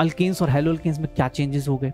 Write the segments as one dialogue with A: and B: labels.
A: Alkynes और hello अल्किस में क्या चेंजेस हो गए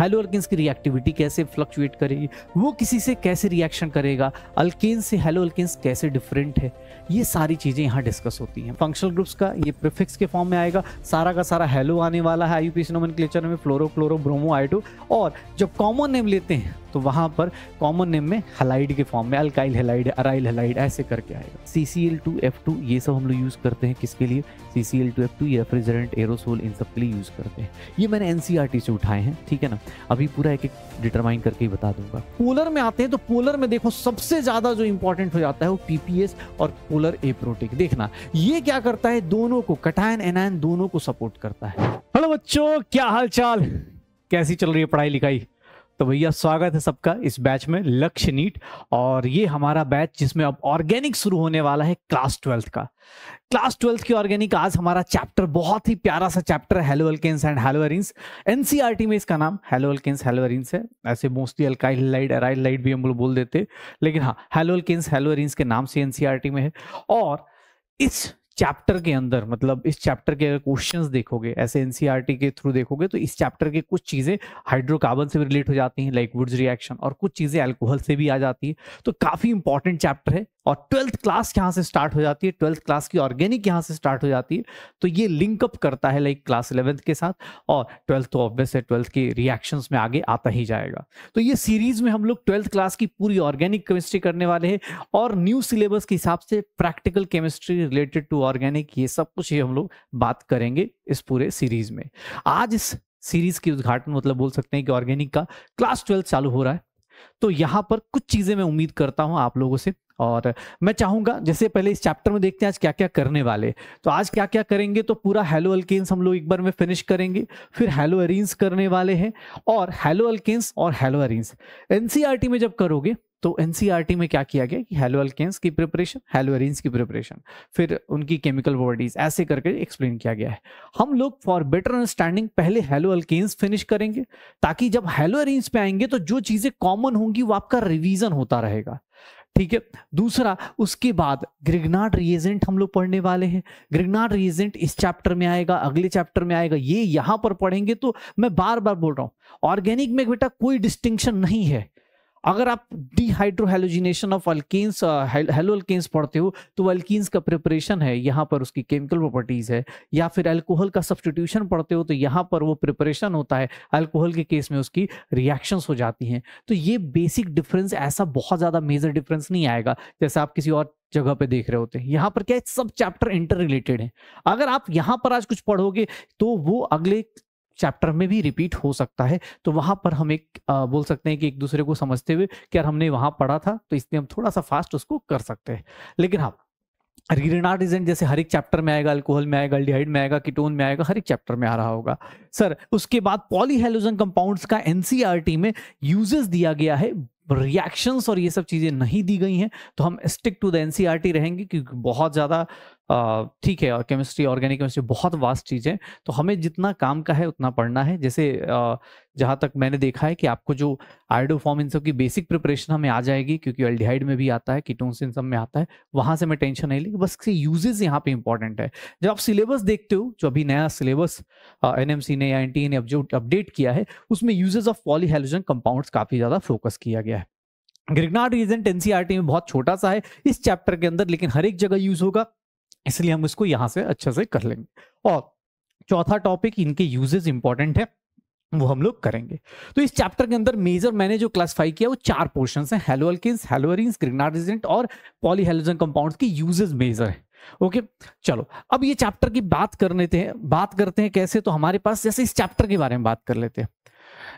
A: हेलो अल्किस की रिएक्टिविटी कैसे फ्लक्चुएट करेगी वो किसी से कैसे रिएक्शन करेगा अल्किन्स से हेलो अल्किस कैसे डिफरेंट है ये सारी चीज़ें यहाँ डिस्कस होती हैं फंक्शनल ग्रुप्स का ये प्रिफिक्स के फॉर्म में आएगा सारा का सारा हेलो आने वाला है आई यू पी में फ्लोरो क्लोरो ब्रोमो आइटो और जब कॉमन नेम लेते हैं तो वहाँ पर कॉमन नेम में हलाइड के फॉर्म में अल्काइल हेलाइड अराइल हेलाइड ऐसे करके आएगा C C L two F two ये सब हम लोग यूज़ करते हैं किसके लिए C C L two F two refrigerant aerosol इन सब के लिए यूज़ करते हैं ये मैंने एन सी आर टी से उठाए हैं ठीक है ना अभी पूरा एक एक डिटरमाइन करके ही बता दूंगा पोलर में आते हैं तो पोलर में देखो सबसे ज़्यादा जो इंपॉर्टेंट हो जाता है वो पीपीएस और पोलर एप्रोटिक देखना ये क्या करता है दोनों को कटायन एनायन दोनों को सपोर्ट करता है हेलो बच्चों क्या हाल चाल कैसी चल रही है पढ़ाई लिखाई तो भैया स्वागत है सबका इस बैच में लक्ष्य नीट और ये हमारा बैच जिसमें अब ऑर्गेनिक शुरू होने वाला है क्लास ट्वेल्थ का क्लास ट्वेल्थ की ऑर्गेनिक आज हमारा चैप्टर बहुत ही प्यारा सा चैप्टर है haloalkanes and haloarenes NCERT में इसका नाम हेलो एल्केन्स हेलोवरिन्स है ऐसे mostly alkyl halide aryl halide भी हम लोग बोल देते लेकिन हाँ हेलो एल्केन्स हेलोवरिन्स के नाम से एनसीआरटी में है और इस चैप्टर के अंदर मतलब इस चैप्टर के अगर क्वेश्चन देखोगे ऐसे एनसीआर e के थ्रू देखोगे तो इस चैप्टर के कुछ चीजें हाइड्रोकार्बन से भी रिलेट हो जाती हैं लाइक वुड्स रिएक्शन और कुछ चीजें अल्कोहल से भी आ जाती है तो काफी इंपॉर्टेंट चैप्टर है और ट्वेल्थ क्लास यहाँ से स्टार्ट हो जाती है ट्वेल्थ क्लास की ऑर्गेनिक यहाँ से स्टार्ट हो जाती है तो ये लिंकअप करता है लाइक क्लास इलेवेंथ के साथ और ट्वेल्थ तो ऑब्वियस है ट्वेल्थ के रिएक्शन में आगे आता ही जाएगा तो ये सीरीज में हम लोग ट्वेल्थ क्लास की पूरी ऑर्गेनिक केमिस्ट्री करने वाले हैं और न्यू सिलेबस के हिसाब से practical chemistry related to organic ये सब कुछ ही हम लोग बात करेंगे इस पूरे सीरीज में आज इस सीरीज के उद्घाटन मतलब बोल सकते हैं कि ऑर्गेनिक का क्लास ट्वेल्थ चालू हो रहा है तो यहाँ पर कुछ चीजें मैं उम्मीद करता हूँ आप लोगों से और मैं चाहूंगा जैसे पहले इस चैप्टर में देखते हैं आज क्या क्या करने वाले तो आज क्या क्या करेंगे तो पूरा हेलो अल्केन्स हम लोग एक बार में फिनिश करेंगे फिर हेलो अरीन्स करने वाले हैं और हेलो अल्केन्स और हेलो अरीन्स एनसीआरटी में जब करोगे तो एनसीईआरटी e में क्या किया गया कि हेलो की प्रिपरेशन हेलोरिन्स की प्रिपरेशन फिर उनकी केमिकल बॉडीज ऐसे करके एक्सप्लेन किया गया है हम लोग फॉर बेटर अंडरस्टैंडिंग पहले हेलो फिनिश करेंगे ताकि जब हेलोरिन्स पे आएंगे तो जो चीज़ें कॉमन होंगी वो आपका रिविजन होता रहेगा ठीक है दूसरा उसके बाद ग्रिगनाड रिएजेंट हम लोग पढ़ने वाले हैं ग्रिगनाड रिएजेंट इस चैप्टर में आएगा अगले चैप्टर में आएगा ये यहां पर पढ़ेंगे तो मैं बार बार बोल रहा हूं ऑर्गेनिक में बेटा कोई डिस्टिंक्शन नहीं है अगर आप dehydrohalogenation of alkanes haloalkanes पढ़ते हो तो अल्किन्स का प्रिपरेशन है यहाँ पर उसकी केमिकल प्रॉपर्टीज है या फिर अल्कोहल का सब्सटीट्यूशन पढ़ते हो तो यहाँ पर वो प्रिपरेशन होता है अल्कोहल के केस में उसकी रिएक्शंस हो जाती हैं तो ये बेसिक डिफरेंस ऐसा बहुत ज़्यादा मेजर डिफरेंस नहीं आएगा जैसे आप किसी और जगह पे देख रहे होते हैं यहाँ पर क्या है सब चैप्टर इंटर रिलेटेड है अगर आप यहाँ पर आज कुछ पढ़ोगे तो वो अगले चैप्टर में भी रिपीट हो सकता है तो वहाँ पर हम एक आ, बोल सकते हैं कि एक दूसरे को समझते हुए कि यार हमने वहाँ पढ़ा था तो इसलिए हम थोड़ा सा फास्ट उसको कर सकते हैं लेकिन हाँ रिनाटिजेंट जैसे हर एक चैप्टर में आएगा अल्कोहल में आएगा अल्डिहाइड में आएगा किटोन में आएगा हर एक चैप्टर में आ रहा होगा सर उसके बाद पॉलीहेलोजन कंपाउंड्स का एनसीईआरटी e में यूजेस दिया गया है रिएक्शंस और ये सब चीज़ें नहीं दी गई हैं तो हम स्टिक टू द एनसीईआरटी रहेंगे क्योंकि बहुत ज़्यादा ठीक है केमिस्ट्री ऑर्गेनिक केमिस्ट्री बहुत वास्ट चीज़ है तो हमें जितना काम का है उतना पढ़ना है जैसे जहाँ तक मैंने देखा है कि आपको जो आयडोफॉर्म इन सब की बेसिक प्रिपरेशन हमें आ जाएगी क्योंकि एल्डिहाइड में भी आता है कीटोन्स इन सब में आता है वहाँ से मैं टेंशन नहीं ली बस इसके यूजेज यहाँ पे इंपॉर्टेंट है जब आप सिलेबस देखते हो जो अभी नया सिलेबस एन ने या एन ने जो अपडेट किया है उसमें यूजेज ऑफ पॉलीहेलोजन कंपाउंड काफ़ी ज़्यादा फोकस किया गया है ग्रिगनार्ड रीजेंट एनसीआरटी में बहुत छोटा सा है इस चैप्टर के अंदर लेकिन हर एक जगह यूज होगा इसलिए हम इसको यहाँ से अच्छे से कर लेंगे और चौथा टॉपिक इनके यूजेज इंपॉर्टेंट है वो हम लोग करेंगे तो इस चैप्टर के अंदर मेजर मैंने जो क्लासिफाई किया वो चार पोर्शन है और पॉलीहेलोजन कंपाउंड के यूजेज मेजर है ओके चलो अब ये चैप्टर की बात कर लेते हैं बात करते हैं कैसे तो हमारे पास जैसे इस चैप्टर के बारे में बात कर लेते हैं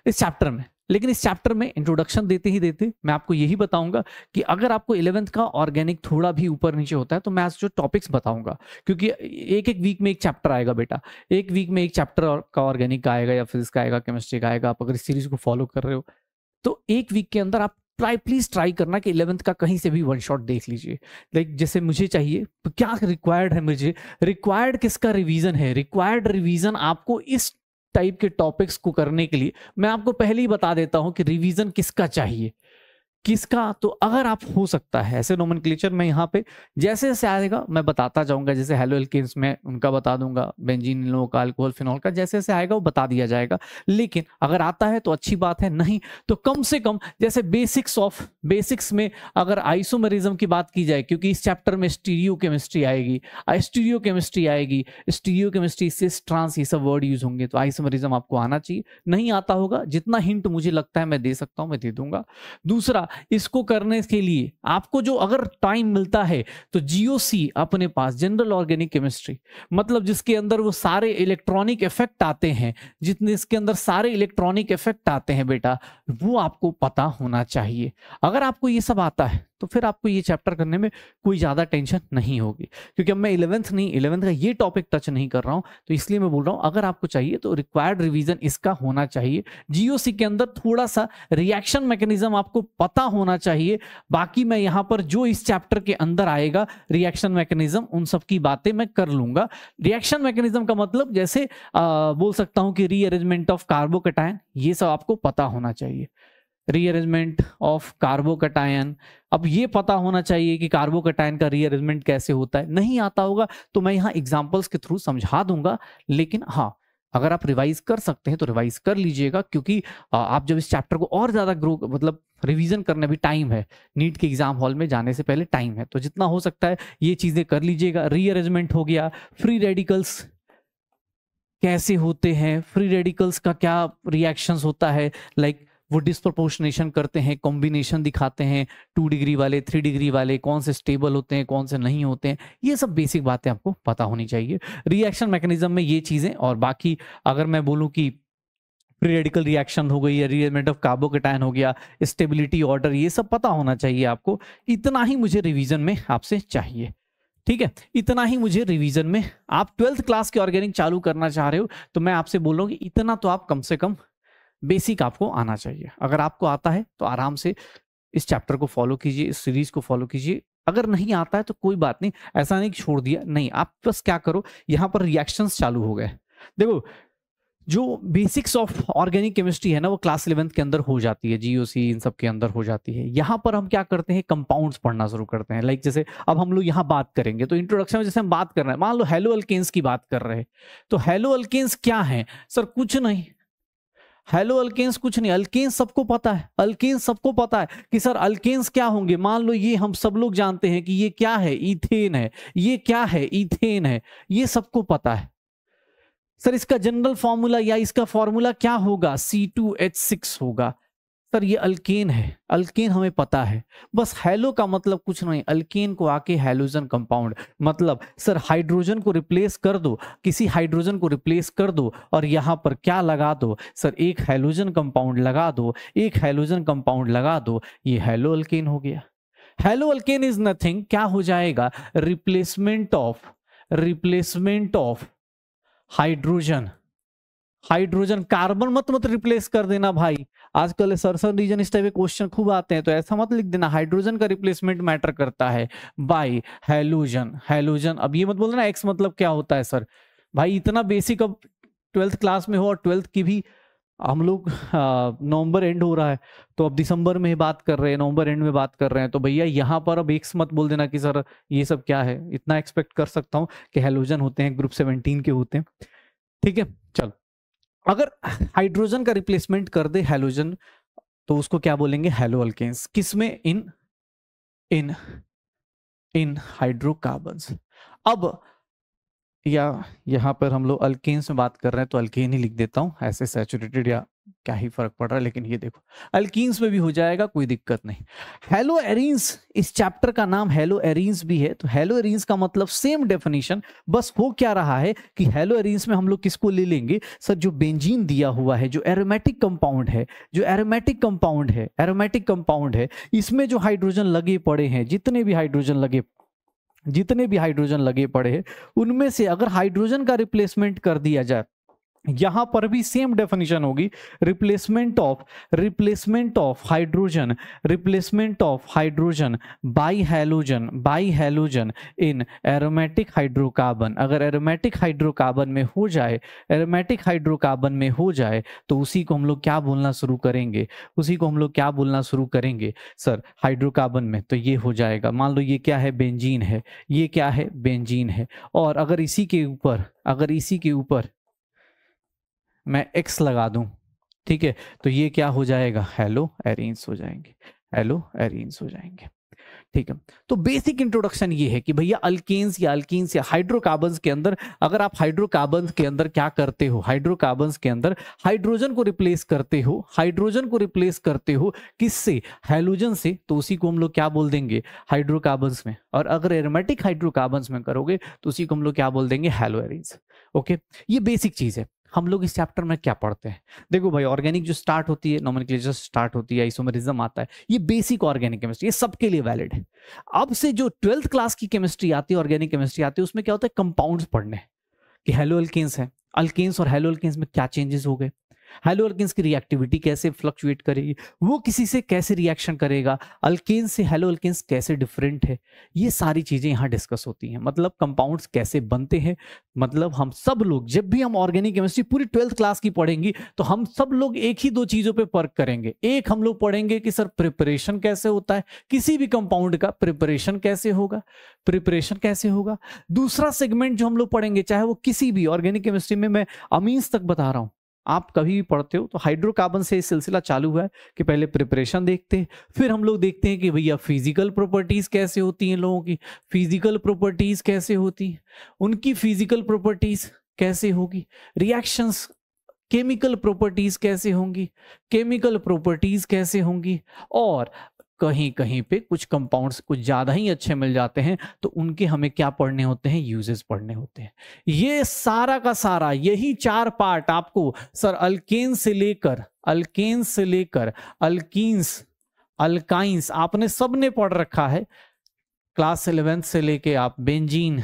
A: इस चैप्टर में लेकिन इस चैप्टर में इंट्रोडक्शन देते ही देते मैं आपको यही बताऊंगा कि अगर आपको इलेवेंथ का ऑर्गेनिक थोड़ा भी ऊपर नीचे होता है तो मैं जो टॉपिक्स बताऊंगा क्योंकि एक एक वीक में एक चैप्टर आएगा बेटा एक वीक में एक चैप्टर का ऑर्गेनिक का आएगा या फिजिक्स का आएगा केमिस्ट्री का आएगा आप अगर इस सीरीज को फॉलो कर रहे हो तो एक वीक के अंदर आप ट्राई प्लीज ट्राई करना कि इलेवंथ का कहीं से भी वन शॉट देख लीजिए लाइक जैसे मुझे चाहिए तो क्या रिक्वायर्ड है मुझे रिक्वायर्ड किसका रिवीजन है रिक्वायर्ड रिवीजन आपको इस टाइप के टॉपिक्स को करने के लिए मैं आपको पहले ही बता देता हूं कि रिवीजन किसका चाहिए किसका तो अगर आप हो सकता है ऐसे नोमन क्लिचर में यहाँ पे जैसे जैसे आएगा मैं बताता जाऊंगा जैसे हेलो एल्किस में उनका बता दूंगा बेंजीन लो का अल्कोहल फिनॉल का जैसे जैसे आएगा वो बता दिया जाएगा लेकिन अगर आता है तो अच्छी बात है नहीं तो कम से कम जैसे बेसिक्स ऑफ बेसिक्स में अगर आइसोमरिज्म की बात की जाए क्योंकि इस चैप्टर में स्टीरियो केमिस्ट्री आएगी स्टीरियो केमिस्ट्री आएगी स्टीरियो केमिस्ट्री सिस ट्रांस ये सब वर्ड यूज होंगे तो आइसोमरिज्म आपको आना चाहिए नहीं आता होगा जितना हिंट मुझे लगता है मैं दे सकता हूँ मैं दे दूंगा दूसरा इसको करने के लिए आपको जो अगर टाइम मिलता है तो जीओसी अपने पास जनरल ऑर्गेनिक केमिस्ट्री मतलब जिसके अंदर वो सारे इलेक्ट्रॉनिक इफेक्ट आते हैं जितने इसके अंदर सारे इलेक्ट्रॉनिक इफेक्ट आते हैं बेटा वो आपको पता होना चाहिए अगर आपको ये सब आता है तो फिर आपको ये चैप्टर करने में कोई ज़्यादा टेंशन नहीं होगी क्योंकि अब मैं इलेवंथ नहीं इलेवंथ का ये टॉपिक टच नहीं कर रहा हूँ तो इसलिए मैं बोल रहा हूँ अगर आपको चाहिए तो रिक्वायर्ड रिविजन इसका होना चाहिए जीओसी के अंदर थोड़ा सा रिएक्शन मैकेनिज्म आपको पता होना चाहिए बाकी मैं यहाँ पर जो इस चैप्टर के अंदर आएगा रिएक्शन मैकेनिज्म उन सब की बातें मैं कर लूंगा रिएक्शन मैकेनिज्म का मतलब जैसे आ, बोल सकता हूँ कि रीअरेंजमेंट ऑफ कार्बोकेटाइन ये सब आपको पता होना चाहिए रीअरेंजमेंट ऑफ कार्बोकटायन अब ये पता होना चाहिए कि कार्बोकटायन का रीअरेंजमेंट कैसे होता है नहीं आता होगा तो मैं यहाँ एग्जाम्पल्स के थ्रू समझा दूंगा लेकिन हाँ अगर आप रिवाइज कर सकते हैं तो रिवाइज कर लीजिएगा क्योंकि आप जब इस चैप्टर को और ज़्यादा ग्रो मतलब रिवीजन करने भी टाइम है नीट के एग्जाम हॉल में जाने से पहले टाइम है तो जितना हो सकता है ये चीज़ें कर लीजिएगा रीअरेंजमेंट हो गया फ्री रेडिकल्स कैसे होते हैं फ्री रेडिकल्स का क्या रिएक्शंस होता है लाइक वो डिस्प्रोपोर्शनेशन करते हैं कॉम्बिनेशन दिखाते हैं टू डिग्री वाले थ्री डिग्री वाले कौन से स्टेबल होते हैं कौन से नहीं होते हैं ये सब बेसिक बातें आपको पता होनी चाहिए रिएक्शन मैकेनिज्म में ये चीज़ें और बाकी अगर मैं बोलूँ कि प्रीरेडिकल रिएक्शन हो गई या रिएमेंट ऑफ कार्बोकेटाइन हो गया स्टेबिलिटी ऑर्डर ये सब पता होना चाहिए आपको इतना ही मुझे रिवीजन में आपसे चाहिए ठीक है इतना ही मुझे रिवीजन में आप ट्वेल्थ क्लास के ऑर्गेनिक चालू करना चाह रहे हो तो मैं आपसे बोल रहा हूँ कि इतना तो आप कम से कम बेसिक आपको आना चाहिए अगर आपको आता है तो आराम से इस चैप्टर को फॉलो कीजिए इस सीरीज को फॉलो कीजिए अगर नहीं आता है तो कोई बात नहीं ऐसा नहीं छोड़ दिया नहीं आप बस क्या करो यहाँ पर रिएक्शंस चालू हो गए देखो जो बेसिक्स ऑफ ऑर्गेनिक केमिस्ट्री है ना वो क्लास इलेवेंथ के अंदर हो जाती है जीओसी इन सब के अंदर हो जाती है यहाँ पर हम क्या करते हैं कंपाउंड्स पढ़ना शुरू करते हैं लाइक जैसे अब हम लोग यहाँ बात करेंगे तो इंट्रोडक्शन में जैसे हम बात कर रहे हैं मान लो हेलो अल्केन्स की बात कर रहे हैं तो हेलो अल्केन्स क्या है सर कुछ नहीं हेलो अल्केन्स कुछ नहीं अल्केन्स सबको पता है अल्केन्स सबको पता है कि सर अल्केन्स क्या होंगे मान लो ये हम सब लोग जानते हैं कि ये क्या है इथेन है ये क्या है इथेन है ये सबको पता है सर इसका जनरल फॉर्मूला या इसका फॉर्मूला क्या होगा सी टू एच सिक्स होगा सर ये अल्केन है अल्केन हमें पता है बस हेलो का मतलब कुछ नहीं अल्केन को आके हेलोजन कंपाउंड मतलब सर हाइड्रोजन को रिप्लेस कर दो किसी हाइड्रोजन को रिप्लेस कर दो और यहाँ पर क्या लगा दो सर एक हेलोजन कंपाउंड लगा दो एक हेलोजन कंपाउंड लगा दो ये हेलो अल्केन हो गया हेलो अल्केन इज नथिंग क्या हो जाएगा replacement of replacement of hydrogen hydrogen carbon मत मत रिप्लेस कर देना भाई आजकल सरसर रीजन इस टाइप के क्वेश्चन खूब आते हैं तो ऐसा मत लिख देना हाइड्रोजन का रिप्लेसमेंट मैटर करता है बाई हेलोजन हेलोजन अब ये मत बोल देना एक्स मतलब क्या होता है सर भाई इतना बेसिक अब ट्वेल्थ क्लास में हो और ट्वेल्थ की भी हम लोग हाँ, नवंबर एंड हो रहा है तो अब दिसंबर में बात कर रहे हैं नवंबर एंड में बात कर रहे हैं तो भैया यहाँ पर अब एक्स मत बोल देना कि सर ये सब क्या है इतना एक्सपेक्ट कर सकता हूँ कि हेलोजन होते हैं ग्रुप सेवनटीन के होते हैं ठीक है चलो अगर हाइड्रोजन का रिप्लेसमेंट कर दे हेलोजन तो उसको क्या बोलेंगे हेलो अल्केन्स किसमें इन इन इन हाइड्रोकार्बन अब या यहां पर हम लोग अल्केन्स में बात कर रहे हैं तो अल्केन ही लिख देता हूं ऐसे सैचुरेटेड या क्या ही फर्क पड़ रहा है लेकिन ये देखो अल्किन्स में भी हो जाएगा कोई दिक्कत नहीं हेलो एरिन्स इस चैप्टर का नाम हेलो एरिन्स भी है तो हेलो एरिन्स का मतलब सेम डेफिनेशन बस हो क्या रहा है कि हेलो एरिन्स में हम लोग किसको ले लेंगे सर जो बेंजीन दिया हुआ है जो एरोमेटिक कंपाउंड है जो एरोमेटिक कंपाउंड है एरोमेटिक कंपाउंड है इसमें जो हाइड्रोजन लगे पड़े हैं जितने भी हाइड्रोजन लगे जितने भी हाइड्रोजन लगे पड़े हैं उनमें से अगर हाइड्रोजन का रिप्लेसमेंट कर दिया जाए यहां पर भी सेम डेफिनेशन होगी replacement of replacement of hydrogen replacement of hydrogen by halogen by halogen in aromatic hydrocarbon अगर एरोमेटिक हाइड्रोकार्बन में हो जाए एरोमेटिक हाइड्रोकार्बन में हो जाए तो उसी को हम लोग क्या बोलना शुरू करेंगे उसी को हम लोग क्या बोलना शुरू करेंगे सर हाइड्रोकार्बन में तो ये हो जाएगा मान लो ये क्या है बेंजीन है ये क्या है बेंजीन है और अगर इसी के ऊपर अगर इसी के ऊपर मैं एक्स लगा दूं ठीक है तो ये क्या हो जाएगा हेलो एरिन्स हो जाएंगे हेलो एरिन्स हो जाएंगे ठीक है तो बेसिक इंट्रोडक्शन ये है कि भैया अल्केन्स या अल्किस या हाइड्रोकार्बन के अंदर अगर आप हाइड्रोकार्बन के अंदर क्या करते हो हाइड्रोकार्बन के अंदर हाइड्रोजन को रिप्लेस करते हो हाइड्रोजन को रिप्लेस करते हो किससे हाइलोजन से तो उसी को हम लोग क्या बोल देंगे हाइड्रोकार्बन में और अगर एरोमेटिक हाइड्रोकार्बन में करोगे तो उसी को हम लोग क्या बोल देंगे हेलो एरिन्स ओके ये बेसिक चीज है हम लोग इस चैप्टर में क्या पढ़ते हैं देखो भाई ऑर्गेनिक जो स्टार्ट होती है नॉमन स्टार्ट होती है आइसोमेरिज्म आता है ये बेसिक ऑर्गेनिक केमिस्ट्री ये सबके लिए वैलिड है अब से जो ट्वेल्थ क्लास की केमिस्ट्री आती है ऑर्गेनिक केमिस्ट्री आती है उसमें क्या होता है कंपाउंड्स पढ़ने कि हेलो अल्केन्स है अल्केन्स और हेलो अल्केन्स में क्या चेंजेस हो गए हेलो अल्किन्स की रिएक्टिविटी कैसे फ्लक्चुएट करेगी वो किसी से कैसे रिएक्शन करेगा अल्किन्स से हेलो अल्किन्स कैसे डिफरेंट है ये सारी चीज़ें यहाँ डिस्कस होती हैं मतलब कंपाउंड्स कैसे बनते हैं मतलब हम सब लोग जब भी हम ऑर्गेनिक केमिस्ट्री पूरी ट्वेल्थ क्लास की पढ़ेंगी तो हम सब लोग एक ही दो चीज़ों पर वर्क करेंगे एक हम लोग पढ़ेंगे कि सर प्रिपरेशन कैसे होता है किसी भी कंपाउंड का प्रिपरेशन कैसे होगा प्रिपरेशन कैसे होगा दूसरा सेगमेंट जो हम लोग पढ़ेंगे चाहे वो किसी भी ऑर्गेनिक केमिस्ट्री में मैं अमीन्स तक बता रहा हूँ आप कभी भी पढ़ते हो तो हाइड्रोकार्बन से सिलसिला चालू हुआ है कि पहले प्रिपरेशन देखते हैं फिर हम लोग देखते हैं कि भैया फिजिकल प्रॉपर्टीज़ कैसे होती हैं लोगों की फिजिकल प्रॉपर्टीज़ कैसे होती हैं उनकी फिजिकल प्रॉपर्टीज़ कैसे होगी रिएक्शंस केमिकल प्रॉपर्टीज़ कैसे होंगी केमिकल प्रॉपर्टीज़ कैसे होंगी और कहीं कहीं पे कुछ कंपाउंड्स कुछ ज़्यादा ही अच्छे मिल जाते हैं तो उनके हमें क्या पढ़ने होते हैं यूजेस पढ़ने होते हैं ये सारा का सारा यही चार पार्ट आपको सर अल्केन से लेकर अल्केन से लेकर अल्किस अल्काइंस आपने सबने पढ़ रखा है क्लास इलेवेंथ से लेके आप बेंजीन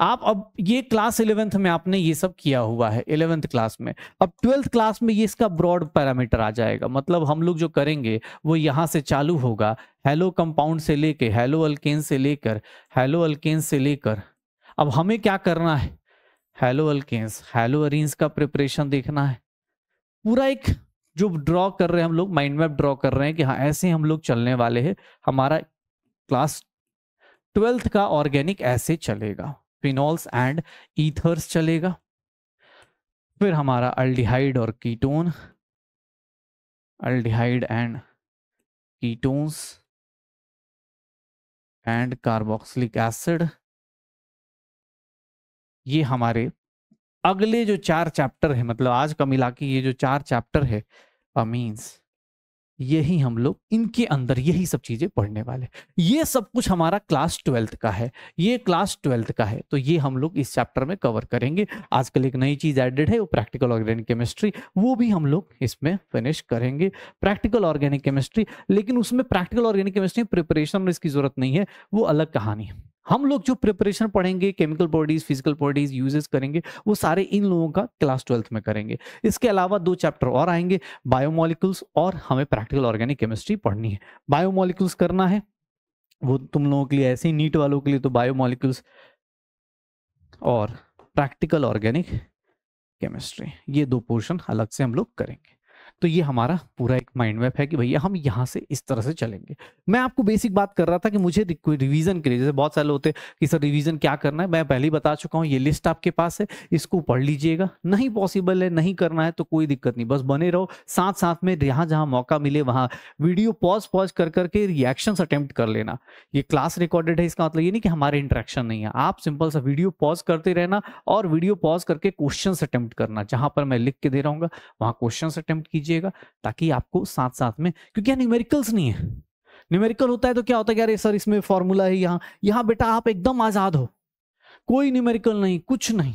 A: आप अब ये क्लास इलेवेंथ में आपने ये सब किया हुआ है इलेवेंथ क्लास में अब ट्वेल्थ क्लास में ये इसका ब्रॉड पैरामीटर आ जाएगा मतलब हम लोग जो करेंगे वो यहाँ से चालू होगा हेलो कंपाउंड से लेके हेलो अल्केन से लेकर हेलो अल्केन से लेकर अब हमें क्या करना है हेलो अल्केन्स हेलो अरिन्स का प्रिपरेशन देखना है पूरा एक जो ड्रॉ कर रहे हैं हम लोग माइंड मैप ड्रॉ कर रहे हैं कि हाँ ऐसे हम लोग चलने वाले हैं हमारा क्लास ट्वेल्थ का ऑर्गेनिक ऐसे चलेगा फिनॉल्स एंड ईथर्स चलेगा फिर हमारा
B: अल्डिहाइड और ketone aldehyde and ketones and carboxylic acid ये हमारे अगले जो चार चैप्टर है मतलब
A: आज का मिला के ये जो चार चैप्टर है अमीन्स यही हम लोग इनके अंदर यही सब चीज़ें पढ़ने वाले ये सब कुछ हमारा क्लास ट्वेल्थ का है ये क्लास ट्वेल्थ का है तो ये हम लोग इस चैप्टर में कवर करेंगे आजकल एक नई चीज़ एडेड है वो प्रैक्टिकल ऑर्गेनिक केमिस्ट्री वो भी हम लोग इसमें फिनिश करेंगे प्रैक्टिकल ऑर्गेनिक केमिस्ट्री लेकिन उसमें प्रैक्टिकल ऑर्गेनिक केमिस्ट्री प्रिपरेशन में इसकी ज़रूरत नहीं है वो अलग कहानी है हम लोग जो प्रिपरेशन पढ़ेंगे chemical bodies physical bodies uses करेंगे वो सारे इन लोगों का क्लास ट्वेल्थ में करेंगे इसके अलावा दो चैप्टर और आएंगे बायोमोलिकुल्स और हमें प्रैक्टिकल ऑर्गेनिक केमिस्ट्री पढ़नी है बायोमोलिकुल्स करना है वो तुम लोगों के लिए ऐसे ही नीट वालों के लिए तो बायोमोलिकुल्स और प्रैक्टिकल ऑर्गेनिक केमिस्ट्री ये दो पोर्शन अलग से हम लोग करेंगे तो ये हमारा पूरा एक माइंड मैप है कि भैया हम यहाँ से इस तरह से चलेंगे मैं आपको बेसिक बात कर रहा था कि मुझे रिवीजन के लिए जैसे बहुत सारे होते कि सर रिवीजन क्या करना है मैं पहले ही बता चुका हूँ ये लिस्ट आपके पास है इसको पढ़ लीजिएगा नहीं पॉसिबल है नहीं करना है तो कोई दिक्कत नहीं बस बने रहो साथ साथ में जहाँ जहाँ मौका मिले वहाँ वीडियो पॉज पॉज कर करके रिएक्शन अटैम्प्ट कर लेना ये क्लास रिकॉर्डेड है इसका मतलब ये नहीं कि हमारे इंट्रैक्शन नहीं है आप सिंपल सा वीडियो पॉज करते रहना और वीडियो पॉज करके क्वेश्चन अटैम्प्ट करना जहाँ पर मैं लिख के दे रहा हूँ वहाँ क्वेश्चन अटैम्प्ट कीजिए कीजिएगा ताकि आपको साथ साथ में क्योंकि न्यूमेरिकल्स नहीं है न्यूमेरिकल होता है तो क्या होता है यार सर इसमें फॉर्मूला है यहाँ यहाँ बेटा आप एकदम आज़ाद हो कोई न्यूमेरिकल नहीं कुछ नहीं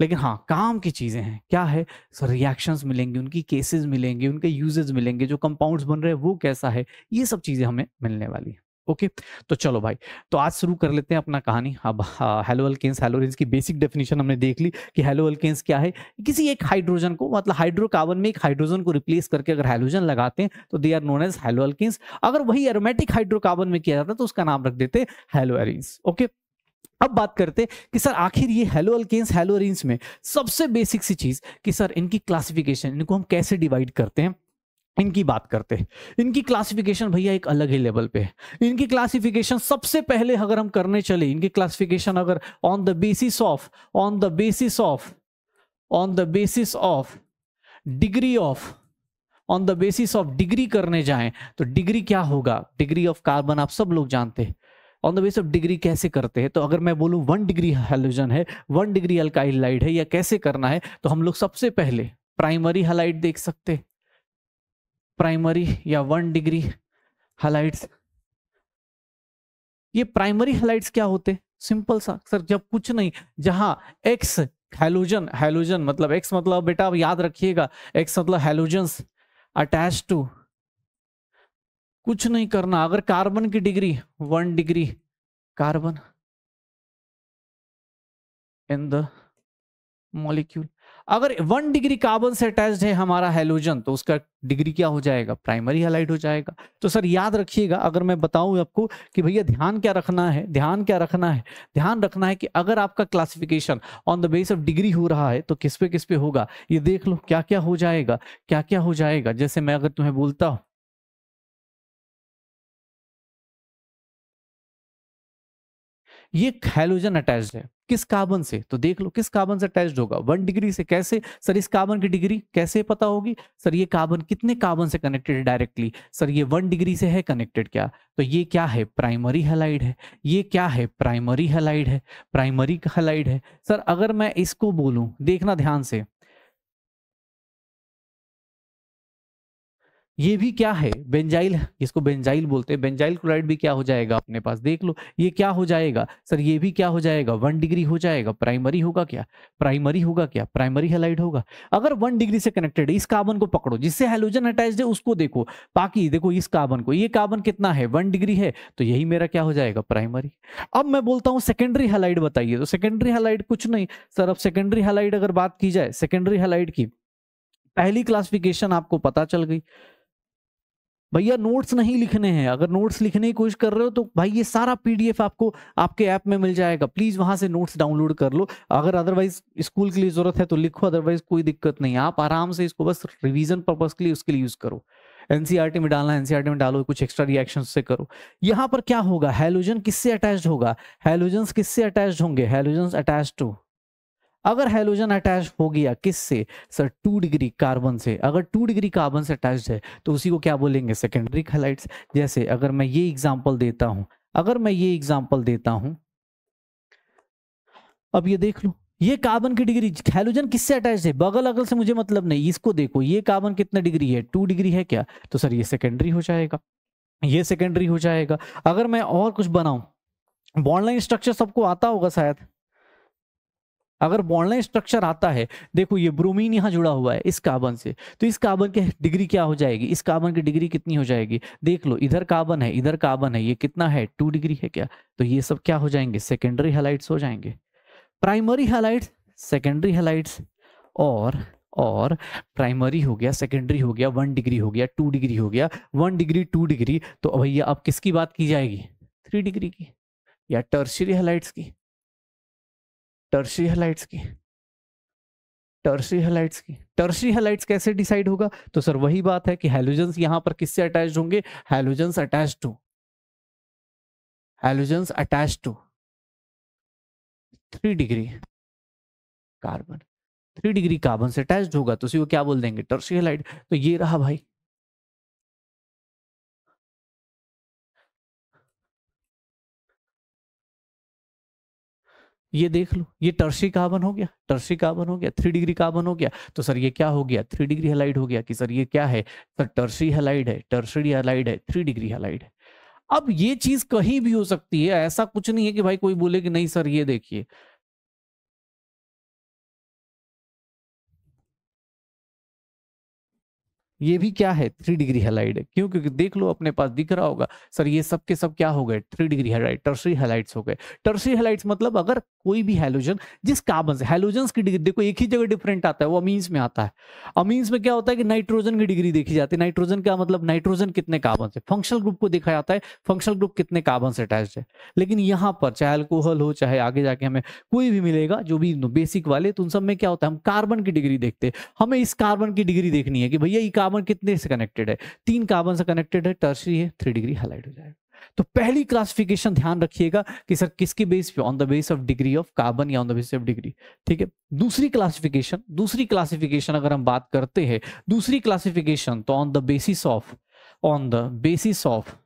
A: लेकिन हाँ काम की चीज़ें हैं क्या है सर रिएक्शंस मिलेंगे उनकी केसेस मिलेंगे उनके यूजेज मिलेंगे जो कंपाउंड्स बन रहे हैं वो कैसा है ये सब चीज़ें हमें मिलने वाली हैं ओके तो चलो भाई तो आज शुरू कर लेते हैं अपना कहानी अब हेलो अल्केन्स हेलोरेंस की बेसिक डेफिनेशन हमने देख ली कि हेलो अल्केन्स क्या है किसी एक हाइड्रोजन को मतलब हाइड्रोकार्बन में एक हाइड्रोजन को रिप्लेस करके अगर हेलोजन लगाते हैं तो they are known as haloalkanes अगर वही एरोमेटिक हाइड्रोकार्बन में किया जाता तो उसका नाम रख देते हेलो एरिन्स ओके अब बात करते कि सर आखिर ये हेलो अल्केन्स हेलो अरिन्स में सबसे बेसिक सी चीज कि सर इनकी क्लासिफिकेशन इनको हम कैसे डिवाइड करते हैं इनकी बात करते हैं इनकी क्लासिफिकेशन भैया एक अलग ही लेवल पे है इनकी क्लासिफिकेशन सबसे पहले अगर हम करने चले इनकी क्लासिफिकेशन अगर on the basis of on the basis of on the basis of degree of on the basis of degree करने जाए तो डिग्री क्या होगा डिग्री ऑफ कार्बन आप सब लोग जानते हैं on the base of degree कैसे करते हैं तो अगर मैं बोलूं वन डिग्री हेलोजन है वन डिग्री अल्काइल लाइट है या कैसे करना है तो हम लोग सबसे पहले प्राइमरी हलाइट देख सकते हैं प्राइमरी या वन डिग्री हालाइट्स ये प्राइमरी हाइलाइट्स क्या होते सिंपल सा सर जब कुछ नहीं जहां एक्स हेलोजन हेलोजन मतलब एक्स मतलब बेटा आप याद रखिएगा एक्स मतलब हेलोजन अटैच टू
B: कुछ नहीं करना अगर कार्बन की degree one degree carbon in the molecule अगर वन डिग्री
A: कार्बन से अटैच्ड है हमारा हेलोजन तो उसका डिग्री क्या हो जाएगा प्राइमरी हेलाइट हो जाएगा तो सर याद रखिएगा अगर मैं बताऊं आपको कि भैया ध्यान क्या रखना है ध्यान क्या रखना है ध्यान रखना है कि अगर आपका classification on the base of degree हो रहा है तो किस पे किस पे होगा ये देख
B: लो क्या क्या हो जाएगा क्या क्या हो जाएगा जैसे मैं अगर तुम्हें बोलता हूं ये हेलोजन अटैच्ड है किस कार्बन से तो देख लो किस कार्बन से अटैच होगा वन डिग्री से कैसे सर इस कार्बन
A: की डिग्री कैसे पता होगी सर ये कार्बन कितने कार्बन से कनेक्टेड है डायरेक्टली सर ये वन डिग्री से है कनेक्टेड क्या तो ये क्या है प्राइमरी हेलाइड है ये क्या है प्राइमरी हेलाइड है प्राइमरी हेलाइड है सर अगर मैं इसको बोलूँ देखना ध्यान से ये भी क्या है बेंजाइल इसको बेंजाइल बोलते हैं बेंजाइल क्लोराइड भी क्या हो जाएगा अपने पास देख लो ये क्या हो जाएगा सर ये भी क्या हो जाएगा वन डिग्री हो जाएगा प्राइमरी होगा क्या प्राइमरी होगा क्या प्राइमरी हेलाइड होगा अगर वन डिग्री से कनेक्टेड है इस कार्बन को पकड़ो जिससे हेलोजन अटैच है उसको देखो बाकी देखो इस कार्बन को ये कार्बन कितना है वन डिग्री है तो यही मेरा क्या हो जाएगा प्राइमरी अब मैं बोलता हूँ सेकेंडरी हेलाइड बताइए तो सेकेंडरी हेलाइड कुछ नहीं सर अब सेकेंडरी हेलाइड अगर बात की जाए सेकेंडरी हेलाइड की पहली क्लासिफिकेशन आपको पता चल गई भैया नोट्स नहीं लिखने हैं अगर नोट्स लिखने की कोशिश कर रहे हो तो भाई ये सारा पीडीएफ आपको आपके ऐप में मिल जाएगा प्लीज वहां से नोट्स डाउनलोड कर लो अगर अदरवाइज स्कूल के लिए जरूरत है तो लिखो अदरवाइज कोई दिक्कत नहीं आप आराम से इसको बस रिविजन पर्पज के लिए उसके लिए यूज करो एनसीआरटी e में डालना एनसीआरटी e में डालो कुछ एक्स्ट्रा रिएक्शन से करो यहाँ पर क्या होगा हेलोजन किससे अटैच होगा हेलोजन किससे अटैच होंगे हेलोजन अटैच टू अगर हेलोजन अटैच हो गया किससे सर टू डिग्री कार्बन से अगर टू डिग्री कार्बन से अटैच है तो उसी को क्या बोलेंगे सेकेंडरी हेलाइट्स जैसे अगर मैं ये एग्जाम्पल देता हूं अगर मैं ये एग्जाम्पल देता हूं अब ये देख लो ये कार्बन की डिग्री हेलोजन किससे अटैच है बगल अगल से मुझे मतलब नहीं इसको देखो ये कार्बन कितना डिग्री है टू डिग्री है क्या तो सर ये सेकेंडरी हो जाएगा ये सेकेंडरी हो जाएगा अगर मैं और कुछ बनाऊ बॉन्डलाइन स्ट्रक्चर सबको आता होगा शायद अगर बॉन्डलाइन स्ट्रक्चर आता है देखो ये ब्रोमीन यहाँ जुड़ा हुआ है इस कार्बन से तो इस कार्बन की डिग्री क्या हो जाएगी इस कार्बन की डिग्री कितनी हो जाएगी देख लो इधर कार्बन है इधर कार्बन है ये कितना है टू डिग्री है क्या तो ये सब क्या हो जाएंगे सेकेंडरी हेलाइट्स हो जाएंगे प्राइमरी हेलाइट्स सेकेंडरी हेलाइट्स और और प्राइमरी हो गया सेकेंडरी हो गया वन डिग्री हो गया टू डिग्री हो गया वन डिग्री टू डिग्री
B: तो भैया अब किसकी बात की जाएगी थ्री डिग्री की या टर्सरी हेलाइट्स की टर्सी हेलाइट्स की टर्सी हेलाइट्स की
A: टर्सी हेलाइट्स कैसे डिसाइड होगा तो सर वही बात है कि हेलोजन यहां पर किससे अटैच होंगे halogen
B: attach to halogens attach to three degree carbon three degree carbon से अटैच होगा तो उसी को क्या बोल देंगे टर्सी हेलाइट तो ये रहा भाई ये देख लो ये टर्सी कार्बन हो गया टर्सी कार्बन हो गया थ्री डिग्री कार्बन हो गया तो सर ये
A: क्या हो गया थ्री डिग्री हेलाइड हो गया कि सर ये क्या है सर टर्सी हेलाइड है टर्सरी हेलाइड है थ्री डिग्री
B: हेलाइड है अब ये चीज कहीं भी हो सकती है ऐसा कुछ नहीं है कि भाई कोई बोले कि नहीं सर ये देखिए ये भी क्या है थ्री डिग्री हेलाइड है क्यों क्योंकि देख लो अपने पास
A: दिख रहा होगा सर ये सब के सब क्या हो गए three degree halide tertiary halides हो गए टर्सरी हेलाइट्स मतलब अगर कोई भी हेलोजन जिस कार्बन से हेलोजन की डिग्री देखो एक ही जगह डिफरेंट आता है वो अमीन्स में आता है अमीन्स में क्या होता है कि नाइट्रोजन की डिग्री देखी जाती है नाइट्रोजन का मतलब नाइट्रोजन कितने कार्बन से फंक्शनल ग्रुप को देखा जाता है फंक्शनल ग्रुप कितने कार्बन से अटैच है लेकिन यहाँ पर चाहे अल्कोहल हो चाहे आगे जाके हमें कोई भी मिलेगा जो भी बेसिक वाले तो उन सब में क्या होता है हम कार्बन की डिग्री देखते हैं हमें इस कार्बन की डिग्री देखनी है कि भैया कार्बन कितने से कनेक्टेड है तीन कार्बन से कनेक्टेड है टर्सरी है थ्री डिग्री हाईलाइट हो जाएगा तो पहली क्लासिफिकेशन ध्यान रखिएगा कि सर किसके बेस पे on the base of degree of carbon या on the base of degree ठीक है दूसरी क्लासिफिकेशन दूसरी क्लासिफिकेशन अगर हम बात करते हैं दूसरी क्लासिफिकेशन तो on the basis of on the basis of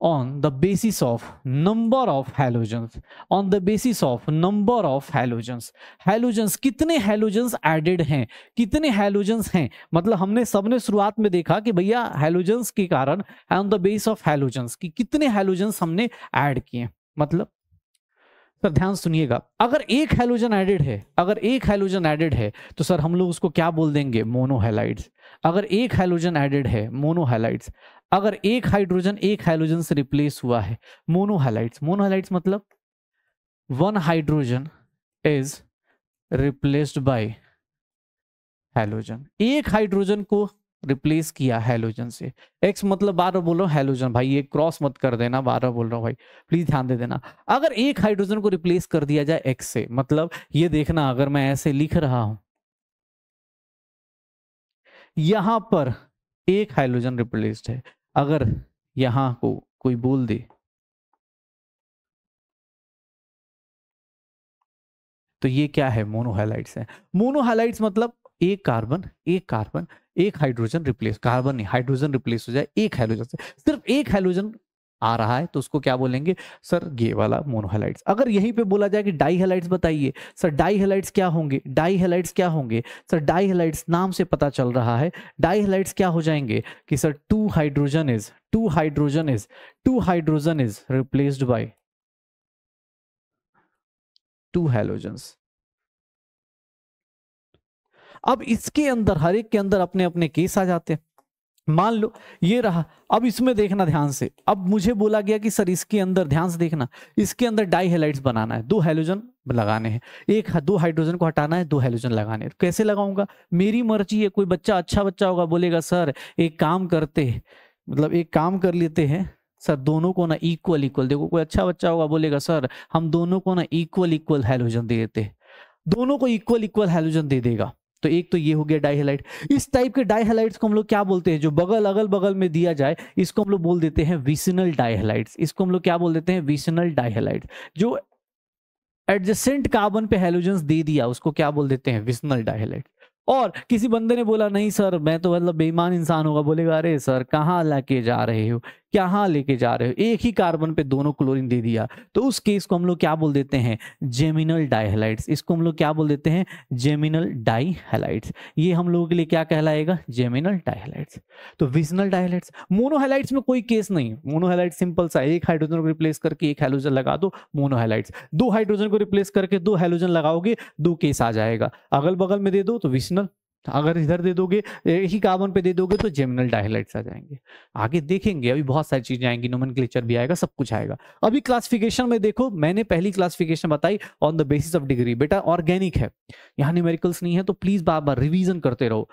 A: on the basis of number of halogens on the basis of number of halogens halogens कितने halogens added हैं कितने halogens हैं मतलब हमने सबने शुरुआत में देखा कि भैया halogens के कारण on the base of halogens कि कितने halogens हमने add किए मतलब सर ध्यान सुनिएगा अगर एक हेलोजन एडेड है अगर एक हेलोजन एडेड है तो सर हम लोग उसको क्या बोल देंगे मोनोहेलाइड्स अगर एक हेलोजन एडेड है मोनोहेलाइड्स अगर एक हाइड्रोजन एक हेलोजन से रिप्लेस हुआ है मोनोहेलाइड्स मोनोहेलाइड्स मतलब one hydrogen is replaced by halogen एक हाइड्रोजन को रिप्लेस किया हेलोजन से एक्स मतलब बारह बोल रहा हूँ भाई ये क्रॉस मत कर देना बारह बोल रहा हूँ भाई प्लीज ध्यान दे देना अगर एक हाइड्रोजन को रिप्लेस कर दिया जाए एक्स से मतलब ये देखना अगर मैं ऐसे लिख रहा हूं
B: यहां पर एक हाइड्रोजन रिप्लेस्ड है अगर यहां को कोई बोल दे तो ये क्या है मोनोहाइलाइट्स है मोनोहाइलाइट्स मतलब
A: एक कार्बन एक कार्बन एक हाइड्रोजन रिप्लेस कार्बन नहीं हाइड्रोजन रिप्लेस हो जाए एक हाइड्रोजन से सिर्फ एक हाइड्रोजन आ रहा है तो उसको क्या बोलेंगे सर ये वाला मोनोहेलाइट्स अगर यहीं पे बोला जाए कि डाईहेलाइट्स बताइए सर डाईहेलाइट्स क्या होंगे डाईहेलाइट्स क्या होंगे सर डाईहेलाइट्स नाम से पता चल रहा है डाईहेलाइट्स क्या हो जाएंगे कि sir two hydrogen is
B: two hydrogen is two hydrogen is replaced by two halogen अब
A: इसके अंदर हर एक के अंदर अपने अपने केस आ जाते हैं मान लो ये रहा अब इसमें देखना ध्यान से अब मुझे बोला गया कि सर इसके अंदर ध्यान से देखना इसके अंदर डाई हेलाइट बनाना है दो हेलोजन लगाने हैं एक दो हाइड्रोजन को हटाना है दो हेलोजन लगाने हैं कैसे लगाऊंगा मेरी मर्जी है कोई बच्चा अच्छा बच्चा होगा बोलेगा सर एक काम करते मतलब एक काम कर लेते हैं सर दोनों को ना इक्वल इक्वल देखो कोई अच्छा बच्चा होगा बोलेगा सर हम दोनों को ना इक्वल इक्वल हेलोजन दे देते दोनों को इक्वल इक्वल हेलोजन दे देगा तो एक तो ये हो गया डाईहेलाइट इस टाइप के डाईहेलाइट्स को हम लोग क्या बोलते हैं जो बगल अगल बगल में दिया जाए इसको हम लोग बोल देते हैं विसनल डाईहेलाइट्स इसको हम लोग क्या बोल देते हैं विसनल डाईहेलाइट्स जो एडजेसेंट कार्बन पे हेलोजन दे दिया उसको क्या बोल देते हैं विसनल डाईहेलाइट और किसी बंदे ने बोला नहीं सर मैं तो मतलब बेईमान इंसान होगा बोलेगा अरे सर कहाँ ला जा रहे हो कहाँ लेके जा रहे हो एक ही कार्बन पे दोनों क्लोरीन दे दिया तो उस केस को हम लोग क्या बोल देते हैं जेमिनल डाइहेलाइट्स इसको हम लोग क्या बोल देते हैं जेमिनल डाइहेलाइट्स ये हम लोगों के लिए क्या कहलाएगा जेमिनल डाइहेलाइट्स तो विजनल डाईहेलाइट्स मोनोहेलाइट्स में कोई केस नहीं मोनोहेलाइट सिंपल सा एक हाइड्रोजन को रिप्लेस करके एक हेलोजन लगा दो मोनोहेलाइट्स दो हाइड्रोजन को रिप्लेस करके दो हेलोजन लगाओगे दो केस आ जाएगा अगल बगल में दे दो तो विजनल अगर इधर दे दोगे ही कार्बन पे दे दोगे तो जेमिनल डायलाइट्स आ जाएंगे आगे देखेंगे अभी बहुत सारी चीजें आएंगी नोमन भी आएगा सब कुछ आएगा अभी क्लासिफिकेशन में देखो मैंने पहली क्लासिफिकेशन बताई on the basis of degree बेटा ऑर्गेनिक है यहाँ न्यूमेरिकल्स नहीं है तो प्लीज बार बार रिविजन करते रहो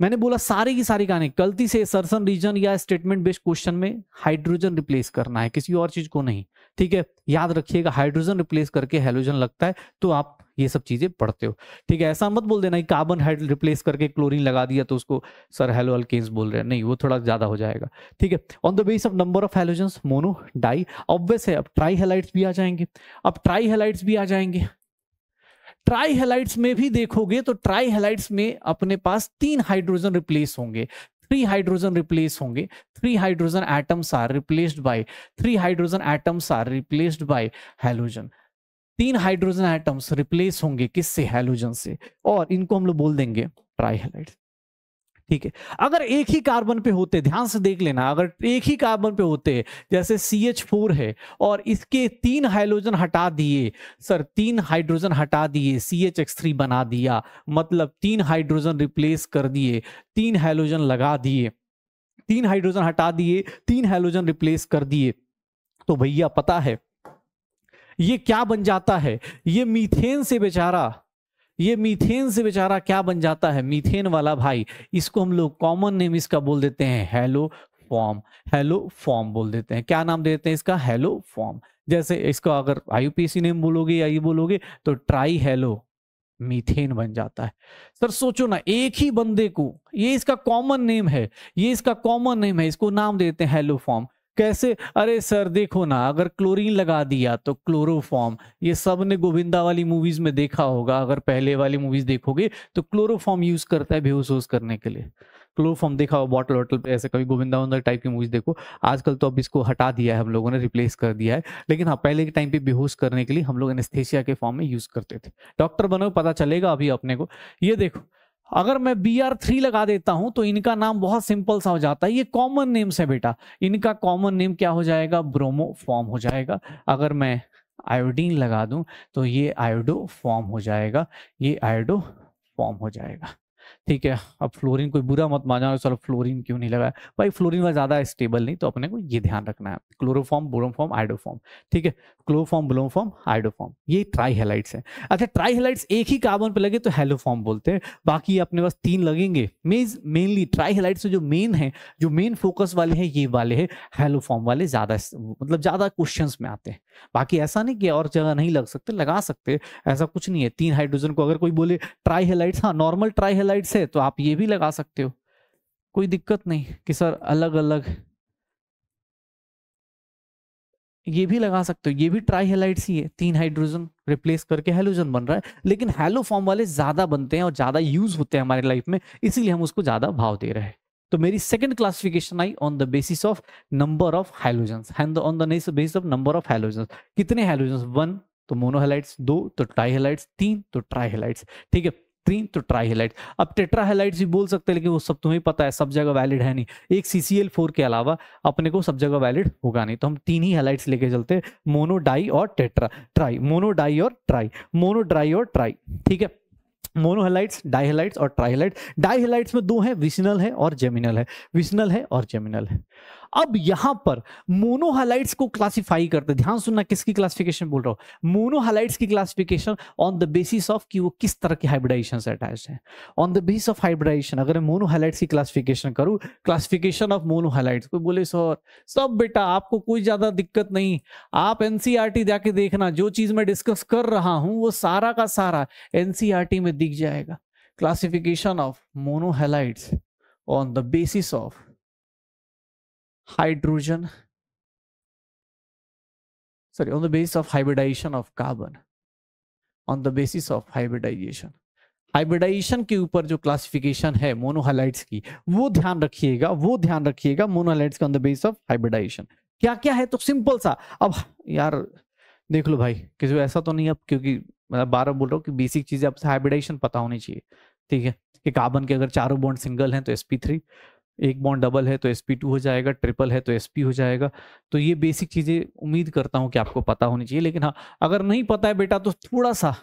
A: मैंने बोला सारे की सारी कहानी गलती से सरसन रीजन या स्टेटमेंट बेस्ड क्वेश्चन में हाइड्रोजन रिप्लेस करना है किसी और चीज को नहीं ठीक है याद रखिएगा हाइड्रोजन रिप्लेस करके हेलोजन लगता है तो आप ये सब चीजें पढ़ते हो ठीक है ऐसा मत बोल देना कि कार्बन हाइड रिप्लेस करके क्लोरीन लगा दिया तो उसको सर हेलो अल्केन्स बोल रहे हैं नहीं वो थोड़ा ज्यादा हो जाएगा ठीक है on the base of number of halogen mono di obvious है अब ट्राई हेलाइट्स भी आ जाएंगे अब ट्राई हेलाइट्स भी आ जाएंगे ट्राई हेलाइट्स में भी देखोगे तो ट्राई हेलाइट्स में अपने पास तीन हाइड्रोजन रिप्लेस होंगे थ्री हाइड्रोजन रिप्लेस होंगे three hydrogen atoms are replaced by three hydrogen atoms are replaced by halogen तीन हाइड्रोजन एटम्स रिप्लेस होंगे किससे हेलोजन से और इनको हम लोग बोल देंगे ट्राई हेलाइड ठीक है अगर एक ही कार्बन पे होते ध्यान से देख लेना अगर एक ही कार्बन पे होते जैसे सी एच फोर है और इसके तीन हाइड्रोजन हटा दिए सर तीन हाइड्रोजन हटा दिए सी एच एक्स थ्री बना दिया मतलब तीन हाइड्रोजन रिप्लेस कर दिए तीन हाइड्रोजन लगा दिए तीन हाइड्रोजन हटा दिए तीन हाइड्रोजन रिप्लेस कर दिए तो भैया पता है ये क्या बन जाता है ये मीथेन से बेचारा ये मीथेन से बेचारा क्या बन जाता है मीथेन वाला भाई इसको हम लोग कॉमन नेम इसका बोल देते हैं हेलो फॉर्म हेलो फॉर्म बोल देते हैं क्या नाम देते हैं इसका हेलो फॉर्म जैसे इसको अगर आईयूपीएसी नेम बोलोगे या ये बोलोगे तो ट्राई हेलो मीथेन बन जाता है सर सोचो ना एक ही बंदे को ये इसका कॉमन नेम है ये इसका कॉमन नेम है इसको नाम देते हैं हेलो फॉर्म कैसे अरे सर देखो ना अगर क्लोरीन लगा दिया तो क्लोरोफॉर्म ये सब ने गोविंदा वाली मूवीज में देखा होगा अगर पहले वाली मूवीज देखोगे तो क्लोरोफॉर्म यूज करता है बेहोश होश करने के लिए क्लोरोफॉर्म देखा हो बॉटल वॉटल पे ऐसे कभी गोविंदा वंदर टाइप की मूवीज देखो आजकल तो अब इसको हटा दिया है हम लोगों ने रिप्लेस कर दिया है लेकिन हाँ पहले के टाइम पे बेहोश करने के लिए हम लोग एनेस्थेसिया के फॉर्म में यूज करते थे डॉक्टर बनो पता चलेगा अभी अपने को ये देखो अगर मैं बी आर थ्री लगा देता हूं तो इनका नाम बहुत सिंपल सा हो जाता है ये कॉमन नेम्स है बेटा इनका कॉमन नेम क्या हो जाएगा ब्रोमो फॉर्म हो जाएगा अगर मैं आयोडीन लगा दूं तो ये आयोडो फॉर्म हो जाएगा ये आयोडो फॉर्म हो जाएगा ठीक है अब फ्लोरीन कोई बुरा मत माना सर फ्लोरीन क्यों नहीं लगाया भाई फ्लोरीन वह ज़्यादा स्टेबल नहीं तो अपने को ये ध्यान रखना है क्लोरोफॉर्म बोरोफॉर्म आइडोफॉर्म ठीक है क्लोफॉर्म ब्लोफॉर्म हाइड्रोफॉर्म ये ट्राईहेलाइट्स हैं अच्छा ट्राईहेलाइट्स एक ही कार्बन पे लगे तो हेलोफॉर्म बोलते हैं बाकी अपने पास तीन लगेंगे मीन्स मेनली ट्राईहेलाइट्स जो मेन है जो मेन फोकस वाले हैं ये वाले हैं हेलोफॉर्म वाले ज्यादा मतलब ज्यादा क्वेश्चन में आते हैं बाकी ऐसा नहीं कि और जगह नहीं लग सकते लगा सकते ऐसा कुछ नहीं है तीन हाइड्रोजन को अगर कोई बोले ट्राईहेलाइट्स हाँ नॉर्मल ट्राईहेलाइट्स है तो आप ये भी लगा सकते हो कोई दिक्कत नहीं कि सर अलग अलग ये भी लगा सकते हो ये भी ट्राई हेलाइट ही है तीन हाइड्रोजन रिप्लेस करके हेलोजन बन रहा है लेकिन हेलो फॉर्म वाले ज़्यादा बनते हैं और ज़्यादा यूज़ होते हैं हमारे लाइफ में इसीलिए हम उसको ज़्यादा भाव दे रहे हैं तो मेरी सेकंड क्लासिफिकेशन आई on the basis of number of halogen on the basis of number of halogen कितने हेलोजन वन तो मोनोहेलाइट्स दो तो हेलाइट्स तीन तो ट्राईहेलाइट्स ठीक है तीन तो ट्राईहेलाइट अब टेट्राहेलाइट भी बोल सकते हैं लेकिन वो सब तुम्हें पता है सब जगह वैलिड है नहीं एक सीसीएल फोर के अलावा अपने को सब जगह वैलिड होगा नहीं तो हम तीन ही हेलाइट्स लेके चलते मोनो डाई और टेट्रा ट्राई मोनो डाई और ट्राई मोनो ड्राई और ट्राई ठीक है मोनोहेलाइट्स डाइहेलाइट्स और ट्राईहेलाइट डाइहेलाइट्स में दो हैं विसिनल है और जेमिनल है विसिनल है और जेमिनल है अब यहां पर मोनोहालाइट्स को क्लासिफाई करते हैं ध्यान सुनना किसकी क्लासिफिकेशन बोल रहा हूं मोनोहालाइट्स की classification on the basis of कि वो किस तरह के हाइब्रिडाइजेशन से अटैच है on the basis of hybridization अगर मैं मोनोहालाइट्स की क्लासिफिकेशन करूं क्लासिफिकेशन ऑफ मोनोहालाइट्स कोई बोले सर सब बेटा आपको कोई ज्यादा दिक्कत नहीं आप एनसीआरटी e जाके देखना जो चीज मैं डिस्कस कर रहा हूं वो सारा का सारा एनसीआरटी e में दिख जाएगा classification
B: of monohalides on the basis of hydrogen sorry on the basis of hybridization of
A: carbon on the basis of hybridization hybridization के ऊपर जो क्लासिफिकेशन है मोनोहाइलाइट्स की वो ध्यान रखिएगा वो ध्यान रखिएगा monohalides on the base of hybridization क्या क्या है तो सिंपल सा अब यार देख लो भाई किसी ऐसा तो नहीं अब क्योंकि मतलब बारह बोल रहा हूँ कि बेसिक चीजें आपसे हाइब्रिडाइजेशन पता होनी चाहिए ठीक है कि कार्बन के अगर चारों बॉन्ड सिंगल हैं तो sp3 एक बॉन्ड डबल है तो एस पी टू हो जाएगा ट्रिपल है तो एस पी हो जाएगा तो ये बेसिक चीज़ें उम्मीद करता हूँ कि आपको पता होनी चाहिए लेकिन हाँ अगर नहीं पता है बेटा तो थोड़ा सा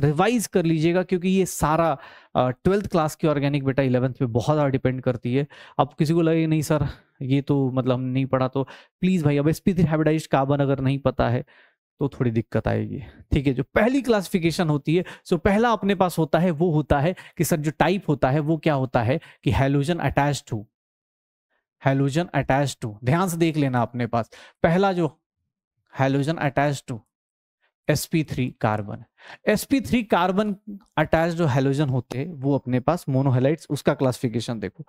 A: रिवाइज कर लीजिएगा क्योंकि ये सारा ट्वेल्थ क्लास की ऑर्गेनिक बेटा इलेवंथ पे बहुत ज़्यादा डिपेंड करती है अब किसी को लगे नहीं सर ये तो मतलब नहीं पढ़ा तो प्लीज़ भाई अब S P three hybridize carbon अगर नहीं पता है तो थोड़ी दिक्कत आएगी ठीक है जो पहली क्लासिफिकेशन होती है सो पहला अपने पास होता है वो होता है कि सर जो टाइप होता है वो क्या होता है कि halogen attach to halogen attach to ध्यान से देख लेना अपने पास पहला जो halogen attach to sp3 carbon sp3 carbon attach जो हेलोजन होते हैं वो अपने पास मोनोहेलाइट्स उसका क्लासिफिकेशन देखो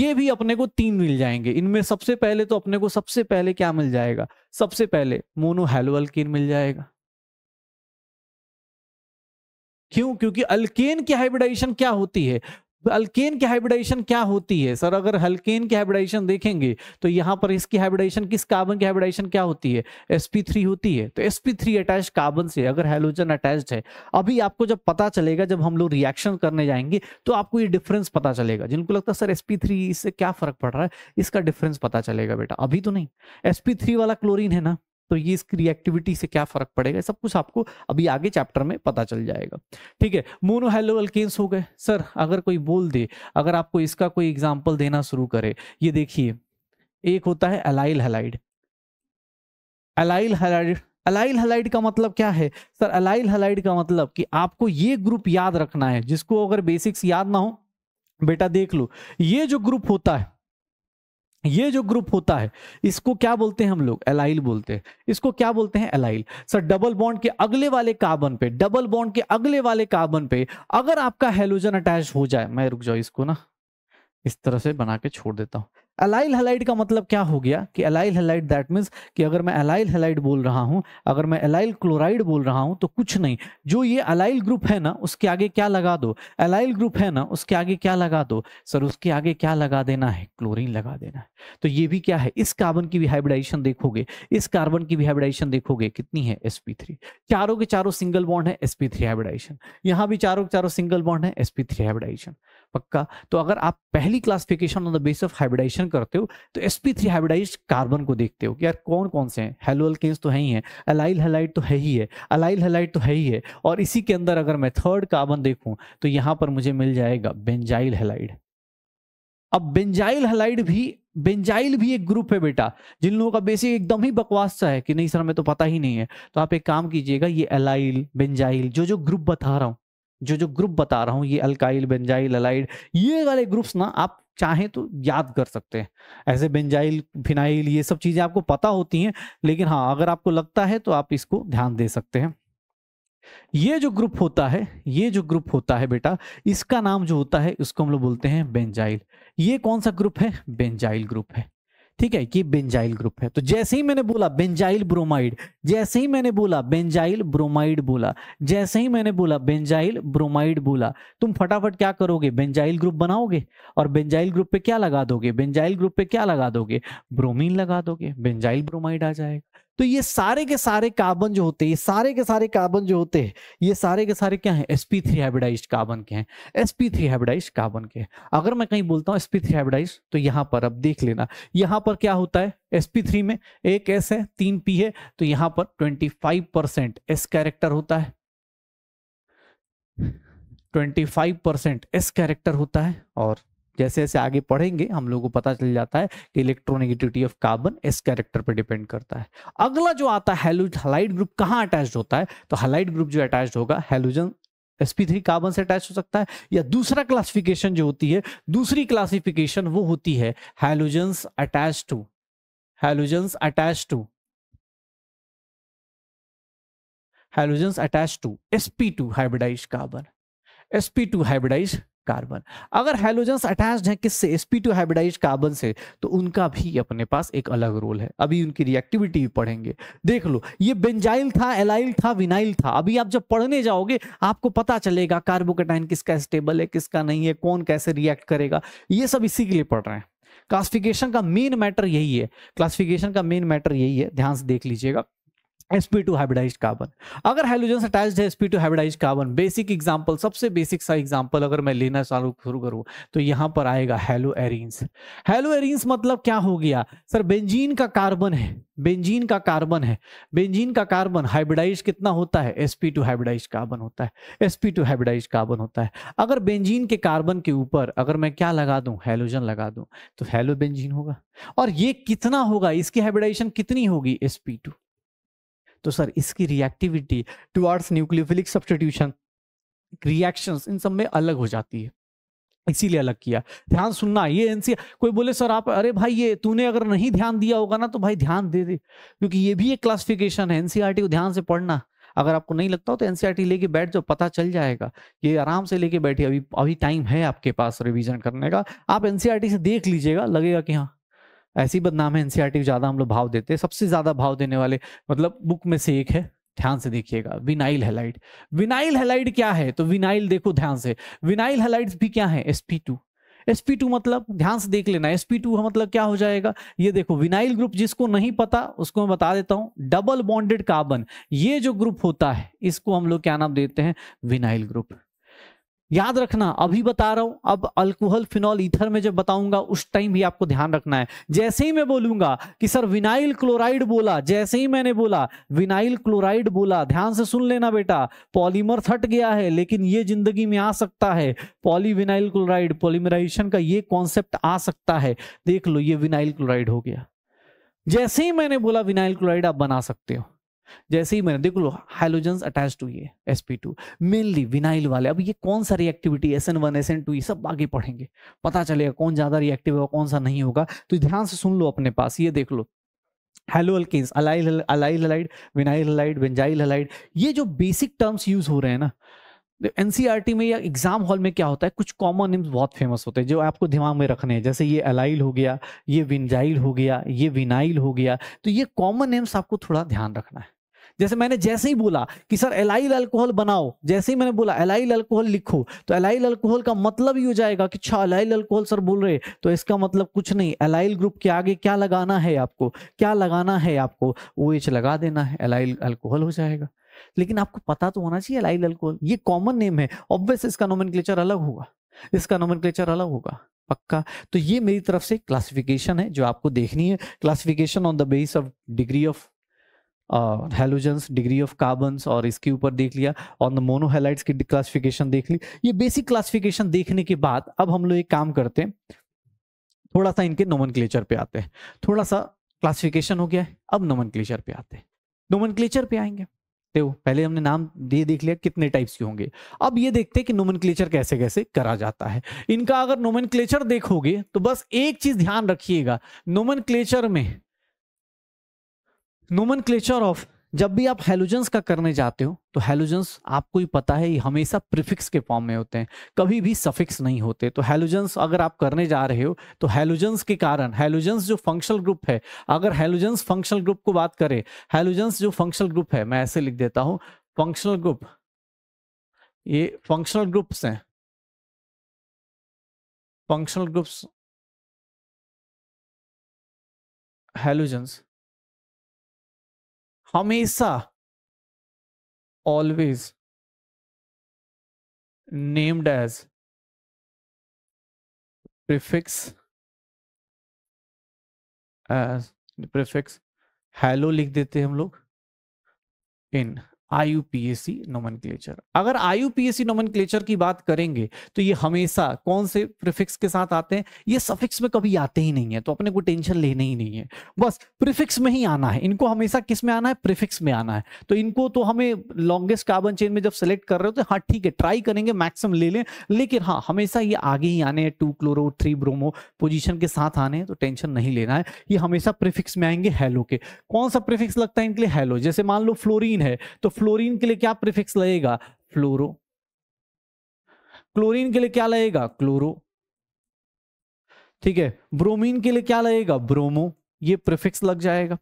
A: ये भी अपने को तीन मिल जाएंगे इनमें सबसे पहले तो अपने को सबसे पहले क्या मिल जाएगा सबसे पहले मोनोहेलो मिल जाएगा क्यों क्योंकि अल्केन की हाइब्रिडाइजेशन क्या होती है अल्केन की हाइब्रिडाइजेशन क्या होती है सर अगर हल्केन की हाइब्रिडाइजेशन देखेंगे तो यहाँ पर इसकी हाइब्रिडाइजेशन किस कार्बन की हाइब्रिडाइजेशन क्या होती है sp3 होती है तो sp3 अटैच कार्बन से अगर हेलोजन अटैच है अभी आपको जब पता चलेगा जब हम लोग रिएक्शन करने जाएंगे तो आपको ये डिफरेंस पता चलेगा जिनको लगता है सर sp3 इससे क्या फर्क पड़ रहा है इसका डिफरेंस पता चलेगा बेटा अभी तो नहीं sp3 वाला क्लोरीन है ना तो ये इसकी रिएक्टिविटी से क्या फर्क पड़ेगा सब कुछ आपको अभी आगे चैप्टर में पता चल जाएगा ठीक है मोनोहेलो अल्केन्स हो गए सर अगर कोई बोल दे अगर आपको इसका कोई एग्जाम्पल देना शुरू करे ये देखिए एक होता है allyl halide allyl halide allyl halide का मतलब क्या है सर अलाइल हलाइड का मतलब कि आपको ये ग्रुप याद रखना है जिसको अगर बेसिक्स याद ना हो बेटा देख लो ये जो ग्रुप होता है ये जो ग्रुप होता है इसको क्या बोलते हैं हम लोग एलाइल बोलते हैं इसको क्या बोलते हैं एलाइल सर डबल बॉन्ड के अगले वाले कार्बन पे डबल बॉन्ड के अगले वाले कार्बन पे अगर आपका हेलोजन अटैच हो जाए मैं रुक जाओ इसको ना इस तरह से बना के छोड़ देता हूं अलाइल हेलाइट का मतलब क्या हो गया कि अलाइल हेलाइट दैट मीन्स कि अगर मैं अलाइल हेलाइट बोल रहा हूँ अगर मैं अलाइल क्लोराइड बोल रहा हूँ तो कुछ नहीं जो ये अलाइल ग्रुप है ना उसके आगे क्या लगा दो अलाइल ग्रुप है ना उसके आगे क्या लगा दो सर उसके आगे क्या लगा देना है क्लोरिन लगा देना है तो ये भी क्या है इस कार्बन की भी हाइब्रिडाइजेशन देखोगे इस कार्बन की भी हाइब्रिडाइजेशन देखोगे कितनी है एस चारों के चारों सिंगल बॉन्ड है एस पी हाइब्रिडाइजेशन यहाँ भी चारों के चारों सिंगल बॉन्ड है एस पी हाइब्रिडाइजेशन पक्का तो अगर आप पहली classification on the base of hybridization करते हो तो sp3 हाइब्रिडाइज्ड थ्री कार्बन को देखते हो कि यार कौन कौन से हैं तो हेलोअल तो है ही है अलाइल हेलाइट तो है ही है अलाइल हेलाइट तो है ही है और इसी के अंदर अगर मैं थर्ड कार्बन देखूँ तो यहाँ पर मुझे मिल जाएगा बेंजाइल हेलाइड अब बेंजाइल हेलाइड भी बेंजाइल भी एक ग्रुप है बेटा जिन लोगों का बेसिक एकदम ही बकवास सा है कि नहीं सर हमें तो पता ही नहीं है तो आप एक काम कीजिएगा ये एलाइल बेंजाइल जो जो ग्रुप बता रहा हूँ जो जो ग्रुप बता रहा हूँ ये अल्काइल बेंजाइल अलाइड ये वाले ग्रुप्स ना आप चाहें तो याद कर सकते हैं ऐसे बेंजाइल फिनाइल ये सब चीज़ें आपको पता होती हैं लेकिन हाँ अगर आपको लगता है तो आप इसको ध्यान दे सकते हैं ये जो ग्रुप होता है ये जो ग्रुप होता है बेटा इसका नाम जो होता है उसको हम लोग बोलते हैं बेंजाइल ये कौन सा ग्रुप है बेंजाइल ग्रुप है ठीक है कि बेंजाइल ग्रुप है तो जैसे ही मैंने बोला बेंजाइल ब्रोमाइड जैसे ही मैंने बोला बेंजाइल ब्रोमाइड बोला जैसे ही मैंने बोला बेंजाइल ब्रोमाइड बोला तुम फटाफट क्या करोगे बेंजाइल ग्रुप बनाओगे और बेंजाइल ग्रुप पे क्या लगा दोगे बेंजाइल ग्रुप पे क्या लगा दोगे ब्रोमीन लगा दोगे बेंजाइल ब्रोमाइड आ जाएगा तो ये सारे के सारे कार्बन जो होते हैं ये सारे के सारे कार्बन जो होते हैं ये सारे के सारे क्या है sp3 थ्री कार्बन के हैं sp3 हाइब्रिडाइज्ड कार्बन के अगर मैं कहीं बोलता हूं sp3 थ्री हाइब्रिडाइज तो यहां पर अब देख लेना यहां पर क्या होता है sp3 में एक s है तीन p है तो यहां पर twenty five percent S character होता है 25% एस कैरेक्टर होता है और जैसे जैसे आगे पढ़ेंगे हम लोगों को पता चल जाता है कि इलेक्ट्रोनेगेटिविटी ऑफ कार्बन इस कैरेक्टर पर डिपेंड करता है अगला जो आता है हलाइड ग्रुप कहाँ अटैच होता है तो हेलाइट ग्रुप जो अटैच होगा हेलोजन sp3 कार्बन से अटैच हो सकता है या दूसरा क्लासिफिकेशन
B: जो होती है दूसरी क्लासिफिकेशन वो होती है halogens attach to halogens attach to halogens attach to sp2 hybridize carbon sp2 hybridize carbon
A: अगर हाइड्रोजन्स अटैच्ड हैं किससे sp2 हाइब्रिडाइज कार्बन से तो उनका भी अपने पास एक अलग रोल है अभी उनकी रिएक्टिविटी भी पढ़ेंगे देख लो ये बेंजाइल था एलाइल था विनाइल था अभी आप जब पढ़ने जाओगे आपको पता चलेगा कार्बोकेटाइन किसका स्टेबल है किसका नहीं है कौन कैसे रिएक्ट करेगा ये सब इसी के लिए पढ़ रहे हैं क्लासिफिकेशन का मेन मैटर यही है क्लासिफिकेशन का मेन मैटर यही है ध्यान से देख लीजिएगा sp2 हाइब्रिडाइज्ड कार्बन अगर हाइड्रोजन अटैच्ड है sp2 hybridized carbon basic example सबसे बेसिक सा एग्जांपल अगर मैं लेना चालू शुरू करूँ तो यहाँ पर आएगा हेलो एरिन्स हेलो एरिन्स मतलब क्या हो गया सर बेंजीन का कार्बन है बेंजीन का कार्बन है बेंजीन का कार्बन हाइब्रिडाइज कितना होता है sp2 हाइब्रिडाइज कार्बन होता है sp2 हाइब्रिडाइज कार्बन होता है अगर बेंजीन के कार्बन के ऊपर अगर मैं क्या लगा दूं हेलोजन लगा दूं तो हेलो बेंजीन होगा और ये कितना होगा इसकी हाइब्रिडाइजेशन कितनी होगी sp2 तो सर इसकी reactivity towards nucleophilic substitution reactions इन सब में अलग हो जाती है इसीलिए अलग किया ध्यान सुनना ये एनसी कोई बोले सर आप अरे भाई ये तूने अगर नहीं ध्यान दिया होगा ना तो भाई ध्यान दे दे क्योंकि ये भी एक क्लासिफिकेशन है एनसीईआरटी e को ध्यान से पढ़ना अगर आपको नहीं लगता हो तो एनसीईआरटी e लेके बैठ जाओ पता चल जाएगा ये आराम से लेके बैठिए अभी अभी टाइम है आपके पास रिविजन करने का आप एनसीईआरटी e से देख लीजिएगा लगेगा कि हाँ ऐसी बदनाम है एनसीआर e ज्यादा हम लोग भाव देते हैं सबसे ज्यादा भाव देने वाले मतलब बुक में से एक है ध्यान से देखिएगा विनाइल हेलाइड विनाइल हेलाइड क्या है तो विनाइल देखो ध्यान से विनाइल हेलाइड भी क्या है एसपी टू एसपी टू मतलब ध्यान से देख लेना एसपी टू मतलब क्या हो जाएगा ये देखो विनाइल ग्रुप जिसको नहीं पता उसको मैं बता देता हूं डबल बॉन्डेड कार्बन ये जो ग्रुप होता है इसको हम लोग क्या नाम देते हैं विनाइल ग्रुप याद रखना अभी बता रहा हूं अब अल्कोहल फिनॉल ईथर में जब बताऊंगा उस टाइम भी आपको ध्यान रखना है जैसे ही मैं बोलूंगा कि सर विनाइल क्लोराइड बोला जैसे ही मैंने बोला विनाइल क्लोराइड बोला ध्यान से सुन लेना बेटा पॉलीमर थट गया है लेकिन ये जिंदगी में आ सकता है पॉलीविनाइल क्लोराइड पॉलीमराइजेशन का ये कॉन्सेप्ट आ सकता है देख लो ये विनाइल क्लोराइड हो गया जैसे ही मैंने बोला विनाइल क्लोराइड आप बना सकते हो जैसे ही मैंने देख लो हाइलोजन अटैच टू ये S P two mainly vinyl वाले अब ये कौन सा reactivity S S N one N two ये सब आगे पढ़ेंगे पता चलेगा कौन ज्यादा रिएक्टिव होगा कौन सा नहीं होगा तो ध्यान से सुन लो अपने पास ये देख लो हेलो अल्किस allyl allyl halide vinyl halide benzyl halide ये जो बेसिक टर्म्स यूज हो रहे हैं ना एनसीईआरटी में या एग्जाम हॉल में क्या होता है कुछ कॉमन नेम्स बहुत फेमस होते हैं जो आपको दिमाग में रखने हैं जैसे ये एलाइल हो गया ये विंजाइल हो गया ये विनाइल हो गया तो ये कॉमन नेम्स आपको थोड़ा ध्यान रखना है जैसे मैंने जैसे ही बोला कि सर एलाइल अल्कोहल बनाओ जैसे ही मैंने बोला एलाइल अल्कोहल लिखो तो एलाइल अल्कोहल का मतलब ही हो जाएगा कि अच्छा एलाइल अल्कोहल सर बोल रहे तो इसका मतलब कुछ नहीं एलाइल ग्रुप के आगे क्या लगाना है आपको क्या लगाना है आपको ओ एच लगा देना है एलाइल अल्कोहल हो जाएगा लेकिन आपको पता तो होना चाहिए लाइल अल्कोहल ये कॉमन नेम है ऑब्वियस इसका नोमन अलग होगा इसका नोमन अलग होगा पक्का तो ये मेरी तरफ से क्लासिफिकेशन है जो आपको देखनी है classification on the base of degree of halogens degree of carbons और इसके ऊपर देख लिया और मोनोहेलाइट्स की क्लासिफिकेशन देख ली ये बेसिक क्लासिफिकेशन देखने के बाद अब हम लोग एक काम करते हैं थोड़ा सा इनके नोमन पे आते हैं थोड़ा सा क्लासिफिकेशन हो गया है अब नोमन पे आते हैं नोमन पे आएंगे हो पहले हमने नाम ये देख लिया कितने टाइप्स के होंगे अब ये देखते हैं कि नोमन कैसे कैसे करा जाता है इनका अगर नोमन देखोगे तो बस एक चीज ध्यान रखिएगा नोमन में नोमन ऑफ जब भी आप हेलोजेंस का करने जाते हो तो हेलोजेंस आपको ही पता है ये हमेशा प्रिफिक्स के फॉर्म में होते हैं कभी भी सफिक्स नहीं होते तो हेलोजेंस अगर आप करने जा रहे हो तो हेलोजेंस के कारण हेलोजेंस जो फंक्शनल ग्रुप है अगर हेलोजेंस फंक्शनल ग्रुप को बात करें हेलोजेंस जो फंक्शनल ग्रुप है मैं ऐसे लिख देता हूँ फंक्शनल
B: ग्रुप ये फंक्शनल ग्रुप्स हैं फंक्शनल ग्रुप्स हेलोजेंस हमेशा always named as prefix as prefix halo लिख देते हैं हम लोग इन आईयूपीएसी
A: नोमनक्लेचर अगर आईयूपीएसी नोमनक्लेचर की बात करेंगे तो ये हमेशा कौन से प्रिफिक्स के साथ आते हैं ये सफिक्स में कभी आते ही नहीं है तो अपने को टेंशन लेना ही नहीं है बस प्रिफिक्स में ही आना है इनको हमेशा किस में आना है प्रिफिक्स में आना है तो इनको तो हमें लॉन्गेस्ट कार्बन चेन में जब सेलेक्ट कर रहे हो तो हाँ ठीक है ट्राई करेंगे मैक्सिमम ले लें लेकिन हाँ हमेशा ये आगे ही आने हैं two chloro three bromo position के साथ आने हैं तो टेंशन नहीं लेना है ये हमेशा प्रिफिक्स में आएंगे हेलो के कौन सा प्रिफिक्स लगता है इनके लिए हेलो जैसे मान लो फ्लोरिन है तो फ्लोरीन के लिए क्या प्रिफिक्स लगेगा फ्लोरो क्लोरीन के लिए क्या लगेगा क्लोरो ठीक है ब्रोमीन के लिए क्या लगेगा ब्रोमो ये प्रिफिक्स लग जाएगा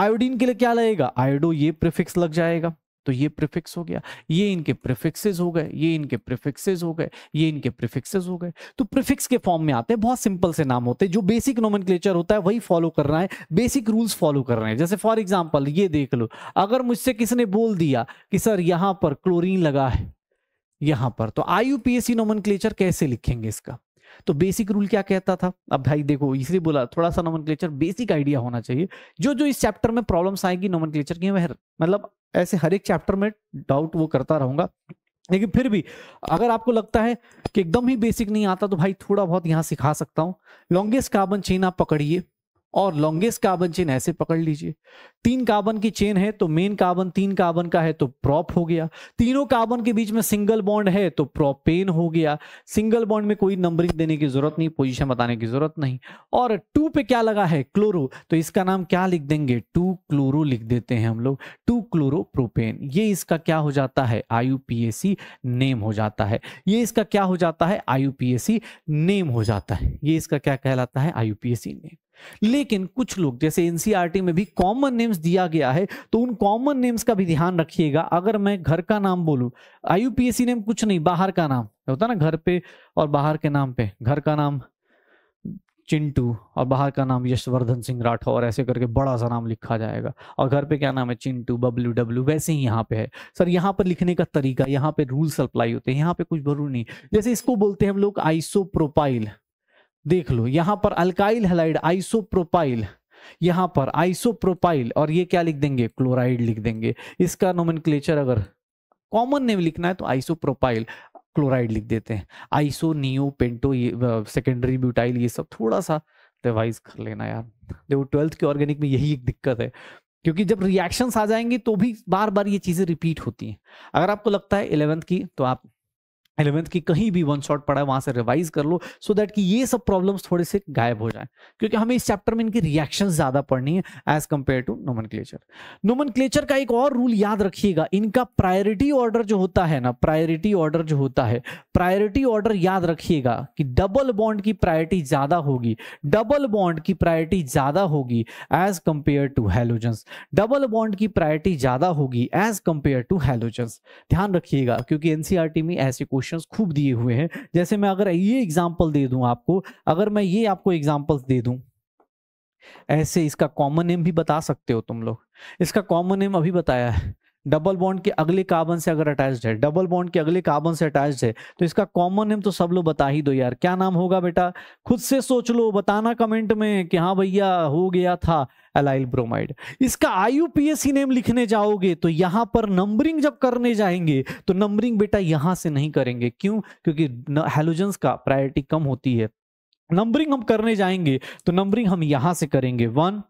A: आयोडीन के लिए क्या लगेगा आयोडो ये प्रिफिक्स लग जाएगा तो ये प्रिफिक्स हो गया ये इनके प्रिफिक्सेस हो गए ये इनके प्रिफिक्सेस हो गए ये इनके प्रिफिक्सेस हो गए तो प्रिफिक्स के फॉर्म में आते हैं बहुत सिंपल से नाम होते हैं जो बेसिक नोमन होता है वही फॉलो करना है बेसिक रूल्स फॉलो कर रहे हैं जैसे फॉर एग्जाम्पल ये देख लो अगर मुझसे किसी ने बोल दिया कि सर यहां पर क्लोरीन लगा है यहां पर तो आई यू कैसे लिखेंगे इसका तो बेसिक रूल क्या कहता था अब भाई देखो इसलिए बोला थोड़ा सा नोमन बेसिक आइडिया होना चाहिए जो जो इस चैप्टर में प्रॉब्लम आएगी नोमन की वह मतलब ऐसे हर एक चैप्टर में डाउट वो करता रहूंगा लेकिन फिर भी अगर आपको लगता है कि एकदम ही बेसिक नहीं आता तो भाई थोड़ा बहुत यहाँ सिखा सकता हूँ लॉन्गेस्ट कार्बन चेन आप पकड़िए और लॉन्गेस्ट कार्बन चेन ऐसे पकड़ लीजिए तीन कार्बन की चेन है तो मेन कार्बन तीन कार्बन का है तो प्रॉप हो गया तीनों कार्बन के बीच में सिंगल बॉन्ड है तो प्रोपेन हो गया सिंगल बॉन्ड में कोई नंबरिंग देने की जरूरत नहीं पोजीशन बताने की जरूरत नहीं और टू पे क्या लगा है क्लोरो तो इसका नाम क्या लिख देंगे टू क्लोरो लिख देते हैं हम लोग टू क्लोरो प्रोपेन ये इसका क्या हो जाता है आयु नेम हो जाता है ये इसका क्या हो जाता है आयु नेम हो जाता है ये इसका क्या कहलाता है आयु नेम लेकिन कुछ लोग जैसे एनसीईआरटी e में भी कॉमन नेम्स दिया गया है तो उन कॉमन नेम्स का भी ध्यान रखिएगा अगर मैं घर का नाम बोलूं आईयूपीएसी नेम कुछ नहीं बाहर का नाम होता ना घर पे और बाहर के नाम पे घर का नाम चिंटू और बाहर का नाम यशवर्धन सिंह राठौर ऐसे करके बड़ा सा नाम लिखा जाएगा और घर पे क्या नाम है चिंटू बब्लू डब्लू वैसे ही यहाँ पे है सर यहाँ पर लिखने का तरीका यहाँ पे रूल्स अप्लाई होते हैं यहाँ पे कुछ जरूरी नहीं जैसे इसको बोलते हैं हम लोग आइसो प्रोपाइल देख लो यहां पर अल्काइल हेलाइड आइसोप्रोपाइल यहां पर आइसोप्रोपाइल और ये क्या लिख देंगे क्लोराइड लिख देंगे इसका नोमन अगर कॉमन नेम लिखना है तो आइसोप्रोपाइल क्लोराइड लिख देते हैं आइसो नियो पेंटो ये सेकेंडरी ब्यूटाइल ये सब थोड़ा सा रिवाइज कर लेना यार देखो ट्वेल्थ के ऑर्गेनिक में यही एक दिक्कत है क्योंकि जब रिएक्शंस आ जाएंगे तो भी बार बार ये चीज़ें रिपीट होती हैं अगर आपको लगता है इलेवेंथ की तो आप एलेवेंथ की कहीं भी वन शॉट पड़ा है वहां से रिवाइज कर लो सो दैट कि ये सब प्रॉब्लम्स थोड़े से गायब हो जाए क्योंकि हमें इस चैप्टर में इनकी रिएक्शंस ज्यादा पढ़नी है as compare to nomenclature का एक और रूल याद रखिएगा इनका प्रायोरिटी ऑर्डर जो होता है ना प्रायोरिटी ऑर्डर जो होता है प्रायोरिटी ऑर्डर याद रखिएगा कि डबल बॉन्ड की प्रायोरिटी ज्यादा होगी डबल बॉन्ड की प्रायोरिटी ज्यादा होगी as compare to halogens double bond की प्रायोरिटी ज्यादा होगी एज कंपेयर टू हेलोजन्स ध्यान रखिएगा क्योंकि एनसीआरटी e में ऐसे क्वेश्चन क्वेश्चंस खूब दिए हुए हैं जैसे मैं अगर ये एग्जांपल दे दूं आपको अगर मैं ये आपको एग्जांपल्स दे दूं ऐसे इसका कॉमन नेम भी बता सकते हो तुम लोग इसका कॉमन नेम अभी बताया है डबल बॉन्ड के अगले कार्बन से अगर अटैच्ड है डबल बॉन्ड के अगले कार्बन से अटैच्ड है तो इसका कॉमन नेम तो सब लोग बता ही दो यार क्या नाम होगा बेटा खुद से सोच लो बताना कमेंट में कि हाँ भैया हो गया था एलाइल ब्रोमाइड इसका आईयूपीएसी नेम लिखने जाओगे तो यहाँ पर नंबरिंग जब करने जाएंगे तो नंबरिंग बेटा यहाँ से नहीं करेंगे क्यों क्योंकि हेलोजेंस का प्रायोरिटी कम होती है नंबरिंग हम करने जाएंगे तो नंबरिंग हम यहाँ से करेंगे वन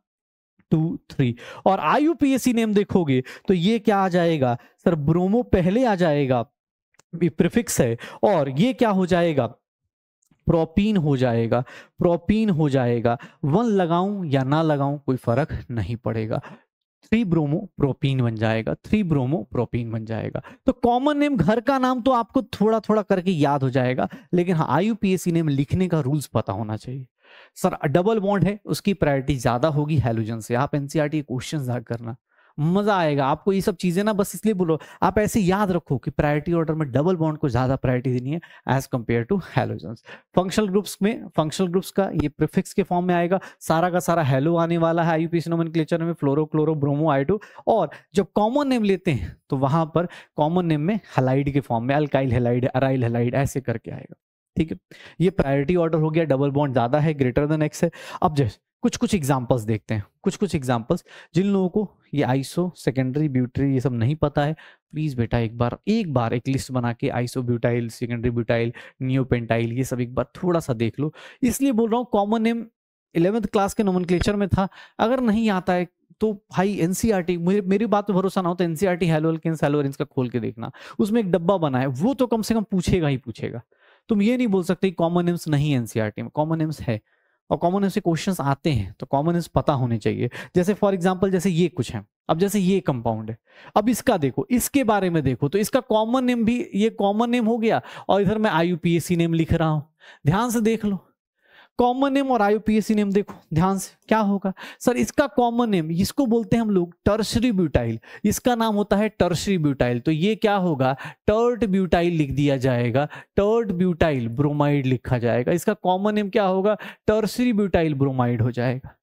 A: टू थ्री और आईयूपीएसी नेम देखोगे तो ये क्या आ जाएगा सर ब्रोमो पहले आ जाएगा प्रिफिक्स है और ये क्या हो जाएगा प्रोपीन हो जाएगा प्रोपीन हो जाएगा वन लगाऊं या ना लगाऊं कोई फर्क नहीं पड़ेगा थ्री ब्रोमो प्रोपीन बन जाएगा थ्री ब्रोमो प्रोपीन बन जाएगा तो कॉमन नेम घर का नाम तो आपको थोड़ा थोड़ा करके याद हो जाएगा लेकिन हाँ आई नेम लिखने का रूल्स पता होना चाहिए सर डबल बॉन्ड है उसकी प्रायोरिटी ज़्यादा होगी हेलोजन से आप एनसीईआरटी क्वेश्चन याद करना मज़ा आएगा आपको ये सब चीज़ें ना बस इसलिए बोलो आप ऐसे याद रखो कि प्रायोरिटी ऑर्डर में डबल बॉन्ड को ज़्यादा प्रायोरिटी देनी है as compare to halogen functional groups में फंक्शनल ग्रुप्स का ये प्रिफिक्स के फॉर्म में आएगा सारा का सारा हेलो आने वाला है आईयूपीसी नोमेनक्लेचर में फ्लोरो क्लोरो ब्रोमो आइटो और जब कॉमन नेम लेते हैं तो वहां पर कॉमन नेम में हेलाइड के फॉर्म में अल्काइल हेलाइड अराइल हेलाइड ऐसे करके आएगा ठीक है ये प्रायोरिटी ऑर्डर हो गया डबल बॉन्ड ज्यादा है ग्रेटर देन एक्स है अब जैसे कुछ कुछ एग्जाम्पल्स देखते हैं कुछ कुछ एग्जाम्पल्स जिन लोगों को ये आइसो सेकेंडरी ब्यूटरी ये सब नहीं पता है प्लीज़ बेटा एक बार एक बार एक लिस्ट बना के iso butyl secondary butyl neo pentyl ये सब एक बार थोड़ा सा देख लो इसलिए बोल रहा हूँ कॉमन नेम इलेवेंथ क्लास के नोमन में था अगर नहीं आता है तो भाई एनसीआर e मेरी बात पर भरोसा ना हो तो एनसीआर हेलो e का खोल के देखना उसमें एक डब्बा बना है वो तो कम से कम पूछेगा ही पूछेगा तुम ये नहीं बोल सकते कॉमन एम्स नहीं एनसीआरटी में कॉमन एम्स है और कॉमन एम्स से क्वेश्चन आते हैं तो कॉमन एम्स पता होने चाहिए जैसे फॉर एग्जाम्पल जैसे ये कुछ है अब जैसे ये कंपाउंड है अब इसका देखो इसके बारे में देखो तो इसका कॉमन नेम भी ये कॉमन नेम हो गया और इधर मैं आई नेम लिख रहा हूं ध्यान से देख लो कॉमन नेम और आईयूपीएसी नेम देखो ध्यान से क्या होगा सर इसका कॉमन नेम इसको बोलते हैं हम लोग टर्सरी ब्यूटाइल इसका नाम होता है टर्सरी ब्यूटाइल तो ये क्या होगा टर्ट ब्यूटाइल लिख दिया जाएगा टर्ट ब्यूटाइल ब्रोमाइड लिखा जाएगा इसका कॉमन नेम क्या होगा टर्सरी ब्यूटाइल ब्रोमाइड हो जाएगा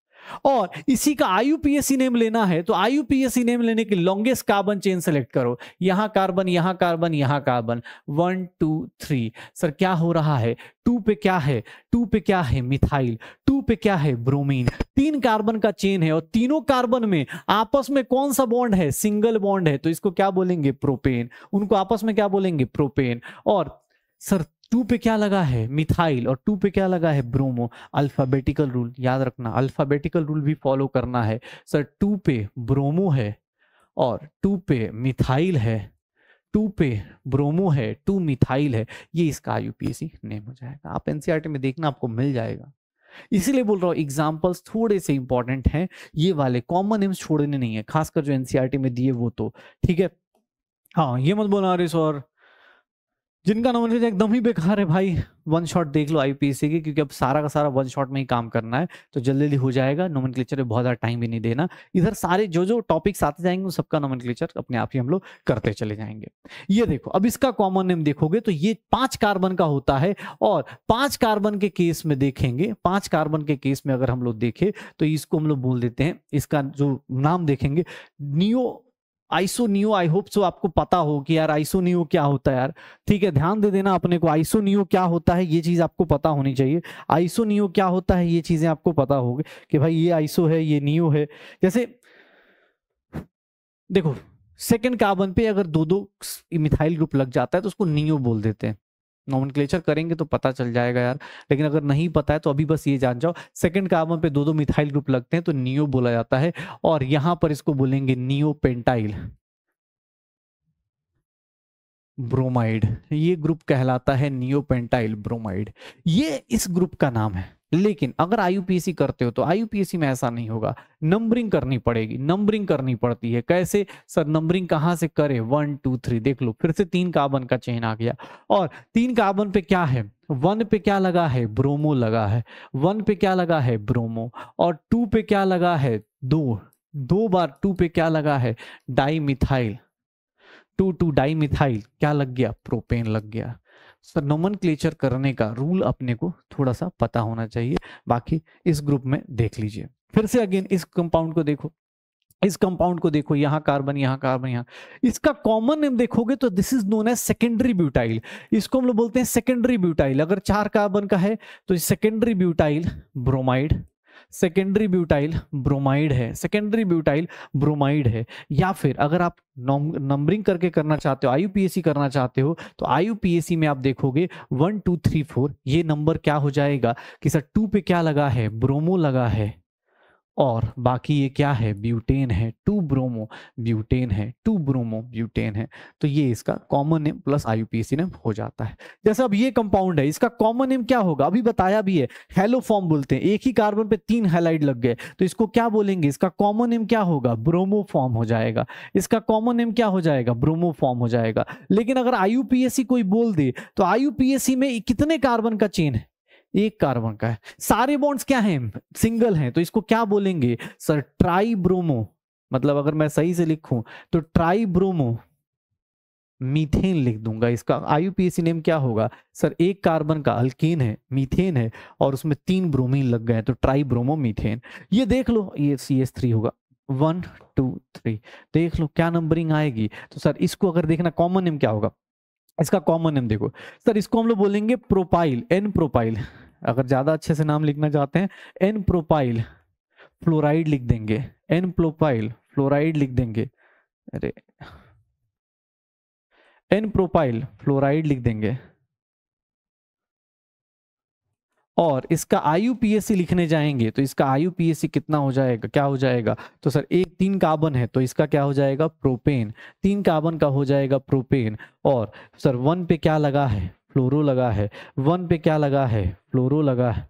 A: और इसी का आईयूपीएसी नेम लेना है तो आईयूपीएसी नेम लेने के लॉन्गेस्ट कार्बन चेन सेलेक्ट करो यहां कार्बन यहां कार्बन यहां carbon one two three sir क्या हो रहा है टू पे क्या है टू पे क्या है मिथाइल टू पे क्या है ब्रोमीन तीन कार्बन का चेन है और तीनों कार्बन में आपस में कौन सा बॉन्ड है सिंगल बॉन्ड है तो इसको क्या बोलेंगे प्रोपेन उनको आपस में क्या बोलेंगे प्रोपेन और सर टू पे क्या लगा है मिथाइल और टू पे क्या लगा है ब्रोमो अल्फाबेटिकल रूल याद रखना अल्फाबेटिकल रूल भी फॉलो करना है सर टू पे ब्रोमो है और टू पे मिथाइल है टू पे ब्रोमो है टू मिथाइल है ये इसका यूपीएससी नेम हो जाएगा आप एनसीआरटी e में देखना आपको मिल जाएगा इसीलिए बोल रहा हूँ एग्जाम्पल्स थोड़े से इंपॉर्टेंट हैं ये वाले कॉमन नेम्स छोड़ने नहीं है खासकर जो एनसीआरटी e में दिए वो तो ठीक है हाँ ये मत बोला अरे सर जिनका नॉमिनेशन एकदम ही बेकार है भाई वन शॉट देख लो आईपीसी की क्योंकि अब सारा का सारा वन शॉट में ही काम करना है तो जल्दी जल्दी हो जाएगा नोमन में बहुत ज़्यादा टाइम भी नहीं देना इधर सारे जो जो टॉपिक्स आते जाएंगे उन सबका नोमन अपने आप ही हम लोग करते चले जाएंगे ये देखो अब इसका कॉमन नेम देखोगे तो ये पांच कार्बन का होता है और पांच कार्बन के केस में देखेंगे पांच कार्बन के केस में अगर हम लोग देखें तो इसको हम लोग बोल देते हैं इसका जो नाम देखेंगे neo iso neo I hope so आपको पता हो कि यार आइसो न्यू क्या होता है यार ठीक है ध्यान दे देना अपने को आइसो न्यू क्या होता है ये चीज़ आपको पता होनी चाहिए आइसो न्यू क्या होता है ये चीज़ें आपको पता होगी कि भाई ये आइसो है ये न्यू है जैसे देखो सेकेंड कार्बन पे अगर दो दो मिथाइल ग्रुप लग जाता है तो उसको नियो बोल देते हैं नॉमन करेंगे तो पता चल जाएगा यार लेकिन अगर नहीं पता है तो अभी बस ये जान जाओ सेकंड कार्बन पे दो दो मिथाइल ग्रुप लगते हैं तो नियो बोला जाता है और यहां पर इसको बोलेंगे नियो पेंटाइल ब्रोमाइड ये ग्रुप कहलाता है नियो पेंटाइल ब्रोमाइड ये इस ग्रुप का नाम है लेकिन अगर आईयूपीएससी करते हो तो आईयूपीएससी में ऐसा नहीं होगा नंबरिंग करनी पड़ेगी नंबरिंग करनी पड़ती है कैसे सर नंबरिंग कहाँ से करे वन टू थ्री देख लो फिर से तीन कार्बन का चेन आ गया और तीन कार्बन पे क्या है वन पे क्या लगा है ब्रोमो लगा है वन पे क्या लगा है ब्रोमो और टू पे क्या लगा है दो दो बार टू पे क्या लगा है di methyl two two di methyl क्या लग गया प्रोपेन लग गया सर नोमन करने का रूल अपने को थोड़ा सा पता होना चाहिए बाकी इस ग्रुप में देख लीजिए फिर से अगेन इस कंपाउंड को देखो इस कंपाउंड को देखो यहाँ कार्बन यहाँ कार्बन यहाँ इसका कॉमन नेम देखोगे तो this is known as secondary butyl इसको हम लोग बोलते हैं सेकेंडरी ब्यूटाइल अगर चार कार्बन का है तो secondary butyl bromide secondary butyl bromide है सेकेंडरी ब्यूटाइल ब्रोमाइड है या फिर अगर आप नंबरिंग करके करना चाहते हो आई करना चाहते हो तो आई में आप देखोगे वन टू थ्री फोर ये नंबर क्या हो जाएगा कि सर टू पे क्या लगा है ब्रोमो लगा है और बाकी ये क्या है ब्यूटेन है टू ब्रोमो ब्यूटेन है टू ब्रोमो ब्यूटेन है तो ये इसका common name plus IUPAC name हो जाता है जैसे अब ये कंपाउंड है इसका कॉमन नेम क्या होगा अभी बताया भी है हेलो फॉर्म बोलते हैं एक ही कार्बन पे तीन हेलाइड लग गए तो इसको क्या बोलेंगे इसका कॉमन नेम क्या होगा ब्रोमो फॉर्म हो जाएगा इसका कॉमन नेम क्या हो जाएगा ब्रोमो फॉर्म हो जाएगा लेकिन अगर आईयूपीएसी कोई बोल दे तो आईयूपीएसी में कितने कार्बन का चेन है एक कार्बन का है सारे बॉन्ड्स क्या हैं सिंगल हैं तो इसको क्या बोलेंगे सर ट्राइब्रोमो मतलब अगर मैं सही से लिखूं तो ट्राइब्रोमो मीथेन लिख दूंगा इसका आईयूपीएसी नेम क्या होगा सर एक कार्बन का अल्कीन है मीथेन है और उसमें तीन ब्रोमीन लग गए तो ट्राइब्रोमो मीथेन ये देख लो ये सी एस थ्री होगा वन टू थ्री देख लो क्या नंबरिंग आएगी तो सर इसको अगर देखना कॉमन नेम क्या होगा इसका कॉमन नेम देखो सर इसको हम लोग बोलेंगे प्रोपाइल एन प्रोपाइल अगर ज़्यादा अच्छे से नाम लिखना चाहते हैं एन प्रोपाइल फ्लोराइड लिख देंगे
B: एन प्रोपाइल फ्लोराइड लिख देंगे अरे एन प्रोपाइल फ्लोराइड लिख देंगे
A: और इसका आयु पीएससी लिखने जाएंगे तो इसका आयु पीएससी कितना हो जाएगा क्या हो जाएगा तो सर एक तीन कार्बन है तो इसका क्या हो जाएगा प्रोपेन तीन कार्बन का हो जाएगा प्रोपेन और सर वन पे क्या लगा है फ्लोरो लगा है वन पे क्या लगा है फ्लोरो लगा है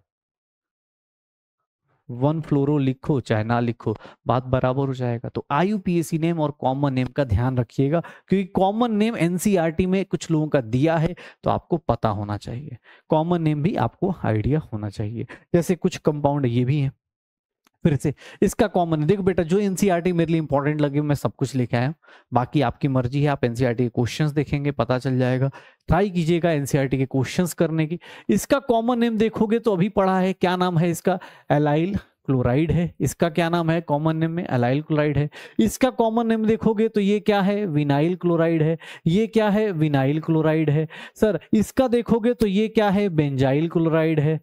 A: वन फ्लोरो लिखो चाहे ना लिखो बात बराबर हो जाएगा तो आई यूपीएससी नेम और कॉमन नेम का ध्यान रखिएगा क्योंकि कॉमन नेम एनसीईआरटी में कुछ लोगों का दिया है तो आपको पता होना चाहिए कॉमन नेम भी आपको आइडिया होना चाहिए जैसे कुछ कंपाउंड ये भी हैं फिर से इसका कॉमन देखो बेटा जो एनसीईआरटी e मेरे लिए इंपॉर्टेंट लगे मैं सब कुछ लेके आया हूँ बाकी आपकी मर्जी है आप एनसीईआरटी e के क्वेश्चंस देखेंगे पता चल जाएगा ट्राई कीजिएगा एनसीईआरटी e के क्वेश्चंस करने की इसका कॉमन नेम देखोगे तो अभी पढ़ा है क्या नाम है इसका एलाइल क्लोराइड है इसका क्या नाम है कॉमन नेम में अलाइल क्लोराइड है इसका कॉमन नेम देखोगे तो ये क्या है विनाइल क्लोराइड है ये क्या है विनाइल क्लोराइड है सर इसका देखोगे तो ये क्या है बेंजाइल क्लोराइड है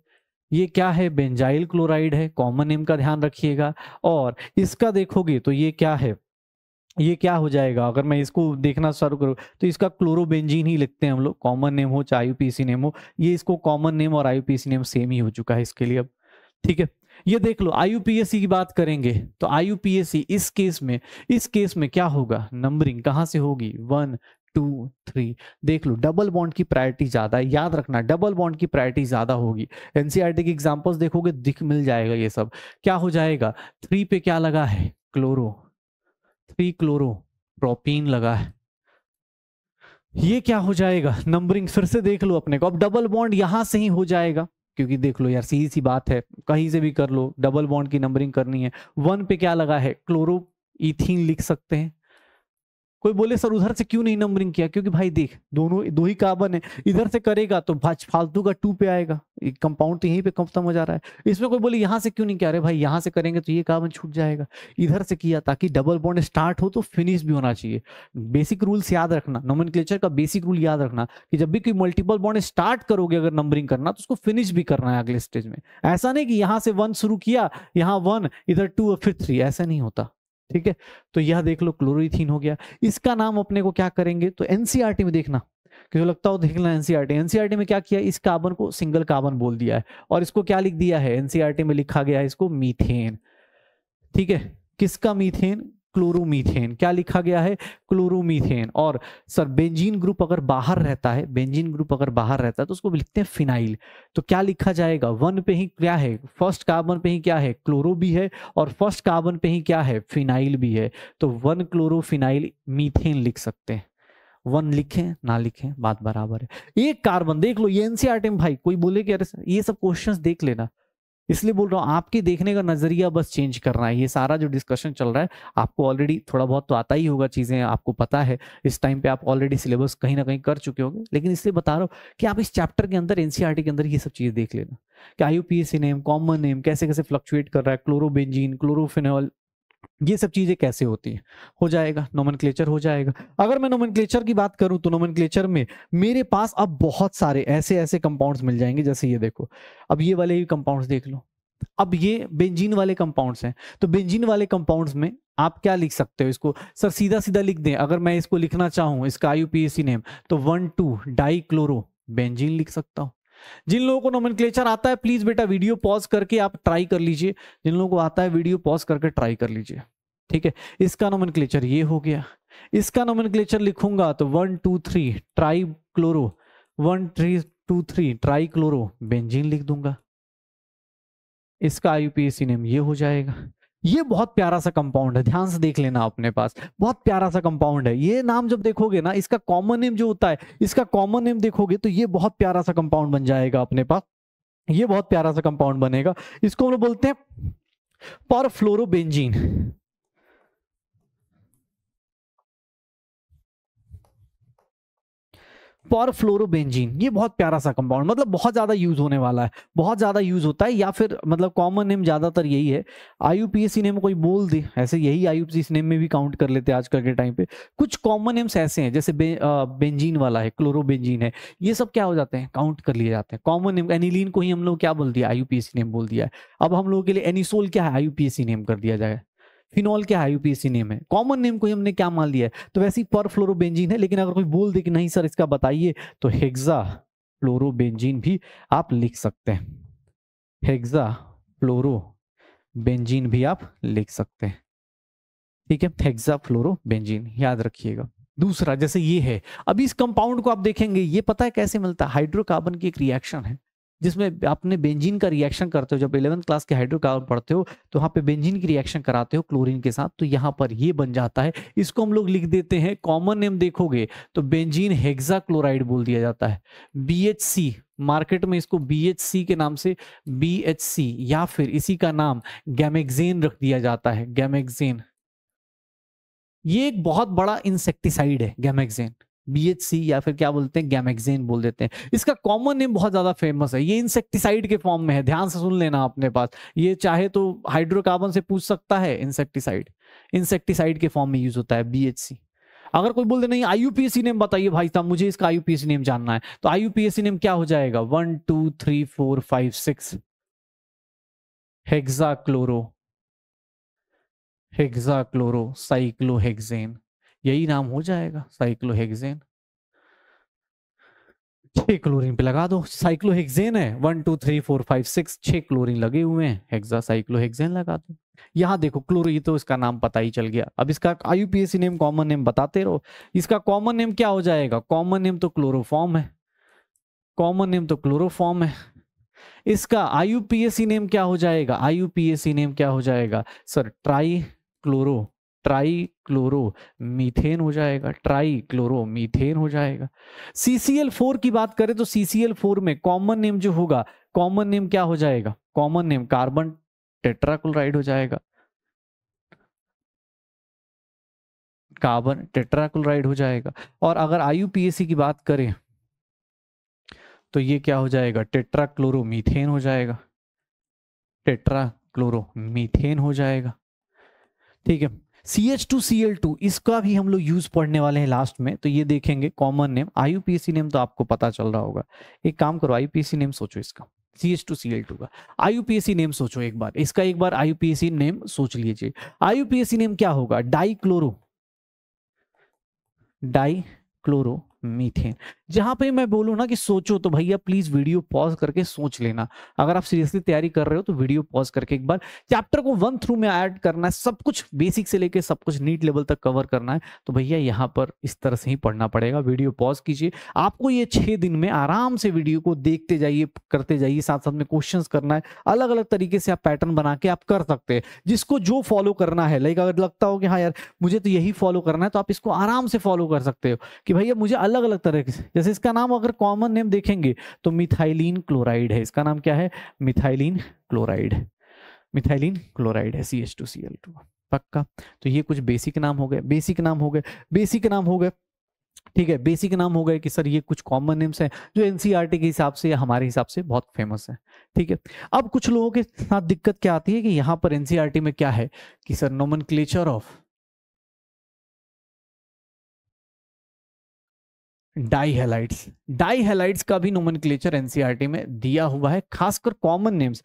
A: ये क्या है बेंजाइल क्लोराइड है कॉमन नेम का ध्यान रखिएगा और इसका देखोगे तो ये क्या है ये क्या हो जाएगा अगर मैं इसको देखना शुरू करूँ तो इसका क्लोरोबेंजीन ही लिखते हैं हम लोग कॉमन नेम हो चाहे आईयूपीसी नेम हो ये इसको कॉमन नेम और आईयूपीसी नेम सेम ही हो चुका है इसके लिए अब ठीक है ये देख लो आईयूपीएससी की बात करेंगे तो आईयूपीएससी इस केस में इस केस में क्या होगा नंबरिंग कहाँ से होगी वन टू थ्री देख लो डबल बॉन्ड की प्रायोरिटी ज्यादा है याद रखना डबल बॉन्ड की प्रायोरिटी ज्यादा होगी एनसीआरटी की एग्जांपल्स देखोगे दिख मिल जाएगा ये सब क्या हो जाएगा थ्री पे क्या लगा है क्लोरो थ्री क्लोरो प्रोपीन लगा है ये क्या हो जाएगा नंबरिंग फिर से देख लो अपने को अब डबल बॉन्ड यहां से ही हो जाएगा क्योंकि देख लो यार सीधी सी बात है कहीं से भी कर लो डबल बॉन्ड की नंबरिंग करनी है वन पे क्या लगा है क्लोरो इथीन लिख सकते हैं कोई बोले सर उधर से क्यों नहीं नंबरिंग किया क्योंकि भाई देख दोनों दो ही कार्बन है इधर से करेगा तो फालतू का टू पे आएगा कंपाउंड तो यहीं पे खत्म हो जा रहा है इसमें कोई बोले यहाँ से क्यों नहीं किया अरे भाई यहाँ से करेंगे तो ये कार्बन छूट जाएगा इधर से किया ताकि डबल बॉन्ड स्टार्ट हो तो फिनिश भी होना चाहिए बेसिक रूल्स याद रखना नोमन का बेसिक रूल याद रखना कि जब भी कोई मल्टीपल बॉन्ड स्टार्ट करोगे अगर नंबरिंग करना तो उसको फिनिश भी करना है अगले स्टेज में ऐसा नहीं कि यहाँ से वन शुरू किया यहाँ वन इधर टू और फिर थ्री ऐसा नहीं होता ठीक है तो यह देख लो क्लोरीथीन हो गया इसका नाम अपने को क्या करेंगे तो एनसीआरटी e में देखना कि जो लगता हो देखना एनसीआरटी एनसीआरटी में क्या किया इस कार्बन को सिंगल कार्बन बोल दिया है और इसको क्या लिख दिया है एनसीआरटी e में लिखा गया है इसको मीथेन ठीक है किसका मीथेन क्लोरोमीथेन क्या लिखा गया है क्लोरोमीथेन और सर बेंजीन ग्रुप अगर बाहर रहता है बेंजीन ग्रुप अगर बाहर रहता है तो उसको लिखते हैं फिनाइल तो क्या लिखा जाएगा वन पे ही क्या है फर्स्ट कार्बन पे ही क्या है क्लोरो भी है और फर्स्ट कार्बन पे ही क्या है फिनाइल भी है तो वन क्लोरोफिनाइल मीथेन लिख सकते हैं वन लिखें ना लिखें बात बराबर है एक कार्बन देख लो ये एनसीआर में भाई कोई बोले कि अरे ये सब क्वेश्चंस देख लेना इसलिए बोल रहा हूँ आपके देखने का नजरिया बस चेंज करना है ये सारा जो डिस्कशन चल रहा है आपको ऑलरेडी थोड़ा बहुत तो आता ही होगा चीजें आपको पता है इस टाइम पे आप ऑलरेडी सिलेबस कहीं ना कहीं कर चुके होंगे लेकिन इसलिए बता रहा हूँ कि आप इस चैप्टर के अंदर एनसीआर e के अंदर ये सब चीज देख लेना क्या आई नेम कॉमन नेम कैसे कैसे फ्लक्चुएट कर रहा है क्लोरोबेंजीन क्लोरोफिनॉल ये सब चीज़ें कैसे होती हैं हो जाएगा नोमन हो जाएगा अगर मैं नोमन की बात करूं तो नोमन में मेरे पास अब बहुत सारे ऐसे ऐसे कंपाउंड्स मिल जाएंगे जैसे ये देखो अब ये वाले भी कंपाउंड्स देख लो अब ये बेंजीन वाले कंपाउंड्स हैं तो बेंजीन वाले कंपाउंड्स में आप क्या लिख सकते हो इसको सर सीधा सीधा लिख दें अगर मैं इसको लिखना चाहूँ इसका आई नेम तो one two di chloro benzene लिख सकता हूँ जिन लोगों को नोमेनक्लेचर आता है प्लीज बेटा वीडियो पॉज करके आप ट्राई कर लीजिए जिन लोगों को आता है वीडियो पॉज करके ट्राई कर लीजिए ठीक है इसका नोमेनक्लेचर ये हो गया इसका नोमेनक्लेचर लिखूंगा तो one two three tri chloro one three two three tri chloro benzene लिख दूंगा इसका आईयूपीएसी नेम ये हो जाएगा ये बहुत प्यारा सा कंपाउंड है ध्यान से देख लेना अपने पास बहुत प्यारा सा कंपाउंड है ये नाम जब देखोगे ना इसका कॉमन नेम जो होता है इसका कॉमन नेम देखोगे तो ये बहुत प्यारा सा कंपाउंड बन जाएगा अपने पास ये बहुत प्यारा सा कंपाउंड बनेगा इसको हम लोग बोलते हैं परफ्लोरोबेंजीन पर फ्लोरोबेंजीन ये बहुत प्यारा सा कंपाउंड मतलब बहुत ज़्यादा यूज़ होने वाला है बहुत ज़्यादा यूज़ होता है या फिर मतलब कॉमन नेम ज़्यादातर यही है आई नेम कोई बोल दे ऐसे यही आई नेम में भी काउंट कर लेते हैं आजकल के टाइम पे कुछ कॉमन नेम्स ऐसे हैं जैसे बे, आ, बेंजीन वाला है क्लोरोबेंजीन है ये सब क्या हो जाते हैं काउंट कर लिए जाते हैं कॉमन नेम एनिलीन को ही हम लोग क्या बोल दिया आई नेम बोल दिया है अब हम लोगों के लिए एनिसोल क्या है आई नेम कर दिया जाए फिनॉल क्या है यूपीएससी नेम है कॉमन नेम को हमने क्या मान लिया है तो वैसे ही पर फ्लोरोबेंजीन है लेकिन अगर कोई बोल दे कि नहीं सर इसका बताइए तो हेग्जा फ्लोरोबेंजीन भी आप लिख सकते हैं हेग्जा फ्लोरोबेंजीन भी आप लिख सकते हैं ठीक है हेग्जा फ्लोरोबेंजीन याद रखिएगा दूसरा जैसे ये है अभी इस कंपाउंड को आप देखेंगे ये पता है कैसे मिलता है हाइड्रोकार्बन की एक रिएक्शन है जिसमें आपने बेंजीन का रिएक्शन करते हो जब इलेवंथ क्लास के हाइड्रोकार्बन पढ़ते हो तो वहाँ पे बेंजीन की रिएक्शन कराते हो क्लोरीन के साथ तो यहाँ पर ये बन जाता है इसको हम लोग लिख देते हैं कॉमन नेम देखोगे तो बेंजीन हेक्सा क्लोराइड बोल दिया जाता है बी मार्केट में इसको बी के नाम से बी या फिर इसी का नाम गैमेक्न रख दिया जाता है गैमेक्जेन ये एक बहुत बड़ा इंसेक्टिसाइड है गैमेगजेन बीएचसी या फिर क्या बोलते हैं गैमेक्सिन बोल देते हैं इसका कॉमन नेम बहुत ज्यादा फेमस है ये इंसेक्टिसाइड के फॉर्म में है ध्यान से सुन लेना अपने पास ये चाहे तो हाइड्रोकार्बन से पूछ सकता है इंसेक्टिसाइड इंसेक्टिसाइड के फॉर्म में यूज होता है बी अगर कोई बोल दे नहीं आईयूपीएससी नेम बताइए भाई साहब मुझे इसका आईयूपीएससी नेम जानना है तो आईयूपीएससी नेम क्या हो जाएगा one two three four five six hexa chloro hexa chloro यही नाम हो जाएगा साइक्लोहेक्सेन छह क्लोरीन पे लगा दो साइक्लोहेक्सेन है one two three four five six छह क्लोरीन लगे हुए हैं हेक्सा साइक्लोहेक्सेन लगा दो यहां देखो क्लोरी तो इसका नाम पता ही चल गया अब इसका आईयूपीएसी नेम कॉमन नेम बताते रहो इसका कॉमन नेम क्या हो जाएगा कॉमन नेम तो क्लोरोफॉर्म है कॉमन नेम तो क्लोरोफॉर्म है इसका आईयूपीएसी नेम क्या हो जाएगा आईयूपीएसी नेम क्या हो जाएगा sir tri chloro tri chloro methane हो जाएगा ट्राई क्लोरो मीथेन हो जाएगा सीसीएल फोर की बात करें तो सीसीएल फोर में कॉमन नेम जो होगा कॉमन नेम क्या हो जाएगा कॉमन नेम कार्बन टेट्राक्लोराइड हो जाएगा कार्बन टेट्राक्लोराइड हो जाएगा और अगर आईयूपीएसी की बात करें तो ये क्या हो जाएगा टेट्राक्लोरोमीथेन हो जाएगा टेट्राक्लोरोमीथेन हो जाएगा ठीक है C H two C L two इसका भी हम लोग यूज पढ़ने वाले हैं लास्ट में तो ये देखेंगे कॉमन नेम सी नेम तो आपको पता चल रहा होगा एक काम करो आईयूपीएसी नेम सोचो इसका C H two C L two का आईयूपीएसी नेम सोचो एक बार इसका एक बार आईयूपीएसी नेम सोच लीजिए आईयूपीएसी नेम क्या होगा dichloro dichloromethane जहां पे मैं बोलूँ ना कि सोचो तो भैया प्लीज वीडियो पॉज करके सोच लेना अगर आप सीरियसली तैयारी कर रहे हो तो वीडियो पॉज करके एक बार चैप्टर को वन थ्रू में ऐड करना है सब कुछ बेसिक से लेके सब कुछ नीट लेवल तक कवर करना है तो भैया यहाँ पर इस तरह से ही पढ़ना पड़ेगा वीडियो पॉज कीजिए आपको ये छह दिन में आराम से वीडियो को देखते जाइए करते जाइए साथ साथ में क्वेश्चन करना है अलग अलग तरीके से आप पैटर्न बना के आप कर सकते हैं जिसको जो फॉलो करना है लाइक अगर लगता हो कि हाँ यार मुझे तो यही फॉलो करना है तो आप इसको आराम से फॉलो कर सकते हो कि भैया मुझे अलग अलग अलग तरह के जैसे इसका नाम अगर कॉमन नेम देखेंगे तो मिथाइलिन क्लोराइड है इसका नाम क्या है मिथाइलिन क्लोराइड मिथाइलिन क्लोराइड है सी पक्का तो ये कुछ बेसिक नाम हो गए बेसिक नाम हो गए बेसिक नाम हो गए ठीक है बेसिक नाम हो गए कि सर ये कुछ कॉमन नेम्स हैं जो एनसीईआरटी e के हिसाब से या हमारे हिसाब से बहुत फेमस है
B: ठीक है अब कुछ लोगों के साथ दिक्कत क्या आती है कि यहाँ पर एनसीईआरटी e में क्या है कि सर नोमन ऑफ डाईहेलाइट्स डाईहेलाइट्स का भी नोमन क्लेचर एनसीआरटी में दिया हुआ है खासकर
A: कॉमन नेम्स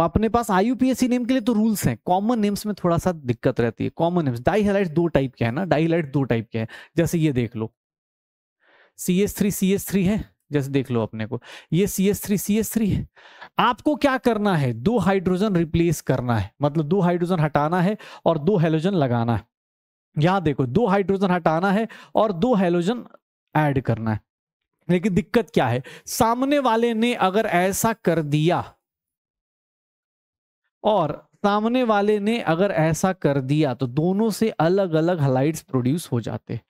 A: अपने पास आईयूपीएससी नेम के लिए तो रूल्स हैं कॉमन नेम्स में थोड़ा सा दिक्कत रहती है कॉमन नेम्स डाईहेलाइट दो टाइप के हैं ना डाईहेलाइट दो टाइप के हैं जैसे ये देख लो C S three C S three है जैसे देख लो अपने को ये C S three C S three है आपको क्या करना है दो हाइड्रोजन रिप्लेस करना है मतलब दो हाइड्रोजन हटाना है और दो हेलोजन लगाना है यहां देखो दो हाइड्रोजन हटाना है और दो हेलोजन ऐड करना है लेकिन दिक्कत क्या है सामने वाले ने अगर ऐसा कर दिया और सामने वाले ने अगर ऐसा कर दिया तो दोनों से अलग अलग हलाइट्स प्रोड्यूस हो जाते हैं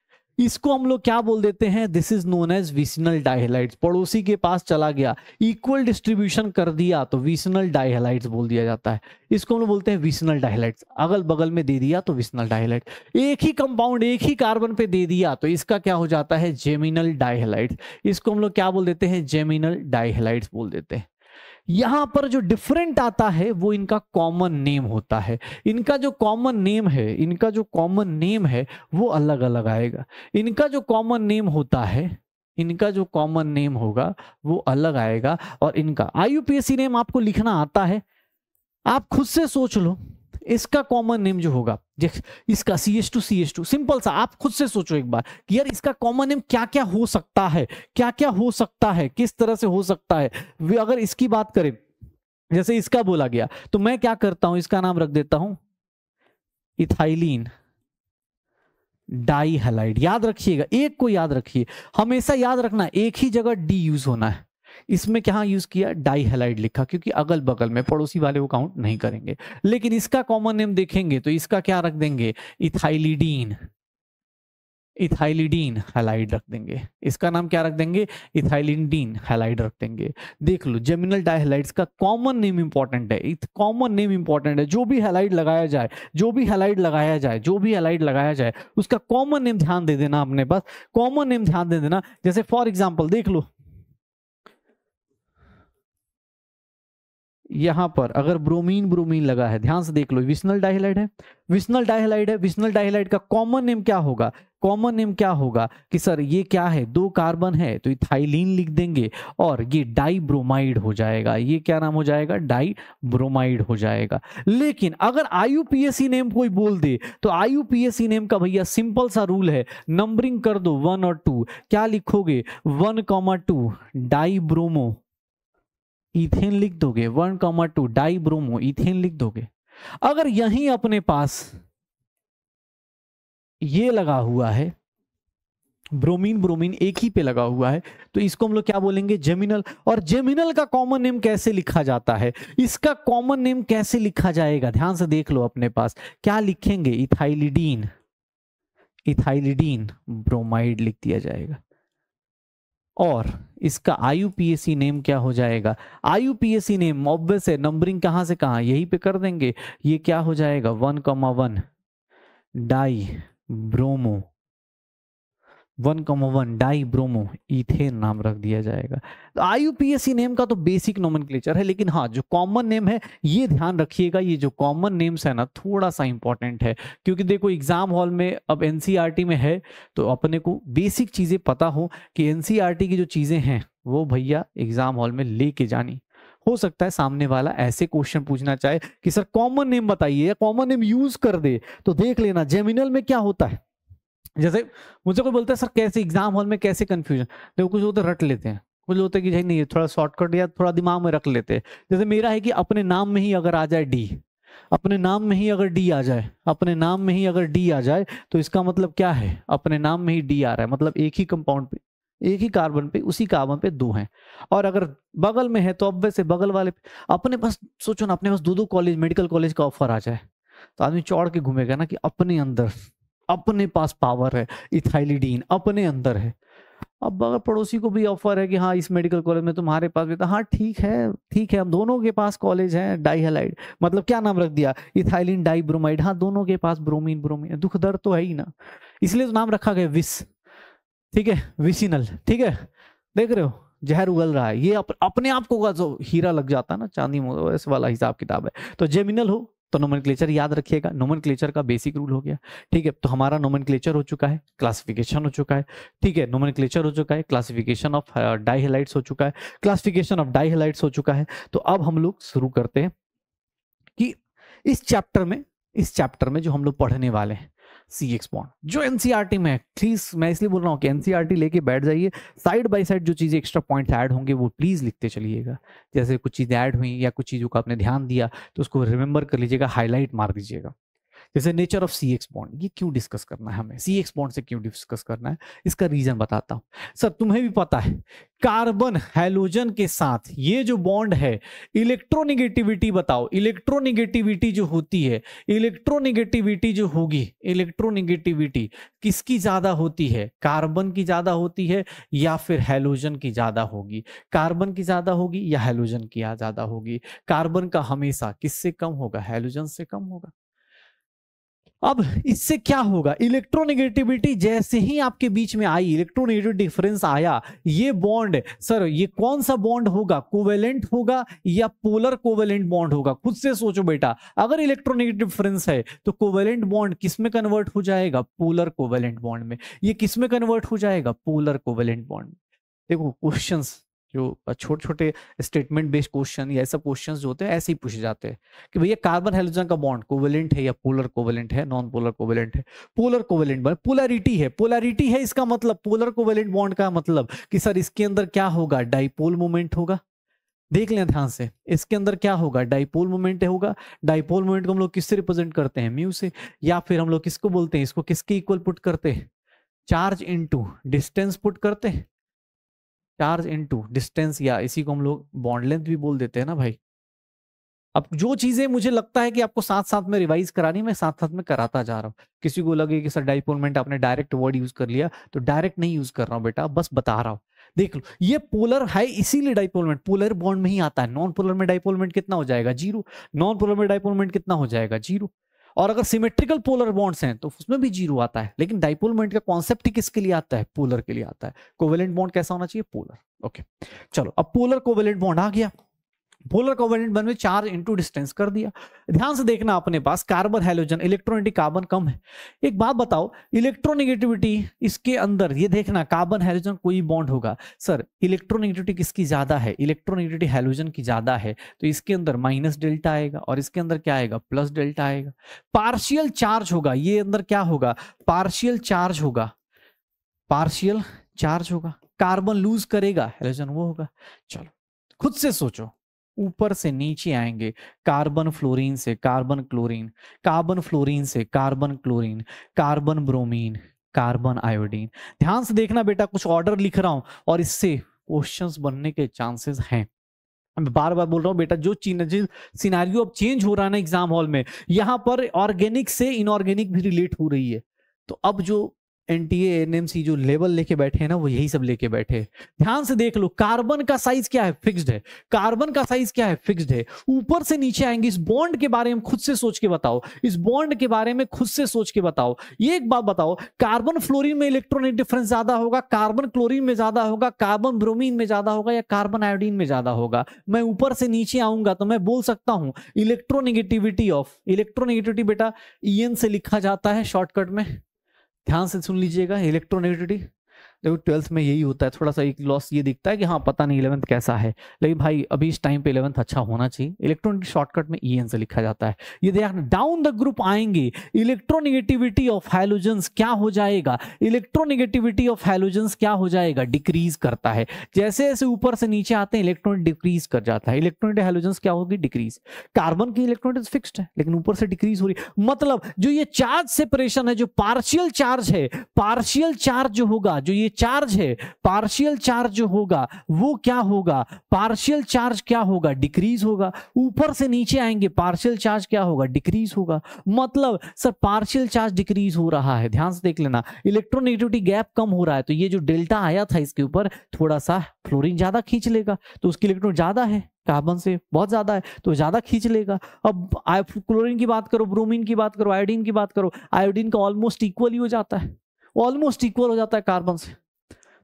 A: इसको हम लोग क्या बोल देते हैं this is known as vicinal dihalide पड़ोसी के पास चला गया इक्वल डिस्ट्रीब्यूशन कर दिया तो विसनल डायहेलाइट बोल दिया जाता है इसको हम लोग बोलते हैं विसनल डाइहेलाइट्स अगल बगल में दे दिया तो विसनल डाइहेलाइट एक ही कंपाउंड एक ही कार्बन पे दे दिया तो इसका क्या हो जाता है जेमिनल डायहेलाइट इसको हम लोग क्या बोल देते हैं जेमिनल डाइहेलाइट बोल देते हैं यहां पर जो डिफरेंट आता है वो इनका कॉमन नेम होता है इनका जो कॉमन नेम है इनका जो कॉमन नेम है वो अलग अलग आएगा इनका जो कॉमन नेम होता है इनका जो कॉमन नेम होगा वो अलग आएगा और इनका सी नेम आपको लिखना आता है आप खुद से सोच लो इसका कॉमन नेम जो होगा इसका C S two C H two simple सा आप खुद से सोचो एक बार कि यार इसका कॉमन नेम क्या क्या हो सकता है क्या क्या हो सकता है किस तरह से हो सकता है अगर इसकी बात करें जैसे इसका बोला गया तो मैं क्या करता हूं इसका नाम रख देता हूं इथाइलिन डाई हेलाइड याद रखिएगा एक को याद रखिए हमेशा याद रखना एक ही जगह डी यूज होना है इसमें क्या यूज किया डाईहेलाइड लिखा क्योंकि अगल बगल में पड़ोसी वाले वो काउंट नहीं करेंगे लेकिन इसका कॉमन नेम देखेंगे तो इसका क्या रख देंगे इथाइलिडीन इथाइलिडीन हेलाइड रख देंगे इसका नाम क्या रख देंगे इथाइलिडीन हेलाइड रख देंगे देख लो जेमिनल डाइहेलाइड का कॉमन नेम इंपॉर्टेंट है कॉमन नेम इंपॉर्टेंट है जो भी हेलाइड लगाया जाए जो भी हेलाइड लगाया जाए जो भी हेलाइड लगाया जाए उसका कॉमन नेम ध्यान दे देना अपने पास कॉमन नेम ध्यान दे देना जैसे फॉर एग्जाम्पल देख लो यहां पर अगर ब्रोमीन ब्रोमीन लगा है ध्यान से देख लो विस्नल डाइलाइड है विस्नल डाइलाइड है विस्नल डाइलाइड का कॉमन नेम क्या होगा कॉमन नेम क्या होगा कि सर ये क्या है दो कार्बन है तो ये लिख देंगे और ये डाई ब्रोमाइड हो जाएगा ये क्या नाम हो जाएगा डाई ब्रोमाइड हो जाएगा लेकिन अगर आईयूपीएससी नेम कोई बोल दे तो आईयूपीएससी नेम का भैया सिंपल सा रूल है नंबरिंग कर दो वन और टू क्या लिखोगे one comma two dibromoethane लिख दोगे one comma two dibromoethane लिख दोगे अगर यहीं अपने पास ये लगा हुआ है ब्रोमीन ब्रोमीन एक ही पे लगा हुआ है तो इसको हम लोग क्या बोलेंगे जेमिनल और जेमिनल का कॉमन नेम कैसे लिखा जाता है इसका कॉमन नेम कैसे लिखा जाएगा ध्यान से देख लो अपने पास क्या लिखेंगे इथाइलिडीन इथाइलिडीन ब्रोमाइड लिख दिया जाएगा और इसका आई नेम क्या हो जाएगा आई नेम ऑब्वियस है नंबरिंग कहां से कहा यही पे कर देंगे ये क्या हो जाएगा one comma one dibromo one comma one dibromoethane नाम रख दिया जाएगा तो आईयूपीएससी नेम का तो बेसिक क्लेचर है लेकिन हाँ जो कॉमन नेम है ये ध्यान रखिएगा ये जो कॉमन नेम्स है ना थोड़ा सा इंपॉर्टेंट है क्योंकि देखो एग्जाम हॉल में अब एनसीईआरटी e में है तो अपने को बेसिक चीज़ें पता हो कि एनसीईआरटी e की जो चीज़ें हैं वो भैया एग्जाम हॉल में लेके जानी हो सकता है सामने वाला ऐसे क्वेश्चन पूछना चाहे कि सर कॉमन नेम बताइए या कॉमन नेम यूज कर दे तो देख लेना जेमिनल में क्या होता है जैसे मुझे कोई बोलता है सर कैसे एग्जाम हॉल में कैसे कन्फ्यूजन देखो कुछ लोग तो रट लेते हैं कुछ लोग होते हैं कि भाई नहीं थोड़ा शॉर्टकट या थोड़ा दिमाग में रख लेते हैं जैसे मेरा है कि अपने नाम में ही अगर आ जाए डी अपने नाम में ही अगर डी आ जाए अपने नाम में ही अगर डी आ जाए तो इसका मतलब क्या है अपने नाम में ही डी आ रहा है मतलब एक ही कंपाउंड पे एक ही कार्बन पे उसी कार्बन पे दो हैं और अगर बगल में है तो अब वैसे बगल वाले अपने पास सोचो ना अपने पास दो दो कॉलेज मेडिकल कॉलेज का ऑफर आ जाए तो आदमी चौड़ के घूमेगा ना कि अपने अंदर अपने पास पावर है इथाइलिडीन अपने अंदर है अब अगर पड़ोसी को भी ऑफर है कि हाँ इस मेडिकल कॉलेज में तुम्हारे पास भी तो हाँ ठीक है ठीक है हम दोनों के पास कॉलेज है डाइहेलाइड मतलब क्या नाम रख दिया इथाइलिन डाई ब्रोमाइड हाँ दोनों के पास ब्रोमीन ब्रोमीन दुख दर्द तो है ही ना इसलिए तो नाम रखा गया विस ठीक है विसिनल ठीक है देख रहे हो जहर उगल रहा है ये अप, अपने आप को जो हीरा लग जाता है ना चांदी वाला हिसाब किताब है तो जेमिनल हो तो नोमन याद रखिएगा नोमन का बेसिक रूल हो गया ठीक है तो हमारा नोमन हो चुका है क्लासिफिकेशन हो चुका है ठीक है नोमन हो चुका है क्लासिफिकेशन ऑफ डाईहेलाइट्स हो चुका है क्लासिफिकेशन ऑफ डाईहेलाइट्स हो चुका है तो अब हम लोग शुरू करते हैं कि इस चैप्टर में इस चैप्टर में जो हम लोग पढ़ने वाले हैं सी एक्स पॉइंट जो एनसीआरटी e में है प्लीज मैं इसलिए बोल रहा हूँ कि एनसीआरटी e लेके बैठ जाइए साइड बाय साइड जो चीज़ें एक्स्ट्रा पॉइंट्स ऐड होंगे वो प्लीज़ लिखते चलिएगा जैसे कुछ चीज़ें ऐड हुई या कुछ चीज़ों का आपने ध्यान दिया तो उसको रिमेंबर कर लीजिएगा हाईलाइट मार दीजिएगा जैसे nature of C X bond ये क्यों डिस्कस करना है हमें सी एक्स बॉन्ड से क्यों डिस्कस करना है इसका रीजन बताता हूँ सर तुम्हें भी पता है कार्बन हेलोजन के साथ ये जो बॉन्ड है इलेक्ट्रोनिगेटिविटी बताओ इलेक्ट्रोनिगेटिविटी जो होती है इलेक्ट्रोनिगेटिविटी जो होगी इलेक्ट्रोनिगेटिविटी किसकी ज्यादा होती है कार्बन की ज्यादा होती है या फिर हेलोजन की ज्यादा होगी कार्बन की ज्यादा होगी या हेलोजन की ज्यादा होगी कार्बन का हमेशा किससे कम होगा हेलोजन से कम होगा अब इससे क्या होगा इलेक्ट्रोनेगेटिविटी जैसे ही आपके बीच में आई इलेक्ट्रोनेगेटिव डिफरेंस आया ये बॉन्ड सर ये कौन सा बॉन्ड होगा कोवेलेंट होगा या पोलर कोवेलेंट बॉन्ड होगा खुद से सोचो बेटा अगर इलेक्ट्रोनेगेटिव डिफरेंस है तो कोवेलेंट बॉन्ड किसमें कन्वर्ट हो जाएगा पोलर कोवेलेंट बॉन्ड में ये किसमें कन्वर्ट हो जाएगा पोलर कोवेलेंट बॉन्ड में देखो क्वेश्चन जो छोटे छोटे स्टेटमेंट बेस्ड क्वेश्चन या सब क्वेश्चन जो होते हैं ऐसे ही पूछे जाते हैं कि भैया कार्बन हाइड्रोजन का बॉन्ड कोवेलेंट है या पोलर कोवेलेंट है नॉन पोलर कोवेलेंट है पोलर कोवेलेंट बॉन्ड पोलरिटी है पोलरिटी है इसका मतलब पोलर कोवेलेंट बॉन्ड का मतलब कि सर इसके अंदर क्या होगा डाइपोल मोमेंट होगा देख लें ध्यान से इसके अंदर क्या होगा डाइपोल मोमेंट होगा डाइपोल मोमेंट को हम लोग किससे रिप्रेजेंट करते हैं म्यू से या फिर हम लोग किसको बोलते हैं इसको किसके इक्वल पुट करते हैं चार्ज इनटू डिस्टेंस पुट करते हैं चार्ज इनटू डिस्टेंस या इसी को हम लोग बॉन्ड लेंथ भी बोल देते हैं ना भाई अब जो चीजें मुझे लगता है कि आपको साथ साथ में रिवाइज करानी मैं साथ साथ में कराता जा रहा हूँ किसी को लगे कि सर डाइपोलमेंट आपने डायरेक्ट वर्ड यूज कर लिया तो डायरेक्ट नहीं यूज कर रहा हूँ बेटा बस बता रहा हूँ देख लो ये पोलर है इसीलिए डाइपोलमेंट पोलर बॉन्ड में ही आता है नॉन पोलर में डाइपोलमेंट कितना हो जाएगा जीरो नॉन पोलर में डाइपोलमेंट कितना हो जाएगा जीरो और अगर सिमेट्रिकल पोलर बॉन्ड्स हैं तो उसमें भी जीरो आता है लेकिन डाइपोल मोमेंट का कॉन्सेप्ट ही किसके लिए आता है पोलर के लिए आता है कोवेलेंट बॉन्ड कैसा होना चाहिए पोलर ओके चलो अब पोलर कोवेलेंट बॉन्ड आ गया पोलर कोवेडेंट बन में चार इंटू डिस्टेंस कर दिया ध्यान से देखना अपने पास कार्बन हाइलोजन इलेक्ट्रोनेटिक कार्बन कम है एक बात बताओ इलेक्ट्रोनेगेटिविटी इसके अंदर ये देखना कार्बन हाइलोजन कोई बॉन्ड होगा सर इलेक्ट्रोनेगेटिविटी किसकी ज्यादा है इलेक्ट्रोनेगेटिविटी हाइलोजन की ज्यादा है तो इसके अंदर माइनस डेल्टा आएगा और इसके अंदर क्या आएगा प्लस डेल्टा आएगा पार्शियल चार्ज होगा ये अंदर क्या होगा पार्शियल चार्ज होगा पार्शियल चार्ज होगा कार्बन लूज करेगा हाइलोजन वो होगा चलो खुद से सोचो ऊपर से नीचे आएंगे कार्बन फ्लोरीन से कार्बन क्लोरीन कार्बन फ्लोरीन से carbon chlorine carbon bromine carbon iodine ध्यान से देखना बेटा कुछ ऑर्डर लिख रहा हूं और इससे क्वेश्चंस बनने के चांसेस हैं मैं बार बार बोल रहा हूँ बेटा जो चीज सिनारियो अब चेंज हो रहा है ना एग्जाम हॉल में यहाँ पर ऑर्गेनिक से इनऑर्गेनिक भी रिलेट हो रही है तो अब जो एनटीए एनएमसी जो लेवल लेके बैठे हैं ना वो यही सब लेके बैठे ध्यान से देख लो कार्बन का साइज क्या है फिक्स्ड है कार्बन का साइज क्या है फिक्स्ड है ऊपर से नीचे आएंगे इस बॉन्ड के बारे में खुद से सोच के बताओ इस बॉन्ड के बारे में खुद से सोच के बताओ ये एक बात बताओ कार्बन फ्लोरिन में इलेक्ट्रॉनिक डिफरेंस ज्यादा होगा कार्बन क्लोरिन में ज्यादा होगा कार्बन ब्रोमिन में ज्यादा होगा या कार्बन आयोडीन में ज्यादा होगा मैं ऊपर से नीचे आऊंगा तो मैं बोल सकता हूं इलेक्ट्रोनिगेटिविटी ऑफ इलेक्ट्रोनिगेटिविटी बेटा ई e से लिखा जाता है शॉर्टकट में ध्यान से सुन लीजिएगा इलेक्ट्रोनेगेटिविटी देखो ट्वेल्थ में यही होता है थोड़ा सा एक लॉस ये दिखता है कि हाँ पता नहीं इलेवंथ कैसा है लेकिन भाई अभी इस टाइम पे इलेवंथ अच्छा होना चाहिए इलेक्ट्रॉनिक शॉर्टकट में ई से लिखा जाता है ये देखना डाउन द ग्रुप आएंगे इलेक्ट्रोनिगेटिविटी ऑफ हाइलोजेंस क्या हो जाएगा इलेक्ट्रोनिगेटिविटी ऑफ हाइलोजेंस क्या हो जाएगा डिक्रीज करता है जैसे जैसे ऊपर से नीचे आते हैं इलेक्ट्रॉन डिक्रीज कर जाता है इलेक्ट्रॉनिक हाइलोजेंस क्या होगी डिक्रीज कार्बन की इलेक्ट्रॉनिक फिक्सड है लेकिन ऊपर से डिक्रीज हो रही मतलब जो ये चार्ज सेपरेशन है जो पार्शियल चार्ज है पार्शियल चार्ज जो होगा जो ये चार्ज है पार्शियल चार्ज जो होगा वो क्या होगा पार्शियल चार्ज क्या होगा डिक्रीज होगा ऊपर से नीचे आएंगे पार्शियल चार्ज क्या होगा डिक्रीज होगा मतलब सर पार्शियल चार्ज डिक्रीज हो रहा है ध्यान से देख लेना इलेक्ट्रोनेगेटिविटी गैप कम हो रहा है तो ये जो डेल्टा आया था इसके ऊपर थोड़ा सा फ्लोरिन ज्यादा खींच लेगा तो उसकी इलेक्ट्रॉन ज्यादा है कार्बन से बहुत ज्यादा है तो ज्यादा खींच लेगा अब क्लोरीन की बात करो ब्रोमीन की बात करो आयोडीन की बात करो आयोडीन का ऑलमोस्ट इक्वल ही हो जाता है ऑलमोस्ट इक्वल हो जाता है कार्बन से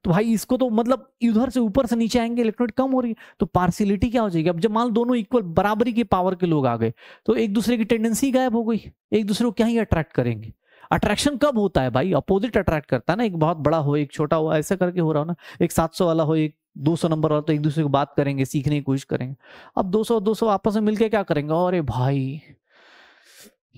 A: तो भाई इसको तो मतलब इधर से ऊपर से नीचे आएंगे इलेक्ट्रॉनिक कम हो रही है तो पार्सिलिटी क्या हो जाएगी अब जब मान दोनों इक्वल बराबरी के पावर के लोग आ गए तो एक दूसरे की टेंडेंसी गायब हो गई एक दूसरे को क्या ही अट्रैक्ट करेंगे अट्रैक्शन कब होता है भाई अपोजिट अट्रैक्ट करता है ना एक बहुत बड़ा हो एक छोटा हो ऐसा करके हो रहा हो ना एक सात सौ वाला हो एक दो सौ नंबर वाला तो एक दूसरे को बात करेंगे सीखने की कोशिश करेंगे अब दो सौ दो सौ आपस में मिलकर क्या करेंगे अरे भाई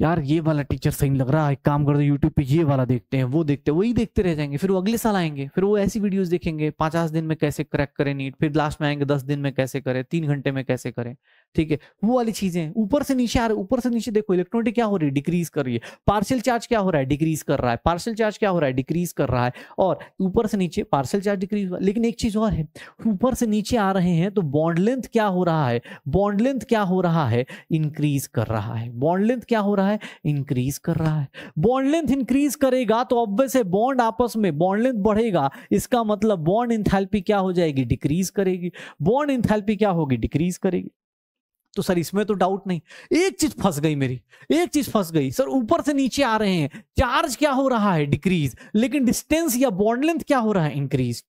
A: यार ये वाला टीचर सही लग रहा है एक काम कर दो यूट्यूब पे ये वाला देखते हैं वो देखते हैं वही देखते रह जाएंगे फिर वो अगले साल आएंगे फिर वो ऐसी वीडियोस देखेंगे पचास दिन में कैसे क्रैक करें नीट फिर लास्ट में आएंगे दस दिन में कैसे करें तीन घंटे में कैसे करें ठीक है वो वाली चीजें ऊपर से नीचे आ रहे ऊपर से नीचे देखो इलेक्ट्रॉनिक क्या हो रही है डिक्रीज कर रही है पार्सल चार्ज क्या हो रहा है डिक्रीज कर रहा है पार्सल चार्ज क्या हो रहा है डिक्रीज कर रहा है और ऊपर से नीचे पार्सल चार्ज डिक्रीज हुआ लेकिन एक चीज और है ऊपर से नीचे आ रहे हैं तो बॉन्डलेंथ क्या हो रहा है बॉन्डलेंथ क्या हो रहा है इंक्रीज कर रहा है बॉन्डलेंथ क्या हो रहा है इंक्रीज कर रहा है बॉन्डलेंथ इंक्रीज करेगा तो ऑब्वियस है बॉन्ड आपस में बॉन्डलेंथ बढ़ेगा इसका मतलब बॉन्ड इंथेल्पी क्या हो जाएगी डिक्रीज करेगी बॉन्ड इंथेल्पी क्या होगी डिक्रीज करेगी तो सर इसमें तो डाउट नहीं एक चीज फंस गई मेरी एक चीज फंस गई सर ऊपर से नीचे आ रहे हैं चार्ज क्या हो रहा है डिक्रीज लेकिन डिस्टेंस या बॉन्ड लेंथ क्या हो रहा है इंक्रीज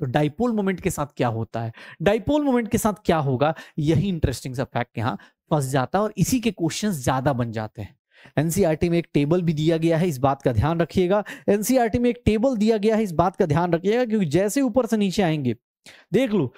A: तो डाइपोल मोमेंट के साथ क्या होता है डाइपोल मोमेंट के साथ क्या होगा यही इंटरेस्टिंग सा फैक्ट यहाँ फंस जाता है और इसी के क्वेश्चन ज्यादा बन जाते हैं एनसीआरटी e में एक टेबल भी दिया गया है इस बात का ध्यान रखिएगा एनसीआरटी e में एक टेबल दिया गया है इस बात का ध्यान रखिएगा क्योंकि जैसे ऊपर से नीचे आएंगे देख लो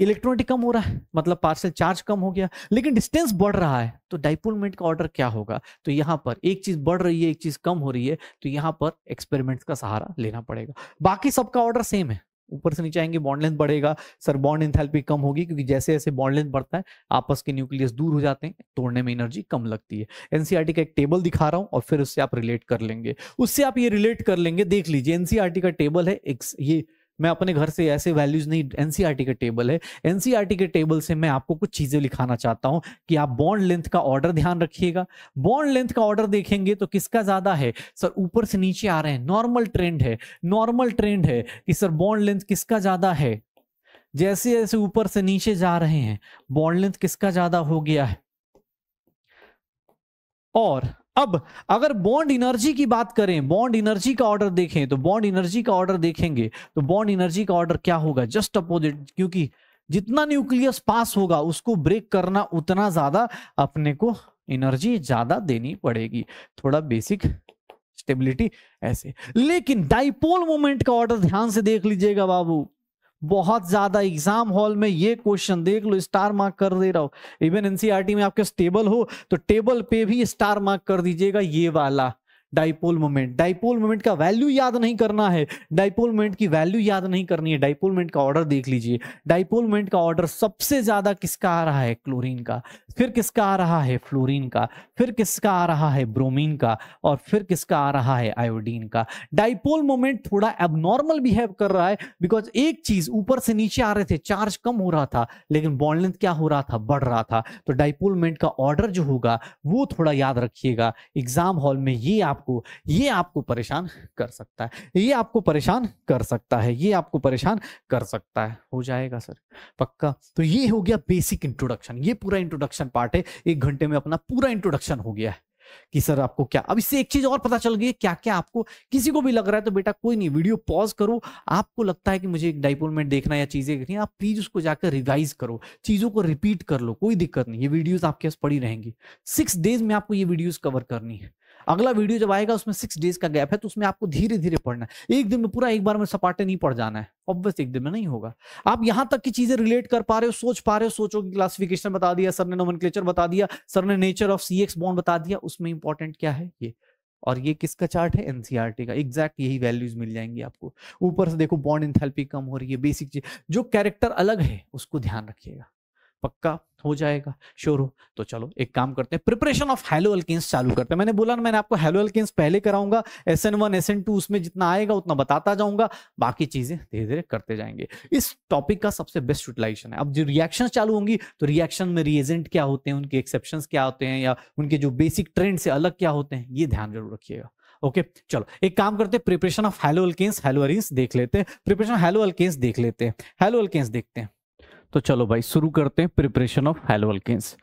A: इलेक्ट्रॉनिटी कम हो रहा है मतलब पार्सल चार्ज कम हो गया लेकिन डिस्टेंस बढ़ रहा है तो डाइपोल मोमेंट का ऑर्डर क्या होगा तो यहाँ पर एक चीज बढ़ रही है एक चीज कम हो रही है तो यहाँ पर एक्सपेरिमेंट्स का सहारा लेना पड़ेगा बाकी सबका ऑर्डर सेम है ऊपर से नीचे आएंगे बॉन्ड लेंथ बढ़ेगा सर बॉन्ड इंथैल्पी कम होगी क्योंकि जैसे जैसे बॉन्ड लेंथ बढ़ता है आपस के न्यूक्लियस दूर हो जाते हैं तोड़ने में एनर्जी कम लगती है एनसीआरटी का एक टेबल दिखा रहा हूं और फिर उससे आप रिलेट कर लेंगे उससे आप ये रिलेट कर लेंगे देख लीजिए एनसीआरटी का टेबल है एक ये मैं अपने घर से ऐसे वैल्यूज नहीं एनसीआरटी का टेबल है एनसीआरटी e के टेबल से मैं आपको कुछ चीजें लिखाना चाहता हूं कि आप बॉन्ड लेंथ का ऑर्डर ध्यान रखिएगा बॉन्ड लेंथ का ऑर्डर देखेंगे तो किसका ज्यादा है सर ऊपर से नीचे आ रहे हैं नॉर्मल ट्रेंड है नॉर्मल ट्रेंड है कि सर बॉन्ड लेंथ किसका ज्यादा है जैसे जैसे ऊपर से नीचे जा रहे हैं बॉन्ड लेंथ किसका ज्यादा हो गया है और अब अगर बॉन्ड इनर्जी की बात करें बॉन्ड इनर्जी का ऑर्डर देखें तो बॉन्ड इनर्जी का ऑर्डर देखेंगे तो बॉन्ड इनर्जी का ऑर्डर क्या होगा जस्ट अपोजिट क्योंकि जितना न्यूक्लियस पास होगा उसको ब्रेक करना उतना ज्यादा अपने को एनर्जी ज्यादा देनी पड़ेगी थोड़ा बेसिक स्टेबिलिटी ऐसे लेकिन डाइपोल मोमेंट का ऑर्डर ध्यान से देख लीजिएगा बाबू बहुत ज्यादा एग्जाम हॉल में ये क्वेश्चन देख लो स्टार मार्क कर दे रहा हो इवन एनसीआरटी में आपके टेबल हो तो टेबल पे भी स्टार मार्क कर दीजिएगा ये वाला डाइपोल मोमेंट डाइपोल मोमेंट का वैल्यू याद नहीं करना है डाइपोल मोमेंट की वैल्यू याद नहीं करनी है डाइपोल मोमेंट का ऑर्डर देख लीजिए डाइपोल मोमेंट का ऑर्डर सबसे ज्यादा किसका आ रहा है क्लोरीन का फिर किसका आ रहा है फ्लोरीन का फिर किसका आ रहा है ब्रोमीन का और फिर किसका आ रहा है आयोडीन का डाइपोल मोमेंट थोड़ा एबनॉर्मल बिहेव कर रहा है बिकॉज एक चीज ऊपर से नीचे आ रहे थे चार्ज कम हो रहा था लेकिन बॉन्डलेंथ क्या हो रहा था बढ़ रहा था तो डाइपोल मोमेंट का ऑर्डर जो होगा वो थोड़ा याद रखिएगा एग्जाम हॉल में ये आप आपको ये आपको परेशान कर सकता है ये आपको परेशान कर सकता है ये आपको परेशान कर सकता है हो जाएगा सर पक्का तो ये हो गया बेसिक इंट्रोडक्शन ये पूरा इंट्रोडक्शन पार्ट है एक घंटे में अपना पूरा इंट्रोडक्शन हो गया है कि सर आपको क्या अब इससे एक चीज और पता चल गई क्या क्या आपको किसी को भी लग रहा है तो बेटा कोई नहीं वीडियो पॉज करो आपको लगता है कि मुझे एक में देखना या चीजें देखनी आप प्लीज उसको जाकर रिवाइज करो चीजों को रिपीट कर लो कोई दिक्कत नहीं ये वीडियोस आपके पास पड़ी रहेंगी सिक्स डेज में आपको ये वीडियोस कवर करनी है अगला वीडियो जब आएगा उसमें सिक्स डेज का गैप है तो उसमें आपको धीरे धीरे पढ़ना है एक दिन में पूरा एक बार में सपाटे नहीं पढ़ जाना है ऑब्वियस एक दिन में नहीं होगा आप यहाँ तक की चीजें रिलेट कर पा रहे हो सोच पा रहे हो सोचो की क्लासिफिकेशन बता दिया सर ने नोमन बता दिया सर ने nature of C X bond बता दिया उसमें इंपॉर्टेंट क्या है ये और ये किसका चार्ट है एनसीआरटी e का एग्जैक्ट यही वैल्यूज मिल जाएंगी आपको ऊपर से देखो बॉन्ड इंथेल्पी कम हो रही है बेसिक चीज जो कैरेक्टर अलग है उसको ध्यान रखिएगा पक्का हो जाएगा शोर हो तो चलो एक काम करते हैं प्रिपरेशन ऑफ हेलो एल्किस चालू करते हैं मैंने बोला ना मैंने आपको हेलो एल्किस पहले कराऊंगा S N one S N two उसमें जितना आएगा उतना बताता जाऊंगा बाकी चीजें धीरे धीरे करते जाएंगे इस टॉपिक का सबसे बेस्ट यूटिलाइजेशन है अब जो रिएक्शन चालू होंगी तो रिएक्शन में रिएजेंट क्या होते हैं उनके एक्सेप्शन क्या होते हैं या उनके जो बेसिक ट्रेंड से अलग क्या होते हैं ये ध्यान जरूर रखिएगा ओके okay, चलो एक काम करते हैं preparation of haloalkanes halo देख लेते हैं प्रिपरेशन हेलो एल्किस देख लेते हैं हेलो एल्किस देखते हैं तो चलो भाई शुरू करते हैं preparation of haloalkanes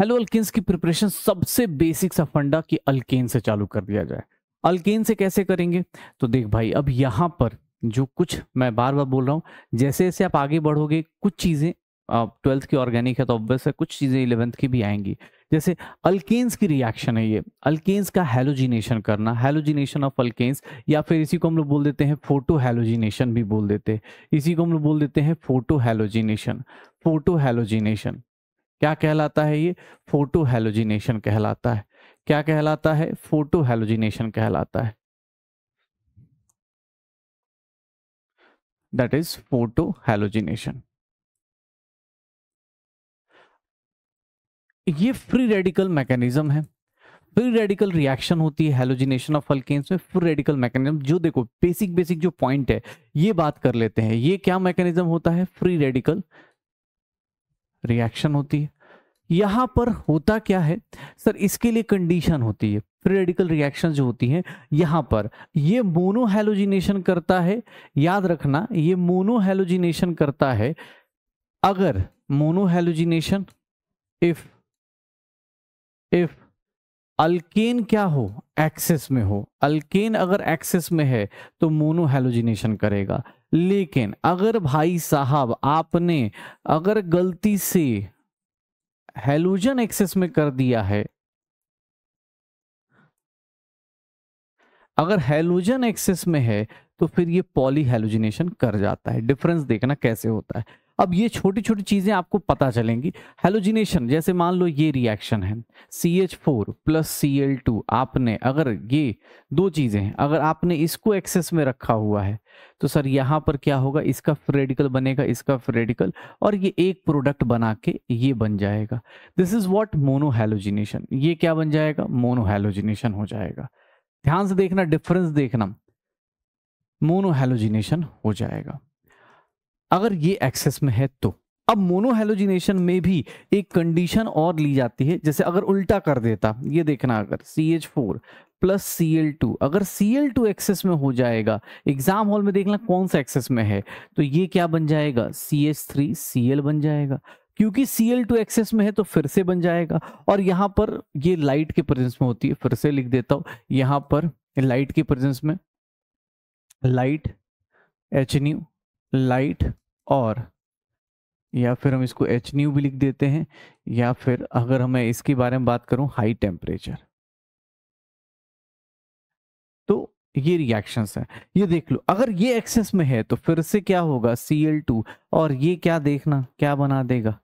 A: hello alkanes की प्रिपरेशन सबसे बेसिक सा फंडा कि अल्केन से चालू कर दिया जाए अल्केन से कैसे करेंगे तो देख भाई अब यहाँ पर जो कुछ मैं बार बार बोल रहा हूँ जैसे जैसे आप आगे बढ़ोगे कुछ चीज़ें ट्वेल्थ की ऑर्गेनिक है तो ऑब्वियस है कुछ चीज़ें इलेवेंथ की भी आएंगी जैसे अल्केन्स की रिएक्शन है ये अल्केन्स का हेलोजिनेशन करना हेलोजिनेशन ऑफ अल्केन्स या फिर इसी को हम लोग बोल देते हैं फोटो हेलोजिनेशन भी बोल देते हैं इसी को हम लोग बोल देते हैं फोटो हेलोजिनेशन फोटो हेलोजिनेशन क्या कहलाता है ये फोटो हेलोजिनेशन कहलाता है क्या कहलाता है फोटो हेलोजिनेशन
B: कहलाता है दैट इज फोटो हेलोजिनेशन
A: ये फ्री रेडिकल मैकेनिज्म है फ्री रेडिकल रिएक्शन होती है हेलोजिनेशन ऑफ अल्केन्स में फ्री रेडिकल मैकेनिज्म जो देखो बेसिक बेसिक जो पॉइंट है ये बात कर लेते हैं ये क्या मैकेनिज्म होता है फ्री रेडिकल रिएक्शन होती है यहां पर होता क्या है सर इसके लिए कंडीशन होती है फ्री रेडिकल रिएक्शन जो होती हैं यहां पर ये मोनो हेलोजिनेशन करता है याद रखना ये मोनो हेलोजिनेशन करता है अगर monohalogenation if if alkane क्या हो एक्सेस में हो अल्किन अगर एक्सेस में है तो मोनो हेलोजिनेशन करेगा लेकिन अगर भाई साहब आपने अगर गलती से हेलोजन एक्सेस में कर दिया है अगर हेलोजन एक्सेस में है तो फिर ये पॉली हेलोजिनेशन कर जाता है डिफरेंस देखना कैसे होता है अब ये छोटी छोटी चीज़ें आपको पता चलेंगी हेलोजिनेशन जैसे मान लो ये रिएक्शन है C H four plus C L two आपने अगर ये दो चीज़ें हैं अगर आपने इसको एक्सेस में रखा हुआ है तो सर यहाँ पर क्या होगा इसका फ्रेडिकल बनेगा इसका फ्रेडिकल और ये एक प्रोडक्ट बना के ये बन जाएगा दिस इज़ वॉट मोनोहेलोजिनेशन ये क्या बन जाएगा मोनोहेलोजिनेशन हो जाएगा ध्यान से देखना डिफरेंस देखना मोनोहेलोजिनेशन हो जाएगा अगर ये एक्सेस में है तो अब मोनोहेलोजिनेशन में भी एक कंडीशन और ली जाती है जैसे अगर उल्टा कर देता ये देखना अगर C H four plus C L two अगर सी एल टू एक्सेस में हो जाएगा एग्जाम हॉल में देखना कौन सा एक्सेस में है तो ये क्या बन जाएगा C H three C L बन जाएगा क्योंकि सी एल टू एक्सेस में है तो फिर से बन जाएगा और यहाँ पर ये लाइट के प्रेजेंस में होती है फिर से लिख देता हूँ यहाँ पर लाइट के प्रेजेंस में लाइट एच न्यू लाइट और या फिर हम इसको एच न्यू भी लिख देते हैं या फिर अगर हमें इसके बारे में बात करूं हाई टेम्परेचर तो ये रिएक्शंस है ये देख लो अगर ये एक्सेस में है तो फिर से क्या होगा सी और ये क्या देखना क्या बना देगा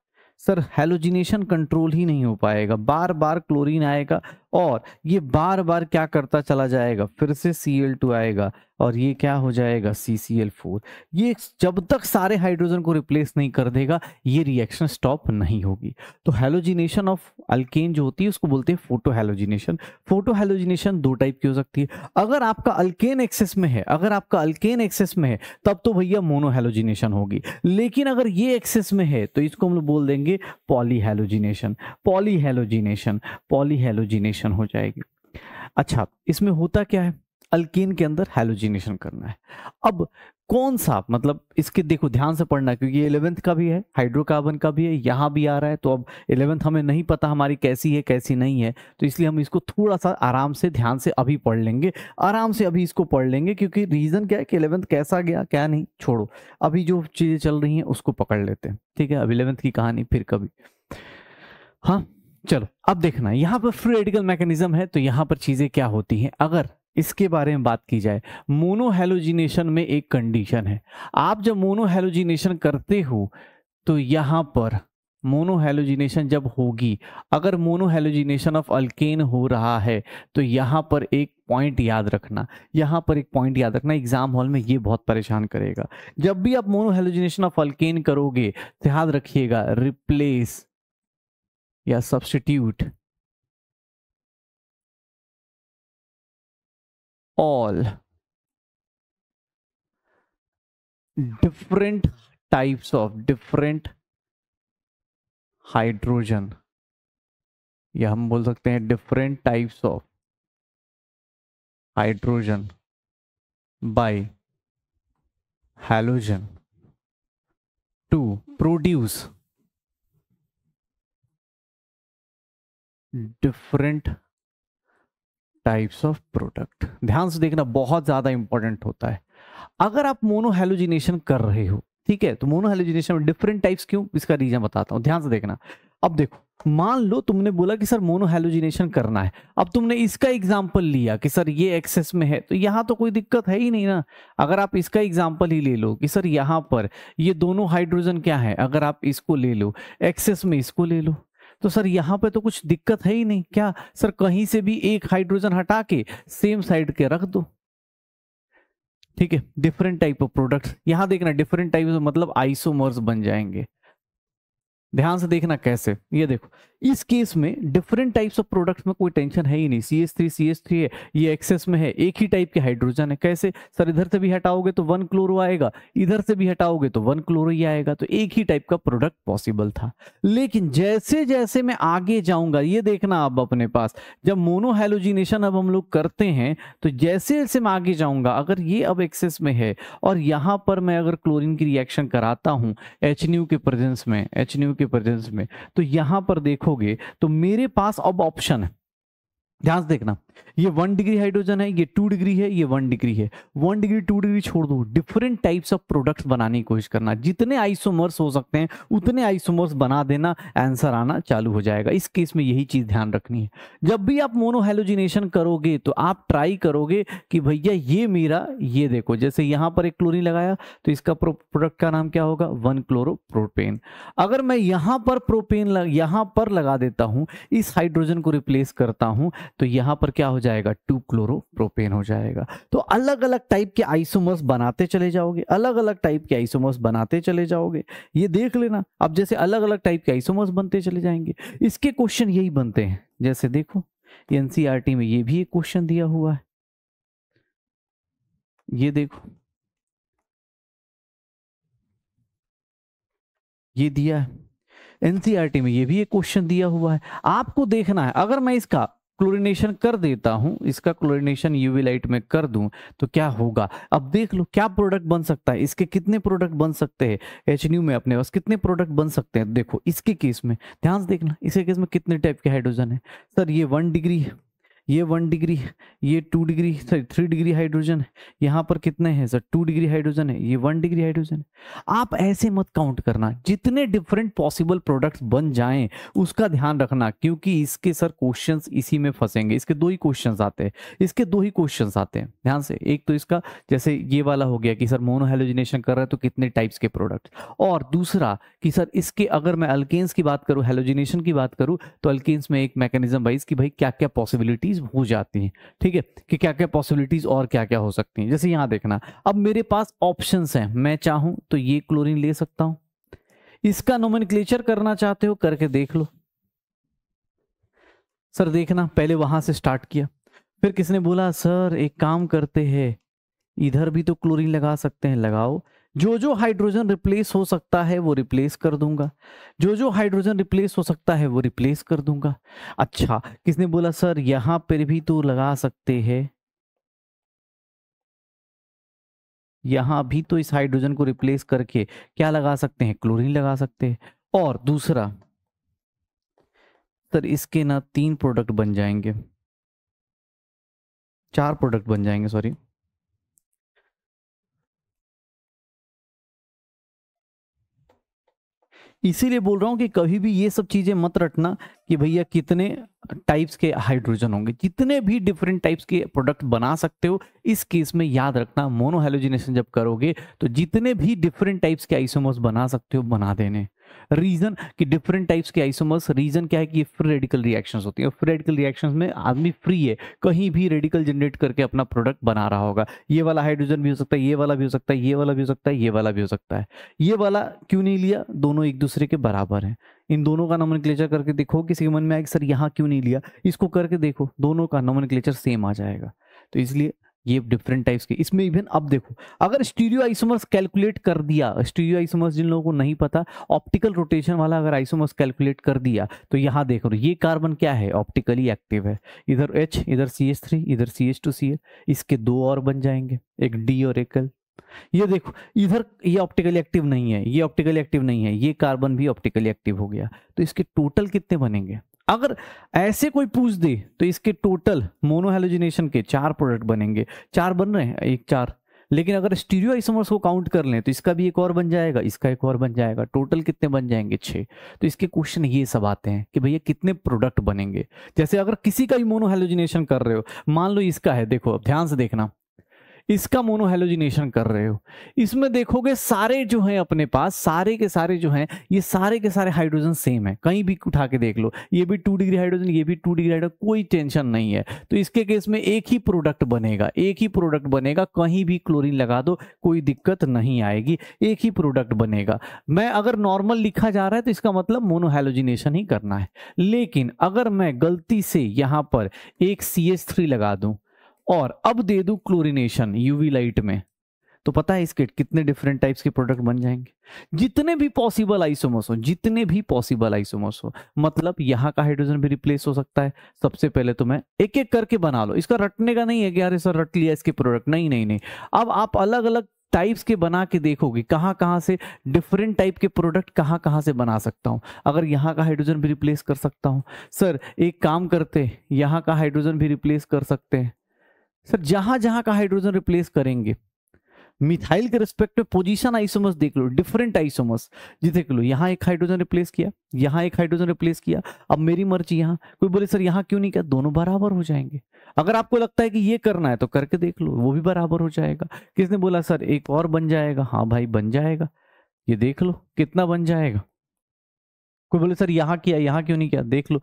A: सर हेलोजिनेशन कंट्रोल ही नहीं हो पाएगा बार बार क्लोरीन आएगा और ये बार बार क्या करता चला जाएगा फिर से सी एल टू आएगा और ये क्या हो जाएगा सी सी एल फोर ये जब तक सारे हाइड्रोजन को रिप्लेस नहीं कर देगा ये रिएक्शन स्टॉप नहीं होगी तो हेलोजिनेशन ऑफ अल्केन जो होती है उसको बोलते हैं फोटो हेलोजिनेशन फोटो हेलोजिनेशन दो टाइप की हो सकती है अगर आपका अल्केन एक्सेस में है अगर आपका अल्केन एक्सेस में है तब तो भैया मोनो हेलोजिनेशन होगी लेकिन अगर ये एक्सेस में है तो इसको हम लोग बोल देंगे polyhalogenation polyhalogenation polyhalogenation halogenation हो जाएगी अच्छा इसमें होता क्या है अल्किन के अंदर हाइलोजिनेशन करना है अब कौन सा मतलब इसके देखो ध्यान से पढ़ना क्योंकि ये इलेवेंथ का भी है हाइड्रोकार्बन का भी है यहाँ भी आ रहा है तो अब इलेवेंथ हमें नहीं पता हमारी कैसी है कैसी नहीं है तो इसलिए हम इसको थोड़ा सा आराम से ध्यान से अभी पढ़ लेंगे आराम से अभी इसको पढ़ लेंगे क्योंकि रीज़न क्या है कि इलेवेंथ कैसा गया क्या नहीं छोड़ो अभी जो चीज़ें चल रही हैं उसको पकड़ लेते हैं ठीक है अब इलेवेंथ की कहानी फिर कभी हाँ चलो अब देखना यहां पर फ्री रेडिकल मैकेनिज्म है तो यहां पर चीजें क्या होती हैं अगर इसके बारे में बात की जाए मोनोहेलोजिनेशन में एक कंडीशन है आप जब मोनोहेलोजिनेशन करते हो तो यहाँ पर मोनोहेलोजिनेशन जब होगी अगर मोनोहेलोजिनेशन ऑफ अल्केन हो रहा है तो यहां पर एक पॉइंट याद रखना यहाँ पर एक पॉइंट याद रखना एग्जाम हॉल में ये बहुत परेशान करेगा जब भी आप
B: मोनोहेलोजिनेशन ऑफ अल्केन करोगे तो याद रखिएगा रिप्लेस या substitute all different types of different hydrogen या हम बोल सकते हैं different types of hydrogen by halogen to produce different types of product
A: ध्यान से देखना बहुत ज़्यादा इंपॉर्टेंट होता है अगर आप मोनोहेलोजिनेशन कर रहे हो ठीक है तो मोनोहेलोजिनेशन में डिफरेंट टाइप्स क्यों इसका रीजन बताता हूं ध्यान से देखना अब देखो मान लो तुमने बोला कि सर मोनोहेलोजिनेशन करना है अब तुमने इसका एग्जाम्पल लिया कि सर ये एक्सेस में है तो यहाँ तो कोई दिक्कत है ही नहीं ना अगर आप इसका एग्जाम्पल ही ले लो कि सर यहाँ पर ये दोनों हाइड्रोजन क्या है अगर आप इसको ले लो एक्सेस में इसको ले लो तो सर यहाँ पे तो कुछ दिक्कत है ही नहीं क्या सर कहीं से भी एक हाइड्रोजन हटा के सेम साइड के रख दो ठीक है डिफरेंट टाइप ऑफ प्रोडक्ट्स यहां देखना डिफरेंट टाइप मतलब आइसोमर्स बन जाएंगे ध्यान से देखना कैसे ये देखो इस केस में डिफरेंट टाइप्स ऑफ प्रोडक्ट्स में कोई टेंशन है ही नहीं C S three C S three है ये एक्सेस में है एक ही टाइप के हाइड्रोजन है कैसे सर इधर से भी हटाओगे तो वन क्लोरो आएगा इधर से भी हटाओगे तो वन क्लोरो ही आएगा तो एक ही टाइप का प्रोडक्ट पॉसिबल था लेकिन जैसे जैसे मैं आगे जाऊंगा ये देखना अब अपने पास जब मोनोहेलोजिनेशन अब हम लोग करते हैं तो जैसे जैसे मैं आगे जाऊंगा अगर ये अब एक्सेस में है और यहाँ पर मैं अगर क्लोरिन की रिएक्शन कराता हूँ एच के प्रेजेंस में एच के के प्रेजेंस में तो यहां पर देखोगे तो मेरे पास अब ऑप्शन है ध्यान से देखना ये वन डिग्री हाइड्रोजन है ये टू डिग्री है ये वन डिग्री है वन डिग्री टू डिग्री छोड़ दो डिफरेंट टाइप्स ऑफ प्रोडक्ट्स बनाने की कोशिश करना जितने आइसोमर्स हो सकते हैं उतने आइसोमर्स बना देना आंसर आना चालू हो जाएगा इस केस में यही चीज़ ध्यान रखनी है जब भी आप मोनोहेलोजिनेशन करोगे तो आप ट्राई करोगे कि भैया ये मेरा ये देखो जैसे यहां पर एक क्लोरिन लगाया तो इसका प्रोडक्ट का नाम क्या होगा वन क्लोरो प्रोपेन अगर मैं यहां पर प्रोपेन यहां पर लगा देता हूं इस हाइड्रोजन को रिप्लेस करता हूं तो यहां पर क्या हो जाएगा टू क्लोरो प्रोपेन हो जाएगा तो अलग अलग टाइप के आइसोमर्स बनाते चले जाओगे अलग अलग टाइप के आइसोमर्स बनाते चले जाओगे ये देख लेना अब जैसे अलग अलग टाइप के आइसोमर्स बनते चले जाएंगे इसके
B: क्वेश्चन यही बनते हैं जैसे देखो एन में ये भी एक क्वेश्चन दिया हुआ है ये देखो ये दिया है एनसीईआरटी में ये भी एक क्वेश्चन दिया हुआ
A: है आपको देखना है अगर मैं इसका क्लोरिनेशन कर देता हूं इसका क्लोरिनेशन यूवी लाइट में कर दूं तो क्या होगा अब देख लो क्या प्रोडक्ट बन सकता है इसके कितने प्रोडक्ट बन सकते हैं एच में अपने पास कितने प्रोडक्ट बन सकते हैं देखो इसके केस में ध्यान से देखना इसके केस में कितने टाइप के हाइड्रोजन है सर ये वन डिग्री है ये वन डिग्री ये two degree sorry three degree hydrogen है यहाँ पर कितने हैं सर टू डिग्री हाइड्रोजन है ये वन डिग्री हाइड्रोजन है आप ऐसे मत काउंट करना जितने डिफरेंट पॉसिबल प्रोडक्ट्स बन जाएं उसका ध्यान रखना क्योंकि इसके सर क्वेश्चन इसी में फंसेंगे इसके दो ही क्वेश्चन आते हैं इसके दो ही क्वेश्चन आते हैं ध्यान से एक तो इसका जैसे ये वाला हो गया कि सर मोनोहेलोजिनेशन कर रहे हैं तो कितने टाइप्स के प्रोडक्ट और दूसरा कि सर इसके अगर मैं अल्केन्स की बात करूँ हेलोजिनेशन की बात करूँ तो अल्केन्स में एक मैकेनिज्म वाइज कि भाई क्या क्या पॉसिबिलिटीज भूल जाती हैं ठीक है कि क्या क्या पॉसिबिलिटीज और क्या क्या हो सकती हैं जैसे यहाँ देखना अब मेरे पास ऑप्शंस हैं मैं चाहूँ तो ये क्लोरीन ले सकता हूँ इसका नोमन करना चाहते हो करके देख लो सर देखना पहले वहां से स्टार्ट किया फिर किसने बोला सर एक काम करते हैं इधर भी तो क्लोरीन लगा सकते हैं लगाओ जो जो हाइड्रोजन रिप्लेस हो सकता है वो रिप्लेस कर दूंगा जो जो हाइड्रोजन रिप्लेस हो सकता है वो रिप्लेस कर दूंगा अच्छा किसने बोला सर यहां पर भी तो लगा सकते हैं
B: यहां भी तो इस हाइड्रोजन को रिप्लेस करके क्या लगा सकते हैं क्लोरीन लगा सकते हैं और दूसरा सर इसके ना तीन प्रोडक्ट बन जाएंगे चार प्रोडक्ट बन जाएंगे सॉरी इसीलिए बोल रहा हूँ कि कभी भी ये सब चीज़ें मत रटना
A: कि भैया कितने टाइप्स के हाइड्रोजन होंगे जितने भी डिफरेंट टाइप्स के प्रोडक्ट बना सकते हो इस केस में याद रखना मोनोहैलोजिनेशन जब करोगे तो जितने भी डिफरेंट टाइप्स के आइसोमर्स बना सकते हो बना देने रीजन कि डिफरेंट टाइप्स के आइसोमर्स रीजन क्या है कि ये फ्री रेडिकल रिएक्शंस होती हैं फ्री रेडिकल रिएक्शंस में आदमी फ्री है कहीं भी रेडिकल जनरेट करके अपना प्रोडक्ट बना रहा होगा ये वाला हाइड्रोजन भी हो सकता है ये वाला भी हो सकता है ये वाला भी हो सकता है ये वाला भी हो सकता है ये वाला क्यों नहीं लिया दोनों एक दूसरे के बराबर है इन दोनों का नमन करके देखो किसी के मन में आए सर यहाँ क्यों नहीं लिया इसको करके देखो दोनों का नमन सेम आ जाएगा तो इसलिए ये डिफरेंट टाइप्स के इसमें इवन अब देखो अगर स्टीरियो आइसोमर्स कैलकुलेट कर दिया स्टीरियो आइसोमर्स जिन लोगों को नहीं पता ऑप्टिकल रोटेशन वाला अगर आइसोमर्स कैलकुलेट कर दिया तो यहाँ देखो ये कार्बन क्या है ऑप्टिकली एक्टिव है इधर एच इधर सी एच थ्री इधर C H two C L इसके दो और बन जाएंगे एक डी और एक एल ये देखो इधर ये ऑप्टिकली एक्टिव नहीं है ये ऑप्टिकली एक्टिव नहीं है ये कार्बन भी ऑप्टिकली एक्टिव हो गया तो इसके टोटल कितने बनेंगे अगर ऐसे कोई पूछ दे तो इसके टोटल मोनोहेलोजिनेशन के चार प्रोडक्ट बनेंगे चार बन रहे हैं एक चार लेकिन अगर स्टीरियो आइसोमर्स को काउंट कर लें तो इसका भी एक और बन जाएगा इसका एक और बन जाएगा टोटल कितने बन जाएंगे छः तो इसके क्वेश्चन ये सब आते हैं कि भैया कितने प्रोडक्ट बनेंगे जैसे अगर किसी का भी मोनोहेलोजिनेशन कर रहे हो मान लो इसका है देखो ध्यान से देखना इसका मोनोहेलोजिनेशन कर रहे हो इसमें देखोगे सारे जो हैं अपने पास सारे के सारे जो हैं ये सारे के सारे हाइड्रोजन सेम है कहीं भी उठा के देख लो ये भी टू डिग्री हाइड्रोजन ये भी टू डिग्री हाइड्रोजन कोई टेंशन नहीं है तो इसके केस में एक ही प्रोडक्ट बनेगा एक ही प्रोडक्ट बनेगा कहीं भी क्लोरीन लगा दो कोई दिक्कत नहीं आएगी एक ही प्रोडक्ट बनेगा मैं अगर नॉर्मल लिखा जा रहा है तो इसका मतलब मोनोहेलोजिनेशन ही करना है लेकिन अगर मैं गलती से यहाँ पर एक सी लगा दूँ और अब दे दू क्लोरिनेशन यूवी लाइट में तो पता है इसके कितने डिफरेंट टाइप्स के प्रोडक्ट बन जाएंगे जितने भी पॉसिबल आइसोमोस हो जितने भी पॉसिबल आइसोमोस हो मतलब यहाँ का हाइड्रोजन भी रिप्लेस हो सकता है सबसे पहले तो मैं एक एक करके बना लो इसका रटने का नहीं है कि यार सर रट लिया इसके प्रोडक्ट नहीं नहीं नहीं अब आप अलग अलग टाइप्स के बना के देखोगे कहाँ कहाँ से डिफरेंट टाइप के प्रोडक्ट कहाँ कहाँ से बना सकता हूँ अगर यहाँ का हाइड्रोजन भी रिप्लेस कर सकता हूँ सर एक काम करते यहाँ का हाइड्रोजन भी रिप्लेस कर सकते हैं सर जहां जहां का हाइड्रोजन रिप्लेस करेंगे मिथाइल के रिस्पेक्ट में पोजीशन आइसोमस देख लो डिफरेंट आइसोमस जी देख लो यहाँ एक हाइड्रोजन रिप्लेस किया यहाँ एक हाइड्रोजन रिप्लेस किया अब मेरी मर्जी यहाँ कोई बोले सर यहाँ क्यों नहीं किया दोनों बराबर हो जाएंगे अगर आपको लगता है कि ये करना है तो करके देख लो वो भी बराबर हो जाएगा किसने बोला सर एक और बन जाएगा हाँ भाई बन जाएगा ये देख लो कितना बन जाएगा कोई बोले सर यहाँ किया यहाँ क्यों नहीं किया देख लो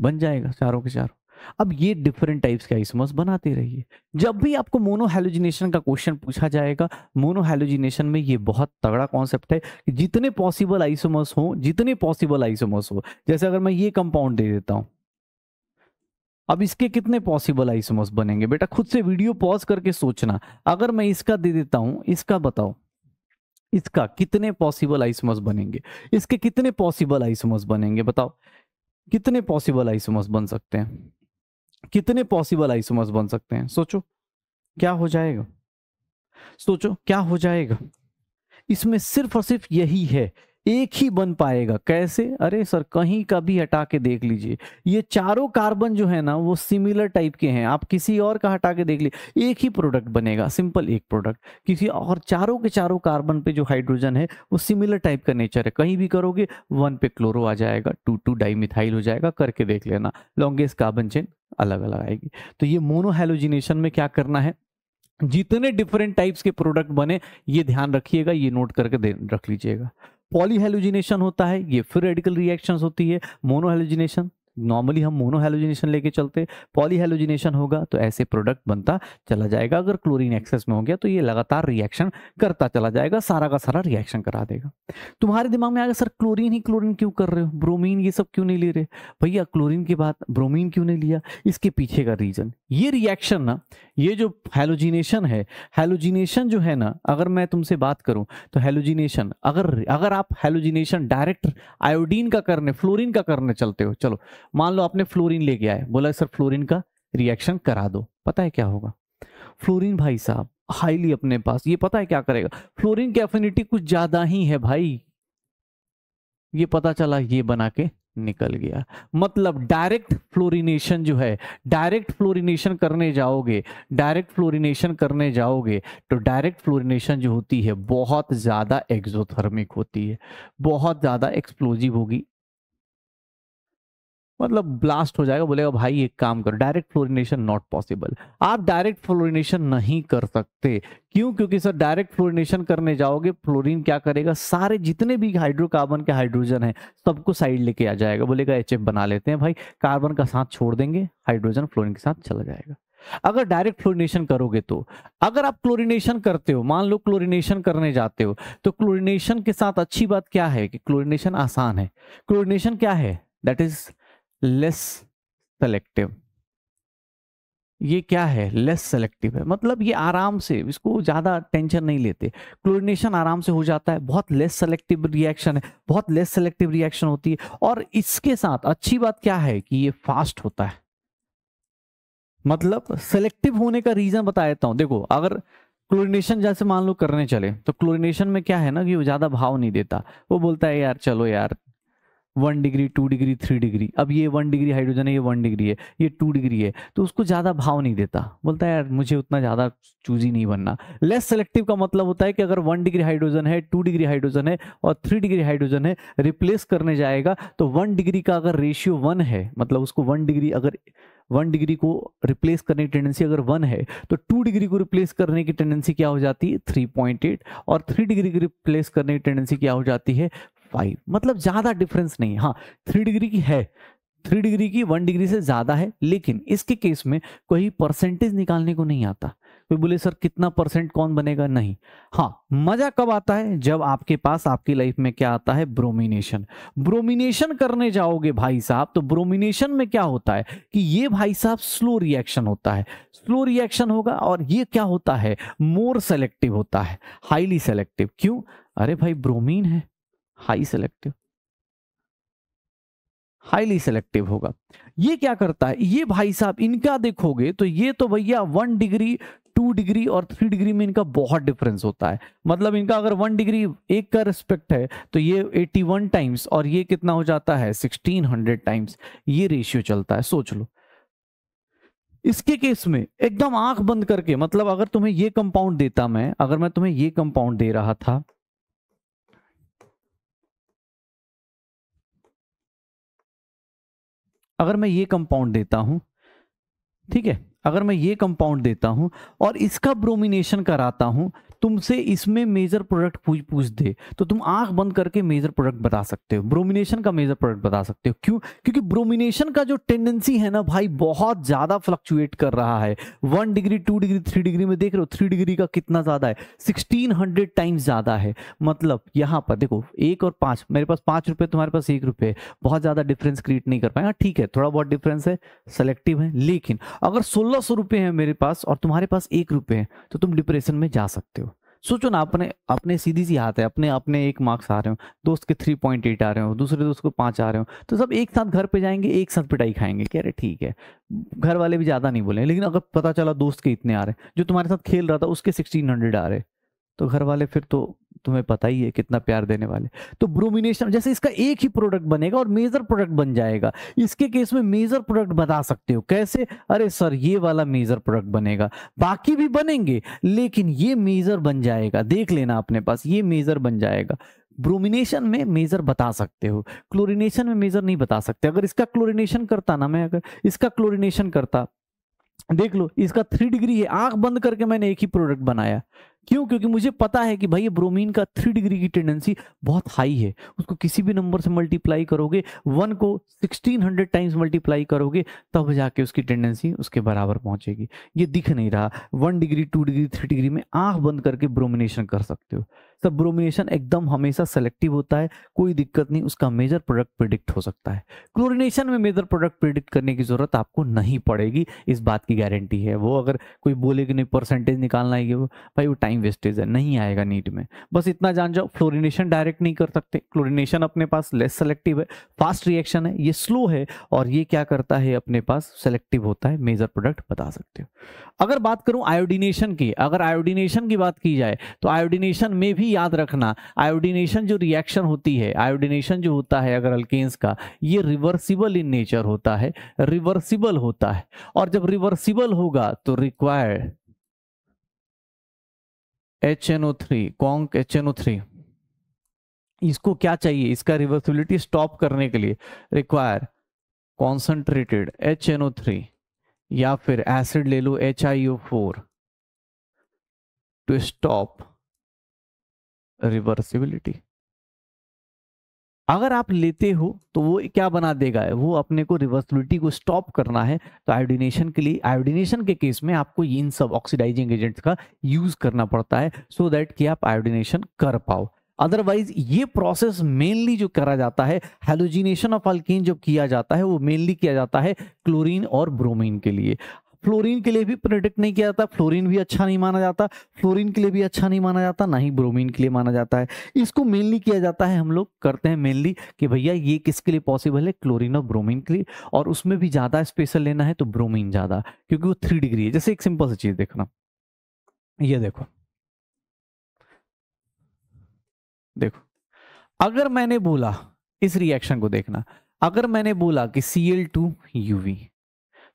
A: बन जाएगा चारों के चारों अब ये डिफरेंट टाइप्स के आइसोमर्स बनाते रहिए जब भी आपको मोनोहेलोजिनेशन का क्वेश्चन पूछा जाएगा मोनोहेलोजिनेशन में ये बहुत तगड़ा कॉन्सेप्ट है कि जितने पॉसिबल आइसोमर्स हो जितने पॉसिबल आइसोमर्स हो जैसे अगर मैं ये कंपाउंड दे देता हूं अब इसके कितने पॉसिबल आइसोमर्स बनेंगे बेटा खुद से वीडियो पॉज करके सोचना अगर मैं इसका दे देता हूं इसका बताओ इसका कितने पॉसिबल आइसोमर्स बनेंगे इसके कितने पॉसिबल आइसोमर्स बनेंगे बताओ कितने पॉसिबल आइसोमर्स बन सकते हैं कितने पॉसिबल आइसोमर्स बन सकते हैं सोचो क्या हो जाएगा सोचो क्या हो जाएगा इसमें सिर्फ और सिर्फ यही है एक ही बन पाएगा कैसे अरे सर कहीं का भी हटा के देख लीजिए ये चारों कार्बन जो है ना वो सिमिलर टाइप के हैं आप किसी और का हटा के देख लीजिए एक ही प्रोडक्ट बनेगा सिंपल एक प्रोडक्ट किसी और चारों के चारों कार्बन पे जो हाइड्रोजन है वो सिमिलर टाइप का नेचर है कहीं भी करोगे वन पे क्लोरो आ जाएगा टू टू डाईमिथाइल हो जाएगा करके देख लेना लॉन्गेस्ट कार्बन चेन अलग अलग आएगी तो ये मोनोहेलोजिनेशन में क्या करना है जितने डिफरेंट टाइप्स के प्रोडक्ट बने ये ध्यान रखिएगा ये नोट करके रख लीजिएगा पॉलीहेलोजिनेशन होता है ये फिर रेडिकल रिएक्शन होती है मोनोहेलोजिनेशन नॉर्मली हम मोनोहेलोजिनेशन लेके चलते पॉलीहेलोजिनेशन होगा तो ऐसे प्रोडक्ट बनता चला जाएगा अगर क्लोरीन एक्सेस में हो गया तो ये लगातार रिएक्शन करता चला जाएगा सारा का सारा रिएक्शन करा देगा तुम्हारे दिमाग में आएगा सर क्लोरीन ही क्लोरीन क्यों कर रहे हो ब्रोमीन ये सब क्यों नहीं ले रहे भैया क्लोरीन के बाद ब्रोमीन क्यों नहीं लिया इसके पीछे का रीजन ये रिएक्शन ना ये जो हेलोजिनेशन है हेलोजिनेशन जो है ना अगर मैं तुमसे बात करूं तो हेलोजिनेशन अगर अगर आप हेलोजिनेशन डायरेक्ट आयोडीन का करने फ्लोरीन का करने चलते हो चलो मान लो आपने फ्लोरीन लेके आए बोला सर फ्लोरीन का रिएक्शन करा दो पता है क्या होगा फ्लोरीन भाई साहब हाईली अपने पास ये पता है क्या करेगा फ्लोरीन की एफिनिटी कुछ ज्यादा ही है भाई ये पता चला ये बना के निकल गया मतलब डायरेक्ट फ्लोरिनेशन जो है डायरेक्ट फ्लोरिनेशन करने जाओगे डायरेक्ट फ्लोरिनेशन करने जाओगे तो डायरेक्ट फ्लोरिनेशन जो होती है बहुत ज़्यादा एक्जोथर्मिक होती है बहुत ज़्यादा एक्सप्लोजिव होगी मतलब ब्लास्ट हो जाएगा बोलेगा भाई एक काम करो डायरेक्ट फ्लोरिनेशन नॉट पॉसिबल आप डायरेक्ट फ्लोरिनेशन नहीं कर सकते क्यों क्योंकि सर डायरेक्ट फ्लोरिनेशन करने जाओगे फ्लोरीन क्या करेगा सारे जितने भी हाइड्रोकार्बन के हाइड्रोजन है सबको साइड लेके आ जाएगा बोलेगा एच बना लेते हैं भाई कार्बन का साथ छोड़ देंगे हाइड्रोजन फ्लोरिन के साथ चला जाएगा अगर डायरेक्ट क्लोरिनेशन करोगे तो अगर आप क्लोरिनेशन करते हो मान लो क्लोरिनेशन करने जाते हो तो क्लोरिनेशन के साथ अच्छी बात क्या है कि क्लोरिनेशन आसान है क्लोरिनेशन क्या है दैट इज लेस सेलेक्टिव ये क्या है लेस सेलेक्टिव है मतलब ये आराम से इसको ज़्यादा टेंशन नहीं लेते क्लोरिनेशन आराम से हो जाता है बहुत लेस सेलेक्टिव रिएक्शन है बहुत लेस सेलेक्टिव रिएक्शन होती है और इसके साथ अच्छी बात क्या है कि ये फास्ट होता है मतलब सेलेक्टिव होने का रीज़न बता देता हूं देखो अगर क्लोरिनेशन जैसे मान लो करने चले तो क्लोरिनेशन में क्या है ना कि वो ज़्यादा भाव नहीं देता वो बोलता है यार चलो यार one degree two degree three degree अब ये वन डिग्री हाइड्रोजन है ये वन डिग्री है ये टू डिग्री है तो उसको ज़्यादा भाव नहीं देता बोलता है यार मुझे उतना ज़्यादा चूजी नहीं बनना लेस सेलेक्टिव का मतलब होता है कि अगर वन डिग्री हाइड्रोजन है टू डिग्री हाइड्रोजन है और थ्री डिग्री हाइड्रोजन है रिप्लेस करने जाएगा तो वन डिग्री का अगर रेशियो वन है मतलब उसको वन डिग्री अगर वन डिग्री को रिप्लेस करने की टेंडेंसी अगर वन है तो टू डिग्री को रिप्लेस करने की टेंडेंसी क्या हो जाती है थ्री पॉइंट एट और थ्री डिग्री को रिप्लेस करने की टेंडेंसी क्या हो जाती है फाइव मतलब ज्यादा डिफरेंस नहीं हाँ थ्री डिग्री की है थ्री डिग्री की वन डिग्री से ज्यादा है लेकिन इसके केस में कोई परसेंटेज निकालने को नहीं आता कोई बोले सर कितना परसेंट कौन बनेगा नहीं हाँ मजा कब आता है जब आपके पास आपकी लाइफ में क्या आता है ब्रोमिनेशन ब्रोमिनेशन करने जाओगे भाई साहब तो ब्रोमिनेशन में क्या होता है कि ये भाई साहब स्लो रिएक्शन होता है स्लो रिएक्शन होगा और ये क्या होता है मोर सेलेक्टिव होता है हाईली सेलेक्टिव क्यों अरे भाई ब्रोमीन है हाई सेलेक्टिव हाईली सेलेक्टिव होगा ये क्या करता है ये भाई साहब इनका देखोगे तो ये तो भैया वन डिग्री टू डिग्री और थ्री डिग्री में इनका बहुत डिफरेंस होता है मतलब इनका अगर वन डिग्री एक का रिस्पेक्ट है तो ये एट्टी वन टाइम्स और ये कितना हो जाता है सिक्सटीन हंड्रेड टाइम्स ये रेशियो चलता है सोच लो इसके केस में एकदम आंख बंद करके मतलब
B: अगर तुम्हें ये कंपाउंड देता मैं अगर मैं तुम्हें ये कंपाउंड दे रहा था अगर मैं ये कंपाउंड देता हूं ठीक है अगर मैं ये कंपाउंड देता हूं और
A: इसका ब्रोमिनेशन कराता हूं तुमसे इसमें मेजर प्रोडक्ट पूछ पूछ दे तो तुम आंख बंद करके मेजर प्रोडक्ट बता सकते हो ब्रोमिनेशन का मेजर प्रोडक्ट बता सकते हो क्यों क्योंकि ब्रोमिनेशन का जो टेंडेंसी है ना भाई बहुत ज्यादा फ्लक्चुएट कर रहा है one degree two degree three degree में देख रहे हो थ्री डिग्री का कितना ज्यादा है सिक्सटीन हंड्रेड टाइम्स ज्यादा है मतलब यहाँ पर देखो एक और पांच मेरे पास पांच रुपए तुम्हारे पास एक रुपये बहुत ज्यादा डिफरेंस क्रिएट नहीं कर पाएगा ठीक है थोड़ा बहुत डिफरेंस है सेलेक्टिव है लेकिन अगर सोलह सौ रुपये है मेरे पास और तुम्हारे पास एक रुपए है तो तुम डिप्रेशन में जा सकते हो सोचो ना अपने अपने सीधी सी हाथ है अपने अपने एक मार्क्स आ रहे हो दोस्त के थ्री पॉइंट एट आ रहे हो दूसरे दोस्त को पाँच आ रहे हो तो सब एक साथ घर पे जाएंगे एक साथ पिटाई खाएंगे कह रहे ठीक है घर वाले भी ज़्यादा नहीं बोले लेकिन अगर पता चला दोस्त के इतने आ रहे जो तुम्हारे साथ खेल रहा था उसके सिक्सटीन हंड्रेड आ रहे तो घर वाले फिर तो तुम्हें पता ही है कितना प्यार देने वाले तो ब्रोमिनेशन जैसे इसका एक ही प्रोडक्ट बनेगा और मेजर प्रोडक्ट बन जाएगा इसके केस में मेजर प्रोडक्ट बता सकते हो कैसे अरे सर ये वाला मेजर प्रोडक्ट बनेगा बाकी भी बनेंगे लेकिन ये मेजर बन जाएगा देख लेना अपने पास ये मेजर बन जाएगा ब्रोमिनेशन में मेजर बता सकते हो क्लोरिनेशन में मेजर नहीं बता सकते अगर इसका क्लोरिनेशन करता ना मैं अगर इसका क्लोरिनेशन करता देख लो इसका थ्री डिग्री है आंख बंद करके मैंने एक ही प्रोडक्ट बनाया क्यों क्योंकि मुझे पता है कि भाई ये ब्रोमीन का थ्री डिग्री की टेंडेंसी बहुत हाई है उसको किसी भी नंबर से मल्टीप्लाई करोगे वन को सिक्सटीन हंड्रेड टाइम्स मल्टीप्लाई करोगे तब जाके उसकी टेंडेंसी उसके बराबर पहुंचेगी ये दिख नहीं रहा one degree two degree three degree में आंख बंद करके ब्रोमिनेशन कर सकते हो सब ब्रोमिनेशन एकदम हमेशा सेलेक्टिव होता है कोई दिक्कत नहीं उसका मेजर प्रोडक्ट प्रिडिक्ट हो सकता है क्लोरिनेशन में मेजर प्रोडक्ट प्रिडिक्ट करने की ज़रूरत आपको नहीं पड़ेगी इस बात की गारंटी है वो अगर कोई बोले कि नहीं परसेंटेज निकालना है भाई वो टाइम वेस्टेज है नहीं आएगा नीट में बस इतना जान जाओ फ्लोरिनेशन डायरेक्ट नहीं कर सकते क्लोरिनेशन अपने पास लेस सेलेक्टिव है फास्ट रिएक्शन है ये स्लो है और ये क्या करता है अपने पास सेलेक्टिव होता है मेजर प्रोडक्ट बता सकते हो अगर बात करूं आयोडिनेशन की अगर आयोडिनेशन की बात की जाए तो आयोडिनेशन में भी याद रखना आयोडिनेशन जो रिएक्शन होती है आयोडिनेशन जो होता है अगर अल्केन्स का ये रिवर्सिबल इन नेचर होता है रिवर्सिबल होता है और जब रिवर्सिबल होगा तो required H N O three conc H N O three इसको क्या चाहिए इसका रिवर्सिबिलिटी स्टॉप करने के लिए require concentrated H N O three या फिर एसिड ले लो H I O four
B: to stop reversibility अगर आप लेते हो तो वो क्या बना देगा वो अपने को रिवर्सिबिलिटी
A: को स्टॉप करना है तो आयोडिनेशन के लिए आयोडिनेशन के केस में आपको इन सब ऑक्सीडाइजिंग एजेंट्स का यूज करना पड़ता है सो so दैट कि आप आयोडिनेशन कर पाओ अदरवाइज ये प्रोसेस मेनली जो करा जाता है हेलोजिनेशन ऑफ अल्किन जो किया जाता है वो मेनली किया जाता है क्लोरीन और ब्रोमीन के लिए फ्लोरीन के लिए भी प्रेडिक्ट नहीं किया जाता फ्लोरीन भी अच्छा नहीं माना जाता फ्लोरीन के लिए भी अच्छा नहीं माना जाता ना ही ब्रोमीन के लिए माना जाता है इसको मेनली किया जाता है हम लोग करते हैं मेनली कि भैया ये किसके लिए पॉसिबल है क्लोरीन और ब्रोमीन के लिए और उसमें भी ज़्यादा स्पेशल लेना है तो ब्रोमीन ज़्यादा क्योंकि वो थ्री डिग्री है जैसे एक सिंपल सी चीज़ देखना ये देखो देखो अगर मैंने बोला इस रिएक्शन को देखना अगर मैंने बोला कि सी एल टू यूवी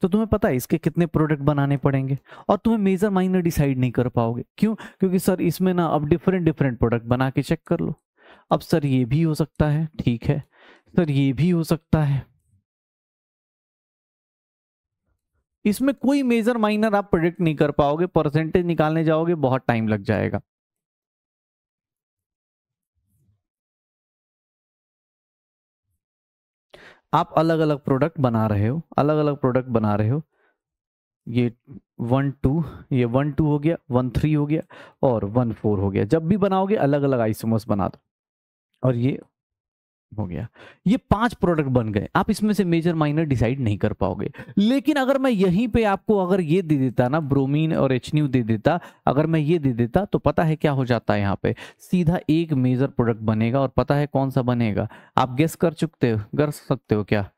A: तो तुम्हें पता है इसके कितने प्रोडक्ट बनाने पड़ेंगे और तुम्हें मेजर माइनर डिसाइड नहीं कर पाओगे क्यों क्योंकि सर इसमें ना अब डिफरेंट डिफरेंट प्रोडक्ट बना के चेक कर लो अब सर ये भी हो सकता है ठीक है सर ये भी हो सकता है
B: इसमें कोई मेजर माइनर आप प्रोडक्ट नहीं कर पाओगे परसेंटेज निकालने जाओगे बहुत टाइम लग जाएगा आप अलग अलग प्रोडक्ट बना रहे हो अलग अलग प्रोडक्ट बना रहे हो ये वन टू ये वन टू हो
A: गया वन थ्री हो गया और वन फोर हो गया जब भी बनाओगे अलग अलग आइसोमर्स बना दो और ये हो गया ये पांच प्रोडक्ट बन गए आप इसमें से मेजर माइनर डिसाइड नहीं कर पाओगे लेकिन अगर मैं यहीं पे आपको अगर ये दे देता ना ब्रोमीन और एच दे देता अगर मैं ये दे देता तो पता है क्या हो जाता है यहाँ पे सीधा एक मेजर प्रोडक्ट बनेगा और पता है कौन सा बनेगा आप गेस कर चुकते हो कर सकते हो क्या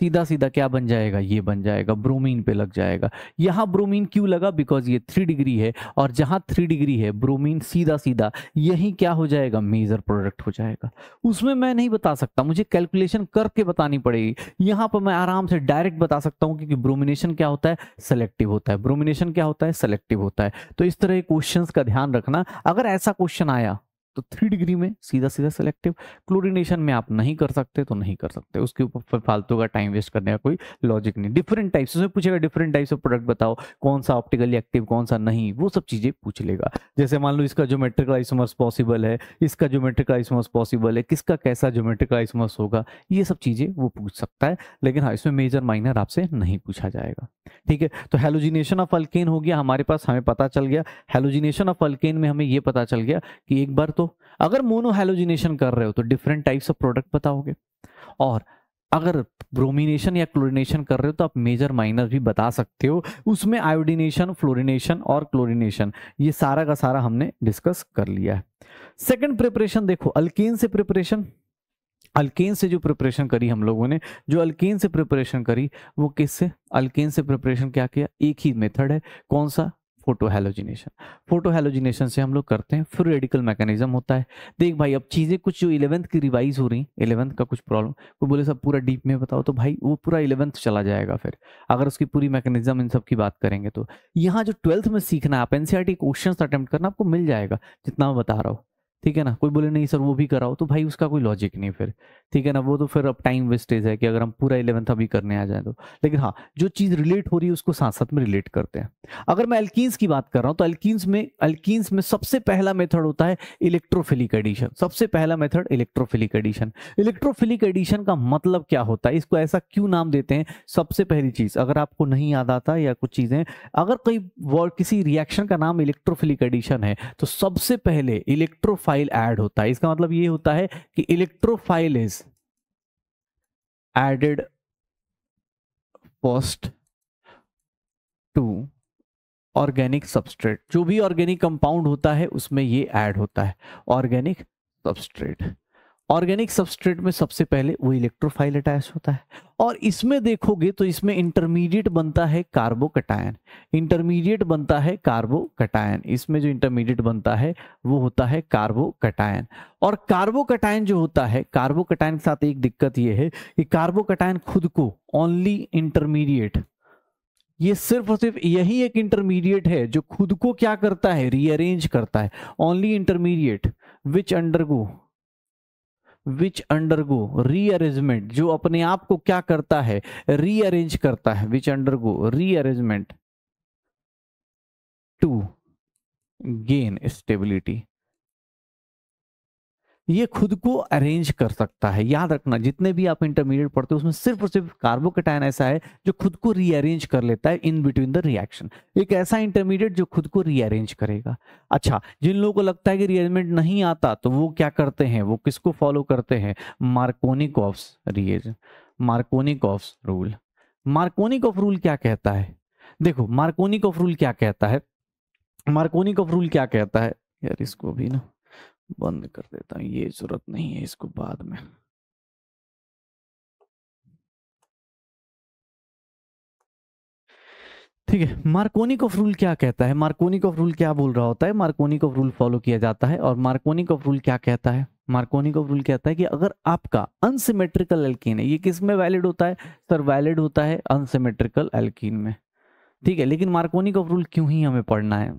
A: सीधा सीधा क्या बन जाएगा ये बन जाएगा ब्रोमीन पे लग जाएगा यहाँ ब्रोमीन क्यों लगा बिकॉज ये थ्री डिग्री है और जहाँ थ्री डिग्री है ब्रोमीन सीधा सीधा यही क्या हो जाएगा मेजर प्रोडक्ट हो जाएगा उसमें मैं नहीं बता सकता मुझे कैलकुलेशन करके बतानी पड़ेगी यहाँ पर मैं आराम से डायरेक्ट बता सकता हूँ क्योंकि ब्रोमिनेशन क्या होता है सेलेक्टिव होता है ब्रोमिनेशन क्या होता है सेलेक्टिव होता है तो इस तरह के क्वेश्चन का ध्यान रखना अगर ऐसा क्वेश्चन आया तो थ्री डिग्री में सीधा सीधा सेलेक्टिव क्लोरिनेशन में आप नहीं कर सकते तो नहीं कर सकते उसके ऊपर फालतू का टाइम वेस्ट करने का कोई लॉजिक नहीं डिफरेंट टाइप्स उसमें पूछेगा डिफरेंट टाइप्स ऑफ प्रोडक्ट बताओ कौन सा ऑप्टिकली एक्टिव कौन सा नहीं वो सब चीज़ें पूछ लेगा जैसे मान लो इसका जोमेट्रिकल आइसोमर्स पॉसिबल है इसका जोमेट्रिकल आइसोमर्स पॉसिबल है किसका कैसा जोमेट्रिकल आइसोमर्स होगा ये सब चीज़ें वो पूछ सकता है लेकिन हाँ इसमें मेजर माइनर आपसे नहीं पूछा जाएगा ठीक है तो हेलोजिनेशन ऑफ अल्केन हो गया हमारे पास हमें पता चल गया हेलोजिनेशन ऑफ अल्केन में हमें ये पता चल गया कि एक बार तो दोस्तों अगर मोनो कर रहे हो तो डिफरेंट टाइप्स ऑफ प्रोडक्ट बताओगे और अगर ब्रोमिनेशन या क्लोरिनेशन कर रहे हो तो आप मेजर माइनर भी बता सकते हो उसमें आयोडिनेशन फ्लोरिनेशन और क्लोरिनेशन ये सारा का सारा हमने डिस्कस कर लिया है सेकंड प्रिपरेशन देखो अल्केन से प्रिपरेशन अल्केन से जो प्रिपरेशन करी हम लोगों ने जो अल्केन से प्रिपरेशन करी वो किससे अल्केन से प्रिपरेशन क्या किया एक ही मेथड है कौन सा फोटो हेलोजिनेशन फोटो हेलोजिनेशन से हम लोग करते हैं फिर रेडिकल मैकेनिज्म होता है देख भाई अब चीज़ें कुछ जो इलेवंथ की रिवाइज हो रही इलेवंथ का कुछ प्रॉब्लम कोई बोले सब पूरा डीप में बताओ तो भाई वो पूरा इलेवंथ चला जाएगा फिर अगर उसकी पूरी मैकेनिज्म इन सब की बात करेंगे तो यहाँ जो ट्वेल्थ में सीखना है आप एनसीआर क्वेश्चन अटैम्प्ट करना आपको मिल जाएगा जितना मैं बता रहा हूँ ठीक है ना कोई बोले नहीं सर वो भी कराओ तो भाई उसका कोई लॉजिक नहीं फिर ठीक है ना वो तो फिर अब टाइम वेस्टेज है कि अगर हम पूरा इलेवंथ अभी करने आ जाए तो लेकिन हाँ जो चीज़ रिलेट हो रही है उसको साथ साथ में रिलेट करते हैं अगर मैं एल्कीन्स की बात कर रहा हूँ तो एल्कीन्स में एल्कीन्स में सबसे पहला मेथड होता है इलेक्ट्रोफिलिक एडिशन सबसे पहला method electrophilic addition electrophilic addition का मतलब क्या होता है इसको ऐसा क्यों नाम देते हैं सबसे पहली चीज़ अगर आपको नहीं याद आता या कुछ चीज़ें अगर कोई किसी रिएक्शन का नाम इलेक्ट्रोफिलिक एडिशन है तो सबसे पहले इलेक्ट्रोफा इलेक्ट्रोफाइल ऐड होता है इसका मतलब ये होता है
B: कि electrophile is added first to organic substrate
A: जो भी ऑर्गेनिक कंपाउंड होता है उसमें ये ऐड होता है ऑर्गेनिक सबस्ट्रेट ऑर्गेनिक सबस्ट्रेट में सबसे पहले वो इलेक्ट्रोफाइल अटैच होता है और इसमें देखोगे तो इसमें इंटरमीडिएट बनता है कार्बो कटायन इंटरमीडिएट बनता है कटायन इसमें जो इंटरमीडिएट बनता है वो होता है कार्बो कटायन और कार्बो कटायन जो होता है कार्बो कटायन के साथ एक दिक्कत ये है कि कार्बो कटायन खुद को ओनली इंटरमीडिएट ये सिर्फ और सिर्फ यही एक इंटरमीडिएट है जो खुद को क्या करता है रीअरेंज करता है only intermediate which undergo which undergo rearrangement जो अपने आप को क्या करता है रीअरेंज
B: करता है which undergo rearrangement to gain stability ये खुद को
A: अरेंज कर सकता है याद रखना जितने भी आप इंटरमीडिएट पढ़ते हो उसमें सिर्फ और सिर्फ कार्बोकेटाइन ऐसा है जो खुद को रीअरेंज कर लेता है इन बिटवीन द रिएक्शन एक ऐसा इंटरमीडिएट जो खुद को रीअरेंज करेगा अच्छा जिन लोगों को लगता है कि रीअरेंजमेंट नहीं आता तो वो क्या करते हैं वो किसको फॉलो करते हैं मार्कोनिक रियज Markovnikov's rule मार्कोनिक of rule क्या कहता है देखो मार्कोनिक ऑफ रूल क्या कहता है
B: मार्कोनिक ऑफ रूल क्या कहता है यार इसको भी ना बंद कर देता हूँ ये जरूरत नहीं है इसको बाद में ठीक है मार्कोनिक ऑफ रूल क्या कहता है मार्कोनिक ऑफ रूल
A: क्या बोल रहा होता है मार्कोनिक ऑफ रूल फॉलो किया जाता है और मार्कोनिक ऑफ रूल क्या कहता है मार्कोनिक ऑफ रूल कहता है कि अगर आपका अनसिमेट्रिकल एल्कीन है ये किस में वैलिड होता है सर वैलिड होता है अनसिमेट्रिकल एल्कीन में ठीक है लेकिन मार्कोनी का रूल क्यों ही हमें पढ़ना है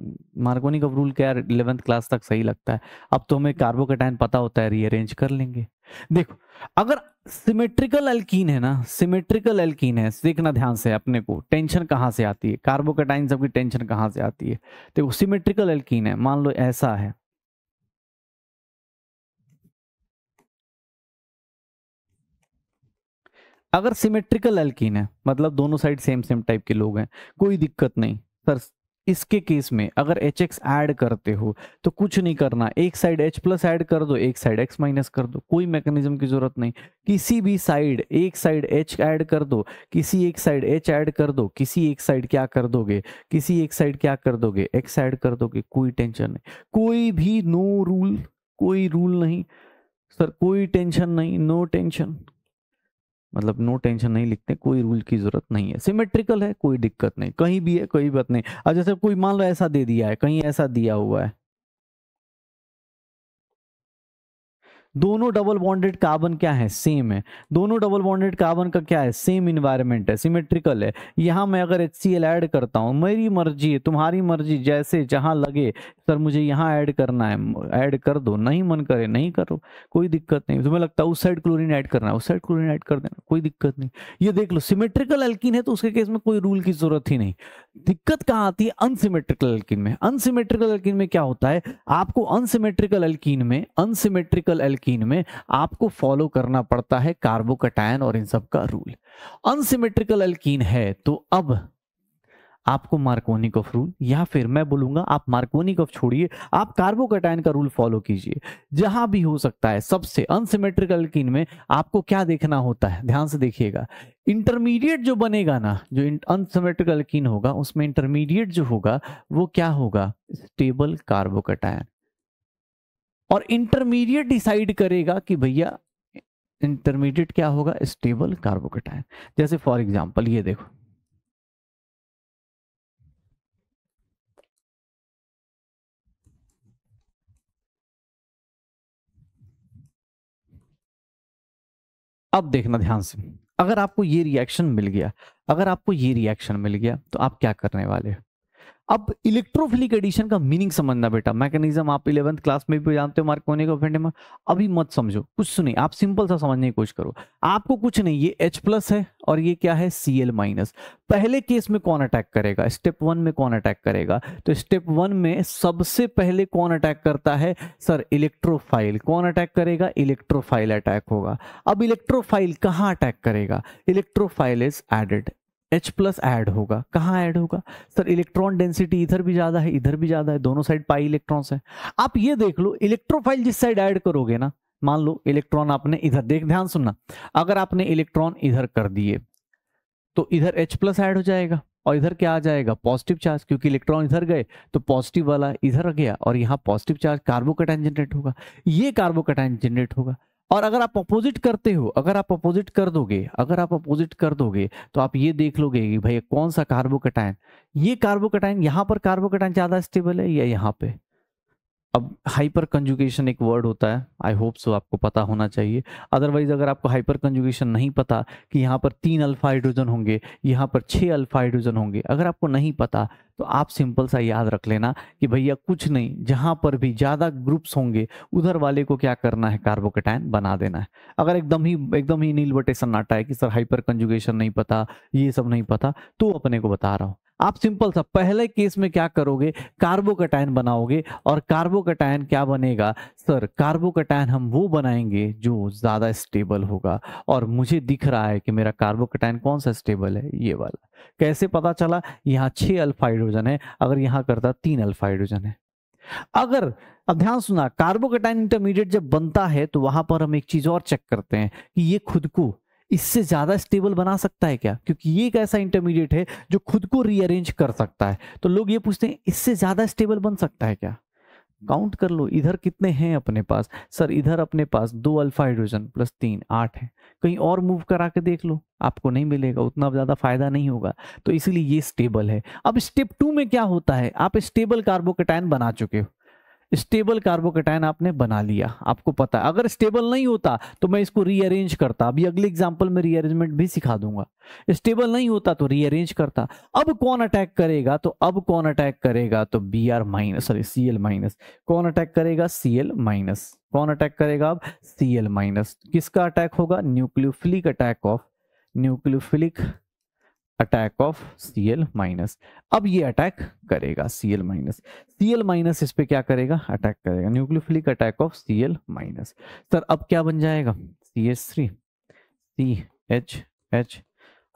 A: मार्कोनी का रूल क्या इलेवेंथ क्लास तक सही लगता है अब तो हमें कार्बोकेटाइन पता होता है रीअरेंज कर लेंगे देखो अगर सिमेट्रिकल एल्कीन है ना सिमेट्रिकल एल्कीन है देखना ध्यान से अपने को टेंशन कहाँ से आती है कार्बोकेटाइन सबकी टेंशन कहाँ से आती है देखो सिमेट्रिकल
B: एल्कीन है मान लो ऐसा है अगर सिमेट्रिकल एल्किन है
A: मतलब दोनों साइड सेम सेम टाइप के लोग हैं कोई दिक्कत नहीं सर इसके केस में अगर एच एक्स ऐड करते हो तो कुछ नहीं करना एक साइड एच प्लस ऐड कर दो एक साइड एक्स माइनस कर दो कोई मैकेनिज्म की जरूरत नहीं किसी भी साइड एक साइड एच ऐड कर दो किसी एक साइड एच ऐड कर दो किसी एक साइड क्या कर दोगे किसी एक साइड क्या कर दोगे एक्स ऐड कर दोगे कोई टेंशन नहीं कोई भी नो रूल कोई रूल नहीं सर कोई टेंशन नहीं नो टेंशन मतलब नो टेंशन नहीं लिखते कोई रूल की जरूरत नहीं है सिमेट्रिकल है कोई दिक्कत नहीं कहीं भी है कोई बात नहीं अब जैसे कोई मान लो ऐसा दे दिया है कहीं
B: ऐसा दिया हुआ है
A: दोनों डबल बॉन्डेड कार्बन क्या है सेम है दोनों डबल बॉन्डेड कार्बन का क्या है सेम इन्वायरमेंट है सिमेट्रिकल है यहाँ मैं अगर एच सी एल ऐड करता हूँ मेरी मर्जी है तुम्हारी मर्जी जैसे जहाँ लगे सर मुझे यहाँ ऐड करना है ऐड कर दो नहीं मन करे नहीं करो कोई दिक्कत नहीं तुम्हें लगता है उस साइड क्लोरीन ऐड करना है उस साइड क्लोरीन ऐड कर देना कोई दिक्कत नहीं ये देख लो सिमेट्रिकल एल्किन है तो उसके केस में कोई रूल की जरूरत ही नहीं दिक्कत कहाँ आती है अनसिमेट्रिकल एल्किन में अनसिमेट्रिकल एल्किन में क्या होता है आपको अनसिमेट्रिकल एल्किन में अनसिमेट्रिकल एल्किन यकीन में आपको फॉलो करना पड़ता है कार्बोकटायन और इन सब का रूल अनसिमेट्रिकल अल्कीन है तो अब आपको मार्कोनिक ऑफ रूल या फिर मैं बोलूंगा आप मार्कोनिक ऑफ छोड़िए आप कार्बोकटायन का रूल फॉलो कीजिए जहां भी हो सकता है सबसे अनसिमेट्रिकल किन में आपको क्या देखना होता है ध्यान से देखिएगा इंटरमीडिएट जो बनेगा ना जो अनसिमेट्रिकल किन होगा उसमें इंटरमीडिएट जो होगा वो क्या होगा स्टेबल कार्बोकटायन और इंटरमीडिएट डिसाइड करेगा कि
B: भैया इंटरमीडिएट क्या होगा स्टेबल कार्बोकेटाइन जैसे फॉर एग्जांपल ये देखो अब देखना ध्यान से अगर आपको ये रिएक्शन मिल गया
A: अगर आपको ये रिएक्शन मिल गया तो आप क्या करने वाले हो अब इलेक्ट्रोफिलिक एडिशन का मीनिंग समझना बेटा मैकेनिज्म आप इलेवंथ क्लास में भी जानते हो मार्क होने का फेंडे अभी मत समझो कुछ नहीं आप सिंपल सा समझने की कोशिश करो आपको कुछ नहीं ये H प्लस है और ये क्या है सी एल माइनस पहले केस में कौन अटैक करेगा स्टेप वन में कौन अटैक करेगा तो स्टेप वन में सबसे पहले कौन अटैक करता है सर इलेक्ट्रोफाइल कौन अटैक करेगा इलेक्ट्रोफाइल अटैक होगा अब इलेक्ट्रोफाइल कहाँ अटैक करेगा electrophile is added H plus add होगा कहाँ ऐड होगा सर इलेक्ट्रॉन डेंसिटी इधर भी ज़्यादा है इधर भी ज़्यादा है दोनों साइड पाई इलेक्ट्रॉन्स है आप ये देख लो इलेक्ट्रोफाइल जिस साइड ऐड करोगे ना मान लो इलेक्ट्रॉन आपने इधर देख ध्यान सुनना अगर आपने इलेक्ट्रॉन इधर कर दिए तो इधर H प्लस ऐड हो जाएगा और इधर क्या आ जाएगा पॉजिटिव चार्ज क्योंकि इलेक्ट्रॉन इधर गए तो पॉजिटिव वाला इधर गया और यहाँ पॉजिटिव चार्ज कार्बोकटाइन जनरेट होगा ये कार्बोकटाइन जनरेट होगा और अगर आप अपोजिट करते हो अगर आप अपोजिट कर दोगे अगर आप अपोजिट कर दोगे तो आप ये देख लोगे कि भाई कौन सा कार्बोकटाइन ये कार्बोकटाइन यहाँ पर कार्बोकटाइन ज़्यादा स्टेबल है या यहाँ पे अब हाइपर कंजुगेशन एक वर्ड होता है आई होप सो आपको पता होना चाहिए अदरवाइज अगर आपको हाइपर कंजुगेशन नहीं पता कि यहाँ पर तीन अल्फा हाइड्रोजन होंगे यहाँ पर छः अल्फा हाइड्रोजन होंगे अगर आपको नहीं पता तो आप सिंपल सा याद रख लेना कि भैया कुछ नहीं जहाँ पर भी ज़्यादा ग्रुप्स होंगे उधर वाले को क्या करना है कार्बोकेटाइन बना देना है अगर एकदम ही एकदम ही नील बटे सन्नाटा है कि सर हाइपर कंजुगेशन नहीं पता ये सब नहीं पता तो अपने को बता रहा हूँ आप सिंपल सा पहले केस में क्या करोगे कार्बोकटायन बनाओगे और कार्बोकटायन क्या बनेगा सर कार्बोकटायन हम वो बनाएंगे जो ज़्यादा स्टेबल होगा और मुझे दिख रहा है कि मेरा कार्बोकटायन कौन सा स्टेबल है ये वाला कैसे पता चला यहाँ छः अल्फा हाइड्रोजन है अगर यहाँ करता तीन अल्फा हाइड्रोजन है अगर अब ध्यान सुना कार्बोकटाइन इंटरमीडिएट जब बनता है तो वहां पर हम एक चीज और चेक करते हैं कि ये खुद को इससे ज़्यादा स्टेबल बना सकता है क्या क्योंकि ये एक ऐसा इंटरमीडिएट है जो खुद को रीअरेंज कर सकता है तो लोग ये पूछते हैं इससे ज़्यादा स्टेबल बन सकता है क्या काउंट कर लो इधर कितने हैं अपने पास सर इधर अपने पास दो अल्फा हाइड्रोजन प्लस तीन आठ है कहीं और मूव करा के देख लो आपको नहीं मिलेगा उतना ज़्यादा फायदा नहीं होगा तो इसीलिए ये स्टेबल है अब स्टेप टू में क्या होता है आप स्टेबल कार्बोकेटाइन बना चुके हो स्टेबल कार्बोकेटाइन आपने बना लिया आपको पता है अगर स्टेबल नहीं होता तो मैं इसको रीअरेंज करता अभी अगले एग्जांपल में रीअरेंजमेंट भी सिखा दूंगा स्टेबल नहीं होता तो रीअरेंज करता अब कौन अटैक करेगा तो अब कौन अटैक करेगा तो B R minus sorry C L minus कौन अटैक करेगा सी एल माइनस कौन अटैक करेगा अब सी एल माइनस किसका अटैक होगा nucleophilic attack of nucleophilic attack of C L minus अब ये अटैक करेगा C L minus C L minus इस पर क्या करेगा अटैक करेगा nucleophilic attack of C L minus sir अब क्या बन जाएगा C S three C H H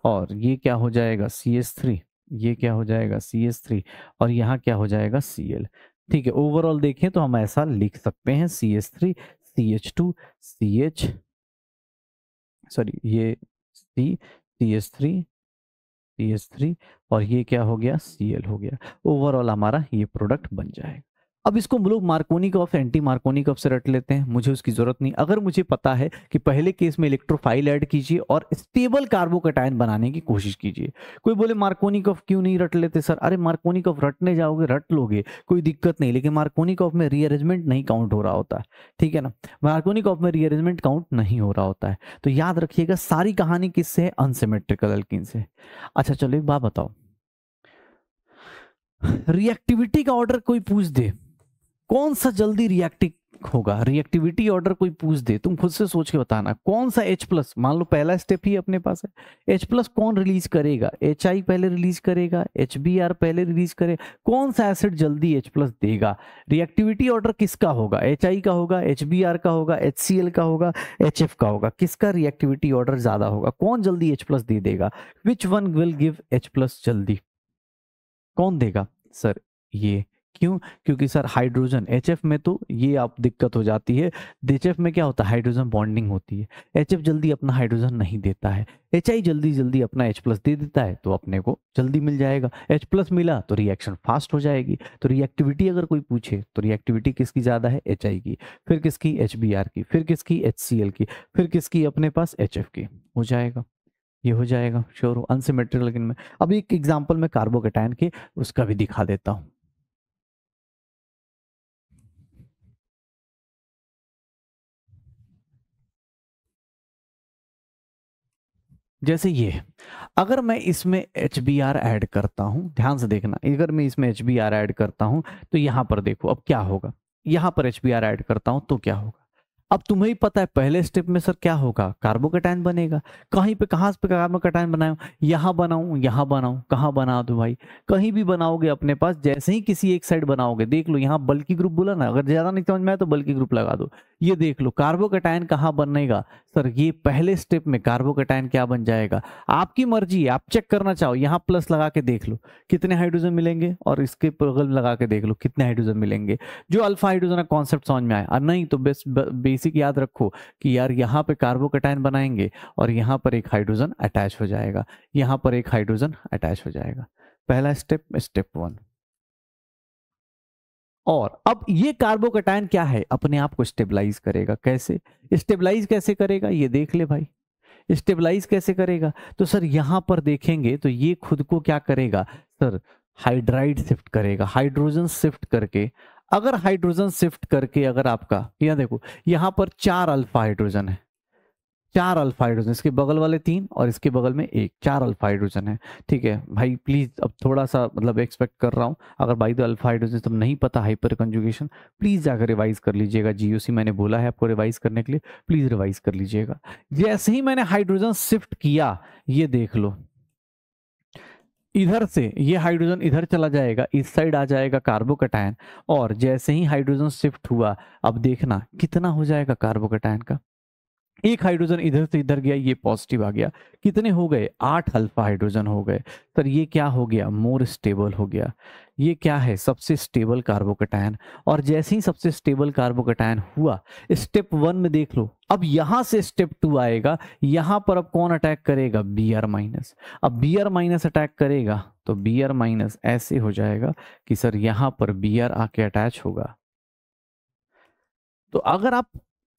A: और ये क्या हो जाएगा सी एस थ्री ये क्या हो जाएगा सी एस थ्री और यहाँ क्या हो जाएगा सी एल ठीक है ओवरऑल देखें तो हम ऐसा लिख सकते हैं C S three C H two C H sorry ये C C S three C three और ये क्या हो गया सी एल हो गया ओवरऑल हमारा ये प्रोडक्ट बन जाएगा अब इसको लोग Markovnikov anti Markovnikov से रट लेते हैं मुझे उसकी जरूरत नहीं अगर मुझे पता है कि पहले केस में इलेक्ट्रोफाइल ऐड कीजिए और स्टेबल कार्बोकटाइन बनाने की कोशिश कीजिए कोई बोले मार्कोनी कफ क्यों नहीं रट लेते सर अरे मार्कोनी कफ रटने जाओगे रट लोगे कोई दिक्कत नहीं लेकिन मार्कोनी कफ में रीअरेंजमेंट नहीं काउंट हो रहा होता है ठीक है ना मार्कोनी कफ में रीअरेंजमेंट काउंट नहीं हो रहा होता है तो याद रखिएगा सारी कहानी किससे है अनसिमेट्रिकल अल्किन से अच्छा चलो एक बात बताओ रिएक्टिविटी का ऑर्डर कोई पूछ दे कौन सा जल्दी रिएक्टिव होगा रिएक्टिविटी ऑर्डर कोई पूछ दे तुम खुद से सोच के बताना कौन सा H प्लस मान लो पहला स्टेप ही अपने पास है H प्लस कौन रिलीज करेगा एच आई पहले रिलीज करेगा एच बी आर पहले रिलीज करेगा कौन सा एसिड जल्दी H प्लस देगा रिएक्टिविटी ऑर्डर किसका होगा एच आई का होगा एच बी आर का होगा एच सी एल का होगा एच एफ का होगा किसका रिएक्टिविटी ऑर्डर ज़्यादा होगा कौन जल्दी एच प्लस दे देगा which one will give H plus जल्दी कौन देगा सर ये क्यों क्योंकि सर हाइड्रोजन एच में तो ये आप दिक्कत हो जाती है एच में क्या होता है हाइड्रोजन बॉन्डिंग होती है एच जल्दी अपना हाइड्रोजन नहीं देता है एच जल्दी जल्दी अपना एच प्लस दे देता है तो अपने को जल्दी मिल जाएगा एच प्लस मिला तो रिएक्शन फास्ट हो जाएगी तो रिएक्टिविटी अगर कोई पूछे तो रिएक्टिविटी किसकी ज़्यादा है एच की फिर किसकी एच की फिर किसकी एच की फिर किसकी अपने पास एच की हो जाएगा ये हो जाएगा श्योर हो
B: लेकिन में अब एक एग्जाम्पल मैं कार्बोकेटाइन के उसका भी दिखा देता हूँ जैसे ये अगर मैं इसमें
A: एच बी आर एड करता हूँ ध्यान से देखना अगर मैं इसमें एच बी आर ऐड करता हूँ तो यहाँ पर देखो अब क्या होगा यहाँ पर एच बी आर एड करता हूँ तो क्या होगा अब तुम्हें ही पता है पहले स्टेप में सर क्या होगा कार्बोकेटाइन बनेगा कहीं पे कहाँ पे कार्बोकेटाइन बनाऊ यहाँ बनाऊ यहाँ बनाऊं कहाँ बना दो भाई कहीं भी बनाओगे अपने पास जैसे ही किसी एक साइड बनाओगे देख लो यहाँ बल्कि ग्रुप बोला ना अगर ज्यादा नहीं समझ में आए तो बल्कि ग्रुप लगा दो ये देख लो कार्बोकेटाइन कहाँ बनेगा सर ये पहले स्टेप में कार्बोकेटाइन क्या बन जाएगा आपकी मर्जी आप चेक करना चाहो यहाँ प्लस लगा के देख लो कितने हाइड्रोजन मिलेंगे और इसके प्रगल लगा के देख लो कितने हाइड्रोजन मिलेंगे जो अल्फा हाइड्रोजन का कॉन्सेप्ट समझ में आया नहीं तो बेस्ट बेसिक याद रखो कि यार यहाँ पे कार्बोकटाइन बनाएंगे और यहाँ पर एक हाइड्रोजन अटैच हो जाएगा यहाँ पर एक हाइड्रोजन अटैच हो जाएगा पहला स्टेप स्टेप वन और अब ये कार्बोकटाइन क्या है अपने आप को स्टेबलाइज करेगा कैसे स्टेबलाइज कैसे करेगा ये देख ले भाई स्टेबलाइज कैसे करेगा तो सर यहां पर देखेंगे तो ये खुद को क्या करेगा सर हाइड्राइड शिफ्ट करेगा हाइड्रोजन शिफ्ट करके अगर हाइड्रोजन शिफ्ट करके अगर आपका यहाँ देखो यहां पर चार अल्फा हाइड्रोजन है चार अल्फा हाइड्रोजन इसके बगल वाले तीन और इसके बगल में एक चार अल्फा हाइड्रोजन है ठीक है भाई प्लीज़ अब थोड़ा सा मतलब एक्सपेक्ट कर रहा हूं अगर भाई दो अल्फा हाइड्रोजन तुम नहीं पता हाइपर कंजुगेशन प्लीज़ जाकर रिवाइज़ कर लीजिएगा जीओसी मैंने बोला है आपको रिवाइज़ करने के लिए प्लीज़ रिवाइज़ कर लीजिएगा जैसे ही मैंने हाइड्रोजन शिफ्ट किया ये देख लो इधर से ये हाइड्रोजन इधर चला जाएगा इस साइड आ जाएगा कार्बोकेटायन और जैसे ही हाइड्रोजन शिफ्ट हुआ अब देखना कितना हो जाएगा कार्बोकटायन का एक हाइड्रोजन इधर से इधर गया ये पॉजिटिव आ गया कितने हो गए आठ अल्फा हाइड्रोजन हो गए सर ये क्या हो गया मोर स्टेबल हो गया ये क्या है सबसे स्टेबल कार्बोकटायन और जैसे ही सबसे स्टेबल कार्बोकटायन हुआ स्टेप वन में देख लो अब यहां से स्टेप टू आएगा यहां पर अब कौन अटैक करेगा बी आर माइनस अब बी आर माइनस अटैक करेगा तो बी आर माइनस ऐसे हो जाएगा कि सर यहां पर बी आर आके अटैच होगा तो अगर आप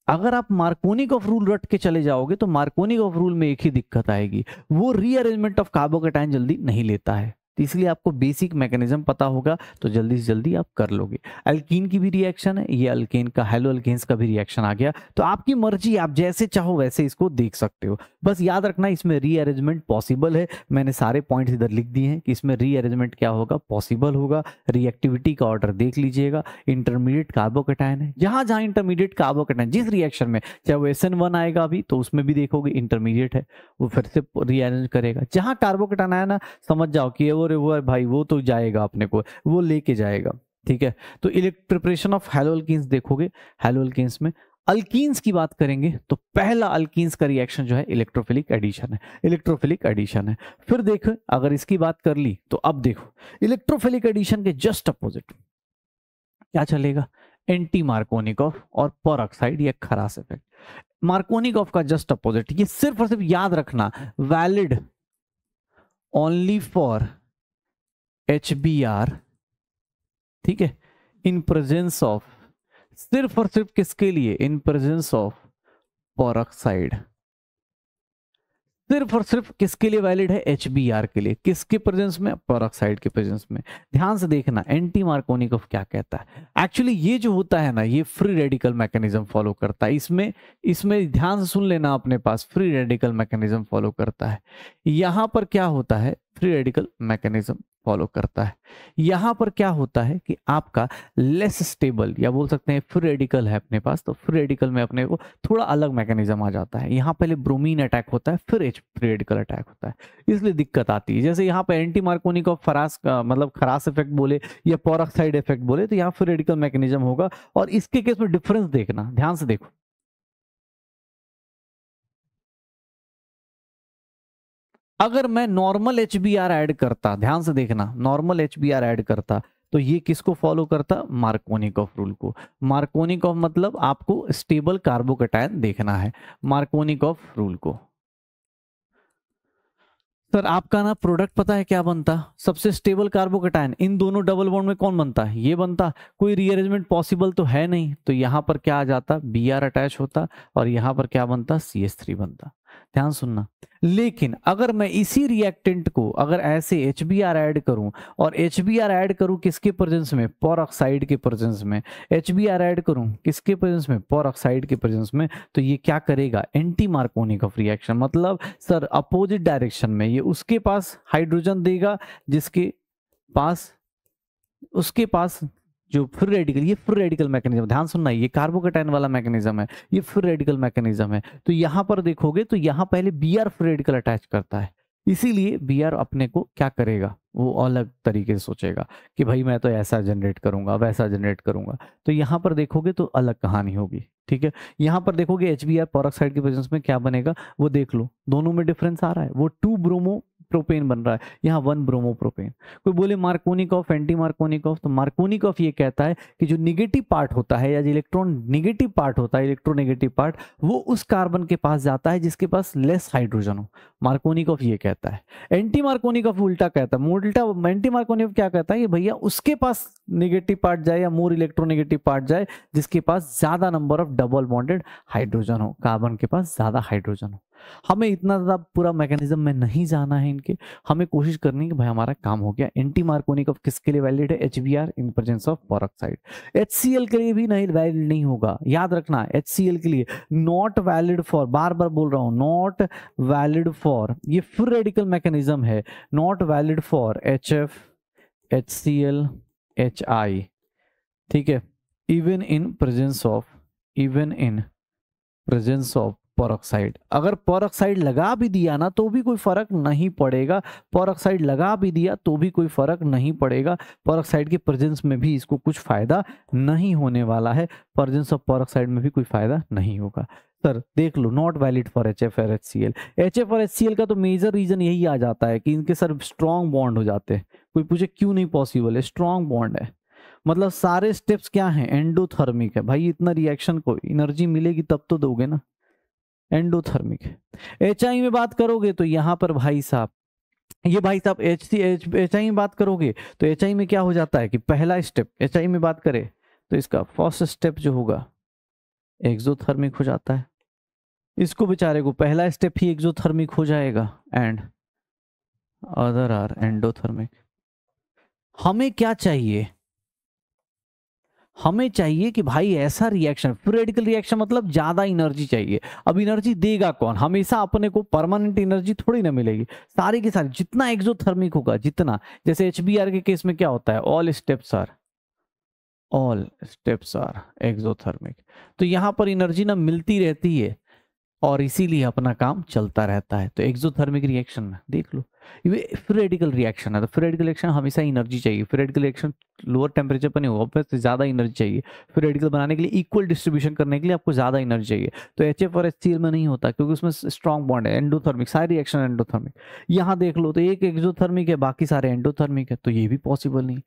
A: अगर आप मार्कोनिक ऑफ रूल रट के चले जाओगे तो मार्कोनिक ऑफ रूल में एक ही दिक्कत आएगी वो रीअरेंजमेंट ऑफ कार्बोकेटाइन जल्दी नहीं लेता है तो इसलिए आपको बेसिक मैकेनिज्म पता होगा तो जल्दी से जल्दी आप कर लोगे अल्कीन की भी रिएक्शन है ये अल्केन का हेलो अल्केन्स का भी रिएक्शन आ गया तो आपकी मर्जी आप जैसे चाहो वैसे इसको देख सकते हो बस याद रखना इसमें रीअरेंजमेंट पॉसिबल है मैंने सारे पॉइंट्स इधर लिख दिए हैं कि इसमें रीअरेंजमेंट क्या होगा पॉसिबल होगा रिएक्टिविटी का ऑर्डर देख लीजिएगा इंटरमीडिएट कार्बोकेटाइन है जहां जहां इंटरमीडिएट कार्बोकेटाइन जिस रिएक्शन में चाहे वो एस आएगा अभी तो उसमें भी देखोगे इंटरमीडिएट है वो फिर से रीअरेंज करेगा जहां कार्बोकेटाइन आया ना समझ जाओ कि वो और वो भाई वो तो जाएगा अपने को वो लेके जाएगा ठीक है तो इलेक्ट्रिप्रेशन ऑफ हेलोअल्किस देखोगे हेलोअल्किस में अल्किस की बात करेंगे तो पहला अल्किस का रिएक्शन जो है इलेक्ट्रोफिलिक एडिशन है इलेक्ट्रोफिलिक एडिशन है फिर देख अगर इसकी बात कर ली तो अब देखो इलेक्ट्रोफिलिक एडिशन के जस्ट अपोजिट क्या चलेगा एंटी मार्कोनिक ऑफ और परऑक्साइड या खरास इफेक्ट मार्कोनिक ऑफ का जस्ट अपोजिट ये सिर्फ और सिर्फ याद रखना valid only for H B R ठीक है इन प्रेजेंस ऑफ सिर्फ और सिर्फ किसके लिए इन प्रेजेंस ऑफ पोरक्साइड सिर्फ और सिर्फ किसके लिए वैलिड है एच के लिए किसके प्रेजेंस में पोरक्साइड के प्रेजेंस में ध्यान से देखना एंटी मार्कोनिकॉफ क्या कहता है एक्चुअली ये जो होता है ना ये फ्री रेडिकल मैकेनिज्म फॉलो करता है इसमें इसमें ध्यान से सुन लेना अपने पास फ्री रेडिकल मैकेनिज्म फॉलो करता है यहां पर क्या होता है फ्री रेडिकल मैकेनिज्म फॉलो करता है यहां पर क्या होता है कि आपका लेस स्टेबल या बोल सकते हैं फ्री रेडिकल है अपने पास तो फ्री रेडिकल में अपने को थोड़ा अलग मैकेनिज्म आ जाता है यहाँ पहले ब्रोमीन अटैक होता है फिर एच फ्री रेडिकल अटैक होता है इसलिए दिक्कत आती है जैसे यहाँ पर एंटी मार्कोनिक ऑफ फरास मतलब खरास इफेक्ट बोले या पोरक्साइड इफेक्ट बोले तो यहाँ फ्री
B: रेडिकल मैकेनिज्म होगा और इसके केस में डिफरेंस देखना ध्यान से देखो अगर मैं normal H B R add करता ध्यान से देखना normal H B R add करता तो ये किसको फॉलो करता
A: मार्कोनिक ऑफ रूल को मार्कोनिक ऑफ मतलब आपको स्टेबल कार्बोकटायन देखना है मार्कोनिक ऑफ रूल को सर आपका ना प्रोडक्ट पता है क्या बनता सबसे स्टेबल कार्बोकटायन इन दोनों डबल बॉन्ड में कौन बनता है ये बनता कोई रीअरेंजमेंट पॉसिबल तो है नहीं तो यहाँ पर क्या आ जाता बी आर अटैच होता और यहाँ पर क्या बनता सी एस थ्री बनता ध्यान सुनना लेकिन अगर मैं इसी रिएक्टेंट को अगर ऐसे एच बी आर एड करूं और एच बी आर एड करूं किसके प्रेजेंस में पॉर ऑक्साइड के प्रेजेंस में एच बी आर एड करूं किसके प्रेजेंस में पर ऑक्साइड के प्रेजेंस में तो ये क्या करेगा एंटी मार्कोनिक ऑफ रिएक्शन मतलब सर अपोजिट डायरेक्शन में ये उसके पास हाइड्रोजन देगा जिसके पास उसके पास जो फ्री रेडिकल ये फ्री रेडिकल मैकेनिज्म ध्यान सुनना ये कार्बोकेटाइन वाला मैकेनिज्म है ये फ्री रेडिकल मैकेनिज्म है तो यहाँ पर देखोगे तो यहाँ पहले B R free radical attach करता है इसीलिए बी आर अपने को क्या करेगा वो अलग तरीके से सोचेगा कि भाई मैं तो ऐसा जनरेट करूंगा वैसा जनरेट करूंगा तो यहाँ पर देखोगे तो अलग कहानी होगी ठीक है यहाँ पर देखोगे एच बी आर पॉरक्साइड के प्रेजेंस में क्या बनेगा वो देख लो दोनों में डिफरेंस आ रहा है वो टू ब्रोमो प्रोपेन बन रहा है यहाँ वन ब्रोमो प्रोपेन कोई बोले मार्कोनिक ऑफ एंटी मार्कोनिक ऑफ तो मार्कोनिक ऑफ ये कहता है कि जो निगेटिव पार्ट होता है या जो इलेक्ट्रॉन निगेटिव पार्ट होता है इलेक्ट्रोनेगेटिव पार्ट वो उस कार्बन के पास जाता है जिसके पास लेस हाइड्रोजन हो मार्कोनिक ऑफ ये कहता है एंटी मार्कोनिक ऑफ उल्टा कहता है उल्टा एंटी ऑफ क्या कहता है कि भैया उसके पास निगेटिव पार्ट जाए या मोर इलेक्ट्रोनेगेटिव पार्ट जाए जिसके पास ज्यादा number of double bonded hydrogen हो कार्बन के पास ज्यादा हाइड्रोजन हो हमें इतना ज़्यादा पूरा मैकेनिज्म में नहीं जाना है इनके हमें कोशिश करनी है कि भाई हमारा काम हो गया एंटी मार्कोनिक ऑफ किसके लिए वैलिड है H B R in presence of peroxide H C L के लिए भी नहीं वैलिड नहीं होगा याद रखना एच सी एल के लिए नॉट वैलिड फॉर बार बार बोल रहा हूँ नॉट वैलिड फॉर ये फ्री रेडिकल मैकेनिज्म है not valid for H F H C L H I ठीक है even in presence of even in presence of peroxide अगर परऑक्साइड लगा भी दिया ना तो भी कोई फर्क नहीं पड़ेगा परऑक्साइड लगा भी दिया तो भी कोई फर्क नहीं पड़ेगा परऑक्साइड के प्रेजेंस में भी इसको कुछ फायदा नहीं होने वाला है प्रेजेंस ऑफ परऑक्साइड में भी कोई फायदा नहीं होगा सर देख लो not valid for H F R H C L H F R H C L का तो मेजर रीजन यही आ जाता है कि इनके सर स्ट्रॉन्ग बॉन्ड हो जाते हैं कोई पूछे क्यों नहीं पॉसिबल है स्ट्रॉन्ग बॉन्ड है मतलब सारे स्टेप्स क्या हैं एंडोथर्मिक है भाई इतना रिएक्शन को एनर्जी मिलेगी तब तो दोगे ना एंडोथर्मिक है एच में बात करोगे तो यहाँ पर भाई साहब ये भाई साहब H C H H I में बात करोगे तो एच आई में क्या हो जाता है कि पहला स्टेप एच आई में बात करें तो इसका फर्स्ट स्टेप जो होगा एक्जोथर्मिक हो जाता है इसको बेचारे को पहला स्टेप ही एक्जोथर्मिक हो जाएगा एंड अदर आर एंडोथर्मिक हमें क्या चाहिए हमें चाहिए कि भाई ऐसा रिएक्शन रेडिकल रिएक्शन मतलब ज्यादा एनर्जी चाहिए अब एनर्जी देगा कौन हमेशा अपने को परमानेंट एनर्जी थोड़ी ना मिलेगी सारी के सारी जितना एक्सोथर्मिक होगा जितना जैसे एच के केस में क्या होता है all steps are all steps are exothermic तो यहाँ पर एनर्जी ना मिलती रहती है और इसीलिए अपना काम चलता रहता है तो एक्सोथर्मिक रिएक्शन में देख लो ये फ्रेडिकल रिएक्शन है तो फ्रेडिकल रिएक्शन हमेशा एनर्जी चाहिए फ्रेडिकल रिएक्शन लोअर टेम्परेचर पर नहीं होगा ऑब्वियसली ज़्यादा एनर्जी चाहिए फ्रेडिकल बनाने के लिए इक्वल डिस्ट्रीब्यूशन करने के लिए आपको ज़्यादा एनर्जी चाहिए तो एच एफ और एच सी एल में नहीं होता क्योंकि उसमें स्ट्रॉन्ग बॉन्ड है एंडोथर्मिक सारे रिएक्शन एंडोथर्मिक यहाँ देख लो तो एक एक्जोथर्मिक है बाकी सारे एंडोथर्मिक है तो ये भी पॉसिबल नहीं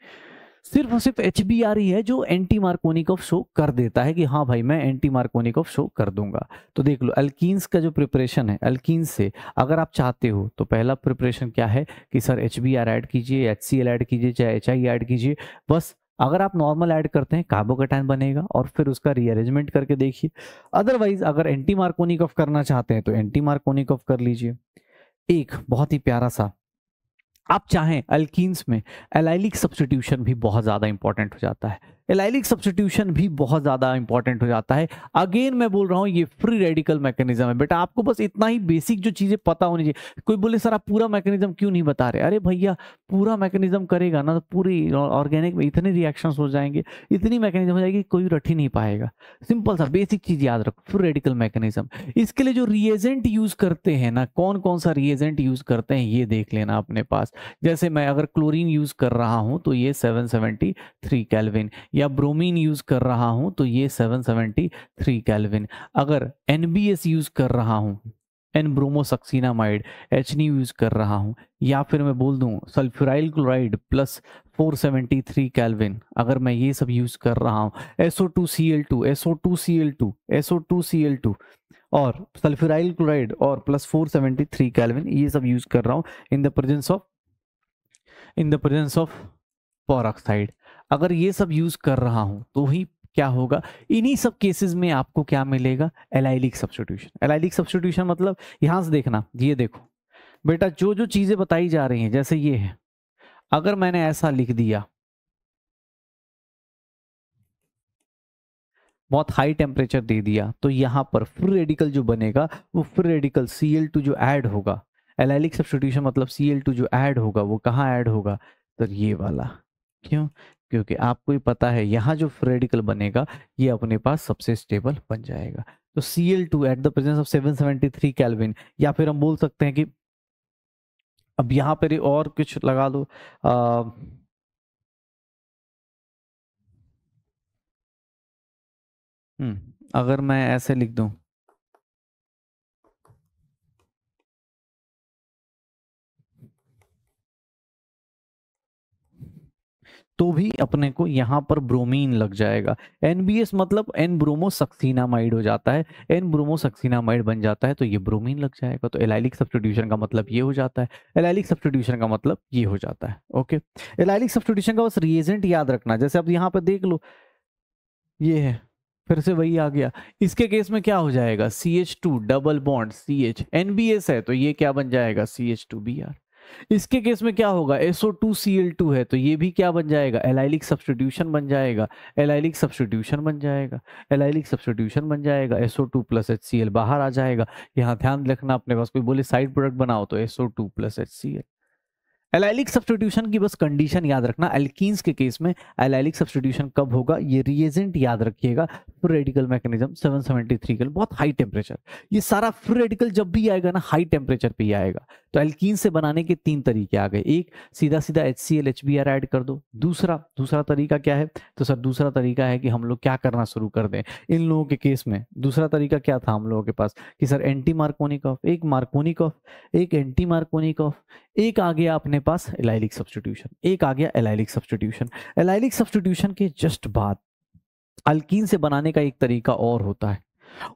A: सिर्फ और सिर्फ एच बी आर ही है जो एंटी मार्कोनिक ऑफ शो कर देता है कि हाँ भाई मैं एंटी मार्कोनिक ऑफ शो कर दूंगा तो देख लो अल्कीन्स का जो प्रिपरेशन है अल्कीन्स से अगर आप चाहते हो तो पहला प्रिपरेशन क्या है कि sir H B R add कीजिए एच सी एल ऐड कीजिए चाहे एच आई ऐड कीजिए बस अगर आप नॉर्मल ऐड करते हैं कार्बोकेटाइन बनेगा और फिर उसका रीअरेंजमेंट करके देखिए अदरवाइज अगर एंटी मार्कोनिक ऑफ करना चाहते हैं तो एंटी मार्कोनिक ऑफ कर लीजिए एक बहुत ही प्यारा सा आप चाहें अल्कीन्स में एलाइलिक सब्सटीट्यूशन भी बहुत ज़्यादा इंपॉर्टेंट हो जाता है एलाइलिक सब्सटीट्यूशन भी बहुत ज़्यादा इंपॉर्टेंट हो जाता है अगेन मैं बोल रहा हूँ ये फ्री रेडिकल मैकेनिज्म है बेटा आपको बस इतना ही बेसिक जो चीज़ें पता होनी चाहिए कोई बोले सर आप पूरा मैकेनिज्म क्यों नहीं बता रहे अरे भैया पूरा मैकेनिज्म करेगा ना तो पूरी ऑर्गेनिक में इतने रिएक्शन हो जाएंगे इतनी मैकेनिज्म हो जाएगी कोई रट ही नहीं पाएगा सिंपल सा बेसिक चीज़ याद रखो फ्री रेडिकल मैकेनिज्म इसके लिए जो रिएजेंट यूज़ करते हैं ना कौन कौन सा रिएजेंट यूज़ करते हैं ये देख लेना अपने पास जैसे मैं अगर क्लोरिन यूज़ कर रहा हूँ तो ये सेवन सेवेंटी थ्री कैलविन या ब्रोमीन यूज़ कर रहा हूँ तो ये 773 कैलविन अगर एन यूज़ कर रहा हूँ एन ब्रोमोसक्सीनामाइड एच यूज़ कर रहा हूँ या फिर मैं बोल दूँ सल्फ्यूराइल क्लोराइड प्लस 473 कैलविन अगर मैं ये सब यूज़ कर रहा हूँ सी एल टू और सल्फ्यूराइल क्लोराइड और प्लस 473 कैलविन ये सब यूज़ कर रहा हूँ in the presence of in the presence of peroxide अगर ये सब यूज कर रहा हूं तो ही क्या होगा इन्हीं सब केसेस में आपको क्या मिलेगा एलाइलिक सब्सटीट्यूशन एलाइलिक सब्सटीट्यूशन मतलब यहां से देखना ये देखो बेटा जो जो चीजें बताई जा रही हैं जैसे
B: ये है अगर मैंने ऐसा लिख दिया बहुत हाई टेम्परेचर दे दिया तो यहां पर फ्री रेडिकल जो बनेगा
A: वो free radical C L two जो एड होगा एलाइलिक सब्सटीट्यूशन मतलब सी एल टू जो एड होगा वो कहाँ ऐड होगा तो ये वाला क्यों क्योंकि आपको ही पता है यहाँ जो फ्रेडिकल बनेगा ये अपने पास सबसे स्टेबल बन जाएगा तो C L two at the presence of seven
B: seventy three kelvin या फिर हम बोल सकते हैं कि अब यहाँ पर और कुछ लगा दो हम्म, अगर मैं ऐसे लिख दूं तो भी अपने को यहाँ पर ब्रोमीन लग
A: जाएगा एनबीएस मतलब एन ब्रोमो सक्सीनामाइड हो जाता है एन ब्रोमो सक्सीनामाइड बन जाता है तो ये ब्रोमीन लग जाएगा तो एलाइलिक सब्सटीट्यूशन का मतलब ये हो जाता है एलाइलिक सब्सटीट्यूशन का मतलब ये हो जाता है ओके एलाइलिक सब्सटीट्यूशन का बस रिएजेंट याद रखना जैसे अब यहाँ पर देख लो ये है फिर से वही आ गया इसके केस में क्या हो जाएगा C H two double bond C H N B S है तो ये क्या बन जाएगा C H two B R इसके केस में क्या होगा SO two C L two है तो ये भी क्या बन जाएगा एलाइलिक सब्सटीट्यूशन बन जाएगा एलाइलिक सब्सटीट्यूशन बन जाएगा एलाइलिक सब्सटीट्यूशन बन जाएगा SO two plus H C L बाहर आ जाएगा यहाँ ध्यान रखना अपने पास कोई बोले साइड प्रोडक्ट बनाओ तो SO two plus H C L allylic substitution की बस कंडीशन याद रखना एल्किस के केस में एलाइलिक सब्सटीट्यूशन कब होगा ये रिएजेंट याद रखिएगा फ्री रेडिकल मैकेनिज्म 773 के बहुत हाई टेम्परेचर ये सारा फ्री रेडिकल जब भी आएगा ना हाई टेम्परेचर पे ही आएगा तो एल्किस से बनाने के तीन तरीके आ गए एक सीधा सीधा H C L H B R add कर दो दूसरा दूसरा तरीका क्या है तो सर दूसरा तरीका है कि हम लोग क्या करना शुरू कर दें इन लोगों के केस में दूसरा तरीका क्या था हम लोगों के पास कि सर एंटी मार्कोनिक ऑफ एक मार्कोनिक ऑफ एक एंटी मार्कोनिक ऑफ एक आगे आपने पास एलाइलिक सब्सटीट्यूशन एक आ गया एलाइलिक सब्सटीट्यूशन एलाइलिक सब्सटीट्यूशन के जस्ट बाद अल्कीन से बनाने का एक तरीका और होता है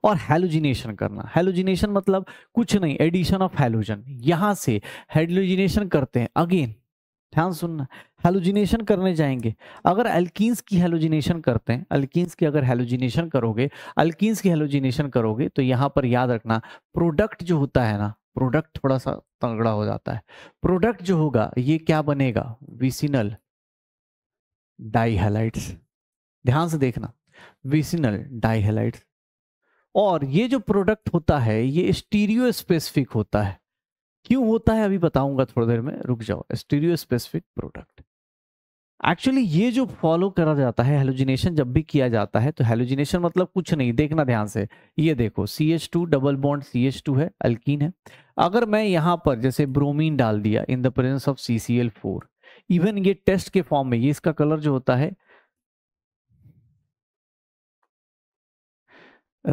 A: और हेलोजिनेशन करना हेलोजिनेशन मतलब कुछ नहीं एडिशन ऑफ हेलोजन यहां से हेलोजिनेशन करते हैं अगेन ध्यान सुनना हेलोजिनेशन करने जाएंगे अगर अल्कीन्स की हेलोजिनेशन करते हैं अल्कीन्स की अगर हेलोजिनेशन करोगे अल्कीन्स की हेलोजिनेशन करोगे तो यहां पर याद रखना प्रोडक्ट जो होता है ना प्रोडक्ट थोड़ा सा तंगड़ा हो जाता है प्रोडक्ट जो होगा ये क्या बनेगा विसिनल डाइहेलाइट्स ध्यान से देखना विसिनल डाइहेलाइट्स और ये जो प्रोडक्ट होता है ये स्टीरियो स्पेसिफिक होता है क्यों होता है अभी बताऊंगा थोड़ी देर में रुक जाओ स्टीरियो स्पेसिफिक प्रोडक्ट एक्चुअली ये जो फॉलो करा जाता है हेलोजिनेशन जब भी किया जाता है तो हेलोजिनेशन मतलब कुछ नहीं देखना ध्यान से ये देखो C H two double bond C H two है अल्किन है अगर मैं यहाँ पर जैसे ब्रोमीन डाल दिया in the presence of C C L four even ये टेस्ट के फॉर्म में ये इसका कलर जो होता है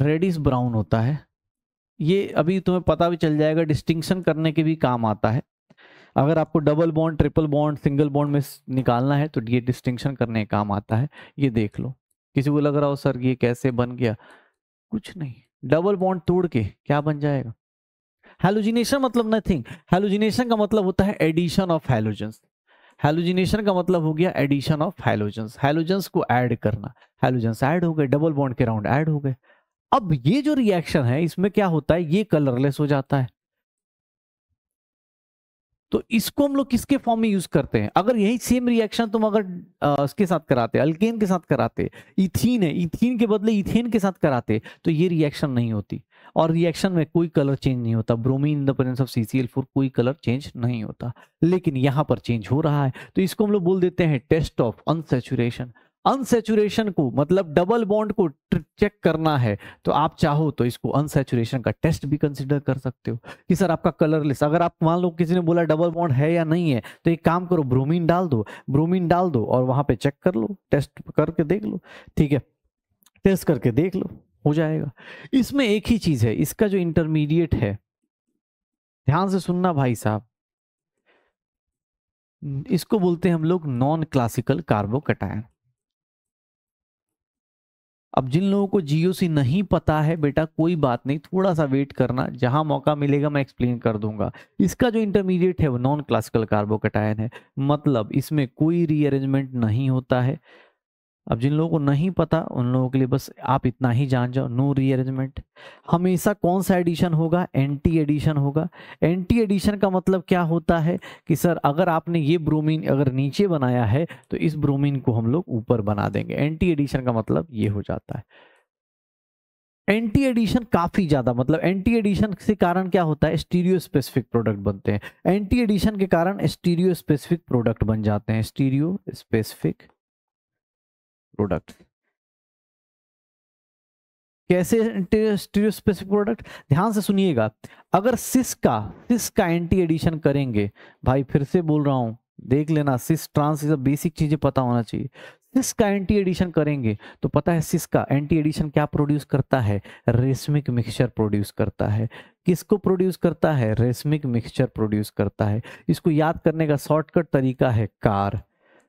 A: रेडिस ब्राउन होता है ये अभी तुम्हें पता भी चल जाएगा डिस्टिंक्शन करने के भी काम आता है अगर आपको double bond triple bond single bond में निकालना है तो ये डिस्टिंक्शन करने का काम आता है ये देख लो किसी को लग रहा हो सर ये कैसे बन गया कुछ नहीं डबल बॉन्ड तोड़ के क्या बन जाएगा हेलोजिनेशन मतलब नथिंग हेलोजिनेशन का मतलब होता है एडिशन ऑफ हेलोजेंस हेलोजिनेशन का मतलब हो गया एडिशन ऑफ हेलोजेंस हेलोजेंस को ऐड करना हेलोजेंस ऐड हो गए डबल बॉन्ड के राउंड ऐड हो गए अब ये जो रिएक्शन है इसमें क्या होता है ये कलरलेस हो जाता है तो इसको हम लोग किसके फॉर्म में यूज करते हैं अगर यही सेम रिएक्शन तुम अगर इसके साथ कराते अल्केन के साथ कराते इथीन है इथीन के बदले इथेन के साथ कराते तो ये रिएक्शन नहीं होती और रिएक्शन में कोई कलर चेंज नहीं होता bromine in the presence of C कोई कलर चेंज नहीं होता लेकिन यहाँ पर चेंज हो रहा है तो इसको हम लोग बोल देते हैं टेस्ट ऑफ अनसेचुरेशन अनसेचुरेशन को मतलब डबल बॉन्ड को चेक करना है तो आप चाहो तो इसको अनसेचुरेशन का टेस्ट भी कंसिडर कर सकते हो कि सर आपका कलरलेस अगर आप मान लो किसी ने बोला डबल बॉन्ड है या नहीं है तो एक काम करो ब्रोमीन डाल दो ब्रोमीन डाल दो और वहां पे चेक कर लो टेस्ट करके देख लो ठीक है टेस्ट करके देख लो हो जाएगा इसमें एक ही चीज है इसका जो इंटरमीडिएट है ध्यान से सुनना भाई साहब इसको बोलते हैं हम लोग नॉन क्लासिकल कार्बोकटायन अब जिन लोगों को जीओसी नहीं पता है बेटा कोई बात नहीं थोड़ा सा वेट करना जहां मौका मिलेगा मैं एक्सप्लेन कर दूंगा इसका जो इंटरमीडिएट है वो नॉन क्लासिकल कार्बोकटायन है मतलब इसमें कोई रीअरेंजमेंट नहीं होता है अब जिन लोगों को नहीं पता उन लोगों के लिए बस आप इतना ही जान जाओ नो रीअरेंजमेंट हमेशा कौन सा एडिशन होगा एंटी एडिशन होगा एंटी एडिशन का मतलब क्या होता है कि सर अगर आपने ये ब्रोमीन अगर नीचे बनाया है तो इस ब्रोमीन को हम लोग ऊपर बना देंगे एंटी एडिशन का मतलब ये हो जाता है एंटी एडिशन काफ़ी ज़्यादा मतलब एंटी एडिशन के कारण क्या होता है स्टीरियो स्पेसिफिक प्रोडक्ट बनते हैं एंटी एडिशन के कारण स्टीरियो
B: स्पेसिफिक प्रोडक्ट बन जाते हैं स्टीरियो स्पेसिफिक प्रोडक्ट कैसे स्टीरियो स्पेसिफिक प्रोडक्ट ध्यान से
A: सुनिएगा अगर सिस का सिस का एंटी एडिशन करेंगे भाई फिर से बोल रहा हूँ देख लेना सिस ट्रांस ये सब बेसिक चीजें पता होना चाहिए सिस का एंटी एडिशन करेंगे तो पता है सिस का एंटी एडिशन क्या प्रोड्यूस करता है रेशमिक मिक्सचर प्रोड्यूस करता है किसको प्रोड्यूस करता है रेशमिक मिक्सचर प्रोड्यूस करता है इसको याद करने का शॉर्टकट तरीका है car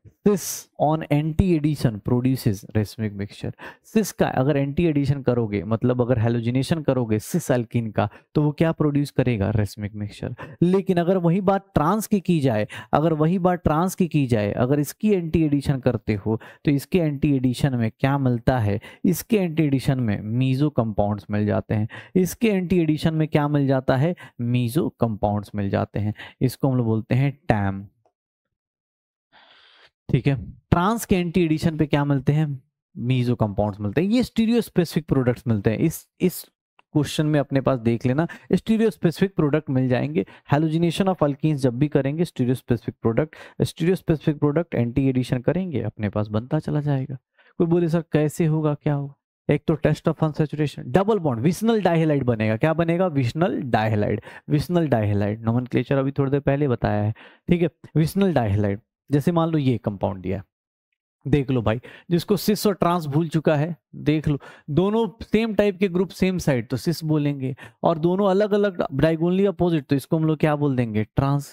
A: cis on anti addition produces racemic mixture cis का अगर एंटी एडिशन करोगे मतलब अगर हेलोजिनेशन करोगे सिस अल्किन का तो वो क्या प्रोड्यूस करेगा रेसमिक मिक्सचर लेकिन अगर वही बात ट्रांस की की जाए अगर वही बात ट्रांस की की जाए अगर इसकी एंटी एडिशन करते हो तो इसके एंटी एडिशन में क्या मिलता है इसके एंटी एडिशन में मीजो कंपाउंड्स मिल जाते हैं इसके एंटी एडिशन में क्या मिल जाता है मीजो कंपाउंड्स मिल जाते हैं इसको हम लोग बोलते हैं टैम ठीक है ट्रांस के एंटी एडिशन पे क्या मिलते हैं मीजो कंपाउंड्स मिलते हैं ये स्टीरियो स्पेसिफिक प्रोडक्ट्स मिलते हैं इस इस क्वेश्चन में अपने पास देख लेना स्टीरियो स्पेसिफिक प्रोडक्ट मिल जाएंगे हेलोजिनेशन ऑफ अल्किन्स जब भी करेंगे stereospecific product stereospecific product anti addition करेंगे अपने पास बनता चला जाएगा कोई बोले सर कैसे होगा क्या होगा एक तो test of unsaturation double bond vicinal dihalide बनेगा क्या बनेगा विशनल डायहेलाइड विशनल डायहेलाइड नॉमन अभी थोड़ी देर पहले बताया है ठीक है विशनल डायहेलाइड जैसे मान लो ये कंपाउंड दिया है देख लो भाई जिसको सिस और ट्रांस भूल चुका है देख लो दोनों सेम टाइप के ग्रुप सेम साइड तो सिस बोलेंगे और दोनों अलग अलग डाइगोनली अपोजिट तो इसको हम लोग क्या बोल देंगे ट्रांस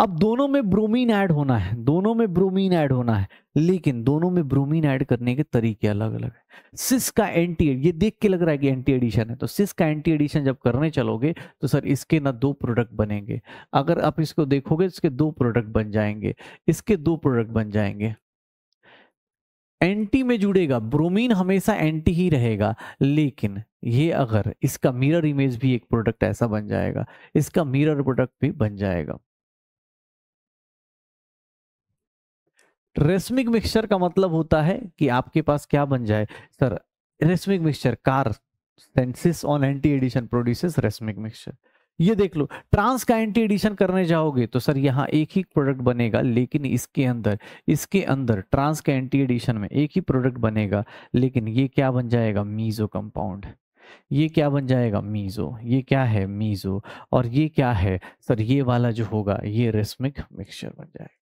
A: अब दोनों में ब्रोमीन ऐड होना है दोनों में ब्रोमीन ऐड होना है लेकिन दोनों में ब्रोमीन ऐड करने के तरीके अलग अलग है सिस का एंटी ये देख के लग रहा है कि एंटी एडिशन है तो सिस का एंटी एडिशन जब करने चलोगे तो सर इसके ना दो प्रोडक्ट बनेंगे अगर आप इसको देखोगे इसके दो प्रोडक्ट बन जाएंगे इसके दो प्रोडक्ट बन जाएंगे एंटी में जुड़ेगा ब्रोमीन हमेशा एंटी ही रहेगा लेकिन ये अगर इसका मिरर इमेज भी एक प्रोडक्ट ऐसा बन जाएगा इसका मिरर प्रोडक्ट भी बन जाएगा रेस्मिक मिक्सचर का मतलब होता है कि आपके पास क्या बन जाए सर रेस्मिक मिक्सचर कार सेंसिस on anti addition produces racemic mixture ये देख लो ट्रांस का एंटी एडिशन करने जाओगे तो सर यहाँ एक ही प्रोडक्ट बनेगा लेकिन इसके अंदर इसके अंदर ट्रांस का एंटी एडिशन में एक ही प्रोडक्ट बनेगा लेकिन ये क्या बन जाएगा मीजो कंपाउंड ये क्या बन जाएगा मीजो ये क्या
B: है मीजो और ये क्या है सर ये वाला जो होगा ये रेस्मिक मिक्सचर बन जाएगा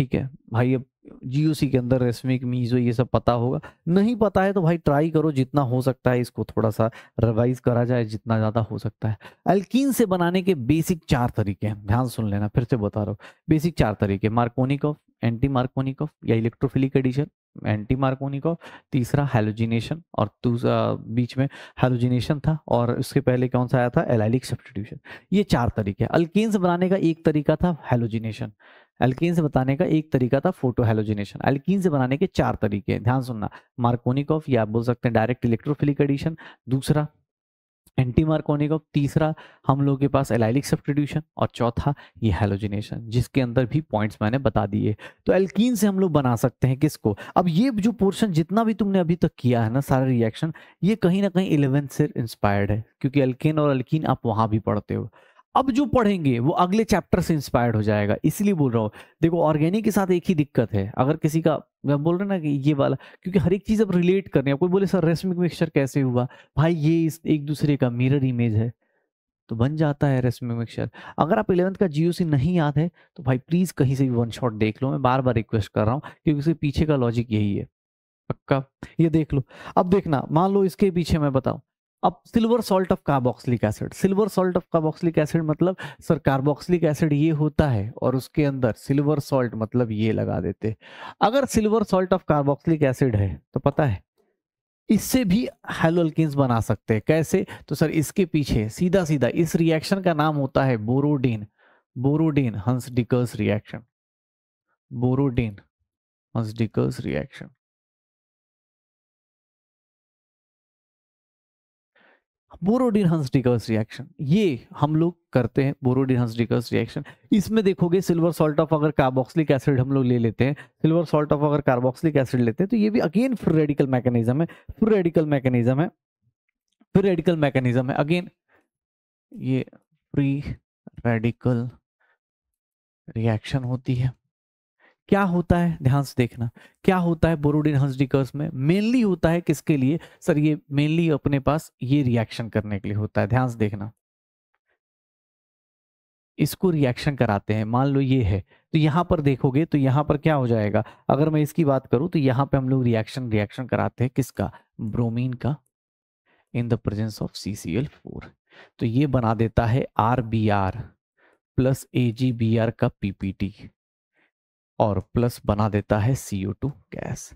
B: ठीक है भाई अब जीओसी के अंदर रेस्मिक मीजो ये सब पता होगा नहीं पता
A: है तो भाई ट्राई करो जितना हो सकता है इसको थोड़ा सा रिवाइज करा जाए जितना ज़्यादा हो सकता है अल्कीन से बनाने के बेसिक चार तरीके हैं ध्यान सुन लेना फिर से बता रहा हूँ बेसिक चार तरीके मार्कोनिकॉफ एंटी मार्कोनिकॉफ या इलेक्ट्रोफिलिक एडिशन एंटी मार्कोनिकॉफ तीसरा हेलोजिनेशन और दूसरा बीच में हेलोजिनेशन था और उसके पहले कौन सा आया था एलाइलिक सब्सटीट्यूशन ये चार तरीके अल्केन्स बनाने का एक तरीका था हेलोजिनेशन एल्किन से बताने का एक तरीका था फोटो हेलोजिनेशन एल्किन से बनाने के चार तरीके हैं ध्यान सुनना मार्कोनिक ऑफ या बोल सकते हैं डायरेक्ट इलेक्ट्रोफिलिक एडिशन दूसरा एंटी मार्कोनिक ऑफ तीसरा हम लोगों के पास एलाइलिक सब्सटीट्यूशन और चौथा ये हेलोजिनेशन जिसके अंदर भी पॉइंट्स मैंने बता दिए तो एल्किन से हम लोग बना सकते हैं किसको अब ये जो पोर्शन जितना भी तुमने अभी तक किया है ना सारा रिएक्शन ये कहीं ना कहीं इलेवेंथ से इंस्पायर्ड है क्योंकि एल्किन और एल्कीन आप वहाँ भी पढ़ते हो अब जो पढ़ेंगे वो अगले चैप्टर से इंस्पायर्ड हो जाएगा इसलिए बोल रहा हूँ देखो ऑर्गेनिक के साथ एक ही दिक्कत है अगर किसी का मैं बोल रहे ना कि ये वाला क्योंकि हर एक चीज़ अब रिलेट कर रहे हैं कोई बोले सर रेस्मिक मिक्सचर कैसे हुआ भाई ये इस एक दूसरे का मिरर इमेज है तो बन जाता है रेस्मिक मिक्सचर अगर आप इलेवंथ का जियो नहीं याद है तो भाई प्लीज़ कहीं से भी वन शॉट देख लो मैं बार बार रिक्वेस्ट कर रहा हूँ क्योंकि उसके पीछे का लॉजिक यही है पक्का ये देख लो अब देखना मान लो इसके पीछे मैं बताऊँ अब silver salt of carboxylic acid silver salt of carboxylic acid मतलब सर कार्बोक्सिलिक एसिड ये होता है और उसके अंदर सिल्वर सॉल्ट मतलब ये लगा देते अगर silver salt of carboxylic acid है तो पता है इससे भी हेलोल्किन्स बना सकते हैं कैसे तो सर इसके पीछे सीधा सीधा इस रिएक्शन का नाम होता है Borodin Borodin Hunsdiecker reaction
B: Borodin Hunsdiecker reaction बोरोडिन हंस डिकर्स रिएक्शन
A: ये हम लोग करते हैं बोरोडिन हंस डिकर्स रिएक्शन इसमें देखोगे सिल्वर सॉल्ट ऑफ अगर कार्बोक्सिलिक एसिड हम लोग ले लेते हैं सिल्वर सॉल्ट ऑफ अगर कार्बोक्सिलिक एसिड लेते हैं तो ये भी अगेन फ्री रेडिकल मैकेनिज्म है फ्री रेडिकल मैकेनिज्म है फ्री रेडिकल मैकेनिज्म है अगेन ये फ्री रेडिकल रिएक्शन होती है क्या होता है ध्यान से देखना क्या होता है बोरोडिन हंसडिकर्स में मेनली होता है किसके लिए सर ये मेनली अपने पास ये रिएक्शन करने के लिए होता है ध्यान से देखना इसको रिएक्शन कराते हैं मान लो ये है तो यहां पर देखोगे तो यहां पर क्या हो जाएगा अगर मैं इसकी बात करूं तो यहां पे हम लोग रिएक्शन रिएक्शन कराते हैं किसका ब्रोमीन का in the presence of C C L four तो ये बना देता है R B R plus A G B R का पीपीटी और प्लस बना देता है सीओ टू गैस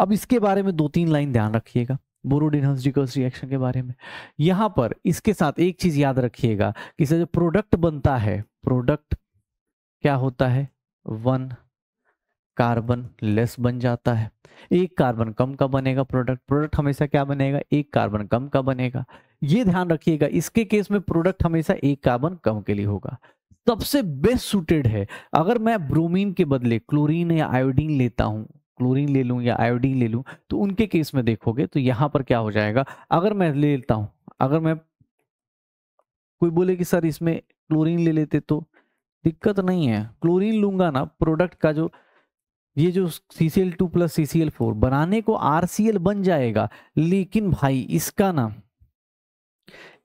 A: अब इसके बारे में दो तीन लाइन ध्यान रखिएगा रिएक्शन के बारे में यहां पर इसके साथ एक चीज याद रखिएगा कि जो प्रोडक्ट बनता है प्रोडक्ट क्या होता है वन कार्बन लेस बन जाता है एक कार्बन कम का बनेगा प्रोडक्ट प्रोडक्ट हमेशा क्या बनेगा एक कार्बन कम का बनेगा ये ध्यान रखिएगा इसके केस में प्रोडक्ट हमेशा एक कार्बन कम के लिए होगा सबसे बेस्ट सुटेड है अगर मैं ब्रोमीन के बदले क्लोरीन या आयोडीन लेता हूँ क्लोरीन ले लूँ या आयोडीन ले लूँ तो उनके केस में देखोगे तो यहाँ पर क्या हो जाएगा अगर मैं ले लेता हूँ अगर मैं कोई बोले कि सर इसमें क्लोरीन ले लेते तो दिक्कत नहीं है क्लोरीन लूंगा ना प्रोडक्ट का जो ये जो C C L two plus C C L four बनाने को आर सी एल बन जाएगा लेकिन भाई इसका ना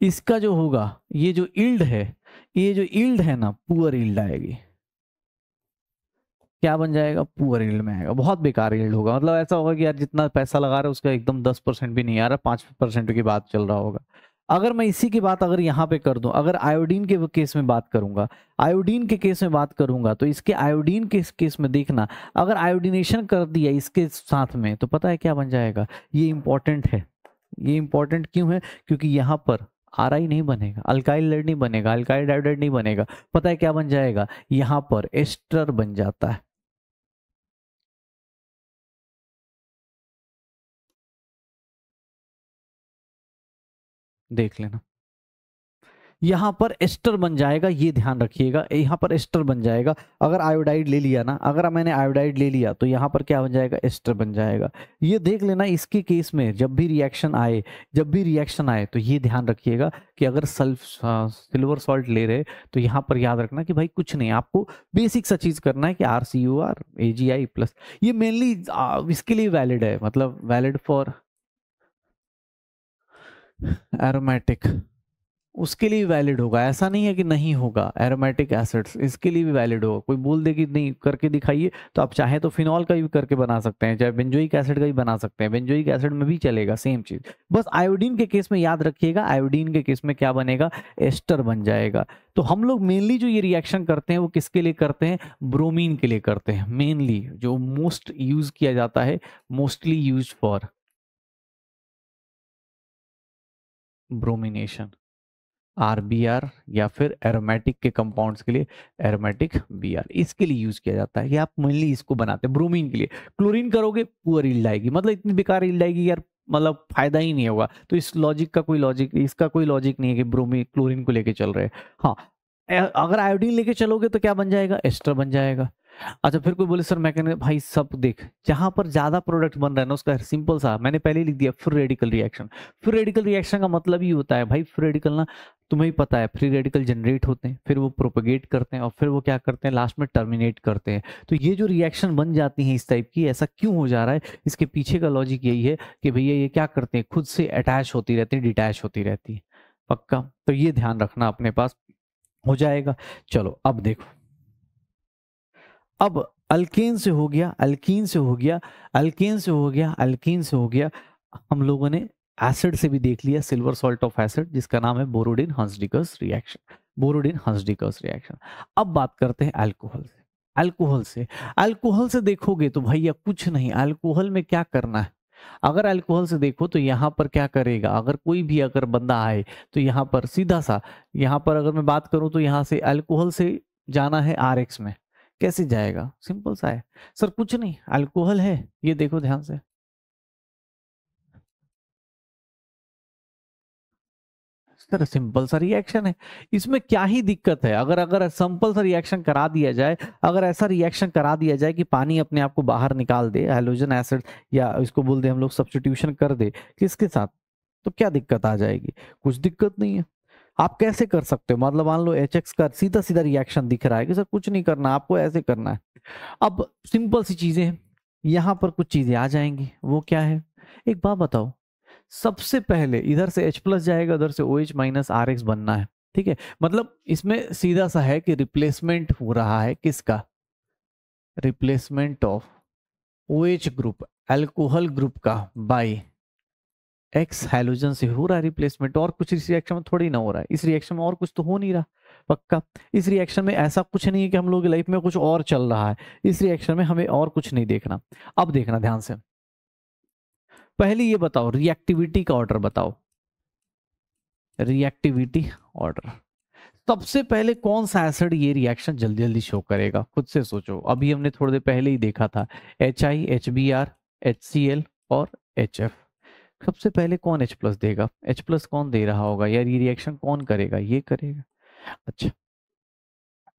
A: इसका जो होगा ये जो इल्ड है ये जो ईल्ड है ना पुअर ईल्ड आएगी क्या बन जाएगा पुअर ईल्ड में आएगा बहुत बेकार ईल्ड होगा मतलब ऐसा होगा कि यार जितना पैसा लगा रहा है उसका एकदम दस परसेंट भी नहीं आ रहा पांच परसेंट की बात चल रहा होगा अगर मैं इसी की बात अगर यहाँ पे कर दूं अगर आयोडीन के केस में बात करूंगा आयोडीन के केस में बात करूंगा तो इसके आयोडीन के केस में देखना अगर आयोडीनेशन कर दिया इसके साथ में तो पता है क्या बन जाएगा ये इंपॉर्टेंट है ये इंपॉर्टेंट क्यों है क्योंकि यहाँ पर आर आई नहीं बनेगा अल्काइल लेड नहीं
B: बनेगा अल्काइल डायोडाइड नहीं बनेगा पता है क्या बन जाएगा यहां पर एस्टर बन जाता है देख लेना यहाँ पर एस्टर बन जाएगा ये ध्यान रखिएगा यहाँ पर एस्टर बन जाएगा अगर आयोडाइड ले लिया ना
A: अगर मैंने आयोडाइड ले लिया तो यहाँ पर क्या बन जाएगा एस्टर बन जाएगा ये देख लेना इसके केस में जब भी रिएक्शन आए जब भी रिएक्शन आए तो ये ध्यान रखिएगा कि अगर सल्फ सिल्वर सॉल्ट ले रहे तो यहाँ पर याद रखना कि भाई कुछ नहीं आपको बेसिक सा चीज़ करना है कि R C U R A G I plus ये मेनली इसके लिए वैलिड है मतलब वैलिड फॉर एरोमेटिक उसके लिए भी वैलिड होगा ऐसा नहीं है कि नहीं होगा एरोमेटिक एसिड्स इसके लिए भी वैलिड होगा कोई बोल दे कि नहीं करके दिखाइए तो आप चाहे तो फिनॉल का भी करके बना सकते हैं चाहे बेंजोइक एसिड का भी बना सकते हैं बेंजोइक एसिड में भी चलेगा सेम चीज़ बस आयोडीन के केस में याद रखिएगा आयोडीन के केस में क्या बनेगा एस्टर बन जाएगा तो हम लोग मेनली जो ये रिएक्शन करते हैं वो किसके लिए करते हैं ब्रोमीन के लिए करते
B: हैं मेनली जो मोस्ट यूज़ किया जाता है mostly use for bromination R B R
A: या फिर एरोमेटिक के कंपाउंड्स के लिए एरोमेटिक बी आर इसके लिए यूज किया जाता है कि आप मेनली इसको बनाते हैं ब्रोमीन के लिए क्लोरीन करोगे पुअर ईल्ड आएगी मतलब इतनी बेकार ईल्ड आएगी यार मतलब फायदा ही नहीं होगा तो इस लॉजिक का कोई लॉजिक इसका कोई लॉजिक नहीं है कि ब्रोमीन क्लोरीन को लेके चल रहे हैं हाँ अगर आयोडीन लेके चलोगे तो क्या बन जाएगा एस्टर बन जाएगा अच्छा फिर कोई बोले सर मैं कहने भाई सब देख जहां पर ज्यादा प्रोडक्ट बन रहा है ना उसका सिंपल सा मैंने पहले लिख दिया free radical reaction free radical reaction का मतलब ही होता है भाई फ्री रेडिकल ना तुम्हें ही पता है फ्री रेडिकल जनरेट होते हैं फिर वो प्रोपोगेट करते हैं और फिर वो क्या करते हैं लास्ट में टर्मिनेट करते हैं तो ये जो रिएक्शन बन जाती है इस टाइप की ऐसा क्यों हो जा रहा है इसके पीछे का लॉजिक यही है कि भैया ये क्या करते हैं खुद से अटैच होती रहती है डिटैच होती रहती है पक्का तो ये ध्यान रखना अपने पास हो जाएगा चलो अब देखो अब अल्केन से हो गया अल्कीन से हो गया अल्केन से हो गया अल्कीन से हो गया हम लोगों ने एसिड से भी देख लिया सिल्वर सॉल्ट ऑफ एसिड जिसका नाम है बोरोडिन हंसडिकस रिएक्शन बोरोडिन हंसडिकस रिएक्शन अब बात करते हैं अल्कोहल से अल्कोहल से अल्कोहल से देखोगे तो भैया कुछ नहीं अल्कोहल में क्या करना है अगर अल्कोहल से देखो तो यहाँ पर क्या करेगा अगर कोई भी अगर बंदा आए तो यहाँ पर सीधा सा यहाँ पर अगर मैं बात करूँ तो यहाँ से अल्कोहल से जाना है आर में कैसे जाएगा सिंपल
B: सा है सर कुछ नहीं अल्कोहल है ये देखो ध्यान से सर सिंपल सा रिएक्शन है
A: इसमें क्या ही दिक्कत है अगर अगर सिंपल सा रिएक्शन करा दिया जाए अगर ऐसा रिएक्शन करा दिया जाए कि पानी अपने आप को बाहर निकाल दे हेलोजन एसिड या इसको बोल दे हम लोग सब्सटीट्यूशन कर दे किसके साथ तो क्या दिक्कत आ जाएगी कुछ दिक्कत नहीं है आप कैसे कर सकते हो मतलब मान लो एच एक्स का सीधा सीधा रिएक्शन दिख रहा है कि सर कुछ नहीं करना आपको ऐसे करना है अब सिंपल सी चीजें हैं यहाँ पर कुछ चीजें आ जाएंगी वो क्या है एक बात बताओ सबसे पहले इधर से H प्लस जाएगा उधर से O H minus R X बनना है ठीक है मतलब इसमें सीधा सा है कि रिप्लेसमेंट हो रहा है किसका replacement of O H group alcohol group का बाई एक्स हाइलोजन से हो रहा है रिप्लेसमेंट और कुछ इस रिएक्शन में थोड़ी ना हो रहा है इस रिएक्शन में और कुछ तो हो नहीं रहा पक्का इस रिएक्शन में ऐसा कुछ नहीं है कि हम लोग लाइफ में कुछ और चल रहा है इस रिएक्शन में हमें और कुछ नहीं देखना अब देखना ध्यान से पहले ये बताओ रिएक्टिविटी का ऑर्डर बताओ रिएक्टिविटी ऑर्डर सबसे पहले कौन सा एसिड ये रिएक्शन जल्दी जल्दी शो करेगा खुद से सोचो अभी हमने थोड़ी देर पहले ही देखा था H I H B R H C L और एच एफ सबसे पहले कौन H प्लस देगा H प्लस कौन दे रहा होगा यार ये रिएक्शन कौन करेगा ये करेगा अच्छा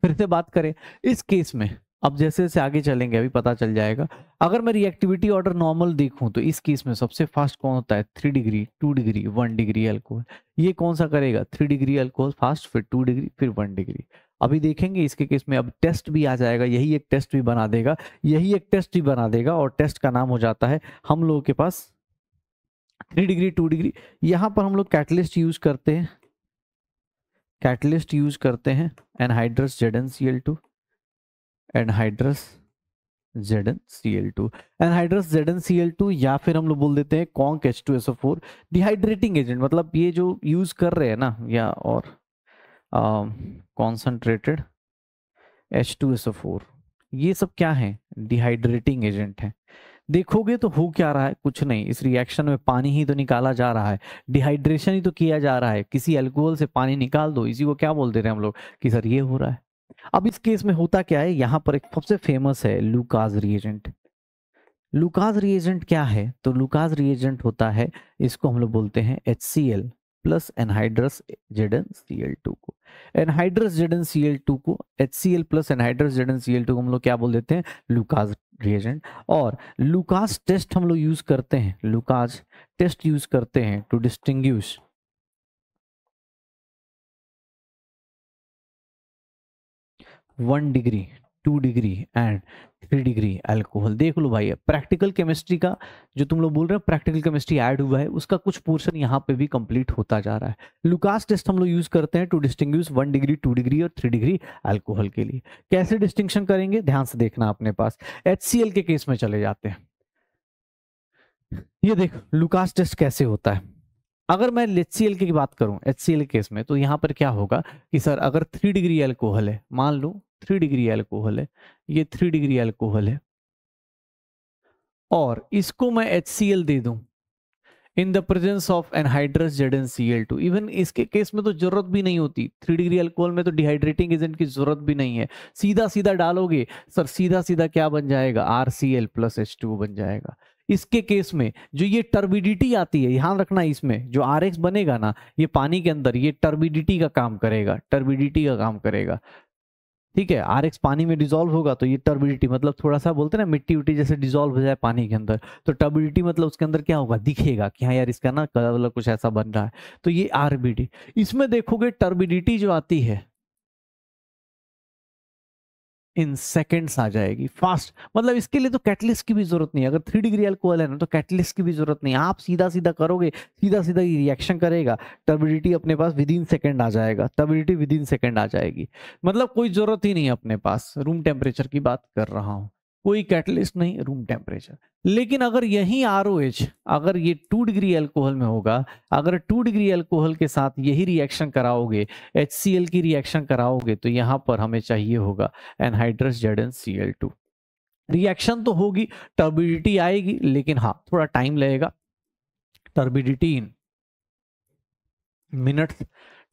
A: फिर से बात करें इस केस में अब जैसे जैसे आगे चलेंगे अभी पता चल जाएगा अगर मैं रिएक्टिविटी ऑर्डर नॉर्मल देखूं तो इस केस में सबसे फास्ट कौन होता है three degree two degree one degree alcohol ये कौन सा करेगा थ्री डिग्री अल्कोहल फास्ट फिर टू डिग्री फिर वन डिग्री अभी देखेंगे इसके केस में अब टेस्ट भी आ जाएगा यही एक टेस्ट भी बना देगा यही एक टेस्ट भी बना देगा और टेस्ट का नाम हो जाता है हम लोगों के पास थ्री डिग्री टू डिग्री यहाँ पर हम लोग कैटलिस्ट यूज करते हैं कैटलिस्ट यूज करते हैं anhydrous Z N C L two anhydrous Z N C L two anhydrous Z N C L two या फिर हम लोग बोल देते हैं conc H two S O four dehydrating agent मतलब ये जो यूज कर रहे हैं ना या और concentrated H two S O four ये सब क्या है डिहाइड्रेटिंग एजेंट है देखोगे तो हो क्या रहा है कुछ नहीं इस रिएक्शन में पानी ही तो निकाला जा रहा है डिहाइड्रेशन ही तो किया जा रहा है किसी अल्कोहल से पानी निकाल दो इसी को क्या बोल दे रहे हैं हम लोग कि सर ये हो रहा है अब इस केस में होता क्या है यहाँ पर एक सबसे फेमस है लूकाज रिएजेंट लूकाज रिएजेंट क्या है तो लूकाज रिएजेंट होता है इसको हम लोग बोलते हैं H C L plus anhydrous Z N C L two को anhydrous Z N C L two को H C L plus anhydrous Z N C L two को हम लोग क्या बोल देते हैं लुकाज रिएजेंट और लुकाज टेस्ट हम लोग यूज करते हैं लुकाज टेस्ट
B: यूज करते हैं to distinguish one degree two degree and three
A: degree alcohol देख लो भाई प्रैक्टिकल केमिस्ट्री का जो तुम लोग बोल रहे हो प्रैक्टिकल केमिस्ट्री ऐड हुआ है उसका कुछ पोर्शन यहाँ पे भी कंप्लीट होता जा रहा है लुकास टेस्ट हम लोग यूज करते हैं to distinguish one degree two degree और थ्री डिग्री अल्कोहल के लिए कैसे डिस्टिंक्शन करेंगे ध्यान से देखना अपने पास एच के के केस में चले जाते हैं ये देख लुकास टेस्ट कैसे होता है अगर मैं एच सी की बात करूं एच केस में तो यहाँ पर क्या होगा कि सर अगर थ्री डिग्री अल्कोहल है मान लो थ्री डिग्री एल्कोहल है ये थ्री डिग्री एल्कोहल है और इसको मैं एच सी एल दे दू in the presence of anhydrous Z N C L two even इसके केस में तो जरूरत भी नहीं होती थ्री डिग्री एल्कोहल में तो डिहाइड्रेटिंग एजेंट की जरूरत भी नहीं है सीधा सीधा डालोगे सर सीधा सीधा क्या बन जाएगा R C L plus H two बन जाएगा इसके केस में जो ये टर्बिडिटी आती है ध्यान रखना इसमें जो आर एक्स बनेगा ना ये पानी के अंदर ये टर्बिडिटी का काम करेगा टर्बिडिटी का काम करेगा ठीक है आर एक्स पानी में डिजोल्व होगा तो ये टर्बिडिटी मतलब थोड़ा सा बोलते हैं ना मिट्टी उट्टी जैसे डिजोल्व हो जाए पानी के अंदर तो टर्बिडिटी मतलब उसके अंदर क्या होगा दिखेगा कि हाँ यार इसका ना कलर मतलब कुछ ऐसा बन रहा है तो ये आरबीडी इसमें देखोगे टर्बिडिटी जो आती है इन सेकेंड्स आ जाएगी फास्ट मतलब इसके लिए तो कैटलिस्ट की भी जरूरत नहीं अगर थ्री डिग्री एल्कोहल है ना तो कैटलिस्ट की भी जरूरत नहीं आप सीधा सीधा करोगे सीधा सीधा ये रिएक्शन करेगा टर्बिडिटी अपने पास विद इन सेकेंड आ जाएगा टर्बिडिटी विद इन सेकेंड आ जाएगी मतलब कोई जरूरत ही नहीं अपने पास रूम टेम्परेचर की बात कर रहा हूँ कोई कैटलिस्ट नहीं रूम टेम्परेचर लेकिन अगर यही आर अगर ये टू डिग्री अल्कोहल में होगा अगर टू डिग्री अल्कोहल के साथ यही रिएक्शन कराओगे एच की रिएक्शन कराओगे तो यहाँ पर हमें चाहिए होगा anhydrous Z N C L two reaction तो होगी टर्बिडिटी आएगी लेकिन हाँ थोड़ा टाइम लगेगा टर्बिडिटी इन मिनट्स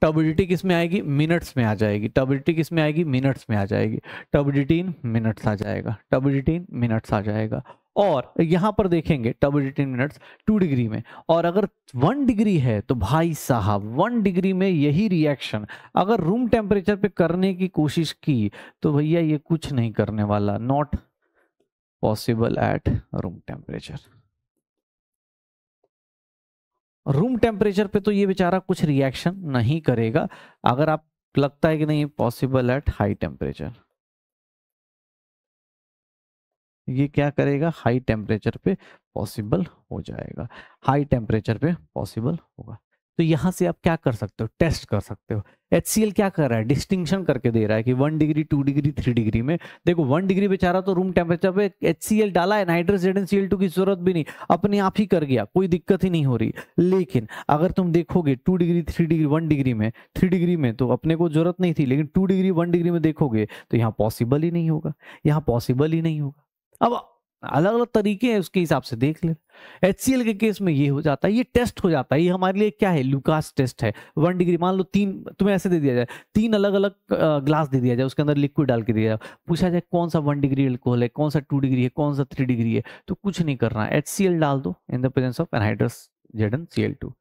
A: टर्बिडिटी किस में आएगी मिनट्स में आ जाएगी टर्बिडिटी किस में आएगी मिनट्स में आ जाएगी टर्बिडिटी इन मिनट्स आ जाएगा टर्बिडिटी इन मिनट्स आ जाएगा और यहाँ पर देखेंगे turbidity in minutes two degree में और अगर वन डिग्री है तो भाई साहब वन डिग्री में यही रिएक्शन अगर रूम टेम्परेचर पे करने की कोशिश की तो भैया ये कुछ नहीं करने वाला not possible at room temperature room temperature पे तो ये बेचारा कुछ रिएक्शन नहीं करेगा अगर आप
B: लगता है कि नहीं पॉसिबल एट हाई टेम्परेचर ये क्या करेगा हाई टेम्परेचर पे पॉसिबल हो जाएगा हाई टेम्परेचर
A: पे पॉसिबल होगा तो यहाँ से आप क्या कर सकते हो टेस्ट कर सकते हो एच क्या कर रहा है डिस्टिंक्शन करके दे रहा है कि one degree two degree three degree में देखो वन डिग्री बेचारा तो रूम टेम्परेचर पे एच डाला है नाइट्रोजन सी की जरूरत भी नहीं अपने आप ही कर गया कोई दिक्कत ही नहीं हो रही लेकिन अगर तुम देखोगे two degree three degree one degree में थ्री डिग्री में तो अपने को जरूरत नहीं थी लेकिन टू डिग्री वन डिग्री में देखोगे तो यहाँ पॉसिबल ही नहीं होगा यहाँ पॉसिबल ही नहीं होगा अब अलग अलग तरीके हैं उसके हिसाब से देख ले एच सी के केस में ये हो जाता है ये टेस्ट हो जाता है ये हमारे लिए क्या है लुकास टेस्ट है वन डिग्री मान लो तीन तुम्हें ऐसे दे दिया जाए तीन अलग अलग ग्लास दे दिया जाए उसके अंदर लिक्विड डाल के दिया जाए पूछा जाए कौन सा वन डिग्री एल्कोहल है कौन सा टू डिग्री है कौन सा थ्री डिग्री है तो कुछ नहीं करना एच डाल दो in the presence of anhydrous N C L two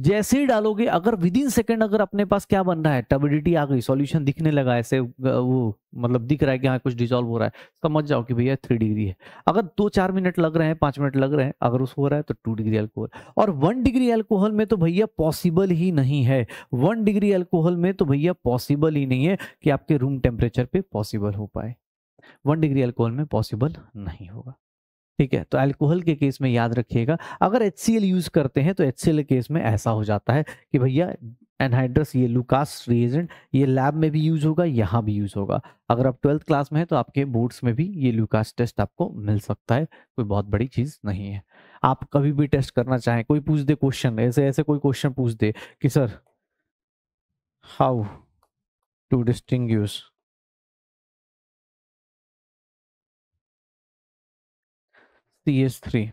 A: जैसे ही डालोगे अगर विद इन सेकेंड अगर अपने पास क्या बन रहा है टर्बिडिटी आ गई सॉल्यूशन दिखने लगा ऐसे वो मतलब दिख रहा है कि हाँ कुछ डिजॉल्व हो रहा है समझ जाओ कि भैया थ्री डिग्री है अगर दो चार मिनट लग रहे हैं पांच मिनट लग रहे हैं अगर उस हो रहा है तो टू डिग्री एल्कोहल और वन डिग्री एल्कोहल में तो भैया पॉसिबल ही नहीं है वन डिग्री एल्कोहल में तो भैया पॉसिबल ही नहीं है कि आपके रूम टेम्परेचर पे पॉसिबल हो पाए वन डिग्री एल्कोहल में पॉसिबल नहीं होगा ठीक है तो अल्कोहल के केस में याद रखिएगा अगर एच यूज करते हैं तो एच केस में ऐसा हो जाता है कि भैया एनहाइड्रस ये लुकास रिएजेंट ये लैब में भी यूज होगा यहाँ भी यूज होगा अगर आप ट्वेल्थ क्लास में हैं तो आपके बोर्ड्स में भी ये लुकास टेस्ट आपको मिल सकता है कोई बहुत बड़ी चीज़ नहीं है आप कभी भी टेस्ट करना चाहें कोई
B: पूछ दे क्वेश्चन ऐसे ऐसे कोई क्वेश्चन पूछ दे कि sir how to distinguish three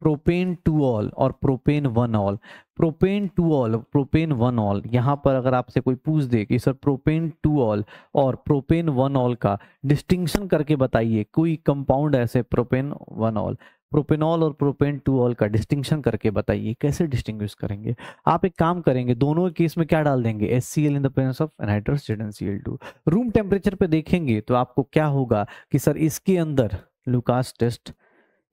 B: propane two ol और propane one
A: ol propane two ol propane one ol यहाँ पर अगर आपसे कोई पूछ दे कि सर प्रोपेन टू ऑल और प्रोपेन वन ऑल का डिस्टिंक्शन करके बताइए कोई कंपाउंड ऐसे प्रोपेन वन ऑल प्रोपेनॉल और प्रोपेन टू ऑल का डिस्टिंक्शन करके बताइए कैसे डिस्टिंग करेंगे आप एक काम करेंगे दोनों केस में क्या डाल देंगे एस सी एल इन देंस of anhydrous N C L two room temperature पर देखेंगे तो आपको क्या होगा कि सर इसके अंदर लुकास टेस्ट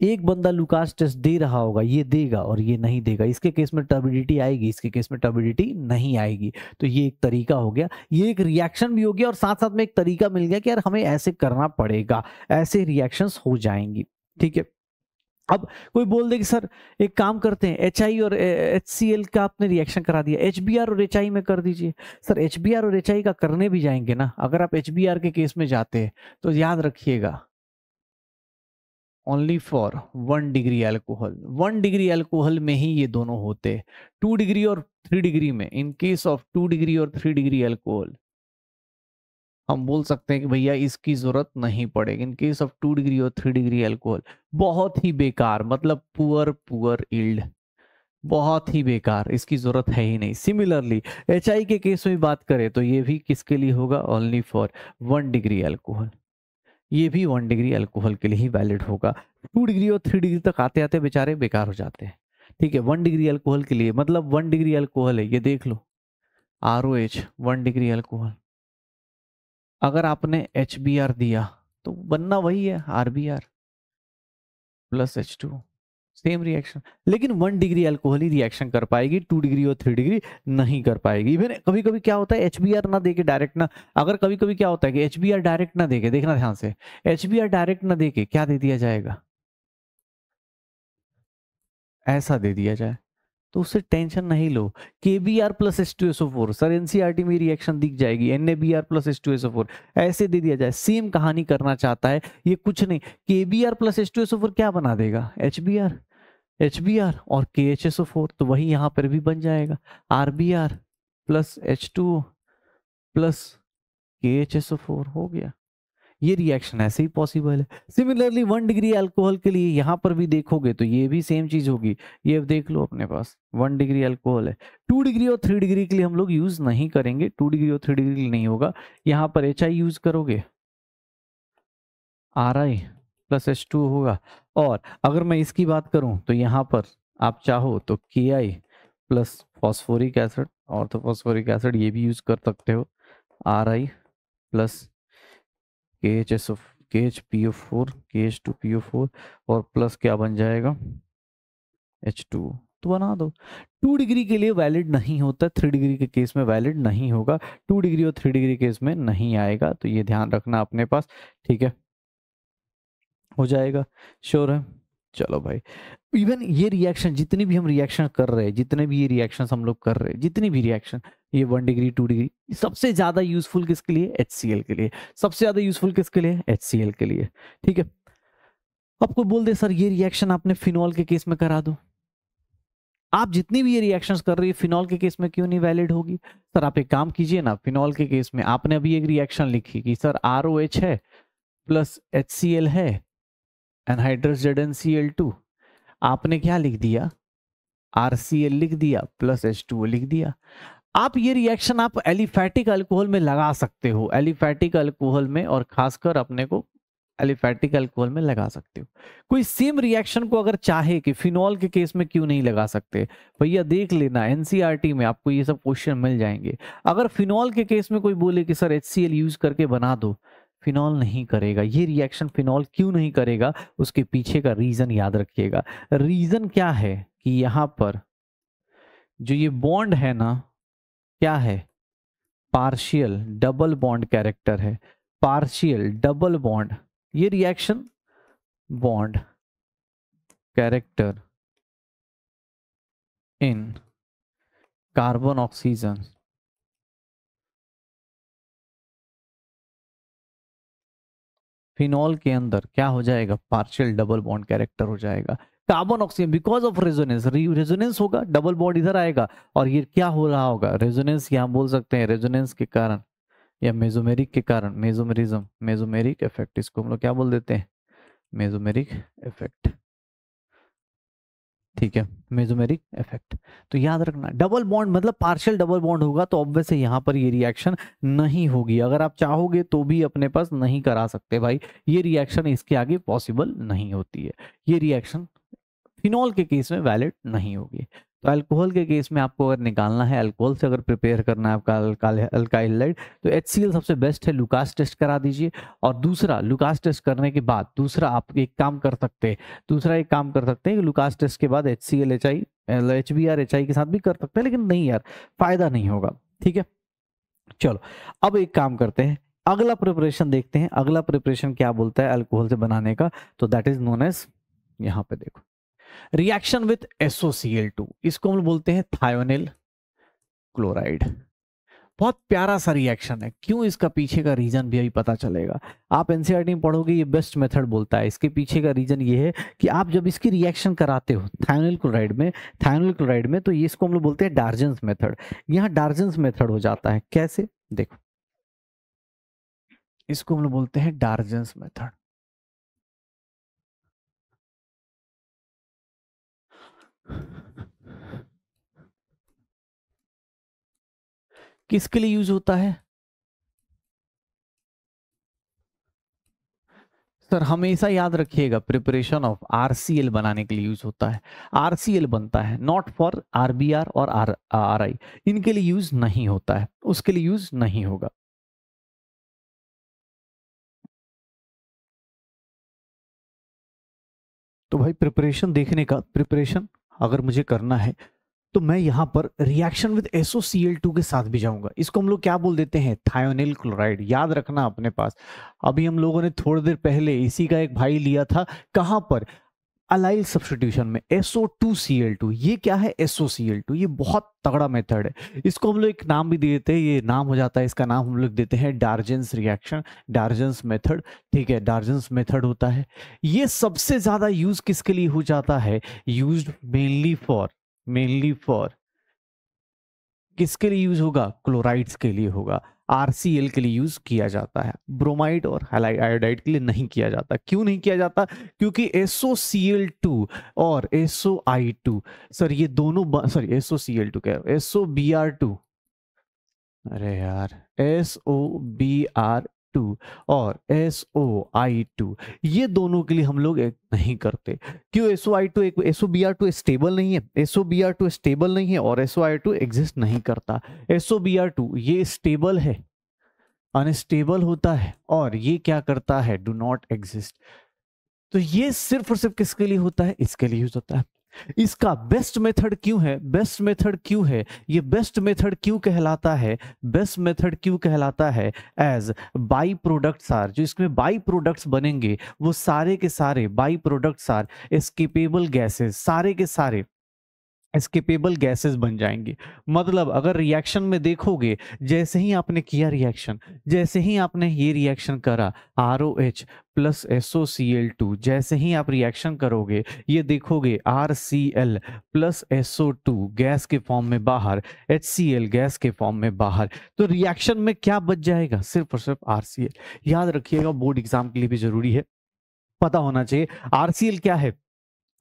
A: एक बंदा लुकास टेस्ट दे रहा होगा ये देगा और ये नहीं देगा इसके केस में टर्बिडिटी आएगी इसके केस में टर्बिडिटी नहीं आएगी तो ये एक तरीका हो गया ये एक रिएक्शन भी हो गया और साथ साथ में एक तरीका मिल गया कि यार हमें ऐसे करना पड़ेगा ऐसे रिएक्शंस हो जाएंगी ठीक है अब कोई बोल दे कि सर एक काम करते हैं एच और एच का आपने रिएक्शन करा दिया एच और एच में कर दीजिए सर एच और एच का करने भी जाएंगे ना अगर आप एच के केस में जाते हैं तो याद रखिएगा only for one degree alcohol one degree alcohol में ही ये दोनों होते हैं टू डिग्री और थ्री डिग्री में in case of two degree और थ्री डिग्री एल्कोहल हम बोल सकते हैं कि भैया इसकी ज़रूरत नहीं पड़ेगी in case of two degree और थ्री डिग्री एल्कोहल बहुत ही बेकार मतलब पुअर पुअर इल्ड बहुत ही बेकार इसकी ज़रूरत है ही नहीं सिमिलरली एच के केस में बात करें तो ये भी किसके लिए होगा only for one degree alcohol ये भी वन डिग्री एल्कोहल के लिए ही वैलिड होगा टू डिग्री और थ्री डिग्री तक आते आते बेचारे बेकार हो जाते हैं ठीक है वन डिग्री एल्कोहल के लिए मतलब वन डिग्री एल्कोहल है ये देख लो R O H one degree alcohol अगर आपने एच बी आर दिया तो बनना वही है R B R plus H two same reaction लेकिन वन डिग्री एल्कोहली ही रिएक्शन कर पाएगी टू डिग्री और थ्री डिग्री नहीं कर पाएगी इवन कभी कभी क्या होता है एच बी आर ना देके डायरेक्ट ना अगर कभी कभी क्या होता है कि एच बी आर डायरेक्ट ना देके देखना ध्यान से एच बी आर डायरेक्ट ना देके क्या दे दिया जाएगा ऐसा दे दिया जाए तो उससे टेंशन नहीं लो K B R plus S two S O four sir NCERT e में रिएक्शन दिख जाएगी N A B R plus S two S O four ऐसे दे दिया जाए सेम कहानी करना चाहता है ये कुछ नहीं K B R plus S two S O four क्या बना देगा H B R H B R और K H S O four तो वही यहाँ पर भी बन जाएगा R B R plus H two plus K H S O four हो गया ये रिएक्शन ऐसे ही पॉसिबल है सिमिलरली वन डिग्री अल्कोहल के लिए यहाँ पर भी देखोगे तो ये भी सेम चीज होगी ये देख लो अपने पास वन डिग्री अल्कोहल है टू डिग्री और थ्री डिग्री के लिए हम लोग यूज नहीं करेंगे टू डिग्री और थ्री डिग्री नहीं होगा यहाँ पर एच यूज करोगे R I plus H two होगा और अगर मैं इसकी बात करूं तो यहाँ पर आप चाहो तो के आई प्लस फॉस्फोरिक एसिड और तो फॉस्फोरिक एसिड ये भी यूज कर सकते हो R I plus K H S of K H P O four K H two P O four और प्लस क्या बन जाएगा एच टू तो बना दो टू डिग्री के लिए वैलिड नहीं होता थ्री डिग्री के केस में वैलिड नहीं होगा टू डिग्री और थ्री डिग्री केस में नहीं आएगा तो ये ध्यान रखना अपने पास ठीक है हो जाएगा श्योर है चलो भाई इवन ये रिएक्शन जितनी भी हम रिएक्शन कर रहे हैं जितने भी ये रिएक्शन हम लोग कर रहे हैं जितनी भी रिएक्शन ये वन डिग्री टू डिग्री सबसे ज़्यादा यूजफुल किसके लिए एच के लिए सबसे ज़्यादा यूजफुल किसके लिए एच के लिए ठीक है आपको बोल दे सर ये रिएक्शन आपने फिनॉल के केस में करा दो आप जितनी भी ये रिएक्शन कर रही है फिनॉल के केस में क्यों नहीं वैलिड होगी सर आप एक काम कीजिए ना फिनॉल के केस में आपने अभी एक रिएक्शन लिखी कि सर आर है प्लस एच है anhydrous Z N C L two आपने क्या लिख दिया आर सी एल लिख दिया प्लस एच टू लिख दिया आप ये रिएक्शन आप एलिफैटिक अल्कोहल में लगा सकते हो एलिफैटिक अल्कोहल में और खासकर अपने को एलिफैटिक अल्कोहल में लगा सकते हो कोई सेम रिएक्शन को अगर चाहे कि फिनॉल के केस में क्यों नहीं लगा सकते भैया देख लेना एनसीईआरटी e में आपको ये सब क्वेश्चन मिल जाएंगे अगर फिनॉल के केस में कोई बोले कि सर एच यूज करके बना दो फिनॉल नहीं करेगा ये रिएक्शन फिनॉल क्यों नहीं करेगा उसके पीछे का रीज़न याद रखिएगा रीज़न क्या है कि यहां पर जो ये बॉन्ड है ना क्या है पार्शियल डबल
B: बॉन्ड कैरेक्टर है पार्शियल डबल बॉन्ड ये reaction bond character in carbon oxygen phenol के अंदर क्या हो जाएगा
A: पार्शियल डबल बॉन्ड कैरेक्टर हो जाएगा carbon oxygen because of resonance resonance होगा डबल बॉन्ड इधर आएगा और ये क्या हो रहा होगा रेजोनेंस ये हम बोल सकते हैं रेजोनेंस के कारण या मेजोमेरिक के कारण मेजोमेरिज्म मेजोमेरिक इफेक्ट इसको हम लोग क्या बोल देते हैं मेजोमेरिक इफेक्ट ठीक है मेजोमेरिक इफेक्ट तो याद रखना डबल बॉन्ड मतलब पार्शियल डबल बॉन्ड होगा तो ऑब्वियस यहाँ पर ये रिएक्शन नहीं होगी अगर आप चाहोगे तो भी अपने पास नहीं करा सकते भाई ये रिएक्शन इसके आगे पॉसिबल नहीं होती है ये रिएक्शन फिनॉल के केस में वैलिड नहीं होगी तो अल्कोहल के केस में आपको अगर निकालना है अल्कोहल से अगर प्रिपेयर करना है आपका अल्काइलाइड तो एच सबसे बेस्ट है लुकास टेस्ट करा दीजिए और दूसरा लुकास टेस्ट करने के बाद दूसरा आप एक काम कर सकते हैं दूसरा एक काम कर सकते हैं कि लुकास टेस्ट के बाद H C L H I H B R H I के साथ भी कर सकते हैं लेकिन नहीं यार फायदा नहीं होगा ठीक है चलो अब एक काम करते हैं अगला प्रिपरेशन देखते हैं अगला प्रिपरेशन क्या बोलता है अल्कोहल से बनाने का तो दैट इज नोन एज यहाँ पे देखो रिएक्शन विथ एसोसीएल टू इसको हम बोलते हैं थायोनिल क्लोराइड बहुत प्यारा सा रिएक्शन है क्यों इसका पीछे का रीजन भी अभी पता चलेगा आप एनसीआर e में पढ़ोगे ये बेस्ट मेथड बोलता है इसके पीछे का रीजन ये है कि आप जब इसकी रिएक्शन कराते हो थायोनिल क्लोराइड में थायोनिल क्लोराइड में तो ये
B: इसको हम लोग बोलते हैं डार्जेंस मेथड यहाँ डार्जेंस मेथड हो जाता है कैसे देखो इसको हम लोग बोलते हैं डार्जेंस मेथड किसके लिए यूज होता है सर हमेशा याद रखिएगा
A: प्रिपरेशन ऑफ आरसीएल बनाने के लिए यूज होता है आरसीएल बनता है नॉट फॉर आरबीआर
B: और आर आर आई इनके लिए यूज नहीं होता है उसके लिए यूज नहीं होगा तो भाई प्रिपरेशन देखने का प्रिपरेशन अगर मुझे करना है तो
A: मैं यहाँ पर रिएक्शन विद टू के साथ भी जाऊंगा इसको हम लोग क्या बोल देते हैं थायोनिल क्लोराइड याद रखना अपने पास अभी हम लोगों ने थोड़ी देर पहले इसी का एक भाई लिया था कहाँ पर अलाइल सब्सटीट्यूशन में SO two C L two ये क्या है एसओ सी एल टू ये बहुत तगड़ा मेथड है इसको हम लोग एक नाम भी देते हैं ये नाम हो जाता है इसका नाम हम लोग देते हैं डार्जेंस रिएक्शन डार्जेंस मेथड ठीक है डार्जेंस मेथड होता है ये सबसे ज़्यादा यूज़ किसके लिए हो जाता है use mainly for mainly for किसके लिए यूज होगा क्लोराइड्स के लिए होगा आरसीएल के लिए यूज किया जाता है ब्रोमाइड और आयोडाइड के लिए नहीं किया जाता क्यों नहीं किया जाता क्योंकि टू और टू सर ये दोनों सॉरी क्या कह बी आर टू अरे यार एसओ बी आर टू और एस ओ आई टू ये दोनों के लिए हम लोग एक नहीं करते क्यों एस ओ आई टू एक S O B R two stable नहीं है S O B R two stable नहीं है और S O I two exist नहीं करता S O B R two ये स्टेबल है अनस्टेबल होता है और ये क्या करता है डू नॉट एग्जिस्ट तो ये सिर्फ और सिर्फ किसके लिए होता है इसके लिए यूज होता है इसका बेस्ट मेथड क्यों है बेस्ट मेथड क्यों है ये बेस्ट मेथड क्यों कहलाता है बेस्ट मेथड क्यों कहलाता है एज बाई प्रोडक्ट्स आर जो इसमें बाई प्रोडक्ट्स बनेंगे वो सारे के सारे by products are escapable gases सारे के सारे एस्केपेबल गैसेस बन जाएंगी मतलब अगर रिएक्शन में देखोगे जैसे ही आपने किया रिएक्शन जैसे ही आपने ये रिएक्शन करा R O H plus S O C L two जैसे ही आप रिएक्शन करोगे ये देखोगे R C L plus S O two gas के फॉर्म में बाहर एच सी एल गैस के फॉर्म में बाहर तो रिएक्शन में क्या बच जाएगा सिर्फ और सिर्फ आर सी एल याद रखिएगा बोर्ड एग्जाम के लिए भी जरूरी है पता होना चाहिए आर सी एल क्या है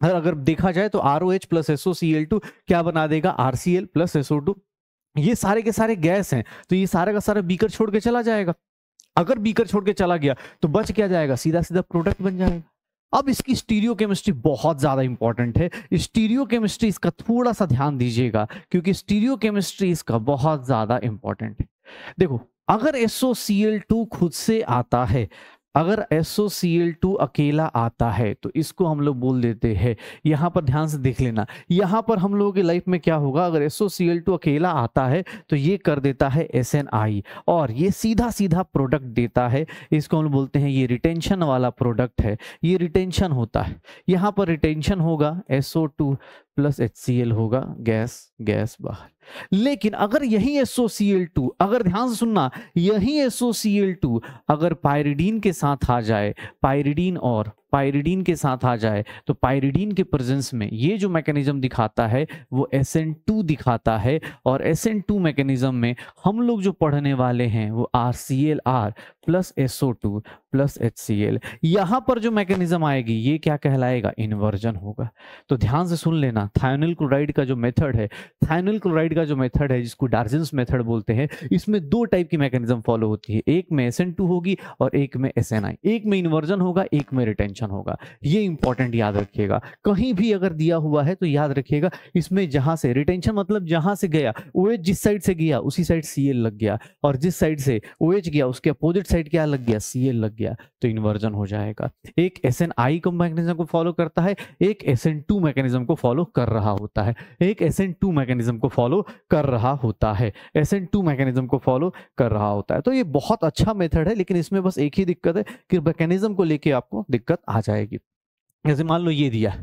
A: अगर देखा जाए तो R O H plus SO C L two क्या बना देगा R C L plus SO two ये सारे के सारे गैस हैं तो ये सारे का सारा बीकर छोड़ के चला जाएगा अगर बीकर छोड़ के चला गया तो बच क्या जाएगा सीधा सीधा प्रोडक्ट बन जाएगा अब इसकी स्टीरियो केमिस्ट्री बहुत ज़्यादा इंपॉर्टेंट है स्टीरियो केमिस्ट्री इसका थोड़ा सा ध्यान दीजिएगा क्योंकि स्टीरियो केमिस्ट्री इसका बहुत ज़्यादा इंपॉर्टेंट है देखो अगर एसओ सी एल टू खुद से आता है अगर SOCl2 अकेला आता है तो इसको हम लोग बोल देते हैं यहाँ पर ध्यान से देख लेना यहाँ पर हम लोगों की लाइफ में क्या होगा अगर SOCl2 अकेला आता है तो ये कर देता है SNI और ये सीधा सीधा प्रोडक्ट देता है इसको हम लोग बोलते हैं ये रिटेंशन वाला प्रोडक्ट है ये रिटेंशन होता है यहाँ पर रिटेंशन होगा SO2 प्लस HCl होगा गैस गैस बाहर लेकिन अगर यही एसोसीएल टू अगर ध्यान से सुनना यही एसोसीएल टू अगर पायरिडीन के साथ आ जाए पायरिडीन और पायरिडीन के साथ आ जाए तो पायरिडीन के प्रेजेंस में ये जो मैकेनिज्म दिखाता है वो एस टू दिखाता है और एस एन टू मैकेनिज्म में हम लोग जो पढ़ने वाले हैं वो R C L R plus S O two plus H C L यहाँ पर जो मैकेनिज्म आएगी ये क्या कहलाएगा इन्वर्जन होगा तो ध्यान से सुन लेना थायोनिल क्लोराइड का जो मेथड है थायोनिल क्लोराइड का जो मेथड है जिसको डार्जेंस मेथड बोलते हैं इसमें दो टाइप की मैकेनिज्म फॉलो होती है एक में एस टू होगी और एक में एस एन आई एक में इन्वर्जन होगा एक में रिटेंशन क्वेश्चन होगा ये इंपॉर्टेंट याद रखिएगा कहीं भी अगर दिया हुआ है तो याद रखिएगा इसमें जहां से रिटेंशन मतलब जहां से गया ओ जिस साइड से गया उसी साइड सी लग गया और जिस साइड से ओ गया उसके अपोजिट साइड क्या लग गया सी लग गया तो इन्वर्जन हो जाएगा एक एस एन आई को मैकेनिज्म को फॉलो करता है एक एस एन टू मैकेनिज्म को फॉलो कर रहा होता है एक एस एन टू मैकेनिज्म को फॉलो कर रहा होता है एस एन टू मैकेनिज्म को फॉलो कर रहा होता है तो ये बहुत अच्छा मेथड है लेकिन इसमें बस एक ही दिक्कत है कि मैकेनिज्म को लेके आपको दिक्कत आ जाएगी जैसे मान लो ये दिया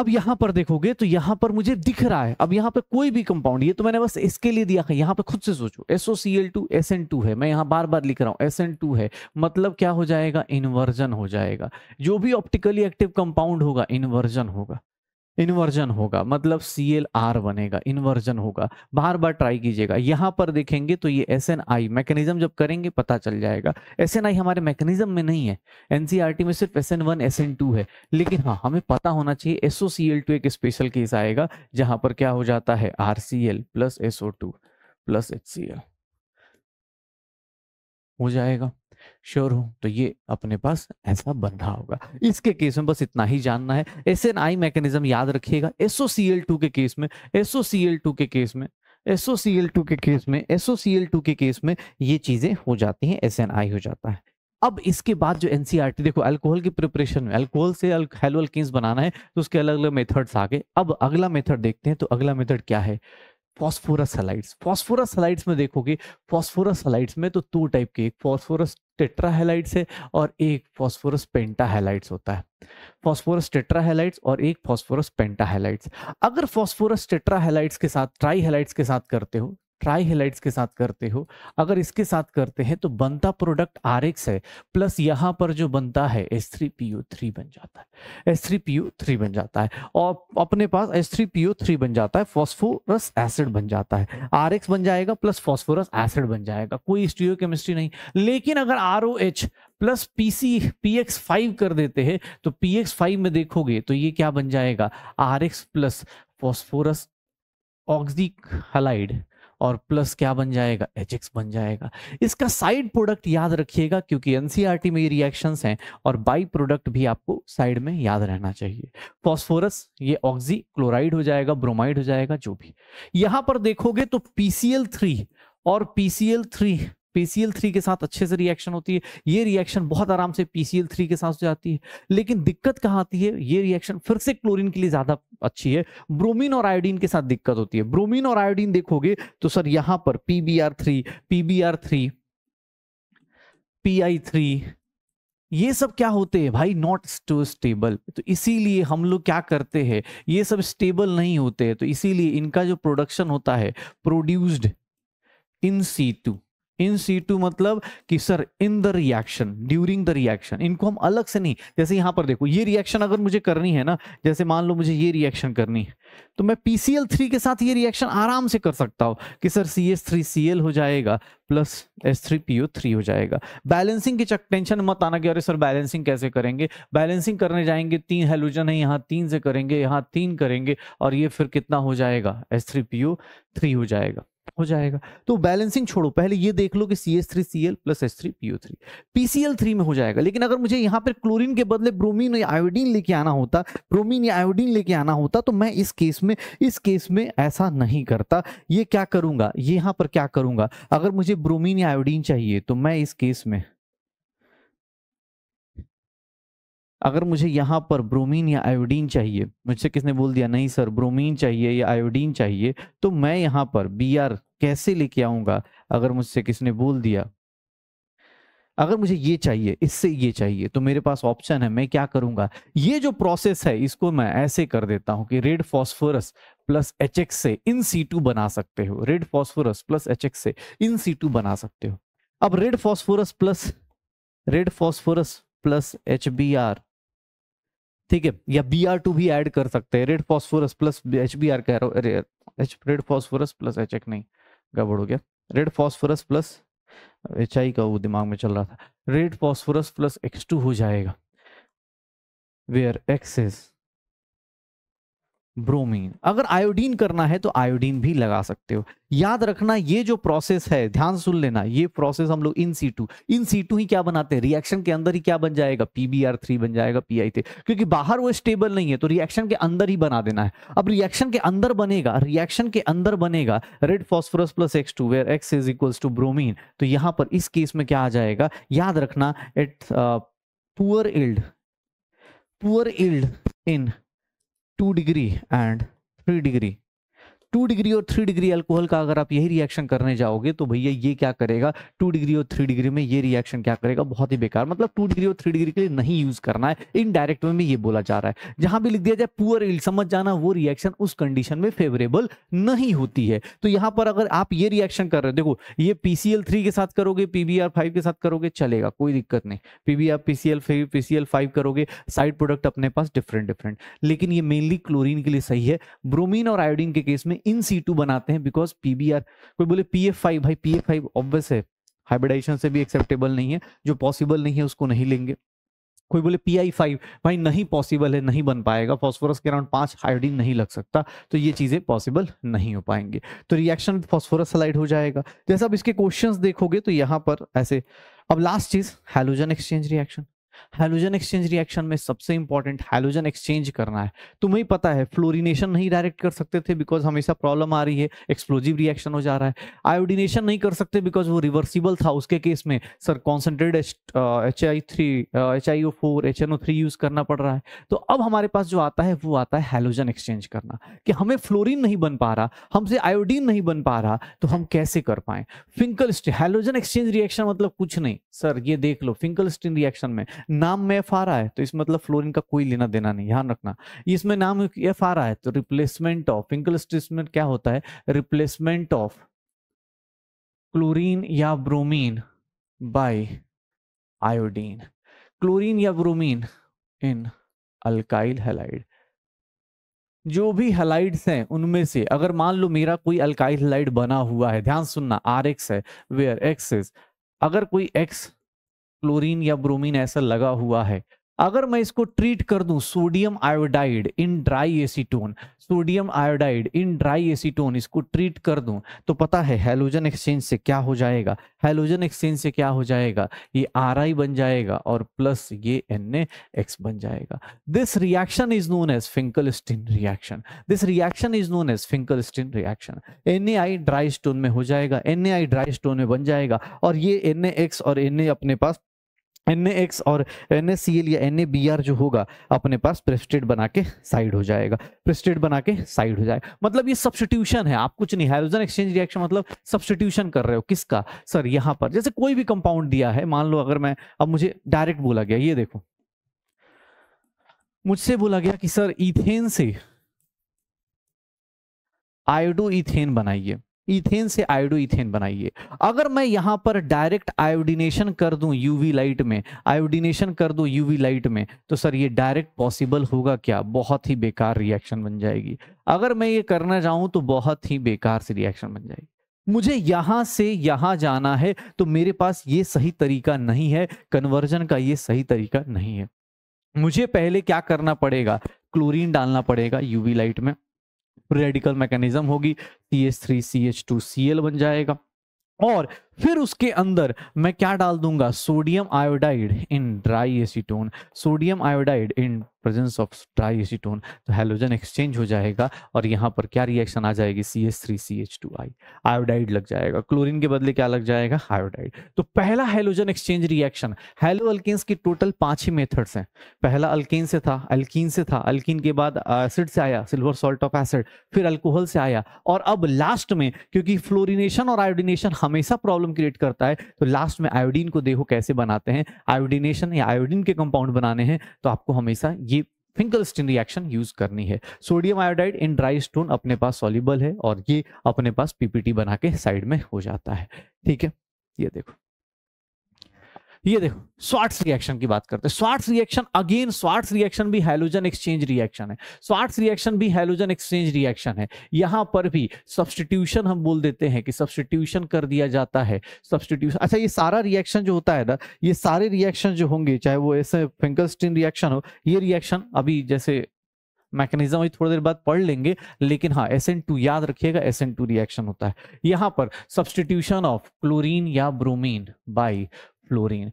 A: अब यहां पर देखोगे तो यहां पर मुझे दिख रहा है अब यहां पे कोई भी कंपाउंड ये तो मैंने बस इसके लिए दिया है यहां पे खुद से सोचो SOCL two S N two है मैं यहां बार बार लिख रहा हूं एस एन टू है मतलब क्या हो जाएगा इन्वर्जन हो जाएगा जो भी ऑप्टिकली एक्टिव कंपाउंड होगा इन्वर्जन होगा इन्वर्जन होगा मतलब सी एल आर बनेगा इन्वर्जन होगा बार बार ट्राई कीजिएगा यहाँ पर देखेंगे तो ये एस एन आई मैकेनिज्म जब करेंगे पता चल जाएगा एस एन आई हमारे मैकेनिज्म में नहीं है टी e में सिर्फ S N one S N two है लेकिन हाँ हमें पता होना चाहिए एसओ सी एल टू एक स्पेशल केस आएगा जहां पर क्या हो जाता है R C L plus SO two plus H C L हो जाएगा श्योर हूं तो ये अपने पास ऐसा बन रहा होगा इसके केस में बस इतना ही जानना है एस एन आई मैकेनिज्म याद रखिएगा एसओसीएल टू के केस में एसओसीएल टू के केस में एसओसीएल टू के केस में एसओसीएल टू के केस में ये चीजें हो जाती हैं एस एन आई हो जाता है अब इसके बाद जो एनसीईआरटी e देखो अल्कोहल की प्रिपरेशन में अल्कोहल से हेलो बनाना है तो उसके अलग अलग मेथड्स आ गए अब अगला मेथड देखते हैं तो अगला मेथड क्या है फॉस्फोरस हेलाइट्स फॉस्फोरस हेलाइट्स में देखोगे फॉस्फोरस हेलाइट्स में तो दो टाइप के एक फॉस्फोरस टेट्राहेलाइड्स है और एक फॉस्फोरस पेंटाहेलाइड्स होता है फॉस्फोरस टेट्राहेलाइड्स और एक फॉस्फोरस पेंटाहेलाइड्स अगर फॉस्फोरस टेट्राहेलाइड्स के साथ ट्राईहेलाइड्स के साथ करते हो ट्राई हेलाइट्स के साथ करते हो अगर इसके साथ करते हैं तो बनता प्रोडक्ट आर है प्लस यहाँ पर जो बनता है एस थ्री पी थ्री बन जाता है S three P O three बन जाता है और अपने पास एस थ्री पी थ्री बन जाता है फॉस्फोरस एसिड बन जाता है आर बन जाएगा प्लस फॉस्फोरस एसिड बन जाएगा कोई स्टीरियो केमिस्ट्री नहीं लेकिन अगर R O H plus P C P X five कर देते हैं तो पी एक्स फाइव में देखोगे तो ये क्या बन जाएगा R X plus phosphorus oxy halide और प्लस क्या बन जाएगा एच बन जाएगा इसका साइड प्रोडक्ट याद रखिएगा क्योंकि एनसीईआरटी e में ये रिएक्शंस हैं और बाई प्रोडक्ट भी आपको साइड में याद रहना चाहिए फॉस्फोरस ये ऑक्सी क्लोराइड हो जाएगा ब्रोमाइड हो जाएगा जो भी यहां पर देखोगे तो पीसीएल और पीसीएल पीसीएल थ्री के साथ अच्छे से रिएक्शन होती है ये रिएक्शन बहुत आराम से पीसीएल थ्री के साथ हो जाती है लेकिन दिक्कत कहाँ आती है ये रिएक्शन फिर से क्लोरीन के लिए ज्यादा अच्छी है ब्रोमीन और आयोडीन के साथ दिक्कत होती है ब्रोमीन और आयोडीन देखोगे तो सर यहाँ पर P B R three R three I three ये सब क्या होते हैं भाई नॉट टू स्टेबल तो इसीलिए हम लोग क्या करते हैं ये सब स्टेबल नहीं होते हैं तो इसीलिए इनका जो प्रोडक्शन होता है produced in situ in situ मतलब कि sir in the reaction during the reaction इनको हम अलग से नहीं जैसे यहां पर देखो ये रिएक्शन अगर मुझे करनी है ना जैसे मान लो मुझे ये रिएक्शन करनी है तो मैं पीसीएल थ्री के साथ ये रिएक्शन आराम से कर सकता हूं कि sir C S three C L हो जाएगा plus S three P O three हो जाएगा बैलेंसिंग की चक टेंशन मत आना कि अरे सर बैलेंसिंग कैसे करेंगे बैलेंसिंग करने जाएंगे तीन हेलोजन है यहाँ तीन से करेंगे यहाँ तीन करेंगे और ये फिर कितना हो जाएगा S three P O three हो जाएगा हो जाएगा तो बैलेंसिंग छोड़ो पहले ये देख लो कि C S three C L plus S three PO three PCL three में हो जाएगा लेकिन अगर मुझे यहाँ पर क्लोरीन के बदले ब्रोमीन या आयोडीन लेके आना होता ब्रोमीन या आयोडीन लेके आना होता तो मैं इस केस में इस केस में ऐसा नहीं करता ये क्या करूंगा ये यहाँ पर क्या करूंगा अगर मुझे ब्रोमीन या आयोडीन चाहिए तो मैं इस केस में अगर मुझे यहाँ पर ब्रोमीन या आयोडीन चाहिए मुझसे किसने बोल दिया नहीं सर ब्रोमीन चाहिए या आयोडीन चाहिए तो मैं यहाँ पर बी आर कैसे लेके आऊंगा अगर मुझसे किसने बोल दिया अगर मुझे ये चाहिए इससे ये चाहिए तो मेरे पास ऑप्शन है मैं क्या करूंगा ये जो प्रोसेस है इसको मैं ऐसे कर देता हूं कि रेड फॉस्फोरस प्लस एच से इन सी बना सकते हो रेड फॉस्फोरस प्लस एच से इन सी बना सकते हो अब red phosphorus plus red phosphorus plus H B R ठीक है या बी आर टू भी ऐड कर सकते हैं red phosphorus plus H B R कह रहा हूँ H red phosphorus plus H एक नहीं गड़बड़ हो गया red phosphorus plus H I का वो दिमाग में चल रहा था red phosphorus plus X two हो जाएगा वेयर एक्स इज ब्रोमीन अगर आयोडीन करना है तो आयोडीन भी लगा सकते हो याद रखना ये जो प्रोसेस है ध्यान सुन लेना ये प्रोसेस हम लोग इन सीटू इन सीटू ही क्या बनाते हैं रिएक्शन के अंदर ही क्या बन जाएगा पीबीआर थ्री बन जाएगा पी आई क्योंकि बाहर वो स्टेबल नहीं है तो रिएक्शन के अंदर ही बना देना है अब रिएक्शन के अंदर बनेगा रिएक्शन के अंदर बनेगा red phosphorus plus X two where X is equals to bromine तो यहां पर इस केस में क्या आ जाएगा याद रखना it poor yield poor yield in 2 degree and 3 degree two degree और थ्री डिग्री अल्कोहल का अगर आप यही रिएक्शन करने जाओगे तो भैया ये क्या करेगा टू डिग्री और थ्री डिग्री में ये रिएक्शन क्या करेगा बहुत ही बेकार मतलब टू डिग्री और थ्री डिग्री के लिए नहीं यूज करना है इनडायरेक्ट वे में ये बोला जा रहा है जहां भी लिख दिया जाए पुअर इल समझ जाना वो रिएक्शन उस कंडीशन में फेवरेबल नहीं होती है तो यहां पर अगर आप ये रिएक्शन कर रहे हो देखो ये पीसीएल थ्री के साथ करोगे पीबीआर फाइव के साथ करोगे चलेगा कोई दिक्कत नहीं पीबीआर पीसीएल पीसीएल फाइव करोगे साइड प्रोडक्ट अपने पास डिफरेंट डिफरेंट लेकिन ये मेनली क्लोरीन के लिए सही है ब्रोमीन और आयोडीन के केस में एंड इन सी टू बनाते हैं बिकॉज पीबीआर कोई बोले पी एफ फाइव भाई पी एफ फाइव ऑब्वियस है हाइब्रिडाइजेशन से भी एक्सेप्टेबल नहीं है जो पॉसिबल नहीं है उसको नहीं लेंगे कोई बोले पी आई फाइव भाई नहीं पॉसिबल है नहीं बन पाएगा फॉस्फोरस के अराउंड पांच हाइड्रीन नहीं लग सकता तो ये चीजें पॉसिबल नहीं हो पाएंगे तो रिएक्शन फॉस्फोरस सलाइड हो जाएगा जैसे आप इसके क्वेश्चन देखोगे तो यहाँ पर ऐसे अब लास्ट चीज halogen exchange reaction halogen exchange reaction में सबसे इंपॉर्टेंट हाइलोजन एक्सचेंज करना है तुम्हें ही पता है फ्लोरिनेशन नहीं डायरेक्ट कर सकते थे बिकॉज हमेशा प्रॉब्लम आ रही है एक्सप्लोजिव रिएक्शन हो जा रहा है आयोडिनेशन नहीं कर सकते बिकॉज वो रिवर्सिबल था उसके केस में sir concentrate H I three H I O four H N O three use करना पड़ रहा है तो अब हमारे पास जो आता है वो आता है हाइलोजन एक्सचेंज करना कि हमें फ्लोरिन नहीं बन पा रहा हमसे आयोडीन नहीं बन पा रहा तो हम कैसे कर पाए फिंकल हाइलोजन एक्सचेंज रिएक्शन मतलब कुछ नहीं सर ये देख लो फिंकल रिएक्शन में नाम में एफ आ रहा है तो इस मतलब फ्लोरिन का कोई लेना देना नहीं ध्यान रखना इसमें नाम एफ आ रहा है तो रिप्लेसमेंट ऑफ इंकल स्टेसमेंट क्या होता है रिप्लेसमेंट ऑफ क्लोरीन या ब्रोमीन बाय आयोडीन क्लोरीन या ब्रोमीन इन अल्काइल हेलाइड जो भी हेलाइड्स हैं उनमें से अगर मान लो मेरा कोई अल्काइल हेलाइड बना हुआ है ध्यान सुनना आर एक्स है वेयर एक्स इज अगर कोई एक्स क्लोरीन या ब्रोमीन ऐसा लगा हुआ है अगर मैं इसको ट्रीट कर दूं sodium iodide in dry acetone sodium iodide in dry acetone इसको ट्रीट कर दूं तो पता है हेलोजन एक्सचेंज से क्या हो जाएगा हेलोजन एक्सचेंज से क्या हो जाएगा ये आर आई बन जाएगा और प्लस ये एन एक्स बन जाएगा this reaction is known as stein reaction this reaction is known as stein reaction N I dry stone में हो जाएगा एन आई ड्राई स्टोन में बन जाएगा और ये एन एक्स और एन अपने पास एन और एन या एन जो होगा अपने पास प्रेस्टेड बना के साइड हो जाएगा प्रेस्टेड बना के साइड हो जाएगा मतलब ये सब्सटीट्यूशन है आप कुछ नहीं हाइड्रोजन एक्सचेंज रिएक्शन मतलब सब्सटीट्यूशन कर रहे हो किसका सर यहाँ पर जैसे कोई भी कंपाउंड दिया है मान लो अगर मैं अब मुझे डायरेक्ट बोला गया ये देखो मुझसे बोला गया कि सर इथेन से आयोडो इथेन बनाइए इथेन से आयोडो इथेन बनाइए अगर मैं यहाँ पर डायरेक्ट आयोडीनेशन कर दू यूवी लाइट में आयोडीनेशन कर दू यूवी लाइट में तो सर ये डायरेक्ट पॉसिबल होगा क्या बहुत ही बेकार रिएक्शन बन जाएगी अगर मैं ये करना चाहूँ तो बहुत ही बेकार सी रिएक्शन बन जाएगी मुझे यहाँ से यहाँ जाना है तो मेरे पास ये सही तरीका नहीं है कन्वर्जन का ये सही तरीका नहीं है मुझे पहले क्या करना पड़ेगा क्लोरीन डालना पड़ेगा यूवी लाइट में रेडिकल मैकेनिज्म होगी C H three C H two C L बन जाएगा और फिर उसके अंदर मैं क्या डाल दूंगा sodium iodide in dry acetone sodium iodide in presence of dry acetone तो हेलोजन एक्सचेंज हो जाएगा और यहाँ पर क्या रिएक्शन आ जाएगी C S three C H two I iodide लग जाएगा क्लोरीन के बदले क्या लग जाएगा आयोडाइड तो पहला halogen exchange reaction halo alkanes की टोटल पांच ही मेथड्स हैं पहला अल्केन से था अल्कीन से था अल्कीन के बाद एसिड से आया सिल्वर सॉल्ट ऑफ एसिड फिर अल्कोहल से आया और अब लास्ट में क्योंकि फ्लोरिनेशन और आयोडिनेशन हमेशा प्रॉब्लम प्रॉब्लम क्रिएट करता है तो लास्ट में आयोडीन को देखो कैसे बनाते हैं आयोडिनेशन या आयोडीन के कंपाउंड बनाने हैं तो आपको हमेशा ये फिंकलस्टिन रिएक्शन यूज करनी है sodium iodide in dry stone अपने पास सॉलिबल है और ये अपने पास पीपीटी बना के साइड में हो जाता है ठीक है ये देखो ये देखो स्वार्ट्स रिएक्शन की बात करते हैं Swarts reaction again Swarts reaction भी हाइलोजन एक्सचेंज रिएक्शन है स्वार्ट्स रिएक्शन भी हाइलोजन एक्सचेंज रिएक्शन है यहां पर भी सब्सटीट्यूशन हम बोल देते हैं कि सब्सटीट्यूशन कर दिया जाता है सब्सटीट्यूशन अच्छा ये सारा रिएक्शन जो होता है ना ये सारे रिएक्शन जो होंगे चाहे वो ऐसे फिंकलस्टीन रिएक्शन हो ये रिएक्शन अभी जैसे मैकेनिज्म थोड़ी देर बाद पढ़ लेंगे लेकिन हाँ एस एन टू याद रखिएगा एस एन टू रिएक्शन होता है यहां पर सब्सटीट्यूशन ऑफ क्लोरीन या ब्रोमीन बाई फ्लोरीन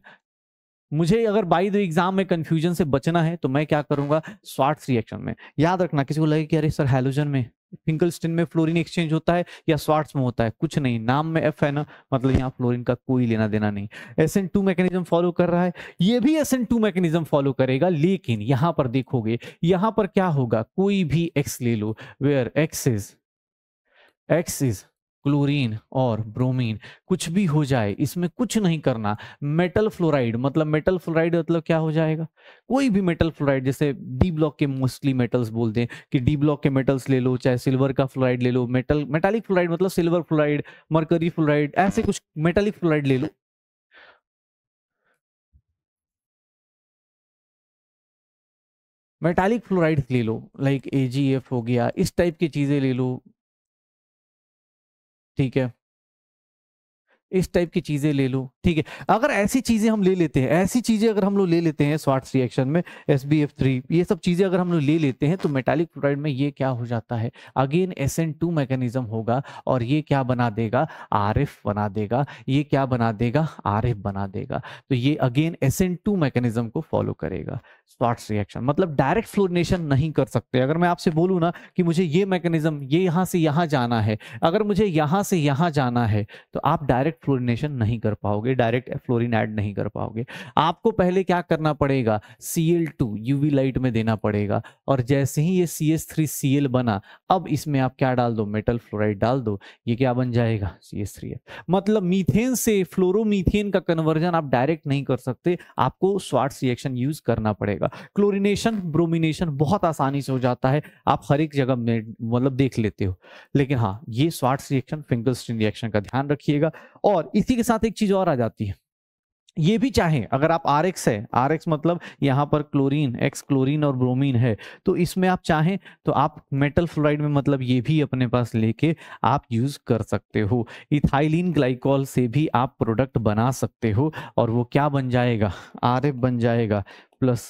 A: मुझे अगर बाई द एग्जाम में कंफ्यूजन से बचना है तो मैं क्या करूंगा स्वार्थ रिएक्शन में याद रखना किसी को लगे कि अरे सर हेलोजन में फिंकलस्टिन में फ्लोरीन एक्सचेंज होता है या स्वार्ट्स में होता है कुछ नहीं नाम में एफ है ना मतलब यहाँ फ्लोरीन का कोई लेना देना नहीं S N two mechanism follow कर रहा है ये भी S N two mechanism follow करेगा लेकिन यहाँ पर देखोगे यहाँ पर क्या होगा कोई भी एक्स ले लो where X is X is chlorine और ब्रोमीन कुछ भी हो जाए इसमें कुछ नहीं करना मेटल फ्लोराइड मतलब मेटल फ्लोराइड मतलब क्या हो जाएगा कोई भी मेटल फ्लोराइड जैसे डी ब्लॉक के मोस्टली मेटल्स बोलते हैं कि डी ब्लॉक के मेटल्स ले लो चाहे सिल्वर का
B: फ्लोराइड ले लो मेटल मेटालिक फ्लोराइड मतलब सिल्वर फ्लोराइड मरकरी फ्लोराइड ऐसे कुछ मेटालिक फ्लोराइड ले लो मेटालिक फ्लोराइड ले लो लाइक ए हो गया इस टाइप की चीज़ें ले लो ठीक है इस टाइप की चीजें ले लो ठीक है अगर ऐसी चीजें हम ले लेते हैं ऐसी चीजें अगर हम लोग ले लेते हैं स्वाट्स रिएक्शन में एस
A: बी एफ थ्री ये सब चीजें अगर हम लोग ले लेते हैं तो मेटालिक फ्लोराइड में ये क्या हो जाता है again S N two mechanism होगा और ये क्या बना देगा आर एफ बना देगा ये क्या बना देगा आर एफ बना देगा तो ये again S N two mechanism को फॉलो करेगा शॉर्ट्स रिएक्शन मतलब डायरेक्ट फ्लोरिनेशन नहीं कर सकते अगर मैं आपसे बोलूँ ना कि मुझे ये मैकेनिज्म ये यहाँ से यहाँ जाना है अगर मुझे यहाँ से यहाँ जाना है तो आप डायरेक्ट फ्लोरिनेशन नहीं कर पाओगे डायरेक्ट फ्लोरिन ऐड नहीं कर पाओगे आपको पहले क्या करना पड़ेगा C L two UV light में देना पड़ेगा और जैसे ही ये C S three C L बना अब इसमें आप क्या डाल दो मेटल फ्लोराइड डाल दो ये क्या बन जाएगा सी एस थ्री मतलब मीथेन से फ्लोरोमीथेन का कन्वर्जन आप डायरेक्ट नहीं कर सकते आपको स्वार्ट्स रिएक्शन यूज करना पड़ेगा जाएगा क्लोरिनेशन ब्रोमिनेशन बहुत आसानी से हो जाता है आप हर एक जगह में मतलब देख लेते हो लेकिन हाँ ये स्वाट्स रिएक्शन फिंगलस्टीन रिएक्शन का ध्यान रखिएगा और इसी के साथ एक चीज और आ जाती है ये भी चाहे अगर आप आर एक्स है आर एक्स मतलब यहाँ पर क्लोरीन एक्स क्लोरीन और ब्रोमीन है तो इसमें आप चाहें तो आप मेटल फ्लोराइड में मतलब ये भी अपने पास लेके आप यूज कर सकते हो इथाइलिन ग्लाइकॉल से भी आप प्रोडक्ट बना सकते हो और वो क्या बन जाएगा आर एफ बन जाएगा प्लस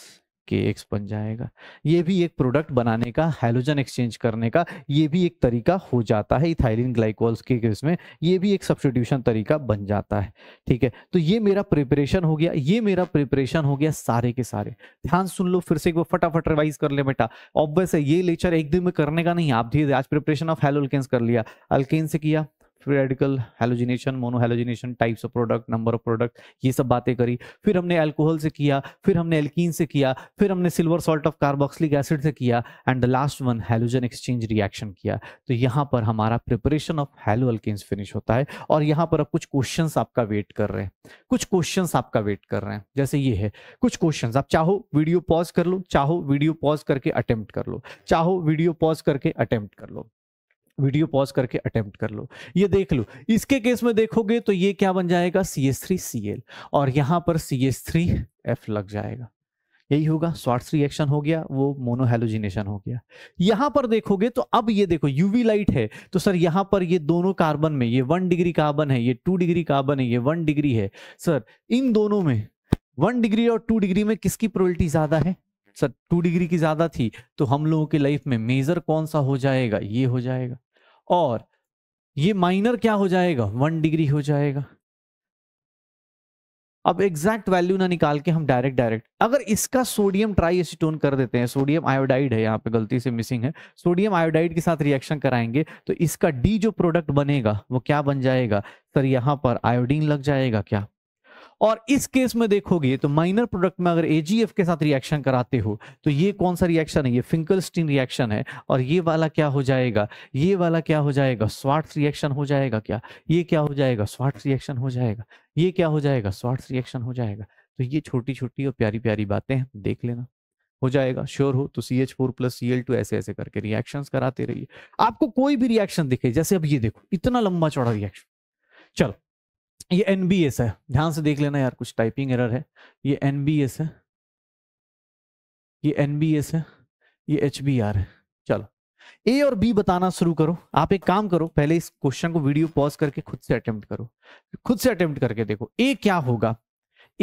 A: के एक्स बन जाएगा ये भी एक प्रोडक्ट बनाने का हाइलोजन एक्सचेंज करने का ये भी एक तरीका हो जाता है इथाइलिन ग्लाइकोल्स के केस में ये भी एक सब्सटीट्यूशन तरीका बन जाता है ठीक है तो ये मेरा प्रिपरेशन हो गया ये मेरा प्रिपरेशन हो गया सारे के सारे ध्यान सुन लो फिर से एक बार फटाफट रिवाइज कर ले बेटा ऑब्वियस है ये लेक्चर एक दिन में करने का नहीं आप धीरे आज प्रिपरेशन ऑफ हेलो कर लिया अल्केन से किया फिर radical halogenation mono halogenation types of product number of product ये सब बातें करी फिर हमने एल्कोहल से किया फिर हमने एल्कीन से किया फिर हमने silver salt of carboxylic acid से किया and the last one halogen exchange reaction किया तो यहाँ पर हमारा preparation of halo alkene finish होता है और यहाँ पर अब कुछ क्वेश्चन आपका वेट कर रहे हैं कुछ क्वेश्चन आपका वेट कर रहे हैं जैसे ये है कुछ क्वेश्चन आप चाहो वीडियो पॉज कर लो चाहो वीडियो पॉज करके अटेम्प्ट कर लो चाहो वीडियो पॉज करके अटेम्प्ट कर लो वीडियो पॉज करके अटेम्प्ट कर लो ये देख लो इसके केस में देखोगे तो ये क्या बन जाएगा C S three C L और यहाँ पर सी एस थ्री एफ लग जाएगा यही होगा स्वार्ट्स रिएक्शन हो गया वो मोनोहेलोजिनेशन हो गया यहां पर देखोगे तो अब ये देखो यूवी लाइट है तो सर यहां पर ये दोनों कार्बन में ये वन डिग्री कार्बन है ये टू डिग्री कार्बन है ये वन डिग्री है सर इन दोनों में वन डिग्री और टू डिग्री में किसकी प्रोबेबिलिटी ज्यादा है सर टू डिग्री की ज्यादा थी तो हम लोगों की लाइफ में मेजर कौन सा हो जाएगा ये हो जाएगा और ये माइनर क्या हो जाएगा वन डिग्री हो जाएगा अब एग्जैक्ट वैल्यू ना निकाल के हम डायरेक्ट डायरेक्ट अगर इसका सोडियम ट्राई एसीटोन कर देते हैं सोडियम आयोडाइड है यहाँ पे गलती से मिसिंग है सोडियम आयोडाइड के साथ रिएक्शन कराएंगे तो इसका डी जो प्रोडक्ट बनेगा वो क्या बन जाएगा सर यहाँ पर आयोडीन लग जाएगा क्या और इस केस में देखोगे तो माइनर प्रोडक्ट में अगर एजीएफ के साथ रिएक्शन कराते हो तो ये कौन सा रिएक्शन है ये फिंकलस्टीन रिएक्शन है और ये वाला क्या हो जाएगा ये वाला क्या हो जाएगा स्वार्थ रिएक्शन हो जाएगा क्या ये क्या हो जाएगा स्वार्थ रिएक्शन हो जाएगा ये क्या हो जाएगा स्वार्थ रिएक्शन हो जाएगा तो ये छोटी छोटी और प्यारी प्यारी बातें हैं देख लेना हो जाएगा श्योर हो तो C H four plus C L two ऐसे ऐसे करके रिएक्शन कराते रहिए आपको कोई भी रिएक्शन दिखे जैसे अब ये देखो इतना लंबा चौड़ा रिएक्शन चलो ये एन बी एस है ध्यान से देख लेना यार कुछ टाइपिंग एरर है ये एन बी एस है ये एन बी एस है ये एच बी आर है चलो ए और बी बताना शुरू करो आप एक काम करो पहले इस क्वेश्चन को वीडियो पॉज करके खुद से अटेम्प्ट करो खुद से अटेम्प्ट करके देखो ए क्या होगा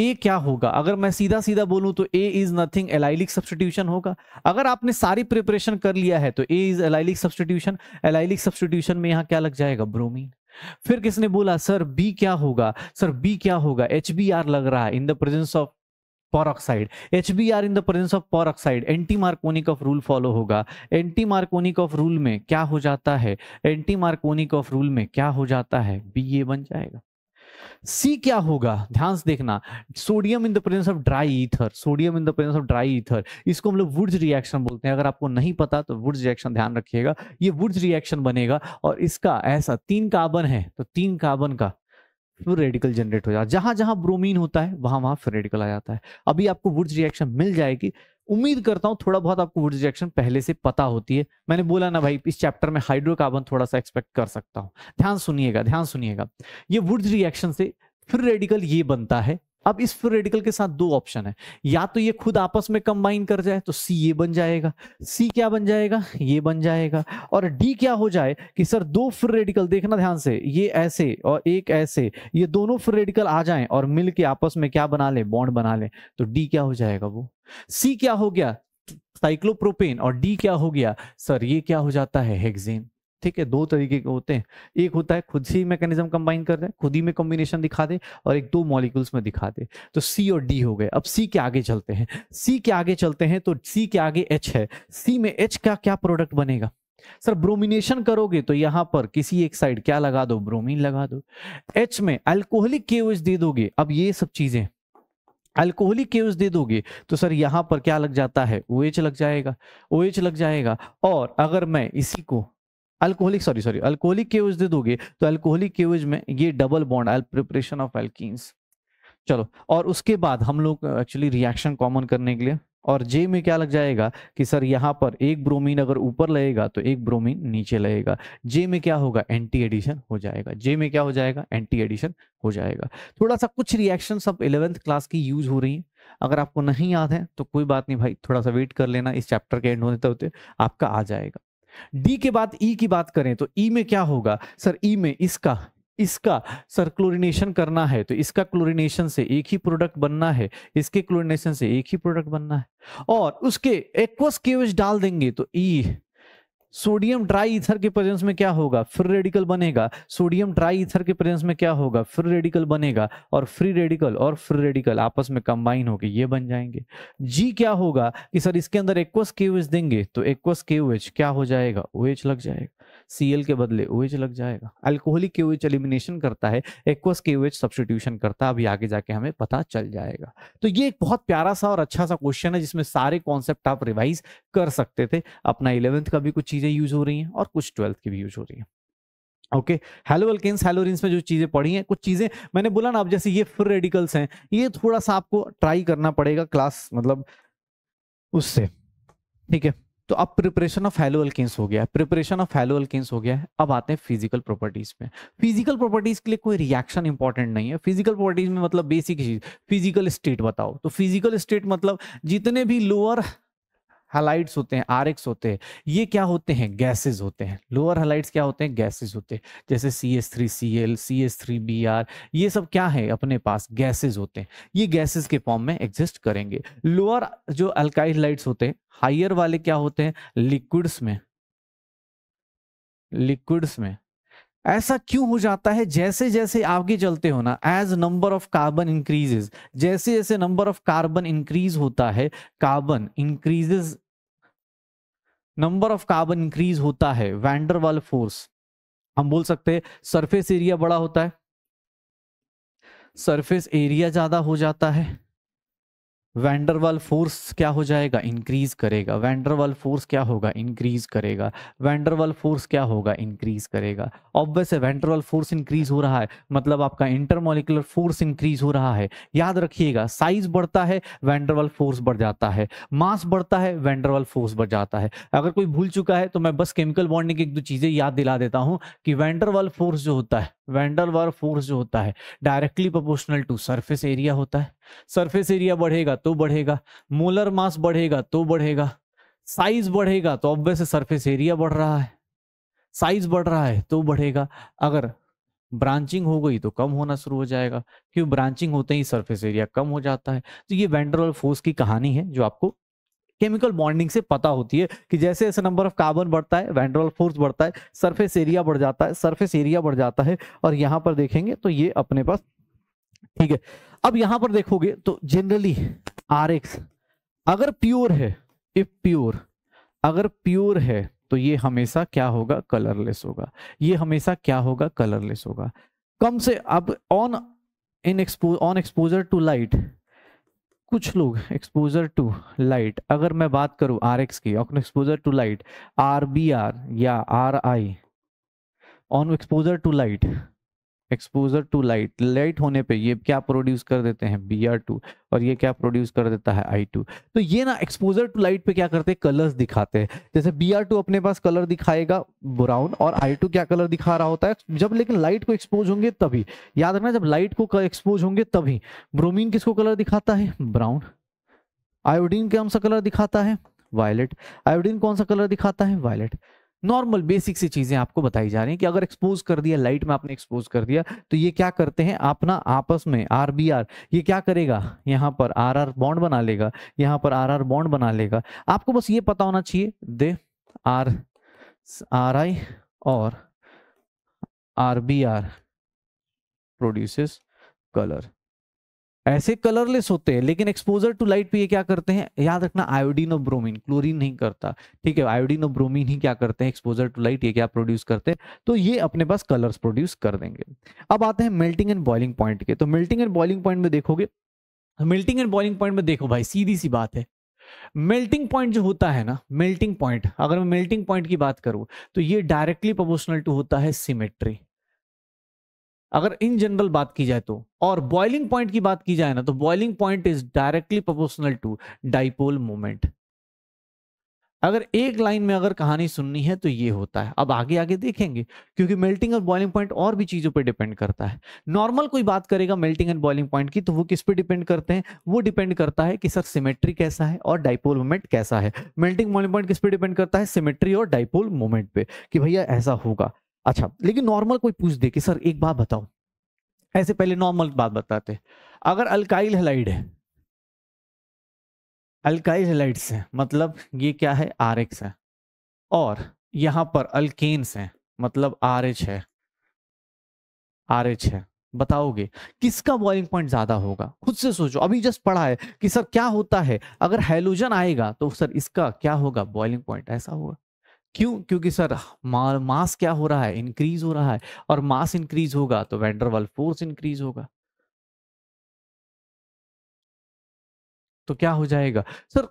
A: ए क्या होगा अगर मैं सीधा सीधा बोलूं तो A is nothing allylic substitution होगा अगर आपने सारी प्रिपरेशन कर लिया है तो A is allylic substitution allylic substitution में यहाँ क्या लग जाएगा ब्रोमीन फिर किसने बोला सर बी क्या होगा सर बी क्या होगा एच बी आर लग रहा है in the presence of peroxide H B R in the presence of peroxide anti मार्कोनिक of rule follow होगा एंटी मार्कोनिक ऑफ रूल में क्या हो जाता है एंटी मार्कोनिक ऑफ रूल में क्या हो जाता है बी ये बन जाएगा सी क्या होगा ध्यान से देखना sodium in the presence of dry ether sodium in the presence of dry ether इसको हम लोग वुड्स रिएक्शन बोलते हैं अगर आपको नहीं पता तो वुड्स रिएक्शन ध्यान रखिएगा ये वुड्स रिएक्शन बनेगा और इसका ऐसा तीन कार्बन है तो तीन कार्बन का फिर रेडिकल जनरेट हो जाता है जहां जहां ब्रोमीन होता है वहां वहां फिर रेडिकल आ जाता है अभी आपको वुड्स रिएक्शन मिल जाएगी उम्मीद करता हूं थोड़ा बहुत आपको वुड रिजेक्शन पहले से पता होती है मैंने बोला ना भाई इस चैप्टर में हाइड्रोकार्बन थोड़ा सा एक्सपेक्ट कर सकता हूं ध्यान सुनिएगा ध्यान सुनिएगा ये वुड रिएक्शन से फिर रेडिकल ये बनता है अब इस फ्री रेडिकल के साथ दो ऑप्शन है या तो ये खुद आपस में कंबाइन कर जाए तो सी ये बन जाएगा सी क्या बन जाएगा ये बन जाएगा और डी क्या हो जाए कि सर दो फ्री रेडिकल देखना ध्यान से ये ऐसे और एक ऐसे ये दोनों फ्री रेडिकल आ जाएं और मिल के आपस में क्या बना ले बॉन्ड बना ले तो डी क्या हो जाएगा वो सी क्या हो गया साइक्लोप्रोपेन और डी क्या हो गया सर ये क्या हो जाता है हेगजेन ठीक है दो तरीके के होते हैं एक होता है खुद से ही मैकेनिज्म कंबाइन कर रहे हैं खुद ही में कॉम्बिनेशन दिखा दे और एक दो मॉलिक्यूल्स में दिखा दे तो सी और डी हो गए अब सी के आगे चलते हैं सी के आगे चलते हैं तो सी के आगे एच है सी में एच का क्या प्रोडक्ट बनेगा सर ब्रोमिनेशन करोगे तो यहां पर किसी एक साइड क्या लगा दो ब्रोमीन लगा दो एच में अल्कोहलिक केओएच दे दोगे अब ये सब चीजें अल्कोहलिक केओएच दे दोगे तो सर यहां पर क्या लग जाता है ओएच लग जाएगा ओएच लग जाएगा और अगर मैं इसी को अल्कोहलिक सॉरी सॉरी अल्कोहलिक केवेज दे दोगे तो अल्कोहलिक केवेज में ये डबल बॉन्ड प्रिपरेशन ऑफ एल्किस चलो और उसके बाद हम लोग एक्चुअली रिएक्शन कॉमन करने के लिए और जे में क्या लग जाएगा कि सर यहाँ पर एक ब्रोमीन अगर ऊपर लगेगा तो एक ब्रोमीन नीचे लगेगा जे में क्या होगा एंटी एडिशन हो जाएगा जे में क्या हो जाएगा एंटी एडिशन हो जाएगा थोड़ा सा कुछ रिएक्शन सब इलेवेंथ क्लास की यूज हो रही है अगर आपको नहीं याद है तो कोई बात नहीं भाई थोड़ा सा वेट कर लेना इस चैप्टर के एंड होते होते आपका आ जाएगा डी के बाद ई e की बात करें तो ई e में क्या होगा सर ई e में इसका इसका सर क्लोरिनेशन करना है तो इसका क्लोरिनेशन से एक ही प्रोडक्ट बनना है इसके क्लोरिनेशन से एक ही प्रोडक्ट बनना है और उसके एक्वस केवेज डाल देंगे तो ई e सोडियम ड्राई इथर के प्रेजेंस में क्या होगा फ्री रेडिकल बनेगा सोडियम ड्राई इथर के प्रेजेंस में क्या होगा फ्री रेडिकल बनेगा और फ्री रेडिकल और फ्री रेडिकल आपस में कंबाइन होकर ये बन जाएंगे जी क्या होगा कि सर इसके अंदर एक्वस के देंगे तो एक्वस के क्या हो जाएगा ओ लग जाएगा सीएल के बदले ओएच लग जाएगा अल्कोहलिक के ओएच एलिमिनेशन करता है एक्वस के ओएच सब्सटीट्यूशन करता है अभी आगे जाके हमें पता चल जाएगा तो ये एक बहुत प्यारा सा और अच्छा सा क्वेश्चन है जिसमें सारे कॉन्सेप्ट आप रिवाइज कर सकते थे अपना इलेवंथ का भी कुछ चीजें यूज हो रही हैं और कुछ ट्वेल्थ की भी यूज हो रही है okay haloalkanes haloarenes में जो चीजें पढ़ी हैं कुछ चीजें मैंने बोला ना अब जैसे ये फ्री रेडिकल्स हैं ये थोड़ा सा आपको ट्राई करना पड़ेगा क्लास मतलब उससे ठीक है तो अब प्रिपरेशन ऑफ हेलो एल्केन्स हो गया प्रिपरेशन ऑफ हेलो एल्केन्स हो गया अब आते हैं फिजिकल प्रॉपर्टीज पे फिजिकल प्रॉपर्टीज के लिए कोई रिएक्शन इंपॉर्टेंट नहीं है फिजिकल प्रॉपर्टीज में मतलब बेसिक चीज फिजिकल स्टेट बताओ तो फिजिकल स्टेट मतलब जितने भी लोअर हलाइट्स होते हैं आर होते हैं ये क्या होते हैं गैसेज होते हैं लोअर हलाइट्स क्या होते हैं गैसेज होते हैं जैसे C S three C L C S three B R ये सब क्या है अपने पास गैसेज होते हैं ये गैसेज के फॉर्म में एग्जिस्ट करेंगे लोअर जो अल्काइल लाइट्स होते हैं हाइयर वाले क्या होते हैं लिक्विड्स में लिक्विड्स में ऐसा क्यों हो जाता है जैसे जैसे आगे चलते हो ना as number of carbon increases जैसे जैसे नंबर ऑफ कार्बन इंक्रीज होता है carbon increases number of carbon increase होता है वैंडरवाल फोर्स हम बोल सकते हैं सरफेस एरिया बड़ा होता है सरफेस एरिया ज्यादा हो जाता है वेंडरवाल फोर्स क्या हो जाएगा इंक्रीज करेगा वेंडरवाल फोर्स क्या होगा इंक्रीज करेगा वेंडरवाल फोर्स क्या होगा इंक्रीज करेगा ऑब्वियस है वेंडरवाल फोर्स इंक्रीज हो रहा है मतलब आपका इंटरमोलिकुलर फोर्स इंक्रीज हो रहा है याद रखिएगा साइज बढ़ता है वेंडरवाल फोर्स बढ़ जाता है मास बढ़ता है वेंडरवाल फोर्स बढ़ जाता है अगर कोई भूल चुका है तो मैं बस केमिकल बॉन्डिंग की एक दो चीजें याद दिला देता हूँ कि वेंडरवाल फोर्स जो होता है वेंडरवाल फोर्स जो होता है directly proportional to surface area होता है सरफेस एरिया बढ़ेगा तो बढ़ेगा मोलर मास बढ़ेगा तो बढ़ेगा साइज बढ़ेगा तो ऑब्वियस सरफेस एरिया बढ़ रहा है साइज बढ़ रहा है तो बढ़ेगा अगर ब्रांचिंग हो गई तो कम होना शुरू हो जाएगा क्योंकि ब्रांचिंग होते ही सरफेस एरिया कम हो जाता है तो ये वेंडरल फोर्स की कहानी है जो आपको केमिकल बॉन्डिंग से पता होती है कि जैसे जैसे नंबर ऑफ कार्बन बढ़ता है वेंडरल फोर्स बढ़ता है सरफेस एरिया बढ़ जाता है सरफेस एरिया बढ़ जाता है और यहाँ पर देखेंगे तो ये अपने पास ठीक है अब यहां पर देखोगे तो जनरली आर एक्स अगर प्योर है इफ प्योर अगर प्योर है तो ये हमेशा क्या होगा कलरलेस होगा ये हमेशा क्या होगा कलरलेस होगा कम से अब on in expo on exposure to light कुछ लोग एक्सपोजर टू लाइट अगर मैं बात करूं आर एक्स की on exposure to light R B R या R I on exposure to light exposure to light light होने पे ये क्या प्रोड्यूस कर देते हैं बी आर टू और ये क्या प्रोड्यूस कर देता है आई टू तो ये ना एक्सपोजर टू लाइट पे क्या करते हैं कलर्स दिखाते हैं जैसे बी आर टू अपने पास कलर दिखाएगा ब्राउन और आई टू क्या कलर दिखा रहा होता है जब लेकिन लाइट को एक्सपोज होंगे तभी याद रखना जब लाइट को एक्सपोज होंगे तभी ब्रोमिन किसको कलर दिखाता है ब्राउन आयोडीन कौन सा कलर दिखाता है वायलेट आयोडीन कौन सा कलर दिखाता है वायलेट नॉर्मल बेसिक सी चीजें आपको बताई जा रही हैं कि अगर एक्सपोज कर दिया लाइट में आपने एक्सपोज कर दिया तो ये क्या करते हैं अपना आपस में आर बी आर ये क्या करेगा यहाँ पर आर आर बॉन्ड बना लेगा यहाँ पर आर आर बॉन्ड बना लेगा आपको बस ये पता होना चाहिए दे आर आर आई और R B R produces colour ऐसे कलरलेस होते हैं लेकिन एक्सपोजर टू लाइट पे ये क्या करते हैं याद रखना आयोडीन और ब्रोमीन क्लोरीन नहीं करता ठीक है आयोडीन और ब्रोमीन ही क्या करते हैं एक्सपोजर टू लाइट ये क्या प्रोड्यूस करते हैं तो ये अपने पास कलर्स प्रोड्यूस कर देंगे अब आते हैं मेल्टिंग एंड बॉइलिंग पॉइंट के तो मेल्टिंग एंड बॉइलिंग पॉइंट में देखोगे मेल्टिंग एंड बॉइलिंग पॉइंट में देखो भाई सीधी सी बात है मेल्टिंग पॉइंट जो होता है ना मेल्टिंग पॉइंट अगर मैं मेल्टिंग पॉइंट की बात करूं तो ये डायरेक्टली प्रोपोर्शनल टू होता है सिमेट्री अगर इन जनरल बात की जाए तो और बॉइलिंग पॉइंट की बात की जाए ना तो boiling point is directly proportional to dipole moment अगर एक लाइन में अगर कहानी सुननी है तो ये होता है अब आगे आगे देखेंगे क्योंकि मेल्टिंग और बॉइलिंग पॉइंट और भी चीजों पर डिपेंड करता है नॉर्मल कोई बात करेगा मेल्टिंग एंड बॉइलिंग पॉइंट की तो वो किस पे डिपेंड करते हैं वो डिपेंड करता है कि सर सिमेट्री कैसा है और डाइपोल मोमेंट कैसा है मेल्टिंग बॉइलिंग पॉइंट किस पे डिपेंड करता है सिमेट्री और डाइपोल मोमेंट पे कि भैया ऐसा होगा अच्छा लेकिन नॉर्मल कोई पूछ दे कि सर एक बात बताओ ऐसे पहले नॉर्मल बात बताते अगर अल्काइल हेलाइड है अल्काइल हेलाइड्स है मतलब ये क्या है आर एक्स है और यहां पर अल्केन्स मतलब है मतलब आर एच है आर एच है बताओगे किसका बॉइलिंग पॉइंट ज्यादा होगा खुद से सोचो अभी जस्ट पढ़ा है कि सर क्या होता है अगर हेलोजन आएगा तो सर इसका क्या होगा बॉइलिंग पॉइंट ऐसा होगा क्यों क्योंकि सर मा, मास क्या हो रहा है
B: इंक्रीज हो रहा है और मास इंक्रीज होगा तो वेंडरवाल फोर्स इंक्रीज होगा तो क्या हो जाएगा सर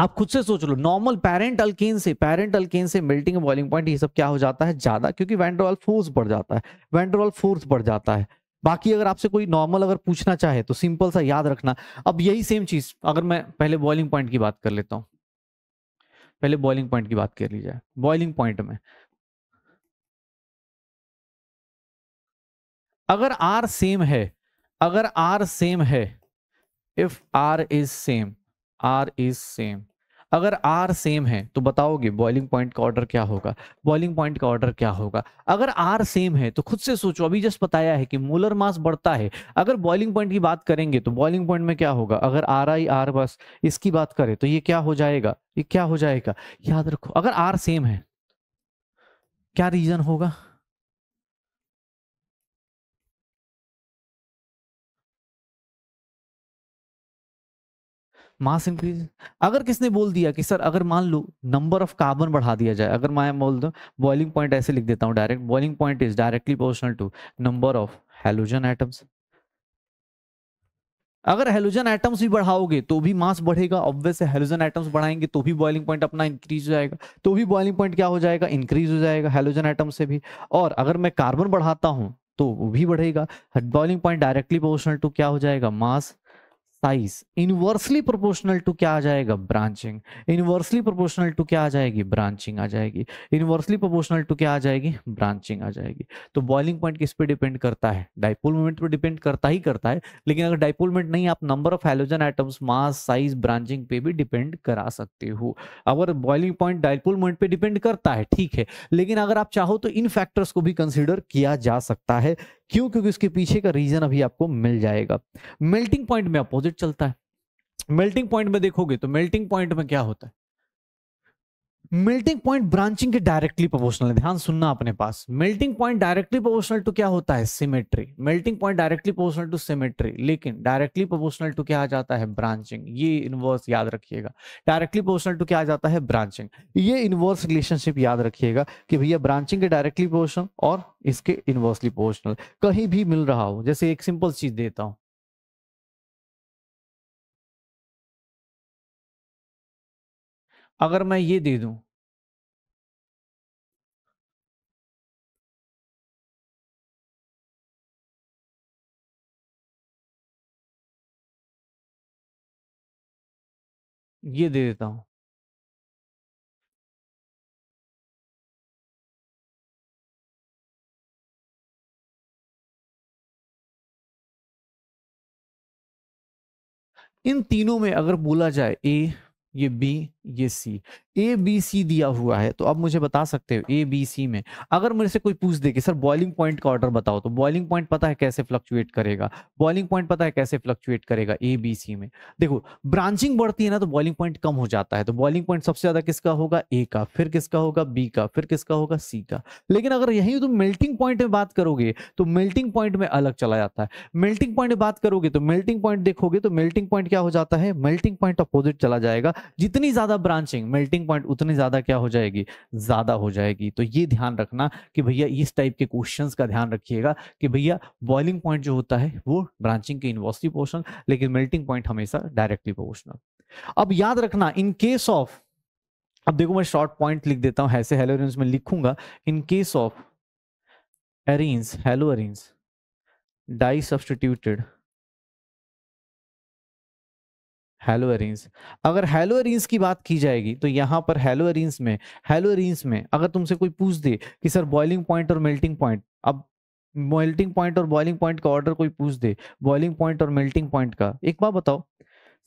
B: आप खुद से सोच लो नॉर्मल पेरेंट अल्केन से पेरेंट अल्केन से मेल्टिंग बॉइलिंग पॉइंट ये सब क्या हो जाता है ज्यादा
A: क्योंकि वेंडरवाल फोर्स बढ़ जाता है वेंडरवाल फोर्स बढ़ जाता है बाकी अगर आपसे कोई नॉर्मल अगर पूछना चाहे तो सिंपल सा याद रखना अब यही सेम चीज अगर मैं पहले बॉइलिंग पॉइंट की बात कर लेता हूं
B: पहले बॉइलिंग पॉइंट की बात कर ली जाए बॉइलिंग पॉइंट में अगर आर सेम है अगर आर सेम है if R is same R is same
A: अगर आर सेम है तो बताओगे बॉइलिंग पॉइंट का ऑर्डर क्या होगा बॉइलिंग पॉइंट का ऑर्डर क्या होगा अगर आर सेम है तो खुद से सोचो अभी जस्ट बताया है कि मोलर मास बढ़ता है अगर बॉइलिंग पॉइंट की बात करेंगे तो बॉइलिंग पॉइंट में क्या होगा अगर आर आई आर बस इसकी बात करें तो ये क्या हो जाएगा
B: ये क्या हो जाएगा याद रखो अगर आर सेम है क्या रीजन होगा मास इंक्रीज अगर किसने बोल दिया कि सर अगर मान लो नंबर ऑफ कार्बन बढ़ा दिया जाए अगर मैं बोल दूँ बॉइलिंग पॉइंट ऐसे लिख देता हूँ
A: direct boiling point is directly proportional to number of halogen atoms अगर हेलोजन एटम्स भी बढ़ाओगे तो भी मास बढ़ेगा ऑब्वियस हेलोजन एटम्स बढ़ाएंगे तो भी बॉइलिंग पॉइंट अपना इंक्रीज हो जाएगा तो भी बॉइलिंग पॉइंट क्या हो जाएगा इंक्रीज हो जाएगा हेलोजन आइटम्स से भी और अगर मैं कार्बन बढ़ाता हूँ तो वो भी बढ़ेगा boiling point directly proportional to क्या हो जाएगा mass size inversely proportional to क्या आ जाएगा ब्रांचिंग इनवर्सली प्रोपोर्शनल टू क्या आ जाएगी ब्रांचिंग आ जाएगी इनवर्सली प्रोपोर्शनल टू क्या आ जाएगी ब्रांचिंग आ जाएगी तो बॉइलिंग पॉइंट किस पे डिपेंड करता है डाइपोल मोमेंट पे डिपेंड करता ही करता है लेकिन अगर डाइपोल मोमेंट नहीं आप number of halogen atoms mass size branching पे भी डिपेंड करा सकते हो अगर बॉइलिंग पॉइंट डाइपोल मोमेंट पे डिपेंड करता है ठीक है लेकिन अगर आप चाहो तो इन फैक्टर्स को भी कंसिडर किया जा सकता है क्यों क्योंकि उसके पीछे का रीजन अभी आपको मिल जाएगा मेल्टिंग पॉइंट में अपोजिट चलता है मेल्टिंग पॉइंट में देखोगे तो मेल्टिंग पॉइंट में क्या होता है मेल्टिंग पॉइंट ब्रांचिंग के डायरेक्टली प्रोपोर्शनल है ध्यान सुनना अपने पास melting point directly proportional to क्या होता है symmetry melting point directly proportional to symmetry लेकिन डायरेक्टली प्रोपोर्शनल टू क्या आ जाता है ब्रांचिंग ये इनवर्स याद रखिएगा डायरेक्टली प्रोपोर्शनल टू क्या आ जाता है ब्रांचिंग ये इनवर्स रिलेशनशिप याद रखिएगा कि भैया ब्रांचिंग के डायरेक्टली
B: प्रोपोर्शनल और इसके इनवर्सली प्रोपोर्शनल कहीं भी मिल रहा हो जैसे एक सिंपल चीज देता हूँ अगर मैं ये दे दूं ये दे देता हूं इन तीनों में अगर बोला जाए ए ये बी
A: ये सी ए बी सी दिया हुआ है तो अब मुझे बता सकते हो ए बी सी में अगर मेरे से कोई पूछ दे कि सर बॉइलिंग पॉइंट का ऑर्डर बताओ तो बॉइलिंग पॉइंट पता है कैसे फ्लक्चुएट करेगा बॉइलिंग पॉइंट पता है कैसे फ्लक्चुएट करेगा ए बी सी में देखो ब्रांचिंग बढ़ती है ना तो बॉइलिंग पॉइंट कम हो जाता है तो बॉइलिंग पॉइंट सबसे ज्यादा किसका होगा ए का फिर किसका होगा बी का फिर किसका होगा सी का लेकिन अगर यही तुम मेल्टिंग पॉइंट में बात करोगे तो मेल्टिंग पॉइंट में अलग चला जाता है मेल्टिंग पॉइंट में बात करोगे तो मेल्टिंग पॉइंट देखोगे तो मेल्टिंग पॉइंट क्या हो जाता है मेल्टिंग पॉइंट अपोजिट चला जाएगा जितनी ज्यादा ब्रांचिंग मेल्टिंग पॉइंट उतनी ज्यादा क्या हो जाएगी ज्यादा हो जाएगी तो ये ध्यान रखना कि भैया इस टाइप के क्वेश्चंस का ध्यान रखिएगा कि भैया बॉइलिंग पॉइंट जो होता है वो ब्रांचिंग के इन्वर्सली पोर्शन लेकिन मेल्टिंग पॉइंट हमेशा डायरेक्टली पोर्शनल अब याद रखना इन केस ऑफ अब देखो मैं शॉर्ट पॉइंट लिख देता हूं ऐसे हेलो हेलोरेंस में लिखूंगा in case of
B: arenes haloarenes disubstituted haloarenes अगर हेलो अरेंज की बात की
A: जाएगी तो यहाँ पर हेलो अरेंज में हेलो अरेंज में अगर तुमसे कोई पूछ दे कि सर बॉइलिंग पॉइंट और मेल्टिंग पॉइंट अब मेल्टिंग पॉइंट और बॉइलिंग पॉइंट का ऑर्डर कोई पूछ दे बॉइलिंग पॉइंट और मेल्टिंग पॉइंट का एक बार बताओ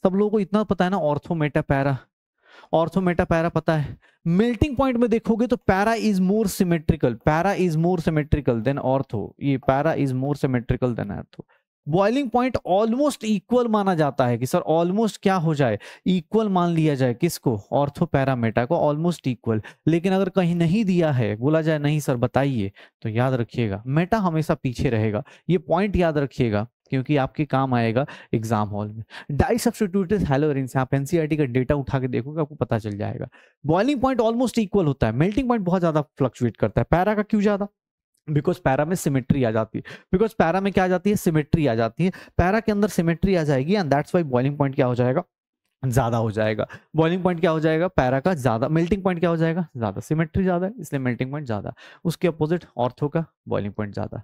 A: सब लोगों को इतना पता है ना ऑर्थोमेटा पैरा ऑर्थोमेटा पैरा पता है मेल्टिंग पॉइंट में देखोगे तो para is more symmetrical para is more symmetrical than ortho ये para is more symmetrical than ortho boiling point almost equal माना जाता है कि सर ऑलमोस्ट क्या हो जाए इक्वल मान लिया जाए किसको ऑर्थो पैरामीटर को ऑलमोस्ट इक्वल लेकिन अगर कहीं नहीं दिया है बोला जाए नहीं सर बताइए तो याद रखिएगा मेटा हमेशा पीछे रहेगा ये पॉइंट याद रखिएगा क्योंकि आपके काम आएगा एग्जाम हॉल में डाई सब्सटीट्यूटेड हेलोरिन से आप एनसीआरटी e का डेटा उठा के देखोगे आपको पता चल जाएगा बॉइलिंग पॉइंट ऑलमोस्ट इक्वल होता है मेल्टिंग पॉइंट बहुत ज्यादा फ्लक्चुएट करता है पैरा का क्यों ज्यादा बिकॉज पैरा में सिमेट्री आ जाती है बिकॉज पैरा में क्या आ जाती है सिमेट्री आ जाती है पैरा के अंदर सिमेट्री आ जाएगी and that's why boiling point क्या हो जाएगा ज्यादा हो जाएगा बॉइलिंग पॉइंट क्या हो जाएगा पैरा का ज्यादा मेल्टिंग पॉइंट क्या हो जाएगा ज्यादा सिमेट्री ज्यादा है इसलिए मेल्टिंग पॉइंट ज्यादा उसके अपोजिट ऑर्थो का बॉइलिंग पॉइंट ज्यादा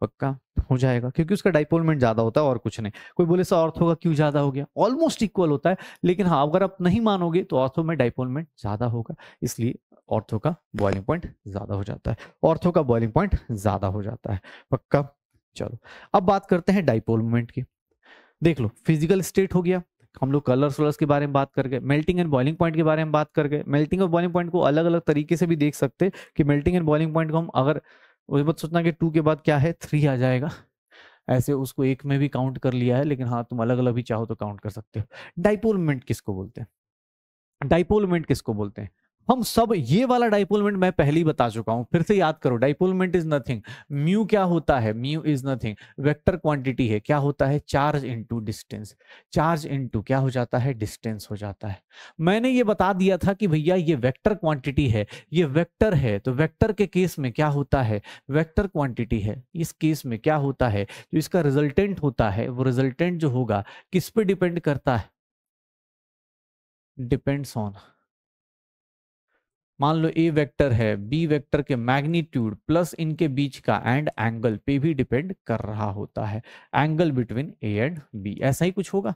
A: पक्का हो जाएगा क्योंकि उसका डाइपोलमेंट ज्यादा होता है और कुछ नहीं कोई बोले सर ऑर्थो का क्यों ज्यादा हो गया ऑलमोस्ट इक्वल होता है लेकिन हाँ अगर आप नहीं मानोगे तो ऑर्थो में डाइपोलमेंट ज्यादा होगा इसलिए ऑर्थो का बॉइलिंग पॉइंट ज्यादा हो जाता है ऑर्थो का बॉइलिंग पॉइंट ज्यादा हो जाता है पक्का चलो अब बात करते हैं डाइपोल मोमेंट की देख लो फिजिकल स्टेट हो गया हम लोग कलर्स वलर्स के बारे में बात कर गए मेल्टिंग एंड बॉइलिंग पॉइंट के बारे में बात कर गए मेल्टिंग और बॉइलिंग पॉइंट को अलग अलग तरीके से भी देख सकते कि मेल्टिंग एंड बॉइलिंग पॉइंट को हम अगर उस बात सोचना कि टू के बाद क्या है थ्री आ जाएगा ऐसे उसको एक में भी काउंट कर लिया है लेकिन हाँ तुम अलग अलग भी चाहो तो काउंट कर सकते हो डाइपोल मोमेंट किसको बोलते हैं डाइपोल मोमेंट किसको बोलते हैं हम सब ये वाला डाइपोलमेंट मैं पहले ही बता चुका हूं फिर से याद करो डाइपोलमेंट इज नथिंग म्यू क्या होता है mu is nothing vector quantity है क्या होता है charge into distance charge into क्या हो जाता है डिस्टेंस हो जाता है मैंने ये बता दिया था कि भैया ये वेक्टर क्वांटिटी है ये वेक्टर है तो वेक्टर के केस में क्या होता है वेक्टर क्वांटिटी है इस केस में क्या होता है जो इसका रिजल्टेंट होता है वो रिजल्टेंट जो होगा किस पे डिपेंड करता है डिपेंड्स ऑन मान लो ए वेक्टर है बी वेक्टर के मैग्नीट्यूड प्लस इनके बीच का एंड एंगल पे भी डिपेंड कर रहा होता है angle between A and B ऐसा ही कुछ होगा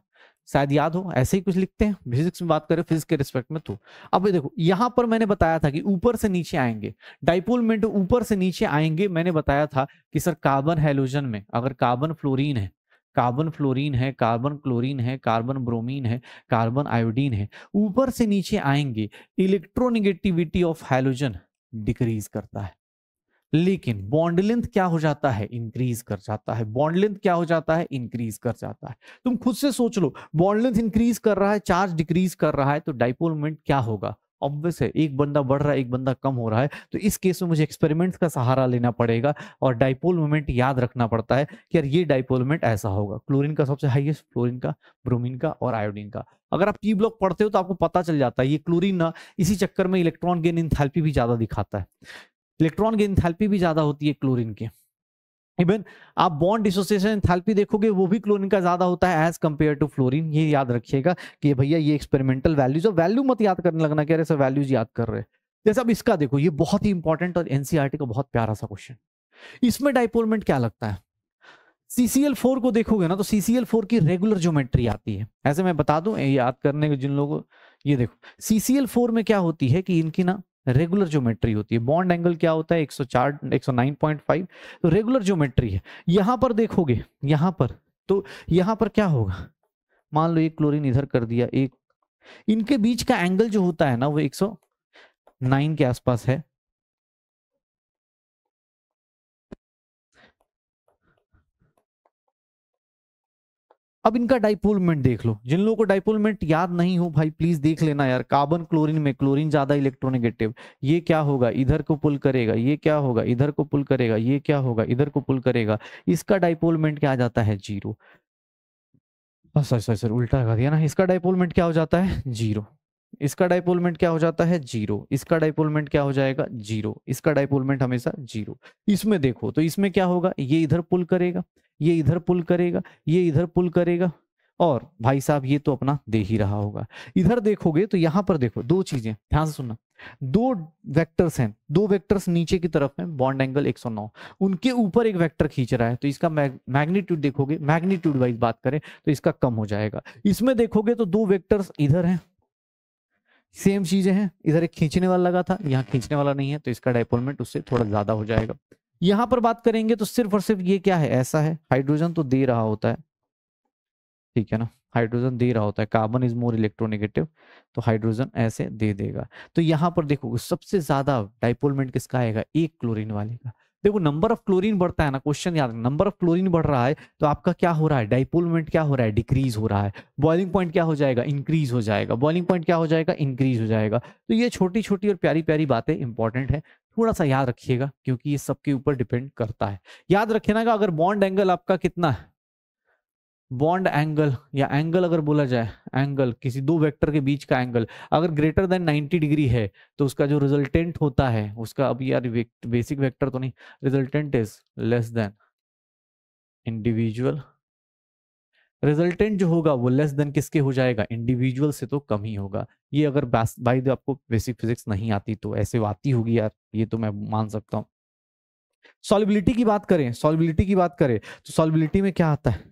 A: शायद याद हो ऐसे ही कुछ लिखते हैं फिजिक्स में बात करें फिजिक्स के रिस्पेक्ट में तो अब देखो यहाँ पर मैंने बताया था कि ऊपर से नीचे आएंगे डाइपोल में तो ऊपर से नीचे आएंगे मैंने बताया था कि सर कार्बन हेलोजन में अगर कार्बन फ्लोरीन है कार्बन फ्लोरीन है कार्बन क्लोरीन है कार्बन ब्रोमीन है कार्बन आयोडीन है ऊपर से नीचे आएंगे इलेक्ट्रोनिगेटिविटी ऑफ हाइलोजन डिक्रीज करता है लेकिन बॉन्ड लेंथ क्या हो जाता है इंक्रीज कर जाता है बॉन्ड लेंथ क्या हो जाता है इंक्रीज कर जाता है तुम खुद से सोच लो बॉन्ड लेंथ इंक्रीज कर रहा है चार्ज डिक्रीज कर रहा है तो डाइपोलमेंट क्या होगा ऑब्वियस है एक बंदा बढ़ रहा है एक बंदा कम हो रहा है तो इस केस में मुझे एक्सपेरिमेंट्स का सहारा लेना पड़ेगा और डाइपोल मोमेंट याद रखना पड़ता है कि यार ये डाइपोल मोमेंट ऐसा होगा क्लोरीन का सबसे हाईएस्ट फ्लोरीन का ब्रोमीन का और आयोडीन का अगर आप पी ब्लॉक पढ़ते हो तो आपको पता चल जाता है ये क्लोरीन ना इसी चक्कर में इलेक्ट्रॉन गेन इंथैल्पी भी ज्यादा दिखाता है इलेक्ट्रॉन गेन इंथैल्पी भी ज्यादा होती है क्लोरीन के इवन आप बॉन्ड डिसोसिएशन एंथैल्पी देखोगे वो भी क्लोरीन का ज्यादा होता है एज कम्पेयर टू फ्लोरीन ये याद रखिएगा कि भैया ये एक्सपेरिमेंटल वैल्यूज और वैल्यू मत याद करने लगना कह रहे सर वैल्यूज याद कर रहे जैसे अब इसका देखो ये बहुत ही इंपॉर्टेंट और एनसीआरटी e का बहुत प्यारा सा क्वेश्चन इसमें डाइपोलमेंट क्या लगता है सीसीएल फोर को देखोगे ना तो सीसीएल फोर की रेगुलर ज्योमेट्री आती है ऐसे मैं बता दूं याद करने के जिन लोगों ये देखो सीसीएल फोर में क्या होती है कि इनकी ना रेगुलर ज्योमेट्री होती है बॉन्ड एंगल क्या होता है 104 109.5 तो रेगुलर ज्योमेट्री है यहां पर देखोगे यहां पर तो यहां पर क्या होगा मान लो एक क्लोरीन इधर कर दिया एक इनके बीच का एंगल जो होता
B: है ना वो 109 के आसपास है अब इनका डाइपोलमेंट देख लो जिन लोगों को डाइपोलमेंट याद नहीं हो भाई प्लीज देख लेना यार कार्बन
A: क्लोरीन में क्लोरीन ज्यादा इलेक्ट्रोनेगेटिव ये क्या होगा इधर को पुल करेगा ये क्या होगा इधर को पुल करेगा ये क्या होगा इधर को पुल करेगा इसका डाइपोलमेंट क्या आ जाता है जीरो सर सर सर उल्टा लगा दिया ना इसका डाइपोलमेंट क्या हो जाता है जीरो इसका डाइपोलमेंट क्या हो जाता है जीरो इसका डाइपोलमेंट क्या हो जाएगा जीरो इसका डाइपोलमेंट हमेशा जीरो इसमें देखो तो इसमें क्या होगा ये इधर पुल करेगा ये इधर पुल करेगा ये इधर पुल करेगा और भाई साहब ये तो अपना दे ही रहा होगा इधर देखोगे तो यहाँ पर देखो दो चीजें ध्यान से सुनना दो वेक्टर्स हैं दो वेक्टर्स नीचे की तरफ हैं बॉन्ड एंगल 109 उनके ऊपर एक वेक्टर खींच रहा है तो इसका मैग्नीट्यूड देखोगे मैग्नीट्यूड वाइज बात करें तो इसका कम हो जाएगा इसमें देखोगे तो दो वेक्टर्स इधर हैं सेम चीजें हैं इधर एक खींचने वाला लगा था यहाँ खींचने वाला नहीं है तो इसका डायपोलमेंट उससे थोड़ा ज्यादा हो जाएगा यहां पर बात करेंगे तो सिर्फ और सिर्फ ये क्या है ऐसा है हाइड्रोजन तो दे रहा होता है ठीक है ना हाइड्रोजन दे रहा होता है कार्बन इज मोर इलेक्ट्रोनेगेटिव तो हाइड्रोजन ऐसे दे देगा तो यहाँ पर देखो सबसे ज्यादा डाइपोलमेंट किसका आएगा एक क्लोरीन वाले का देखो नंबर ऑफ क्लोरीन बढ़ता है ना क्वेश्चन याद नंबर ऑफ क्लोरीन बढ़ रहा है तो आपका क्या हो रहा है डाइपोलमेंट क्या हो रहा है डिक्रीज हो रहा है बॉइलिंग पॉइंट क्या हो जाएगा इंक्रीज हो जाएगा बॉइलिंग पॉइंट क्या हो जाएगा इंक्रीज हो जाएगा तो ये छोटी छोटी और प्यारी प्यारी बातें इंपॉर्टेंट है थोड़ा सा याद रखिएगा क्योंकि ये सबके ऊपर डिपेंड करता है याद रखे ना अगर बॉन्ड एंगल आपका कितना है बॉन्ड एंगल या एंगल अगर बोला जाए एंगल किसी दो वेक्टर के बीच का एंगल अगर ग्रेटर देन 90 डिग्री है तो उसका जो रिजल्टेंट होता है उसका अब यार बेसिक वेक्टर तो नहीं resultant is less than individual resultant जो होगा वो लेस देन किसके हो जाएगा इंडिविजुअल से तो कम ही होगा ये अगर बाई द आपको बेसिक फिजिक्स नहीं आती तो ऐसे आती होगी यार ये तो मैं मान सकता हूँ सॉलिबिलिटी की बात करें सॉलिबिलिटी की बात करें तो सॉलिबिलिटी में क्या आता है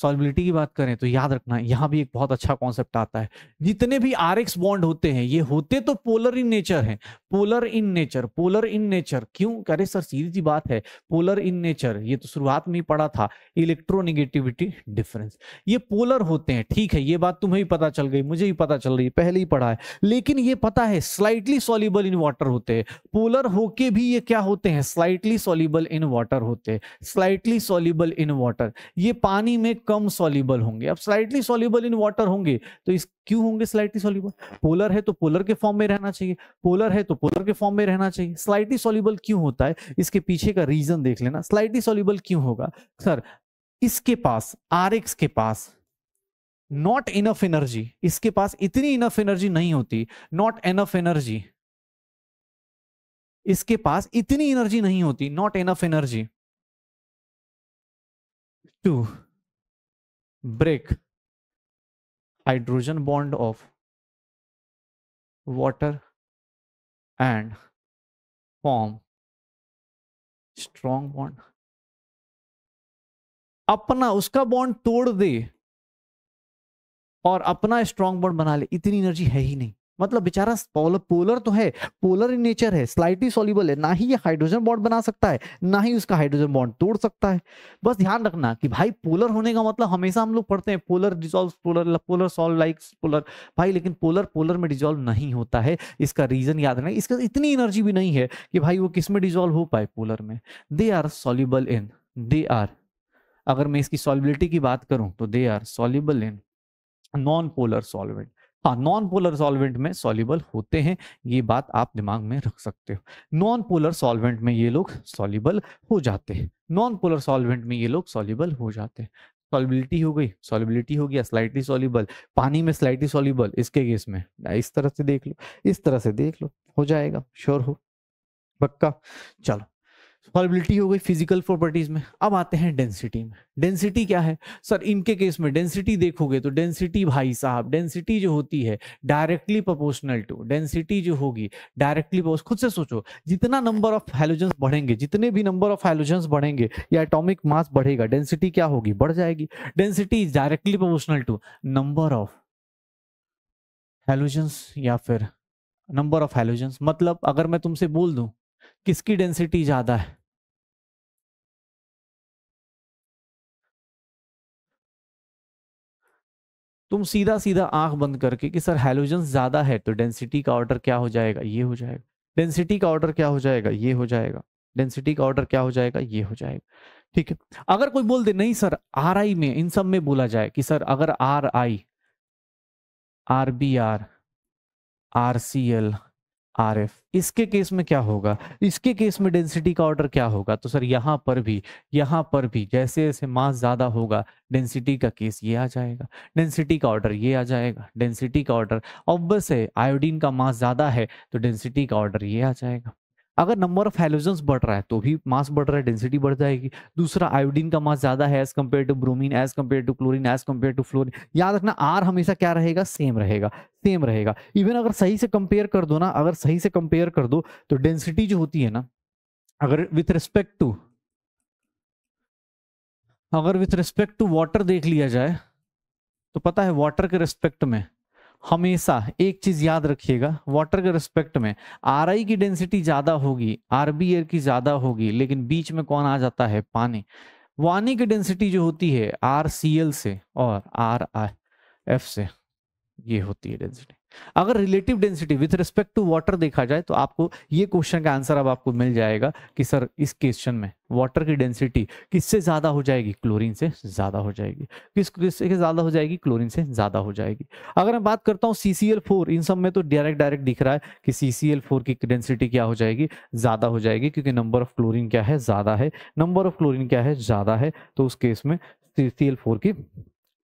A: सॉलिबिलिटी की बात करें तो याद रखना यहाँ भी एक बहुत अच्छा कॉन्सेप्ट आता है जितने भी आर एक्स बॉन्ड होते हैं ये होते तो पोलर इन नेचर हैं polar in nature polar in nature क्यों अरे सर सीधी सी बात है पोलर इन नेचर ये तो शुरुआत में ही पढ़ा था इलेक्ट्रोनिगेटिविटी डिफरेंस ये पोलर होते हैं ठीक है ये बात तुम्हें भी पता चल गई मुझे भी पता चल रही पहले ही पढ़ा है लेकिन ये पता है स्लाइटली सॉलिबल इन वाटर होते हैं पोलर होके भी ये क्या होते हैं स्लाइटली सॉलिबल इन वाटर होते हैं स्लाइटली सॉलिबल इन वाटर ये पानी में कम सॉल्यूबल होंगे अब स्लाइटली सॉल्यूबल इन वाटर होंगे तो इस क्यों होंगे स्लाइटली सॉल्यूबल पोलर है तो पोलर के फॉर्म में रहना चाहिए पोलर है तो पोलर के फॉर्म में रहना चाहिए स्लाइटली सॉल्यूबल क्यों होता है इसके पीछे का रीजन देख लेना स्लाइटली सॉल्यूबल क्यों होगा सर इसके पास आर के पास नॉट इनफ एनर्जी इसके पास इतनी इनफ एनर्जी नहीं होती
B: नॉट एनफ एनर्जी इसके पास इतनी एनर्जी नहीं होती not enough energy to break hydrogen bond of water and form strong bond अपना उसका बॉन्ड तोड़ दे और अपना स्ट्रॉन्ग बॉन्ड बना ले इतनी एनर्जी है ही नहीं मतलब
A: बेचारा पोलर पोलर तो है पोलर इन नेचर है स्लाइटली सॉल्यूबल है ना ही ये हाइड्रोजन बॉन्ड बना सकता है ना ही उसका हाइड्रोजन बॉन्ड तोड़ सकता है बस ध्यान रखना कि भाई पोलर होने का मतलब हमेशा हम लोग पढ़ते हैं polar dissolve polar polar solve like polar भाई लेकिन पोलर पोलर में डिजोल्व नहीं होता है इसका रीजन याद रखना इसका इतनी एनर्जी भी नहीं है कि भाई वो किस में डिजोल्व हो पाए पोलर में they are soluble in they are अगर मैं इसकी सॉल्युबिलिटी की बात करूं तो they are soluble in non polar solvent हाँ नॉन पोलर सॉल्वेंट में सॉल्यूबल होते हैं ये बात आप दिमाग में रख सकते हो नॉन पोलर सॉल्वेंट में ये लोग सॉल्यूबल हो जाते हैं नॉन पोलर सॉल्वेंट में ये लोग सॉल्यूबल हो जाते हैं सॉलिबिलिटी हो गई सॉलिबिलिटी हो गया स्लाइटली सॉल्यूबल पानी में स्लाइटली सॉल्यूबल इसके केस में इस तरह से देख लो इस तरह से देख लो हो जाएगा श्योर हो पक्का चलो सॉलिबिलिटी हो गई फिजिकल प्रॉपर्टीज में अब आते हैं डेंसिटी में डेंसिटी क्या है सर इनके केस में डेंसिटी देखोगे तो डेंसिटी भाई साहब डेंसिटी जो होती है डायरेक्टली प्रोपोर्शनल टू डेंसिटी जो होगी डायरेक्टली खुद से सोचो जितना नंबर ऑफ हाइलोजन्स बढ़ेंगे जितने भी नंबर ऑफ हाइलोजन्स बढ़ेंगे या एटोमिक मास बढ़ेगा डेंसिटी क्या होगी बढ़ जाएगी density is directly proportional to number of halogens या फिर
B: नंबर ऑफ हेलोजन्स मतलब अगर मैं तुमसे बोल दू किसकी डेंसिटी ज़्यादा है तुम सीधा सीधा आंख बंद करके कि सर हेलोजन ज़्यादा है तो डेंसिटी
A: का ऑर्डर क्या हो जाएगा ये हो जाएगा डेंसिटी का ऑर्डर क्या हो जाएगा ये हो जाएगा डेंसिटी का ऑर्डर क्या हो जाएगा ये हो जाएगा ठीक है अगर कोई बोल दे नहीं सर आर आई में इन सब में बोला जाए कि सर अगर R I R B R R C L R F इसके केस में क्या होगा इसके केस में डेंसिटी का ऑर्डर क्या होगा तो सर यहाँ पर भी यहाँ पर भी जैसे जैसे मास ज़्यादा होगा डेंसिटी का केस ये आ जाएगा डेंसिटी का ऑर्डर ये आ जाएगा डेंसिटी का ऑर्डर ऑब्वियस है आयोडीन का मास ज़्यादा है तो डेंसिटी का ऑर्डर ये आ जाएगा अगर नंबर ऑफ हेलोजन बढ़ रहा है तो भी मास बढ़ रहा है डेंसिटी बढ़ जाएगी दूसरा आयोडीन का मास ज्यादा है as compare to bromine as compare to chlorine as compare to fluorine याद रखना आर हमेशा क्या रहेगा सेम रहेगा सेम रहेगा इवन अगर सही से कंपेयर कर दो ना अगर सही से कंपेयर कर दो तो डेंसिटी जो होती है ना अगर विथ रिस्पेक्ट टू अगर विथ रिस्पेक्ट टू वाटर देख लिया जाए तो पता है वाटर के रिस्पेक्ट में हमेशा एक चीज याद रखिएगा वाटर के रिस्पेक्ट में आर की डेंसिटी ज्यादा होगी एयर की ज्यादा होगी लेकिन बीच में कौन आ जाता है पानी वानी की डेंसिटी जो होती है आर सी एल से और आर एफ से ये होती है डेंसिटी अगर relative density with respect to water देखा जाए तो आपको ये क्वेश्चन का आंसर अब आपको मिल जाएगा कि सर इस क्वेश्चन में वाटर की डेंसिटी किससे ज़्यादा हो जाएगी क्लोरीन से ज़्यादा हो जाएगी किस किससे ज़्यादा हो जाएगी क्लोरीन से ज़्यादा हो जाएगी अगर मैं बात करता हूँ सी फोर इन सब में तो डायरेक्ट डायरेक्ट दिख रहा है कि सी फोर की डेंसिटी क्या हो जाएगी ज़्यादा हो जाएगी क्योंकि नंबर ऑफ क्लोरिन क्या है ज़्यादा है नंबर ऑफ क्लोरिन क्या है ज़्यादा है तो उस केस में सी फोर की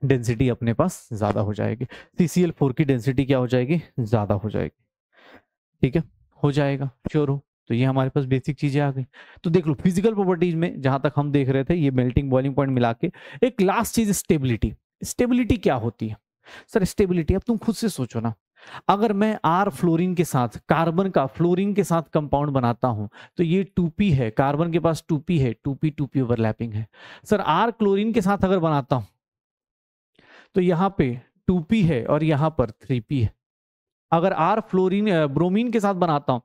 A: डेंसिटी अपने पास ज़्यादा हो जाएगी सी सी एल फोर की डेंसिटी क्या हो जाएगी ज़्यादा हो जाएगी ठीक है हो जाएगा श्योर हो तो ये हमारे पास बेसिक चीज़ें आ गई तो देख लो फिजिकल प्रॉपर्टीज में जहां तक हम देख रहे थे ये मेल्टिंग बॉइलिंग पॉइंट मिला के एक लास्ट चीज़ स्टेबिलिटी स्टेबिलिटी क्या होती है सर स्टेबिलिटी अब तुम खुद से सोचो ना अगर मैं आर फ्लोरीन के साथ कार्बन का फ्लोरीन के साथ कंपाउंड बनाता हूं तो ये टूपी है कार्बन के पास टूपी है टूपी टूपी ओवरलैपिंग है सर आर क्लोरीन के साथ अगर बनाता हूं तो यहाँ पे टू पी है और यहाँ पर थ्री पी है अगर आर फ्लोरीन ब्रोमीन के साथ बनाता हूँ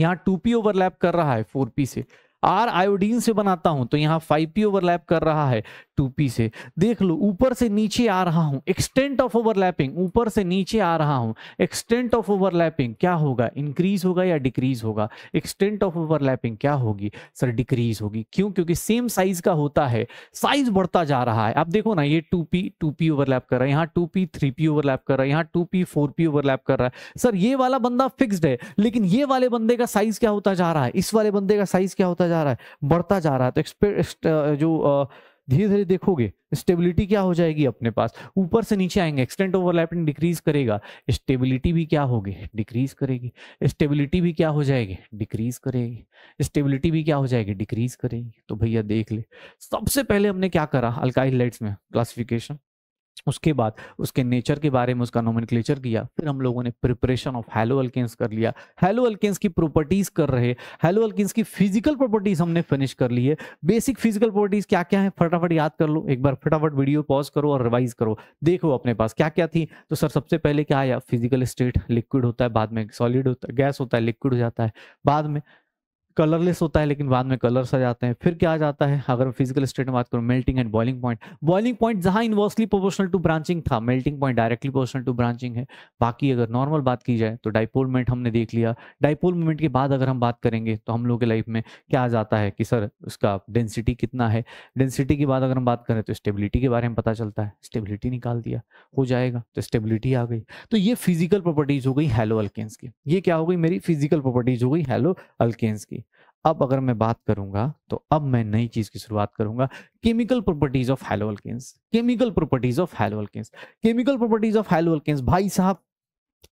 A: यहाँ टू पी ओवरलैप कर रहा है 4p से आर आयोडीन से बनाता हूं तो यहाँ फाइव पी ओवरलैप कर रहा है टू पी से देख लो ऊपर से नीचे आ रहा हूं एक्सटेंट ऑफ ओवरलैपिंग ऊपर से नीचे आ रहा हूं एक्सटेंट ऑफ ओवरलैपिंग क्या होगा इंक्रीज होगा या डिक्रीज होगा एक्सटेंट ऑफ ओवरलैपिंग क्या होगी सर डिक्रीज होगी क्यों क्योंकि सेम साइज का होता है साइज बढ़ता जा रहा है आप देखो ना ये two P two P overlap कर रहा है यहाँ two P three P overlap कर रहा है यहाँ two P four P overlap कर रहा है सर ये वाला बंदा फिक्सड है लेकिन ये वाले बंदे का साइज क्या होता जा रहा है इस वाले बंदे का साइज क्या होता जा रहा है बढ़ता जा रहा है तो एक्सपेक्ट जो धीरे धीरे देखोगे स्टेबिलिटी क्या हो जाएगी अपने पास ऊपर से नीचे आएंगे एक्सटेंट ओवरलैपिंग डिक्रीज करेगा स्टेबिलिटी भी क्या होगी डिक्रीज करेगी स्टेबिलिटी भी क्या हो जाएगी डिक्रीज करेगी स्टेबिलिटी भी क्या हो जाएगी डिक्रीज करेगी तो भैया देख ले सबसे पहले हमने क्या करा अल्काइल लाइट्स में क्लासिफिकेशन उसके बाद उसके नेचर के बारे में उसका नोमन किया फिर हम लोगों ने प्रिपरेशन ऑफ हेलो अल्केन्स कर लिया हेलो अल्केन्स की प्रॉपर्टीज कर रहे हेलो अल्केन्स की फिजिकल प्रॉपर्टीज हमने फिनिश कर ली है बेसिक फिजिकल प्रॉपर्टीज क्या क्या है फटाफट याद कर लो एक बार फटाफट वीडियो पॉज करो और रिवाइज करो देखो अपने पास क्या क्या थी तो सर सबसे पहले क्या आया फिजिकल स्टेट लिक्विड होता है बाद में सॉलिड होता है गैस होता है लिक्विड हो जाता है बाद में कलरलेस होता है लेकिन बाद में कलर्स आ जाते हैं फिर क्या आ जाता है अगर फिजिकल स्टेट में बात करूँ melting and boiling point boiling point जहाँ इनवर्सली प्रोपोर्शनल टू ब्रांचिंग था melting point directly proportional to branching है बाकी अगर नॉर्मल बात की जाए तो डाइपोल मोमेंट हमने देख लिया डाइपोल मोमेंट के बाद अगर हम बात करेंगे तो हम लोग के लाइफ में क्या आ जाता है कि सर उसका डेंसिटी कितना है डेंसिटी के बाद अगर हम बात करें तो स्टेबिलिटी के बारे में पता चलता है स्टेबिलिटी निकाल दिया हो जाएगा तो स्टेबिलिटी आ गई तो ये फिजिकल प्रॉपर्टीज हो गई हेलो अल्केन्स की ये क्या हो गई मेरी फिजिकल प्रॉपर्टीज हो गई हेलो अल्केन्स की अब अगर मैं बात करूंगा तो अब मैं नई चीज की शुरुआत करूंगा केमिकल प्रॉपर्टीज ऑफ हेलोवल्केमिकल केमिकल प्रॉपर्टीज ऑफ हेलोवल्केमिकल केमिकल प्रॉपर्टीज ऑफ हेलो भाई साहब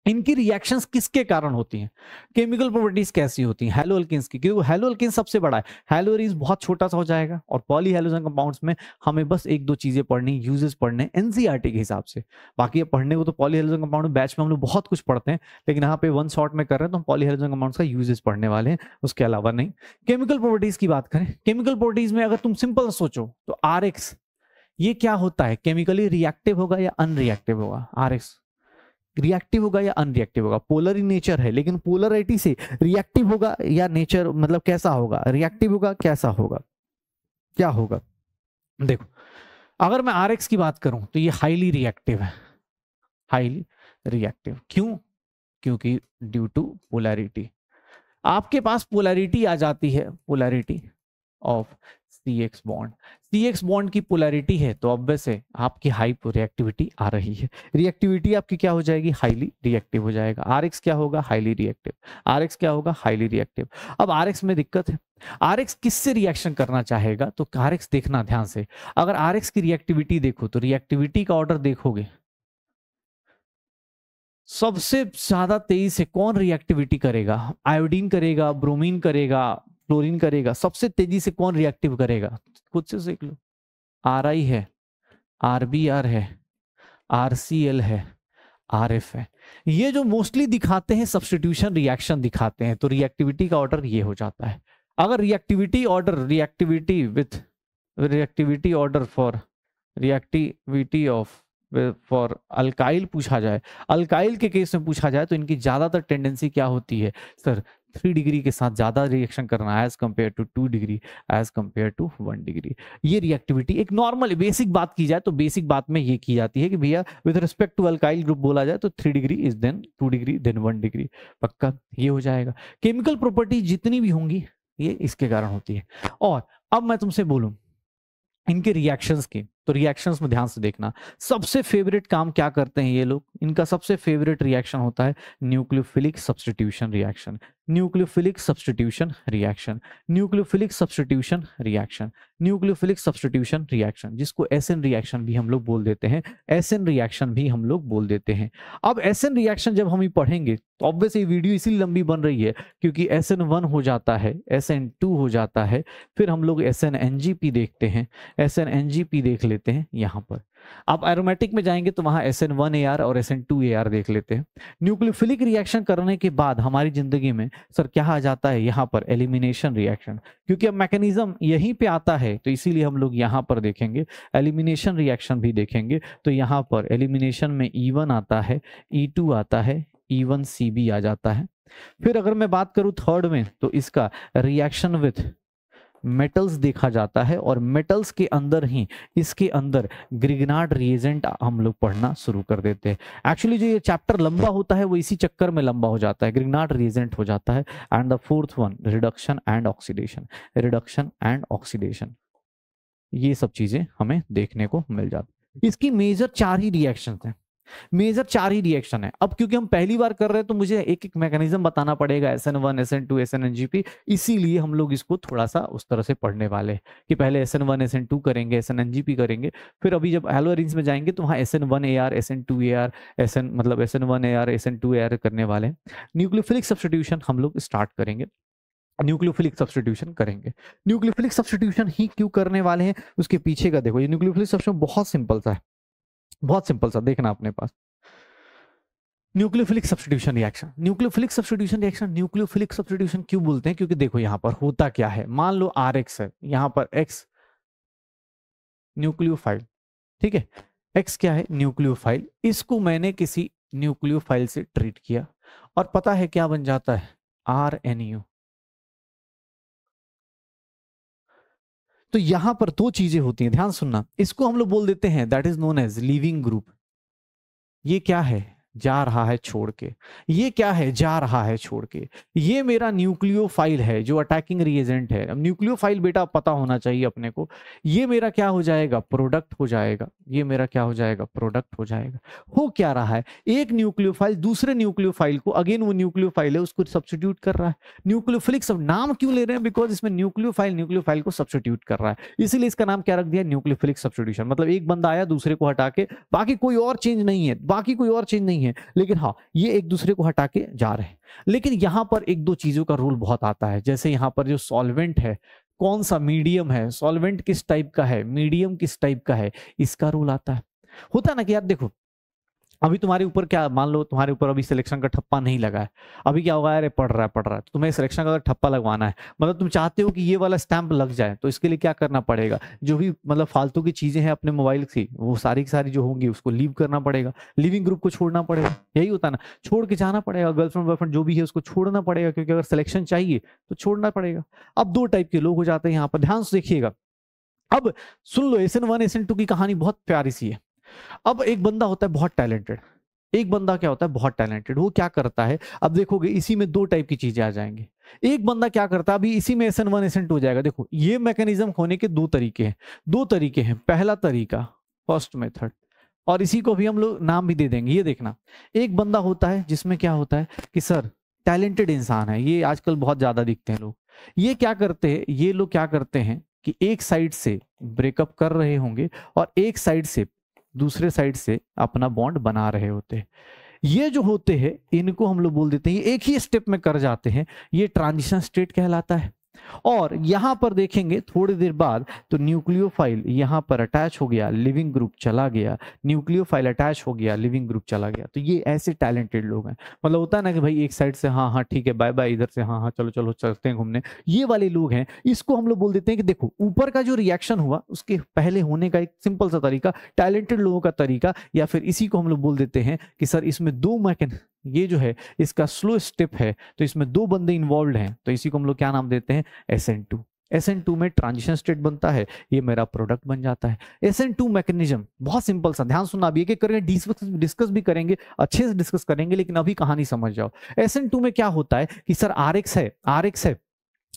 A: इनकी रिएक्शंस किसके कारण होती हैं केमिकल प्रॉपर्टीज कैसी होती हैं हेलो की क्योंकि हेलोअल्किन सबसे बड़ा है हेलो बहुत छोटा सा हो जाएगा और पॉली हेलोजन कंपाउंड्स में हमें बस एक दो चीजें पढ़नी यूजेस पढ़ने एनसीआरटी के हिसाब से बाकी पढ़ने को तो पॉली हेलोजन कंपाउंड बैच में हम लोग बहुत कुछ पढ़ते हैं लेकिन यहाँ पे वन शॉर्ट में कर रहे हैं तो हम पॉली हेलोजन कंपाउंड का यूजेस पढ़ने वाले हैं उसके अलावा नहीं केमिकल प्रॉपर्टीज की बात करें केमिकल प्रॉपर्टीज में अगर तुम सिंपल सोचो तो आर ये क्या होता है केमिकली रिएक्टिव होगा या अनरिएक्टिव होगा आर एक्स रिएक्टिव होगा या अनरिएक्टिव होगा पोलर इन नेचर है लेकिन पोलरिटी से रिएक्टिव होगा या नेचर मतलब कैसा होगा रिएक्टिव होगा कैसा होगा क्या होगा देखो अगर मैं आर की बात करूं तो ये हाईली रिएक्टिव है हाईली रिएक्टिव क्यों क्योंकि ड्यू टू पोलैरिटी आपके पास पोलैरिटी आ जाती है polarity of C X bond C X bond की पोलैरिटी है तो ऑब्वियस है आपकी हाई रिएक्टिविटी आ रही है रिएक्टिविटी आपकी क्या हो जाएगी हाईली रिएक्टिव हो जाएगा आर एक्स क्या होगा हाईली रिएक्टिव आर एक्स क्या होगा हाईली रिएक्टिव अब आर एक्स में दिक्कत है आर एक्स किससे रिएक्शन करना चाहेगा तो आर एक्स देखना ध्यान से अगर आर एक्स की रिएक्टिविटी देखो तो रिएक्टिविटी का ऑर्डर देखोगे सबसे ज्यादा तेजी से कौन रिएक्टिविटी करेगा आयोडीन करेगा ब्रोमीन करेगा क्लोरीन करेगा सबसे तेजी से कौन रिएक्टिव करेगा खुद से सीख लो आर आई है आर बी आर है आर सी एल है आर एफ है ये जो मोस्टली दिखाते हैं सब्सटीट्यूशन रिएक्शन दिखाते हैं तो रिएक्टिविटी का ऑर्डर ये हो जाता है अगर reactivity order reactivity with reactivity order for reactivity of for alkyl पूछा जाए अल्काइल के केस में पूछा जाए तो इनकी ज़्यादातर टेंडेंसी क्या होती है सर थ्री डिग्री के साथ ज़्यादा रिएक्शन करना है as compare to two degree as compare to one degree ये रिएक्टिविटी एक नॉर्मल बेसिक बात की जाए तो बेसिक बात में ये की जाती है कि भैया with respect to alkyl group बोला जाए तो three degree is then two degree then one degree पक्का ये हो जाएगा केमिकल प्रॉपर्टी जितनी भी होंगी ये इसके कारण होती है और अब मैं तुमसे बोलूं इनके रिएक्शंस की तो रिएक्शंस में ध्यान से देखना सबसे फेवरेट काम क्या करते हैं ये लोग इनका सबसे फेवरेट रिएक्शन होता है nucleophilic substitution reaction nucleophilic substitution reaction nucleophilic substitution reaction nucleophilic substitution reaction जिसको एस रिएक्शन भी हम लोग बोल देते हैं एस रिएक्शन भी हम लोग बोल देते हैं अब एस रिएक्शन जब हम पढ़ेंगे तो ऑब्वियस ये वीडियो इसीलिए लंबी बन रही है क्योंकि एस वन हो जाता है एस टू हो जाता है फिर हम लोग एस एन देखते हैं एस एन देख लेते लेते हैं यहाँ पर आप एरोमेटिक में जाएंगे तो वहां S N one A R और S N two A R देख लेते हैं न्यूक्लियोफिलिक रिएक्शन करने के बाद हमारी जिंदगी में सर क्या आ जाता है यहाँ पर एलिमिनेशन रिएक्शन क्योंकि अब मैकेनिज्म यहीं पे आता है तो इसीलिए हम लोग यहाँ पर देखेंगे एलिमिनेशन रिएक्शन भी देखेंगे तो यहाँ पर एलिमिनेशन में ई e वन आता है ई e टू आता है ई वन सी बी आ जाता है फिर अगर मैं बात करूं थर्ड में तो इसका रिएक्शन विथ मेटल्स देखा जाता है और मेटल्स के अंदर ही इसके अंदर ग्रिगनाड रिएजेंट हम लोग पढ़ना शुरू कर देते हैं एक्चुअली जो ये चैप्टर लंबा होता है वो इसी चक्कर में लंबा हो जाता है ग्रिगनाड रिएजेंट हो जाता है and the fourth one reduction and oxidation reduction and oxidation ये सब चीजें हमें देखने को मिल जाती इसकी मेजर चार ही रिएक्शन है मेजर चार ही रिएक्शन है अब क्योंकि हम पहली बार कर रहे हैं तो मुझे एक एक मैकेनिज्म बताना पड़ेगा S N one S N two S N N G P इसीलिए हम लोग इसको थोड़ा सा उस तरह से पढ़ने वाले हैं कि पहले S N one S N two करेंगे S N N G P करेंगे फिर अभी जब एलो एलोरिंग्स में जाएंगे तो वहाँ S N one A R S N two A R S N मतलब S N one A R S N two A R करने वाले हैं न्यूक्लियोफिलिक सब्सटीट्यूशन हम लोग स्टार्ट करेंगे न्यूक्लियोफिलिक सब्सटीट्यूशन करेंगे न्यूक्लियोफिलिक सब्सटीट्यूशन ही क्यों करने वाले हैं उसके पीछे का देखो ये न्यूक्लियोफिलिक सब्सटीट्यूशन बहुत सिंपल सा है बहुत सिंपल सा देखना अपने पास nucleophilic substitution reaction nucleophilic substitution reaction nucleophilic substitution क्यों बोलते हैं क्योंकि देखो यहां पर होता क्या है मान लो आर एक्स है यहां पर एक्स न्यूक्लियोफाइल ठीक है एक्स क्या है न्यूक्लियोफाइल इसको मैंने किसी न्यूक्लियोफाइल से ट्रीट किया और पता
B: है क्या बन जाता है आर एन यू तो यहां पर दो चीजें होती हैं ध्यान सुनना इसको हम लोग बोल देते हैं that is known as
A: leaving group ये क्या है जा रहा है छोड़ के ये क्या है जा रहा है छोड़ के ये मेरा न्यूक्लियोफाइल है जो अटैकिंग रिएजेंट है अब न्यूक्लियोफाइल बेटा पता होना चाहिए अपने को ये मेरा क्या हो जाएगा प्रोडक्ट हो जाएगा ये मेरा क्या हो जाएगा प्रोडक्ट हो जाएगा हो क्या रहा है एक न्यूक्लियोफाइल दूसरे न्यूक्लियोफाइल को अगेन वो न्यूक्लियोफाइल है उसको सब्सिट्यूट कर रहा है न्यूक्लियोफिलिक सब नाम क्यों ले रहे हैं बिकॉज इसमें न्यूक्लियोफाइल न्यूक्लियोफाइल को सब्सिट्यूट कर रहा है इसीलिए इसका नाम क्या रख दिया न्यूक्लियोफिलिक सब्सिट्यूशन मतलब एक बंदा आया दूसरे को हटा के बाकी कोई और चेंज नहीं है बाकी कोई और चेंज नहीं है है लेकिन हाँ ये एक दूसरे को हटा के जा रहे हैं लेकिन यहाँ पर एक दो चीज़ों का रोल बहुत आता है जैसे यहाँ पर जो सॉल्वेंट है कौन सा मीडियम है सॉल्वेंट किस टाइप का है मीडियम किस टाइप का है इसका रोल आता है होता है ना कि यार देखो अभी तुम्हारे ऊपर क्या मान लो तुम्हारे ऊपर अभी सिलेक्शन का ठप्पा नहीं लगा है अभी क्या होगा अरे पढ़ रहा है पढ़ रहा है तो तुम्हें सिलेक्शन का अगर ठप्पा लगवाना है मतलब तुम चाहते हो कि ये वाला स्टैंप लग जाए तो इसके लिए क्या करना पड़ेगा जो भी मतलब फालतू की चीजें हैं अपने मोबाइल की वो सारी की सारी जो होंगी उसको लीव करना पड़ेगा लिविंग ग्रुप को छोड़ना पड़ेगा यही होता ना छोड़ के जाना पड़ेगा गर्लफ्रेंड बॉयफ्रेंड जो भी है उसको छोड़ना पड़ेगा क्योंकि अगर सिलेक्शन चाहिए तो छोड़ना पड़ेगा अब दो टाइप के लोग हो जाते हैं यहाँ पर ध्यान से देखिएगा अब सुन लो एसन वन एसन टू की कहानी बहुत प्यारी सी है अब एक बंदा होता है बहुत टैलेंटेड एक बंदा क्या होता है बहुत टैलेंटेड वो क्या करता है अब देखोगे इसी में दो टाइप की चीजें आ जाएंगे एक बंदा क्या करता है अभी इसी में एसन वन एसन टू हो जाएगा देखो ये मैकेनिज्म होने के दो तरीके हैं दो तरीके हैं पहला तरीका फर्स्ट मेथड और इसी को भी हम लोग नाम भी दे देंगे ये देखना एक बंदा होता है जिसमें क्या होता है कि सर टैलेंटेड इंसान है ये आजकल बहुत ज्यादा दिखते हैं लोग ये क्या करते हैं ये लोग क्या करते हैं कि एक साइड से ब्रेकअप कर रहे होंगे और एक साइड से दूसरे साइड से अपना बॉन्ड बना रहे होते हैं ये जो होते हैं इनको हम लोग बोल देते हैं एक ही स्टेप में कर जाते हैं ये ट्रांजिशन स्टेट कहलाता है और यहां पर देखेंगे थोड़ी देर बाद तो न्यूक्लियोफाइल यहां पर अटैच हो गया लिविंग ग्रुप चला गया न्यूक्लियोफाइल अटैच हो गया लिविंग ग्रुप चला गया तो ये ऐसे टैलेंटेड लोग हैं मतलब होता है ना कि भाई एक साइड से हाँ हाँ ठीक है बाय बाय इधर से हाँ हाँ चलो चलो चलते हैं घूमने ये वाले लोग हैं इसको हम लोग बोल देते हैं कि देखो ऊपर का जो रिएक्शन हुआ उसके पहले होने का एक सिंपल सा तरीका टैलेंटेड लोगों का तरीका या फिर इसी को हम लोग बोल देते हैं कि सर इसमें दो मैकेनिज्म ये जो है इसका स्लो स्टेप है तो इसमें दो बंदे इन्वॉल्व हैं तो इसी को हम लोग क्या नाम देते हैं S N two S N two में ट्रांजिशन स्टेट बनता है ये मेरा प्रोडक्ट बन जाता है एस एन टू मैकेनिज्म बहुत सिंपल सा ध्यान सुनना अब ये करेंगे डिस्कस भी करेंगे अच्छे से डिस्कस करेंगे लेकिन अभी कहानी समझ जाओ एस एन टू में क्या होता है कि सर आर एक्स है आर एक्स है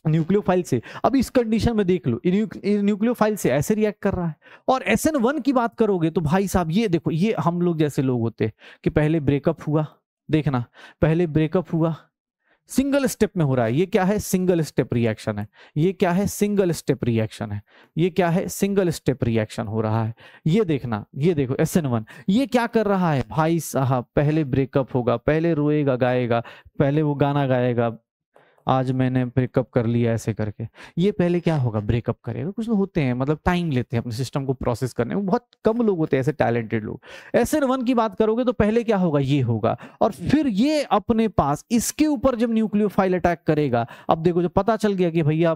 A: न्यूक्लियोफाइल से अब इस कंडीशन में देख लो न्यूक्लियोफाइल से ऐसे रिएक्ट कर रहा है और एस एन वन की बात करोगे तो भाई साहब ये देखो ये हम लोग जैसे लोग होते हैं कि पहले ब्रेकअप हुआ देखना पहले ब्रेकअप हुआ सिंगल स्टेप में हो रहा है ये क्या है सिंगल स्टेप रिएक्शन है ये क्या है सिंगल स्टेप रिएक्शन है ये क्या है सिंगल स्टेप रिएक्शन हो रहा है ये देखना ये देखो एस एन वन ये क्या कर रहा है भाई साहब पहले ब्रेकअप होगा पहले रोएगा गाएगा पहले वो गाना गाएगा आज मैंने ब्रेकअप कर लिया ऐसे करके ये पहले क्या होगा ब्रेकअप करेगा कुछ लोग तो होते हैं मतलब टाइम लेते हैं अपने सिस्टम को प्रोसेस करने में बहुत कम लोग होते हैं ऐसे टैलेंटेड लोग ऐसे वन की बात करोगे तो पहले क्या होगा ये होगा और फिर ये अपने पास इसके ऊपर जब न्यूक्लियो फाइल अटैक करेगा अब देखो जब पता चल गया कि भैया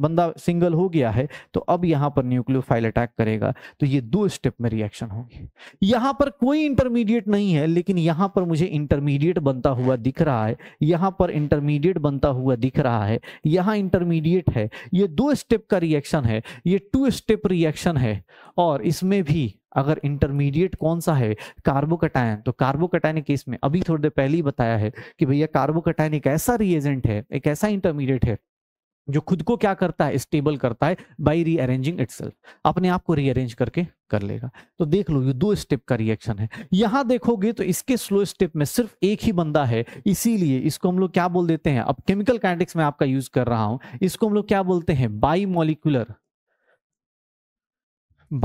A: बंदा सिंगल हो गया है तो अब यहां पर न्यूक्लियोफाइल अटैक करेगा तो ये दो स्टेप में रिएक्शन होगी यहां पर कोई इंटरमीडिएट नहीं है लेकिन यहां पर मुझे इंटरमीडिएट बनता हुआ दिख रहा है यहां पर इंटरमीडिएट बनता हुआ दिख रहा है यहां इंटरमीडिएट है ये दो स्टेप का रिएक्शन है ये टू स्टेप रिएक्शन है और इसमें भी अगर इंटरमीडिएट कौन सा है कार्बोकटायन तो कार्बोकटायन केस में अभी थोड़ी देर पहले ही बताया है कि भैया कार्बोकटायन एक ऐसा रिएजेंट है एक ऐसा इंटरमीडिएट है जो खुद को क्या करता है स्टेबल करता है बाई रीअरेंजिंग इट अपने आप को रीअरेंज करके कर लेगा तो देख लो ये दो स्टेप का रिएक्शन है यहां देखोगे तो इसके स्लो स्टेप में सिर्फ एक ही बंदा है इसीलिए इसको हम लोग क्या बोल देते हैं अब केमिकल कैंडिक्स में आपका यूज कर रहा हूं इसको हम लोग क्या बोलते हैं bimolecular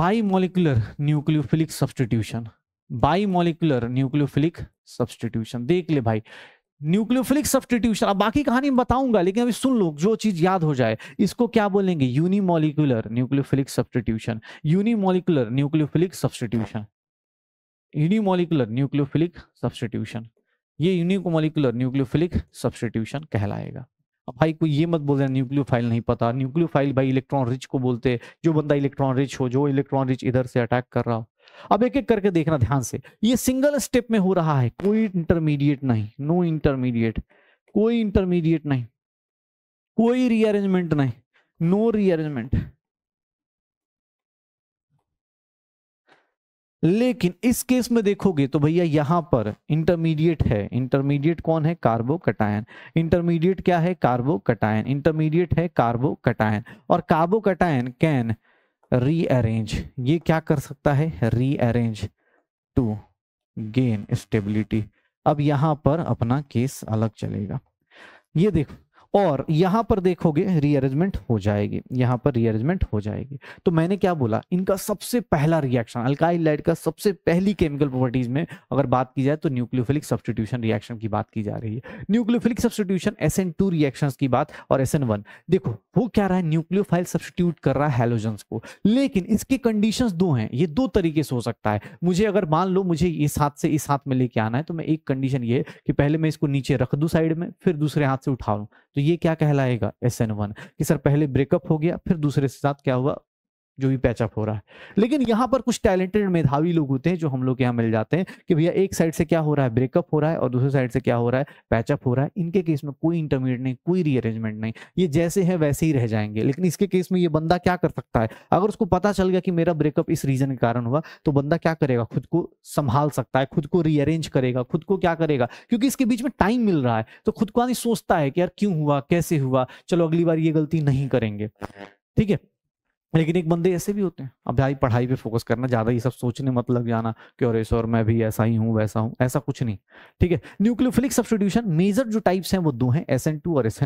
A: bimolecular nucleophilic substitution bimolecular nucleophilic substitution देख ले भाई न्यूक्लियोफिलिक सब्सटीट्यूशन अब बाकी कहानी मैं बताऊंगा लेकिन अभी सुन लो जो चीज याद हो जाए इसको क्या बोलेंगे unimolecular nucleophilic substitution unimolecular nucleophilic substitution unimolecular nucleophilic substitution ये यूनिमोलिकुलर न्यूक्लियोफिलिक सब्सटीट्यूशन कहलाएगा अब भाई को ये मत बोल न्यूक्लियो न्यूक्लियोफाइल नहीं पता न्यूक्लियोफाइल भाई इलेक्ट्रॉन रिच को बोलते जो बंदा इलेक्ट्रॉन रिच हो जो इलेक्ट्रॉन रिच इधर से अटैक कर रहा हो अब एक एक करके देखना ध्यान से ये सिंगल स्टेप में हो रहा है कोई इंटरमीडिएट नहीं नो इंटरमीडिएट
B: कोई इंटरमीडिएट नहीं कोई रीअरेंजमेंट नहीं नो रीअरेंजमेंट लेकिन
A: इस केस में देखोगे तो भैया यहां पर इंटरमीडिएट है इंटरमीडिएट कौन है कार्बो कटायन इंटरमीडिएट क्या है कार्बो कटायन इंटरमीडिएट है कार्बो कटायन और कार्बो कटायन कैन रीअरेंज ये क्या कर सकता है रीअरेंज टू गेन स्टेबिलिटी अब यहां पर अपना केस अलग चलेगा ये देखो और यहां पर देखोगे रीअरेंजमेंट हो जाएगी यहां पर रीअरेंजमेंट हो जाएगी तो मैंने क्या बोला इनका सबसे पहला रिएक्शन अल्काइल लाइट का सबसे पहली केमिकल प्रॉपर्टीज में अगर बात की जाए तो न्यूक्लियोफिलिक सब्सटीट्यूशन रिएक्शन की बात की जा रही है nucleophilic substitution S N two reaction की बात और एस एन वन देखो वो क्या रहा है न्यूक्लियोफाइल सब्सटीट्यूट कर रहा है हेलोजन को लेकिन इसकी कंडीशन दो हैं ये दो तरीके से हो सकता है मुझे अगर मान लो मुझे इस हाथ से इस हाथ में लेके आना है तो मैं एक कंडीशन ये कि पहले मैं इसको नीचे रख दू साइड में फिर दूसरे हाथ से उठा लूँ तो तो ये क्या कहलाएगा एस एन वन कि सर पहले ब्रेकअप हो गया फिर दूसरे के साथ क्या हुआ जो भी पैचअप हो रहा है लेकिन यहाँ पर कुछ टैलेंटेड मेधावी लोग होते हैं जो हम लोग यहाँ मिल जाते हैं कि भैया एक साइड से क्या हो रहा है ब्रेकअप हो रहा है और दूसरे साइड से क्या हो रहा है पैचअप हो रहा है इनके केस में कोई इंटरमीडिएट नहीं कोई रीअरेंजमेंट नहीं ये जैसे है वैसे ही रह जाएंगे लेकिन इसके केस में ये बंदा क्या कर सकता है अगर उसको पता चल गया कि मेरा ब्रेकअप इस रीजन के कारण हुआ तो बंदा क्या करेगा खुद को संभाल सकता है खुद को रीअरेंज करेगा खुद को क्या करेगा क्योंकि इसके बीच में टाइम मिल रहा है तो खुद को आदमी सोचता है कि यार क्यों हुआ कैसे हुआ चलो अगली बार ये गलती नहीं करेंगे ठीक है लेकिन एक बंदे ऐसे भी होते हैं अब भाई पढ़ाई पे फोकस करना ज्यादा ये सब सोचने मत लग जाना कि ऐसा और मैं भी ऐसा ही हूँ वैसा हूँ ऐसा कुछ नहीं ठीक है न्यूक्लियोफिलिक सब्सटीट्यूशन मेजर जो टाइप्स हैं वो दो हैं एस और एस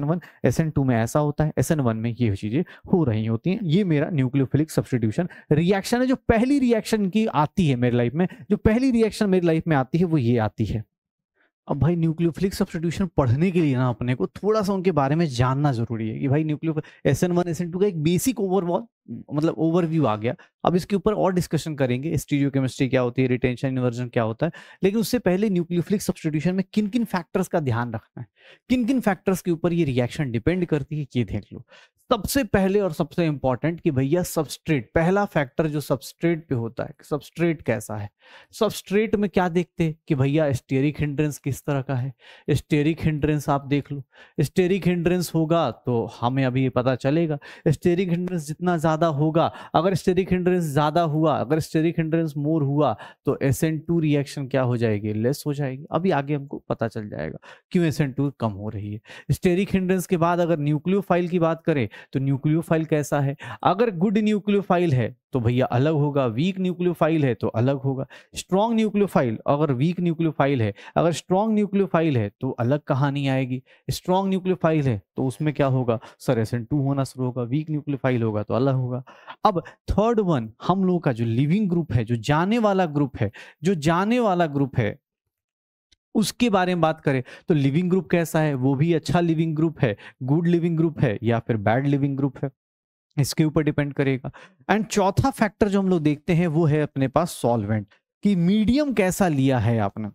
A: एन में ऐसा होता है एस में ये चीजें हो रही होती हैं ये मेरा न्यूक्लियोफिलिक सब्सटीट्यूशन रिएक्शन है जो पहली रिएक्शन की आती है मेरी लाइफ में जो पहली रिएक्शन मेरी लाइफ में आती है वो ये आती है अब भाई न्यूक्लियोफिलिक सब्सटीट्यूशन पढ़ने के लिए ना अपने को थोड़ा सा उनके बारे में जानना जरूरी है कि भाई nucleo S N one S N two का एक बेसिक ओवरऑल मतलब ओवरव्यू आ गया अब इसके ऊपर और डिस्कशन करेंगे स्टीरियो केमिस्ट्री क्या होती है रिटेंशन इन्वर्जन क्या होता है लेकिन उससे पहले न्यूक्लियोफिलिक सब्सटीट्यूशन में किन किन फैक्टर्स का ध्यान रखना है किन किन फैक्टर्स के ऊपर ये रिएक्शन डिपेंड करती है ये देख लो सबसे पहले और सबसे इंपॉर्टेंट कि भैया सबस्ट्रेट पहला फैक्टर जो सबस्ट्रेट पे होता है सबस्ट्रेट कैसा है सबस्ट्रेट में क्या देखते हैं कि भैया स्टेरिक हिंड्रेंस किस तरह का है स्टेरिक हिंड्रेंस आप देख लो स्टेरिक हिंड्रेंस होगा तो हमें अभी पता चलेगा स्टेरिक हिंड्रेंस जितना ज्यादा होगा अगर स्टेरिक हिंड्रेंस हिंड्रेंस ज़्यादा हुआ अगर स्टेरिक हिंड्रेंस मोर हुआ तो एस एन टू रिएक्शन क्या हो जाएगी लेस हो जाएगी अभी आगे हमको पता चल जाएगा क्यों एस एन टू कम हो रही है स्टेरिक हिंड्रेंस के बाद अगर न्यूक्लियोफाइल की बात करें तो न्यूक्लियोफाइल कैसा है अगर गुड न्यूक्लियोफाइल है तो भैया अलग होगा वीक न्यूक्लियोफाइल है तो अलग होगा स्ट्रॉन्ग न्यूक्लियोफाइल अगर वीक न्यूक्लियोफाइल है अगर स्ट्रॉन्ग न्यूक्लियोफाइल है तो अलग कहानी आएगी स्ट्रॉन्ग न्यूक्लियोफाइल है तो उसमें क्या होगा सर एस टू होना शुरू होगा वीक न्यूक्लियोफाइल होगा तो अलग होगा अब थर्ड वन हम लोगों का जो लिविंग ग्रुप है जो जाने वाला ग्रुप है जो जाने वाला ग्रुप है उसके बारे में बात करें तो लिविंग ग्रुप कैसा है वो भी अच्छा लिविंग ग्रुप है गुड लिविंग ग्रुप है या फिर बैड लिविंग ग्रुप है इसके ऊपर डिपेंड करेगा एंड चौथा फैक्टर जो हम लोग देखते हैं वो है अपने पास सॉल्वेंट कि मीडियम कैसा लिया है आपने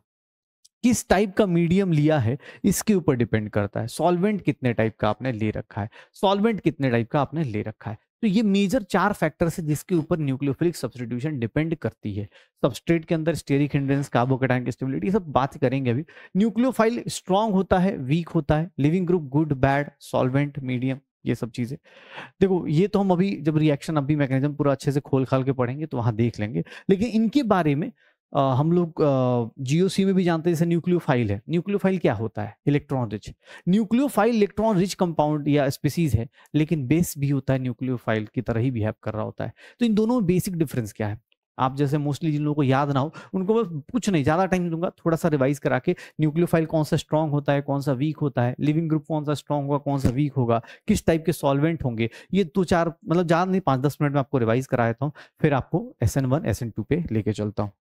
A: किस टाइप का मीडियम लिया है इसके ऊपर डिपेंड करता है सॉल्वेंट कितने टाइप का आपने ले रखा है सॉल्वेंट कितने टाइप का आपने ले रखा है तो ये मेजर चार फैक्टर्स है जिसके ऊपर न्यूक्लियोफिलिक सब्सटीट्यूशन डिपेंड करती है सबस्ट्रेट के अंदर स्टेरिक हिंड्रेंस कार्बोकेटाइन की स्टेबिलिटी सब बात करेंगे अभी न्यूक्लियोफाइल स्ट्रांग होता है वीक होता है leaving group good bad solvent medium ये सब चीज़ें देखो ये तो हम अभी जब रिएक्शन अभी मैकेनिज्म पूरा अच्छे से खोल खाल के पढ़ेंगे तो वहां देख लेंगे लेकिन इनके बारे में आ, हम लोग जीओसी में भी जानते हैं जैसे न्यूक्लियोफाइल है न्यूक्लियोफाइल क्या होता है electron rich nucleophile electron rich compound या स्पीसीज है लेकिन बेस भी होता है न्यूक्लियोफाइल की तरह ही बिहेव कर रहा होता है तो इन दोनों में बेसिक डिफरेंस क्या है आप जैसे मोस्टली जिन लोगों को याद ना हो उनको मैं कुछ नहीं ज़्यादा टाइम दूंगा थोड़ा सा रिवाइज करा के न्यूक्लियोफाइल कौन सा स्ट्रॉन्ग होता है कौन सा वीक होता है लिविंग ग्रुप कौन सा स्ट्रॉन्ग होगा कौन सा वीक होगा किस टाइप के सॉल्वेंट होंगे ये दो चार मतलब ज़्यादा नहीं पांच दस मिनट में आपको रिवाइज करा देता हूँ फिर आपको S N one S N two पे लेके चलता हूँ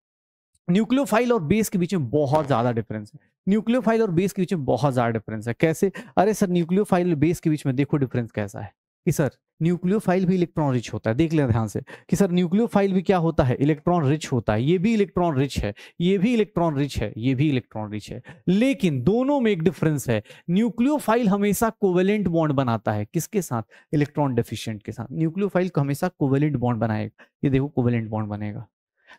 A: न्यूक्लियोफाइल और बेस के बीच में बहुत ज्यादा डिफरेंस है न्यूक्लियोफाइल और बेस के बीच में बहुत ज्यादा डिफरेंस है कैसे अरे सर न्यूक्लियोफाइल और बेस के बीच में देखो डिफरेंस कैसा है कि सर न्यूक्लियोफाइल भी इलेक्ट्रॉन रिच होता है देख लेना ध्यान से कि सर न्यूक्लियोफाइल भी क्या होता है इलेक्ट्रॉन रिच होता है ये भी इलेक्ट्रॉन रिच है ये भी इलेक्ट्रॉन रिच है ये भी इलेक्ट्रॉन रिच है लेकिन दोनों में एक डिफरेंस है न्यूक्लियोफाइल हमेशा कोवेलेंट बॉन्ड बनाता है किसके साथ इलेक्ट्रॉन डेफिशियंट के साथ न्यूक्लियोफाइल हमेशा कोवेलेंट बॉन्ड बनाएगा ये देखो कोवेलेंट बॉन्ड बनेगा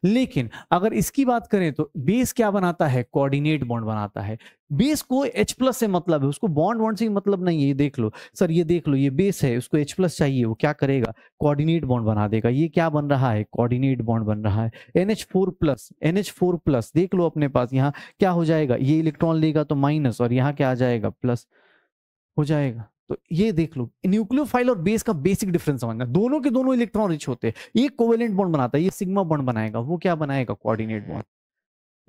A: लेकिन अगर इसकी बात करें तो बेस क्या बनाता है कोऑर्डिनेट बॉन्ड बनाता है बेस को H प्लस से मतलब है उसको बॉन्ड बॉन्ड से मतलब नहीं है ये देख लो सर ये देख लो ये बेस है उसको H प्लस चाहिए वो क्या करेगा कोऑर्डिनेट बॉन्ड बना देगा ये क्या बन रहा है कोऑर्डिनेट बॉन्ड बन रहा है NH4 प्लस NH4 प्लस देख लो अपने पास यहाँ क्या हो जाएगा ये इलेक्ट्रॉन लेगा तो माइनस और यहाँ क्या आ जाएगा प्लस हो जाएगा तो ये देख लो न्यूक्लियोफाइल और बेस का बेसिक डिफरेंस समझना दोनों के दोनों इलेक्ट्रॉन रिच होते हैं ये कोवेलेंट बॉन्ड बनाता है ये सिग्मा बॉन्ड बनाएगा वो क्या बनाएगा कोऑर्डिनेट बॉन्ड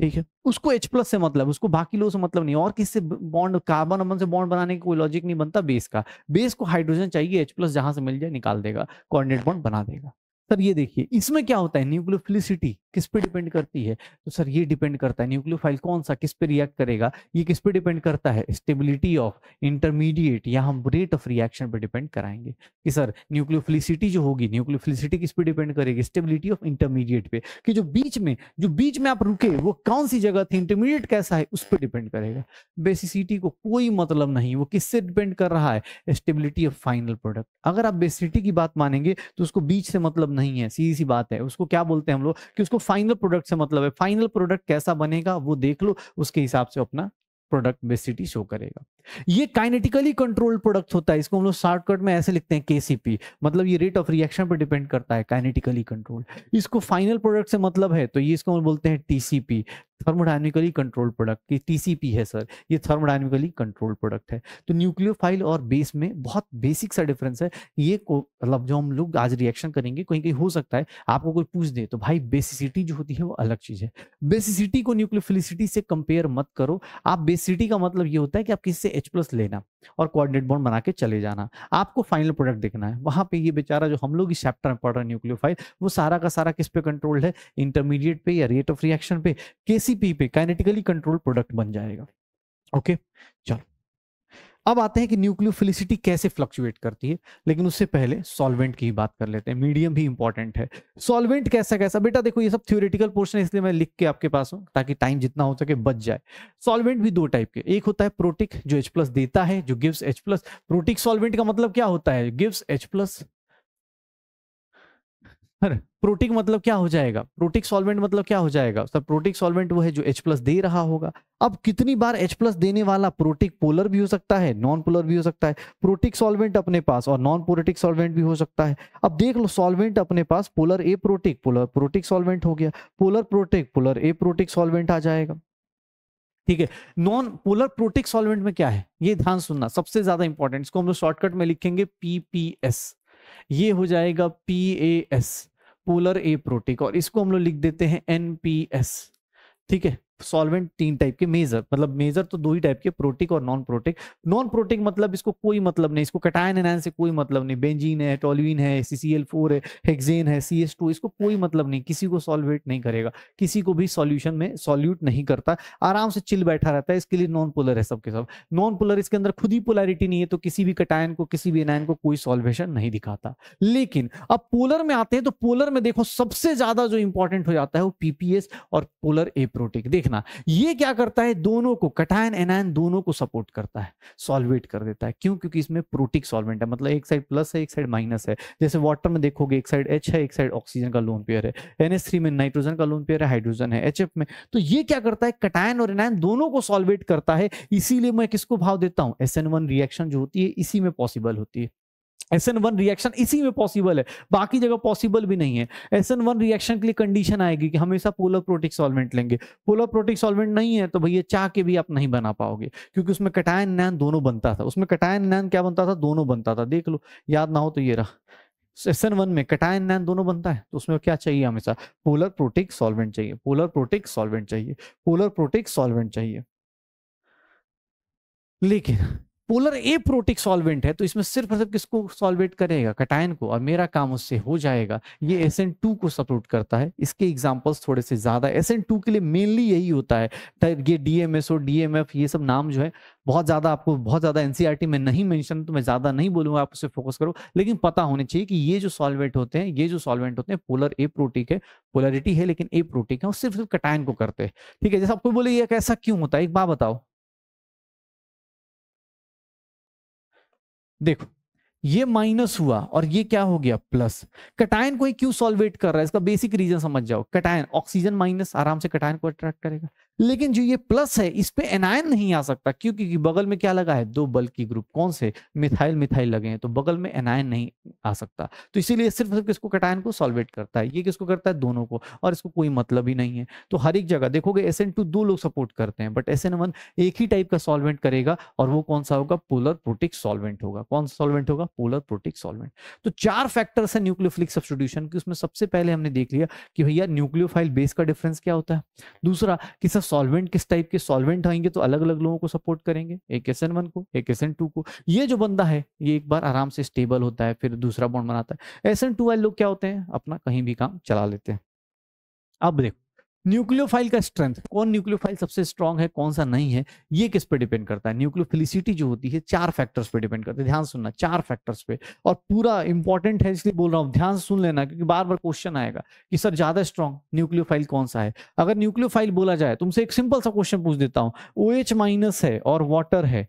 A: ठीक है उसको H प्लस से मतलब उसको बाकी लोगों से मतलब नहीं और किससे बॉन्ड कार्बन अमन से बॉन्ड बनाने की कोई लॉजिक नहीं बनता बेस का बेस को हाइड्रोजन चाहिए एच प्लस जहां से मिल जाए निकाल देगा कोऑर्डिनेट बॉन्ड बना देगा सर ये देखिए इसमें क्या होता है न्यूक्लियोफिलिसिटी किस पे डिपेंड करती है तो सर ये डिपेंड करता है न्यूक्लियोफाइल कौन सा किस पे रिएक्ट करेगा ये किस पे डिपेंड करता है स्टेबिलिटी ऑफ इंटरमीडिएट या हम रेट ऑफ रिएक्शन पे डिपेंड कराएंगे कि सर न्यूक्लियोफिलिसिटी जो होगी न्यूक्लियोफिलिसिटी किस पे डिपेंड करेगी स्टेबिलिटी ऑफ इंटरमीडिएट पे कि जो बीच में जो बीच में आप रुके वो कौन सी जगह थी इंटरमीडिएट कैसा है उस पर डिपेंड करेगा बेसिसिटी को कोई मतलब नहीं वो किससे डिपेंड कर रहा है स्टेबिलिटी ऑफ फाइनल प्रोडक्ट अगर आप बेसिसिटी की बात मानेंगे तो उसको बीच से मतलब नहीं है सीधी सी बात है उसको क्या बोलते हैं हम लोग कि उसको फाइनल प्रोडक्ट से मतलब है फाइनल प्रोडक्ट कैसा बनेगा वो देख लो उसके हिसाब से अपना प्रोडक्ट बेसिटी शो करेगा ये काइनेटिकली कंट्रोल्ड प्रोडक्ट होता है इसको हम लोग शॉर्टकट में ऐसे लिखते हैं केसीपी मतलब ये रेट ऑफ रिएक्शन पर डिपेंड करता है काइनेटिकली कंट्रोल इसको फाइनल प्रोडक्ट से मतलब है तो ये इसको हम बोलते हैं टीसीपी थर्मोडायनेमिकली कंट्रोल प्रोडक्ट की टीसीपी है सर ये थर्मोडायनेमिकली कंट्रोल प्रोडक्ट है तो न्यूक्लियोफाइल और बेस में बहुत बेसिक सा डिफरेंस है ये मतलब जो हम लोग आज रिएक्शन करेंगे कहीं कहीं हो सकता है आपको कोई पूछ दे तो भाई बेसिसिटी जो होती है वो अलग चीज है बेसिसिटी को न्यूक्लियोफिलिसिटी से कंपेयर मत करो आप बेसिसिटी का मतलब ये होता है कि आप किससे एच प्लस लेना और कोऑर्डिनेट बॉन्ड बना के चले जाना आपको फाइनल प्रोडक्ट देखना है वहां पे ये बेचारा जो हम लोग इस चैप्टर में पढ़ रहे हैं न्यूक्लियोफाइल वो सारा का सारा किस पे कंट्रोल्ड है इंटरमीडिएट पे या रेट ऑफ रिएक्शन पे केसीपी पे काइनेटिकली कंट्रोल प्रोडक्ट बन जाएगा ओके चलो अब आते हैं कि न्यूक्लियोफिलिसिटी कैसे फ्लक्चुएट करती है लेकिन उससे पहले सॉल्वेंट की ही बात कर लेते हैं मीडियम भी इंपॉर्टेंट है सॉल्वेंट कैसा कैसा बेटा देखो ये सब थ्योरेटिकल पोर्शन है इसलिए मैं लिख के आपके पास हूँ ताकि टाइम जितना हो सके बच जाए सॉल्वेंट भी दो टाइप के एक होता है प्रोटिक जो एच प्लस देता है जो gives H plus protic solvent का मतलब क्या होता है गिव्स एच प्लस प्रोटिक मतलब क्या हो जाएगा प्रोटिक सॉल्वेंट मतलब क्या हो जाएगा सर प्रोटिक सॉल्वेंट वो है जो H प्लस दे रहा होगा अब कितनी बार H प्लस देने वाला प्रोटिक पोलर भी हो सकता है नॉन पोलर भी हो सकता है प्रोटिक सॉल्वेंट अपने पास और नॉन प्रोटिक सॉल्वेंट भी हो सकता है अब देख लो सॉल्वेंट अपने पास polar aprotic polar protic solvent हो गया polar protic polar aprotic solvent आ जाएगा ठीक है नॉन पोलर प्रोटिक सॉल्वेंट में क्या है ये ध्यान सुनना सबसे ज्यादा इंपॉर्टेंट इसको हम लोग शॉर्टकट में लिखेंगे पीपीएस ये हो जाएगा P A S polar aprotic और इसको हम लोग लिख देते हैं एन ठीक है सॉल्वेंट तीन टाइप के मेजर मतलब मेजर तो दो ही टाइप के प्रोटिक और नॉन प्रोटिक नॉन प्रोटिक मतलब इसको कोई मतलब नहीं इसको कटायन एनायन से कोई मतलब नहीं बेंजीन है टोलुइन है सीसीएल4 है हेक्सेन है सीएस2 इसको कोई मतलब नहीं किसी को सॉल्वेट नहीं करेगा किसी को भी सॉल्यूशन में सॉल्यूट नहीं करता आराम से चिल बैठा रहता है इसके लिए नॉन पोलर है सबके सब नॉन पोलर इसके अंदर खुद ही पोलैरिटी नहीं है तो किसी भी कटायन को किसी भी एनायन को कोई सॉल्वेशन नहीं दिखाता लेकिन अब पोलर में आते हैं तो पोलर में देखो सबसे ज्यादा जो इंपॉर्टेंट हो जाता है वो पीपीएस और पोलर ए प्रोटिक देखना देखना ये क्या करता है दोनों को कटायन एनायन दोनों को सपोर्ट करता है सॉल्वेट कर देता है क्यों क्योंकि इसमें प्रोटिक सॉल्वेंट है मतलब एक साइड प्लस है एक साइड माइनस है जैसे वाटर में देखोगे एक साइड एच है एक साइड ऑक्सीजन का लोन पेयर है एन में नाइट्रोजन का लोन पेयर है हाइड्रोजन है एच में तो ये क्या करता है कटायन और एनायन दोनों को सॉल्वेट करता है इसीलिए मैं किसको भाव देता हूँ एस रिएक्शन जो होती है इसी में पॉसिबल होती है एस एन वन रिएक्शन इसी में पॉसिबल है बाकी जगह पॉसिबल भी नहीं है एस एन वन रिएक्शन के लिए कंडीशन आएगी कि हमेशा पोलर प्रोटिक सॉल्वेंट लेंगे पोलर प्रोटिक सॉल्वेंट नहीं है तो भैया चाह के भी आप नहीं बना पाओगे क्योंकि उसमें कटायन नैन दोनों बनता था उसमें कटायन नैन क्या बनता था दोनों बनता था देख लो याद ना हो तो ये रहा एस एन वन में कटायन नैन दोनों बनता है तो उसमें क्या चाहिए हमेशा पोलर प्रोटिक सॉल्वेंट चाहिए पोलर प्रोटिक सॉल्वेंट चाहिए पोलर प्रोटिक सॉल्वेंट चाहिए लेकिन पोलर ए प्रोटिक सॉल्वेंट है तो इसमें सिर्फ और सिर्फ किसको सॉल्वेट करेगा कटायन को और मेरा काम उससे हो जाएगा ये एस एन टू को सपोर्ट करता है इसके एग्जाम्पल्स थोड़े से ज्यादा एस एन टू के लिए मेनली यही होता है ये D M S D M F ये सब नाम जो है बहुत ज्यादा आपको बहुत ज्यादा एनसीआरटी e में नहीं मेंशन तो मैं ज्यादा नहीं बोलूंगा आप उसे फोकस करो लेकिन पता होने चाहिए कि ये जो सॉल्वेंट होते हैं ये जो सॉल्वेंट होते हैं पोलर ए प्रोटिक है पोलरिटी है लेकिन ए प्रोटिक है सिर्फ सिर्फ कटायन
B: को करते हैं ठीक है जैसे आपको बोले ये कैसा क्यों होता है एक बात बताओ देखो ये माइनस हुआ और ये क्या हो गया
A: प्लस कटायन को ही क्यों सॉल्वेट कर रहा है इसका बेसिक रीजन समझ जाओ कटायन ऑक्सीजन माइनस आराम से कटायन को अट्रैक्ट करेगा लेकिन जो ये प्लस है इस पे एनायन नहीं आ सकता क्योंकि बगल में क्या लगा है दो बल्कि ग्रुप कौन से मिथाइल मिथाइल लगे हैं तो बगल में एनायन नहीं आ सकता तो इसीलिए सिर्फ सिर्फ किसको कटायन को सॉल्वेट करता है ये किसको करता है दोनों को और इसको कोई मतलब ही नहीं है तो हर एक जगह देखोगे एस दो लोग सपोर्ट करते हैं बट एस एक ही टाइप का सॉल्वेंट करेगा और वो कौन सा होगा पोलर प्रोटिक सॉल्वेंट होगा कौन सा सॉल्वेंट होगा पोलर प्रोटिक सॉल्वेंट तो चार फैक्टर्स है न्यूक्लियोफिलिक सब्सटीट्यूशन की उसमें सबसे पहले हमने देख लिया कि भैया न्यूक्लियोफाइल बेस का डिफरेंस क्या होता है दूसरा कि सब सॉल्वेंट किस टाइप के सॉल्वेंट आएंगे तो अलग अलग लोगों को सपोर्ट करेंगे एक एस एन वन को एक एस एन टू को ये जो बंदा है ये एक बार आराम से स्टेबल होता है फिर दूसरा बॉन्ड बनाता है एस एन टू वाले लोग क्या होते हैं अपना कहीं भी काम चला लेते हैं अब देखो न्यूक्लियोफाइल का स्ट्रेंथ कौन न्यूक्लियोफाइल सबसे स्ट्रांग है कौन सा नहीं है ये किस पे डिपेंड करता है न्यूक्लियोफिलिसिटी जो होती है चार फैक्टर्स पे डिपेंड करती है ध्यान सुनना चार फैक्टर्स पे और पूरा इंपॉर्टेंट है इसलिए बोल रहा हूँ ध्यान सुन लेना क्योंकि बार बार क्वेश्चन आएगा कि सर ज्यादा स्ट्रॉन्ग न्यूक्लियोफाइल कौन सा है अगर न्यूक्लियोफाइल बोला जाए तुमसे एक सिंपल सा क्वेश्चन पूछ देता हूँ ओ एच माइनस है और वाटर है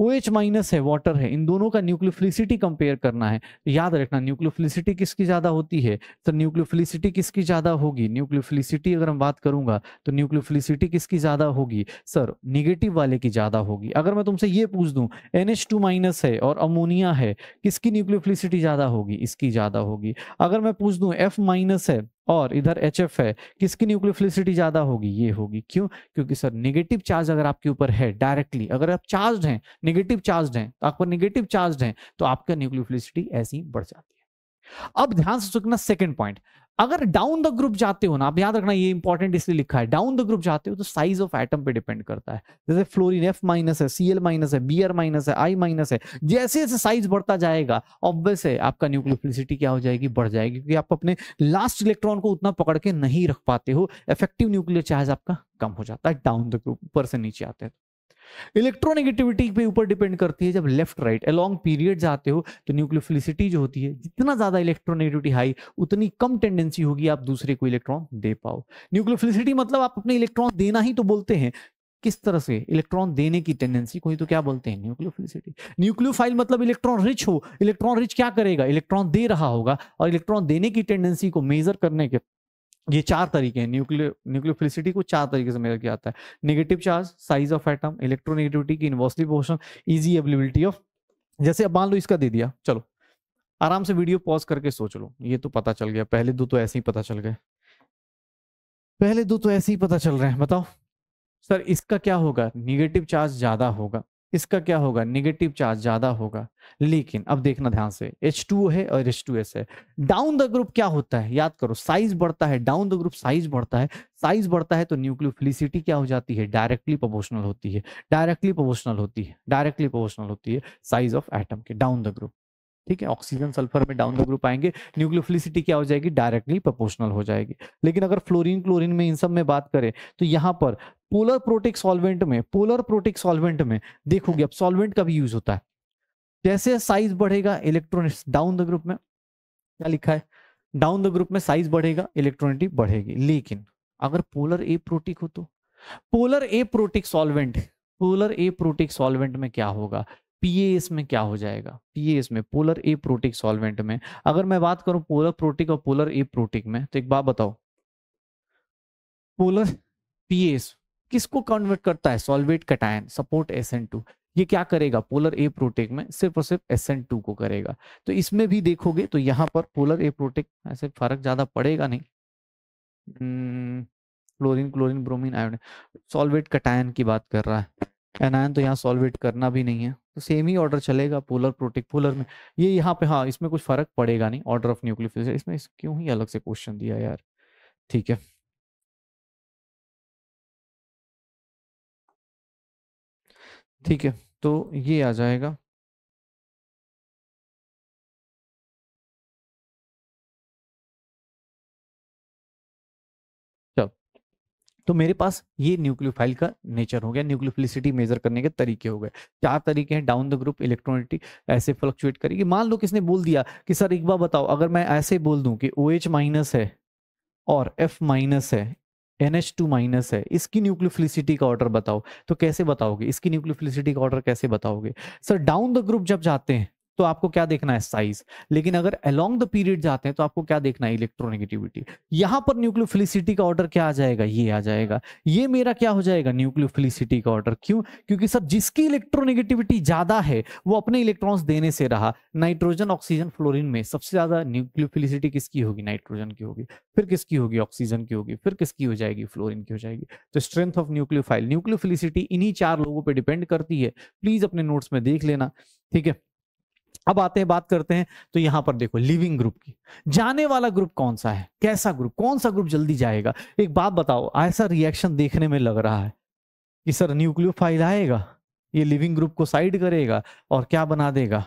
A: ओ एच माइनस है वाटर है इन दोनों का न्यूक्लियोफिलिसिटी कंपेयर करना है याद रखना न्यूक्लियोफिलिसिटी किसकी ज़्यादा होती है तो न्यूक्लियोफिलिसिटी किसकी ज़्यादा होगी न्यूक्लियोफिलिसिटी अगर हम बात करूंगा तो न्यूक्लियोफिलिसिटी किसकी ज़्यादा होगी सर निगेटिव वाले की ज़्यादा होगी अगर मैं तुमसे ये पूछ दूँ एन माइनस है और अमोनिया है किसकी न्यूक्लियोफिलिसिटी ज़्यादा होगी इसकी ज़्यादा होगी अगर मैं पूछ दूँ एफ माइनस है और इधर एच एफ है किसकी न्यूक्लियोफिलिसिटी ज्यादा होगी ये होगी क्यों क्योंकि सर निगेटिव चार्ज अगर आपके ऊपर है डायरेक्टली अगर आप चार्ज हैं निगेटिव चार्ज हैं तो आप पर निगेटिव चार्ज हैं तो आपका न्यूक्लियोफिलिसिटी ऐसी बढ़ जाती है अब ध्यान से सुनना सेकेंड पॉइंट अगर डाउन द ग्रुप जाते हो ना आप याद रखना ये इंपॉर्टेंट इसलिए लिखा है डाउन द ग्रुप जाते हो तो साइज ऑफ एटम पे डिपेंड करता है जैसे फ्लोरीन एफ माइनस है सीएल माइनस है बी आर माइनस है आई माइनस है जैसे जैसे साइज बढ़ता जाएगा ऑब्वियस है आपका न्यूक्लियोफिलिसिटी क्या हो जाएगी बढ़ जाएगी क्योंकि आप अपने लास्ट इलेक्ट्रॉन को उतना पकड़ के नहीं रख पाते हो इफेक्टिव न्यूक्लियर चार्ज आपका कम हो जाता है डाउन द ग्रुप ऊपर से नीचे आते हैं इलेक्ट्रोनेगेटिविटी पे ऊपर डिपेंड करती है जब लेफ्ट राइट अलॉन्ग पीरियड जाते हो तो न्यूक्लियोफिलिसिटी जो होती है जितना ज्यादा इलेक्ट्रोनेगेटिविटी हाई उतनी कम टेंडेंसी होगी आप दूसरे को इलेक्ट्रॉन दे पाओ न्यूक्लियोफिलिसिटी मतलब आप अपने इलेक्ट्रॉन देना ही तो बोलते हैं किस तरह से इलेक्ट्रॉन देने की टेंडेंसी कोई तो क्या बोलते हैं न्यूक्लियोफिलिसिटी न्यूक्लियोफाइल मतलब इलेक्ट्रॉन रिच हो इलेक्ट्रॉन रिच क्या करेगा इलेक्ट्रॉन दे रहा होगा और इलेक्ट्रॉन देने की टेंडेंसी को मेजर करने के ये चार तरीके हैं न्यूक्लियो न्यूक्लियोफिलिसिटी को चार तरीके से मेजर किया जाता है negative charge size of atom electronegativity की inversely portion easy ability of जैसे अब मान लो इसका दे दिया चलो आराम से वीडियो पॉज करके सोच लो ये तो पता चल गया पहले दो तो ऐसे ही पता चल गए पहले दो तो ऐसे ही पता चल रहे हैं बताओ सर इसका क्या होगा निगेटिव चार्ज ज्यादा होगा इसका क्या होगा निगेटिव चार्ज ज्यादा होगा लेकिन अब देखना ध्यान से टू है और एस है डाउन द ग्रुप क्या होता है याद करो साइज बढ़ता है डाउन द ग्रुप साइज बढ़ता है साइज बढ़ता है तो न्यूक्लियोफिलिसिटी क्या हो जाती है डायरेक्टली प्रोपोर्शनल होती है डायरेक्टली प्रोपोर्शनल होती है डायरेक्टली प्रोपोर्शनल होती है साइज ऑफ एटम के डाउन द ग्रुप ठीक है ऑक्सीजन सल्फर में डाउन द ग्रुप आएंगे न्यूक्लियोफिलिसिटी क्या हो जाएगी डायरेक्टली प्रोपोर्शनल हो जाएगी लेकिन अगर फ्लोरीन क्लोरीन में इन सब में बात करें तो यहाँ पर पोलर प्रोटिक सॉल्वेंट में पोलर प्रोटिक सॉल्वेंट में देखोगे अब सॉल्वेंट का भी यूज होता है जैसे साइज बढ़ेगा इलेक्ट्रॉनिक्स डाउन द ग्रुप में क्या लिखा है डाउन द ग्रुप में साइज बढ़ेगा इलेक्ट्रॉनिटी बढ़ेगी लेकिन अगर पोलर ए प्रोटिक हो तो polar aprotic solvent polar aprotic solvent में क्या होगा पीएस में क्या हो जाएगा पीएस में पोलर ए प्रोटिक सॉल्वेंट में अगर मैं बात करूं पोलर प्रोटिक और पोलर ए प्रोटिक में तो एक बात बताओ पोलर पीएस किसको कन्वर्ट करता है सॉल्वेट कटायन सपोर्ट टू ये क्या करेगा पोलर ए प्रोटिक में सिर्फ और सिर्फ टू को करेगा तो इसमें भी देखोगे तो यहाँ पर पोलर ए प्रोटिक ऐसे फर्क ज्यादा पड़ेगा नहीं
B: हम्म,
A: chlorine chlorine bromine iodine solvate cation की बात कर रहा है एनायन तो यहाँ सॉल्वेट करना भी नहीं है तो सेम ही ऑर्डर चलेगा पोलर प्रोटिक पोलर में ये यहाँ पे हाँ इसमें कुछ फर्क पड़ेगा नहीं
B: ऑर्डर ऑफ न्यूक्लियर इसमें इस क्यों ही अलग से क्वेश्चन दिया यार ठीक है ठीक है तो ये आ जाएगा तो मेरे पास ये न्यूक्लियोफाइल का नेचर हो गया न्यूक्लियोफिलिसिटी मेजर करने के तरीके हो गए
A: चार तरीके हैं डाउन द ग्रुप इलेक्ट्रोनिटी ऐसे फ्लक्चुएट करेगी मान लो किसने बोल दिया कि सर एक बार बताओ अगर मैं ऐसे बोल दूं कि ओ OH माइनस है और एफ माइनस है एन एच टू माइनस है इसकी न्यूक्लियोफिलिसिटी का ऑर्डर बताओ तो कैसे बताओगे इसकी न्यूक्लियोफिलिसिटी का ऑर्डर कैसे बताओगे सर डाउन द ग्रुप जब जाते हैं तो आपको क्या देखना है साइज लेकिन अगर अलोंग द पीरियड जाते हैं तो आपको क्या देखना है इलेक्ट्रोनेगेटिविटी यहां पर न्यूक्लियोफिलिसिटी का ऑर्डर क्या आ जाएगा ये आ जाएगा ये मेरा क्या हो जाएगा न्यूक्लियोफिलिसिटी का ऑर्डर क्यों क्योंकि सर जिसकी इलेक्ट्रोनेगेटिविटी ज्यादा है वो अपने इलेक्ट्रॉन्स देने से रहा नाइट्रोजन ऑक्सीजन फ्लोरिन में सबसे ज्यादा न्यूक्लियोफिलिसिटी किसकी होगी नाइट्रोजन की होगी फिर किसकी होगी ऑक्सीजन की होगी फिर किसकी हो जाएगी फ्लोरिन की हो जाएगी तो स्ट्रेंथ ऑफ न्यूक्लियोफाइल न्यूक्लियोफिलिसिटी इन्हीं चार लोगों पर डिपेंड करती है प्लीज अपने नोट्स में देख लेना ठीक है अब आते हैं बात करते हैं तो यहां पर देखो लिविंग ग्रुप की जाने वाला ग्रुप कौन सा है कैसा ग्रुप कौन सा ग्रुप जल्दी जाएगा एक बात बताओ ऐसा रिएक्शन देखने में लग रहा है कि सर न्यूक्लियोफाइल आएगा ये लिविंग ग्रुप को साइड करेगा और क्या बना देगा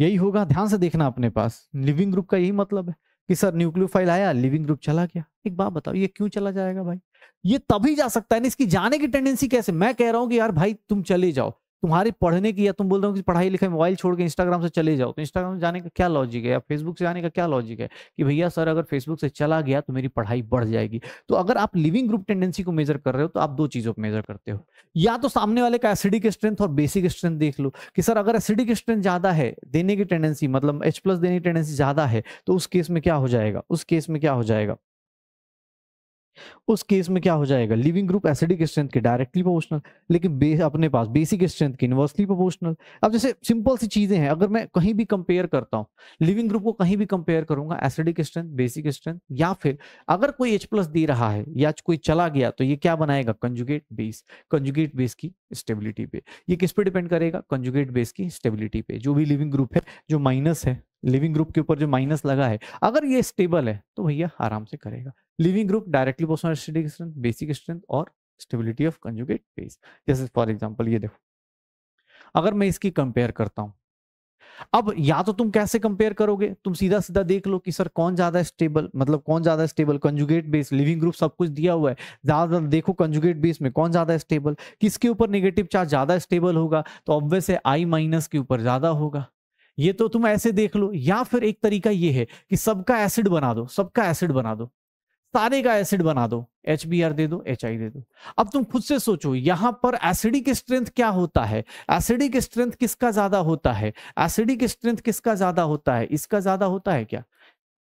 A: यही होगा ध्यान से देखना अपने पास लिविंग ग्रुप का यही मतलब है कि सर न्यूक्लियोफाइल आया लिविंग ग्रुप चला गया एक बात बताओ ये क्यों चला जाएगा भाई ये तभी जा सकता है ना इसकी जाने की टेंडेंसी कैसे मैं कह रहा हूं कि यार भाई तुम चले जाओ तुम्हारी पढ़ने की या तुम बोल रहे हो कि पढ़ाई लिखाई मोबाइल छोड़ के इंस्टाग्राम से चले जाओ तो इंस्टाग्राम से जाने का क्या लॉजिक है या फेसबुक से जाने का क्या लॉजिक है कि भैया सर अगर फेसबुक से चला गया तो मेरी पढ़ाई बढ़ जाएगी तो अगर आप लिविंग ग्रुप टेंडेंसी को मेजर कर रहे हो तो आप दो चीजों को मेजर करते हो या तो सामने वाले का एसिडिक स्ट्रेंथ और बेसिक स्ट्रेंथ देख लो कि सर अगर एसिडिक स्ट्रेंथ ज्यादा है देने की टेंडेंसी मतलब एच प्लस देने की टेंडेंसी ज्यादा है तो उस केस में क्या हो जाएगा उस केस में क्या हो जाएगा उस केस में क्या हो जाएगा लिविंग ग्रुप एसिडिक स्ट्रेंथ के डायरेक्टली प्रोपोर्शनल लेकिन बेस अपने पास बेसिक स्ट्रेंथ के इनवर्सली प्रोपोर्शनल अब जैसे सिंपल सी चीजें हैं अगर मैं कहीं भी कंपेयर करता हूं लिविंग ग्रुप को कहीं भी कंपेयर करूंगा एसिडिक स्ट्रेंथ बेसिक स्ट्रेंथ या फिर अगर कोई एच प्लस दे रहा है या कोई चला गया तो ये क्या बनाएगा कंजुगेट बेस कंजुगेट बेस की स्टेबिलिटी पे ये किस पे डिपेंड करेगा कंजुगेट बेस की स्टेबिलिटी पे जो भी लिविंग ग्रुप है जो माइनस है लिविंग ग्रुप के ऊपर जो माइनस लगा है अगर ये स्टेबल है तो भैया आराम से करेगा leaving group directly postmortem study strength basic strength और स्टेबिलिटी ऑफ कंजुगेट फेस जैसे फॉर एग्जाम्पल ये देखो अगर मैं इसकी कंपेयर करता हूं अब या तो तुम कैसे कंपेयर करोगे तुम सीधा सीधा देख लो कि सर कौन ज्यादा स्टेबल मतलब कौन ज्यादा stable conjugate base leaving group सब कुछ दिया हुआ है ज्यादा देखो कंजुगेट बेस में कौन ज्यादा स्टेबल किसके ऊपर नेगेटिव चार्ज ज्यादा स्टेबल होगा तो ऑब्वियस है आई माइनस के ऊपर ज्यादा होगा ये तो तुम ऐसे देख लो या फिर एक तरीका ये है कि सबका एसिड बना दो सबका एसिड बना दो सारे का एसिड बना दो एच दे दो एच दे दो अब तुम खुद से सोचो यहां पर एसिडिक स्ट्रेंथ क्या होता है एसिडिक स्ट्रेंथ किसका ज्यादा होता है एसिडिक स्ट्रेंथ किसका ज्यादा होता है इसका ज्यादा होता है क्या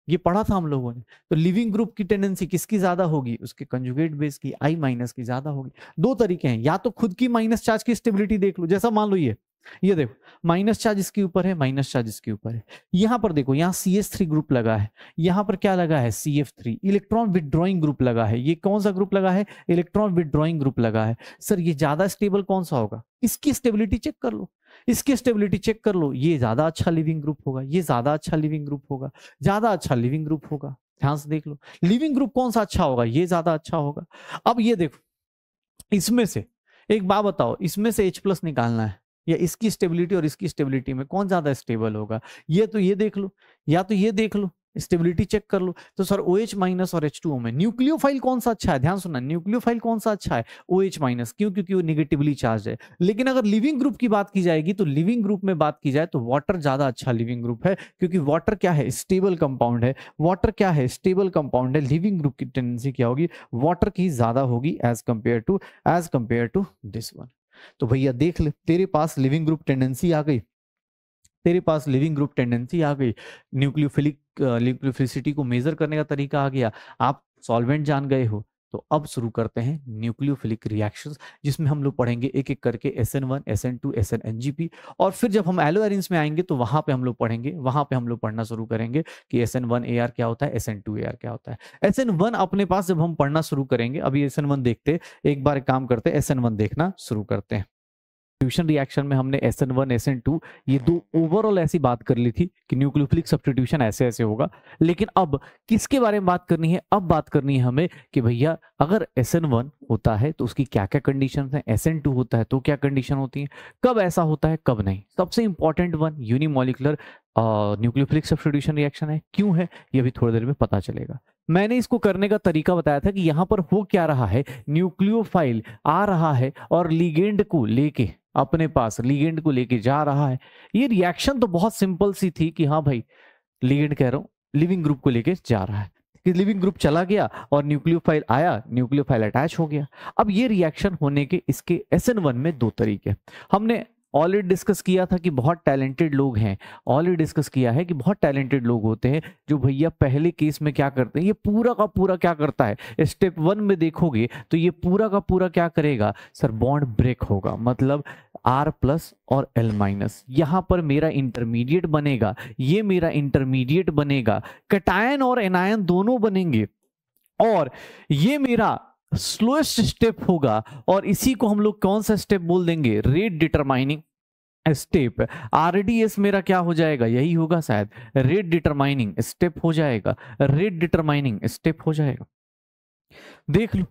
A: ये पढ़ा था हम लोगों ने तो लिविंग ग्रुप की टेंडेंसी किसकी ज्यादा होगी उसके कंजुगेट बेस की आई माइनस की ज्यादा होगी दो तरीके हैं या तो खुद की माइनस चार्ज की स्टेबिलिटी देख लो जैसा मान लो ये ये देखो माइनस चार्ज इसके ऊपर है माइनस चार्ज इसके ऊपर है यहां पर देखो यहाँ सी एस थ्री ग्रुप लगा है यहां पर क्या लगा है C F three electron withdrawing group लगा है ये कौन सा ग्रुप लगा है इलेक्ट्रॉन विदड्रॉइंग ग्रुप लगा है सर ये ज्यादा स्टेबल कौन सा होगा इसकी स्टेबिलिटी चेक कर लो इसकी स्टेबिलिटी चेक कर लो ये ज्यादा अच्छा लिविंग ग्रुप होगा ये ज्यादा अच्छा लिविंग ग्रुप होगा ज्यादा अच्छा लिविंग ग्रुप होगा ध्यान से देख लो लिविंग ग्रुप कौन सा अच्छा होगा ये ज्यादा अच्छा होगा अब ये देखो इसमें से एक बात बताओ इसमें से H प्लस निकालना है या इसकी स्टेबिलिटी और इसकी स्टेबिलिटी में कौन ज़्यादा स्टेबल होगा ये तो ये देख लो या तो ये देख लो स्टेबिलिटी चेक कर लो तो सर ओ एच माइनस और एच टू ओ में न्यूक्लियोफाइल कौन सा अच्छा है ध्यान सुना न्यूक्लियोफाइल कौन सा अच्छा है ओ एच माइनस क्यों क्योंकि वो निगेटिवली चार्ज है लेकिन अगर लिविंग ग्रुप की बात की जाएगी तो लिविंग ग्रुप में बात की जाए तो वाटर ज्यादा अच्छा लिविंग ग्रुप है क्योंकि वाटर क्या है स्टेबल कंपाउंड है वाटर क्या है स्टेबल कंपाउंड है लिविंग ग्रुप की टेंडेंसी क्या होगी वाटर की ज्यादा होगी as compare to as compare to this one तो भैया देख ले तेरे पास लिविंग ग्रुप टेंडेंसी आ गई तेरे पास लिविंग ग्रुप टेंडेंसी आ गई न्यूक्लियोफिलिक न्यूक्लियोफिलिसिटी को मेजर करने का तरीका आ गया आप सॉल्वेंट जान गए हो तो अब शुरू करते हैं न्यूक्लियोफिलिक रिएक्शंस जिसमें हम लोग पढ़ेंगे एक एक करके S N one S N two S N N G P और फिर जब हम एलो एलोएरिन्स में आएंगे तो वहां पे हम लोग पढ़ेंगे वहां पे हम लोग पढ़ना शुरू करेंगे कि S N one A R क्या होता है S N two A R क्या होता है एस एन वन अपने पास जब हम पढ़ना शुरू करेंगे अभी एस एन वन देखते एक बार काम करते एस एन वन देखना शुरू करते हैं सब्सटीट्यूशन रिएक्शन में हमने S N one S N two ये दो ओवरऑल ऐसी बात कर ली थी कि न्यूक्लियोफिलिक सब्सटीट्यूशन ऐसे ऐसे होगा लेकिन अब किसके बारे में बात करनी है अब बात करनी है हमें कि भैया अगर एस एन वन होता है तो उसकी क्या क्या कंडीशन है एस एन टू होता है तो क्या कंडीशन होती है कब ऐसा होता है कब नहीं सबसे important one unimolecular nucleophilic substitution reaction है क्यों है ये भी थोड़ी देर में पता चलेगा मैंने इसको करने का तरीका बताया था कि यहाँ पर हो क्या रहा है न्यूक्लियोफाइल आ रहा है और लिगेंड को लेके अपने पास लिगेंड को लेके जा रहा है ये रिएक्शन तो बहुत सिंपल सी थी कि हाँ भाई लीगेंड कह रहा हूँ लिविंग ग्रुप को लेके जा रहा है कि लिविंग ग्रुप चला गया और न्यूक्लियोफाइल आया न्यूक्लियोफाइल अटैच हो गया अब ये रिएक्शन होने के इसके एस एन वन में दो तरीके हमने ऑलरेडी डिस्कस किया था कि बहुत टैलेंटेड लोग हैं ऑलरेडी डिस्कस किया है कि बहुत टैलेंटेड लोग होते हैं जो भैया पहले केस में क्या करते हैं ये पूरा का पूरा क्या करता है स्टेप वन में देखोगे तो ये पूरा का पूरा क्या करेगा सर बॉन्ड ब्रेक होगा मतलब आर प्लस और एल माइनस यहाँ पर मेरा इंटरमीडिएट बनेगा ये मेरा इंटरमीडिएट बनेगा कटायन और एनायन दोनों बनेंगे और ये मेरा स्लोएस्ट स्टेप होगा और इसी को हम लोग कौन सा स्टेप बोल देंगे रेट डिटरमाइनिंग स्टेप आरडीएस मेरा क्या हो जाएगा यही होगा शायद रेट डिटरमाइनिंग स्टेप हो जाएगा रेट डिटरमाइनिंग स्टेप हो जाएगा देख लो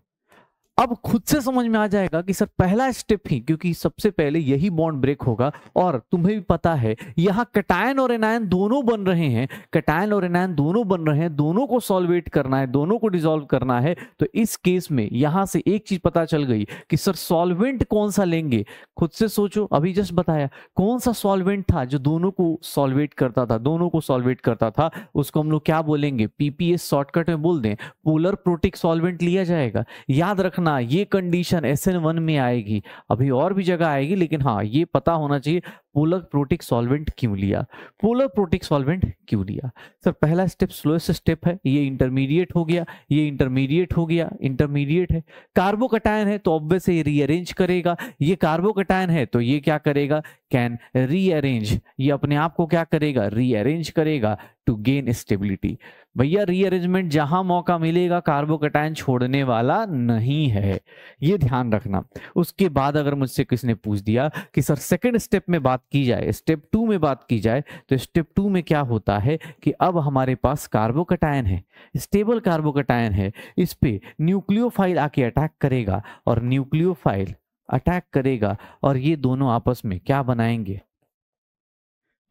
A: अब खुद से समझ में आ जाएगा कि सर पहला स्टेप ही क्योंकि सबसे पहले यही बॉन्ड ब्रेक होगा और तुम्हें भी पता है यहाँ कटायन और एनायन दोनों बन रहे हैं कटायन और एनायन दोनों बन रहे हैं दोनों को सॉल्वेट करना है दोनों को डिजोल्व करना है तो इस केस में यहाँ से एक चीज पता चल गई कि सर सॉल्वेंट कौन सा लेंगे खुद से सोचो अभी जस्ट बताया कौन सा सॉल्वेंट था जो दोनों को सॉल्वेट करता था दोनों को सॉल्वेट करता था उसको हम लोग क्या बोलेंगे पीपीएस शॉर्टकट में बोल दें पोलर प्रोटिक सॉल्वेंट लिया जाएगा याद रखना करना ये कंडीशन एस एन वन में आएगी अभी और भी जगह आएगी लेकिन हाँ ये पता होना चाहिए पोलर प्रोटिक सॉल्वेंट क्यों लिया पोलर प्रोटिक सॉल्वेंट क्यों लिया सर पहला स्टेप स्लोएस्ट स्टेप है ये इंटरमीडिएट हो गया ये इंटरमीडिएट हो गया इंटरमीडिएट है कार्बोकटायन है तो ऑब्वियस ये रीअरेंज करेगा ये कार्बोकटायन है तो ये क्या करेगा कैन रीअरेंज ये अपने आप को क्या करेगा रीअरेंज करेगा टू गेन स्टेबिलिटी भैया रीअरेंजमेंट जहां मौका मिलेगा कार्बोकटाइन छोड़ने वाला नहीं है ये ध्यान रखना उसके बाद अगर मुझसे किसने पूछ दिया कि सर सेकेंड स्टेप में बात बात की जाए स्टेप टू में बात की जाए तो स्टेप टू में क्या होता है कि अब हमारे पास कार्बोकटायन है स्टेबल कार्बोकटायन है इस पर न्यूक्लियोफाइल आके अटैक करेगा और न्यूक्लियोफाइल अटैक करेगा और ये दोनों आपस में क्या बनाएंगे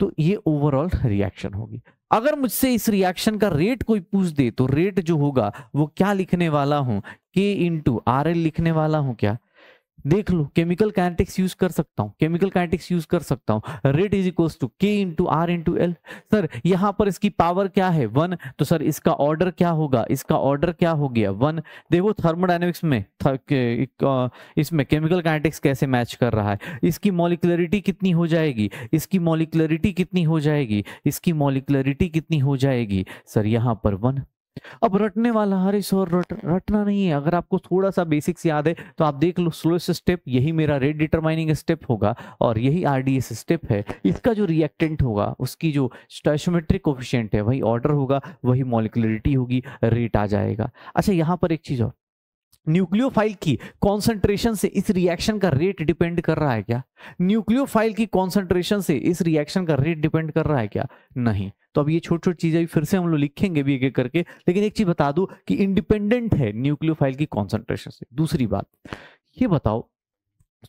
A: तो ये ओवरऑल रिएक्शन होगी अगर मुझसे इस रिएक्शन का रेट कोई पूछ दे तो रेट जो होगा वो क्या लिखने वाला हूं के इंटू आर लिखने वाला हूं क्या देख लो केमिकल काइनेटिक्स यूज कर सकता हूँ केमिकल काइनेटिक्स यूज कर सकता हूँ rate is equal to K into R into L sir यहाँ पर इसकी पावर क्या है वन तो सर इसका ऑर्डर क्या होगा इसका ऑर्डर क्या हो गया वन देखो थर्मोडाइनमिक्स में इसमें केमिकल काइनेटिक्स कैसे मैच कर रहा है इसकी मोलिकुलरिटी कितनी हो जाएगी इसकी मोलिकुलरिटी कितनी हो जाएगी इसकी मोलिकुलरिटी कितनी हो जाएगी सर यहाँ पर वन अब रटने वाला हरीश और रट रटना नहीं है अगर आपको थोड़ा सा बेसिक्स याद है तो आप देख लो स्लोएस्ट स्टेप यही मेरा रेट डिटरमाइनिंग स्टेप होगा और यही आरडीएस स्टेप है इसका जो रिएक्टेंट होगा उसकी जो स्टैशोमेट्रिक कोफिशियंट है वही ऑर्डर होगा वही मॉलिकुलरिटी होगी रेट आ जाएगा अच्छा यहाँ पर एक चीज़ और न्यूक्लियोफाइल की कॉन्सेंट्रेशन से इस रिएक्शन का रेट डिपेंड कर रहा है क्या न्यूक्लियोफाइल की कॉन्सेंट्रेशन से इस रिएक्शन का रेट डिपेंड कर रहा है क्या नहीं तो अब ये छोटी छोटी चीजें फिर से हम लोग लिखेंगे भी एक एक करके लेकिन एक चीज बता दू कि इंडिपेंडेंट है न्यूक्लियोफाइल की कॉन्सेंट्रेशन से दूसरी बात ये बताओ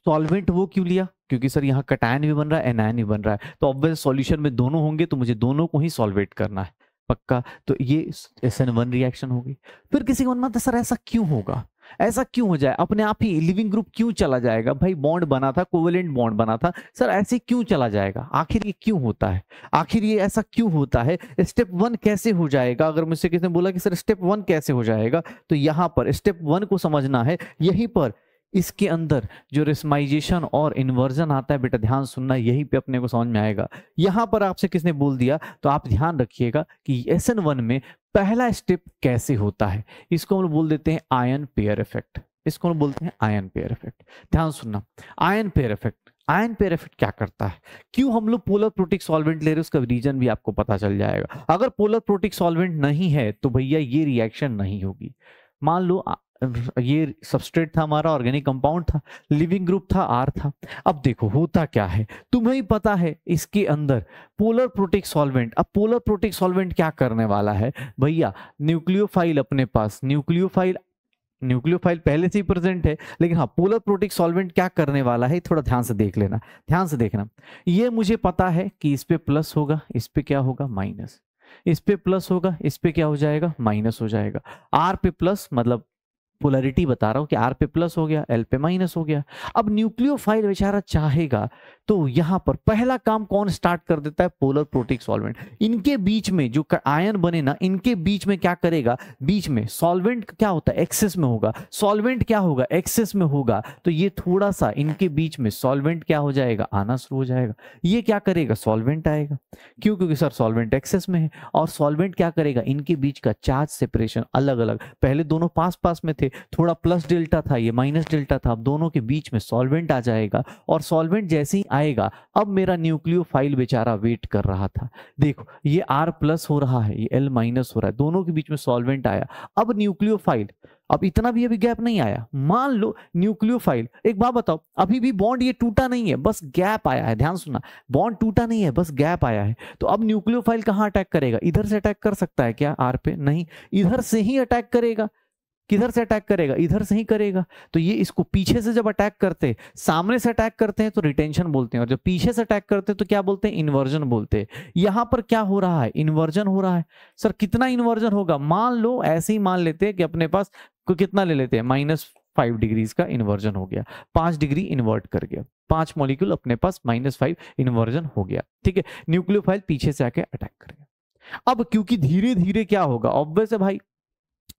A: सॉल्वेंट वो क्यों लिया क्योंकि सर यहाँ कटायन भी बन रहा है एनायन भी बन रहा है तो ऑब्वियस सॉल्यूशन में दोनों होंगे तो मुझे दोनों को ही सॉल्वेट करना है पक्का तो ये एस एन वन रिएक्शन होगी फिर किसी को मन सर ऐसा क्यों होगा ऐसा क्यों हो जाए अपने आप ही लिविंग ग्रुप क्यों चला जाएगा भाई बॉन्ड बना था कोवेलेंट बॉन्ड बना था सर ऐसे क्यों चला जाएगा आखिर ये क्यों होता है आखिर ये ऐसा क्यों होता है स्टेप वन कैसे हो जाएगा अगर मुझसे किसी ने बोला कि सर स्टेप वन कैसे हो जाएगा तो यहाँ पर स्टेप वन को समझना है यहीं पर इसके अंदर जो रिस्माइजेशन और इन्वर्जन आता है बेटा ध्यान सुनना यहीं पे अपने को समझ में आएगा यहां पर आपसे किसने बोल दिया तो आप ध्यान रखिएगा कि एस एन वन में पहला स्टेप कैसे होता है इसको हम बोल देते हैं आयन पेयर इफेक्ट इसको हम बोलते हैं आयन पेयर इफेक्ट ध्यान सुनना ion pair effect ion pair effect क्या करता है क्यों हम लोग पोलर प्रोटिक सॉल्वेंट ले रहे हैं उसका रीजन भी आपको पता चल जाएगा अगर पोलर प्रोटिक सॉल्वेंट नहीं है तो भैया ये रिएक्शन नहीं होगी मान लो ये सबस्ट्रेट था हमारा ऑर्गेनिक कंपाउंड था लिविंग ग्रुप था आर था अब देखो होता क्या है तुम्हें ही पता है इसके अंदर पोलर प्रोटिक सॉल्वेंट अब पोलर प्रोटिक सॉल्वेंट क्या करने वाला है भैया न्यूक्लियोफाइल अपने पास न्यूक्लियोफाइल न्यूक्लियोफाइल पहले से ही प्रेजेंट है लेकिन हाँ पोलर प्रोटिक सॉल्वेंट क्या करने वाला है थोड़ा ध्यान से देख लेना ध्यान से देखना ये मुझे पता है कि इस पे प्लस होगा इस पे क्या होगा माइनस इस पे प्लस होगा इस पे क्या हो जाएगा माइनस हो जाएगा आर पे प्लस मतलब पोलरिटी बता रहा हूं कि आर पे प्लस हो गया एल पे माइनस हो गया अब न्यूक्लियोफाइल बेचारा चाहेगा तो यहां पर पहला काम कौन स्टार्ट कर देता है पोलर प्रोटिक सॉल्वेंट इनके बीच में जो आयन बने ना इनके बीच में क्या करेगा बीच में सॉल्वेंट क्या होता है एक्सेस में होगा सॉल्वेंट क्या होगा एक्सेस में होगा तो ये थोड़ा सा इनके बीच में सॉल्वेंट क्या हो जाएगा आना शुरू हो जाएगा ये क्या करेगा सॉल्वेंट आएगा क्यों क्योंकि सर सॉल्वेंट एक्सेस में है और सॉल्वेंट क्या करेगा इनके बीच का चार्ज सेपरेशन अलग अलग पहले दोनों पास पास में थे थोड़ा प्लस डेल्टा था ये माइनस डेल्टा था अब दोनों के बीच में सॉल्वेंट आ जाएगा और सॉल्वेंट जैसे ही आएगा अब मेरा न्यूक्लियो फाइल बेचारा वेट कर रहा था देखो ये R प्लस हो रहा है ये एल माइनस हो रहा है दोनों के बीच में सॉल्वेंट आया अब न्यूक्लियो फाइल अब इतना भी अभी गैप नहीं आया मान लो न्यूक्लियो फाइल एक बात बताओ अभी भी बॉन्ड ये टूटा नहीं है बस गैप आया है ध्यान सुना बॉन्ड टूटा नहीं है बस गैप आया है तो अब न्यूक्लियो फाइल कहाँ अटैक करेगा इधर से अटैक कर सकता है क्या आर पे नहीं इधर से ही अटैक करेगा किधर से अटैक करेगा इधर से ही करेगा तो ये इसको पीछे से जब अटैक करते सामने से अटैक करते हैं तो रिटेंशन बोलते हैं और जब पीछे से अटैक करते हैं तो क्या बोलते हैं इन्वर्जन बोलते हैं यहां पर क्या हो रहा है इन्वर्जन हो रहा है सर कितना इन्वर्जन होगा मान लो ऐसे ही मान लेते हैं कि अपने पास को कितना ले लेते हैं माइनस फाइव डिग्रीज का इन्वर्जन हो गया पांच डिग्री इन्वर्ट कर गया पांच मॉलिक्यूल अपने पास माइनस फाइव इन्वर्जन हो गया ठीक है न्यूक्लियोफाइल पीछे से आके अटैक कर गया अब क्योंकि धीरे धीरे क्या होगा ऑब्वियस है भाई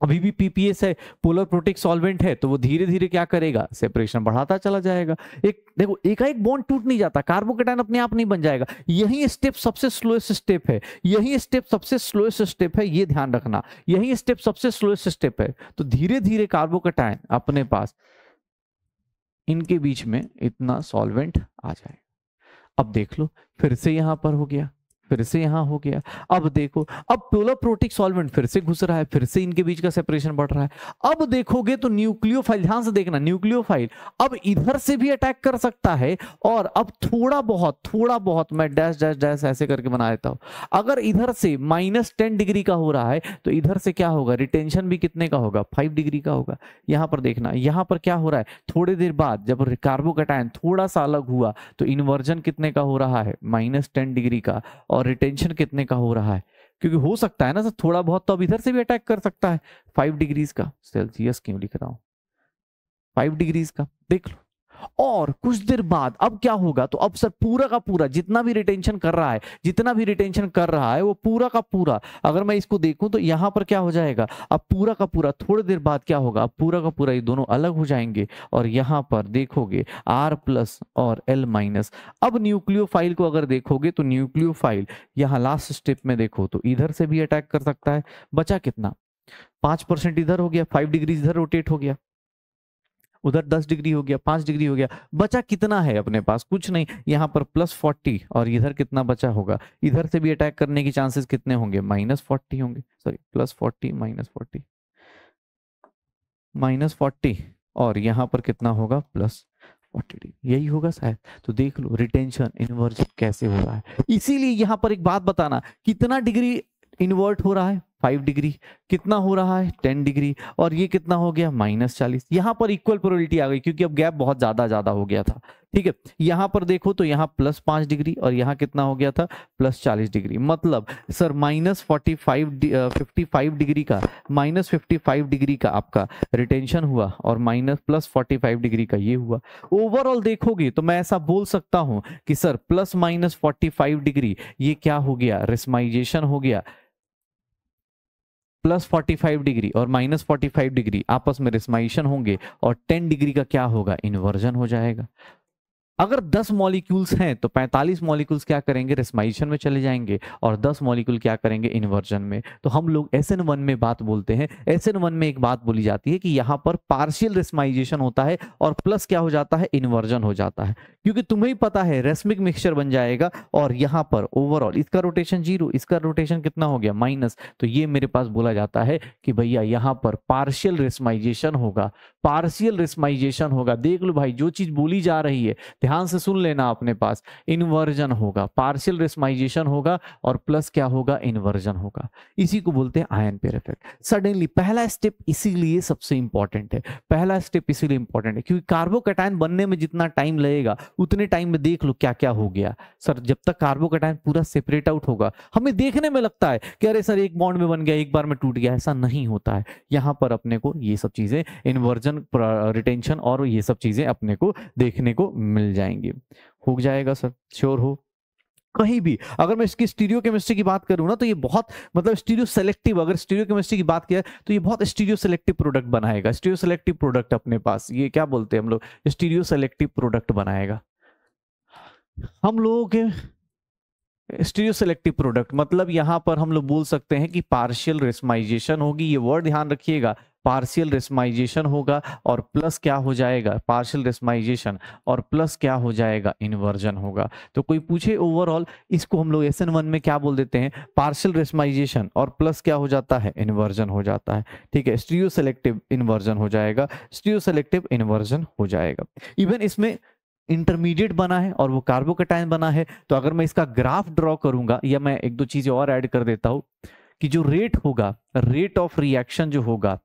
A: अभी भी पीपीएस है पोलर प्रोटिक सॉल्वेंट है तो वो धीरे धीरे क्या करेगा सेपरेशन बढ़ाता चला जाएगा एक देखो एकाएक बॉन्ड टूट नहीं जाता कार्बोकेटाइन अपने आप नहीं बन जाएगा यही स्टेप सबसे स्लोएस्ट स्टेप है यही स्टेप सबसे स्लोएस्ट स्टेप है ये ध्यान रखना यही स्टेप सबसे स्लोएस्ट स्टेप है तो धीरे धीरे कार्बोकेटाइन अपने पास इनके बीच में इतना सॉल्वेंट आ जाएगा अब देख लो फिर से यहां पर हो गया फिर से यहाँ हो गया अब देखो अब प्योलोप्रोटिक सॉल्वेंट फिर से घुस रहा है फिर से इनके बीच का सेपरेशन बढ़ रहा है अब देखोगे तो न्यूक्लियोफाइल ध्यान से देखना न्यूक्लियोफाइल अब इधर से भी अटैक कर सकता है और अब थोड़ा बहुत थोड़ा बहुत मैं डैश डैश डैश ऐसे करके बना देता हूँ अगर इधर से माइनस डिग्री का हो रहा है तो इधर से क्या होगा रिटेंशन भी कितने का होगा फाइव डिग्री का होगा यहाँ पर देखना यहाँ पर क्या हो रहा है थोड़ी देर बाद जब कार्बोकटायन थोड़ा सा अलग हुआ तो इन्वर्जन कितने का हो रहा है माइनस डिग्री का और और रिटेंशन कितने का हो रहा है क्योंकि हो सकता है ना सर थोड़ा बहुत तो अब इधर से भी अटैक कर सकता है फाइव डिग्रीज का सेल्सियस क्यों लिख रहा हूं फाइव डिग्रीज का देख लो और कुछ देर बाद अब क्या होगा तो अब सर पूरा का पूरा जितना भी रिटेंशन कर रहा है जितना भी रिटेंशन कर रहा है वो पूरा का पूरा अगर मैं इसको देखूं तो यहां पर क्या हो जाएगा अब पूरा का पूरा थोड़ी देर बाद क्या होगा अब पूरा का पूरा ये दोनों अलग हो जाएंगे और यहां पर देखोगे आर प्लस और एल माइनस अब न्यूक्लियो फाइल को अगर देखोगे तो न्यूक्लियो फाइल यहां लास्ट स्टेप में देखो तो इधर से भी अटैक कर सकता है बचा कितना पांच परसेंट इधर हो गया फाइव डिग्री इधर रोटेट हो गया उधर दस डिग्री हो गया पांच डिग्री हो गया बचा कितना है अपने पास कुछ नहीं यहाँ पर प्लस फोर्टी और इधर कितना बचा होगा इधर से भी अटैक करने के चांसेस कितने होंगे माइनस फोर्टी होंगे sorry plus forty minus forty minus forty और यहाँ पर कितना होगा प्लस फोर्टी यही होगा शायद तो देख लो रिटेंशन इन्वर्जन कैसे हो रहा है इसीलिए यहाँ पर एक बात बताना कितना डिग्री इन्वर्ट हो रहा है फाइव डिग्री कितना हो रहा है टेन डिग्री और ये कितना हो गया माइनस चालीस यहाँ पर इक्वल प्रोबेबिलिटी आ गई क्योंकि अब गैप बहुत ज्यादा ज्यादा हो गया था ठीक है यहाँ पर देखो तो यहाँ प्लस पांच डिग्री और यहाँ कितना हो गया था प्लस चालीस डिग्री मतलब sir minus forty five fifty five degree का माइनस फिफ्टी फाइव डिग्री का आपका रिटेंशन हुआ और minus plus forty five degree का ये हुआ ओवरऑल देखोगे तो मैं ऐसा बोल सकता हूँ कि sir plus minus forty five degree ये क्या हो गया रिस्माइजेशन हो गया प्लस 45 डिग्री और माइनस 45 डिग्री आपस में रिस्माइशन होंगे और 10 डिग्री का क्या होगा इन्वर्जन हो जाएगा अगर 10 मॉलिक्यूल्स हैं तो 45 मॉलिक्यूल्स क्या करेंगे रेस्माइजेशन में चले जाएंगे और 10 मॉलिक्यूल क्या करेंगे इन्वर्जन में तो हम लोग एस एन वन में बात बोलते हैं एस एन वन में एक बात बोली जाती है कि यहाँ पर पार्शियल रेस्माइजेशन होता है और प्लस क्या हो जाता है इन्वर्जन हो जाता है क्योंकि तुम्हें पता है रेस्मिक मिक्सचर बन जाएगा और यहाँ पर ओवरऑल इसका रोटेशन जीरो इसका रोटेशन कितना हो गया माइनस तो ये मेरे पास बोला जाता है कि भैया यहाँ पर पार्शियल रेस्माइजेशन होगा पार्शियल रिस्माइजेशन होगा देख लो भाई जो चीज बोली जा रही है ध्यान से सुन लेना अपने पास इन्वर्जन होगा पार्शियल रिस्माइजेशन होगा और प्लस क्या होगा इन्वर्जन होगा इसी को बोलते हैं आयन पेयर इफेक्ट सडनली पहला स्टेप इसीलिए सबसे इंपॉर्टेंट है पहला स्टेप इसीलिए इंपॉर्टेंट है क्योंकि कार्बोकेटाइन बनने में जितना टाइम लगेगा उतने टाइम में देख लो क्या क्या हो गया सर जब तक कार्बोकेटाइन पूरा सेपरेट आउट होगा हमें देखने में लगता है कि अरे सर एक बॉन्ड में बन गया एक बार में टूट गया ऐसा नहीं होता है यहां पर अपने को ये सब चीजें इन्वर्जन रिटेंशन रिटेंशन और ये सब चीज़ें अपने को देखने को मिल जाएंगी हो जाएगा सर श्योर हो कहीं भी अगर मैं इसकी स्टीरियो केमिस्ट्री की बात करूँ ना तो ये बहुत मतलब स्टीरियो सेलेक्टिव अगर स्टीरियो केमिस्ट्री की बात किया तो ये बहुत स्टीरियो सेलेक्टिव प्रोडक्ट बनाएगा स्टीरियो सेलेक्टिव प्रोडक्ट अपने पास ये क्या बोलते हैं हम लोग स्टीरियो सेलेक्टिव प्रोडक्ट बनाएगा हम लोगों के स्टीरियो सेलेक्टिव प्रोडक्ट मतलब यहाँ पर हम लोग बोल सकते हैं कि पार्शियल रेस्माइजेशन होगी ये वर्ड ध्यान रखिएगा पार्शियल रेसमाइजेशन होगा और प्लस क्या हो जाएगा पार्शियल रेस्माइजेशन और प्लस क्या हो जाएगा इन्वर्जन होगा तो कोई पूछे ओवरऑल इसको हम लोग एस वन में क्या बोल देते हैं पार्शियल रेस्माइजेशन और प्लस क्या हो जाता है इन्वर्जन हो जाता है ठीक है स्ट्रियो सेलेक्टिव इन्वर्जन हो जाएगा स्ट्रियो सेलेक्टिव इन्वर्जन हो जाएगा इवन इसमें इंटरमीडिएट बना है और वो कार्बोकेटाइन बना है तो अगर मैं इसका ग्राफ ड्रॉ करूंगा या मैं एक दो चीजें और ऐड कर देता हूं कि जो रेट होगा रेट ऑफ रिएक्शन जो होगा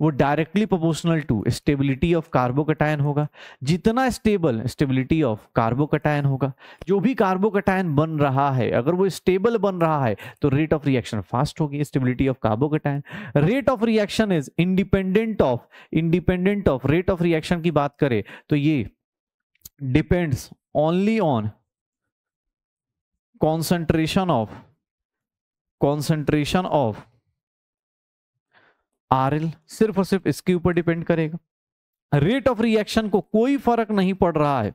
A: वो directly proportional to stability of carbocation होगा जितना स्टेबल स्टेबिलिटी ऑफ कार्बोकटायन होगा जो भी कार्बोकटायन बन रहा है अगर वो स्टेबल बन रहा है तो रेट ऑफ रिएक्शन फास्ट होगी stability of carbocation rate of reaction is independent of independent of rate of reaction की बात करें तो ये depends only on concentration of concentration of R सिर्फ और सिर्फ इसके ऊपर डिपेंड करेगा रेट ऑफ रिएक्शन को कोई फर्क नहीं पड़ रहा है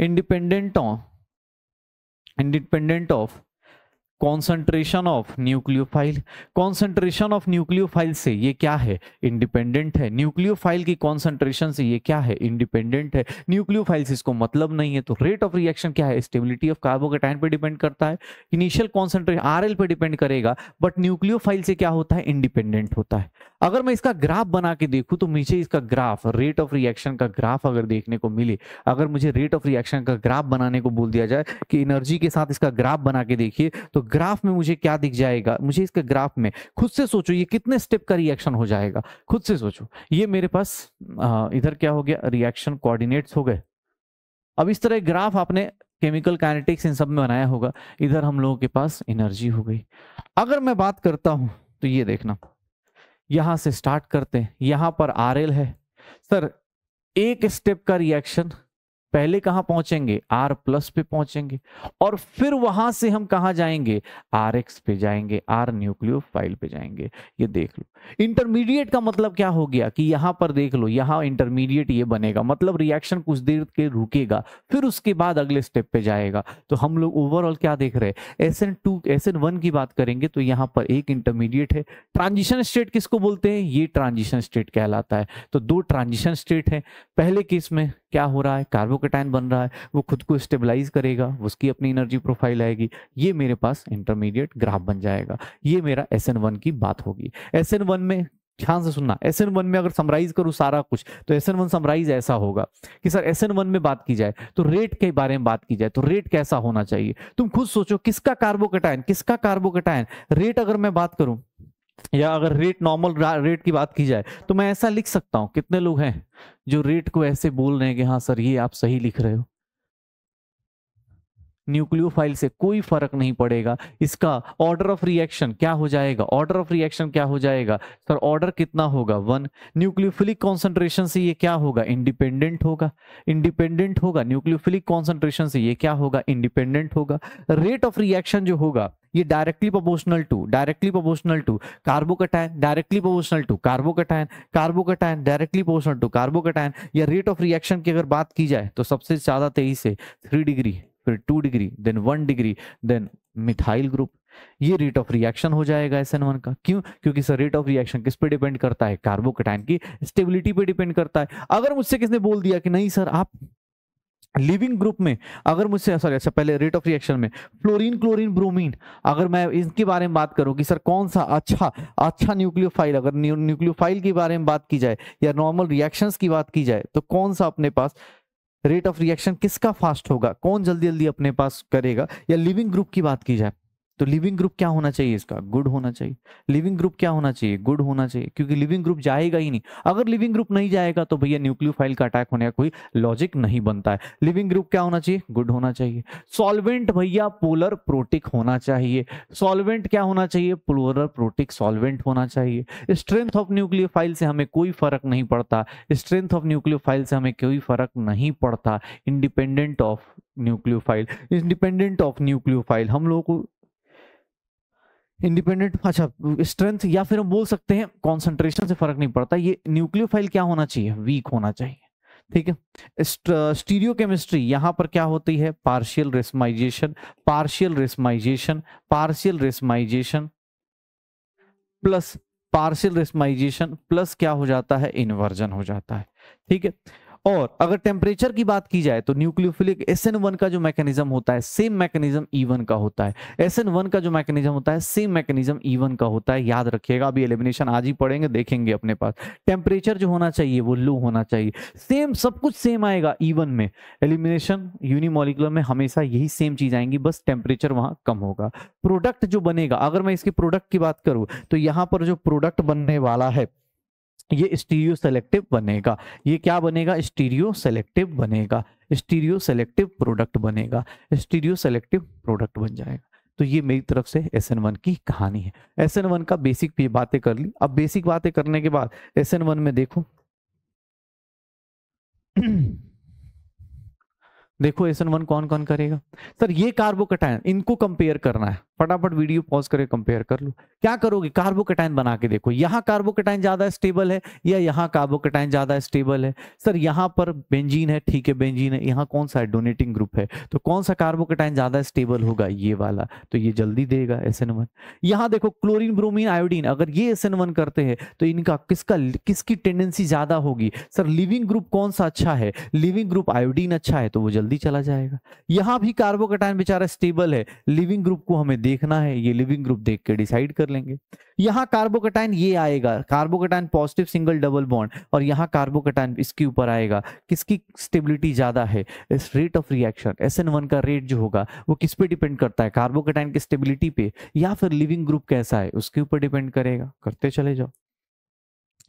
A: independent of independent of concentration of nucleophile concentration of nucleophile से ये क्या है इंडिपेंडेंट है न्यूक्लियोफाइल की कॉन्सेंट्रेशन से ये क्या है इंडिपेंडेंट है न्यूक्लियोफाइल से इसको मतलब नहीं है तो रेट ऑफ रिएक्शन क्या है स्टेबिलिटी ऑफ कार्बोकेटाइन पे डिपेंड करता है इनिशियल कॉन्सेंट्रेशन आर पे डिपेंड करेगा बट न्यूक्लियोफाइल से क्या होता है इंडिपेंडेंट होता है अगर मैं इसका ग्राफ बना के देखूँ तो मुझे इसका ग्राफ रेट ऑफ रिएक्शन का ग्राफ अगर देखने को मिले अगर मुझे रेट ऑफ रिएक्शन का ग्राफ बनाने को बोल दिया जाए कि एनर्जी के साथ इसका ग्राफ बना के देखिए तो ग्राफ में मुझे क्या दिख जाएगा मुझे इसके ग्राफ में खुद से सोचो ये कितने स्टेप का रिएक्शन हो जाएगा खुद से सोचो ये मेरे पास इधर क्या हो गया रिएक्शन कोऑर्डिनेट्स हो गए अब इस तरह ग्राफ आपने केमिकल काइनेटिक्स इन सब में बनाया होगा इधर हम लोगों के पास एनर्जी हो गई अगर मैं बात करता हूं तो ये देखना यहां से स्टार्ट करते हैं यहां पर आर है सर एक स्टेप का रिएक्शन पहले कहां पहुंचेंगे आर प्लस पे पहुंचेंगे और फिर वहां से हम कहा जाएंगे आर एक्स पे जाएंगे आर न्यूक्लियो फाइल पे जाएंगे ये देख लो इंटरमीडिएट का मतलब क्या हो गया कि यहां पर देख लो यहां इंटरमीडिएट ये बनेगा मतलब रिएक्शन कुछ देर के रुकेगा फिर उसके बाद अगले स्टेप पे जाएगा तो हम लोग ओवरऑल क्या देख रहे हैं S N two S N one की बात करेंगे तो यहां पर एक इंटरमीडिएट है ट्रांजिशन स्टेट किसको बोलते हैं ये ट्रांजिशन स्टेट कहलाता है तो दो ट्रांजिशन स्टेट है पहले केस में क्या हो रहा है कार्बो मोनोकेटाइन बन रहा है वो खुद को स्टेबलाइज करेगा उसकी अपनी एनर्जी प्रोफाइल आएगी ये मेरे पास इंटरमीडिएट ग्राफ बन जाएगा ये मेरा एस एन वन की बात होगी एस एन वन में ध्यान से सुनना एस एन वन में अगर समराइज करूँ सारा कुछ तो एस एन वन समराइज ऐसा होगा कि सर एस एन वन में बात की जाए तो रेट के बारे में बात की जाए तो रेट कैसा होना चाहिए तुम खुद सोचो किसका कार्बोकेटाइन किसका कार्बोकेटाइन रेट अगर मैं बात करूँ या अगर रेट नॉर्मल रेट की बात की जाए तो मैं ऐसा लिख सकता हूँ कितने लोग हैं जो रेट को ऐसे बोल रहे हैं कि हाँ सर ये आप सही लिख रहे हो न्यूक्लियोफाइल से कोई फर्क नहीं पड़ेगा इसका ऑर्डर ऑफ रिएक्शन क्या हो जाएगा ऑर्डर ऑफ रिएक्शन क्या हो जाएगा सर ऑर्डर कितना होगा वन न्यूक्लियोफिलिक कॉन्सेंट्रेशन से ये क्या होगा इंडिपेंडेंट होगा इंडिपेंडेंट होगा न्यूक्लियोफिलिक कॉन्सेंट्रेशन से ये क्या होगा इंडिपेंडेंट होगा रेट ऑफ रिएक्शन जो होगा ये directly proportional to directly proportional to carbocation directly proportional to carbocation carbocation directly proportional to carbocation या रेट ऑफ रिएक्शन की अगर बात की जाए तो सबसे ज्यादा तेजी से थ्री डिग्री फिर two degree then one degree then methyl group ये रेट ऑफ रिएक्शन हो जाएगा एस वन का क्यों क्योंकि सर रेट ऑफ रिएक्शन किस पे डिपेंड करता है कार्बोकटाइन की स्टेबिलिटी पे डिपेंड करता है अगर मुझसे किसने बोल दिया कि नहीं सर आप लिविंग ग्रुप में अगर मुझसे सॉरी अच्छा पहले रेट ऑफ रिएक्शन में फ्लोरीन क्लोरीन ब्रोमीन अगर मैं इनके बारे में बात करूं कि सर कौन सा अच्छा अच्छा न्यूक्लियोफाइल अगर न्यूक्लियोफाइल के बारे में बात की जाए या नॉर्मल रिएक्शंस की बात की जाए तो कौन सा अपने पास रेट ऑफ रिएक्शन किसका फास्ट होगा कौन जल्दी जल्दी अपने पास करेगा या लिविंग ग्रुप की बात की जाए तो लिविंग ग्रुप क्या होना चाहिए इसका गुड होना चाहिए लिविंग ग्रुप क्या होना चाहिए गुड होना चाहिए क्योंकि लिविंग ग्रुप जाएगा ही नहीं अगर लिविंग ग्रुप नहीं जाएगा तो भैया न्यूक्लियोफाइल का अटैक होने का कोई लॉजिक नहीं बनता है लिविंग ग्रुप क्या होना चाहिए गुड होना चाहिए सॉल्वेंट भैया पोलर प्रोटिक होना चाहिए सॉल्वेंट क्या होना चाहिए पोलर प्रोटिक सॉल्वेंट होना चाहिए स्ट्रेंथ ऑफ न्यूक्लियो से हमें कोई फर्क नहीं पड़ता स्ट्रेंथ ऑफ न्यूक्लियो से हमें कोई फर्क नहीं पड़ता independent of nucleophile independent of nucleophile हम लोगों को इंडिपेंडेंट अच्छा स्ट्रेंथ या फिर हम बोल सकते हैं कॉन्सेंट्रेशन से फर्क नहीं पड़ता ये न्यूक्लियोफाइल क्या होना चाहिए वीक होना चाहिए ठीक है स्टीरियो केमिस्ट्री यहां पर क्या होती है partial racemization partial racemization partial racemization plus partial racemization plus क्या हो जाता है इन्वर्जन हो जाता है ठीक है और अगर टेम्परेचर की बात की जाए तो न्यूक्लियोफिलिक एस एन वन का जो मैकेनिज्म होता है सेम मैकेनिज्म ई वन का होता है एस एन वन का जो मैकेनिज्म होता है सेम मैकेनिज्म ई वन का होता है याद रखिएगा अभी एलिमिनेशन आज ही पढ़ेंगे देखेंगे अपने पास टेम्परेचर जो होना चाहिए वो लो होना चाहिए सेम सब कुछ सेम आएगा ई e वन में एलिमिनेशन यूनिमोलिकुलर में हमेशा यही सेम चीज आएंगी बस टेम्परेचर वहां कम होगा प्रोडक्ट जो बनेगा अगर मैं इसके प्रोडक्ट की बात करूं तो यहां पर जो प्रोडक्ट बनने वाला है ये स्टीरियो सेलेक्टिव बनेगा ये क्या बनेगा स्टीरियो सेलेक्टिव बनेगा स्टीरियो सेलेक्टिव प्रोडक्ट बनेगा स्टीरियो सेलेक्टिव प्रोडक्ट बन जाएगा तो ये मेरी तरफ से एस एन वन की कहानी है एस एन वन का बेसिक भी बातें कर ली अब बेसिक बातें करने के बाद एस एन वन में देखो देखो एसन वन कौन कौन करेगा सर ये कार्बोकटाइन इनको कंपेयर करना है फटाफट वीडियो पॉज करके कंपेयर कर लो क्या करोगे कार्बोकटाइन बना के देखो यहाँ कार्बोकटाइन ज्यादा स्टेबल है या यहाँ कार्बोकटाइन ज्यादा स्टेबल है सर यहाँ पर बेंजीन है ठीक है बेंजीन है यहाँ कौन सा है डोनेटिंग ग्रुप है तो कौन सा कार्बोकटाइन ज्यादा स्टेबल होगा ये वाला तो ये जल्दी देगा एस एन वन यहाँ देखो क्लोरिन ब्रोमिन आयोडीन अगर ये एस एन वन करते हैं तो इनका किसका किसकी टेंडेंसी ज्यादा होगी सर लिविंग ग्रुप कौन सा अच्छा है लिविंग ग्रुप आयोडीन अच्छा है तो वो जल्दी जल्दी चला जाएगा यहां भी कार्बोकटाइन बेचारा स्टेबल है लिविंग ग्रुप को हमें देखना है ये लिविंग ग्रुप देख के डिसाइड कर लेंगे यहां कार्बोकटाइन ये आएगा carbocation positive single double bond और यहां कार्बोकटाइन इसके ऊपर आएगा किसकी स्टेबिलिटी ज्यादा है इस रेट ऑफ रिएक्शन एस का रेट जो होगा वो किस पे डिपेंड करता है कार्बोकटाइन की स्टेबिलिटी पे या फिर लिविंग ग्रुप कैसा है उसके ऊपर डिपेंड करेगा करते चले जाओ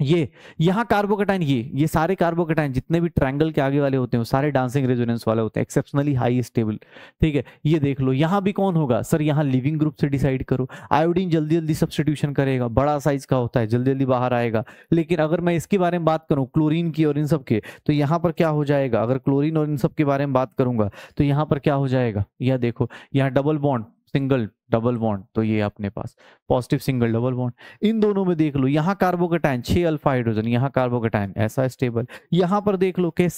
A: ये यहाँ कार्बोकटाइन ये ये सारे कार्बोकटाइन जितने भी ट्रायंगल के आगे वाले होते हैं सारे डांसिंग रेजोनेंस वाले होते हैं एक्सेप्शनली हाई स्टेबल ठीक है ये देख लो यहाँ भी कौन होगा सर यहाँ लिविंग ग्रुप से डिसाइड करो आयोडीन जल्दी जल्दी सब्सटीट्यूशन करेगा बड़ा साइज का होता है जल्दी जल्दी बाहर आएगा लेकिन अगर मैं इसके बारे में बात करूँ क्लोरीन की और इन सब के तो यहाँ पर क्या हो जाएगा अगर क्लोरीन और इन सब के बारे में बात करूंगा तो यहाँ पर क्या हो जाएगा यह देखो यहाँ double bond single double bond तो ये अपने पास पॉजिटिव सिंगल डबल बॉन्ड इन दोनों में देख लो यहाँ कार्बोकेटाइन छह अल्फा हाइड्रोजन यहाँ कार्बोकेटाइन ऐसा स्टेबल यहाँ पर देख लो के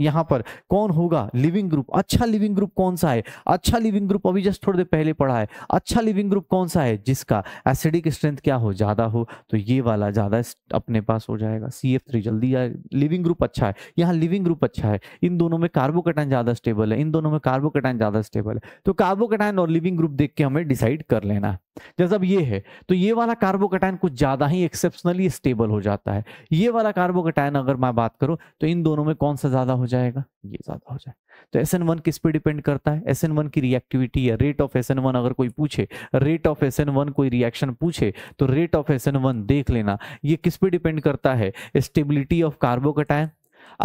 A: यहाँ पर कौन होगा लिविंग ग्रुप अच्छा लिविंग ग्रुप कौन सा है अच्छा लिविंग ग्रुप अभी जस्ट थोड़ी देर पहले पढ़ा है अच्छा लिविंग ग्रुप कौन सा है जिसका एसिडिक स्ट्रेंथ क्या हो ज्यादा हो तो ये वाला ज्यादा अपने पास हो जाएगा सी एफ थ्री जल्दी लिविंग ग्रुप अच्छा है यहाँ लिविंग ग्रुप अच्छा है इन दोनों में कार्बोकेटाइन ज्यादा स्टेबल है इन दोनों में कार्बोकेटाइन ज्यादा स्टेबल है तो कार्बोकेटाइन और लिविंग ग्रुप देख के हमें डिसाइड कर लेना है जैसे अब ये है तो ये वाला कार्बोकेटाइन कुछ ज्यादा ही एक्सेप्शनली स्टेबल हो जाता है ये वाला कार्बोकेटाइन अगर मैं बात करूं तो इन दोनों में कौन सा ज्यादा हो जाएगा ये ज़्यादा हो जाए तो एस एन वन किस पे डिपेंड करता है एस एन वन की रिएक्टिविटी या rate of S N one अगर कोई पूछे rate of S N one कोई रिएक्शन पूछे तो rate of S N one देख लेना ये किस पे डिपेंड करता है स्टेबिलिटी ऑफ कार्बोकटायन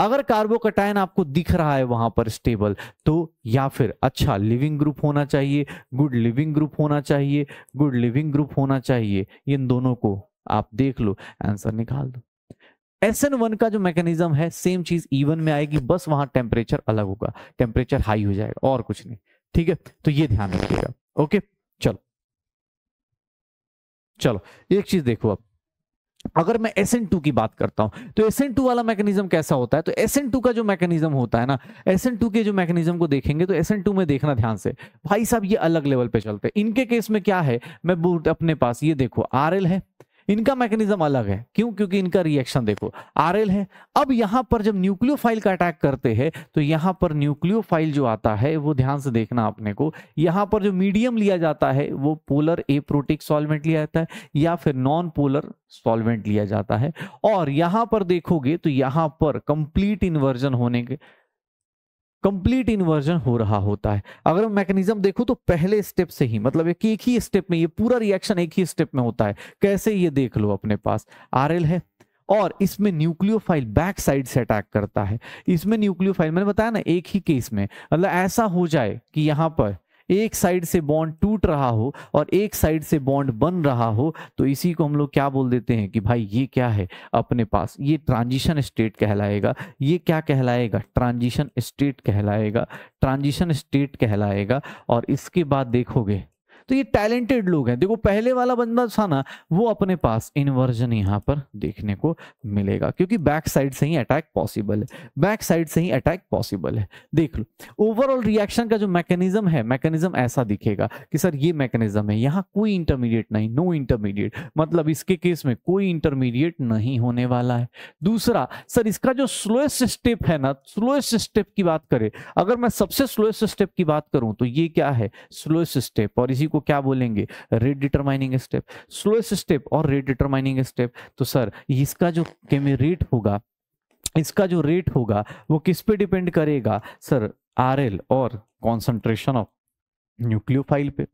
A: अगर कार्बोकटायन आपको दिख रहा है वहां पर स्टेबल तो या फिर अच्छा लिविंग ग्रुप होना चाहिए गुड लिविंग ग्रुप होना चाहिए गुड लिविंग ग्रुप होना चाहिए इन दोनों को आप देख लो आंसर निकाल दो एस एन वन का जो मैकेनिज्म है सेम चीज इवन में आएगी बस वहां टेम्परेचर अलग होगा टेम्परेचर हाई हो जाएगा और कुछ नहीं ठीक है तो ये ध्यान रखिएगा ओके चलो चलो एक चीज देखो अब अगर मैं एस एन टू की बात करता हूं तो एस एन टू वाला मैकेनिज्म कैसा होता है तो एस एन टू का जो मैकेनिज्म होता है ना एस एन टू के जो मैकेनिज्म को देखेंगे तो एस एन टू में देखना ध्यान से भाई साहब ये अलग लेवल पे चलते हैं इनके केस में क्या है मैं अपने पास ये देखो आर एल है इनका मैकेनिज्म अलग है क्यों क्योंकि इनका रिएक्शन देखो आर है अब यहां पर जब न्यूक्लियोफाइल का अटैक करते हैं तो यहां पर न्यूक्लियोफाइल जो आता है वो ध्यान से देखना अपने को यहां पर जो मीडियम लिया जाता है वो पोलर ए प्रोटिक सॉल्वेंट लिया जाता है या फिर नॉन पोलर सॉल्वेंट लिया जाता है और यहां पर देखोगे तो यहां पर कंप्लीट इन्वर्जन होने के कंप्लीट इन्वर्जन हो रहा होता है अगर हम मैकेनिज्म देखो तो पहले स्टेप से ही मतलब एक एक ही स्टेप में ये पूरा रिएक्शन एक ही स्टेप में होता है कैसे ये देख लो अपने पास आर है और इसमें न्यूक्लियोफाइल बैक साइड से अटैक करता है इसमें न्यूक्लियोफाइल मैंने बताया ना एक ही केस में मतलब ऐसा हो जाए कि यहाँ पर एक साइड से बॉन्ड टूट रहा हो और एक साइड से बॉन्ड बन रहा हो तो इसी को हम लोग क्या बोल देते हैं कि भाई ये क्या है अपने पास ये ट्रांजिशन स्टेट कहलाएगा ये क्या कहलाएगा ट्रांजिशन स्टेट कहलाएगा ट्रांजिशन स्टेट कहलाएगा और इसके बाद देखोगे तो ये टैलेंटेड लोग हैं देखो पहले वाला बंदा था ना वो अपने पास इन्वर्जन यहाँ पर देखने को मिलेगा क्योंकि बैक साइड से ही अटैक पॉसिबल है बैक साइड से ही अटैक पॉसिबल है देख लो ओवरऑल रिएक्शन का जो मैकेनिज्म है मैकेनिज्म ऐसा दिखेगा कि सर ये मैकेनिज्म है यहाँ कोई इंटरमीडिएट नहीं नो इंटरमीडिएट मतलब इसके केस में कोई इंटरमीडिएट नहीं होने वाला है दूसरा सर इसका जो स्लोएस्ट स्टेप है ना स्लोएस्ट स्टेप की बात करें अगर मैं सबसे स्लोएस्ट स्टेप की बात करूं तो ये क्या है स्लोएस्ट स्टेप और इसी को क्या बोलेंगे rate determining step slowest step और रेट डिटरमाइनिंग स्टेप तो सर इसका जो रेट होगा इसका जो रेट होगा वो किस पे डिपेंड करेगा सर आरएल और कॉन्सेंट्रेशन ऑफ न्यूक्लियोफाइल पे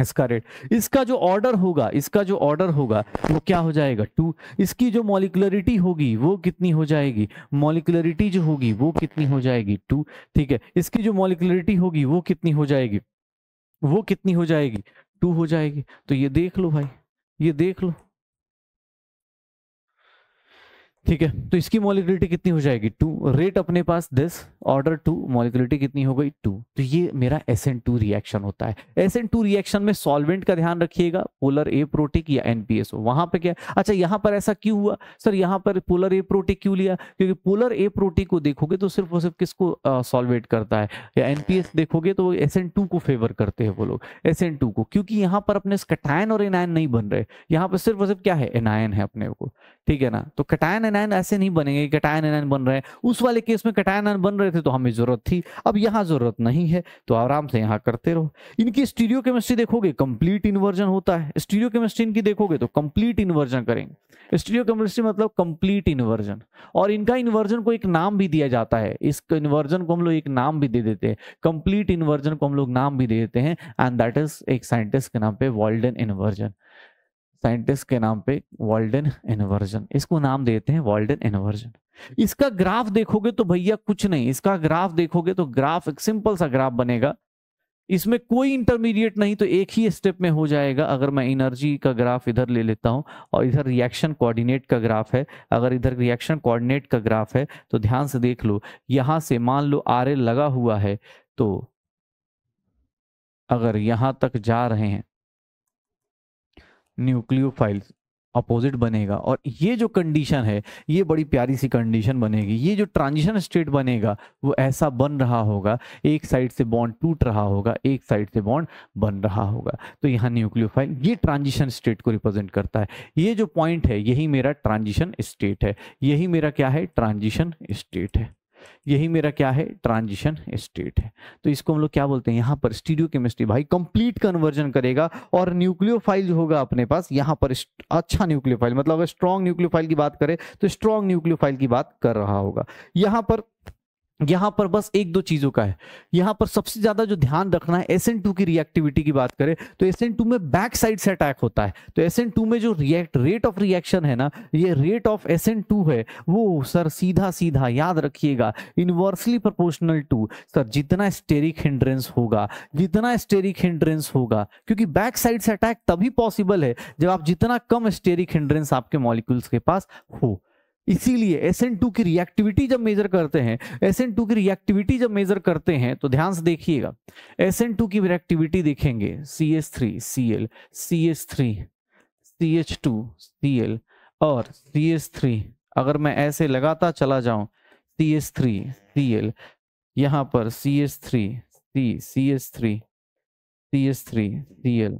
A: इसका रेट इसका जो ऑर्डर होगा इसका जो ऑर्डर होगा वो क्या हो जाएगा टू इसकी जो मॉलिकुलरिटी होगी वो कितनी हो जाएगी मॉलिकुलरिटी जो होगी वो कितनी हो जाएगी टू ठीक है इसकी जो मॉलिकुलरिटी होगी वो कितनी हो जाएगी वो कितनी हो जाएगी टू हो जाएगी तो ये देख लो भाई ये देख लो ठीक है तो इसकी मोलिकुलिटी कितनी हो जाएगी टू रेट अपने पास दिस ऑर्डर टू मोलिकुलिटी कितनी हो गई टू तो ये मेरा एस एन टू रिएक्शन होता है एस एन टू रिएक्शन में सॉल्वेंट का ध्यान रखिएगा पोलर ए प्रोटिक या एनपीएसओ वहां पे क्या अच्छा यहाँ पर ऐसा क्यों हुआ सर यहाँ पर पोलर ए प्रोटिक क्यों लिया क्योंकि पोलर ए प्रोटिक को देखोगे तो सिर्फ और सिर्फ किसको सॉल्वेट करता है या एनपीएस देखोगे तो एस एन टू को फेवर करते हैं वो लोग एस एन टू को क्योंकि यहाँ पर अपने कटायन और एनायन नहीं बन रहे यहाँ पर सिर्फ और सिर्फ क्या है एनायन है अपने को ठीक है ना तो कटायन एनायन ऐसे नहीं बनेंगे कटायन एन बन रहे हैं उस वाले केस में कटायन बन रहे थे तो हमें जरूरत थी अब यहाँ जरूरत नहीं है तो आराम से यहाँ करते रहो इनकी स्टीरियो केमिस्ट्री देखोगे कंप्लीट इन्वर्जन होता है स्टीरियो केमिस्ट्री इनकी देखोगे तो कंप्लीट इन्वर्जन करेंगे स्टीरियो केमिस्ट्री मतलब कंप्लीट इन्वर्जन और इनका इन्वर्जन को एक नाम भी दिया जाता है इस इन्वर्जन को हम लोग एक नाम भी दे देते हैं कंप्लीट इन्वर्जन को हम लोग नाम भी दे देते हैं एंड दैट इज एक साइंटिस्ट के नाम पे वॉल्डन इन्वर्जन साइंटिस्ट के नाम पे वॉल्डन इन्वर्जन इसको नाम देते हैं वॉल्डन इन्वर्जन इसका ग्राफ देखोगे तो भैया कुछ नहीं इसका ग्राफ देखोगे तो ग्राफ एक सिंपल सा ग्राफ बनेगा इसमें कोई इंटरमीडिएट नहीं तो एक ही स्टेप में हो जाएगा अगर मैं एनर्जी का ग्राफ इधर ले लेता हूं और इधर रिएक्शन कोऑर्डिनेट का ग्राफ है अगर इधर रिएक्शन कोऑर्डिनेट का ग्राफ है तो ध्यान से देख लो यहां से मान लो आर लगा हुआ है तो अगर यहां तक जा रहे हैं न्यूक्लियोफाइल्स अपोजिट बनेगा और ये जो कंडीशन है ये बड़ी प्यारी सी कंडीशन बनेगी ये जो ट्रांजिशन स्टेट बनेगा वो ऐसा बन रहा होगा एक साइड से बॉन्ड टूट रहा होगा एक साइड से बॉन्ड बन रहा होगा तो यहाँ न्यूक्लियोफाइल ये ट्रांजिशन स्टेट को रिप्रेजेंट करता है ये जो पॉइंट है यही मेरा ट्रांजिशन स्टेट है यही मेरा क्या है ट्रांजिशन स्टेट है यही मेरा क्या है ट्रांजिशन स्टेट है तो इसको हम लोग क्या बोलते हैं यहाँ पर स्टीडियो केमिस्ट्री भाई कंप्लीट कन्वर्जन करेगा और न्यूक्लियोफाइल होगा अपने पास यहाँ पर अच्छा न्यूक्लियोफाइल मतलब अगर स्ट्रॉन्ग न्यूक्लियोफाइल की बात करें तो स्ट्रॉन्ग न्यूक्लियोफाइल की बात कर रहा होगा यहाँ पर यहाँ पर बस एक दो चीजों का है यहाँ पर सबसे ज्यादा जो ध्यान रखना है एस की रिएक्टिविटी की बात करें तो एस में बैक साइड से अटैक होता है तो एस में जो रिएक्ट रेट ऑफ रिएक्शन है ना ये रेट ऑफ एस है वो सर सीधा सीधा याद रखिएगा इनवर्सली प्रोपोर्शनल टू सर जितना स्टेरिक हिंड्रेंस होगा जितना स्टेरिक हिंड्रेंस होगा क्योंकि बैक साइड से अटैक तभी पॉसिबल है जब आप जितना कम स्टेरिक हिंड्रेंस आपके मॉलिक्यूल्स के पास हो इसीलिए एस एन टू की रिएक्टिविटी जब मेजर करते हैं एस एन टू की रिएक्टिविटी जब मेजर करते हैं तो ध्यान से देखिएगा एस एन टू की रिएक्टिविटी देखेंगे C S three C L C S three C H two C L और सी एस थ्री अगर मैं ऐसे लगातार चला जाऊं C S three C L यहाँ पर C S three C C S three C S three C L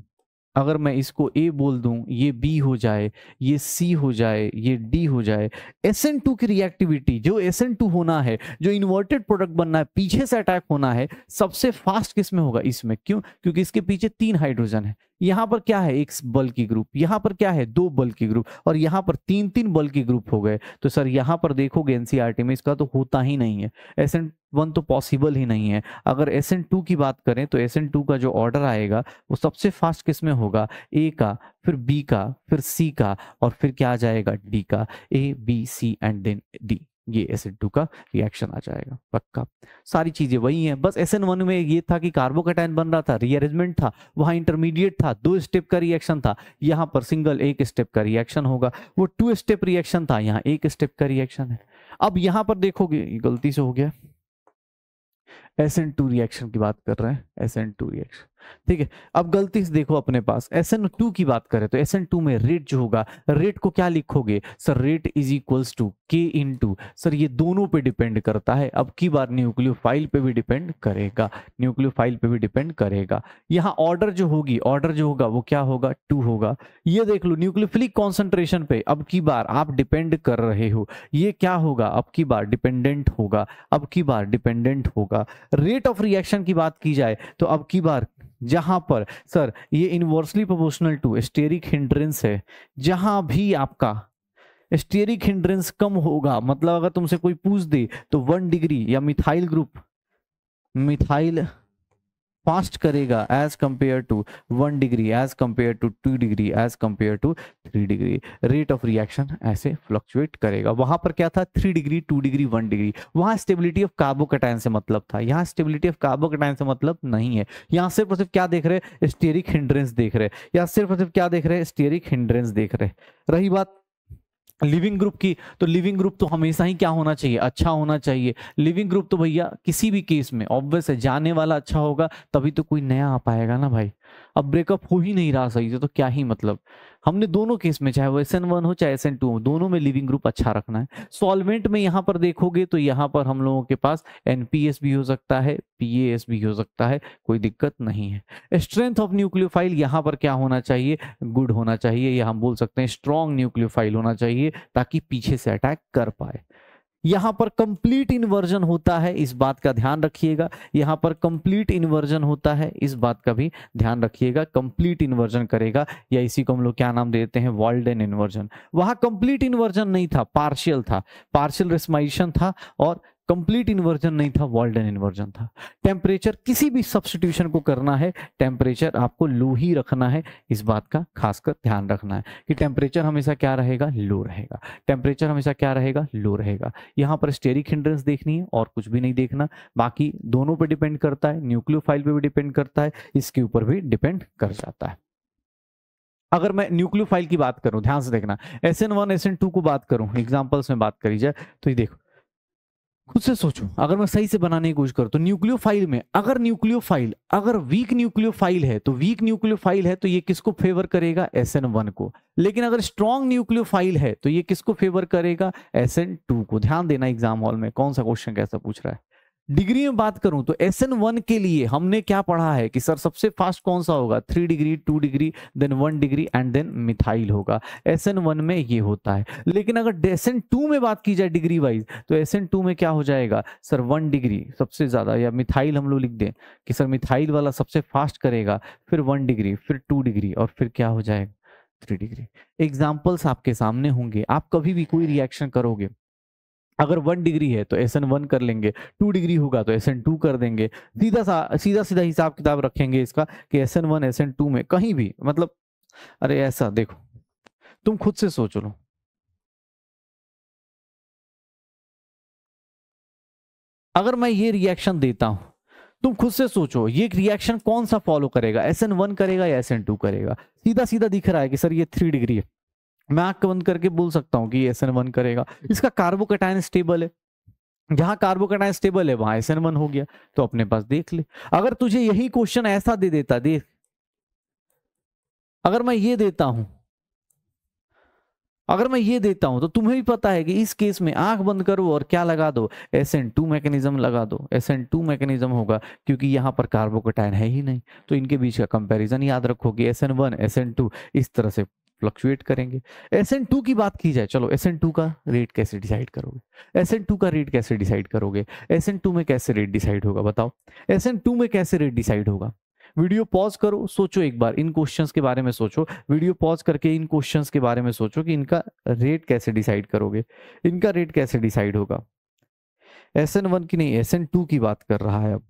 A: अगर मैं इसको ए बोल दूं ये बी हो जाए ये सी हो जाए ये डी हो जाए एस एन टू की रिएक्टिविटी जो एस एन टू होना है जो इन्वर्टेड प्रोडक्ट बनना है पीछे से अटैक होना है सबसे फास्ट किस में होगा इसमें क्यों क्योंकि इसके पीछे तीन हाइड्रोजन है यहाँ पर क्या है एक बल की ग्रुप यहाँ पर क्या है दो बल की ग्रुप और यहाँ पर तीन तीन बल की ग्रुप हो गए तो सर यहाँ पर देखोगे एनसीआरटी e में इसका तो होता ही नहीं है एस एन वन तो पॉसिबल ही नहीं है अगर एस एन टू की बात करें तो एस एन टू का जो ऑर्डर आएगा वो सबसे फास्ट किस में होगा ए का फिर बी का फिर सी का और फिर क्या आ जाएगा डी का A B C and then D ये एस एन टू का रिएक्शन आ जाएगा पक्का सारी चीजें वही हैं बस एस एन वन में ये था कि कार्बोकैटायन बन रहा था रीअरेंजमेंट था वहां इंटरमीडिएट था दो स्टेप का रिएक्शन था यहाँ पर सिंगल एक स्टेप का रिएक्शन होगा वो टू स्टेप रिएक्शन था यहाँ एक स्टेप का रिएक्शन है अब यहाँ पर देखोगे गलती से हो गया एस एन टू रिएक्शन की बात कर रहे हैं एस एन टू रिएक्शन ठीक है अब गलती से देखो अपने पास एस एन टू की बात करें तो एस एन टू में रेट जो होगा रेट को क्या लिखोगे sir rate is equals to K in to sir ये दोनों पे डिपेंड करता है अब की बार न्यूक्लियो फाइल पे भी डिपेंड करेगा न्यूक्लियो फाइल पे भी डिपेंड करेगा यहाँ ऑर्डर जो होगी ऑर्डर जो होगा वो क्या होगा टू होगा ये देख लो न्यूक्लियोफिलिक कॉन्सेंट्रेशन पे अब की बार आप डिपेंड कर रहे हो ये क्या होगा अब की बार डिपेंडेंट होगा अब की बार डिपेंडेंट होगा रेट ऑफ रिएक्शन की बात की जाए तो अब की बार जहां पर सर ये inversely proportional to steric hindrance है जहां भी आपका स्टेरिक हिंड्रेंस कम होगा मतलब अगर तुमसे कोई पूछ दे तो वन डिग्री या मिथाइल ग्रुप मिथाइल फास्ट करेगा as compare to one degree as compare to two degree as compare to three degree rate of reaction ऐसे फ्लक्चुएट करेगा वहां पर क्या था three degree two degree one degree वहां stability of carbocation से मतलब था यहाँ स्टेबिलिटी ऑफ कार्बोकटाइन से मतलब नहीं है यहाँ सिर्फ और सिर्फ क्या देख रहे स्टेरिक हिंड्रेंस देख रहे यहाँ सिर्फ और सिर्फ क्या देख रहे स्टेरिक हिंड्रेंस देख रहे रही बात लिविंग ग्रुप की तो लिविंग ग्रुप तो हमेशा ही क्या होना चाहिए अच्छा होना चाहिए लिविंग ग्रुप तो भैया किसी भी केस में ऑब्वियस है जाने वाला अच्छा होगा तभी तो कोई नया आ पाएगा ना भाई अब ब्रेकअप हो ही नहीं रहा सही से तो क्या ही मतलब हमने दोनों केस में चाहे वो एस एन वन हो चाहे एस एन टू हो दोनों में लिविंग ग्रुप अच्छा रखना है सॉल्वेंट में यहाँ पर देखोगे तो यहाँ पर हम लोगों के पास एनपीएस भी हो सकता है पीएएस भी हो सकता है कोई दिक्कत नहीं है स्ट्रेंथ ऑफ न्यूक्लियोफाइल यहाँ पर क्या होना चाहिए गुड होना चाहिए या हम बोल सकते हैं स्ट्रॉन्ग न्यूक्लियोफाइल होना चाहिए ताकि पीछे से अटैक कर पाए यहां पर कंप्लीट इन्वर्जन होता है इस बात का ध्यान रखिएगा यहां पर कंप्लीट इन्वर्जन होता है इस बात का भी ध्यान रखिएगा कंप्लीट इन्वर्जन करेगा या इसी को हम लोग क्या नाम देते हैं वॉल्डन इन्वर्जन वहां कंप्लीट इन्वर्जन नहीं था पार्शियल था पार्शियल रिस्माइशन था और कंप्लीट इन्वर्जन नहीं था वॉल्डन इन्वर्जन था टेम्परेचर किसी भी सब्सटीट्यूशन को करना है टेम्परेचर आपको लो ही रखना है इस बात का खासकर ध्यान रखना है कि टेम्परेचर हमेशा क्या रहेगा लो रहेगा टेम्परेचर हमेशा क्या रहेगा लो रहेगा यहाँ पर स्टेरिक हिंड्रेंस देखनी है और कुछ भी नहीं देखना बाकी दोनों पर डिपेंड करता है न्यूक्लियो पर भी डिपेंड करता है इसके ऊपर भी डिपेंड कर जाता है अगर मैं न्यूक्लियोफाइल की बात करूं ध्यान से देखना S N one S N two को बात करूं एग्जाम्पल्स में बात करी जाए तो ये देखो खुद से सोचो अगर मैं सही से बनाने की कोशिश करूँ तो न्यूक्लियो फाइल में अगर न्यूक्लियो फाइल अगर वीक न्यूक्लियो फाइल है तो वीक न्यूक्लियो फाइल है तो ये किसको फेवर करेगा एस एन वन को लेकिन अगर स्ट्रॉन्ग न्यूक्लियो फाइल है तो ये किसको फेवर करेगा एस एन टू को ध्यान देना एग्जाम हॉल में कौन सा क्वेश्चन कैसा पूछ रहा है डिग्री में बात करूं तो एस एन वन के लिए हमने क्या पढ़ा है कि सर सबसे फास्ट कौन सा होगा three degree two degree then one degree and then methyl होगा एस एन वन में ये होता है लेकिन अगर एस एन टू में बात की जाए डिग्री वाइज तो एस एन टू में क्या हो जाएगा सर वन डिग्री सबसे ज़्यादा या मिथाइल हम लोग लिख दें कि सर मिथाइल वाला सबसे फास्ट करेगा फिर वन डिग्री फिर टू डिग्री और फिर क्या हो जाएगा थ्री डिग्री एग्जाम्पल्स आपके सामने होंगे आप कभी भी कोई रिएक्शन करोगे अगर वन डिग्री है तो एस एन वन कर लेंगे टू डिग्री होगा तो एस एन टू कर देंगे सीधा सा सीधा सीधा हिसाब किताब रखेंगे इसका कि S N one S N two में कहीं भी मतलब
B: अरे ऐसा देखो तुम खुद से सोच लो अगर मैं ये रिएक्शन देता हूं तुम खुद से सोचो ये रिएक्शन कौन सा फॉलो करेगा एस एन वन करेगा या एस एन टू करेगा
A: सीधा सीधा दिख रहा है कि सर ये थ्री डिग्री है मैं आंख बंद करके बोल सकता हूँ कि एस एन वन करेगा इसका कार्बोकेटाइन स्टेबल है जहां कार्बोकेटाइन स्टेबल है वहां एस एन वन हो गया तो अपने पास देख ले अगर तुझे यही क्वेश्चन ऐसा दे देता देख अगर मैं ये देता हूं अगर मैं ये देता हूं तो तुम्हें भी पता है कि इस केस में आंख बंद करो और क्या लगा दो एस एन टू मैकेनिज्म लगा दो एस एन टू मैकेनिज्म होगा क्योंकि यहां पर कार्बोकोटाइन है ही नहीं तो इनके बीच का कंपैरिजन याद रखोगे S N one S N two इस तरह से फ्लक्चुएट करेंगे एस एन टू की बात की जाए चलो एस एन टू का रेट कैसे डिसाइड करोगे एस एन टू का रेट कैसे डिसाइड करोगे एस एन टू में कैसे रेट डिसाइड होगा बताओ एस एन टू में कैसे रेट डिसाइड होगा वीडियो पॉज करो सोचो एक बार इन क्वेश्चंस के बारे में सोचो वीडियो पॉज करके इन क्वेश्चंस के बारे में सोचो कि इनका रेट कैसे डिसाइड करोगे इनका रेट कैसे डिसाइड होगा एस एन वन की नहीं एस एन टू की बात कर रहा है अब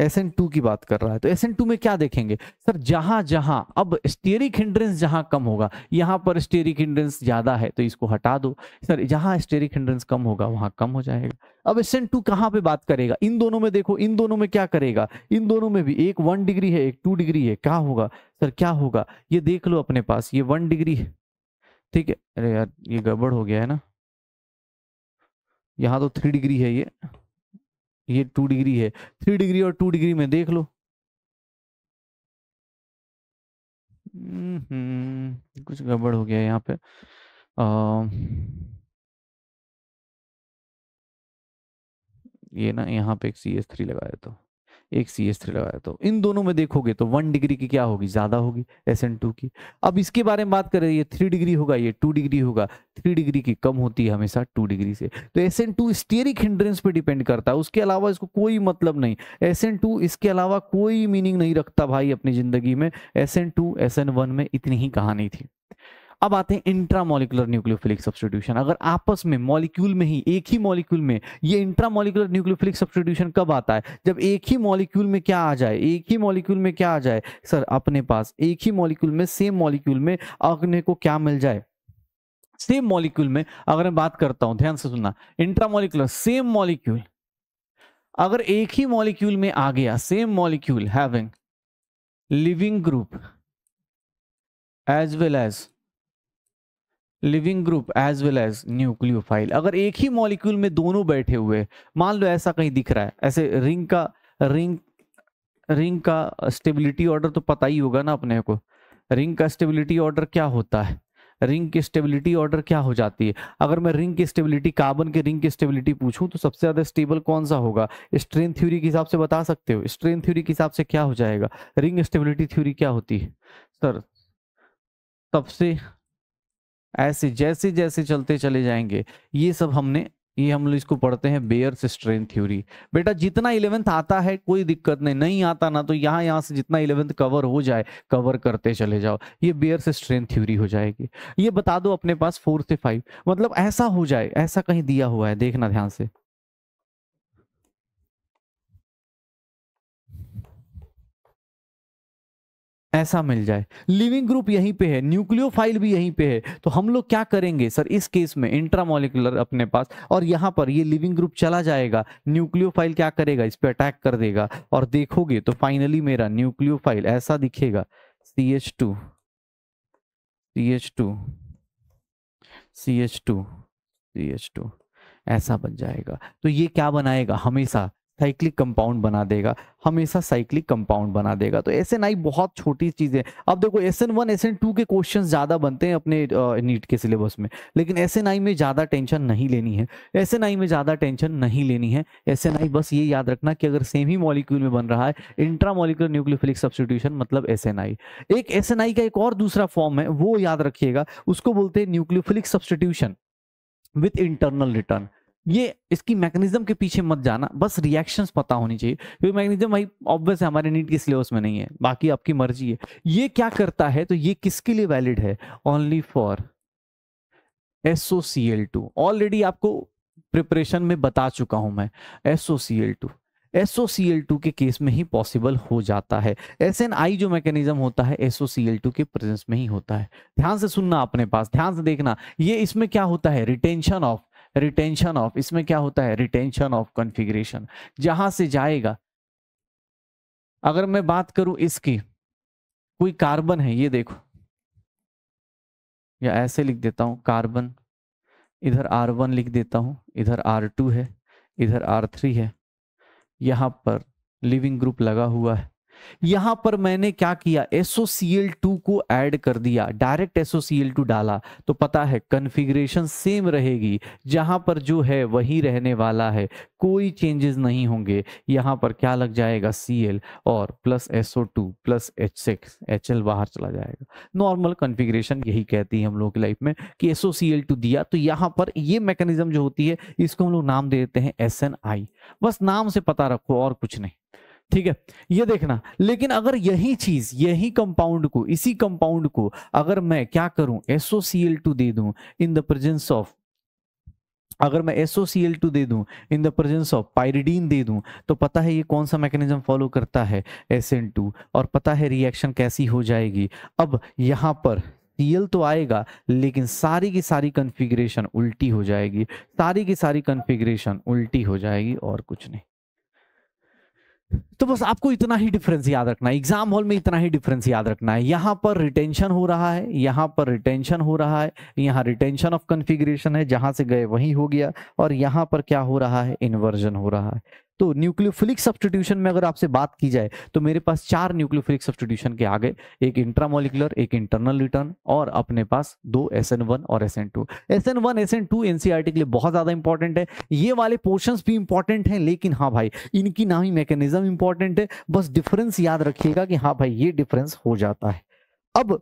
A: एस एन टू की बात कर रहा है तो एस एन टू में क्या देखेंगे सर जहां जहां अब स्टेरिक हिंड्रेंस जहां कम होगा यहां पर स्टेरिक हिंड्रेंस ज्यादा है तो इसको हटा दो सर जहां स्टेरिक हिंड्रेंस कम होगा वहां कम हो जाएगा अब एस एन टू कहां पर बात करेगा इन दोनों में देखो इन दोनों में क्या करेगा इन दोनों में भी एक वन डिग्री है एक टू डिग्री है क्या होगा सर क्या होगा ये देख लो अपने पास ये वन डिग्री है ठीक है अरे यार ये गड़बड़ हो
B: गया है ना यहाँ तो थ्री डिग्री है ये ये टू डिग्री है थ्री डिग्री और टू डिग्री में देख लो हम्म कुछ गड़बड़ हो गया यहाँ पे आ, ये ना यहाँ पे एक सी एस थ्री लगा देता तो। हूँ एक सी एस थ्री लगा देता हूँ इन दोनों में देखोगे तो वन डिग्री की क्या होगी ज़्यादा
A: होगी एस एन टू की अब इसके बारे में बात करें ये थ्री डिग्री होगा ये टू डिग्री होगा थ्री डिग्री की कम होती है हमेशा टू डिग्री से तो S N two steric hindrance पे डिपेंड करता है उसके अलावा इसको कोई मतलब नहीं एस एन टू इसके अलावा कोई मीनिंग नहीं रखता भाई अपनी ज़िंदगी में S N two S N one में इतनी ही कहानी थी अब आते हैं इंट्रामोलिकुलर न्यूक्लियोफिलिक सब्सटीट्यूशन अगर आपस में मॉलिक्यूल में ही एक ही मॉलिक्यूल में ये इंट्रामोलिकुलर न्यूक्लियोफिलिक सब्सटीट्यूशन कब आता है जब एक ही मॉलिक्यूल में क्या आ जाए एक ही मॉलिक्यूल में क्या आ जाए सर अपने पास एक ही मॉलिक्यूल में सेम मॉलिक्यूल में अपने को क्या मिल जाए सेम मॉलिक्यूल में अगर मैं बात करता हूं ध्यान से सुनना इंट्रामोलिकुलर सेम मॉलिक्यूल अगर एक ही मॉलिक्यूल में आ गया same molecule having leaving group as well as leaving group as well as nucleophile अगर एक ही मॉलिक्यूल में दोनों बैठे हुए मान लो ऐसा कहीं दिख रहा है ऐसे रिंग का रिंग रिंग का स्टेबिलिटी ऑर्डर तो पता ही होगा ना अपने को रिंग का स्टेबिलिटी ऑर्डर क्या होता है रिंग की स्टेबिलिटी ऑर्डर क्या हो जाती है अगर मैं रिंग की स्टेबिलिटी कार्बन के रिंग की स्टेबिलिटी पूछूं तो सबसे ज़्यादा स्टेबल कौन सा होगा स्ट्रेन थ्योरी के हिसाब से बता सकते हो स्ट्रेन थ्योरी के हिसाब से क्या हो जाएगा रिंग स्टेबिलिटी थ्योरी क्या होती है सर सबसे ऐसे जैसे जैसे चलते चले जाएंगे ये सब हमने ये हम लोग इसको पढ़ते हैं बेयर्स स्ट्रेंथ थ्योरी बेटा जितना इलेवेंथ आता है कोई दिक्कत नहीं नहीं आता ना तो यहाँ यहाँ से जितना इलेवेंथ कवर हो जाए कवर करते चले जाओ ये बेयर्स स्ट्रेंथ थ्योरी हो जाएगी ये बता दो अपने पास फोर से फाइव मतलब
B: ऐसा हो जाए ऐसा कहीं दिया हुआ है देखना ध्यान से ऐसा मिल
A: जाए लिविंग ग्रुप यहीं पे है न्यूक्लियोफाइल भी यहीं पे है तो हम लोग क्या करेंगे सर इस केस में इंट्रामोलिकुलर अपने पास और यहाँ पर ये लिविंग ग्रुप चला जाएगा न्यूक्लियोफाइल क्या करेगा इस पर अटैक कर देगा और देखोगे तो फाइनली मेरा न्यूक्लियोफाइल ऐसा दिखेगा C H two C H two C H two C H two ऐसा बन जाएगा तो ये क्या बनाएगा हमेशा साइक्लिक कंपाउंड बना देगा हमेशा साइक्लिक कंपाउंड बना देगा तो एस एन आई बहुत छोटी चीज़ें अब देखो S N one S N two के क्वेश्चन ज़्यादा बनते हैं अपने नीट के सिलेबस में लेकिन एस एन आई में ज़्यादा टेंशन नहीं लेनी है एस एन आई में ज़्यादा टेंशन नहीं लेनी है एस एन आई बस ये याद रखना कि अगर सेम ही मॉलिक्यूल में बन रहा है इंट्रा मॉलिक्यूल न्यूक्लियोफिलिक सब्सटीट्यूशन मतलब एस एन आई एक एस एन आई का एक और दूसरा फॉर्म है वो याद रखिएगा उसको बोलते हैं nucleophilic substitution with internal return ये इसकी मैकेनिज्म के पीछे मत जाना बस रिएक्शंस पता होनी चाहिए क्योंकि मैकेनिज्म भाई ऑब्वियस है हमारे नीट के सिलेबस में नहीं है बाकी आपकी मर्जी है ये क्या करता है तो ये किसके लिए वैलिड है only for SO C L two already आपको प्रिपरेशन में बता चुका हूं मैं S C L two SO C L two के केस में ही पॉसिबल हो जाता है एस एन आई जो मैकेनिज्म होता है एस सी एल टू के प्रेजेंस में ही होता है ध्यान से सुनना अपने पास ध्यान से देखना ये इसमें क्या होता है रिटेंशन ऑफ रिटेंशन ऑफ इसमें क्या होता है रिटेंशन ऑफ कॉन्फ़िगरेशन जहां से
B: जाएगा अगर मैं बात करूं इसकी कोई कार्बन है ये देखो या ऐसे लिख देता हूं कार्बन
A: इधर R1 लिख देता हूं इधर R2 है इधर R3 है यहां पर लिविंग ग्रुप लगा हुआ है यहां पर मैंने क्या किया टू को ऐड कर दिया डायरेक्ट टू डाला तो पता है कन्फिग्रेशन सेम रहेगी जहां पर जो है वही रहने वाला है कोई चेंजेस नहीं होंगे यहां पर क्या लग जाएगा सी और plus SO two plus H H L बाहर चला जाएगा नॉर्मल कन्फिग्रेशन यही कहती है हम लोगों की लाइफ में कि टू दिया तो यहां पर ये मैकेनिज्म जो होती है इसको हम लोग नाम दे देते हैं एस बस नाम से पता रखो और कुछ नहीं ठीक है ये देखना लेकिन अगर यही चीज यही कंपाउंड को इसी कंपाउंड को अगर मैं क्या करूं एसओसीएल टू दे दू इन द प्रेजेंस ऑफ अगर मैं एसओसीएल टू दे दूं in the presence of pyridine दे दूं तो पता है ये कौन सा मैकेनिज्म फॉलो करता है एस एन टू और पता है रिएक्शन कैसी हो जाएगी अब यहाँ पर सीएल तो आएगा लेकिन सारी की सारी कन्फिग्रेशन उल्टी हो जाएगी सारी की सारी कन्फिग्रेशन उल्टी हो जाएगी और कुछ नहीं तो बस आपको इतना ही डिफरेंस याद रखना है एग्जाम हॉल में इतना ही डिफरेंस याद रखना है यहां पर रिटेंशन हो रहा है यहां पर रिटेंशन हो रहा है यहां रिटेंशन ऑफ कन्फिग्रेशन है जहां से गए वहीं हो गया और यहां पर क्या हो रहा है इन्वर्जन हो रहा है तो न्यूक्लियोफिलिक सब्सटीट्यूशन में अगर आपसे बात की जाए तो मेरे पास चार न्यूक्लियोफिलिक सब्सटीट्यूशन के आगे एक इंट्रामोलिकुलर एक इंटरनल रिटर्न और अपने पास दो एस और S N two S N one S N two NCR के लिए बहुत ज्यादा इंपॉर्टेंट है ये वाले पोर्शन भी इंपॉर्टेंट है लेकिन हाँ भाई इनकी ना ही मैकेनिज्म इंपॉर्टेंट है बस डिफरेंस याद रखिएगा कि हाँ भाई ये डिफरेंस हो जाता है अब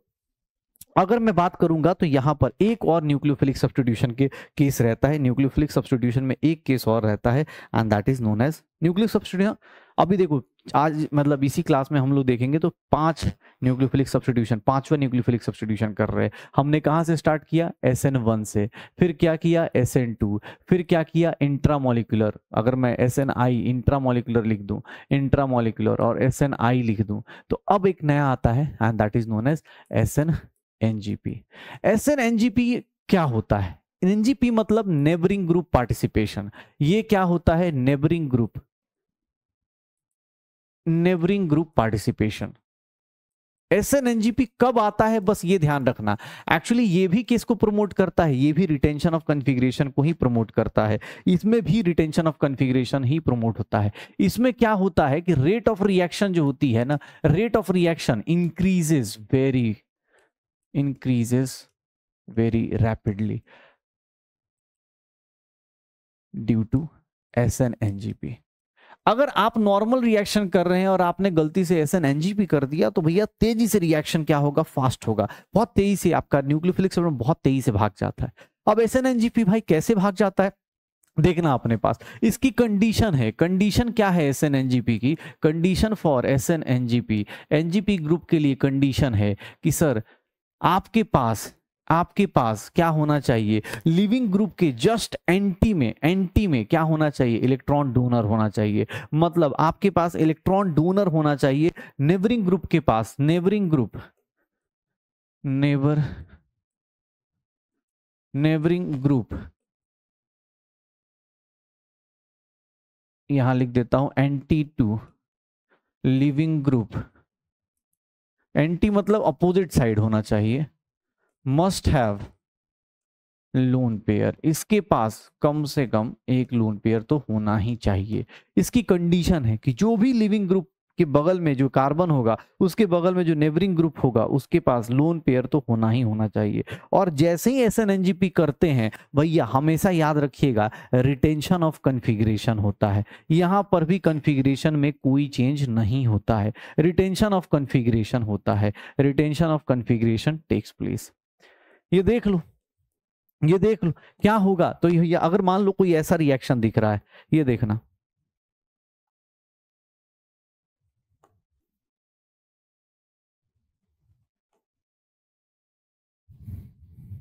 A: अगर मैं बात करूंगा तो यहाँ पर एक और न्यूक्लियोफिलिक सब्सटीट्यूशन के केस रहता है न्यूक्लियोफिलिक सब्सटीट्यूशन में एक केस और रहता है and that is known as nucleic substitution अभी देखो आज मतलब इसी क्लास में हम लोग देखेंगे तो पांच न्यूक्लियोफिलिक सब्सटीट्यूशन पांचवा न्यूक्लियोफिलिक सब्सटीट्यूशन कर रहे हैं हमने कहाँ से स्टार्ट किया एस एन वन से फिर क्या किया एस एन टू फिर क्या किया इंट्रामोलिकुलर अगर मैं एस एन आई इंट्रामोलिकुलर लिख दूँ इंट्रामोलिकुलर और एस एन आई लिख दूँ तो अब एक नया आता है and that is known as S N NGP S N NGP क्या होता है एनजीपी मतलब नेबरिंग ग्रुप पार्टिसिपेशन ये क्या होता है neighbouring group neighbouring group participation S N NGP कब आता है बस ये ध्यान रखना एक्चुअली ये भी किस को प्रमोट करता है ये भी रिटेंशन ऑफ कॉन्फ़िगरेशन को ही प्रमोट करता है इसमें भी रिटेंशन ऑफ कॉन्फ़िगरेशन ही प्रमोट होता है इसमें क्या होता है कि रेट ऑफ रिएक्शन जो होती है ना rate of reaction increases
B: very increases very rapidly due to S N अगर
A: आप नॉर्मल रिएक्शन कर रहे हैं और आपने गलती से एस एन एनजीपी कर दिया तो भैया तेजी से रिएक्शन क्या होगा फास्ट होगा बहुत तेजी से आपका न्यूक्लियोफिलिक सिस्टम बहुत तेजी से भाग जाता है अब S N N G P भाई कैसे भाग जाता है देखना अपने पास इसकी कंडीशन है कंडीशन क्या है एस एन एनजीपी की condition for S N NGP NGP group के लिए कंडीशन है कि सर आपके पास आपके पास क्या होना चाहिए लिविंग ग्रुप के जस्ट एंटी में एंटी में क्या होना चाहिए इलेक्ट्रॉन डोनर होना चाहिए मतलब आपके पास इलेक्ट्रॉन डोनर होना चाहिए नेबरिंग ग्रुप के पास neighbouring group
B: neighbour neighbouring group यहां लिख देता हूं anti to leaving group anti मतलब
A: अपोजिट साइड होना चाहिए मस्ट हैव लोन पेयर इसके पास कम से कम एक लोन पेयर तो होना ही चाहिए इसकी कंडीशन है कि जो भी लिविंग ग्रुप के बगल में जो कार्बन होगा उसके बगल में जो नेबरिंग ग्रुप होगा उसके पास लोन पेयर तो होना ही होना चाहिए और जैसे ही एस करते हैं भैया हमेशा याद रखिएगा रिटेंशन ऑफ कन्फिग्रेशन होता है यहाँ पर भी कन्फिग्रेशन में कोई चेंज नहीं होता है रिटेंशन ऑफ कन्फिग्रेशन होता है retention of configuration takes place ये देख लो ये देख लो क्या
B: होगा तो ये अगर मान लो कोई ऐसा रिएक्शन दिख रहा है ये देखना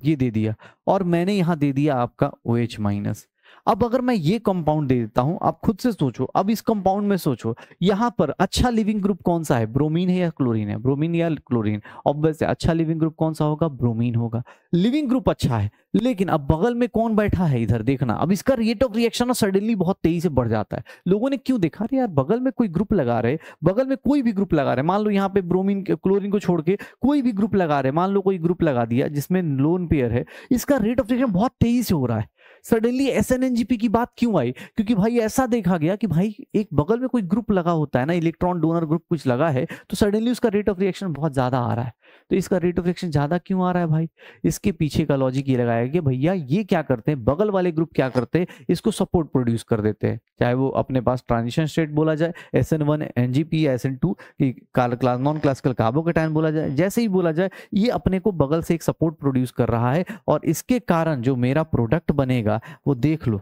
B: ये दे दिया और मैंने यहाँ दे दिया
A: आपका ओ एच माइनस अब अगर मैं ये कंपाउंड दे देता हूं आप खुद से सोचो अब इस कंपाउंड में सोचो यहां पर अच्छा लिविंग ग्रुप कौन सा है ब्रोमीन है या क्लोरीन है ब्रोमीन या क्लोरीन ऑब्वियस है अच्छा लिविंग ग्रुप कौन सा होगा ब्रोमीन होगा लिविंग ग्रुप अच्छा है लेकिन अब बगल में कौन बैठा है इधर देखना अब इसका रेट ऑफ रिएक्शन सडनली बहुत तेजी से बढ़ जाता है लोगों ने क्यों देखा अरे यार बगल में कोई ग्रुप लगा रहे बगल में कोई भी ग्रुप लगा रहे मान लो यहाँ पे ब्रोमीन क्लोरीन को छोड़ के कोई भी ग्रुप लगा रहे मान लो कोई ग्रुप लगा दिया जिसमें लोन पेयर है इसका रेट ऑफ रिएक्शन बहुत तेजी से हो रहा है सडनली एस एन की बात क्यों आई क्योंकि भाई ऐसा देखा गया कि भाई एक बगल में कोई ग्रुप लगा होता है ना इलेक्ट्रॉन डोनर ग्रुप कुछ लगा है तो सडनली उसका रेट ऑफ रिएक्शन बहुत ज्यादा आ रहा है तो इसका रेट ऑफ रिएक्शन ज्यादा क्यों आ रहा है भाई इसके पीछे का लॉजिक ये लगाया कि भैया ये क्या करते हैं बगल वाले ग्रुप क्या करते हैं इसको सपोर्ट प्रोड्यूस कर देते हैं चाहे वो अपने पास ट्रांजिशन स्टेट बोला जाए S N one N G P S N two non classical काबो का टाइम बोला जाए जैसे ही बोला जाए ये अपने को बगल से एक सपोर्ट प्रोड्यूस कर रहा है और इसके कारण जो मेरा प्रोडक्ट बनेगा वो देख लो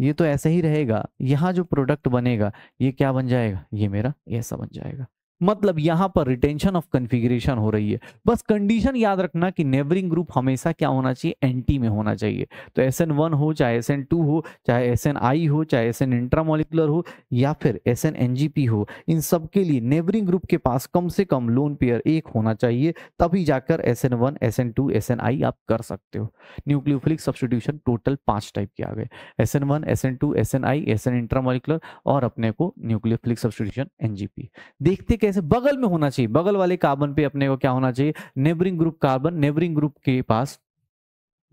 A: ये तो ऐसे ही रहेगा यहाँ जो प्रोडक्ट बनेगा ये क्या बन जाएगा ये मेरा ऐसा बन जाएगा मतलब यहां पर रिटेंशन ऑफ कन्फिग्रेशन हो रही है बस कंडीशन याद रखना कि नेबरिंग ग्रुप हमेशा क्या होना चाहिए एंटी में होना चाहिए तो एस एन वन हो चाहे एस एन टू हो चाहे एस एन आई हो चाहे एस एन इंट्रामोलिकुलर हो या फिर S N N G P हो इन सब के लिए नेबरिंग ग्रुप के पास कम से कम लोन पेयर एक होना चाहिए तभी जाकर S N one S N two S N I आप कर सकते हो न्यूक्लियोफिलिक सब्सटीट्यूशन टोटल पांच टाइप के आ गए S N one S N two S N I S N intramolecular और अपने को न्यूक्लियोफिलिक सब्सटीट्यूशन एनजीपी देखते कैसे बगल में होना चाहिए बगल वाले कार्बन पे अपने को क्या होना चाहिए neighbouring group carbon neighbouring group के पास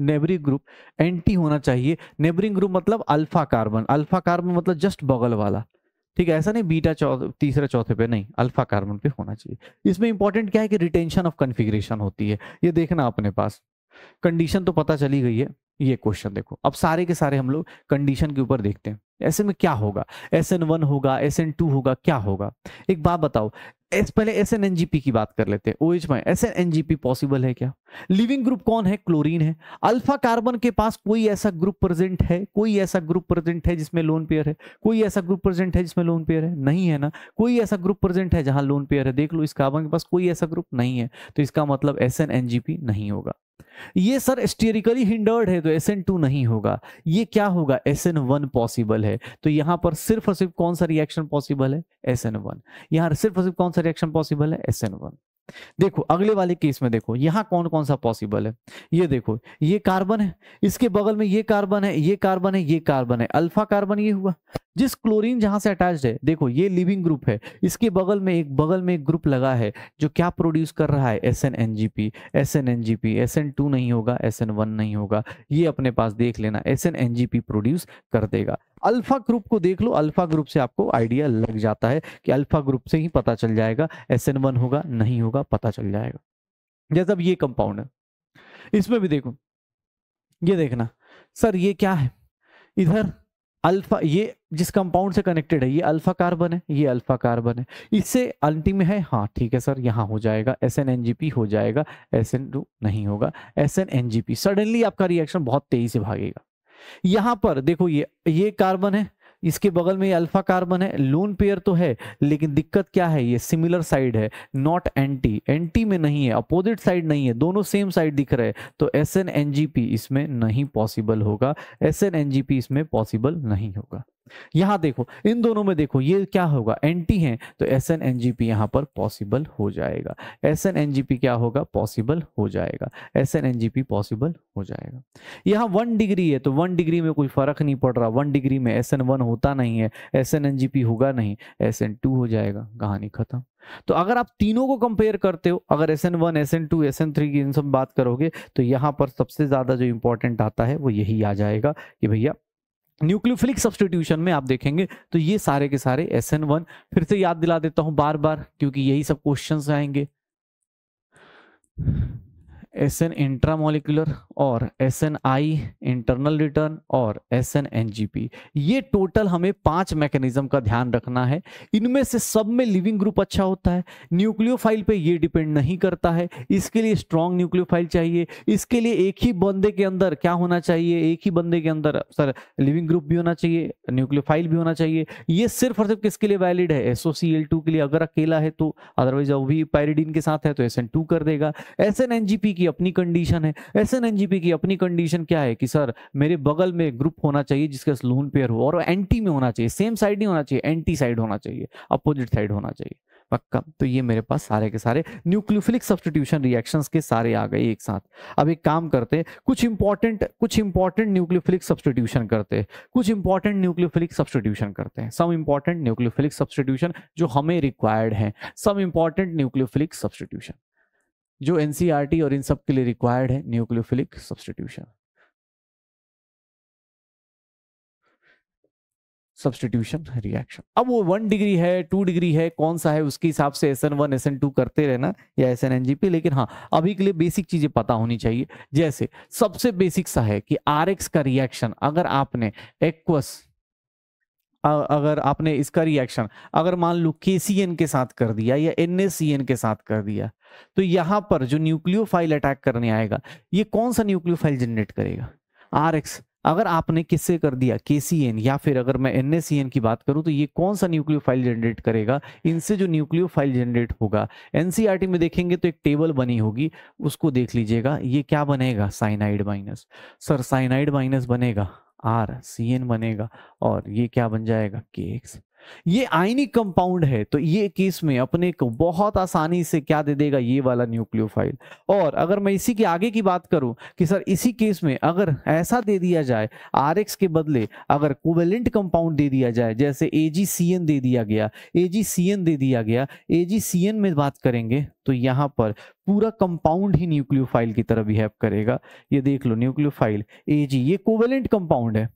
A: नेबरिंग ग्रुप एंटी होना चाहिए नेबरिंग ग्रुप मतलब अल्फा कार्बन अल्फा कार्बन मतलब जस्ट बगल वाला ठीक है ऐसा नहीं बीटा चौथ तीसरे चौथे पे नहीं अल्फा कार्बन पे होना चाहिए इसमें इंपॉर्टेंट क्या है कि रिटेंशन ऑफ कन्फिग्रेशन होती है ये देखना अपने पास कंडीशन तो पता चली गई है ये क्वेश्चन देखो अब सारे के सारे हम लोग कंडीशन के ऊपर देखते हैं ऐसे में क्या होगा एस एन वन होगा एस एन टू होगा क्या होगा एक बात बताओ एस पहले एस एन एनजीपी की बात कर लेते हैं एनजीपी पॉसिबल है क्या लिविंग ग्रुप कौन है क्लोरीन है अल्फा कार्बन के पास कोई ऐसा ग्रुप प्रेजेंट है कोई ऐसा ग्रुप प्रेजेंट है जिसमें लोन पेयर है कोई ऐसा ग्रुप प्रेजेंट है जिसमें लोन पेयर है नहीं है ना कोई ऐसा ग्रुप प्रेजेंट है जहां लोन पेयर है देख लो इस कार्बन के पास कोई ऐसा ग्रुप नहीं है तो इसका मतलब एस एन एनजीपी नहीं होगा ये सर स्टेरिकली हिंडर्ड है तो एस एन टू नहीं होगा ये क्या होगा एस एन वन पॉसिबल है तो यहां पर सिर्फ और सिर्फ कौन सा रिएक्शन पॉसिबल है एस एन वन यहां सिर्फ और सिर्फ कौन सा रिएक्शन पॉसिबल है एस एन वन देखो अगले वाले केस में देखो यहां कौन कौन सा पॉसिबल है ये देखो ये कार्बन है इसके बगल में ये कार्बन है ये कार्बन है ये कार्बन है अल्फा कार्बन ये हुआ जिस क्लोरीन जहां से अटैच्ड है देखो ये लिविंग ग्रुप है इसके बगल में एक बगल में एक ग्रुप लगा है जो क्या प्रोड्यूस कर रहा है S N N G P S N N G P S N two नहीं होगा एस एन वन नहीं होगा ये अपने पास देख लेना S N N G P produce कर देगा अल्फा ग्रुप को देख लो अल्फा ग्रुप से आपको आइडिया लग जाता है कि अल्फा ग्रुप से ही पता चल जाएगा एस होगा नहीं होगा पता चल जाएगा जैसे अब ये कंपाउंड है इसमें भी देखो ये देखना सर ये क्या है इधर अल्फा ये जिस कंपाउंड से कनेक्टेड है ये अल्फा कार्बन है ये अल्फा कार्बन है इससे अंतिम है हाँ ठीक है सर यहाँ हो जाएगा S N N G P हो जाएगा एस एन टू नहीं होगा S N N G P suddenly आपका रिएक्शन बहुत तेजी से भागेगा यहां पर देखो ये ये कार्बन है इसके बगल में ये अल्फा कार्बन है लोन पेयर तो है लेकिन दिक्कत क्या है ये सिमिलर साइड है नॉट एंटी एंटी में नहीं है अपोजिट साइड नहीं है दोनों सेम साइड दिख रहे हैं तो S N N G P इसमें नहीं पॉसिबल होगा S N N G P इसमें पॉसिबल नहीं होगा यहां देखो इन दोनों में देखो ये क्या होगा तो एंटी है तो S N N G P यहां पर पॉसिबल हो जाएगा S N N G P क्या होगा पॉसिबल हो जाएगा S N N G P possible हो जाएगा यहां वन डिग्री है तो वन डिग्री में कोई फर्क नहीं पड़ रहा वन डिग्री में एस एन वन होता नहीं है S N N G P होगा नहीं एस एन टू हो जाएगा कहानी खत्म तो अगर आप तीनों को कंपेयर करते हो अगर S N one S N two S N three की इन सब बात करोगे तो यहां पर सबसे ज्यादा जो इंपॉर्टेंट आता है वो यही आ जाएगा कि भैया न्यूक्लियोफिलिक सब्सटीट्यूशन में आप देखेंगे तो ये सारे के सारे एस एन वन फिर से याद दिला देता हूं बार बार क्योंकि यही सब क्वेश्चन आएंगे एस एन इंट्रामोलिकुलर और S N I internal return और S N N G P ये टोटल हमें पांच मैकेनिज्म का ध्यान रखना है इनमें से सब में लिविंग ग्रुप अच्छा होता है न्यूक्लियोफाइल पे ये डिपेंड नहीं करता है इसके लिए स्ट्रांग न्यूक्लियोफाइल चाहिए इसके लिए एक ही बंदे के अंदर क्या होना चाहिए एक ही बंदे के अंदर सर लिविंग ग्रुप भी होना चाहिए न्यूक्लियोफाइल भी होना चाहिए ये सिर्फ और सिर्फ किसके लिए वैलिड है एस के लिए अगर अकेला है तो अदरवाइज अभी भी के साथ है तो एस कर देगा S N N G P की की अपनी कंडीशन है S N N G P की अपनी कंडीशन क्या है कि सर मेरे बगल में ग्रुप होना चाहिए जिसका लोन पेयर हो और एंटी में होना चाहिए सेम साइड नहीं होना चाहिए एंटी साइड होना चाहिए अपोजिट साइड होना चाहिए पक्का तो ये मेरे पास सारे के सारे न्यूक्लियोफिलिक सब्सटीट्यूशन रिएक्शंस के सारे आ गए एक साथ अब एक काम करते हैं कुछ इंपॉर्टेंट कुछ इंपॉर्टेंट न्यूक्लियोफिलिक सब्सटीट्यूशन करते हैं कुछ इंपॉर्टेंट न्यूक्लियोफिलिक सब्सटीट्यूशन करते हैं सम इंपॉर्टेंट न्यूक्लियोफिलिक सब्सटीट्यूशन जो हमें रिक्वायर्ड है सम इंपॉर्टेंट न्यूक्लियोफिलिक सब्सटीट्यूशन
B: जो एनसीआरटी e और इन सब के लिए रिक्वायर्ड है न्यूक्लियोफिलिक सब्सटीट्यूशन सब्सटीट्यूशन रिएक्शन अब वो वन डिग्री है टू डिग्री है कौन सा है उसके हिसाब से S N one S N two करते रहना
A: या S N N G P लेकिन हाँ अभी के लिए बेसिक चीजें पता होनी चाहिए जैसे सबसे बेसिक सा है कि आर एक्स का रिएक्शन अगर आपने एक्वस अगर आपने इसका रिएक्शन अगर मान लो के के साथ कर दिया या एन के साथ कर दिया तो यहाँ पर जो न्यूक्लियोफाइल अटैक करने आएगा ये कौन सा न्यूक्लियोफाइल जनरेट करेगा आर एक्स अगर आपने किससे कर दिया के या फिर अगर मैं एन की बात करूं तो ये कौन सा न्यूक्लियोफाइल जनरेट करेगा इनसे जो न्यूक्लियोफाइल जनरेट होगा एन e में देखेंगे तो एक टेबल बनी होगी उसको देख लीजिएगा ये क्या बनेगा cyanide minus sir cyanide minus बनेगा आर सी एन बनेगा और ये क्या बन जाएगा के एक्स ये आइनिक कंपाउंड है तो ये केस में अपने को बहुत आसानी से क्या दे देगा ये वाला न्यूक्लियोफाइल और अगर मैं इसी के आगे की बात करूं कि सर इसी केस में अगर ऐसा दे दिया जाए आर के बदले अगर कोवेलेंट कंपाउंड दे दिया जाए जैसे ए दे दिया गया ए दे दिया गया ए में बात करेंगे तो यहाँ पर पूरा कंपाउंड ही न्यूक्लियोफाइल की तरह बिहेव करेगा ये देख लो न्यूक्लियोफाइल एजी ये कोवेलेंट कंपाउंड है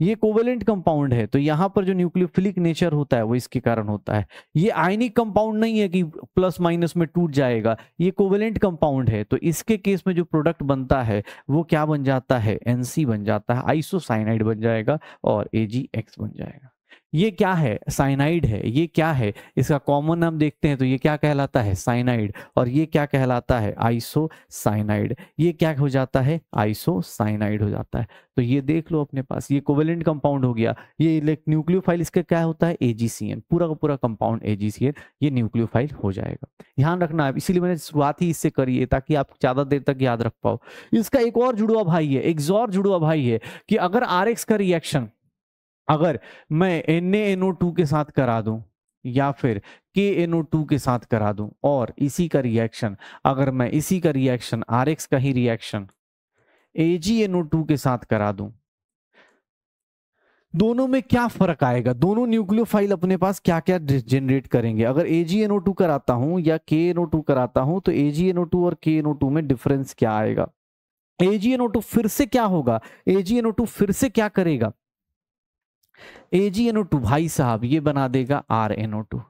A: ये कोवेलेंट कंपाउंड है तो यहाँ पर जो न्यूक्लियोफिलिक नेचर होता है वो इसके कारण होता है ये आयनिक कंपाउंड नहीं है कि प्लस माइनस में टूट जाएगा ये कोवेलेंट कंपाउंड है तो इसके केस में जो प्रोडक्ट बनता है वो क्या बन जाता है एनसी बन जाता है आइसोसाइनाइड बन जाएगा और एजीएक्स बन जाएगा ये क्या है साइनाइड है ये क्या है इसका कॉमन नाम देखते हैं तो ये क्या कहलाता है साइनाइड और ये क्या कहलाता है आइसो साइनाइड ये क्या हो जाता है आइसो साइनाइड हो जाता है तो ये देख लो अपने पास ये कोवेलेंट कंपाउंड हो गया ये न्यूक्लियोफाइल इसका क्या होता है एजीसीएन पूरा का पूरा कंपाउंड एजीसीएन ये न्यूक्लियोफाइल हो जाएगा ध्यान रखना है इसीलिए मैंने शुरुआत ही इससे करी है ताकि आप ज्यादा देर तक याद रख पाओ इसका एक और जुड़वा भाई है एक जोर जुड़वा भाई है कि अगर आर का रिएक्शन अगर मैं एन टू के साथ करा दूं या फिर के टू के साथ करा दूं और इसी का रिएक्शन अगर मैं इसी का रिएक्शन आर एक्स का ही रिएक्शन ए जी टू के साथ करा दूं दोनों में क्या फर्क आएगा दोनों न्यूक्लियोफाइल अपने पास क्या क्या जनरेट करेंगे अगर ए जी टू कराता हूं या के टू कराता हूं तो टू और के टू में डिफरेंस क्या आएगा ए जी टू फिर से क्या होगा टू फिर से क्या करेगा ए जी टू भाई साहब ये बना देगा आर टू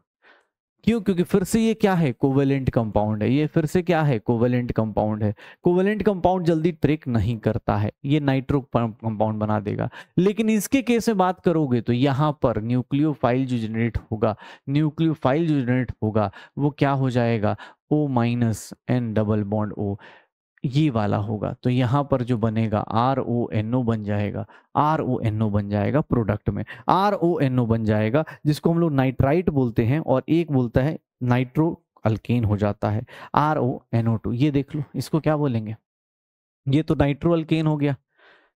A: क्यों क्योंकि फिर से ये क्या है कोवेलेंट कंपाउंड है ये फिर से क्या है कोवेलेंट कंपाउंड है कोवेलेंट कंपाउंड जल्दी ब्रेक नहीं करता है ये नाइट्रो कंपाउंड बना देगा लेकिन इसके केस में बात करोगे तो यहाँ पर न्यूक्लियो फाइल जो जनरेट होगा न्यूक्लियो फाइल जो जनरेट होगा वो क्या हो जाएगा O minus N double bond O ये वाला होगा तो यहाँ पर जो बनेगा आर ओ एन ओ बन जाएगा आर ओ एन ओ बन जाएगा प्रोडक्ट में आर ओ एन ओ बन जाएगा जिसको हम लोग नाइट्राइट बोलते हैं और एक बोलता है नाइट्रो अल्केन हो जाता है R O N O two ये देख लो इसको क्या बोलेंगे ये तो नाइट्रो अल्केन हो गया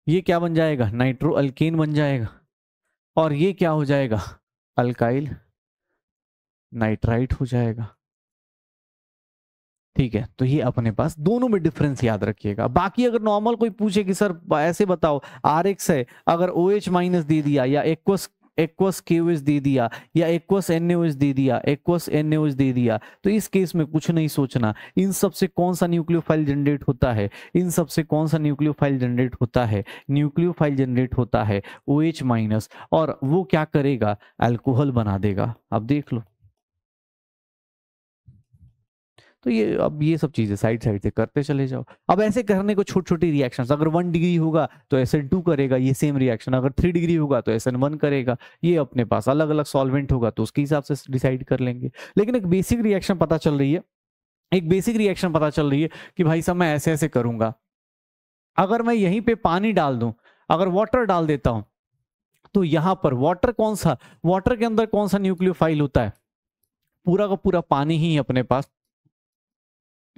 A: ये क्या बन जाएगा नाइट्रो अल्केन बन जाएगा और ये क्या हो जाएगा अल्काइल नाइट्राइट हो जाएगा ठीक है तो ये अपने पास दोनों में डिफरेंस याद रखिएगा बाकी अगर नॉर्मल कोई पूछे कि सर ऐसे बताओ आर एक्स है अगर ओ एच माइनस दे दिया या एक्वस एक्वस एच दे दिया या एक्वस एन एच दे दिया एक्वस एन एच दे दिया तो इस केस में कुछ नहीं सोचना इन सबसे कौन सा फाइल जनरेट होता है इन सबसे कौन सा फाइल जनरेट होता है फाइल जनरेट होता है ओ एच माइनस और वो क्या करेगा एल्कोहल बना देगा आप देख लो तो ये अब ये सब चीज़ें साइड साइड से करते चले जाओ अब ऐसे करने को छोटी छोटी रिएक्शंस अगर वन डिग्री होगा तो एस एन टू करेगा ये सेम रिएक्शन अगर थ्री डिग्री होगा तो एस एन वन करेगा ये अपने पास अलग अलग सॉल्वेंट होगा तो उसके हिसाब से डिसाइड कर लेंगे लेकिन एक बेसिक रिएक्शन पता चल रही है एक बेसिक रिएक्शन पता चल रही है कि भाई साहब मैं ऐसे ऐसे करूंगा अगर मैं यहीं पर पानी डाल दूं अगर वाटर डाल देता हूं तो यहां पर वाटर कौन सा वाटर के अंदर कौन सा न्यूक्लियोफाइल होता है पूरा का पूरा पानी ही अपने पास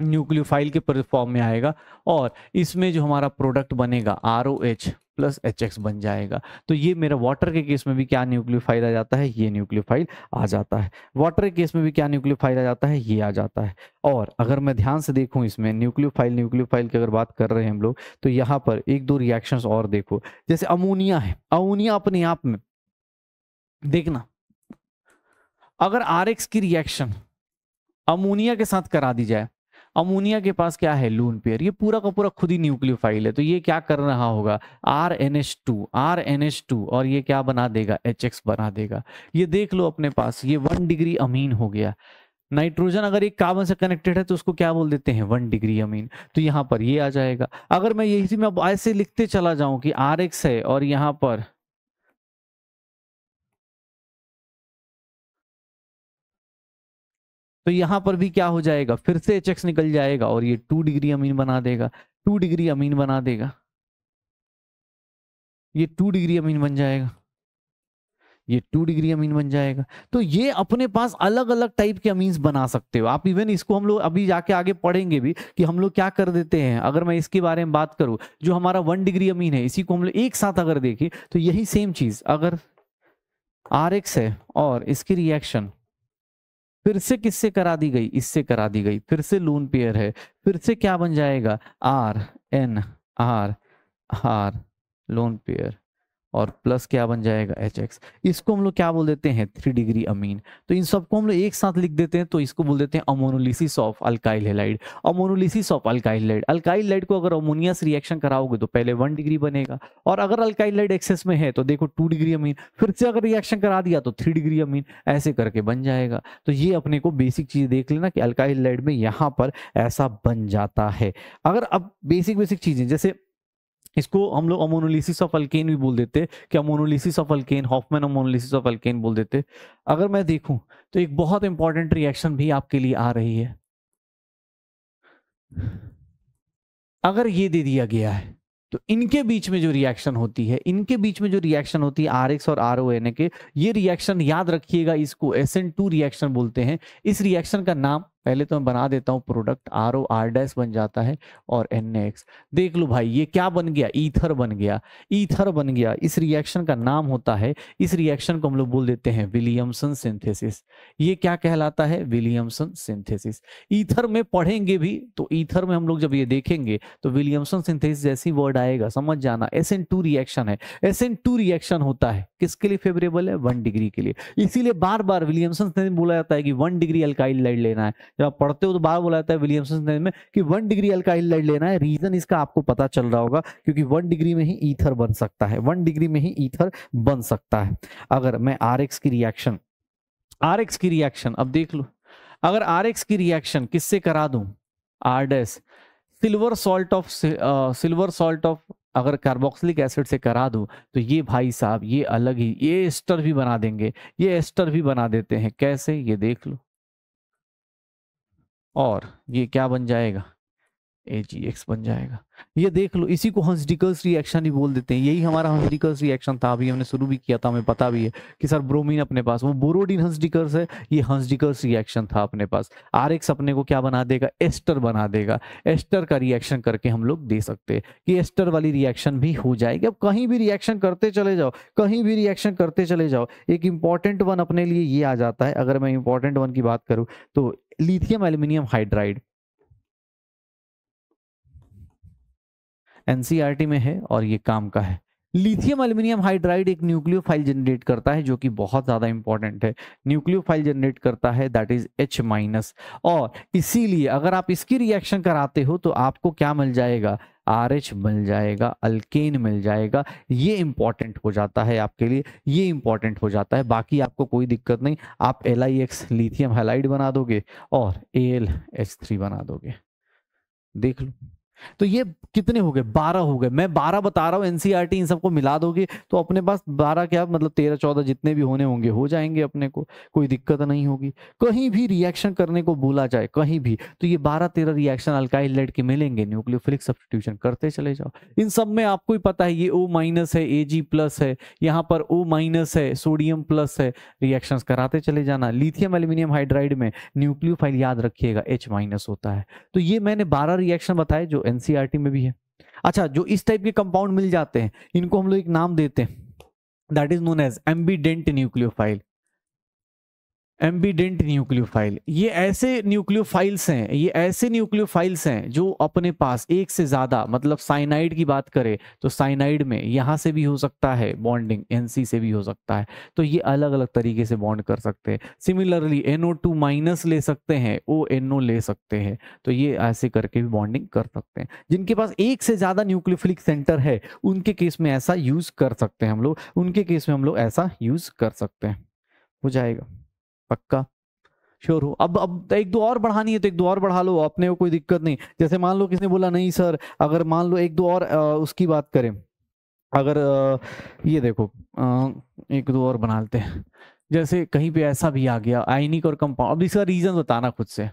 A: न्यूक्लियोफाइल के फॉर्म में आएगा और इसमें जो हमारा प्रोडक्ट बनेगा R O H plus H X बन जाएगा तो ये मेरा वाटर के केस में भी क्या न्यूक्लियोफाइल आ जाता है ये न्यूक्लियोफाइल आ जाता है वाटर के केस में भी क्या न्यूक्लियोफाइल आ जाता है ये आ जाता है और अगर मैं ध्यान से देखूँ इसमें न्यूक्लियोफाइल न्यूक्लियोफाइल की अगर बात कर रहे हैं हम लोग तो यहाँ पर एक दो रिएक्शन और देखो जैसे अमोनिया है अमोनिया अपने आप में देखना अगर आर की रिएक्शन अमोनिया के साथ करा दी जाए अमोनिया के पास क्या है लून पेयर ये पूरा का पूरा खुद ही न्यूक्लियोफाइल है तो ये क्या कर रहा होगा R N H two R N H two और ये क्या बना देगा एच एक्स बना देगा ये देख लो अपने पास ये वन डिग्री अमीन हो गया नाइट्रोजन अगर एक कार्बन से कनेक्टेड है तो उसको क्या बोल देते हैं वन डिग्री अमीन तो यहाँ पर ये आ जाएगा अगर मैं यही मैं ऐसे लिखते
B: चला जाऊं कि आर एक्स है और यहाँ पर तो यहाँ पर भी क्या हो जाएगा फिर से एच निकल जाएगा और ये टू डिग्री अमीन बना देगा टू डिग्री अमीन बना देगा
A: ये टू डिग्री अमीन बन जाएगा ये टू डिग्री अमीन बन जाएगा तो ये अपने पास अलग अलग टाइप के अमीन बना सकते हो आप इवन इसको हम लोग अभी जाके आगे पढ़ेंगे भी कि हम लोग क्या कर देते हैं अगर मैं इसके बारे में बात करूं जो हमारा वन डिग्री अमीन है इसी को हम लोग एक साथ अगर देखें तो यही सेम चीज अगर आर है और इसकी रिएक्शन फिर से किससे करा दी गई इससे करा दी गई फिर से लून पेयर है फिर से क्या बन जाएगा R N R R lone pair और प्लस क्या बन जाएगा एच एक्स इसको हम लोग क्या बोल देते हैं थ्री डिग्री अमीन तो इन सबको हम लोग एक साथ लिख देते हैं तो इसको बोल देते हैं ammonolysis of alkyl halide ammonolysis of alkyl halide alkyl halide को अगर अमोनिया से रिएक्शन कराओगे तो पहले वन डिग्री बनेगा और अगर अल्काइल लाइड एक्सेस में है तो देखो टू डिग्री अमीन फिर से अगर रिएक्शन करा दिया तो थ्री डिग्री अमीन ऐसे करके बन जाएगा तो ये अपने को बेसिक चीज देख लेना कि अल्काइल लाइड में यहाँ पर ऐसा बन जाता है अगर अब बेसिक बेसिक चीजें जैसे इसको हम लोग अमोनोलिसिस ऑफ अल्केन भी बोल देते कि ammonolysis of alkane Hofmann ammonolysis of alkane बोल देते अगर मैं देखूं तो एक बहुत इंपॉर्टेंट रिएक्शन भी आपके लिए आ रही है अगर ये दे दिया गया है तो इनके बीच में जो रिएक्शन होती है इनके बीच में जो रिएक्शन होती है आर और आर के ये रिएक्शन याद रखिएगा इसको एस रिएक्शन बोलते हैं इस रिएक्शन का नाम पहले तो मैं बना देता हूँ product R O R dash बन जाता है और एन एक्स देख लो भाई ये क्या बन गया ईथर बन गया ईथर बन गया इस रिएक्शन का नाम होता है इस रिएक्शन को हम लोग बोल देते हैं विलियमसन सिंथेसिस ये क्या कहलाता है विलियमसन सिंथेसिस ईथर में पढ़ेंगे भी तो ईथर में हम लोग जब ये देखेंगे तो विलियमसन सिंथेसिस जैसी वर्ड आएगा समझ जाना एस एन टू रिएक्शन है एस एन टू रिएक्शन होता है किसके लिए फेवरेबल है वन डिग्री के लिए इसीलिए बार बार विलियमसन बोला जाता है कि वन डिग्री अल्काइल लाइड लेना है जब आप पढ़ते हो तो बार बोला जाता है विलियमसन में कि वन डिग्री अल्काइल लाइट लेना है रीजन इसका आपको पता चल रहा होगा क्योंकि वन डिग्री में ही ईथर बन सकता है वन डिग्री में ही ईथर बन सकता है अगर मैं आर की रिएक्शन आर की रिएक्शन अब देख लो अगर आर की रिएक्शन किससे करा दू R silver salt of silver salt of अगर कार्बोक्सिलिक एसिड से करा दूं तो ये भाई साहब ये अलग ही ये एस्टर भी बना देंगे ये एस्टर भी बना देते हैं कैसे ये देख लो और ये क्या बन जाएगा ए जी एक्स बन जाएगा ये देख लो इसी को हंसडिकल्स रिएक्शन ही बोल देते हैं यही हमारा हंसडिकल्स रिएक्शन था अभी हमने शुरू भी किया था हमें पता भी है कि सर ब्रोमीन अपने पास वो बोरोडीन हंसडिकल्स है ये हंसडिकल्स रिएक्शन था अपने पास आर एक्स अपने को क्या बना देगा एस्टर बना देगा एस्टर का रिएक्शन करके हम लोग दे सकते हैं कि एस्टर वाली रिएक्शन भी हो जाएगी अब कहीं भी रिएक्शन करते चले जाओ कहीं भी रिएक्शन करते चले जाओ एक इंपॉर्टेंट वन अपने लिए ये आ जाता है अगर मैं इंपॉर्टेंट वन की बात करूँ तो लिथियम एल्यूमिनियम हाइड्राइड एनसीईआरटी में है और ये काम का है लिथियम एल्यूमिनियम हाइड्राइड एक न्यूक्लियो फाइल जनरेट करता है जो कि बहुत ज्यादा इंपॉर्टेंट है न्यूक्लियो फाइल जनरेट करता है दैट इज एच माइनस और इसीलिए अगर आप इसकी रिएक्शन कराते हो तो आपको क्या मिल जाएगा आर एच मिल जाएगा अल्केन मिल जाएगा ये इंपॉर्टेंट हो जाता है आपके लिए ये इंपॉर्टेंट हो जाता है बाकी आपको कोई दिक्कत नहीं आप L I X lithium halide बना दोगे और ए एल एच थ्री बना दोगे देख लो तो ये कितने हो गए बारह हो गए मैं बारह बता रहा हूँ एनसीआरटी e इन सबको मिला दोगे तो अपने पास बारह क्या मतलब तेरह चौदह जितने भी होने होंगे हो जाएंगे अपने को कोई दिक्कत नहीं होगी कहीं भी रिएक्शन करने को बोला जाए कहीं भी तो ये बारह तेरह रिएक्शन अल्काइल लेट के मिलेंगे न्यूक्लियोफिलिक सब्सटीट्यूशन करते चले जाओ इन सब में आपको ही पता है ये ओ माइनस है ए जी प्लस है यहाँ पर ओ माइनस है सोडियम प्लस है रिएक्शन कराते चले जाना लिथियम एल्यूमिनियम हाइड्राइड में न्यूक्लियोफाइल याद रखिएगा एच माइनस होता है तो ये मैंने बारह रिएक्शन बताए जो एनसीईआरटी में भी है अच्छा जो इस टाइप के कंपाउंड मिल जाते हैं इनको हम लोग एक नाम देते हैं that is known as ambident nucleophile ambident nucleophile ये ऐसे न्यूक्लियोफाइल्स हैं ये ऐसे न्यूक्लियोफाइल्स हैं जो अपने पास एक से ज़्यादा मतलब साइनाइड की बात करें तो साइनाइड में यहाँ से भी हो सकता है बॉन्डिंग एनसी से भी हो सकता है तो ये अलग अलग तरीके से बॉन्ड कर सकते हैं सिमिलरली एनओ टू माइनस ले सकते हैं ओ एनओ ले सकते हैं तो ये ऐसे करके भी बॉन्डिंग कर सकते हैं जिनके पास एक से ज़्यादा न्यूक्लियोफिलिक सेंटर है उनके केस में ऐसा यूज़ कर सकते हैं हम लोग उनके केस में हम लोग ऐसा यूज़ कर सकते हैं हो जाएगा पक्का श्योर हो अब अब एक दो और बढ़ानी है तो एक दो और बढ़ा लो अपने को कोई दिक्कत नहीं जैसे मान लो किसने बोला नहीं सर अगर मान लो एक दो और आ, उसकी बात करें अगर आ, ये देखो आ, एक दो और बना लेते हैं
B: जैसे कहीं पे ऐसा भी आ गया आइनिक और कंपाउंड अब इसका रीजन बताना खुद से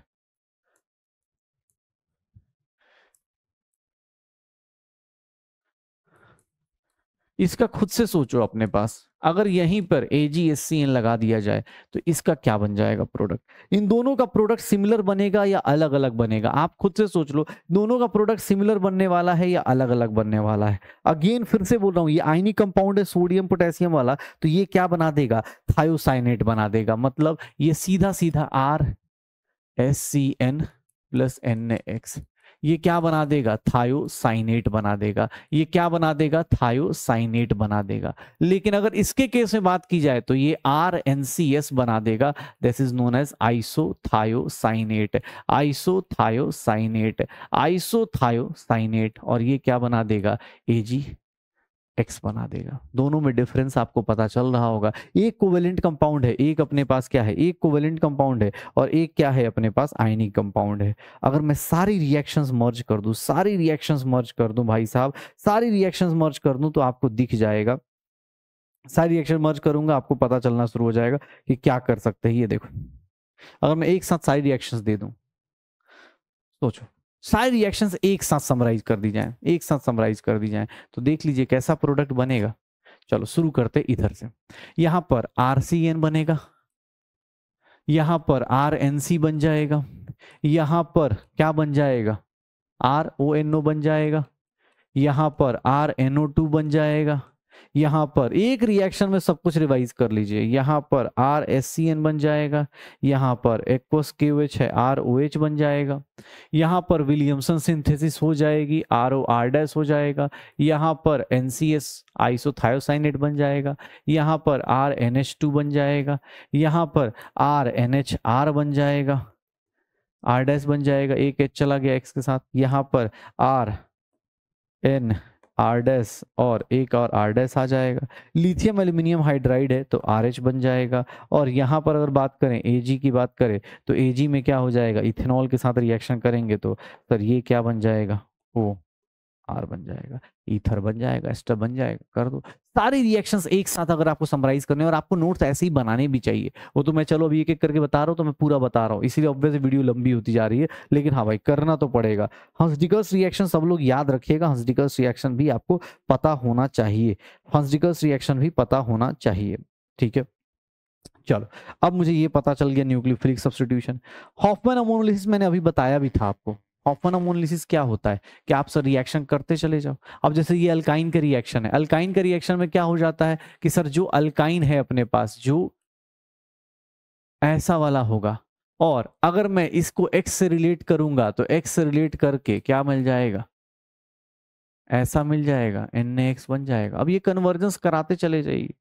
B: इसका खुद से सोचो अपने पास अगर यहीं पर ए जी एस सी एन लगा
A: दिया जाए तो इसका क्या बन जाएगा प्रोडक्ट इन दोनों का प्रोडक्ट सिमिलर बनेगा या अलग अलग बनेगा आप खुद से सोच लो दोनों का प्रोडक्ट सिमिलर बनने वाला है या अलग अलग बनने वाला है अगेन फिर से बोल रहा हूँ ये आइनी कंपाउंड है सोडियम पोटेशियम वाला तो ये क्या बना देगा थायोसाइनेट बना देगा मतलब ये सीधा सीधा R S C N plus N X ये क्या बना देगा थायोसाइनेट बना देगा ये क्या बना देगा थायोसाइनेट बना देगा लेकिन अगर इसके केस में बात की जाए तो ये आर एस बना देगा this is known as isothiocyanate isothiocyanate isothiocyanate और ये क्या बना देगा एजी एक्स बना देगा दोनों में डिफरेंस आपको पता चल रहा होगा एक कोवेलेंट कंपाउंड है एक अपने पास क्या है एक कोवेलेंट कंपाउंड है और एक क्या है अपने पास आयनिक कंपाउंड है अगर मैं सारी रिएक्शंस मर्ज कर दूं सारी रिएक्शंस मर्ज कर दूं भाई साहब सारी रिएक्शंस मर्ज कर दूं तो आपको दिख जाएगा सारी रिएक्शन मर्ज करूंगा आपको पता चलना शुरू हो जाएगा कि क्या कर सकते हैं ये देखो अगर मैं एक साथ सारी रिएक्शन दे दू सोचो सारे रिएक्शन एक साथ समराइज कर दी जाए एक साथ समराइज कर दी जाए तो देख लीजिए कैसा प्रोडक्ट बनेगा चलो शुरू करते इधर से यहां पर आर बनेगा यहां पर आर बन जाएगा यहां पर क्या बन जाएगा आर ओ एन ओ बन जाएगा यहां पर आर एन ओ टू बन जाएगा यहाँ पर एक रिएक्शन में सब कुछ रिवाइज कर लीजिए यहाँ पर आर एस सी एन बन जाएगा यहाँ पर एक्वस के एच है आर ओ एच बन जाएगा यहाँ पर विलियमसन सिंथेसिस हो जाएगी आर ओ आर डैस हो जाएगा यहाँ पर एन सी एस आइसोथायोसाइनेट बन जाएगा यहाँ पर आर एन एच टू बन जाएगा यहाँ पर आर एन एच आर बन जाएगा आर डैस बन जाएगा एक एच चला गया एक्स के साथ यहाँ पर आर एन आरडेस और एक और आरडेस आ जाएगा लिथियम एल्यूमिनियम हाइड्राइड है तो आर बन जाएगा और यहाँ पर अगर बात करें ए की बात करें तो ए में क्या हो जाएगा इथेनॉल के साथ रिएक्शन करेंगे तो सर ये क्या बन जाएगा ओ आर बन जाएगा ईथर बन जाएगा एस्टर बन जाएगा कर दो सारी रिएक्शंस एक साथ अगर आपको समराइज करने और आपको नोट्स ऐसे ही बनाने भी चाहिए वो तो मैं चलो अभी एक एक करके बता रहा हूँ तो मैं पूरा बता रहा हूँ इसीलिए ऑब्वियसली वीडियो लंबी होती जा रही है लेकिन हाँ भाई करना तो पड़ेगा हंसडिकल्स रिएक्शन सब लोग याद रखिएगा हंसडिकल्स रिएक्शन भी आपको पता होना चाहिए हंसडिकल्स रिएक्शन भी पता होना चाहिए ठीक है चलो अब मुझे ये पता चल गया न्यूक्लियोफिलिक सब्सटीट्यूशन हॉफमैन अमोनोलिसिस मैंने अभी बताया भी था आपको ऑफन अमोनलिसिस क्या होता है कि आप सर रिएक्शन करते चले जाओ अब जैसे ये अल्काइन का रिएक्शन है अल्काइन का रिएक्शन में क्या हो जाता है कि सर जो अल्काइन है अपने पास जो ऐसा वाला होगा और अगर मैं इसको एक्स से रिलेट करूंगा तो एक्स से रिलेट करके क्या मिल जाएगा ऐसा मिल जाएगा एन एक्स बन जाएगा अब ये कन्वर्जेंस कराते चले जाइए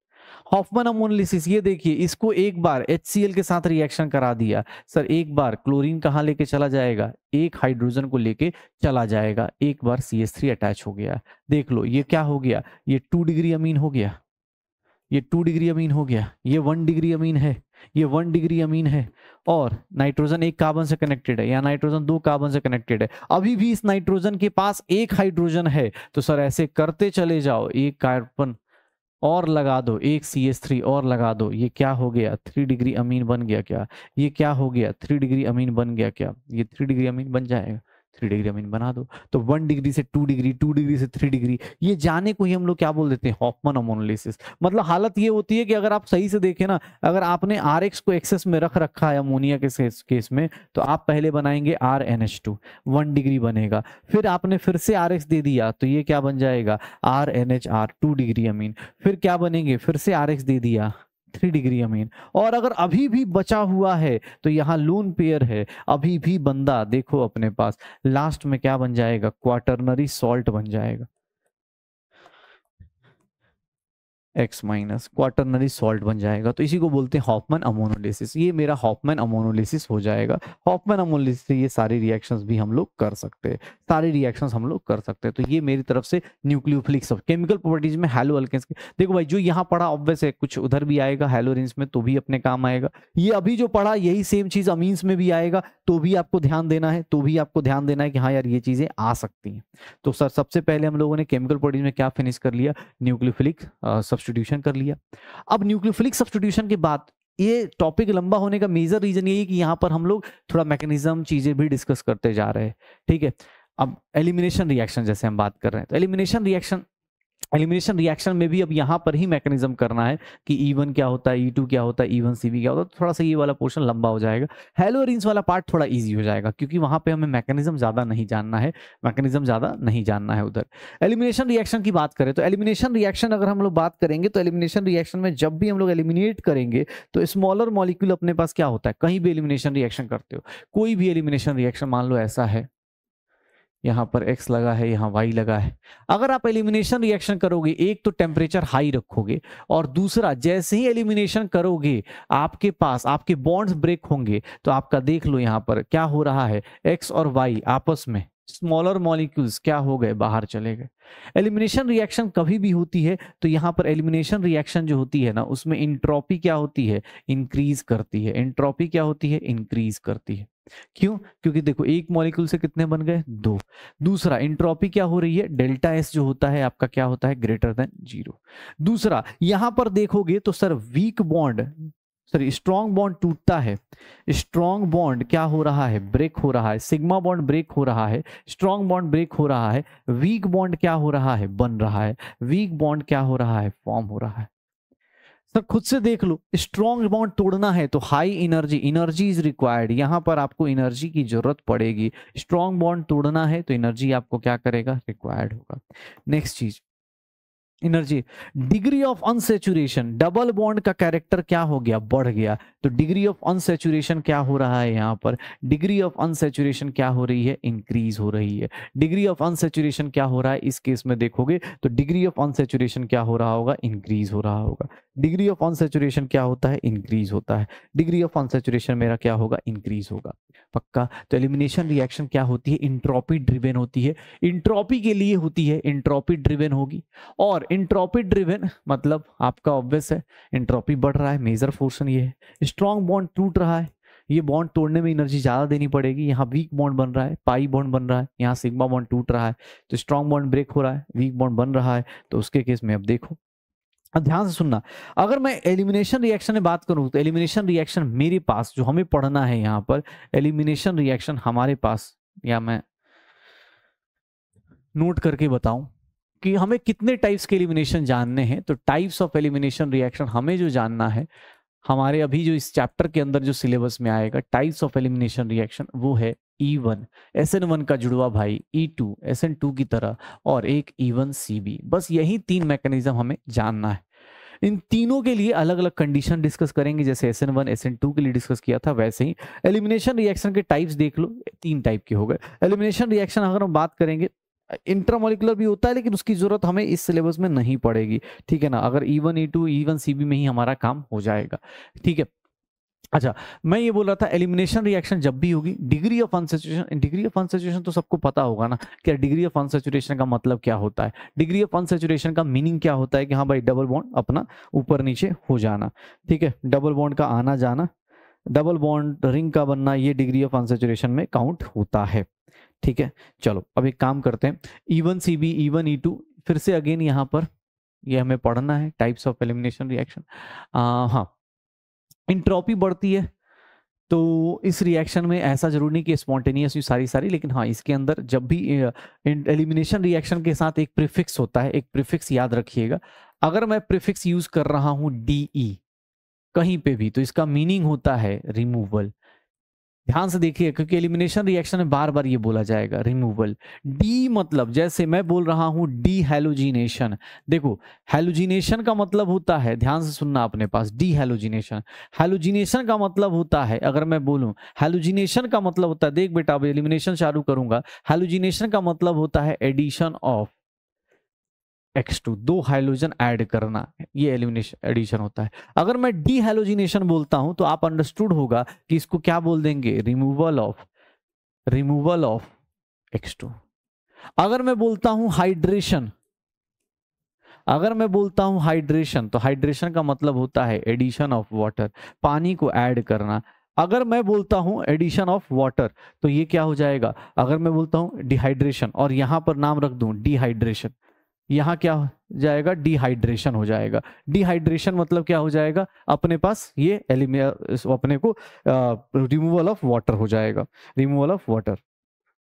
A: हॉफमन अमोनलिसिस ये देखिए इसको एक बार एच के साथ रिएक्शन करा दिया सर एक बार क्लोरीन कहाँ लेके चला जाएगा एक हाइड्रोजन को लेके चला जाएगा एक बार सी एस थ्री अटैच हो गया देख लो ये क्या हो गया ये टू डिग्री अमीन हो गया ये टू डिग्री अमीन हो गया ये वन डिग्री अमीन है ये वन डिग्री अमीन है और नाइट्रोजन एक कार्बन से कनेक्टेड है या नाइट्रोजन दो कार्बन से कनेक्टेड है अभी भी इस नाइट्रोजन के पास एक हाइड्रोजन है तो सर ऐसे करते चले जाओ एक कार्बन और लगा दो एक सी एस थ्री और लगा दो ये क्या हो गया थ्री डिग्री अमीन बन गया क्या ये क्या हो गया थ्री डिग्री अमीन बन गया क्या ये थ्री डिग्री अमीन बन जाएगा थ्री डिग्री अमीन बना दो तो वन डिग्री से टू डिग्री टू डिग्री से थ्री डिग्री ये जाने को ही हम लोग क्या बोल देते हैं हॉफमन अमोनोलिसिस मतलब हालत ये होती है कि अगर आप सही से देखें ना अगर आपने आर एक्स को एक्सेस में रख रखा है अमोनिया के केस में तो आप पहले बनाएंगे R N H two one degree बनेगा फिर आपने फिर से आर एक्स दे दिया तो ये क्या बन जाएगा R N H R two degree amine फिर क्या बनेंगे फिर से आर एक्स दे दिया थ्री डिग्री अमीन और अगर अभी भी बचा हुआ है तो यहाँ लून पेयर है अभी भी बंदा देखो अपने पास लास्ट में क्या बन जाएगा क्वाटरनरी सॉल्ट बन जाएगा एक्स माइनस क्वार्टरनरी सॉल्ट बन जाएगा तो इसी को बोलते हैं हॉफमैन अमोनोलिसिस ये मेरा हॉफमैन अमोनोलिसिस हो जाएगा हॉपमन अमोनोलिसिस से ये सारे रिएक्शंस भी हम लोग कर सकते हैं सारे रिएक्शंस हम लोग कर सकते हैं तो ये मेरी तरफ से न्यूक्लियोफिलिक सब केमिकल प्रॉपर्टीज में हेलो अल्केन्स देखो भाई जो यहाँ पढ़ा ऑब्वियस है कुछ उधर भी आएगा हेलोरिन्स में तो भी अपने काम आएगा ये अभी जो पढ़ा यही सेम चीज अमीन्स में भी आएगा तो भी आपको ध्यान देना है तो भी आपको ध्यान देना है कि हाँ यार ये चीजें आ सकती हैं तो सर सबसे पहले हम लोगों ने केमिकल प्रॉपर्टीज में क्या फिनिश कर लिया न्यूक्लियोफिलिक सब सब्सटीट्यूशन कर लिया अब न्यूक्लियोफिलिक सब्सटीट्यूशन के बाद ये टॉपिक लंबा होने का मेजर रीजन यही कि यहाँ पर हम लोग थोड़ा मैकेनिज्म चीजें भी डिस्कस करते जा रहे हैं ठीक है अब एलिमिनेशन रिएक्शन जैसे हम बात कर रहे हैं तो एलिमिनेशन रिएक्शन एलिमिनेशन रिएक्शन में भी अब यहाँ पर ही मैकेनिज्म करना है कि ई e वन क्या होता है ई e टू क्या होता है ई वन सी क्या होता है तो थोड़ा सा ये वाला पोर्शन लंबा हो जाएगा हेलो हेलोरिन्स वाला पार्ट थोड़ा ईजी हो जाएगा क्योंकि वहाँ पे हमें मैकेनिज्म ज़्यादा नहीं जानना है मैकेनिज्म ज़्यादा नहीं जानना है उधर एलिमिनेशन रिएक्शन की बात करें तो एलिमिनेशन रिएक्शन अगर हम लोग बात करेंगे तो एलिमिनेशन रिएक्शन में जब भी हम लोग एलिमिनेट करेंगे तो स्मॉलर मॉलिक्यूल अपने पास क्या होता है कहीं भी एलिमिनेशन रिएक्शन करते हो कोई भी एलिमिनेशन रिएक्शन मान लो ऐसा है यहाँ पर x लगा है यहाँ y लगा है अगर आप एलिमिनेशन रिएक्शन करोगे एक तो टेम्परेचर हाई रखोगे और दूसरा जैसे ही एलिमिनेशन करोगे आपके पास आपके बॉन्ड्स ब्रेक होंगे तो आपका देख लो यहाँ पर क्या हो रहा है x और y आपस में स्मॉलर मॉलिक्यूल्स क्या हो गए बाहर चले गए एलिमिनेशन रिएक्शन कभी भी होती है तो यहाँ पर एलिमिनेशन रिएक्शन जो होती है ना उसमें इंट्रॉपी क्या होती है इंक्रीज करती है इंट्रॉपी क्या होती है इंक्रीज करती है क्यों क्योंकि देखो एक मॉलिक्यूल से कितने बन गए दो दूसरा इंट्रॉपी क्या हो रही है डेल्टा एस जो होता है आपका क्या होता है ग्रेटर देन जीरो दूसरा यहां पर देखोगे तो sir weak bond sorry strong bond टूटता है स्ट्रॉन्ग बॉन्ड क्या हो रहा है ब्रेक हो रहा है सिग्मा बॉन्ड ब्रेक हो रहा है स्ट्रॉन्ग बॉन्ड ब्रेक हो रहा है वीक बॉन्ड क्या हो रहा है बन रहा है वीक बॉन्ड क्या हो रहा है फॉर्म हो रहा है सर खुद से देख लो स्ट्रॉन्ग बॉन्ड तोड़ना है तो high energy energy is required यहाँ पर आपको एनर्जी की जरूरत पड़ेगी स्ट्रॉन्ग बॉन्ड तोड़ना है तो एनर्जी आपको क्या करेगा रिक्वायर्ड होगा नेक्स्ट चीज energy degree of unsaturation double bond का कैरेक्टर क्या हो गया बढ़ गया तो डिग्री ऑफ अनसेचुरेशन क्या हो रहा है यहाँ पर डिग्री ऑफ अनसेचुरेशन क्या हो रही है इंक्रीज हो रही है डिग्री ऑफ अनसेचुरेशन क्या हो रहा है इस केस में देखोगे तो डिग्री ऑफ अनसेचुरेशन क्या हो रहा होगा इंक्रीज हो रहा होगा डिग्री ऑफ अनसेचुरेशन क्या होता है इंक्रीज होता है डिग्री ऑफ अनसेचुरेशन मेरा क्या होगा इंक्रीज होगा पक्का तो एलिमिनेशन रिएक्शन क्या होती है इंट्रॉपी ड्रिवेन होती है इंट्रॉपी के लिए होती है इंट्रॉपी ड्रिवेन होगी और इंट्रॉपी ड्रिवेन मतलब आपका ऑब्वियस है इंट्रॉपी बढ़ रहा है मेजर फोर्सन ये है स्ट्रॉन्ग बॉन्ड टूट रहा है ये बॉन्ड तोड़ने में एनर्जी ज़्यादा देनी पड़ेगी यहाँ वीक बॉन्ड बन रहा है पाई बॉन्ड बन रहा है यहाँ सिग्मा बॉन्ड टूट रहा है तो स्ट्रॉन्ग बॉन्ड ब्रेक हो रहा है वीक बॉन्ड बन रहा है तो उसके केस में अब देखो ध्यान से सुनना अगर मैं एलिमिनेशन रिएक्शन में बात करूं तो एलिमिनेशन रिएक्शन मेरे पास जो हमें पढ़ना है यहाँ पर एलिमिनेशन रिएक्शन हमारे पास या मैं नोट करके बताऊं कि हमें कितने टाइप्स के एलिमिनेशन जानने हैं तो टाइप्स ऑफ एलिमिनेशन रिएक्शन हमें जो जानना है हमारे अभी जो इस चैप्टर के अंदर जो सिलेबस में आएगा टाइप्स ऑफ एलिमिनेशन रिएक्शन वो है E1, SN1 का जुड़वा भाई E2, to S N two की तरह और एक ई वन सी बी बस यही तीन मैकेनिज्म हमें जानना है इन तीनों के लिए अलग अलग कंडीशन डिस्कस करेंगे जैसे S N one S N two के लिए डिस्कस किया था वैसे ही एलिमिनेशन रिएक्शन के टाइप्स देख लो तीन टाइप के हो गए एलिमिनेशन रिएक्शन अगर हम बात करेंगे इंट्रामोलिकुलर भी होता है लेकिन उसकी जरूरत हमें इस सिलेबस में नहीं पड़ेगी ठीक है ना अगर E one E two E one C B में ही हमारा काम हो जाएगा ठीक है अच्छा मैं ये बोल रहा था एलिमिनेशन रिएक्शन जब भी होगी degree of unsaturation degree of unsaturation तो सबको पता होगा ना कि डिग्री ऑफ अनसेचुरेशन का मतलब क्या होता है डिग्री ऑफ अनसेचुरेशन का मीनिंग क्या होता है कि हाँ भाई डबल बॉन्ड अपना ऊपर नीचे हो जाना ठीक है डबल बॉन्ड का आना जाना डबल बॉन्ड रिंग का बनना ये डिग्री ऑफ अनसेचुरेशन में काउंट होता है ठीक है चलो अब एक काम करते हैं E one C B E one E two फिर से अगेन यहाँ पर ये यह हमें पढ़ना है टाइप्स ऑफ एलिमिनेशन रिएक्शन हाँ इंट्रॉपी बढ़ती है तो इस रिएक्शन में ऐसा जरूरी नहीं कि स्पॉन्टेनियस सारी सारी लेकिन हाँ इसके अंदर जब भी एलिमिनेशन रिएक्शन के साथ एक प्रीफिक्स होता है एक प्रीफिक्स याद रखिएगा अगर मैं प्रीफिक्स यूज कर रहा हूं डी ई e, कहीं पे भी तो इसका मीनिंग होता है रिमूवल ध्यान से देखिए क्योंकि एलिमिनेशन रिएक्शन में बार बार ये बोला जाएगा रिमूवल डी मतलब जैसे मैं बोल रहा हूं डी हेलोजिनेशन देखो हेलोजिनेशन का मतलब होता है ध्यान से सुनना अपने पास डी हेलोजिनेशन हेलोजिनेशन का मतलब होता है अगर मैं बोलूँ हेलोजिनेशन का मतलब होता है देख बेटा अब एलिमिनेशन चालू करूंगा हेलोजिनेशन का मतलब होता है एडिशन ऑफ X2 दो हाइलोजन ऐड करना ये एलिमिनेशन एडिशन होता है अगर मैं डी हाइलोजिनेशन बोलता हूं तो आप अंडरस्टूड होगा कि इसको क्या बोल देंगे removal of removal of X2 अगर मैं बोलता हूं हाइड्रेशन अगर मैं बोलता हूं हाइड्रेशन तो हाइड्रेशन का मतलब होता है एडिशन ऑफ वाटर पानी को ऐड करना अगर मैं बोलता हूं एडिशन ऑफ वाटर तो ये क्या हो जाएगा अगर मैं बोलता हूं डिहाइड्रेशन और यहां पर नाम रख दूं डिहाइड्रेशन यहाँ क्या हो जाएगा डिहाइड्रेशन हो जाएगा डिहाइड्रेशन मतलब क्या हो जाएगा अपने पास ये एलिमिया अपने को रिमूवल ऑफ वाटर हो जाएगा रिमूवल ऑफ वाटर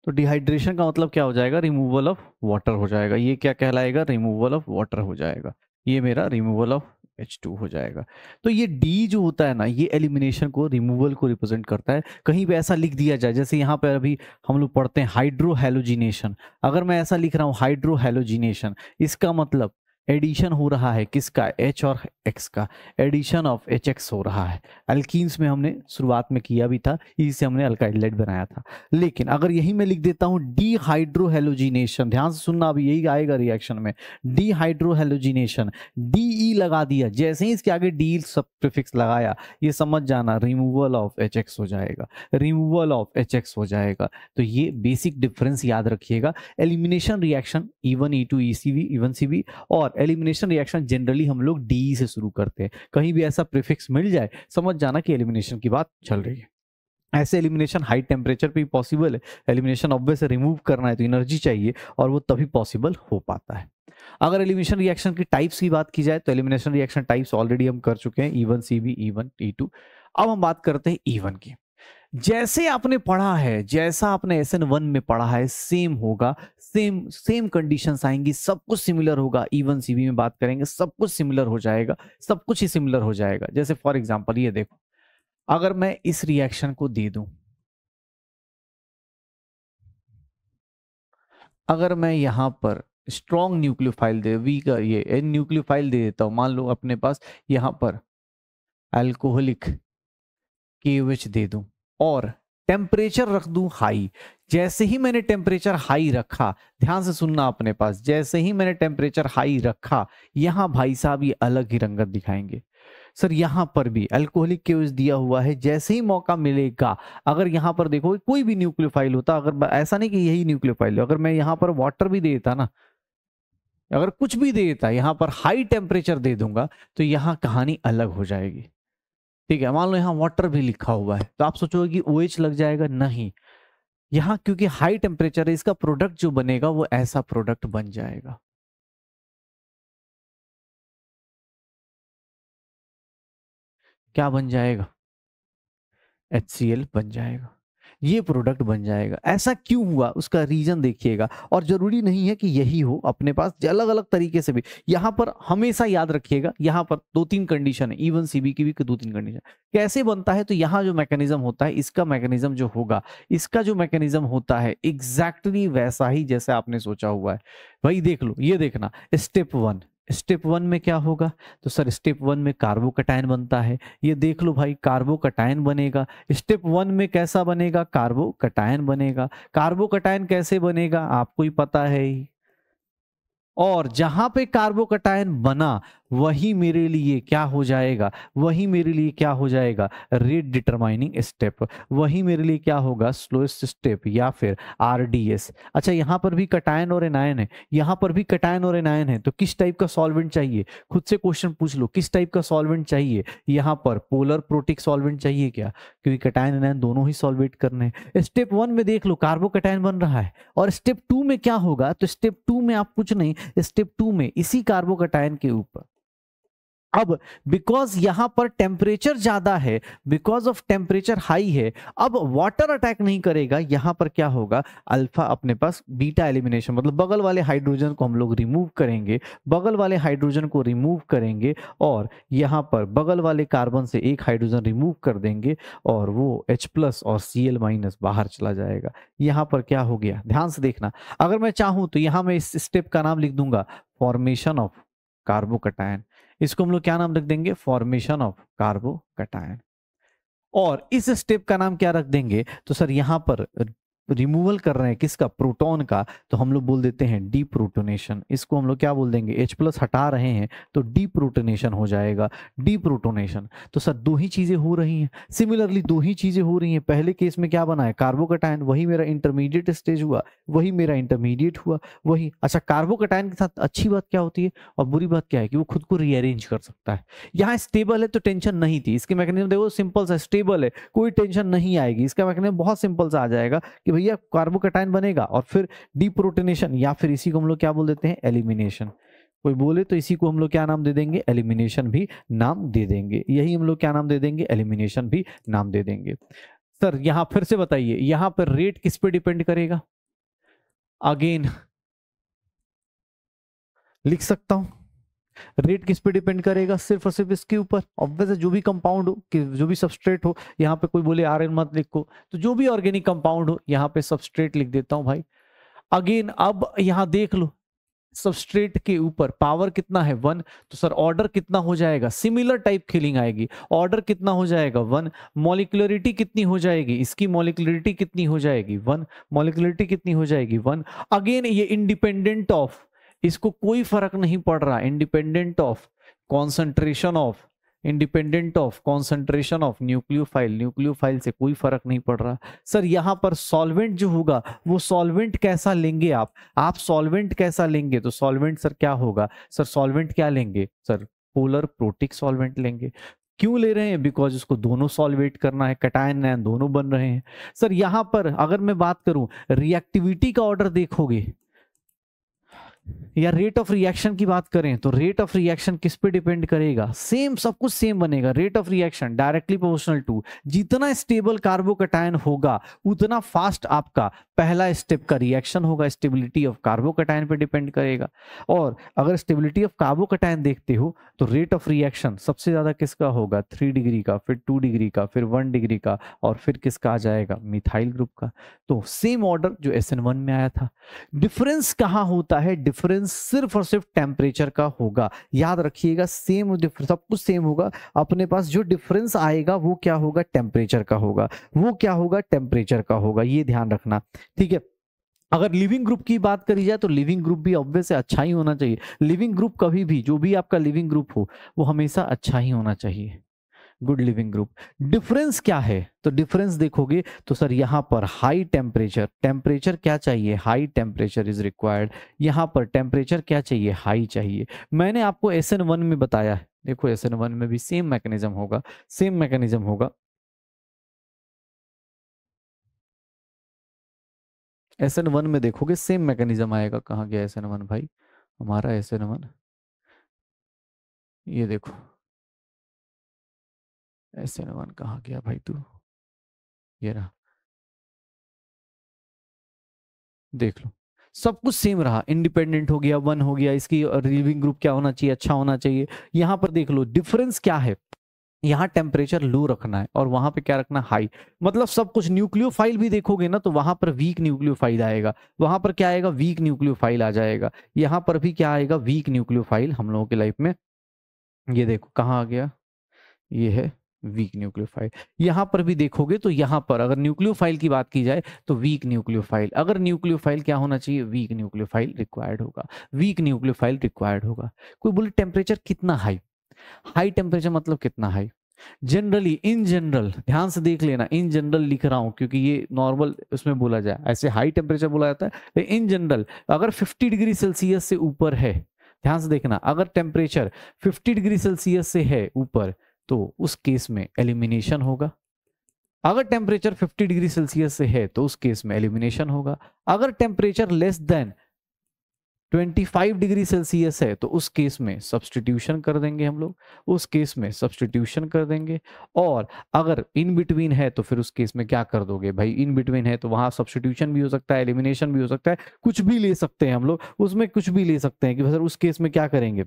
A: तो डिहाइड्रेशन का मतलब क्या हो जाएगा रिमूवल ऑफ वाटर हो जाएगा ये क्या कहलाएगा रिमूवल ऑफ वाटर हो जाएगा ये मेरा रिमूवल ऑफ एच टू हो जाएगा तो ये डी जो होता है ना ये एलिमिनेशन को रिमूवल को रिप्रेजेंट करता है कहीं पे ऐसा लिख दिया जाए जैसे यहाँ पर अभी हम लोग पढ़ते हैं हाइड्रोहेलोजिनेशन अगर मैं ऐसा लिख रहा हूँ हाइड्रोहेलोजिनेशन इसका मतलब एडिशन हो रहा है किसका एच और एक्स का एडिशन ऑफ एच एक्स हो रहा है अल्किन्स में हमने शुरुआत में किया भी था इसे हमने अल्काइडलाइट बनाया था लेकिन अगर यही मैं लिख देता हूँ डी हाइड्रोहेलोजिनेशन ध्यान से सुनना अभी यही आएगा रिएक्शन में डी हाइड्रोहेलोजिनेशन डी ई लगा दिया जैसे ही इसके आगे डी सब प्रिफिक्स लगाया ये समझ जाना रिमूवल ऑफ एच एक्स हो जाएगा रिमूवल ऑफ एच एक्स हो जाएगा तो ये बेसिक डिफरेंस याद रखिएगा elimination reaction one E two E C B E one C B और एलिमिनेशन रिएक्शन जनरली हम लोग डी से शुरू करते हैं कहीं भी ऐसा प्रिफिक्स मिल जाए समझ जाना कि एलिमिनेशन की बात चल रही है ऐसे एलिमिनेशन हाई टेम्परेचर पे पॉसिबल है एलिमिनेशन ऑब्वियस रिमूव करना है तो एनर्जी चाहिए और वो तभी पॉसिबल हो पाता है अगर एलिमिनेशन रिएक्शन की टाइप्स की बात की जाए तो एलिमिनेशन रिएक्शन टाइप्स ऑलरेडी हम कर चुके हैं E one C B E one E two अब हम बात करते हैं ई e की जैसे आपने पढ़ा है जैसा आपने एस एन वन में पढ़ा है सेम होगा सेम सेम कंडीशन आएंगी सब कुछ सिमिलर होगा इवन e बी में बात करेंगे सब कुछ सिमिलर हो जाएगा सब कुछ ही सिमिलर हो जाएगा जैसे फॉर एग्जाम्पल ये देखो
B: अगर मैं इस रिएक्शन को दे दू अगर मैं यहां पर स्ट्रॉन्ग न्यूक्लियोफाइल दे वी का
A: ये न्यूक्लियोफाइल दे देता हूं मान लो अपने पास यहां पर एल्कोहलिक केविच दे दू और टेम्परेचर रख दूं हाई जैसे ही मैंने टेम्परेचर हाई रखा ध्यान से सुनना अपने पास जैसे ही मैंने टेम्परेचर हाई रखा यहां भाई साहब ये अलग ही रंगत दिखाएंगे सर यहां पर भी अल्कोहलिक केस दिया हुआ है जैसे ही मौका मिलेगा अगर यहां पर देखो कोई भी न्यूक्लियोफाइल होता अगर ऐसा नहीं कि यही न्यूक्लियोफाइल अगर मैं यहां पर वाटर भी देता ना अगर कुछ भी देता यहां पर हाई टेम्परेचर दे दूंगा तो यहां कहानी अलग हो जाएगी ठीक है मान लो यहाँ वाटर भी लिखा हुआ है तो आप सोचोगे कि ओ OH लग जाएगा नहीं यहाँ क्योंकि हाई
B: टेम्परेचर है इसका प्रोडक्ट जो बनेगा वो ऐसा प्रोडक्ट बन जाएगा क्या बन जाएगा एच बन जाएगा ये प्रोडक्ट बन जाएगा ऐसा क्यों
A: हुआ उसका रीजन देखिएगा और जरूरी नहीं है कि यही हो अपने पास अलग अलग तरीके से भी यहाँ पर हमेशा याद रखिएगा यहाँ पर दो तीन कंडीशन है इवन सीबी की भी दो तीन कंडीशन कैसे बनता है तो यहां जो मैकेनिज्म होता है इसका मैकेनिज्म जो होगा इसका जो मैकेनिज्म होता है एग्जैक्टली वैसा ही जैसे आपने सोचा हुआ है भाई देख लो ये देखना स्टेप वन स्टेप वन में क्या होगा तो सर स्टेप वन में कार्बोकटाइन बनता है ये देख लो भाई कार्बोकटाइन बनेगा स्टेप वन में कैसा बनेगा कार्बोकटाइन बनेगा कार्बोकटाइन कैसे बनेगा आपको ही पता है ही और जहां पे कार्बोकटाइन बना वही मेरे लिए क्या हो जाएगा वही मेरे लिए क्या हो जाएगा रेट डिटरमाइनिंग स्टेप वही मेरे लिए क्या होगा स्लोएस्ट स्टेप या फिर आर अच्छा यहाँ पर भी कटायन और एनायन है यहाँ पर भी कटायन और एनायन है तो किस टाइप का सॉल्वेंट चाहिए खुद से क्वेश्चन पूछ लो किस टाइप का सॉल्वेंट चाहिए यहाँ पर पोलर प्रोटिक सॉल्वेंट चाहिए क्या क्योंकि कटायन एनायन दोनों ही सॉल्वेट करने हैं स्टेप वन में देख लो कार्बो कटायन बन रहा है और स्टेप टू में क्या होगा तो स्टेप टू में आप कुछ नहीं स्टेप टू में इसी कार्बो कटायन के ऊपर अब बिकॉज यहां पर टेम्परेचर ज्यादा है बिकॉज ऑफ टेम्परेचर हाई है अब वाटर अटैक नहीं करेगा यहां पर क्या होगा अल्फा अपने पास बीटा एलिमिनेशन मतलब बगल वाले हाइड्रोजन को हम लोग रिमूव करेंगे बगल वाले हाइड्रोजन को रिमूव करेंगे और यहां पर बगल वाले कार्बन से एक हाइड्रोजन रिमूव कर देंगे और वो एच प्लस और सी एल माइनस बाहर चला जाएगा यहां पर क्या हो गया ध्यान से देखना अगर मैं चाहूं तो यहां मैं इस स्टेप का नाम लिख दूंगा फॉर्मेशन ऑफ कार्बोकटायन इसको हम लोग क्या नाम रख देंगे फॉर्मेशन ऑफ कार्बो कटायन और इस स्टेप का नाम क्या रख देंगे तो सर यहां पर रिमूवल कर रहे हैं किसका प्रोटॉन का तो हम लोग बोल देते हैं डी प्रोटोनेशन इसको हम लोग क्या बोल देंगे एच प्लस हटा रहे हैं तो डी प्रोटोनेशन हो जाएगा डी प्रोटोनेशन तो सर दो ही चीज़ें हो रही हैं सिमिलरली दो ही चीज़ें हो रही हैं पहले केस में क्या बना है कार्बोकटाइन वही मेरा इंटरमीडिएट स्टेज हुआ वही मेरा इंटरमीडिएट हुआ वही अच्छा कार्बोकटाइन के साथ अच्छी बात क्या होती है और बुरी बात क्या है कि वो खुद को रीअरेंज कर सकता है यहाँ स्टेबल है तो टेंशन नहीं थी इसके मैकेनिज्म देखो सिंपल सा स्टेबल है कोई टेंशन नहीं आएगी इसका मैकेनिज्म बहुत सिंपल सा आ जाएगा कि भैया कार्बोकेटाइन बनेगा और फिर डीप्रोटिनेशन या फिर इसी को हम लोग क्या बोल देते हैं एलिमिनेशन कोई बोले तो इसी को हम लोग क्या नाम दे देंगे एलिमिनेशन भी नाम दे देंगे यही हम लोग क्या नाम दे देंगे एलिमिनेशन भी नाम दे देंगे सर यहां फिर से बताइए यहां पर रेट किस पे डिपेंड करेगा अगेन लिख सकता हूं रेट किस पे डिपेंड करेगा सिर्फ और सिर्फ इसके ऊपर ऑब्वियस जो भी कंपाउंड हो कि जो भी सबस्ट्रेट हो यहाँ पे कोई बोले आयरन मत लिखो तो जो भी ऑर्गेनिक कंपाउंड हो यहाँ पे सबस्ट्रेट लिख देता हूँ भाई अगेन अब यहाँ देख लो सबस्ट्रेट के ऊपर पावर कितना है वन तो सर ऑर्डर कितना हो जाएगा सिमिलर टाइप खेलिंग आएगी ऑर्डर कितना हो जाएगा वन मोलिकुलरिटी कितनी हो जाएगी इसकी मोलिकुलरिटी कितनी हो जाएगी वन मोलिकुलरिटी कितनी हो जाएगी वन अगेन ये इंडिपेंडेंट ऑफ इसको कोई फर्क नहीं पड़ रहा independent of concentration of independent of concentration of nucleophile nucleophile से कोई फर्क नहीं पड़ रहा सर यहाँ पर सॉल्वेंट जो होगा वो सॉल्वेंट कैसा लेंगे आप आप सॉल्वेंट कैसा लेंगे तो सॉल्वेंट सर क्या होगा सर सॉल्वेंट क्या लेंगे सर पोलर प्रोटिक सॉल्वेंट लेंगे क्यों ले रहे हैं बिकॉज उसको दोनों सॉल्वेट करना है कटायन नैन दोनों बन रहे हैं सर यहाँ पर अगर मैं बात करूँ रिएक्टिविटी का ऑर्डर देखोगे या रेट ऑफ रिएक्शन की बात करें तो रेट ऑफ रिएक्शन किस पे डिपेंड करेगा सेम सब कुछ सेम बनेगा rate of reaction directly proportional to जितना स्टेबल कार्बोकटायन होगा उतना फास्ट आपका पहला स्टेप का रिएक्शन होगा स्टेबिलिटी ऑफ कार्बोकटायन पे डिपेंड करेगा और अगर स्टेबिलिटी ऑफ कार्बोकटायन देखते हो तो रेट ऑफ रिएक्शन सबसे ज्यादा किसका होगा थ्री डिग्री का फिर टू डिग्री का फिर वन डिग्री का और फिर किसका आ जाएगा मिथाइल ग्रुप का तो सेम ऑर्डर जो एस में आया था डिफरेंस कहाँ होता है डिफरेंस सिर्फ और सिर्फ टेम्परेचर का होगा याद रखिएगा सेम डिफरेंस सब कुछ सेम होगा अपने पास जो डिफरेंस आएगा वो क्या होगा टेम्परेचर का होगा वो क्या होगा टेम्परेचर का होगा ये ध्यान रखना ठीक है अगर लिविंग ग्रुप की बात करी जाए तो लिविंग ग्रुप भी ऑब्वियस अच्छा ही होना चाहिए लिविंग ग्रुप कभी भी जो भी आपका लिविंग ग्रुप हो वो हमेशा अच्छा ही होना चाहिए गुड लिविंग ग्रुप डिफरेंस क्या है तो डिफरेंस देखोगे तो सर यहाँ पर हाई टेम्परेचर टेम्परेचर क्या चाहिए हाई टेम्परेचर इज रिक्वायर्ड यहाँ पर टेम्परेचर क्या चाहिए हाई चाहिए मैंने
B: आपको एस एन वन में बताया है देखो एस एन वन में भी सेम मैकेनिज्म होगा सेम मैकेनिज्म होगा एस एन वन में देखोगे सेम मैकेनिज्म आएगा कहाँ गया एस एन वन भाई हमारा एस एन वन ये देखो ऐसे नवान कहा गया भाई तू ये रहा देख लो सब कुछ सेम रहा इंडिपेंडेंट हो गया वन हो गया इसकी लिविंग ग्रुप क्या होना
A: चाहिए अच्छा होना चाहिए यहाँ पर देख लो डिफरेंस क्या है यहाँ टेम्परेचर लो रखना है और वहां पे क्या रखना हाई मतलब सब कुछ न्यूक्लियोफाइल भी देखोगे ना तो वहां पर वीक न्यूक्लियोफाइल आएगा वहां पर क्या आएगा वीक न्यूक्लियोफाइल आ जाएगा यहाँ पर भी क्या आएगा वीक न्यूक्लियोफाइल हम लोगों के लाइफ में ये देखो कहाँ आ गया ये है वीक न्यूक्लियोफाइल यहां पर भी देखोगे तो यहां पर अगर न्यूक्लियोफाइल की बात की जाए तो वीक न्यूक्लियोफाइल अगर न्यूक्लियोफाइल क्या होना चाहिए वीक न्यूक्लियोफाइल रिक्वायर्ड होगा वीक न्यूक्लियोफाइल रिक्वायर्ड होगा कोई बोले टेम्परेचर कितना हाई हाई टेम्परेचर मतलब कितना हाई जनरली इन जनरल ध्यान से देख लेना इन जनरल लिख रहा हूं क्योंकि ये नॉर्मल उसमें बोला जाए ऐसे हाई टेम्परेचर बोला जाता है इन तो जनरल अगर 50 डिग्री सेल्सियस से ऊपर है ध्यान से देखना अगर टेम्परेचर 50 डिग्री सेल्सियस से है ऊपर तो उस केस में एलिमिनेशन होगा अगर टेम्परेचर 50 डिग्री सेल्सियस से है तो उस केस में एलिमिनेशन होगा अगर temperature less than 25 degree Celsius है तो उस केस में सब्सटीट्यूशन कर देंगे हम लोग उस केस में सब्सटीट्यूशन कर देंगे और अगर इन बिटवीन है तो फिर उस केस में क्या कर दोगे भाई इन बिटवीन है तो वहाँ सब्सटीट्यूशन भी हो सकता है एलिमिनेशन भी हो सकता है कुछ भी ले सकते हैं हम लोग उसमें कुछ भी ले सकते हैं कि सर उस केस में क्या करेंगे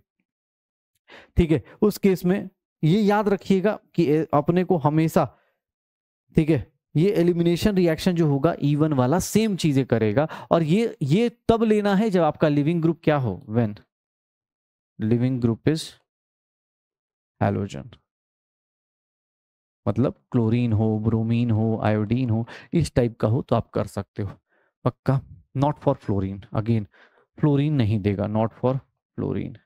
A: ठीक है उस केस में ये याद रखिएगा कि अपने को हमेशा ठीक है ये एलिमिनेशन रिएक्शन जो होगा ईवन वाला सेम चीजें करेगा
B: और ये ये तब लेना है जब आपका लिविंग ग्रुप क्या हो when leaving group is halogen मतलब क्लोरीन हो ब्रोमीन हो आयोडीन हो इस टाइप का हो तो आप कर सकते हो पक्का
A: not for fluorine again fluorine नहीं देगा नॉट फॉर फ्लोरीन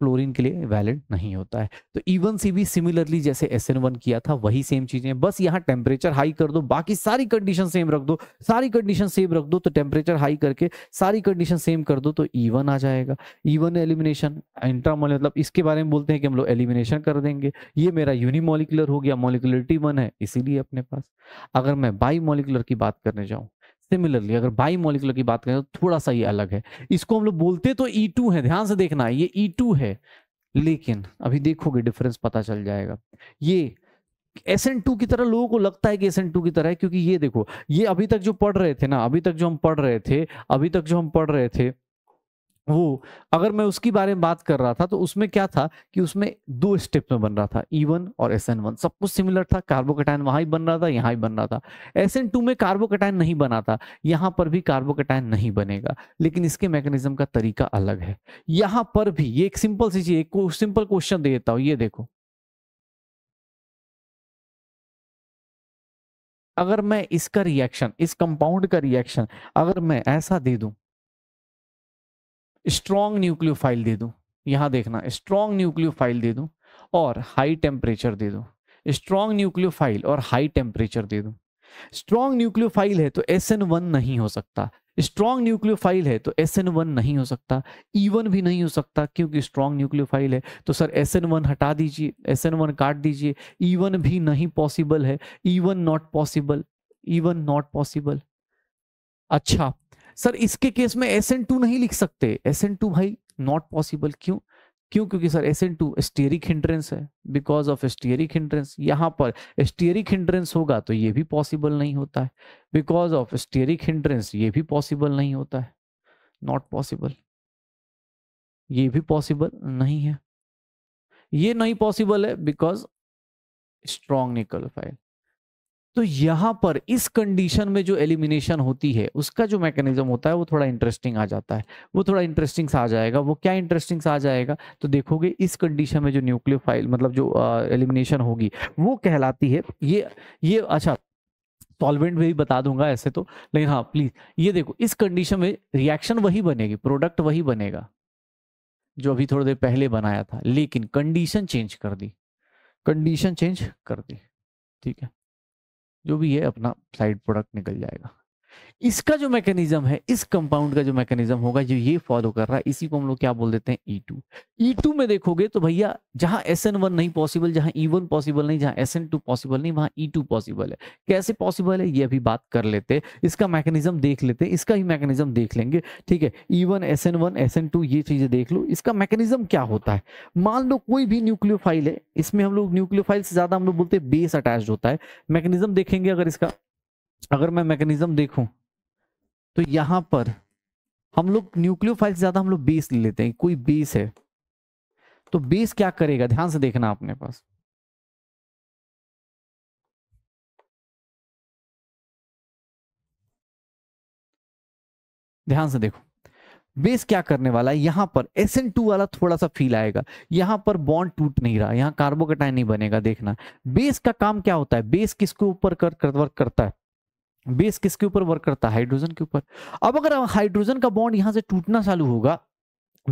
A: फ्लोरीन के लिए वैलिड नहीं होता है तो इवन सी भी सिमिलरली जैसे एस एन वन किया था वही सेम चीजें बस यहाँ टेम्परेचर हाई कर दो बाकी सारी कंडीशन सेम रख दो सारी कंडीशन सेम रख दो तो टेम्परेचर हाई करके सारी कंडीशन सेम कर दो तो ईवन आ जाएगा ईवन एलिमिनेशन इंट्रामोल मतलब इसके बारे में बोलते हैं कि हम लोग एलिमिनेशन कर देंगे ये मेरा यूनिमोलिकुलर हो गया मोलिकुलर टी वन है इसीलिए अपने पास अगर मैं बाई मोलिकुलर की बात करने जाऊँ सिमिलरली अगर बाई मोलिकुलर की बात करें तो थोड़ा सा ये अलग है इसको हम लोग बोलते तो ई e टू है ध्यान से देखना है ये ई e टू है लेकिन अभी देखोगे डिफरेंस पता चल जाएगा ये एस एन टू की तरह लोगों को लगता है कि एस एन टू की तरह है क्योंकि ये देखो ये अभी तक जो पढ़ रहे थे ना अभी तक जो हम पढ़ रहे थे अभी तक जो हम पढ़ रहे थे वो अगर मैं उसकी बारे में बात कर रहा था तो उसमें क्या था कि उसमें दो स्टेप में बन रहा था ई e वन और एस एन वन सब कुछ सिमिलर था कार्बोकटाइन वहां ही बन रहा था यहाँ ही बन रहा था एस एन टू में कार्बोकटाइन नहीं बना था यहाँ पर भी कार्बोकेटाइन नहीं बनेगा लेकिन इसके मैकेनिज्म का तरीका अलग है यहाँ पर भी ये एक
B: सिंपल सी चीज एक सिंपल क्वेश्चन दे देता हूँ ये देखो अगर मैं इसका रिएक्शन इस कंपाउंड का रिएक्शन अगर मैं ऐसा दे दूं स्ट्रॉन्ग न्यूक्लियोफाइल दे दूँ
A: यहाँ देखना स्ट्रॉन्ग न्यूक्लियोफाइल दे दूँ और हाई टेम्परेचर दे दूँ स्ट्रॉन्ग न्यूक्लियोफाइल और हाई टेम्परेचर दे दूँ स्ट्रॉन्ग न्यूक्लियोफाइल है तो एस एन वन नहीं हो सकता स्ट्रॉन्ग न्यूक्लियोफाइल है तो एस एन वन नहीं हो सकता ई e वन भी नहीं हो सकता क्योंकि स्ट्रॉन्ग न्यूक्लियोफाइल है तो सर एस एन वन हटा दीजिए एस एन वन काट दीजिए ई e वन भी नहीं पॉसिबल है E one not possible E one not possible अच्छा सर इसके केस में एस एन टू नहीं लिख सकते एस एन टू भाई नॉट पॉसिबल क्यों क्यों क्योंकि sir S N two steric hindrance है बिकॉज ऑफ स्टेरिक हिंड्रेंस यहाँ पर स्टेरिक हिंड्रेंस होगा तो ये भी पॉसिबल नहीं होता है बिकॉज ऑफ स्टेरिक हिंड्रेंस ये भी
B: पॉसिबल नहीं होता है नॉट पॉसिबल ये भी पॉसिबल नहीं है ये नहीं पॉसिबल है बिकॉज स्ट्रॉन्ग निकल
A: फाइल तो यहां पर इस कंडीशन में जो एलिमिनेशन होती है उसका जो मैकेनिज्म होता है वो थोड़ा इंटरेस्टिंग आ जाता है वो थोड़ा इंटरेस्टिंग सा आ जाएगा वो क्या इंटरेस्टिंग सा आ जाएगा तो देखोगे इस कंडीशन में जो न्यूक्लियोफाइल मतलब जो एलिमिनेशन होगी वो कहलाती है ये ये अच्छा सॉल्वेंट में भी बता दूंगा ऐसे तो लेकिन हाँ प्लीज ये देखो इस कंडीशन में रिएक्शन वही बनेगी प्रोडक्ट वही बनेगा जो अभी थोड़ी देर पहले बनाया था लेकिन कंडीशन चेंज कर दी कंडीशन चेंज कर दी ठीक है जो भी है अपना साइड प्रोडक्ट निकल जाएगा इसका जो मैकेनिज्म है इस कंपाउंड का जो मैकेनिज्म होगा जो ये फॉलो कर रहा है इसी को हम लोग क्या बोल देते हैं ई टू ई टू में देखोगे तो भैया जहां एस एन वन नहीं पॉसिबल जहां ई वन पॉसिबल नहीं जहां एस एन टू पॉसिबल नहीं वहां ई टू पॉसिबल है कैसे पॉसिबल है ये अभी बात कर लेते इसका मैकेनिज्म देख लेते इसका ही मैकेनिज्म देख लेंगे ठीक है E one S N one S N two ये चीजें देख लो इसका मैकेनिज्म क्या होता है मान लो कोई भी न्यूक्लियोफाइल है इसमें हम लोग न्यूक्लियोफाइल से ज्यादा हम लोग बोलते हैं बेस अटैच होता है मैकेनिज्म देखेंगे अगर इसका अगर मैं मैकेनिज्म देखूं तो यहां पर हम लोग न्यूक्लियोफाइल से ज्यादा हम लोग बेस ले लेते हैं कोई बेस है
B: तो बेस क्या करेगा ध्यान से देखना अपने पास ध्यान से देखो बेस क्या करने वाला है यहां पर एसएन टू वाला थोड़ा सा
A: फील आएगा यहां पर बॉन्ड टूट नहीं रहा यहां कार्बोकेटाइन नहीं बनेगा देखना बेस का काम क्या होता है बेस किसके ऊपर कर, कर, वर्क करता है बेस किसके ऊपर वर्क करता है हाइड्रोजन के ऊपर अब अगर हाइड्रोजन का बॉन्ड यहां से टूटना चालू होगा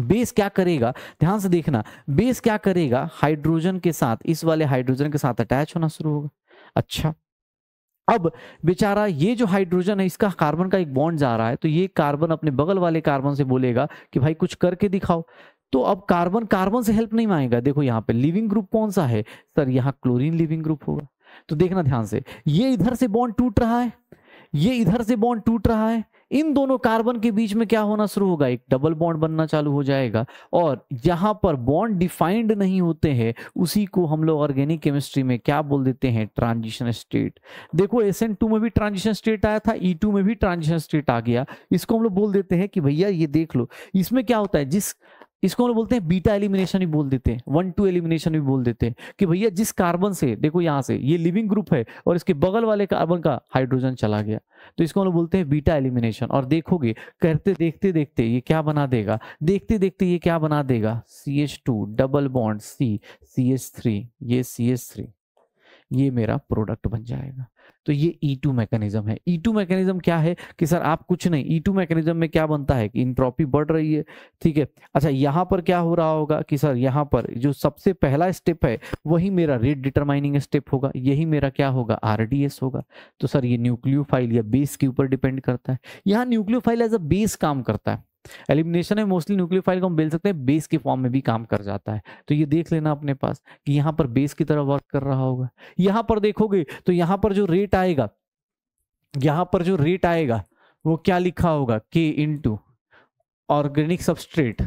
A: बेस क्या करेगा ध्यान से देखना बेस क्या करेगा हाइड्रोजन के साथ इस वाले हाइड्रोजन के साथ अटैच होना शुरू होगा अच्छा अब बेचारा ये जो हाइड्रोजन है इसका कार्बन का एक बॉन्ड जा रहा है तो ये कार्बन अपने बगल वाले कार्बन से बोलेगा कि भाई कुछ करके दिखाओ तो अब कार्बन कार्बन से हेल्प नहीं मांगेगा देखो यहाँ पे लिविंग ग्रुप कौन सा है सर यहाँ क्लोरीन लिविंग ग्रुप होगा तो देखना ध्यान से ये इधर से बॉन्ड टूट रहा है ये इधर से बॉन्ड टूट रहा है इन दोनों कार्बन के बीच में क्या होना शुरू होगा एक डबल बॉन्ड बनना चालू हो जाएगा और जहां पर बॉन्ड डिफाइंड नहीं होते हैं उसी को हम लोग ऑर्गेनिक केमिस्ट्री में क्या बोल देते हैं ट्रांजिशन स्टेट देखो एस टू में भी ट्रांजिशन स्टेट आया था ई e में भी ट्रांजिशन स्टेट आ गया इसको हम लोग बोल देते हैं कि भैया ये देख लो इसमें क्या होता है जिस इसको हम बोलते हैं बीटा एलिमिनेशन भी बोल देते हैं वन टू एलिमिनेशन भी बोल देते हैं कि भैया जिस कार्बन से देखो यहाँ से ये लिविंग ग्रुप है और इसके बगल वाले कार्बन का हाइड्रोजन चला गया तो इसको हम बोलते हैं बीटा एलिमिनेशन और देखोगे करते देखते देखते ये क्या बना देगा देखते देखते ये क्या बना देगा C two double bond C C three ये सी थ्री ये मेरा प्रोडक्ट बन जाएगा तो ये E2 टू मैकेनिज्म है E2 टू मैकेनिज्म क्या है कि सर आप कुछ नहीं E2 टू मैकेनिज्म में क्या बनता है कि इनप्रॉपी बढ़ रही है ठीक है अच्छा यहाँ पर क्या हो रहा होगा कि सर यहाँ पर जो सबसे पहला स्टेप है वही मेरा रेट डिटरमाइनिंग स्टेप होगा यही मेरा क्या होगा आर होगा तो सर ये न्यूक्लियो फाइल या बेस के ऊपर डिपेंड करता है यहाँ nucleophile as a base काम करता है एलिमिनेशन है मोस्टली न्यूक्लियोफाइल को हम बेल सकते हैं बेस के फॉर्म में भी काम कर जाता है तो ये देख लेना अपने पास कि यहाँ पर बेस की तरह वर्क कर रहा होगा यहाँ पर देखोगे तो यहाँ पर जो रेट आएगा यहाँ पर जो रेट आएगा वो क्या लिखा होगा के इन टू ऑर्गेनिक सबस्ट्रेट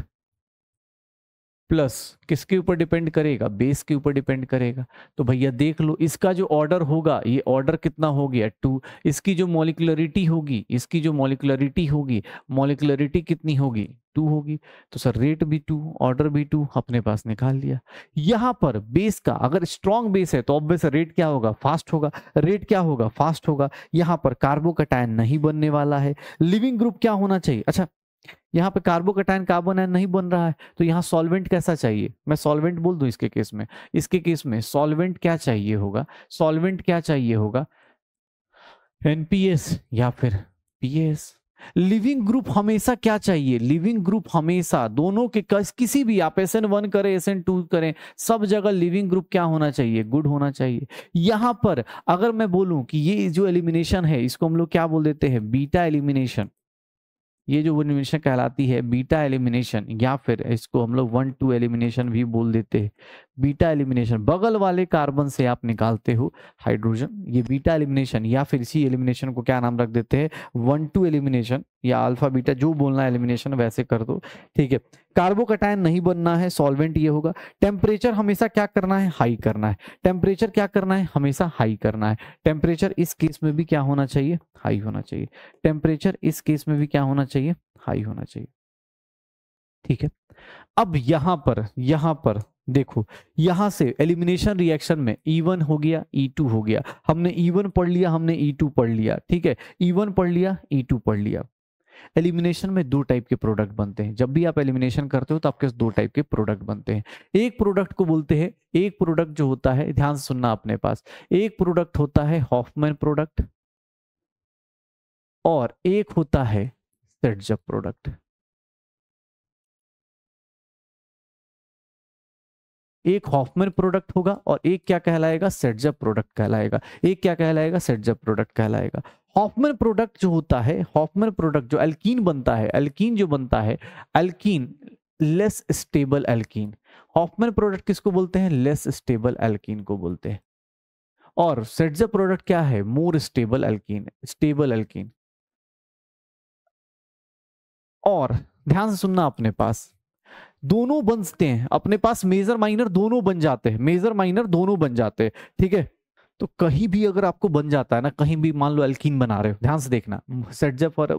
A: प्लस किसके ऊपर डिपेंड करेगा बेस के ऊपर डिपेंड करेगा तो भैया देख लो इसका जो ऑर्डर होगा ये ऑर्डर कितना हो गया टू इसकी जो मोलिकुलरिटी होगी इसकी जो मोलिकुलरिटी होगी मोलिकुलरिटी कितनी होगी टू होगी तो सर रेट भी टू ऑर्डर भी टू अपने पास निकाल लिया यहाँ पर बेस का अगर स्ट्रॉन्ग बेस है तो ऑब्वियस रेट क्या होगा फास्ट होगा रेट क्या होगा फास्ट होगा यहाँ पर कार्बो कार्बोकटायन नहीं बनने वाला है लिविंग ग्रुप क्या होना चाहिए अच्छा यहाँ पे कार्बोकटाइन कार्बोनाइन नहीं बन रहा है तो यहाँ सॉल्वेंट कैसा चाहिए मैं सॉल्वेंट बोल दूं इसके केस में इसके केस में सॉल्वेंट क्या चाहिए होगा सॉल्वेंट क्या चाहिए होगा एनपीएस या फिर पीएस लिविंग ग्रुप हमेशा क्या चाहिए लिविंग ग्रुप हमेशा दोनों के कस, किसी भी आप एस एन वन करें एस एन टू करें सब जगह लिविंग ग्रुप क्या होना चाहिए गुड होना चाहिए यहां पर अगर मैं बोलूं कि ये जो एलिमिनेशन है इसको हम लोग क्या बोल देते हैं बीटा एलिमिनेशन ये जो एलिमिनेशन कहलाती है बीटा एलिमिनेशन या फिर इसको हम लोग वन टू एलिमिनेशन भी बोल देते हैं बीटा एलिमिनेशन बगल वाले कार्बन से आप निकालते हो हाइड्रोजन ये बीटा एलिमिनेशन या फिर इसी एलिमिनेशन को क्या नाम रख देते हैं वन टू एलिमिनेशन या अल्फा बीटा जो बोलना एलिमिनेशन वैसे कर दो ठीक है कार्बोकटायन नहीं बनना है सॉल्वेंट ये होगा टेम्परेचर हमेशा क्या करना है हाई करना है टेम्परेचर क्या करना है हमेशा हाई करना है टेम्परेचर इस केस में भी क्या होना चाहिए हाई होना चाहिए टेम्परेचर इस केस में भी क्या होना चाहिए हाई होना चाहिए ठीक है अब यहां पर यहां पर देखो यहां से एलिमिनेशन रिएक्शन में E1 हो गया E2 हो गया हमने E1 पढ़ लिया हमने E2 पढ़ लिया ठीक है E1 पढ़ लिया E2 पढ़ लिया एलिमिनेशन में दो टाइप के प्रोडक्ट बनते हैं जब भी आप एलिमिनेशन करते हो तो आपके दो टाइप के प्रोडक्ट बनते हैं एक प्रोडक्ट को बोलते हैं एक प्रोडक्ट जो होता है ध्यान से सुनना अपने पास एक
B: प्रोडक्ट होता है हॉफमैन प्रोडक्ट और एक होता है सेटजप प्रोडक्ट एक हॉफमैन प्रोडक्ट होगा और एक क्या कहलाएगा सेटजप प्रोडक्ट कहलाएगा
A: एक क्या कहलाएगा सेटजप प्रोडक्ट कहलाएगा हॉफमैन प्रोडक्ट जो होता है हॉफमैन प्रोडक्ट जो एल्कीन बनता है एल्कीन जो बनता है alkene less stable alkene Hofmann product किसको बोलते हैं लेस स्टेबल एल्कीन को बोलते हैं और सेटजप प्रोडक्ट क्या है more stable alkene stable alkene और ध्यान से सुनना अपने पास दोनों बनते हैं अपने पास मेजर माइनर दोनों बन जाते हैं मेजर माइनर दोनों बन जाते हैं ठीक है तो कहीं भी अगर आपको बन जाता है ना कहीं भी मान लो एल्किन बना रहे हो ध्यान से देखना जब और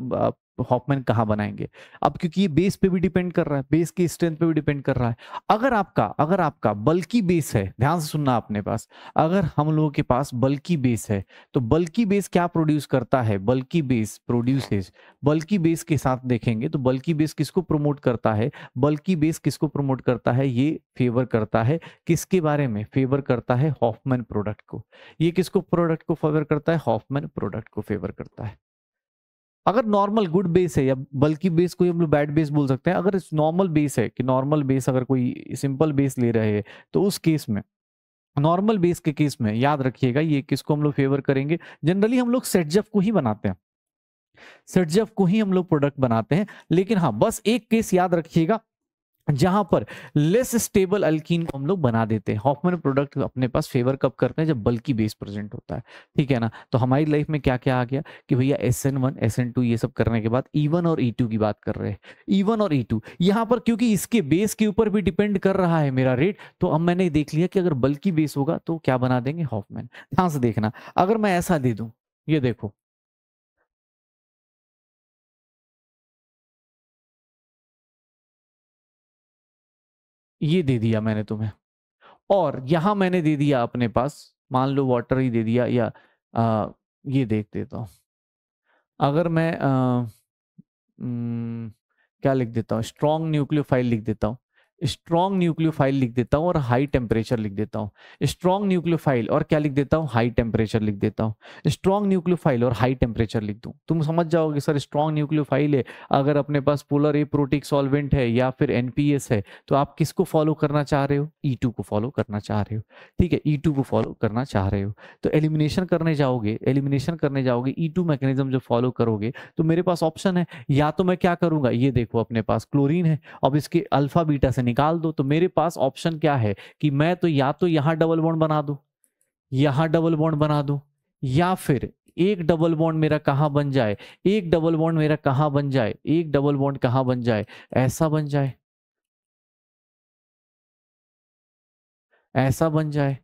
A: हॉकमैन कहाँ बनाएंगे अब क्योंकि ये बेस पे भी डिपेंड कर रहा है बेस की स्ट्रेंथ पे भी डिपेंड कर रहा है अगर आपका अगर आपका बल्कि बेस है ध्यान से सुनना अपने पास अगर हम लोगों के पास बल्कि बेस है तो बल्कि बेस क्या प्रोड्यूस करता है बल्कि बेस प्रोड्यूसेस बल्कि बेस के साथ देखेंगे तो बल्कि बेस किसको प्रमोट करता है बल्कि बेस किसको प्रमोट करता है ये फेवर करता है किसके बारे में फेवर करता है हॉफमैन प्रोडक्ट को ये किसको प्रोडक्ट को फेवर करता है हॉफमैन प्रोडक्ट को फेवर करता है अगर नॉर्मल गुड बेस है या बल्कि बेस कोई हम लोग बैड बेस बोल सकते हैं अगर नॉर्मल बेस है कि नॉर्मल बेस अगर कोई सिंपल बेस ले रहे हैं तो उस केस में नॉर्मल बेस के केस में याद रखिएगा ये किसको हम लोग फेवर करेंगे जनरली हम लोग सेटजफ को ही बनाते हैं सेटजफ को ही हम लोग प्रोडक्ट बनाते हैं लेकिन हाँ बस एक केस याद रखिएगा जहां पर लेस स्टेबल अल्कीन को हम लोग बना देते हैं हॉफमन प्रोडक्ट अपने पास फेवर कब करते हैं जब बल्कि बेस प्रेजेंट होता है ठीक है ना तो हमारी लाइफ में क्या क्या आ गया कि भैया S N one S N two ये सब करने के बाद ई e वन और ई e टू की बात कर रहे हैं ई e वन और ई टू यहाँ पर क्योंकि इसके बेस के ऊपर भी डिपेंड कर रहा है मेरा रेट तो अब मैंने देख लिया कि अगर बल्कि बेस होगा तो क्या बना देंगे हॉफमैन हाँ ध्यान से
B: देखना अगर मैं ऐसा दे दूँ ये देखो ये दे दिया मैंने तुम्हें और यहाँ मैंने दे दिया अपने पास मान लो वाटर ही दे
A: दिया या आ, ये देख देता हूँ अगर मैं आ, न, क्या लिख देता हूँ स्ट्रॉन्ग न्यूक्लियोफाइल लिख देता हूँ स्ट्रॉन्ग न्यूक्लियोफाइल लिख देता हूँ और हाई टेम्परेचर लिख देता हूँ स्ट्रॉन्ग न्यूक्लियोफाइल और क्या लिख देता हूँ हाई टेम्परेचर लिख देता हूँ स्ट्रॉन्ग न्यूक्लियोफाइल और हाई टेम्परेचर लिख दूँ तुम समझ जाओगे सर स्ट्रॉन्ग न्यूक्लियोफाइल है अगर अपने पास पोलर ए प्रोटिक सॉल्वेंट है या फिर एनपीएस है तो आप किसको फॉलो करना चाह रहे हो ई e को फॉलो करना चाह रहे हो ठीक है ई e को फॉलो करना चाह रहे हो तो एलिमिनेशन करने जाओगे एलिमिनेशन करने जाओगे ई टू मैकेनिज्म जो फॉलो करोगे तो मेरे पास ऑप्शन है या तो मैं क्या करूंगा ये देखो अपने पास क्लोरीन है अब इसके अल्फा बीटा से निकाल दो तो मेरे पास ऑप्शन क्या है कि मैं तो या तो यहां डबल बॉन्ड बना दू यहां डबल बॉन्ड बना दू या फिर एक डबल बॉन्ड मेरा कहां बन जाए एक डबल बॉन्ड मेरा कहां
B: बन जाए एक डबल बॉन्ड कहां बन जाए ऐसा बन जाए ऐसा बन जाए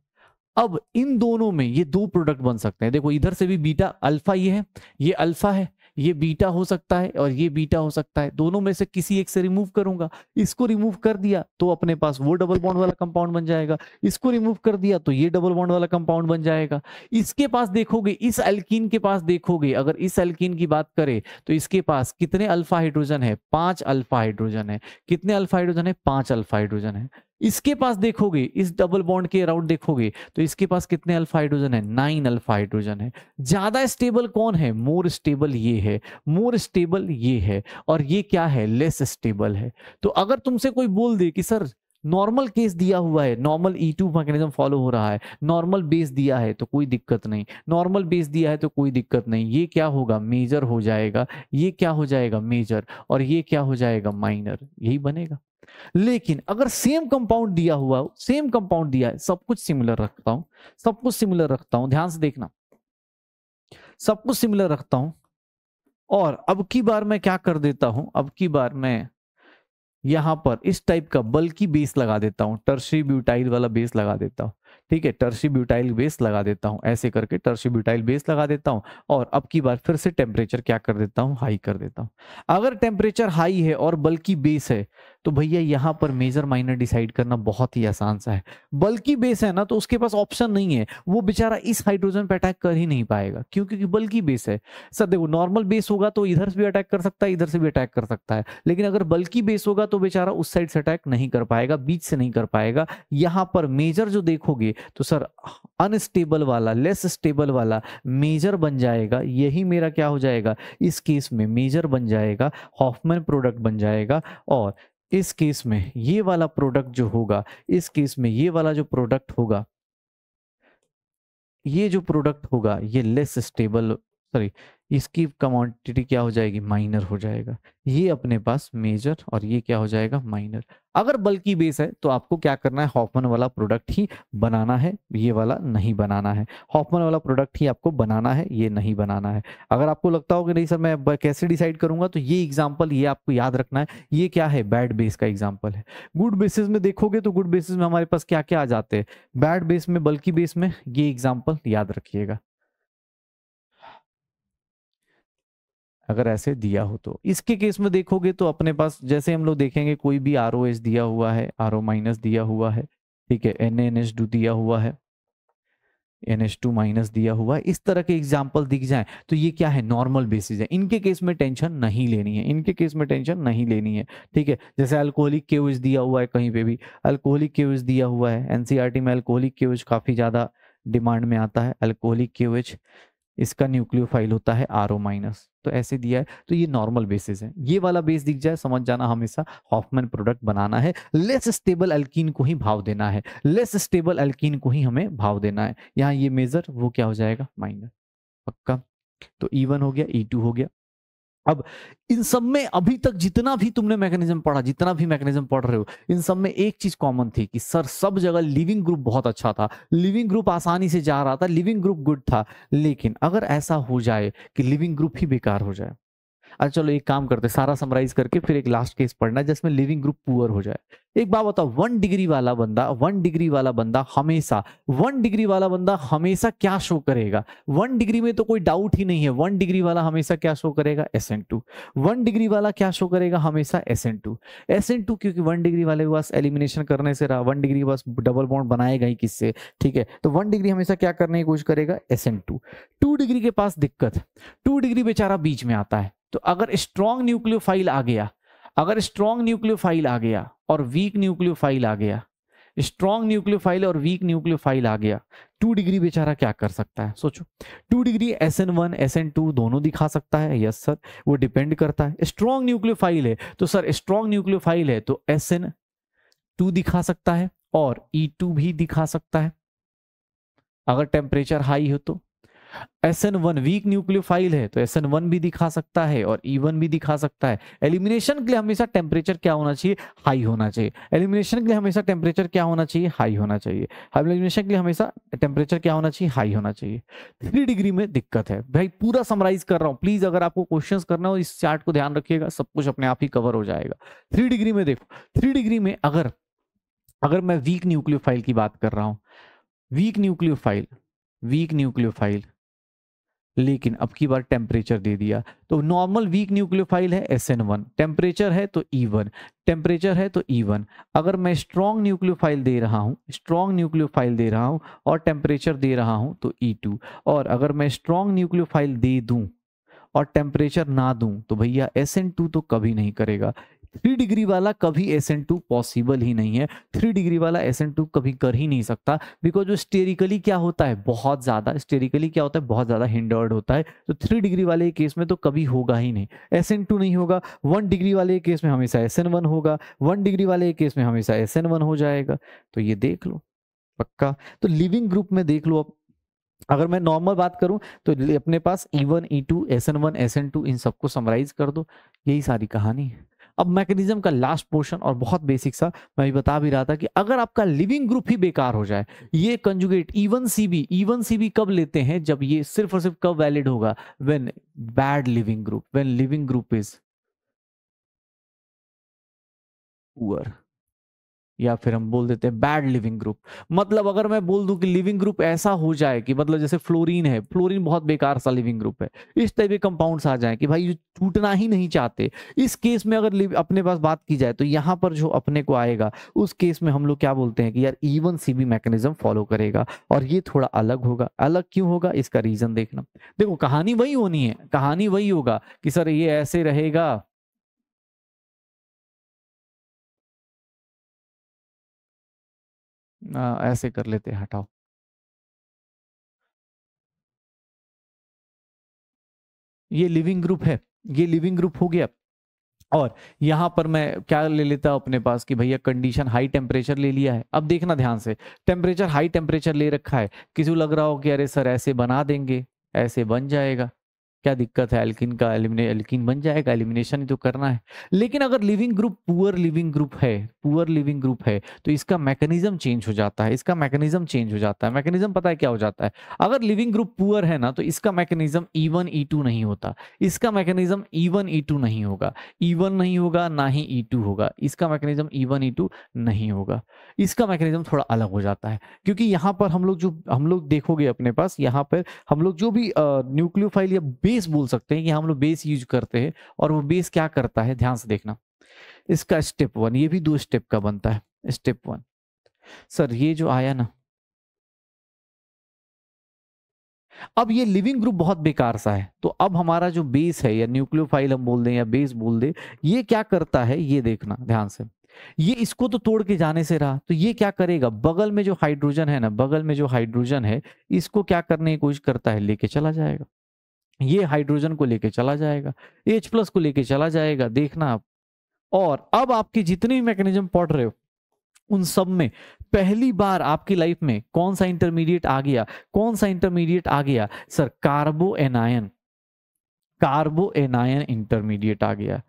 B: अब इन दोनों में ये दो प्रोडक्ट
A: बन सकते हैं देखो इधर से भी बीटा अल्फा ये है ये अल्फा है ये बीटा हो सकता है और ये बीटा हो सकता है दोनों में से किसी एक से रिमूव करूंगा इसको रिमूव कर दिया तो अपने पास वो डबल बॉन्ड वाला कंपाउंड बन जाएगा इसको रिमूव कर दिया तो ये डबल बॉन्ड वाला कंपाउंड बन जाएगा इसके पास देखोगे इस एल्कीन के पास देखोगे अगर इस एल्कीन की बात करें तो इसके पास कितने अल्फा हाइड्रोजन है पांच अल्फा हाइड्रोजन है कितने अल्फा हाइड्रोजन है पांच अल्फा हाइड्रोजन है इसके पास देखोगे इस डबल बॉन्ड के अराउंड देखोगे तो इसके पास कितने अल्फा हाइड्रोजन है नाइन अल्फा हाइड्रोजन है ज्यादा स्टेबल कौन है मोर स्टेबल ये है मोर स्टेबल ये है और ये क्या है लेस स्टेबल है तो अगर तुमसे कोई बोल दे कि सर नॉर्मल केस दिया हुआ है normal E two mechanism follow हो रहा है नॉर्मल बेस दिया है तो कोई दिक्कत नहीं नॉर्मल बेस दिया है तो कोई दिक्कत नहीं ये क्या होगा मेजर हो जाएगा ये क्या हो जाएगा मेजर और ये क्या हो जाएगा माइनर यही बनेगा लेकिन अगर सेम कंपाउंड दिया हुआ सेम कंपाउंड दिया है सब कुछ सिमिलर रखता हूं सब कुछ सिमिलर रखता हूं ध्यान से देखना सब कुछ सिमिलर रखता हूं और अब की बार मैं क्या कर देता हूं अब की बार मैं यहाँ पर इस टाइप का बल्कि बेस लगा देता हूं टर्सरी ब्यूटाइल वाला बेस लगा देता हूं ठीक है टर्सी ब्यूटाइल बेस लगा देता हूँ ऐसे करके ब्यूटाइल बेस लगा देता हूँ और अब की बार फिर से टेम्परेचर क्या कर देता हूँ हाई कर देता हूँ अगर टेम्परेचर हाई है और बल्कि बेस है तो भैया यहाँ पर मेजर माइनर डिसाइड करना बहुत ही आसान सा है बल्कि बेस है ना तो उसके पास ऑप्शन नहीं है वो बेचारा इस हाइड्रोजन पर अटैक कर ही नहीं पाएगा क्यों क्योंकि बल्कि बेस है सर देखो नॉर्मल बेस होगा तो इधर से भी अटैक कर सकता है इधर से भी अटैक कर सकता है लेकिन अगर बल्कि बेस होगा तो बेचारा उस साइड से अटैक नहीं कर पाएगा बीच से नहीं कर पाएगा यहाँ पर मेजर जो देखोगे होगी तो सर अनस्टेबल वाला लेस स्टेबल वाला मेजर बन जाएगा यही मेरा क्या हो जाएगा इस केस में मेजर बन जाएगा हॉफमैन प्रोडक्ट बन जाएगा और इस केस में ये वाला प्रोडक्ट जो होगा इस केस में ये वाला जो प्रोडक्ट होगा ये जो प्रोडक्ट होगा ये लेस स्टेबल सॉरी इसकी कमोडिटी क्या हो जाएगी माइनर हो जाएगा ये अपने पास मेजर और ये क्या हो जाएगा माइनर अगर बल्कि बेस है तो आपको क्या करना है हॉफमन वाला प्रोडक्ट ही बनाना है ये वाला नहीं बनाना है हॉफमन वाला प्रोडक्ट ही आपको बनाना है ये नहीं बनाना है अगर आपको लगता हो कि नहीं सर मैं कैसे डिसाइड करूंगा तो ये एग्जाम्पल ये आपको याद रखना है ये क्या है बैड बेस का एग्जाम्पल है गुड बेसिस में देखोगे तो गुड बेसिस में हमारे पास क्या क्या आ जाते हैं बैड बेस में बल्कि बेस में ये एग्जाम्पल याद रखिएगा अगर ऐसे दिया हो तो इसके केस में देखोगे तो अपने पास जैसे हम लोग देखेंगे कोई भी आर दिया हुआ है आर माइनस दिया हुआ है ठीक है एन एन एच दिया हुआ है एन एस टू माइनस दिया हुआ है इस तरह के एग्जाम्पल दिख जाए तो ये क्या है नॉर्मल बेसिस है इनके केस में टेंशन नहीं लेनी है इनके केस में टेंशन नहीं लेनी है ठीक है जैसे अल्कोहलिक केवज दिया हुआ है कहीं पे भी अल्कोहलिक केवज दिया हुआ है एनसीआरटी में अल्कोहलिक केवज काफ़ी ज़्यादा डिमांड में आता है अल्कोहलिक केवज इसका न्यूक्लियोफाइल होता है आर ओ माइनस तो ऐसे दिया है तो ये नॉर्मल बेसिस है ये वाला बेस दिख जाए समझ जाना हमेशा हॉफमैन प्रोडक्ट बनाना है लेस स्टेबल अल्कीन को ही भाव देना है लेस स्टेबल अल्कीन को ही हमें भाव देना है यहाँ ये मेजर वो क्या हो जाएगा माइनस पक्का तो ई e वन हो गया ई e टू हो गया अब इन सब में अभी तक जितना भी तुमने मैकेनिज्म पढ़ा जितना भी मैकेनिज्म पढ़ रहे हो इन सब में एक चीज कॉमन थी कि सर सब जगह लिविंग ग्रुप बहुत अच्छा था लिविंग ग्रुप आसानी से जा रहा था लिविंग ग्रुप गुड था लेकिन अगर ऐसा हो जाए कि लिविंग ग्रुप ही बेकार हो जाए अच्छा चलो एक काम करते सारा समराइज करके फिर एक लास्ट केस पढ़ना है जिसमें लिविंग ग्रुप पुअर हो जाए एक बात बताओ वन डिग्री वाला बंदा वन डिग्री वाला बंदा हमेशा वन डिग्री वाला बंदा हमेशा क्या शो करेगा वन डिग्री में तो कोई डाउट ही नहीं है वन डिग्री वाला हमेशा क्या शो करेगा S N two one degree वाला क्या शो करेगा हमेशा S N two S N two क्योंकि वन डिग्री वाले पास एलिमिनेशन करने से रहा वन डिग्री बस पास डबल बॉन्ड बनाएगा ही किससे ठीक है तो वन डिग्री हमेशा क्या करने की कोशिश करेगा S N two two degree के पास दिक्कत टू डिग्री बेचारा बीच में आता है तो अगर स्ट्रॉन्ग न्यूक्लियोफाइल आ गया अगर स्ट्रॉन्ग न्यूक्लियोफाइल आ गया और वीक न्यूक्लियोफाइल आ गया स्ट्रॉन्ग न्यूक्लियोफाइल और वीक न्यूक्लियोफाइल आ गया टू डिग्री बेचारा क्या कर सकता है सोचो two degree S N one S N two दोनों दिखा सकता है यस सर वो डिपेंड करता है स्ट्रॉन्ग न्यूक्लियोफाइल है तो सर स्ट्रॉन्ग न्यूक्लियोफाइल है तो एस एन टू दिखा सकता है और ई e टू भी दिखा सकता है अगर टेम्परेचर हाई हो तो S N one weak nucleophile है तो एस एन वन भी दिखा सकता है और ई e वन भी दिखा सकता है एलिमिनेशन के लिए हमेशा टेम्परेचर क्या होना चाहिए हाई होना चाहिए एलिमिनेशन के लिए हमेशा टेम्परेचर क्या होना चाहिए हाई होना चाहिए एलिमिनेशन के लिए हमेशा टेम्परेचर क्या होना चाहिए हाई होना चाहिए थ्री डिग्री में दिक्कत है भाई पूरा समराइज कर रहा हूँ प्लीज अगर आपको क्वेश्चन करना हो इस चार्ट को ध्यान रखिएगा सब कुछ अपने आप ही कवर हो जाएगा थ्री डिग्री में देखो थ्री डिग्री में अगर अगर मैं वीक न्यूक्लियोफाइल की बात कर रहा हूँ वीक न्यूक्लियोफाइल वीक न्यूक्लियोफाइल लेकिन अब की बार टेम्परेचर दे दिया तो नॉर्मल वीक न्यूक्लियोफाइल है एस एन वन टेम्परेचर है तो ई वन टेम्परेचर है तो ई e वन अगर मैं स्ट्रॉन्ग न्यूक्लियोफाइल दे रहा हूँ स्ट्रॉन्ग न्यूक्लियोफाइल दे रहा हूँ और टेम्परेचर दे रहा हूँ तो ई e टू और अगर मैं स्ट्रॉन्ग न्यूक्लियोफाइल दे दूँ और टेम्परेचर ना दूँ तो भैया एस एन टू तो कभी नहीं करेगा थ्री डिग्री वाला कभी एस एन टू पॉसिबल ही नहीं है थ्री डिग्री वाला एस एन टू कभी कर ही नहीं सकता बिकॉज जो स्टेरिकली क्या होता है बहुत ज़्यादा स्टेरिकली क्या होता है बहुत ज़्यादा हिंडर्ड होता है तो थ्री डिग्री वाले केस में तो कभी होगा ही नहीं एस एन टू नहीं होगा वन डिग्री वाले केस में हमेशा एस एन वन होगा वन डिग्री वाले केस में हमेशा एस एन वन हो जाएगा तो ये देख लो पक्का तो लिविंग ग्रुप में देख लो अब अगर मैं नॉर्मल बात करूं तो अपने पास E one E two S N one S N two इन सबको समराइज कर दो यही सारी कहानी है अब मैकेनिज्म का लास्ट पोर्शन और बहुत बेसिक सा मैं भी बता भी रहा था कि अगर आपका लिविंग ग्रुप ही बेकार हो जाए ये conjugate E one C B E one C B कब लेते हैं जब
B: ये सिर्फ और सिर्फ कब वैलिड होगा when bad leaving group when leaving group is poor या फिर हम बोल देते हैं बैड लिविंग ग्रुप मतलब अगर मैं बोल दूं कि लिविंग ग्रुप ऐसा हो जाए कि मतलब जैसे फ्लोरीन
A: है फ्लोरीन बहुत बेकार सा लिविंग ग्रुप है इस टाइप के कंपाउंड्स आ जाए कि भाई ये टूटना ही नहीं चाहते इस केस में अगर अपने पास बात की जाए तो यहाँ पर जो अपने को आएगा उस केस में हम लोग क्या बोलते हैं कि यार E one C B mechanism follow करेगा और ये थोड़ा अलग होगा अलग क्यों होगा इसका
B: रीजन देखना देखो कहानी वही होनी है कहानी वही होगा कि सर ये ऐसे रहेगा ऐसे कर लेते हैं हटाओ ये लिविंग ग्रुप है ये लिविंग ग्रुप हो गया
A: और यहां पर मैं क्या ले लेता हूं अपने पास कि भैया कंडीशन हाई टेम्परेचर ले लिया है अब देखना ध्यान से टेम्परेचर हाई टेम्परेचर ले रखा है किसी को लग रहा हो कि अरे सर ऐसे बना देंगे ऐसे बन जाएगा क्या दिक्कत है एल्किन का एलिमिने एल्किन बन जाएगा एलिमिनेशन ही तो करना है लेकिन अगर leaving group poor leaving group है पुअर लिविंग ग्रुप है तो इसका मैकेनिज्म चेंज हो जाता है इसका मैकेनिज्म चेंज हो जाता है मैकेनिज्म पता है क्या हो जाता है अगर लिविंग ग्रुप पुअर है ना तो इसका mechanism E one E two नहीं होता इसका mechanism E one E two नहीं होगा ई e वन नहीं होगा ना ही ई e टू होगा इसका mechanism E one E two नहीं होगा इसका मैकेनिज्म थोड़ा अलग हो जाता है क्योंकि यहाँ पर हम लोग जो हम लोग देखोगे अपने पास यहाँ पर हम लोग जो भी न्यूक्लियोफाइल या बे बेस बोल सकते हैं कि हम लोग बेस यूज करते हैं और वो बेस क्या
B: करता है ध्यान से देखना इसका स्टेप वन ये भी दो स्टेप का बनता है स्टेप वन सर ये जो आया ना
A: अब ये लिविंग ग्रुप बहुत बेकार सा है तो अब हमारा जो बेस है या न्यूक्लियोफाइल हम बोल दें या बेस बोल दें ये क्या करता है ये देखना ध्यान से ये इसको तो तोड़ के जाने से रहा तो ये क्या करेगा बगल में जो हाइड्रोजन है ना बगल में जो हाइड्रोजन है इसको क्या करने की कोशिश करता है लेके चला जाएगा ये हाइड्रोजन को लेके चला जाएगा एच प्लस को लेके चला जाएगा देखना आप और अब जितने भी मैकेनिज्म पढ़ रहे हो उन सब में पहली बार आपकी लाइफ में कौन सा इंटरमीडिएट आ गया कौन सा इंटरमीडिएट आ गया sir carbo anion carbo anion intermediate आ गया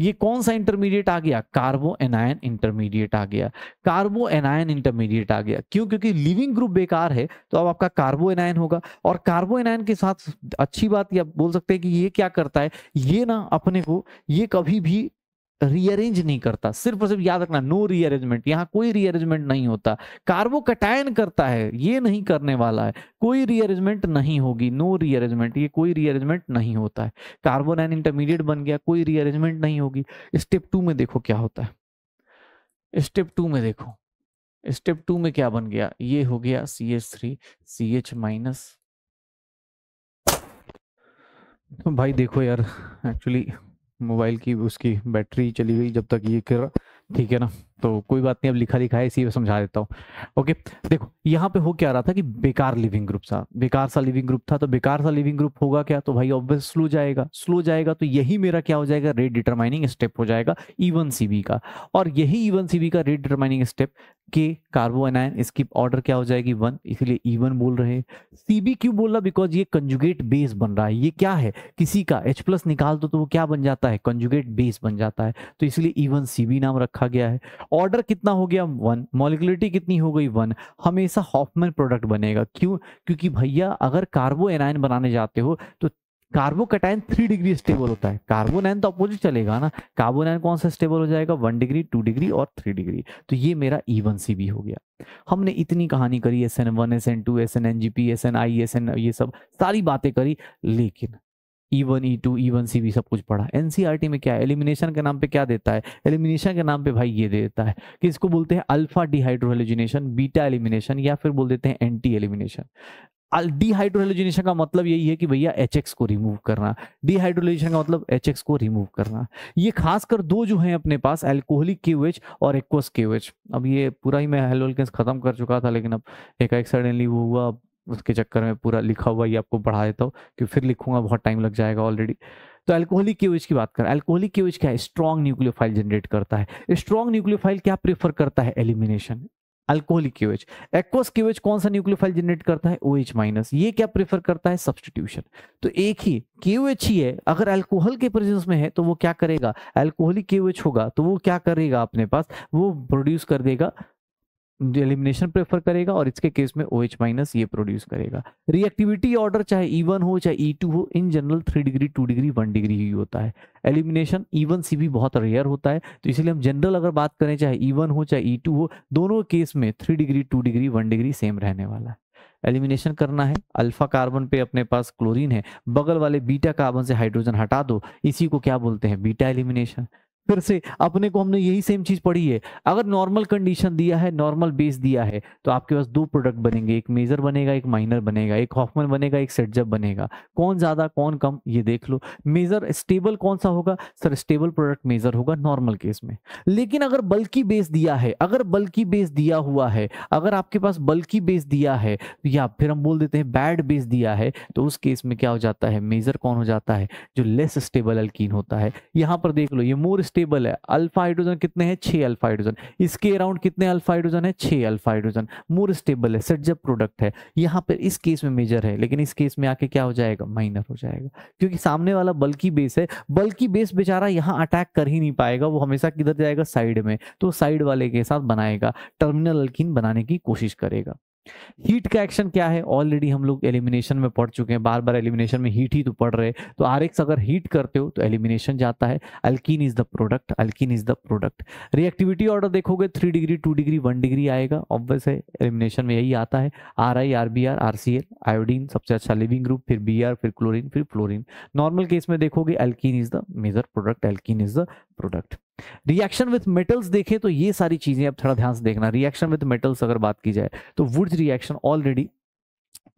A: ये कौन सा इंटरमीडिएट आ गया कार्बो एनायन इंटरमीडिएट आ गया कार्बो एनायन इंटरमीडिएट आ गया क्यों क्योंकि लिविंग ग्रुप बेकार है तो अब आपका कार्बो एनायन होगा और कार्बो एनायन के साथ अच्छी बात या बोल सकते हैं कि ये क्या करता है ये ना अपने को ये कभी भी रीअरेंज नहीं करता सिर्फ और सिर्फ याद रखना नो रीअरेंजमेंट यहाँ कोई रीअरेंजमेंट नहीं होता कार्बोकटायन करता है ये नहीं करने वाला है कोई रीअरेंजमेंट नहीं होगी नो रीअरेंजमेंट ये कोई रीअरेंजमेंट नहीं होता है कार्बोन एन इंटरमीडिएट बन गया कोई रीअरेंजमेंट नहीं होगी स्टेप टू में देखो क्या होता है स्टेप टू में देखो स्टेप टू में क्या बन गया ये हो गया C H three C H minus भाई देखो यार एक्चुअली मोबाइल की उसकी बैटरी चली गई जब तक ये कर ठीक है ना तो कोई बात नहीं अब लिखा लिखा है इसी में समझा देता हूँ ओके देखो यहाँ पे हो क्या रहा था कि बेकार लिविंग ग्रुप था बेकार सा लिविंग ग्रुप था तो बेकार सा लिविंग ग्रुप होगा क्या तो भाई ऑब्वियस स्लो जाएगा स्लो जाएगा तो यही मेरा क्या हो जाएगा रेट डिटरमाइनिंग स्टेप हो जाएगा इवन e सीबी का और यही इवन e सीबी का रेट डिटरमाइनिंग स्टेप के कार्बो एनायन इसकी ऑर्डर क्या हो जाएगी वन इसलिए इवन बोल रहे सीबी क्यों बोल रहा बिकॉज ये कंजुगेट बेस बन रहा है ये क्या है किसी का एच प्लस निकाल दो तो वो क्या बन जाता है कंजुगेट बेस बन जाता है तो इसलिए इवन e सीबी नाम रखा गया है ऑर्डर कितना हो गया वन मॉलिकुलरिटी कितनी हो गई वन हमेशा हॉफमैन प्रोडक्ट बनेगा क्यों क्योंकि भैया अगर कार्बो एनायन बनाने जाते हो तो carbo cation three degree stable होता है कार्बोनाइन तो अपोजिट चलेगा ना कार्बोनाइन कौन सा स्टेबल हो जाएगा वन डिग्री टू डिग्री और थ्री डिग्री तो ये मेरा ई वन सी भी हो गया हमने इतनी कहानी करी S N one S N two S N N G P S N I S N ये सब सारी बातें करी लेकिन E one E two E one C भी सब कुछ पढ़ा एनसीईआरटी e में क्या है एलिमिनेशन के नाम पे क्या देता है एलिमिनेशन के नाम पे भाई ये दे देता है कि इसको बोलते हैं अल्फा डिहाइड्रोहेलोजिनेशन बीटा एलिमिनेशन या फिर बोल देते हैं एंटी एलिमिनेशन डिहाइड्रोलोजिनेशन का मतलब यही है कि भैया एच को रिमूव करना डिहाइड्रोलोजिनेशन का मतलब एच को रिमूव करना ये खासकर दो जो हैं अपने पास एल्कोहलिक केवेज और एक्वस केवेज अब ये पूरा ही मैं हेलोलकेंस खत्म कर चुका था लेकिन अब एक, एक सडनली वो हुआ उसके चक्कर में पूरा लिखा हुआ ये आपको पढ़ा देता हूँ कि फिर लिखूंगा बहुत टाइम लग जाएगा ऑलरेडी तो एल्कोहलिक केवेज की बात करें एल्कोहलिक केवेज क्या है स्ट्रॉन्ग न्यूक्लियोफाइल जनरेट करता है स्ट्रॉन्ग न्यूक्लियोफाइल क्या प्रेफर करता है elimination alcoholic Q H aqueous Q H कौन सा न्यूक्लियोफाइल जनरेट करता है ओ एच माइनस ये क्या प्रेफर करता है सब्सटीट्यूशन तो एक ही क्यूएच ही है अगर अल्कोहल के प्रेजेंस में है तो वो क्या करेगा अल्कोहलिक क्यूएच होगा तो वो क्या करेगा अपने पास वो प्रोड्यूस कर देगा एलिमिनेशन प्रेफर करेगा और इसके केस में ओ एच माइनस ये प्रोड्यूस करेगा रिएक्टिविटी ऑर्डर चाहे ई e वन हो चाहे ई e टू हो in general three degree two degree one degree ही होता है एलिमिनेशन ई वन सी भी बहुत रेयर होता है तो इसलिए हम जनरल अगर बात करें चाहे ई e वन हो चाहे ई टू हो दोनों केस में three degree two degree one degree same रहने वाला है एलिमिनेशन करना है अल्फा कार्बन पे अपने पास क्लोरीन है बगल वाले बीटा कार्बन से हाइड्रोजन हटा दो इसी को क्या बोलते हैं बीटा एलिमिनेशन फिर से अपने को हमने यही सेम चीज पढ़ी है अगर नॉर्मल कंडीशन दिया है नॉर्मल बेस दिया है तो आपके पास दो प्रोडक्ट बनेंगे एक मेजर बनेगा एक माइनर बनेगा एक हॉफमन बनेगा एक सेटजप बनेगा कौन ज्यादा कौन कम ये देख लो मेजर स्टेबल कौन सा होगा सर स्टेबल प्रोडक्ट मेजर होगा नॉर्मल केस में लेकिन अगर बल्कि बेस दिया है अगर बल्कि बेस दिया हुआ है अगर आपके पास बल्कि बेस दिया है तो या फिर हम बोल देते हैं बैड बेस दिया है तो उस केस में क्या हो जाता है मेजर कौन हो जाता है जो लेस स्टेबल अल्किन होता है यहां पर देख लो ये मोर स्टेबल है अल्फा हाइड्रोजन कितने हैं छह अल्फा हाइड्रोजन इसके अराउंड कितने अल्फा हाइड्रोजन है छह अल्फा हाइड्रोजन मोर स्टेबल है सज्जब प्रोडक्ट है यहाँ पर इस केस में मेजर है लेकिन इस केस में आके क्या हो जाएगा माइनर हो जाएगा क्योंकि सामने वाला बल्कि बेस है बल्कि बेस बेचारा यहाँ अटैक कर ही नहीं पाएगा वो हमेशा किधर जाएगा साइड में तो साइड वाले के साथ बनाएगा टर्मिनल अल्किन बनाने की कोशिश करेगा हीट का एक्शन क्या है ऑलरेडी हम लोग एलिमिनेशन में पढ़ चुके हैं बार बार एलिमिनेशन में हीट ही तो पढ़ रहे हैं तो आर अगर हीट करते हो तो एलिमिनेशन जाता है alkene is the product alkene is the product reactivity order देखोगे three degree two degree one degree आएगा ऑब्वियस है एलिमिनेशन में यही आता है R I R B R R C L iodine सबसे अच्छा लिविंग ग्रुप फिर बी आर फिर क्लोरिन फिर फ्लोरिन नॉर्मल केस में देखोगे alkene is the major product alkene is the product reaction with metals देखें तो ये सारी चीजें अब थोड़ा ध्यान से देखना रिएक्शन विथ मेटल्स अगर बात की जाए तो वुड्स रिएक्शन ऑलरेडी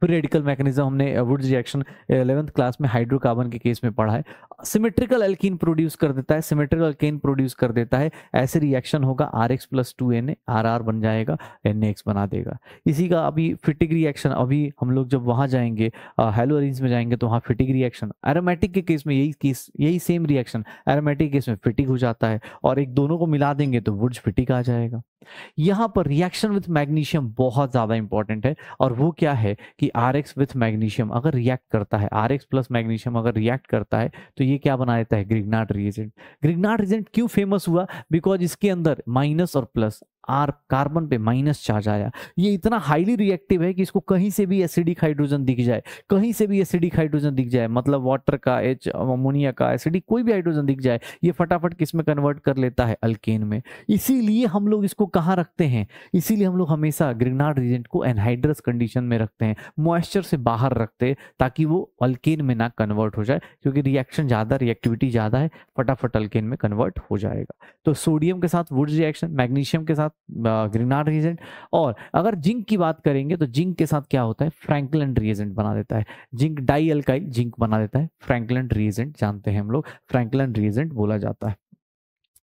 A: फिर रेडिकल मैकेनिज्म हमने वुड्स रिएक्शन एलेवंथ क्लास में हाइड्रोकार्बन के केस में पढ़ा है सिमेट्रिकल एल्कीन प्रोड्यूस कर देता है सिमेट्रिकल एल्कीन प्रोड्यूस कर देता है ऐसे रिएक्शन होगा R X plus two N A R R बन जाएगा एन एक्स बना देगा इसी का अभी फिटिक रिएक्शन अभी हम लोग जब वहाँ जाएंगे हेलो uh, अरेंज में जाएंगे तो वहाँ फिटिक रिएक्शन एरोमेटिक के केस में यही केस यही सेम रिएक्शन एरोमेटिक केस में फिटिक हो जाता है और एक दोनों को मिला देंगे तो वुड्स फिटिक आ जाएगा यहां पर रिएक्शन विथ मैग्नीशियम बहुत ज्यादा इंपॉर्टेंट है और वो क्या है कि आर एक्स विथ मैग्नीशियम अगर रिएक्ट करता है आर एक्स प्लस मैग्नीशियम अगर रिएक्ट करता है तो ये क्या बना देता है ग्रिगनाट रिएजेंट ग्रिगनाट रिएजेंट क्यों फेमस हुआ बिकॉज इसके अंदर माइनस और प्लस आर कार्बन पे माइनस चार्ज आया ये इतना हाईली रिएक्टिव है कि इसको कहीं से भी एसिडिक हाइड्रोजन दिख जाए कहीं से भी एसिडिक हाइड्रोजन दिख जाए मतलब वाटर का एच अमोनिया का एसिडिक कोई भी हाइड्रोजन दिख जाए ये फटाफट किस में कन्वर्ट कर लेता है अल्केन में इसीलिए हम लोग इसको कहाँ रखते हैं इसीलिए हम लोग हमेशा ग्रिगनार्ड रिजेंट को एनहाइड्रस कंडीशन में रखते हैं मॉइस्चर से बाहर रखते ताकि वो अल्केन में ना कन्वर्ट हो जाए क्योंकि रिएक्शन ज़्यादा रिएक्टिविटी ज़्यादा है फटाफट अल्केन में कन्वर्ट हो जाएगा तो सोडियम के साथ वुड्स रिएक्शन मैग्नीशियम के साथ ग्रीनार्ड रिएजेंट और अगर जिंक की बात करेंगे तो जिंक के साथ क्या होता है फ्रैंकलिन रिएजेंट बना देता है जिंक डाई अल्काइल जिंक बना देता है फ्रैंकलिन रिएजेंट जानते हैं हम लोग फ्रैंकलिन रिएजेंट बोला जाता है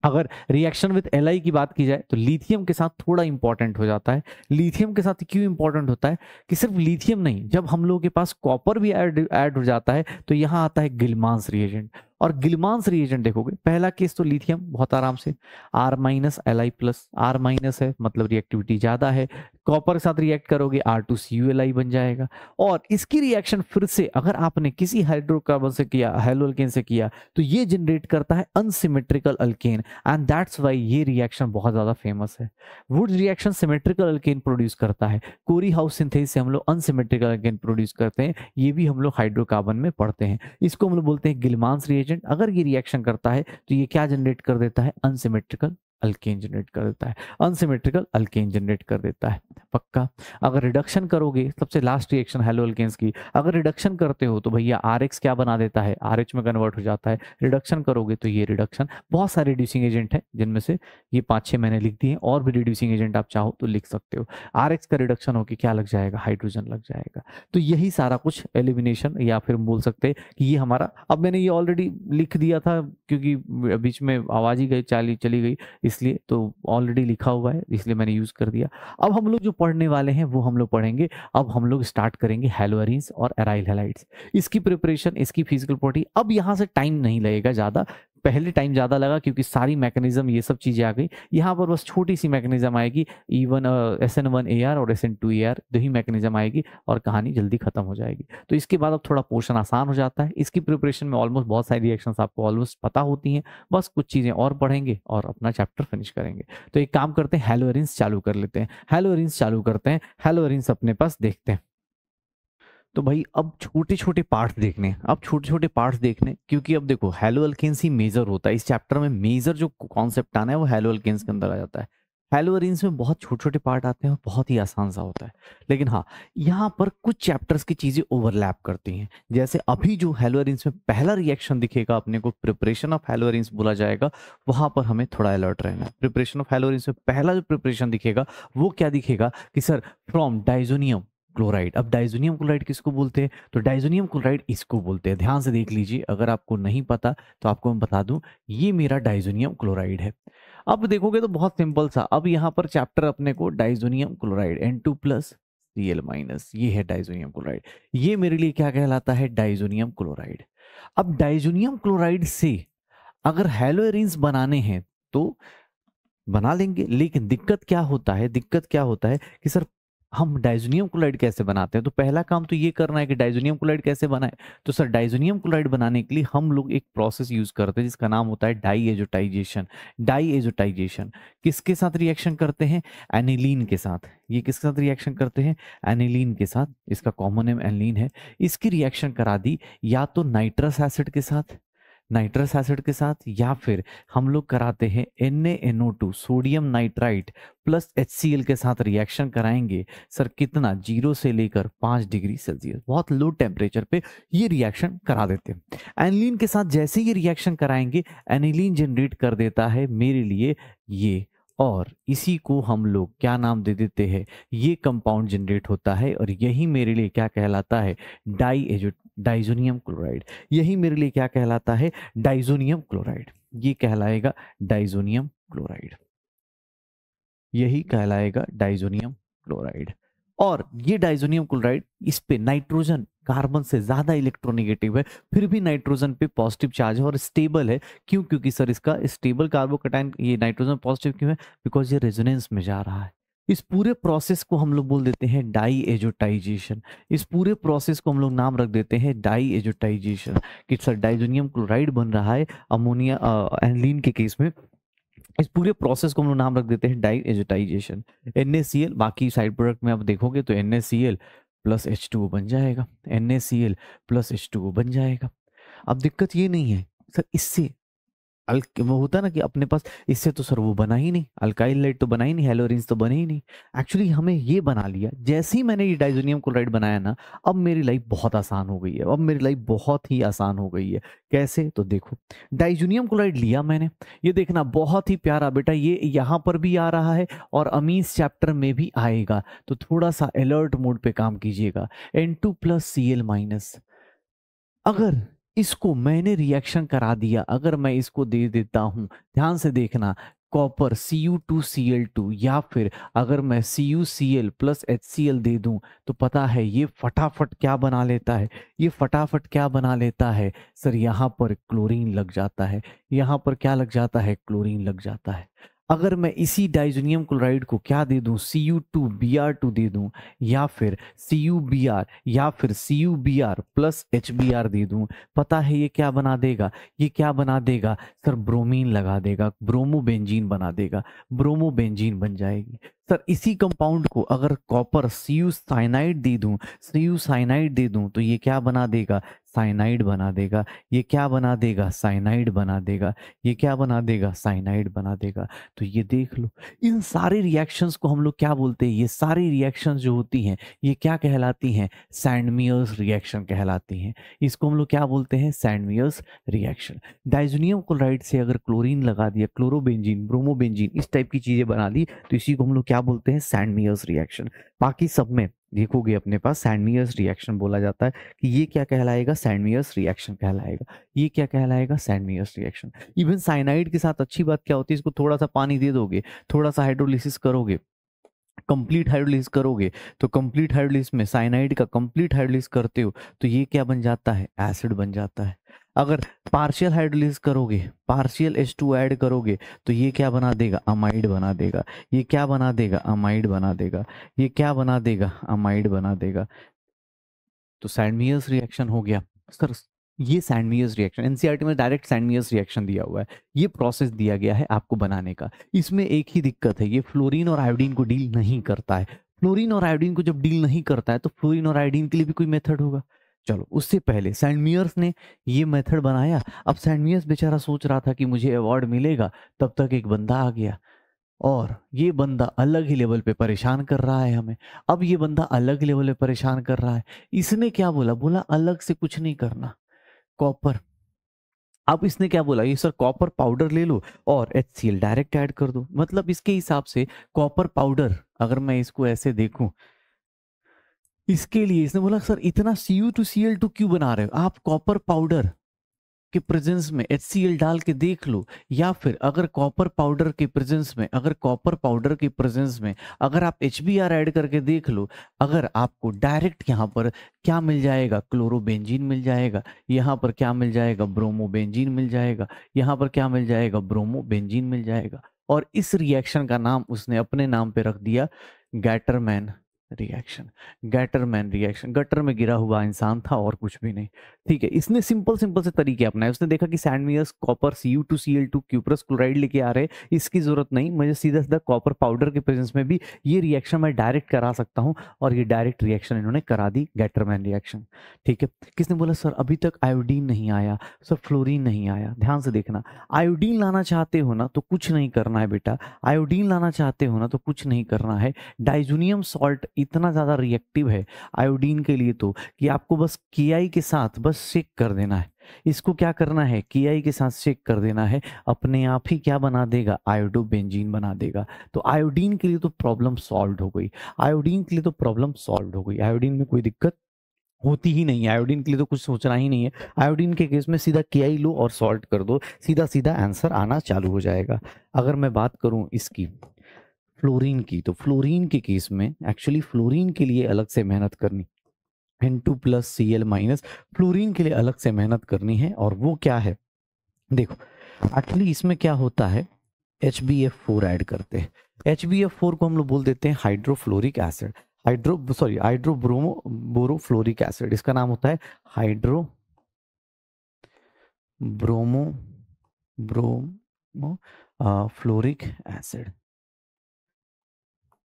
A: अगर रिएक्शन विद एल की बात की जाए तो लिथियम के साथ थोड़ा इंपॉर्टेंट हो जाता है लिथियम के साथ क्यों इंपॉर्टेंट होता है कि सिर्फ लिथियम नहीं जब हम लोग के पास कॉपर भी ऐड ऐड हो जाता है तो यहाँ आता है गिलमांस रिएजेंट और गिलमांस रिएजेंट देखोगे पहला केस तो लिथियम बहुत आराम से R minus L I plus R minus है मतलब रिएक्टिविटी ज्यादा है कॉपर के साथ रिएक्ट करोगे R two C U L I बन जाएगा और इसकी रिएक्शन फिर से अगर आपने किसी हाइड्रोकार्बन से किया हेलोल्केन से किया तो ये जनरेट करता है unsymmetrical alkane and that's why ये रिएक्शन बहुत ज्यादा फेमस है वुड रिएक्शन सिमेट्रिकल अल्केन प्रोड्यूस करता है कोरी हाउस सिंथेसिस से हम लोग अनसिमेट्रिकल अल्केन प्रोड्यूस करते हैं ये भी हम लोग हाइड्रोकार्बन में पढ़ते हैं इसको हम लोग बोलते हैं गिलमांस रिएक्शन एजेंट अगर ये रिएक्शन करता है तो ये क्या जनरेट कर देता है अनसिमेट्रिकल अल्केन जनरेट कर देता है अनसिमेट्रिकल अल्केन जनरेट कर देता है पक्का अगर रिडक्शन करोगे सबसे लास्ट रिएक्शन हेलो अल्केन्स की अगर रिडक्शन करते हो तो भैया आर क्या बना देता है आर में कन्वर्ट हो जाता है रिडक्शन करोगे तो ये रिडक्शन बहुत सारे रिड्यूसिंग एजेंट है जिनमें से ये पाँच छः मैंने लिख दिए और भी रिड्यूसिंग एजेंट आप चाहो तो लिख सकते हो आर का रिडक्शन होकर क्या लग जाएगा हाइड्रोजन लग जाएगा तो यही सारा कुछ एलिमिनेशन या फिर बोल सकते कि ये हमारा अब मैंने ये ऑलरेडी लिख दिया था क्योंकि बीच में आवाज ही गई चाली चली गई इसलिए तो ऑलरेडी लिखा हुआ है इसलिए मैंने यूज़ कर दिया अब हम लोग जो पढ़ने वाले हैं वो हम लोग पढ़ेंगे अब हम लोग स्टार्ट करेंगे हेलोरिन्स और एराइल हेलाइट्स इसकी प्रिपरेशन इसकी फिजिकल प्रॉपर्टी अब यहाँ से टाइम नहीं लगेगा ज़्यादा पहले टाइम ज़्यादा लगा क्योंकि सारी मैकेनिज्म ये सब चीज़ें आ गई यहाँ पर बस छोटी सी मैकेनिज्म आएगी even S N one A R और S N two A R दो ही मैकेनिज्म आएगी और कहानी जल्दी खत्म हो जाएगी तो इसके बाद अब थोड़ा पोर्शन आसान हो जाता है इसकी प्रिपरेशन में ऑलमोस्ट बहुत सारी रिएक्शंस आपको ऑलमोस्ट पता होती हैं बस कुछ चीज़ें और पढ़ेंगे और अपना चैप्टर फिनिश करेंगे तो एक काम करते हैं हेलोरिन्स चालू कर लेते हैं हेलोरिन्स चालू करते हैं हेलोरिन्स अपने पास देखते हैं तो भाई अब छोटे छोटे पार्ट्स देखने अब छोटे छोटे पार्ट्स देखने क्योंकि अब देखो हेलो अल्केन्स ही मेजर होता है इस चैप्टर में मेजर जो कॉन्सेप्ट आना है वो हेलो अल्केन्स के अंदर आ जाता है हेलो अरेंज में बहुत छोटे छोटे पार्ट आते हैं बहुत ही आसान सा होता है लेकिन हाँ यहाँ पर कुछ चैप्टर्स की चीज़ें ओवरलैप करती हैं जैसे अभी जो हेलो अरेंज में पहला रिएक्शन दिखेगा अपने को प्रिपरेशन ऑफ हेलो अरेंज बोला जाएगा वहाँ पर हमें थोड़ा अलर्ट रहना है प्रिपरेशन ऑफ हेलो अरेंज में पहला जो प्रिपरेशन दिखेगा वो क्या दिखेगा कि सर फ्रॉम डाइजोनियम क्लोराइड अब डाइजोनियम क्लोराइड किसको बोलते हैं तो डाइजोनियम क्लोराइड इसको बोलते हैं ध्यान से देख लीजिए अगर आपको नहीं पता तो आपको मैं बता दूं ये मेरा डाइजोनियम क्लोराइड है अब देखोगे तो बहुत सिंपल सा अब यहाँ पर चैप्टर अपने को diazonium chloride N two plus C L minus ये है डाइजोनियम क्लोराइड ये मेरे लिए क्या कहलाता है डाइजोनियम क्लोराइड अब डाइजोनियम क्लोराइड से अगर हेलोरिन्स बनाने हैं तो बना लेंगे लेकिन दिक्कत क्या होता है दिक्कत क्या होता है कि सर हम डाइजोनियम क्लोराइड कैसे बनाते हैं तो पहला काम तो ये करना है कि डाइजोनियम क्लोराइड कैसे बनाए तो सर डाइजोनियम क्लोराइड बनाने के लिए हम लोग एक प्रोसेस यूज करते हैं जिसका नाम होता है डाई एजोटाइजेशन डाई एजोटाइजेशन किसके साथ रिएक्शन करते हैं एनिलीन के साथ ये किसके साथ रिएक्शन करते हैं एनिलीन के साथ इसका कॉमन नेम एनिलीन है इसकी रिएक्शन करा दी या तो नाइट्रस एसिड के साथ नाइट्रस एसिड के साथ या फिर हम लोग कराते हैं N sodium nitrite plus H के साथ रिएक्शन कराएंगे सर कितना जीरो से लेकर पाँच डिग्री सेल्सियस बहुत लो टेम्परेचर पे ये रिएक्शन करा देते हैं एनिलीन के साथ जैसे ही रिएक्शन कराएंगे एनिलीन जनरेट कर देता है मेरे लिए ये और इसी को हम लोग क्या नाम दे देते हैं ये कंपाउंड जनरेट होता है और यही मेरे लिए क्या कहलाता है डाई एजो डाइजोनियम क्लोराइड यही मेरे लिए क्या कहलाता है डाइजोनियम क्लोराइड ये कहलाएगा डाइजोनियम क्लोराइड यही कहलाएगा डाइजोनियम क्लोराइड और ये डाइजोनियम क्लोराइड इस पे नाइट्रोजन कार्बन से ज्यादा इलेक्ट्रोनेगेटिव है फिर भी नाइट्रोजन पे पॉजिटिव चार्ज है और स्टेबल है क्यों क्योंकि सर इसका स्टेबल कार्बोकटाइन ये नाइट्रोजन पॉजिटिव क्यों है बिकॉज ये रेजोनेंस में जा रहा है इस पूरे प्रोसेस को हम लोग बोल देते हैं डाई एजोटाइजेशन इस पूरे प्रोसेस को हम लोग नाम रख देते हैं डाई एजोटाइजेशन कि सर डाइजोनियम क्लोराइड बन रहा है अमोनिया एनलिन के केस में इस पूरे प्रोसेस को हम लोग नाम रख देते हैं डाई एजोटाइजेशन एन बाकी साइड प्रोडक्ट में आप देखोगे तो एन प्लस एच टू बन जाएगा एन प्लस एच टू बन जाएगा अब दिक्कत ये नहीं है सर इससे वो होता है ना कि अपने पास इससे तो सर वो बना ही नहीं अल्काइल लाइट तो बना ही नहीं हेलोरिन तो बने ही नहीं एक्चुअली हमें ये बना लिया जैसे ही मैंने ये डाइजोनियम क्लोराइड बनाया ना अब मेरी लाइफ बहुत आसान हो गई है अब मेरी लाइफ बहुत ही आसान हो गई है कैसे तो देखो डाइजोनियम क्लोराइड लिया मैंने ये देखना बहुत ही प्यारा बेटा ये यहाँ पर भी आ रहा है और अमीस चैप्टर में भी आएगा तो थोड़ा सा अलर्ट मोड पर काम कीजिएगा N two plus C L minus अगर इसको मैंने रिएक्शन करा दिया अगर मैं इसको दे देता हूँ ध्यान से देखना copper C U two C L two या फिर अगर मैं C U C L plus H C L दे दूं तो पता है ये फटाफट क्या बना लेता है ये फटाफट क्या बना लेता है सर यहाँ पर क्लोरीन लग जाता है यहाँ पर क्या लग जाता है क्लोरीन लग जाता है अगर मैं इसी डाइजोनियम क्लोराइड को क्या दे दूं C U two B R two दे दूं या फिर सी यू बी आर या फिर C U B R plus H B R दे दूं पता है ये क्या बना देगा ये क्या बना देगा सर ब्रोमीन लगा देगा ब्रोमोबेंजीन बना देगा ब्रोमोबेंजीन बन जाएगी सर इसी कंपाउंड को अगर कॉपर सी यू साइनाइड दे दूं सी यू साइनाइड दे दूं तो ये क्या बना देगा साइनाइड बना देगा ये क्या बना देगा साइनाइड बना देगा ये क्या बना देगा साइनाइड बना देगा तो ये देख लो इन सारे रिएक्शंस को हम लोग क्या बोलते हैं ये सारी रिएक्शंस जो होती हैं ये क्या कहलाती हैं सैंडमियर्स रिएक्शन कहलाती हैं इसको हम लोग क्या बोलते हैं सैंडमियर्स रिएक्शन डाइजोनियम क्लोराइड से अगर क्लोरीन लगा दिया क्लोरोबेंजिन ब्रोमोबेंजिन इस टाइप की चीज़ें बना दी तो इसी को हम लोग क्या बोलते हैं सैंडमियर्स रिएक्शन बाकी सब में देखोगे अपने पास सैंडमियर्स रिएक्शन बोला जाता है कि ये क्या कहलाएगा सैंडमियर्स रिएक्शन कहलाएगा ये क्या कहलाएगा सैंडमियर्स रिएक्शन इवन साइनाइड के साथ अच्छी बात क्या होती है इसको थोड़ा सा पानी दे दोगे थोड़ा सा हाइड्रोलिसिस करोगे कंप्लीट हाइड्रोलिस करोगे तो कंप्लीट हाइड्रोलिस में साइनाइड का कंप्लीट हाइड्रोलिस करते हो तो ये क्या बन जाता है एसिड बन जाता है अगर पार्शियल हाइड्रोलिस करोगे पार्शियल एस टू ऐड करोगे तो ये क्या बना देगा अमाइड बना देगा ये क्या बना देगा अमाइड बना देगा ये क्या बना देगा अमाइड बना देगा तो सैंडमियस रिएक्शन हो गया सर ये सैंडमियस रिएक्शन एनसीआरटी में डायरेक्ट सैंडमियस रिएक्शन दिया हुआ है ये प्रोसेस दिया गया है आपको बनाने का इसमें एक ही दिक्कत है ये फ्लोरिन और आयोडीन को डील नहीं करता है फ्लोरिन और आयोडीन को जब डील नहीं करता है तो फ्लोरिन और आयोडीन के लिए भी कोई मेथड होगा चलो उससे पहले सैंडमियर्स ने ये मेथड बनाया अब सैंडमियर्स बेचारा सोच रहा था कि मुझे अवार्ड मिलेगा तब तक एक बंदा आ गया और ये बंदा अलग ही लेवल पे परेशान कर रहा है हमें अब ये बंदा अलग लेवल पे परेशान कर रहा है इसने क्या बोला बोला अलग से कुछ नहीं करना कॉपर अब इसने क्या बोला ये सर कॉपर पाउडर ले लो और एच डायरेक्ट ऐड कर दो मतलब इसके हिसाब से कॉपर पाउडर अगर मैं इसको ऐसे देखूं इसके लिए इसने बोला सर इतना C U two C L two क्यों बना रहे हो आप कॉपर पाउडर के प्रेजेंस में एच सी एल डाल के देख लो या फिर अगर कॉपर पाउडर के प्रेजेंस में अगर कॉपर पाउडर के प्रेजेंस में अगर आप एच बी आर एड करके देख लो अगर आपको डायरेक्ट यहाँ पर क्या मिल जाएगा क्लोरोबेंजीन मिल जाएगा यहाँ पर क्या मिल जाएगा ब्रोमोबेंजीन मिल जाएगा यहाँ पर क्या मिल जाएगा ब्रोमोबेंजीन मिल जाएगा और इस रिएक्शन का नाम उसने अपने नाम पर रख दिया Gattermann reaction Gattermann reaction gutter में गिरा हुआ इंसान था और कुछ भी नहीं ठीक है इसने सिंपल सिंपल से तरीके अपनाए उसने देखा कि Sandmeyer's copper C U two C L two cuprous chloride लेके आ रहे इसकी जरूरत नहीं मुझे सीधा सीधा कॉपर पाउडर के प्रेजेंस में भी ये रिएक्शन मैं डायरेक्ट करा सकता हूँ और ये डायरेक्ट रिएक्शन इन्होंने करा दी गैटरमैन रिएक्शन ठीक है किसने बोला सर अभी तक आयोडीन नहीं आया सर फ्लोरिन नहीं आया ध्यान से देखना आयोडीन लाना चाहते हो ना तो कुछ नहीं करना है बेटा आयोडीन लाना चाहते हो ना तो कुछ नहीं करना है डाइजूनियम सॉल्ट इतना ज़्यादा रिएक्टिव है आयोडीन के लिए तो कि आपको बस के के साथ बस बस शेक कर देना है इसको क्या करना है के के साथ चेक कर देना है अपने आप ही क्या बना देगा आयोडो बेंजीन बना देगा तो आयोडीन के लिए तो प्रॉब्लम सॉल्व हो गई आयोडीन के लिए तो प्रॉब्लम सॉल्व हो गई आयोडीन में कोई दिक्कत होती ही नहीं है आयोडीन के लिए तो कुछ सोचना ही नहीं है आयोडीन के केस में सीधा के आई लो और सॉल्व कर दो सीधा सीधा आंसर आना चालू हो जाएगा अगर मैं बात करूँ इसकी फ्लोरीन की तो फ्लोरीन के केस में एक्चुअली फ्लोरीन के लिए अलग से मेहनत करनी N two plus C L minus fluorine के लिए अलग से मेहनत करनी है और वो क्या है देखो एक्चुअली इसमें क्या होता है H B F four add करते हैं एच बी एफ फोर को हम लोग बोल देते हैं hydrofluoric acid hydro sorry hydro bromo borofluoric acid इसका नाम होता है hydro
B: bromo bromo fluoric acid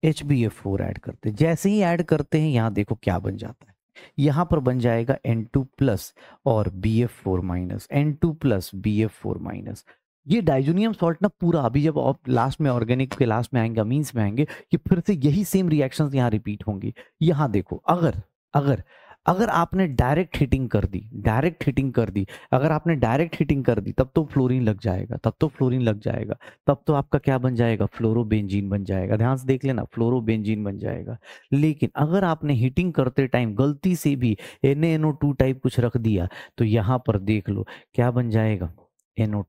B: H B F four add
A: करते हैं जैसे ही एड करते हैं यहाँ देखो क्या बन जाता है यहाँ पर बन जाएगा एन टू प्लस और B F four minus N two plus B F four minus ये डाइजोनियम सॉल्ट ना पूरा अभी जब आप लास्ट में ऑर्गेनिक के लास्ट में आएंगे अमीन्स में आएंगे कि फिर से यही सेम रिएक्शंस यहाँ रिपीट होंगी यहाँ देखो अगर अगर अगर आपने डायरेक्ट हीटिंग कर दी डायरेक्ट हीटिंग कर दी अगर आपने डायरेक्ट हीटिंग कर दी तब तो फ्लोरीन लग जाएगा तब तो फ्लोरीन लग जाएगा तब तो आपका क्या बन जाएगा फ्लोरोबेंजीन बन जाएगा ध्यान से देख लेना फ्लोरोबेंजीन बन जाएगा लेकिन अगर आपने हीटिंग करते टाइम गलती से भी एन टाइप कुछ रख दिया तो यहाँ पर देख लो क्या बन जाएगा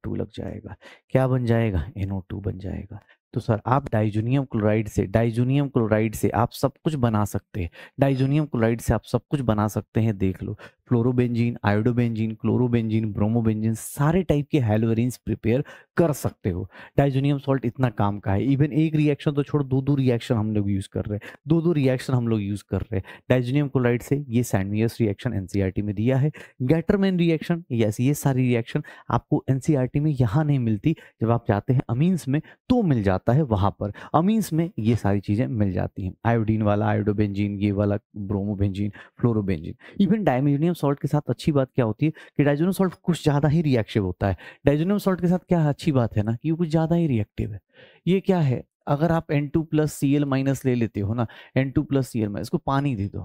A: टू लग जाएगा क्या बन जाएगा टू बन जाएगा तो सर आप डाइजूनियम क्लोराइड से डाइजूनियम क्लोराइड से आप सब कुछ बना सकते हैं डाइजूनियम क्लोराइड से आप सब कुछ बना सकते हैं देख लो फ्लोरोबेंजीन आयोडोबेंजीन क्लोरोबेंजीन ब्रोमोबेंजीन सारे टाइप के हेलोरिन्स प्रिपेयर कर सकते हो डाइजोनियम सॉल्ट इतना काम का है इवन एक रिएक्शन तो छोड़ दो दो रिएक्शन हम लोग यूज़ कर रहे हैं दो दो रिएक्शन हम लोग यूज़ कर रहे हैं डाइजोनियम क्लोराइड से ये सैंडवियस रिएक्शन एन में दिया है गैटरमैन रिएक्शन यस ये सारी रिएक्शन आपको एन में यहाँ नहीं मिलती जब आप जाते हैं अमीन्स में तो मिल जाता है वहाँ पर अमीन्स में ये सारी चीज़ें मिल जाती हैं आयोडीन वाला आयोडोबेंजीन ये वाला ब्रोमोबेंजीन फ्लोरोबेंजीन इवन डायमेजनियम डाइजोनियम सॉल्ट के साथ अच्छी बात क्या होती है कि डाइजोनियम सॉल्ट कुछ ज़्यादा ही रिएक्टिव होता है डाइजोनियम सॉल्ट के साथ क्या अच्छी बात है ना कि कुछ ज़्यादा ही रिएक्टिव है ये क्या है अगर आप N two plus C L minus ले लेते हो ना N two plus C L minus को पानी दे दो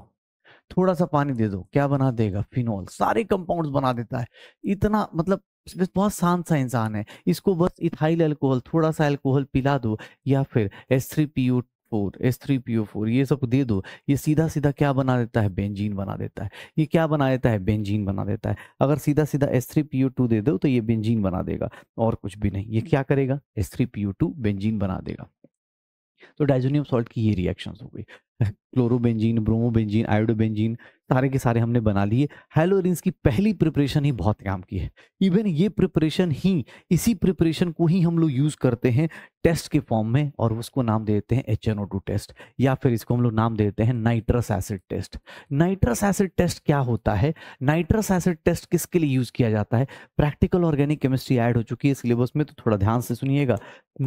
A: थोड़ा सा पानी दे दो क्या बना देगा फिनॉल सारे कंपाउंड्स बना देता है इतना मतलब बहुत शांत सा इंसान है इसको बस इथाइल अल्कोहल थोड़ा सा अल्कोहल पिला दो या फिर S three P O four S three P O four ये सब दे दो ये सीधा सीधा क्या बना देता है बेंजीन बना देता है ये क्या बना देता है बेंजीन बना देता है अगर सीधा सीधा S three P O two दे दो तो ये बेंजीन बना देगा और कुछ भी नहीं ये क्या करेगा S three P O two benzene बना देगा तो डाइजोनियम सॉल्ट की ये रिएक्शन हो गई क्लोरोबेंजीन ब्रोमोबेंजीन आयोडोबेंजीन सारे के सारे हमने बना लिए हेलोरिन्स की पहली प्रिपरेशन ही बहुत काम की है इवन ये प्रिपरेशन ही इसी प्रिपरेशन को ही हम लोग यूज़ करते हैं टेस्ट के फॉर्म में और उसको नाम दे देते हैं एच टेस्ट या फिर इसको हम लोग नाम दे देते हैं nitrous acid test nitrous acid test क्या होता है नाइट्रस एसिड टेस्ट किसके लिए यूज़ किया जाता है प्रैक्टिकल ऑर्गेनिक केमिस्ट्री ऐड हो चुकी है सिलेबस में तो थोड़ा ध्यान से सुनिएगा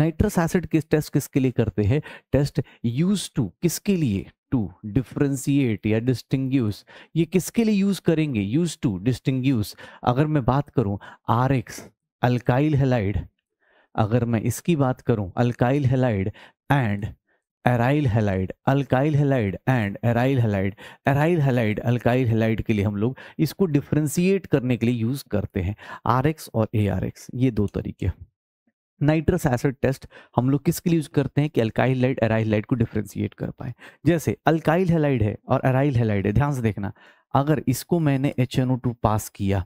A: नाइट्रस एसिड किस टेस्ट किसके लिए करते हैं टेस्ट यूज टू किसके लिए टू डिफ्रेंसीट या डिस्टिंग ये किसके लिए यूज करेंगे यूज टू डिस्टिंग अगर मैं बात करूं आर एक्स अल्काइल हेलाइड अगर मैं इसकी बात करूं alkyl halide and aryl halide alkyl halide and aryl halide aryl halide alkyl halide के लिए हम लोग इसको डिफ्रेंसीट करने के लिए यूज़ करते हैं आर और ए ये दो तरीके हैं नाइट्रस एसिड टेस्ट हम लोग किसके लिए यूज करते हैं कि अल्काइल लाइट एराइल लाइट को डिफ्रेंशिएट कर पाए जैसे अल्काइल हेलाइड है और एराइल हेलाइड है ध्यान से देखना अगर इसको मैंने एच पास किया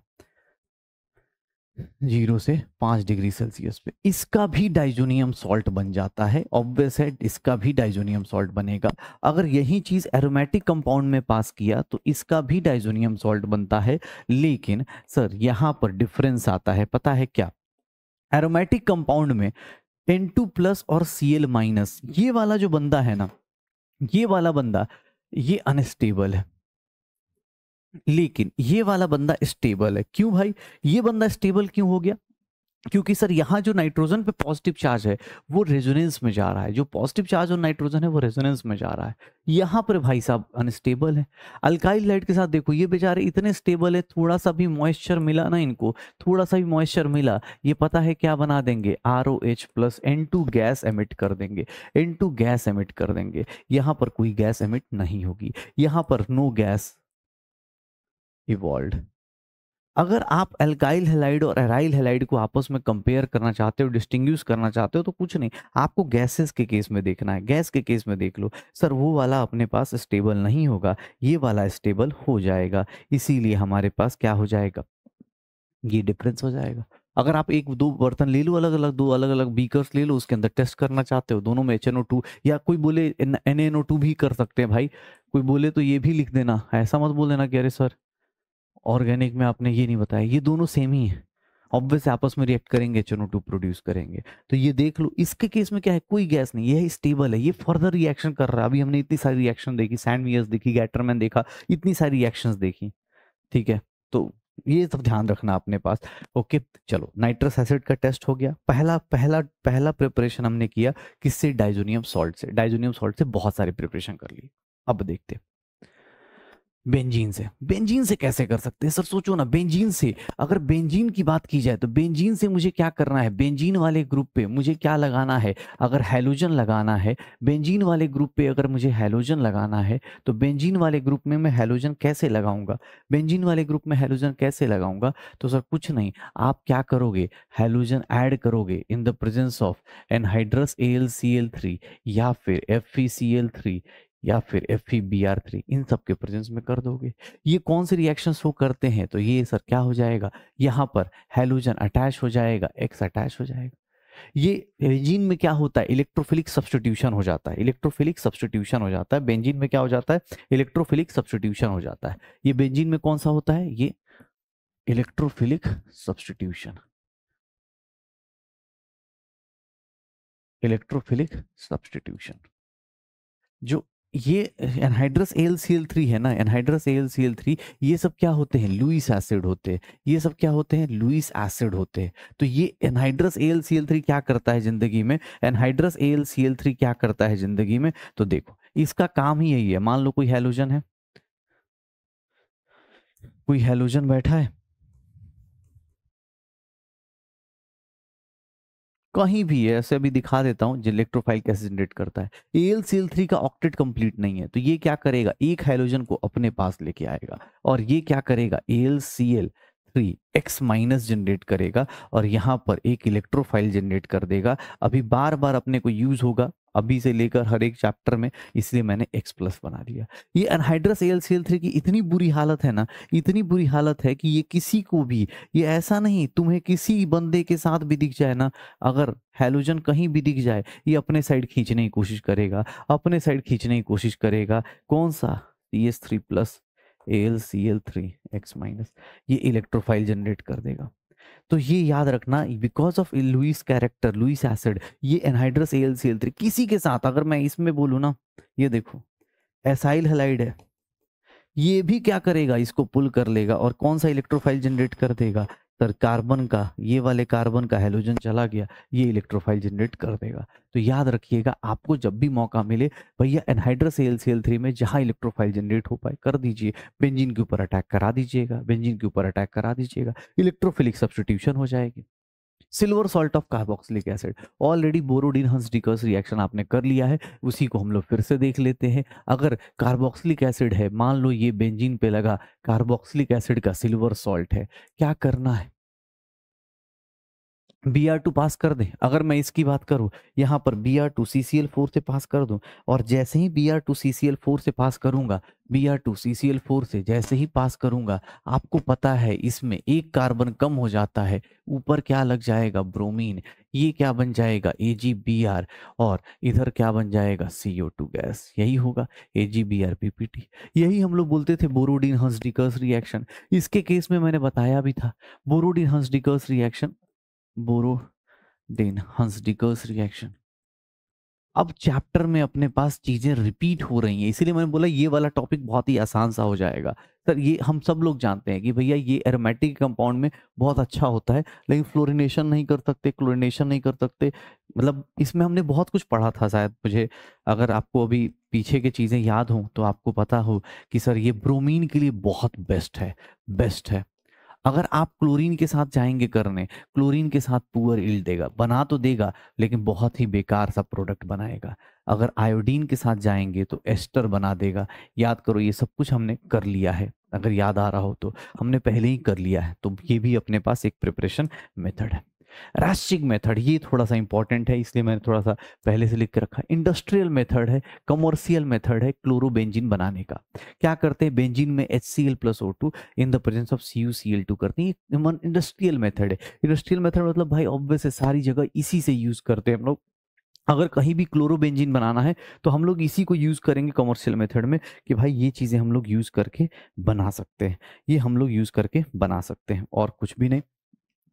A: जीरो से पांच डिग्री सेल्सियस पे इसका भी डाइजोनियम सॉल्ट बन जाता है ऑब्वियस है इसका भी डाइजोनियम सॉल्ट बनेगा अगर यही चीज़ एरोमेटिक कंपाउंड में पास किया तो इसका भी डाइजोनियम सॉल्ट बनता है लेकिन सर यहां पर डिफरेंस आता है पता है क्या एरोमेटिक कंपाउंड में एन टू प्लस और सी एल माइनस ये वाला जो बंदा है ना ये वाला बंदा ये अनस्टेबल है लेकिन ये वाला बंदा स्टेबल है क्यों भाई ये बंदा स्टेबल क्यों हो गया क्योंकि सर यहाँ जो नाइट्रोजन पे पॉजिटिव चार्ज है वो रेजोनेंस में जा रहा है जो पॉजिटिव चार्ज और नाइट्रोजन है वो रेजोनेंस में जा रहा है यहाँ पर भाई साहब अनस्टेबल है अल्काइल लाइट के साथ देखो ये बेचारे इतने स्टेबल है थोड़ा सा भी मॉइस्चर मिला ना इनको थोड़ा सा भी मॉइस्चर मिला ये पता है क्या बना देंगे R O H plus N two gas emit कर देंगे एन टू गैस एमिट कर देंगे यहाँ पर कोई गैस एमिट नहीं होगी यहाँ पर नो गैस इवॉल्व अगर आप एल्काइल हेलाइड और एराइल हेलाइड को आपस में कंपेयर करना चाहते हो डिस्टिंग करना चाहते हो तो कुछ नहीं आपको गैसेस के केस में देखना है गैस के केस में देख लो सर वो वाला अपने पास स्टेबल नहीं होगा ये वाला स्टेबल हो जाएगा इसीलिए हमारे पास क्या हो जाएगा ये डिफरेंस हो जाएगा अगर आप एक दो बर्तन ले लो अलग अलग दो अलग अलग बीकर्स ले लो उसके अंदर टेस्ट करना चाहते हो दोनों में एच या कोई बोले एन भी कर सकते हैं भाई कोई बोले तो ये भी लिख देना ऐसा मत बोल देना कि अरे सर ऑर्गेनिक में आपने ये नहीं बताया ये दोनों सेम ही है ऑब्वियस आपस में रिएक्ट करेंगे चनो टू प्रोड्यूस करेंगे तो ये देख लो इसके केस में क्या है कोई गैस नहीं ये स्टेबल है ये फर्दर रिएक्शन कर रहा है अभी हमने इतनी सारी रिएक्शन देखी सैंडवियर्स देखी गैटरमैन देखा इतनी सारी रिएक्शन देखी ठीक है तो ये सब ध्यान रखना अपने पास ओके चलो नाइट्रस एसिड का टेस्ट हो गया पहला पहला पहला प्रिपरेशन हमने किया किससे डाइजोनियम सॉल्ट से डाइजोनियम सॉल्ट से बहुत सारे प्रिपरेशन कर लिए अब देखते बेंजीन से बेंजीन से कैसे कर सकते हैं सर सोचो ना बेंजीन से अगर बेंजीन की बात की जाए तो बेंजीन से मुझे क्या करना है बेंजीन वाले ग्रुप पे मुझे क्या लगाना है अगर हेलोजन लगाना है बेंजीन वाले ग्रुप पे अगर मुझे हेलोजन लगाना है तो बेंजीन वाले ग्रुप में मैं हेलोजन कैसे लगाऊंगा बेंजीन वाले ग्रुप में हेलोजन कैसे लगाऊंगा तो सर कुछ नहीं आप क्या करोगे हेलोजन ऐड करोगे in the presence of anhydrous A या फिर एफ थ्री e या फिर एफ बी आर थ्री इन सब के प्रेजेंस में कर दोगे ये कौन से रिएक्शन शो करते हैं तो ये सर क्या हो जाएगा यहाँ पर हेलोजन अटैच हो जाएगा एक्स अटैच हो जाएगा ये बेंजीन में क्या होता है इलेक्ट्रोफिलिक सब्सटीट्यूशन हो जाता है इलेक्ट्रोफिलिक सब्सटीट्यूशन हो जाता है बेंजीन में क्या हो जाता है इलेक्ट्रोफिलिक सब्सटीट्यूशन हो जाता है ये बेंजीन में कौन सा होता है ये
B: इलेक्ट्रोफिलिक सब्सटीट्यूशन इलेक्ट्रोफिलिक सब्सटीट्यूशन जो ये
A: anhydrous L C L three है ना anhydrous L C L three ये सब क्या होते हैं लुइस एसिड होते हैं ये सब क्या होते हैं लुइस एसिड होते हैं तो ये anhydrous L C L three क्या करता है जिंदगी में anhydrous L C L three क्या करता है जिंदगी में तो देखो इसका काम ही
B: यही है मान लो कोई हेलोजन है कोई हेलोजन बैठा है कहीं भी है ऐसे अभी दिखा देता हूँ इलेक्ट्रोफाइल कैसे जनरेट करता है A L C L three का ऑक्टेट कंप्लीट नहीं है
A: तो ये क्या करेगा एक हाइड्रोजन को अपने पास लेके आएगा और ये क्या करेगा L C L three X minus generate करेगा और यहाँ पर एक इलेक्ट्रोफाइल जनरेट कर देगा अभी बार बार अपने को यूज होगा अभी से लेकर हर एक चैप्टर में इसलिए मैंने एक्स प्लस बना दिया ये anhydrous L C L three की इतनी बुरी हालत है ना इतनी बुरी हालत है कि ये किसी को भी ये ऐसा नहीं तुम्हें किसी बंदे के साथ भी दिख जाए ना अगर हेलोजन कहीं भी दिख जाए ये अपने साइड खींचने की कोशिश करेगा अपने साइड खींचने की कोशिश करेगा कौन सा C S three plus A L C L three X minus ये इलेक्ट्रोफाइल जनरेट कर देगा तो ये याद रखना because of Lewis character Lewis acid ये anhydrous L C L three किसी के साथ अगर मैं इसमें बोलूँ ना ये देखो एसाइल हेलाइड है ये भी क्या करेगा इसको पुल कर लेगा और कौन सा इलेक्ट्रोफाइल जनरेट कर देगा सर कार्बन का ये वाले कार्बन का हेलोजन चला गया ये इलेक्ट्रोफाइल जनरेट कर देगा तो याद रखिएगा आपको जब भी मौका मिले भैया anhydrous L C L three में जहाँ इलेक्ट्रोफाइल जनरेट हो पाए कर दीजिए बेंजीन के ऊपर अटैक करा दीजिएगा बेंजीन के ऊपर अटैक करा दीजिएगा इलेक्ट्रोफिलिक सब्सटीट्यूशन हो जाएगी silver salt of carboxylic acid already Borodin Hunsdiecker reaction आपने कर लिया है उसी को हम लोग फिर से देख लेते हैं अगर कार्बोक्सिलिक एसिड है मान लो ये बेंजीन पे लगा कार्बोक्सिलिक एसिड का सिल्वर सॉल्ट है क्या करना है बी आर टू पास कर दें अगर मैं इसकी बात करूं यहाँ पर B R two C C L four से पास कर दूं और जैसे ही B R two C C L four से पास करूंगा B R two C C L four से जैसे ही पास करूंगा आपको पता है इसमें एक कार्बन कम हो जाता है ऊपर क्या लग जाएगा ब्रोमीन ये क्या बन जाएगा ए जी बी आर और इधर क्या बन जाएगा सी ओ टू गैस यही होगा A G B R P P T यही हम लोग बोलते थे बोरोडीन हंसडिकर्स रिएक्शन इसके केस में मैंने बताया भी था बोरोडीन हंसडिकर्स रिएक्शन बोरोडेन हंस डिकर्स रिएक्शन अब चैप्टर में अपने पास चीज़ें रिपीट हो रही हैं इसीलिए मैंने बोला ये वाला टॉपिक बहुत ही आसान सा हो जाएगा सर ये हम सब लोग जानते हैं कि भैया ये एरोमेटिक कंपाउंड में बहुत अच्छा होता है लेकिन फ्लोरिनेशन नहीं कर सकते क्लोरिनेशन नहीं कर सकते मतलब इसमें हमने बहुत कुछ पढ़ा था शायद मुझे अगर आपको अभी पीछे की चीज़ें याद हों तो आपको पता हो कि सर ये ब्रोमीन के लिए बहुत बेस्ट है बेस्ट है अगर आप क्लोरीन के साथ जाएंगे करने क्लोरीन के साथ पुअर इल्ड देगा बना तो देगा लेकिन बहुत ही बेकार सा प्रोडक्ट बनाएगा अगर आयोडीन के साथ जाएंगे तो एस्टर बना देगा याद करो ये सब कुछ हमने कर लिया है अगर याद आ रहा हो तो हमने पहले ही कर लिया है तो ये भी अपने पास एक प्रिपरेशन मेथड है रैशिक मेथड ये थोड़ा सा इंपॉर्टेंट है इसलिए मैंने थोड़ा सा पहले से लिख के रखा इंडस्ट्रियल मेथड है कमर्शियल मेथड है क्लोरोबेंजिन बनाने का क्या करते हैं बेंजिन में H C L plus O two in the presence of C U C L two करते हैं इंडस्ट्रियल मेथड है इंडस्ट्रियल मेथड मतलब भाई ऑब्वियस है सारी जगह इसी से यूज करते हैं हम लोग अगर कहीं भी क्लोरोबेंजिन बनाना है तो हम लोग इसी को यूज़ करेंगे कमर्शियल मेथड में कि भाई ये चीज़ें हम लोग यूज़ करके बना सकते हैं ये हम लोग यूज़ करके बना सकते हैं और कुछ भी नहीं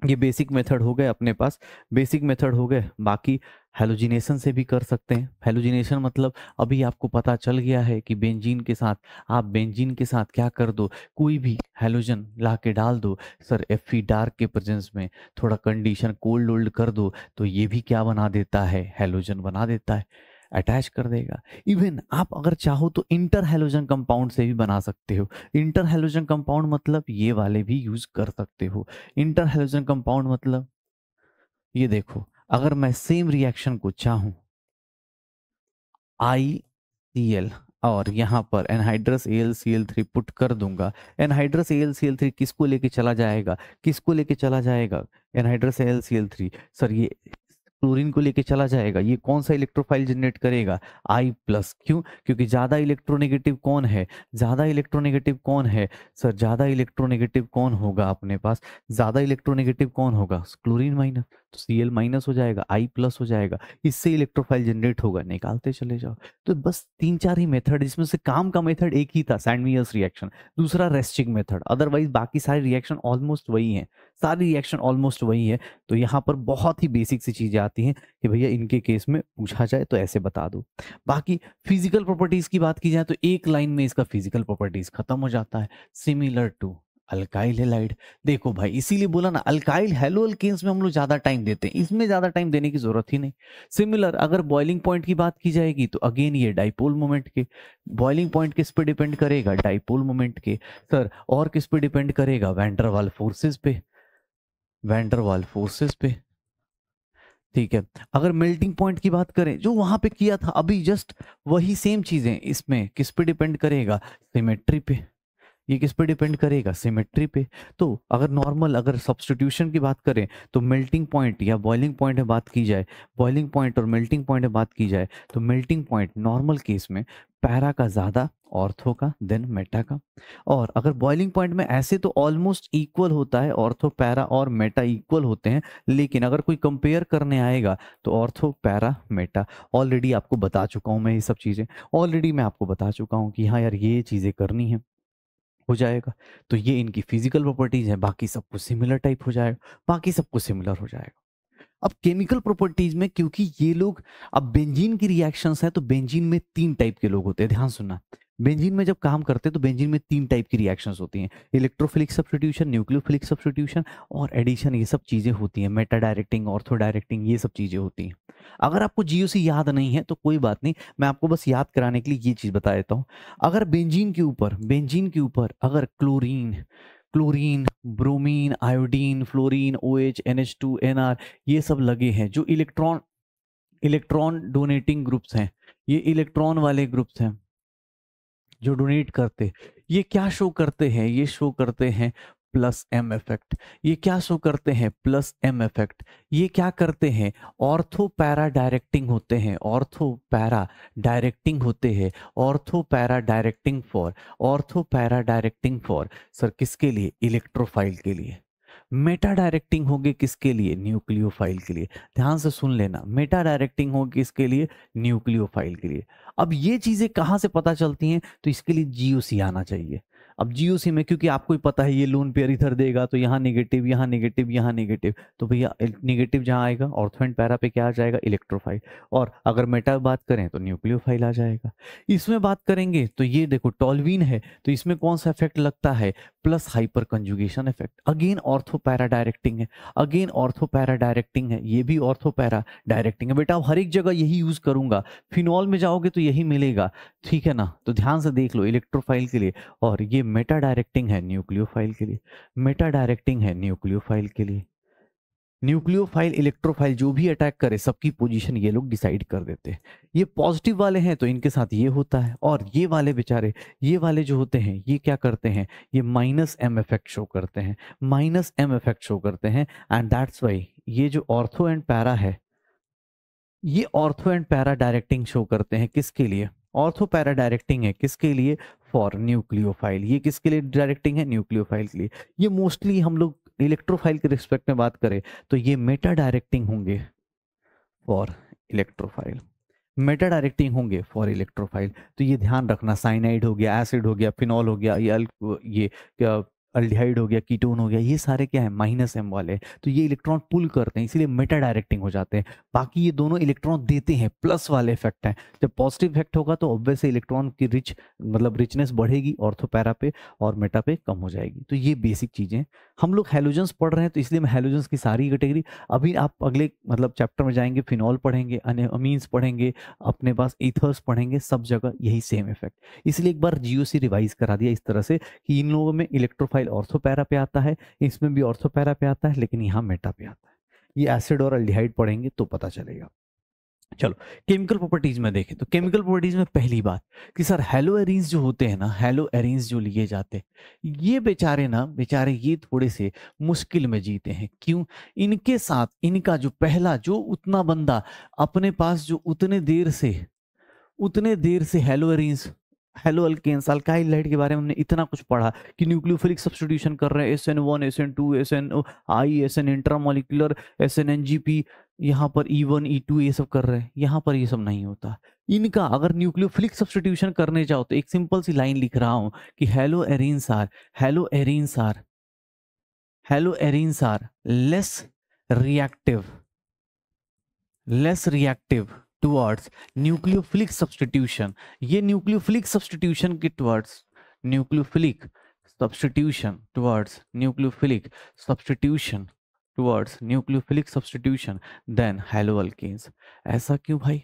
A: ये बेसिक मेथड हो गए अपने पास बेसिक मेथड हो गए बाकी हेलोजिनेशन से भी कर सकते हैं हेलोजिनेशन मतलब अभी आपको पता चल गया है कि बेंजीन के साथ आप बेंजीन के साथ क्या कर दो कोई भी हेलोजन ला के डाल दो सर एफ डार्क के प्रेजेंस में थोड़ा कंडीशन कोल्ड ओल्ड कर दो तो ये भी क्या बना देता है हेलोजन बना देता है अटैच कर देगा इवन आप अगर चाहो तो इंटर हेलोजन कंपाउंड से भी बना सकते हो इंटर हेलोजन कंपाउंड मतलब ये वाले भी यूज कर सकते हो इंटर हेलोजन कंपाउंड मतलब ये देखो अगर मैं सेम रिएक्शन को चाहूं आई सी एल और यहाँ पर anhydrous A L C L three put कर दूंगा anhydrous A L C L three किसको लेके चला जाएगा किसको लेके चला जाएगा anhydrous A L C L three sir ये क्लोरीन को लेके चला जाएगा ये कौन सा इलेक्ट्रोफाइल जनरेट करेगा आई प्लस क्यों क्योंकि ज़्यादा इलेक्ट्रोनेगेटिव कौन है ज़्यादा इलेक्ट्रोनेगेटिव कौन है सर ज़्यादा इलेक्ट्रोनेगेटिव कौन होगा अपने पास ज़्यादा इलेक्ट्रोनेगेटिव कौन होगा क्लोरीन माइनस तो सी एल माइनस हो जाएगा आई प्लस हो जाएगा इससे इलेक्ट्रोफाइल जनरेट होगा निकालते चले जाओ तो बस तीन चार ही मेथड जिसमें से काम का मेथड एक ही था सैंडवियस रिएक्शन दूसरा रेस्टिंग मेथड अदरवाइज बाकी सारे रिएक्शन ऑलमोस्ट वही हैं सारी रिएक्शन ऑलमोस्ट वही है तो यहाँ पर बहुत ही बेसिक सी चीज़ें आती हैं कि भैया इनके केस में पूछा जाए तो ऐसे बता दो बाकी फिजिकल प्रॉपर्टीज़ की बात की जाए तो एक लाइन में इसका फिजिकल प्रॉपर्टीज़ खत्म हो जाता है सिमिलर टू अल्काइल हेलाइड देखो भाई इसीलिए बोला ना अल्काइल हेलो अल्केन्स में हम लोग ज्यादा टाइम देते हैं इसमें ज्यादा टाइम देने की जरूरत ही नहीं सिमिलर अगर बॉइलिंग पॉइंट की बात की जाएगी तो अगेन ये डाइपोल मोमेंट के बॉइलिंग पॉइंट किस पे डिपेंड करेगा डाइपोल मोमेंट के सर और किस पे डिपेंड करेगा वेंडरवाल फोर्सेज पे वेंडरवाल फोर्सेज पे ठीक है अगर मेल्टिंग पॉइंट की बात करें जो वहां पे किया था अभी जस्ट वही सेम चीजें इसमें किस पे डिपेंड करेगा सिमेट्री पे ये किस पे डिपेंड करेगा सिमेट्री पे तो अगर नॉर्मल अगर सब्सटीट्यूशन की बात करें तो मेल्टिंग पॉइंट या बॉइलिंग पॉइंट में बात की जाए बॉइलिंग पॉइंट और मेल्टिंग पॉइंट में बात की जाए तो मेल्टिंग पॉइंट नॉर्मल केस में पैरा का ज़्यादा ऑर्थो का देन मेटा का और अगर बॉइलिंग पॉइंट में ऐसे तो ऑलमोस्ट इक्वल होता है ऑर्थो पैरा और मेटा इक्वल होते हैं लेकिन अगर कोई कंपेयर करने आएगा तो ऑर्थो पैरा मेटा ऑलरेडी आपको बता चुका हूँ मैं ये सब चीज़ें ऑलरेडी मैं आपको बता चुका हूँ कि हाँ यार ये चीज़ें करनी है हो जाएगा तो ये इनकी फिजिकल प्रॉपर्टीज हैं बाकी सब कुछ सिमिलर टाइप हो जाएगा बाकी सब कुछ सिमिलर हो जाएगा अब केमिकल प्रॉपर्टीज में क्योंकि ये लोग अब बेंजीन की रिएक्शंस है तो बेंजीन में तीन टाइप के लोग होते हैं ध्यान सुनना बेंजीन में जब काम करते हैं तो बेंजीन में तीन टाइप की रिएक्शंस होती हैं इलेक्ट्रोफिलिक सब्सटीट्यूशन न्यूक्लियोफिलिक सब्सटीट्यूशन और एडिशन ये सब चीज़ें होती हैं मेटा डायरेक्टिंग ऑर्थो डायरेक्टिंग ये सब चीज़ें होती हैं अगर आपको जीओसी याद नहीं है तो कोई बात नहीं मैं आपको बस याद कराने के लिए ये चीज़ बता देता हूँ अगर बेंजीन के ऊपर बेंजीन के ऊपर अगर chlorine chlorine bromine iodine fluorine O H N H two N R ये सब लगे हैं जो इलेक्ट्रॉन इलेक्ट्रॉन डोनेटिंग ग्रुप्स हैं ये इलेक्ट्रॉन वाले ग्रुप्स हैं जो डोनेट करते ये क्या शो करते हैं ये शो करते हैं प्लस एम इफेक्ट ये क्या शो करते हैं प्लस एम इफेक्ट ये क्या करते हैं ऑर्थो पैरा डायरेक्टिंग होते हैं ऑर्थो पैरा डायरेक्टिंग होते हैं ortho para directing for ortho para directing for sir किसके लिए इलेक्ट्रोफाइल के लिए मेटा डायरेक्टिंग होगी किसके लिए न्यूक्लियोफाइल के लिए ध्यान से सुन लेना मेटा डायरेक्टिंग होगी किसके लिए न्यूक्लियोफाइल के लिए अब ये चीज़ें कहाँ से पता चलती हैं तो इसके लिए जीओसी आना चाहिए अब जीओसी में क्योंकि आपको ही पता है ये लोन पेयर इधर देगा तो यहाँ नेगेटिव यहाँ नेगेटिव यहाँ नेगेटिव तो भैया नेगेटिव जहाँ आएगा ऑर्थो पैरा पे क्या आ जाएगा इलेक्ट्रोफाइल और अगर मेटा बात करें तो न्यूक्लियोफाइल आ जाएगा इसमें बात करेंगे तो ये देखो टॉलवीन है तो इसमें कौन सा इफेक्ट लगता है plus hyperconjugation effect again ortho para directing है अगेन ऑर्थो पैरा डायरेक्टिंग है ये भी ऑर्थो पैरा डायरेक्टिंग है बेटा अब हर एक जगह यही यूज करूंगा फिनॉल में जाओगे तो यही मिलेगा ठीक है ना तो ध्यान से देख लो इलेक्ट्रोफाइल के लिए और ये मेटा डायरेक्टिंग है न्यूक्लियोफाइल के लिए मेटा डायरेक्टिंग है न्यूक्लियोफाइल के लिए न्यूक्लियोफाइल इलेक्ट्रोफाइल जो भी अटैक करे सबकी पोजीशन ये लोग डिसाइड कर देते हैं ये पॉजिटिव वाले हैं तो इनके साथ ये होता है और ये वाले बेचारे ये वाले जो होते हैं ये क्या करते हैं ये माइनस एम इफेक्ट शो करते हैं माइनस एम इफेक्ट शो करते हैं एंड दैट्स वाई ये जो ऑर्थो एंड पैरा है ये ortho and para directing show करते हैं किसके लिए ऑर्थो पैरा डायरेक्टिंग है किसके लिए फॉर न्यूक्लियोफाइल ये किसके लिए डायरेक्टिंग है न्यूक्लियोफाइल के लिए ये मोस्टली हम लोग इलेक्ट्रोफाइल के रिस्पेक्ट में बात करें तो ये मेटा डायरेक्टिंग होंगे फॉर इलेक्ट्रोफाइल मेटा डायरेक्टिंग होंगे फॉर इलेक्ट्रोफाइल तो ये ध्यान रखना साइनाइड हो गया एसिड हो गया फिनॉल हो गया ये अल्डिहाइड हो गया कीटोन हो गया ये सारे क्या है माइनस एम वाले तो ये इलेक्ट्रॉन पुल करते हैं इसीलिए मेटा डायरेक्टिंग हो जाते हैं बाकी ये दोनों इलेक्ट्रॉन देते हैं प्लस वाले इफेक्ट हैं जब पॉजिटिव इफेक्ट होगा तो ऑब्वियस इलेक्ट्रॉन की रिच मतलब रिचनेस बढ़ेगी ऑर्थोपैरा पे और मेटा पे कम हो जाएगी तो ये बेसिक चीज़ें हम लोग हेलोजेंस पढ़ रहे हैं तो इसलिए मैं हेलोजेंस की सारी कैटेगरी अभी आप अगले मतलब चैप्टर में जाएंगे फिनॉल पढ़ेंगे अमीन्स पढ़ेंगे अपने पास ईथर्स पढ़ेंगे सब जगह यही सेम इफेक्ट इसलिए एक बार जियो रिवाइज करा दिया इस तरह से कि इन लोगों में इलेक्ट्रोफाइल इथाइल ऑर्थोपैरा पे आता है इसमें भी ऑर्थोपैरा पे आता है लेकिन यहाँ मेटा पे आता है ये एसिड और अल्डिहाइड पढ़ेंगे तो पता चलेगा चलो केमिकल प्रॉपर्टीज में देखें तो केमिकल प्रॉपर्टीज में पहली बात कि सर हेलो एरिन्स जो होते हैं ना हेलो एरिन्स जो लिए जाते हैं ये बेचारे ना बेचारे ये थोड़े से मुश्किल में जीते हैं क्यों इनके साथ इनका जो पहला जो उतना बंदा अपने पास जो उतने देर से उतने देर से haloarenes haloalkanes alkyl halide के बारे में हमने इतना कुछ पढ़ा कि न्यूक्लियोफिलिक सब्सटीट्यूशन कर रहे हैं S N one S N two S N I S N intramolecular S N N G P यहाँ पर ई वन ई टू ये सब कर रहे हैं यहाँ पर ये सब नहीं होता इनका अगर न्यूक्लियोफिलिक सब्सटीट्यूशन करने जाओ तो एक सिंपल सी लाइन लिख रहा हूँ कि haloarenes are haloarenes are haloarenes are less reactive less reactive towards nucleophilic substitution ये न्यूक्लियोफिलिक सब्सटीट्यूशन के towards nucleophilic substitution towards nucleophilic substitution towards nucleophilic substitution than halo ऐसा क्यों भाई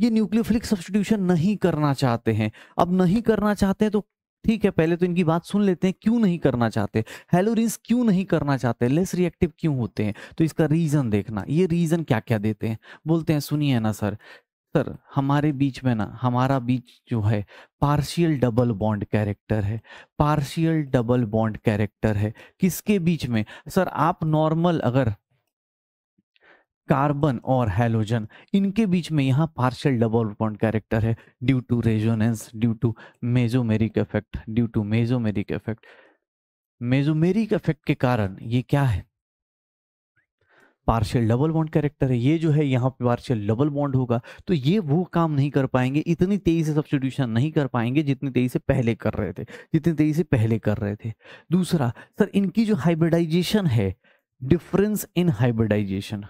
A: ये न्यूक्लियोफिलिक सब्सटीट्यूशन नहीं करना चाहते हैं अब नहीं करना चाहते हैं तो ठीक है पहले तो इनकी बात सुन लेते हैं क्यों नहीं करना चाहते हेलोरिन्स क्यों नहीं करना चाहते लेस रिएक्टिव क्यों होते हैं तो इसका रीज़न देखना ये रीज़न क्या क्या देते हैं बोलते हैं सुनिए ना सर सर हमारे बीच में ना हमारा बीच जो है पार्शियल डबल बॉन्ड कैरेक्टर है पार्शियल डबल बॉन्ड कैरेक्टर है किसके बीच में सर आप नॉर्मल अगर कार्बन और हेलोजन इनके बीच में यहाँ पार्शियल डबल बॉन्ड कैरेक्टर है due to resonance due to mesomeric effect due to mesomeric effect mesomeric effect के कारण ये क्या है पार्शियल डबल बॉन्ड कैरेक्टर है ये जो है यहाँ पे पार्शियल डबल बॉन्ड होगा तो ये वो काम नहीं कर पाएंगे इतनी तेजी से सब्सटीट्यूशन नहीं कर पाएंगे जितनी तेजी से पहले कर रहे थे जितनी तेजी से पहले कर रहे थे दूसरा सर इनकी जो हाइब्रिडाइजेशन है डिफरेंस इन हाइब्रिडाइजेशन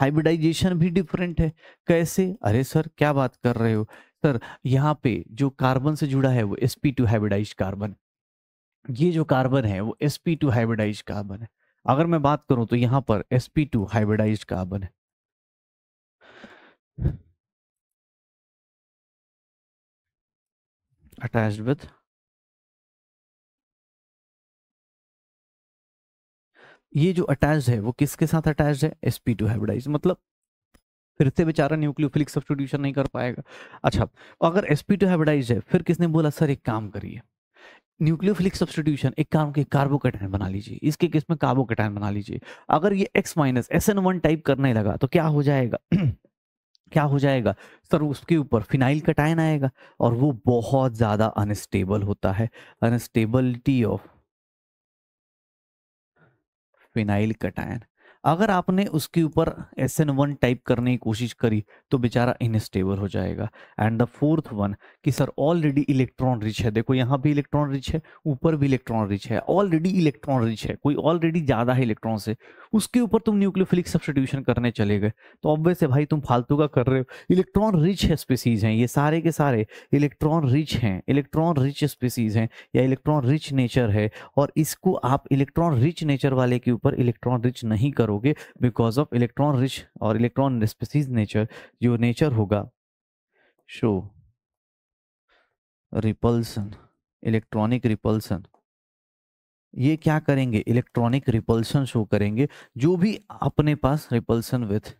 A: हाइब्रिडाइजेशन भी डिफरेंट है कैसे अरे सर क्या बात कर रहे हो सर यहाँ पे जो कार्बन से जुड़ा है वो S P two hybridize carbon ये जो कार्बन है वो S P two hybridize carbon है अगर मैं बात करूं तो यहाँ पर
B: S P two hybridize carbon है अटैच्ड विथ ये जो अटैच है वो किसके साथ अटैच है एस पी टू हाइब्रिडाइज मतलब फिर से बेचारा न्यूक्लियोफिलिक सब्सटीट्यूशन नहीं कर
A: पाएगा अच्छा अगर एस पी टू हाइब्रिडाइज है फिर किसने बोला सर एक काम करिए न्यूक्लियोफिलिक सब्सटीट्यूशन एक काम के कार्बोकेटाइन बना लीजिए इसके किस में कार्बोकेटाइन बना लीजिए अगर ये X minus S N one type करने लगा तो क्या हो जाएगा क्या हो जाएगा सर उसके ऊपर फिनाइल कटायन आएगा और वो बहुत ज़्यादा अनस्टेबल होता है अनस्टेबिलिटी ऑफ phenyl cation अगर आपने उसके ऊपर एस एन वन टाइप करने की कोशिश करी तो बेचारा इनस्टेबल हो जाएगा एंड द फोर्थ वन कि सर ऑलरेडी इलेक्ट्रॉन रिच है देखो यहाँ भी इलेक्ट्रॉन रिच है ऊपर भी इलेक्ट्रॉन रिच है ऑलरेडी इलेक्ट्रॉन रिच है कोई ऑलरेडी ज़्यादा है इलेक्ट्रॉन से उसके ऊपर तुम न्यूक्लियोफिलिक सब्सटीट्यूशन करने चले गए तो ऑब्वियस है भाई तुम फालतू का कर रहे हो इलेक्ट्रॉन रिच है स्पेसीज हैं ये सारे के सारे इलेक्ट्रॉन रिच हैं इलेक्ट्रॉन रिच स्पेसीज हैं या इलेक्ट्रॉन रिच नेचर है और इसको आप इलेक्ट्रॉन रिच नेचर वाले के ऊपर इलेक्ट्रॉन रिच नहीं करो करोगे बिकॉज ऑफ इलेक्ट्रॉन रिच और इलेक्ट्रॉन स्पेसीज नेचर जो नेचर होगा शो रिपल्सन इलेक्ट्रॉनिक रिपल्सन ये क्या करेंगे इलेक्ट्रॉनिक रिपल्सन शो करेंगे जो भी अपने पास रिपल्सन विथ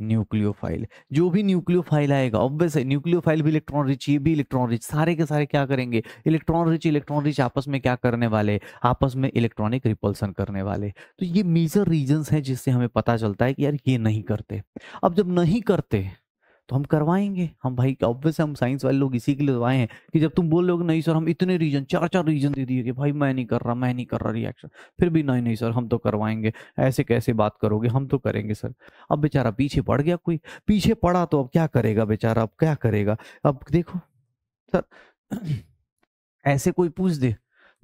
A: न्यूक्लियोफाइल जो भी न्यूक्लियोफाइल आएगा ऑब्वियस है न्यूक्लियोफाइल भी इलेक्ट्रॉन रिच ये भी इलेक्ट्रॉन रिच सारे के सारे क्या करेंगे इलेक्ट्रॉन रिच इलेक्ट्रॉन रिच आपस में क्या करने वाले आपस में इलेक्ट्रॉनिक रिपल्सन करने वाले तो ये मेजर रीजंस हैं जिससे हमें पता चलता है कि यार ये नहीं करते अब जब नहीं करते तो हम करवाएंगे हम भाई ऑब्वियस हम साइंस वाले लोग इसी के लिए तो आए हैं कि जब तुम बोल लोगे नहीं सर हम इतने रीजन चार चार रीजन दे दिए कि भाई मैं नहीं कर रहा मैं नहीं कर रहा रिएक्शन फिर भी नहीं नहीं सर हम तो करवाएंगे ऐसे कैसे बात करोगे हम तो करेंगे सर अब बेचारा पीछे पड़ गया कोई पीछे पड़ा तो अब क्या करेगा बेचारा अब क्या करेगा अब देखो सर ऐसे कोई पूछ दे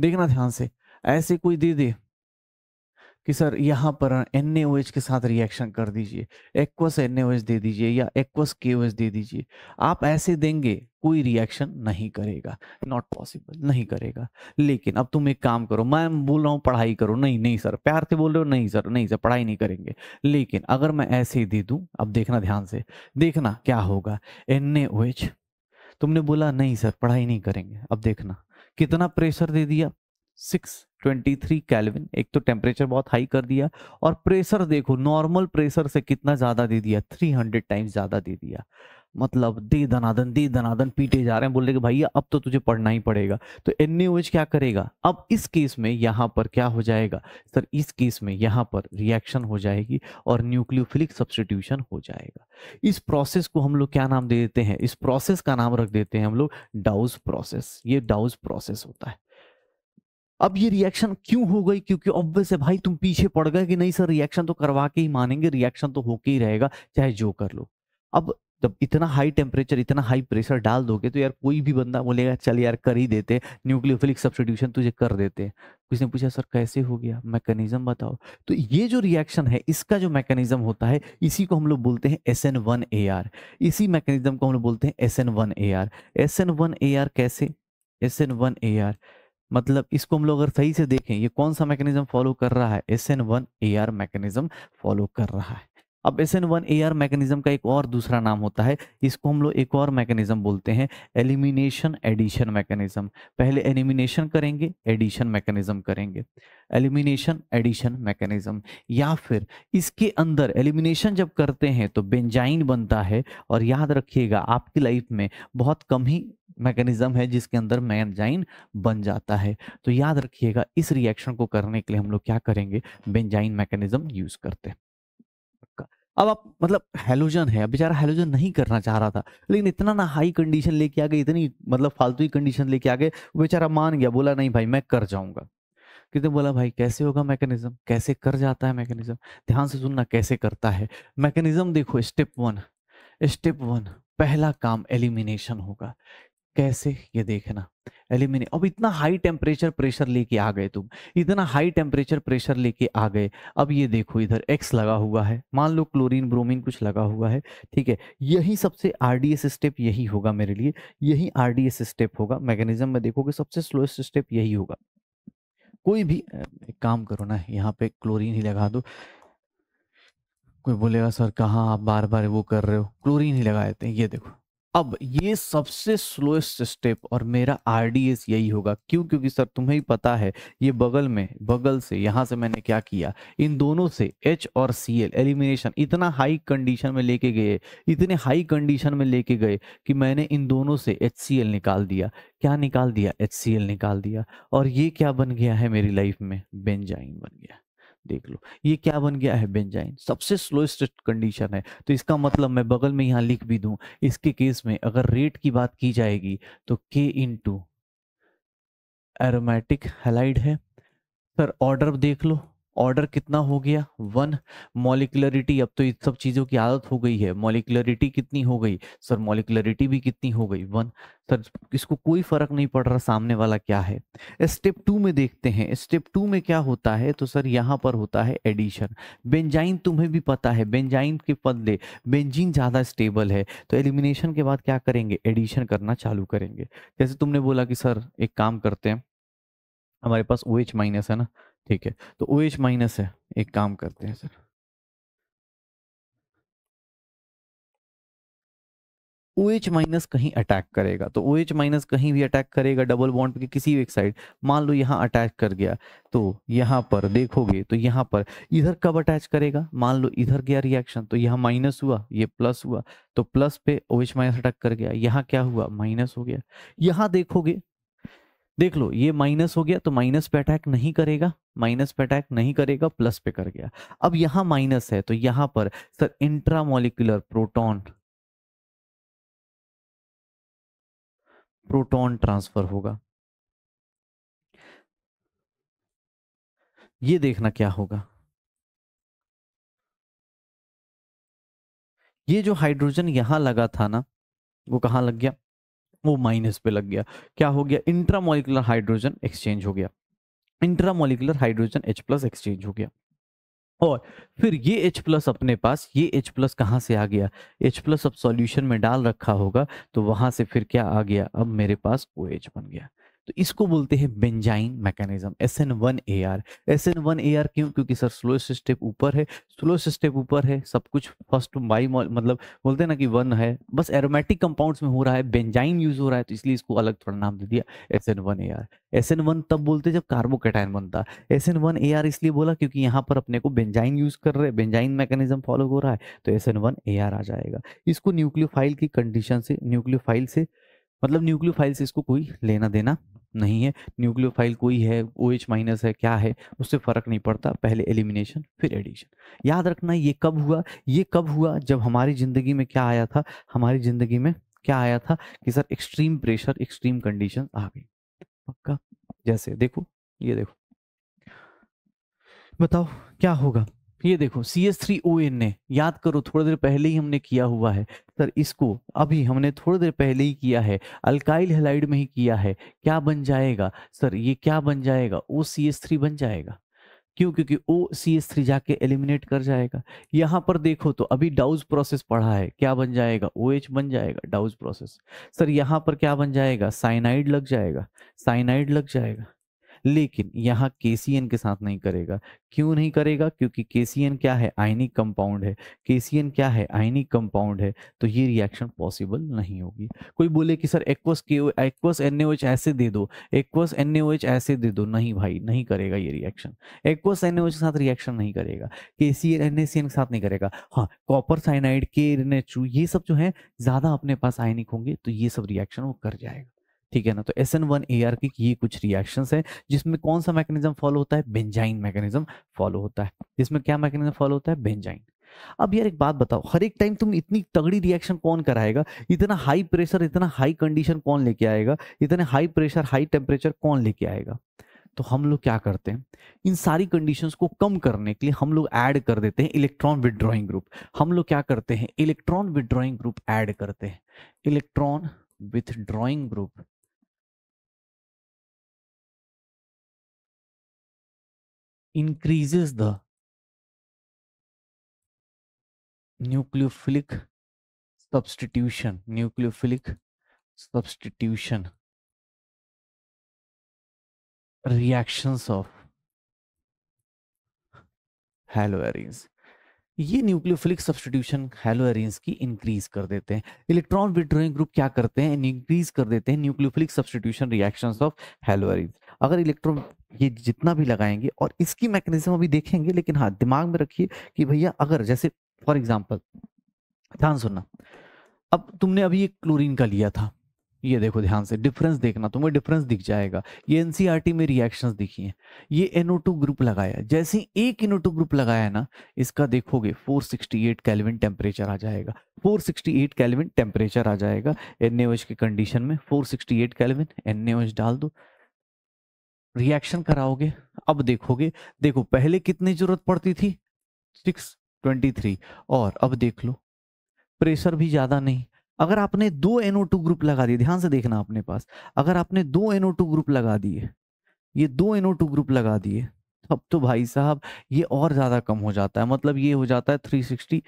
A: देखना ध्यान से ऐसे कोई दे दे कि सर यहाँ पर एन के साथ रिएक्शन कर दीजिए एक्वस एन दे दीजिए या एक्वस के दे दीजिए आप ऐसे देंगे कोई रिएक्शन नहीं करेगा नॉट पॉसिबल नहीं करेगा लेकिन अब तुम एक काम करो मैं बोल रहा हूँ पढ़ाई करो नहीं नहीं सर प्यार से बोल रहे हो नहीं सर नहीं सर पढ़ाई नहीं करेंगे लेकिन अगर मैं ऐसे ही दे दूँ अब देखना ध्यान से देखना क्या होगा एन तुमने बोला नहीं सर पढ़ाई नहीं करेंगे अब देखना कितना प्रेशर दे दिया 623 कैलविन एक तो टेम्परेचर बहुत हाई कर दिया और प्रेशर देखो नॉर्मल प्रेशर से कितना ज़्यादा दे दिया 300 टाइम्स ज़्यादा दे दिया मतलब दे दनादन दे दनादन पीटे जा रहे हैं बोल रहे कि भैया अब तो तुझे पढ़ना ही पड़ेगा तो एन e क्या करेगा अब इस केस में यहाँ पर क्या हो जाएगा सर इस केस में यहाँ पर रिएक्शन हो जाएगी और न्यूक्लियोफिलिक सब्सटीट्यूशन हो जाएगा इस प्रोसेस को हम लोग क्या नाम दे देते हैं इस प्रोसेस का नाम रख देते हैं हम लोग डाउज प्रोसेस ये डाउज प्रोसेस होता है अब ये रिएक्शन क्यों हो गई क्योंकि ऑब्वियस है भाई तुम पीछे पड़ गए कि नहीं सर रिएक्शन तो करवा के ही मानेंगे रिएक्शन तो होके ही रहेगा चाहे जो कर लो अब जब इतना हाई टेम्परेचर इतना हाई प्रेशर डाल दोगे तो यार कोई भी बंदा बोलेगा चल यार कर ही देते न्यूक्लियोफिलिक सब्सटीट्यूशन तुझे कर देते किसी ने पूछा सर कैसे हो गया मैकेनिज्म बताओ तो ये जो रिएक्शन है इसका जो मैकेनिज्म होता है इसी को हम लोग बोलते हैं S N one A R इसी मैकेनिज्म को हम लोग बोलते हैं S N one A R S N one A R कैसे S N one A R मतलब इसको हम लोग अगर सही से देखें ये कौन सा मैकेनिज्म फॉलो कर रहा है S N one A R mechanism follow कर रहा है अब S N one A R mechanism का एक और दूसरा नाम होता है इसको हम लोग एक और मैकेनिज्म बोलते हैं एलिमिनेशन एडिशन मैकेनिज्म पहले एलिमिनेशन करेंगे एडिशन मैकेनिज्म करेंगे एलिमिनेशन एडिशन मैकेनिज्म या फिर इसके अंदर एलिमिनेशन जब करते हैं तो बेंजाइन बनता है और याद रखिएगा आपकी लाइफ में बहुत कम ही मैकेनिज्म है जिसके अंदर बेंजाइन बन जाता है तो याद रखिएगा इस रिएक्शन को करने के लिए हम लोग क्या करेंगे बेंजाइन मैकेनिज्म यूज करते हैं अब आप मतलब हेलोजन है बेचारा हेलोजन नहीं करना चाह रहा था लेकिन इतना ना हाई कंडीशन लेके आ गए इतनी मतलब फालतू की कंडीशन लेके आ गए बेचारा मान गया बोला नहीं भाई मैं कर जाऊंगा कितने बोला भाई कैसे होगा मैकेनिज्म कैसे कर जाता है मैकेनिज्म ध्यान से सुनना कैसे करता है मैकेनिज्म देखो स्टेप वन स्टेप वन पहला काम एलिमिनेशन होगा कैसे ये देखना एल्यूमिनियम अब इतना हाई टेम्परेचर प्रेशर लेके आ गए तुम इतना हाई टेम्परेचर प्रेशर लेके आ गए अब ये देखो इधर एक्स लगा हुआ है मान लो क्लोरीन ब्रोमीन कुछ लगा हुआ है ठीक है यही सबसे आरडीएस स्टेप यही होगा मेरे लिए यही आरडीएस स्टेप होगा मैकेनिज्म में देखोगे सबसे स्लोएस्ट स्टेप यही होगा कोई भी एक काम करो ना यहाँ पे क्लोरीन ही लगा दो कोई बोलेगा सर कहाँ आप बार बार वो कर रहे हो क्लोरीन ही लगा देते हैं ये देखो अब ये सबसे स्लोएस्ट स्टेप और मेरा आरडीएस यही होगा क्यों क्योंकि सर तुम्हें ही पता है ये बगल में बगल से यहाँ से मैंने क्या किया इन दोनों से एच और सी एल एलिमिनेशन इतना हाई कंडीशन में लेके गए इतने हाई कंडीशन में लेके गए कि मैंने इन दोनों से एच सी एल निकाल दिया क्या निकाल दिया एच सी एल निकाल दिया और ये क्या बन गया है मेरी लाइफ में बेंजाइन बन गया देख लो ये क्या बन गया है बेंजाइन सबसे स्लोएस्ट कंडीशन है तो इसका मतलब मैं बगल में यहाँ लिख भी दू इसके केस में अगर रेट की बात की जाएगी तो के इन टू एरोमेटिक हेलाइड है सर ऑर्डर देख लो ऑर्डर कितना हो गया वन मोलिकुलरिटी अब तो इन सब चीज़ों की आदत हो गई है मोलिकुलरिटी कितनी हो गई सर मोलिकुलरिटी भी कितनी हो गई वन सर इसको कोई फर्क नहीं पड़ रहा सामने वाला क्या है स्टेप टू में देखते हैं स्टेप टू में क्या होता है तो सर यहाँ पर होता है एडिशन बेंजाइन तुम्हें भी पता है बेंजाइन के पदले बेंजीन ज़्यादा स्टेबल है तो एलिमिनेशन के बाद क्या करेंगे एडिशन करना चालू करेंगे जैसे तुमने बोला कि सर एक काम करते हैं
B: हमारे पास ओ OH माइनस है ना ठीक है तो ओ एच माइनस है एक काम करते हैं सर ओ एच माइनस कहीं अटैक करेगा तो ओ एच माइनस कहीं भी अटैक करेगा डबल बॉन्ड के किसी भी एक साइड मान लो
A: यहाँ अटैच कर गया तो यहाँ पर देखोगे तो यहाँ पर इधर कब अटैच करेगा मान लो इधर गया रिएक्शन तो यहाँ माइनस हुआ ये प्लस हुआ तो प्लस पे ओ एच माइनस अटैक कर गया यहाँ क्या हुआ माइनस हो गया यहाँ देखोगे देख लो ये माइनस हो गया तो माइनस पे अटैक नहीं करेगा माइनस पे अटैक नहीं करेगा प्लस पे कर गया अब यहां माइनस
B: है तो यहां पर sir intramolecular proton proton transfer होगा ये देखना क्या होगा ये जो हाइड्रोजन यहां लगा था ना वो
A: कहां लग गया वो माइनस पे लग गया क्या हो गया इंट्रामोलिकुलर हाइड्रोजन एक्सचेंज हो गया intramolecular hydrogen H plus exchange हो गया और फिर ये एच प्लस अपने पास ये एच प्लस कहाँ से आ गया एच प्लस अब सॉल्यूशन में डाल रखा होगा तो वहां से फिर क्या आ गया अब मेरे पास ओ OH बन गया तो इसको बोलते हैं benzyne mechanism S N one A R S N one A R क्यों क्योंकि सर स्लोएस्ट स्टेप ऊपर है स्लोएस्ट स्टेप ऊपर है सब कुछ फर्स्ट बाई मतलब बोलते हैं ना कि वन है बस एरोमेटिक कंपाउंड्स में हो रहा है बेंजाइन यूज हो रहा है तो इसलिए इसको अलग थोड़ा नाम दे दिया S N one A R S N one तब बोलते जब कार्बोकेटाइन बनता है S N one A R इसलिए बोला क्योंकि यहाँ पर अपने को बेंजाइन यूज कर रहे हैं बेंजाइन मैकेनिज्म फॉलो हो रहा है तो S N one A R आ जाएगा इसको न्यूक्लियोफाइल की कंडीशन से न्यूक्लियोफाइल से मतलब न्यूक्लियोफाइल से इसको कोई लेना देना नहीं है न्यूक्लियोफाइल कोई है ओ एच माइनस है क्या है उससे फ़र्क नहीं पड़ता पहले एलिमिनेशन फिर एडिशन याद रखना ये कब हुआ ये कब हुआ जब हमारी ज़िंदगी में क्या आया था हमारी ज़िंदगी में क्या आया था कि sir extreme pressure extreme condition आ गई पक्का जैसे देखो ये देखो बताओ क्या होगा ये देखो C S three O N ने याद करो थोड़ी देर पहले ही हमने किया हुआ है सर इसको अभी हमने थोड़ी देर पहले ही किया है अल्काइल हेलाइड में ही किया है क्या बन जाएगा सर ये क्या बन जाएगा ओ सी एस थ्री बन जाएगा क्यों क्योंकि ओ सी एस थ्री जाके एलिमिनेट कर जाएगा यहाँ पर देखो तो अभी डाउज प्रोसेस पढ़ा है क्या बन जाएगा ओ OH एच बन जाएगा डाउज प्रोसेस सर यहाँ पर क्या बन जाएगा साइनाइड लग जाएगा साइनाइड लग जाएगा लेकिन यहाँ केसीएन के साथ नहीं करेगा क्यों नहीं करेगा क्योंकि केसीएन क्या है आयनिक कंपाउंड है केसीएन क्या है आयनिक कंपाउंड है तो ये रिएक्शन पॉसिबल नहीं होगी कोई बोले कि सर एक्वस के एक्वस एन ऐसे दे दो एक्वस एन ऐसे दे दो नहीं भाई नहीं करेगा ये रिएक्शन एक्वस एन के साथ रिएक्शन नहीं करेगा के सी के साथ नहीं करेगा हाँ कॉपर साइनाइड के ये सब जो है ज्यादा अपने पास आयनिक होंगे तो ये सब रिएक्शन वो कर जाएगा ठीक है ना तो S N one A R की ये कुछ रिएक्शन है जिसमें कौन सा मैकेनिज्म फॉलो होता है बेंजाइन मैकेनिज्म फॉलो होता है जिसमें क्या मैकेनिज्म फॉलो होता है बेंजाइन अब यार एक बात बताओ हर एक टाइम तुम इतनी तगड़ी रिएक्शन कौन कराएगा इतना हाई प्रेशर इतना हाई कंडीशन कौन लेके आएगा इतने हाई प्रेशर हाई टेम्परेचर कौन लेके आएगा तो हम लोग क्या करते हैं इन सारी कंडीशंस को कम करने के लिए हम लोग ऐड कर देते हैं इलेक्ट्रॉन विड्रॉइंग ग्रुप हम लोग क्या करते हैं इलेक्ट्रॉन विड्रॉइंग ग्रुप ऐड करते हैं electron
B: with group increases the nucleophilic substitution nucleophilic substitution reactions of halogens.
A: ये न्यूक्लियोफिलिक सब्सटीट्यूशन हेलो एरिन्स की इंक्रीज कर देते हैं इलेक्ट्रॉन विड्रोइंग ग्रुप क्या करते हैं इंक्रीज कर देते हैं nucleophilic substitution reaction of haloarenes अगर इलेक्ट्रॉन ये जितना भी लगाएंगे और इसकी मैकेनिज्म अभी देखेंगे लेकिन हाँ दिमाग में रखिए कि भैया अगर जैसे फॉर एग्जाम्पल ध्यान सुनना अब तुमने अभी एक क्लोरीन का लिया था ये देखो ध्यान से डिफरेंस देखना तुम्हें डिफरेंस दिख जाएगा ये एनसीईआरटी e में रिएक्शंस दिखी हैं ये टू ग्रुप लगाया जैसे एक टू ग्रुप लगाया ना इसका देखोगे 468 केल्विन टेम्परेचर आ जाएगा 468 केल्विन टेम्परेचर आ जाएगा NaOH की कंडीशन में 468 केल्विन NaOH डाल दो रिएक्शन कराओगे अब देखोगे देखो पहले कितनी जरूरत पड़ती थी सिक्स और अब देख लो प्रेशर भी ज़्यादा नहीं अगर आपने दो NO2 ग्रुप लगा दिए ध्यान से देखना अपने पास अगर आपने दो NO2 ग्रुप लगा दिए ये दो NO2 ग्रुप लगा दिए तब तो भाई साहब ये और ज़्यादा कम हो जाता है मतलब ये हो जाता है 360 सिक्सटी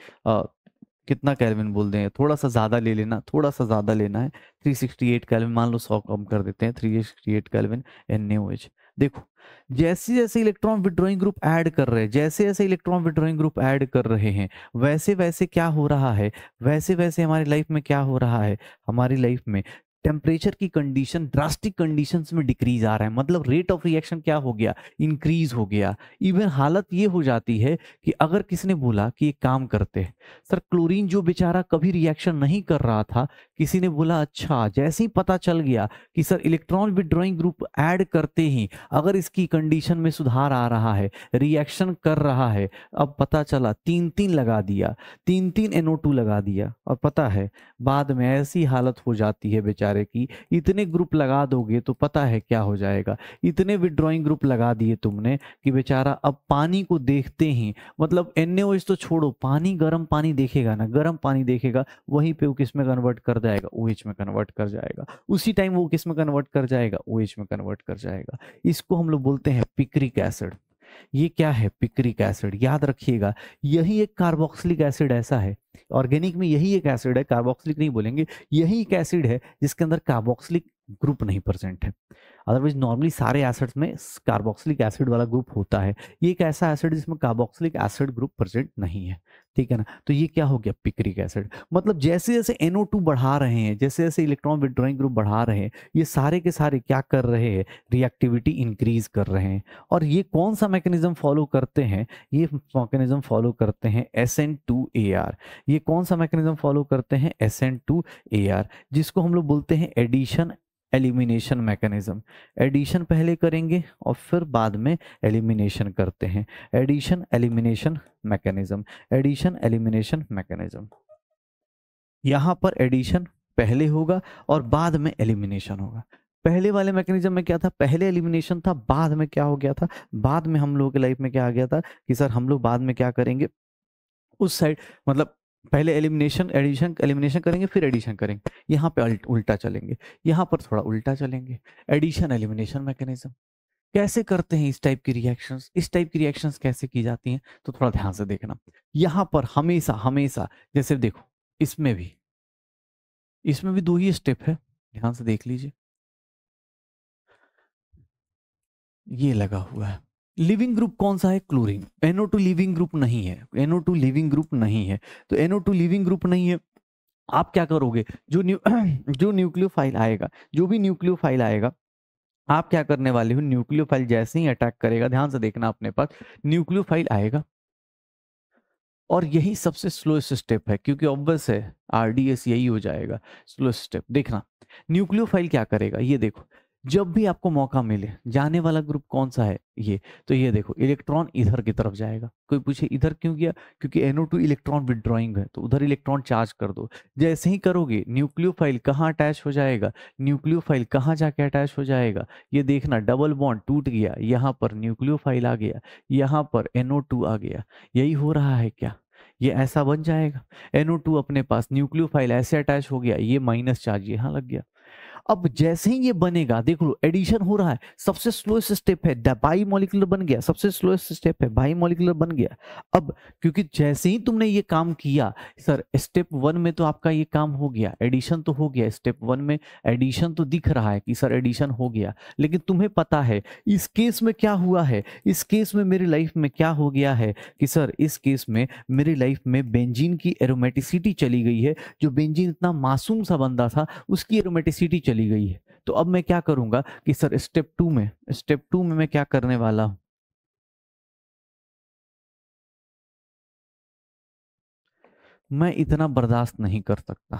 A: कितना कैलविन बोल दें थोड़ा सा ज़्यादा ले लेना थोड़ा सा ज़्यादा लेना है 368 कैलविन मान लो सौ कम कर देते हैं 368 कैलविन एन एच देखो जैसे जैसे इलेक्ट्रॉन विड्रॉइंग ग्रुप ऐड कर रहे हैं जैसे जैसे इलेक्ट्रॉन विड्रॉइंग ग्रुप ऐड कर रहे हैं वैसे वैसे क्या हो रहा है वैसे वैसे हमारी लाइफ में क्या हो रहा है हमारी लाइफ में टेम्परेचर की कंडीशन ड्रास्टिक कंडीशन में डिक्रीज आ रहा है मतलब रेट ऑफ रिएक्शन क्या हो गया इंक्रीज हो गया इवन हालत ये हो जाती है कि अगर किसने बोला कि ये काम करते हैं सर क्लोरीन जो बेचारा कभी रिएक्शन नहीं कर रहा था किसी ने बोला अच्छा जैसे ही पता चल गया कि सर इलेक्ट्रॉन भी ग्रुप ऐड करते ही अगर इसकी कंडीशन में सुधार आ रहा है रिएक्शन कर रहा है अब पता चला तीन तीन लगा दिया तीन तीन एनओ लगा दिया और पता है बाद में ऐसी हालत हो जाती है बेचारा बेचारे की इतने ग्रुप लगा दोगे तो पता है क्या हो जाएगा इतने विड्रॉइंग ग्रुप लगा दिए तुमने कि बेचारा अब पानी को देखते ही मतलब एन तो छोड़ो पानी गर्म पानी देखेगा ना गर्म पानी देखेगा वहीं पे वो किस में कन्वर्ट कर जाएगा ओ में कन्वर्ट कर जाएगा उसी टाइम वो किस में कन्वर्ट कर जाएगा ओ में कन्वर्ट कर जाएगा इसको हम लोग बोलते हैं पिक्रिक एसिड ये क्या है पिक्रिक एसिड याद रखिएगा यही एक कार्बोक्सिलिक एसिड ऐसा है ऑर्गेनिक में यही एक एसिड है कार्बोक्सिलिक नहीं बोलेंगे यही एक एसिड है जिसके अंदर कार्बोक्सिलिक ग्रुप नहीं प्रेजेंट है अदरवाइज नॉर्मली सारे एसिड्स में कार्बोक्सिलिक एसिड वाला ग्रुप होता है ये एक ऐसा एसिड जिसमें कार्बोक्सिलिक एसिड ग्रुप प्रेजेंट नहीं है ठीक है ना तो ये क्या हो गया पिक्रिक एसिड मतलब जैसे जैसे NO2 बढ़ा रहे हैं जैसे जैसे इलेक्ट्रॉन विड्रॉइंग ग्रुप बढ़ा रहे हैं ये सारे के सारे क्या कर रहे हैं रिएक्टिविटी इंक्रीज कर रहे हैं और ये कौन सा मैकेनिज्म फॉलो करते हैं ये मैकेनिज्म फॉलो करते हैं S N two A R ये कौन सा मैकेनिज्म फॉलो करते हैं S N two A R जिसको हम लोग बोलते हैं एडिशन एलिमिनेशन मैकेनिज्म एडिशन पहले करेंगे और फिर बाद में एलिमिनेशन करते हैं addition elimination mechanism addition elimination mechanism यहाँ पर एडिशन पहले होगा और बाद में एलिमिनेशन होगा पहले वाले मैकेनिज्म में क्या था पहले एलिमिनेशन था बाद में क्या हो गया था बाद में हम लोगों के लाइफ में क्या आ गया था कि सर हम लोग बाद में क्या करेंगे उस साइड मतलब पहले एलिमिनेशन एडिशन एलिमिनेशन करेंगे फिर एडिशन करेंगे यहाँ पे उल्टा चलेंगे यहाँ पर थोड़ा उल्टा चलेंगे एडिशन एलिमिनेशन मैकेनिज्म कैसे करते हैं इस टाइप की रिएक्शंस इस टाइप की रिएक्शंस कैसे की जाती हैं तो थोड़ा ध्यान से देखना यहाँ
B: पर हमेशा हमेशा जैसे देखो इसमें भी इसमें भी दो ही स्टेप है ध्यान से देख लीजिए
A: ये लगा हुआ है लिविंग ग्रुप कौन सा है chlorine NO two leaving group नहीं है एनओ टू लिविंग ग्रुप नहीं है तो एनओ टू लिविंग ग्रुप नहीं है आप क्या करोगे जो न्यू जो न्यूक्लियोफाइल आएगा जो भी न्यूक्लियोफाइल आएगा आप क्या करने वाले हो न्यूक्लियोफाइल जैसे ही अटैक करेगा ध्यान से देखना अपने पास न्यूक्लियोफाइल आएगा और यही सबसे स्लोएस्ट स्टेप है क्योंकि ऑब्वियस है आरडीएस यही हो जाएगा स्लो स्टेप देखना न्यूक्लियोफाइल क्या करेगा ये देखो जब भी आपको मौका मिले जाने वाला ग्रुप कौन सा है ये तो ये देखो इलेक्ट्रॉन इधर की तरफ जाएगा कोई पूछे इधर क्यों गया क्योंकि एनओ टू इलेक्ट्रॉन विड्रॉइंग है तो उधर इलेक्ट्रॉन चार्ज कर दो जैसे ही करोगे न्यूक्लियोफाइल कहाँ अटैच हो जाएगा न्यूक्लियोफाइल कहाँ जाके अटैच हो जाएगा ये देखना डबल बॉन्ड टूट गया यहाँ पर न्यूक्लियो आ गया यहाँ पर एनओ टू आ गया यही हो रहा है क्या ये ऐसा बन जाएगा NO2 अपने पास न्यूक्लियो ऐसे अटैच हो गया ये माइनस चार्ज यहाँ लग गया अब जैसे ही ये बनेगा देख लो एडिशन हो रहा है सबसे स्लोएस्ट स्टेप है बाई मोलिकुलर बन गया सबसे स्लोएस्ट स्टेप है बाई मोलिकुलर बन गया अब क्योंकि जैसे ही तुमने ये काम किया सर स्टेप वन में तो आपका ये काम हो गया एडिशन तो हो गया स्टेप वन में एडिशन तो दिख रहा है कि सर एडिशन हो गया लेकिन तुम्हें पता है इस केस में क्या हुआ है इस केस में मेरी लाइफ में क्या हो गया है कि सर इस केस में मेरी लाइफ में बेंजीन की एरोमेटिसिटी चली गई है जो बेंजीन इतना मासूम सा बंदा था
B: उसकी एरोमेटिसिटी चली चली गई है तो अब मैं क्या करूंगा कि सर स्टेप टू में स्टेप टू में मैं क्या करने वाला हूं मैं इतना बर्दाश्त नहीं कर सकता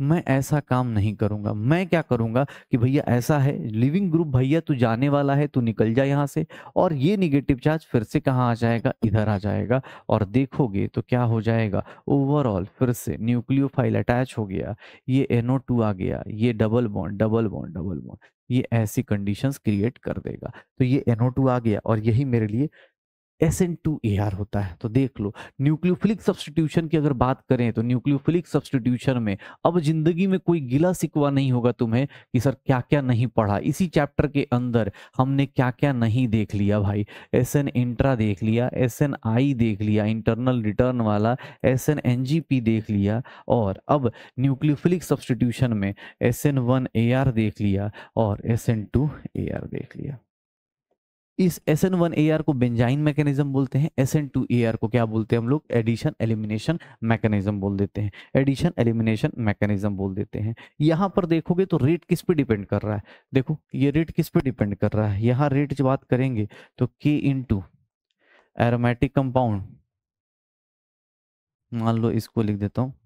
B: मैं ऐसा काम नहीं
A: करूंगा मैं क्या करूंगा कि भैया ऐसा है लिविंग ग्रुप भैया तू जाने वाला है तू निकल जा यहाँ से और ये निगेटिव चार्ज फिर से कहाँ आ जाएगा इधर आ जाएगा और देखोगे तो क्या हो जाएगा ओवरऑल फिर से न्यूक्लियोफाइल अटैच हो गया ये एनओ टू आ गया ये double bond double bond double bond ये ऐसी कंडीशंस क्रिएट कर देगा तो ये एनओ टू आ गया और यही मेरे लिए S N two A R होता है तो देख लो न्यूक्लियोफिलिक सब्सटीट्यूशन की अगर बात करें तो न्यूक्लियोफिलिक सब्सटीट्यूशन में अब जिंदगी में कोई गिला सिकवा नहीं होगा तुम्हें कि सर क्या क्या नहीं पढ़ा इसी चैप्टर के अंदर हमने क्या क्या नहीं देख लिया भाई एस एन इंट्रा देख लिया एस एन आई देख लिया इंटरनल रिटर्न वाला S N N G P देख लिया और अब न्यूक्लियोफिलिक सब्सटीट्यूशन में S N one A R देख लिया और S N two A R देख लिया इस S N one A R को बेंजाइन मैकेनिज्म बोलते हैं S N two A R को क्या बोलते हैं हम लोग एडिशन एलिमिनेशन मैकेनिज्म बोल देते हैं एडिशन एलिमिनेशन मैकेनिज्म बोल देते हैं यहाँ पर देखोगे तो रेट किस पे डिपेंड कर रहा है देखो ये रेट किस पे डिपेंड कर रहा है यहाँ रेट जब बात
B: करेंगे तो के इन टू एरोमेटिक कंपाउंड मान लो इसको लिख देता हूँ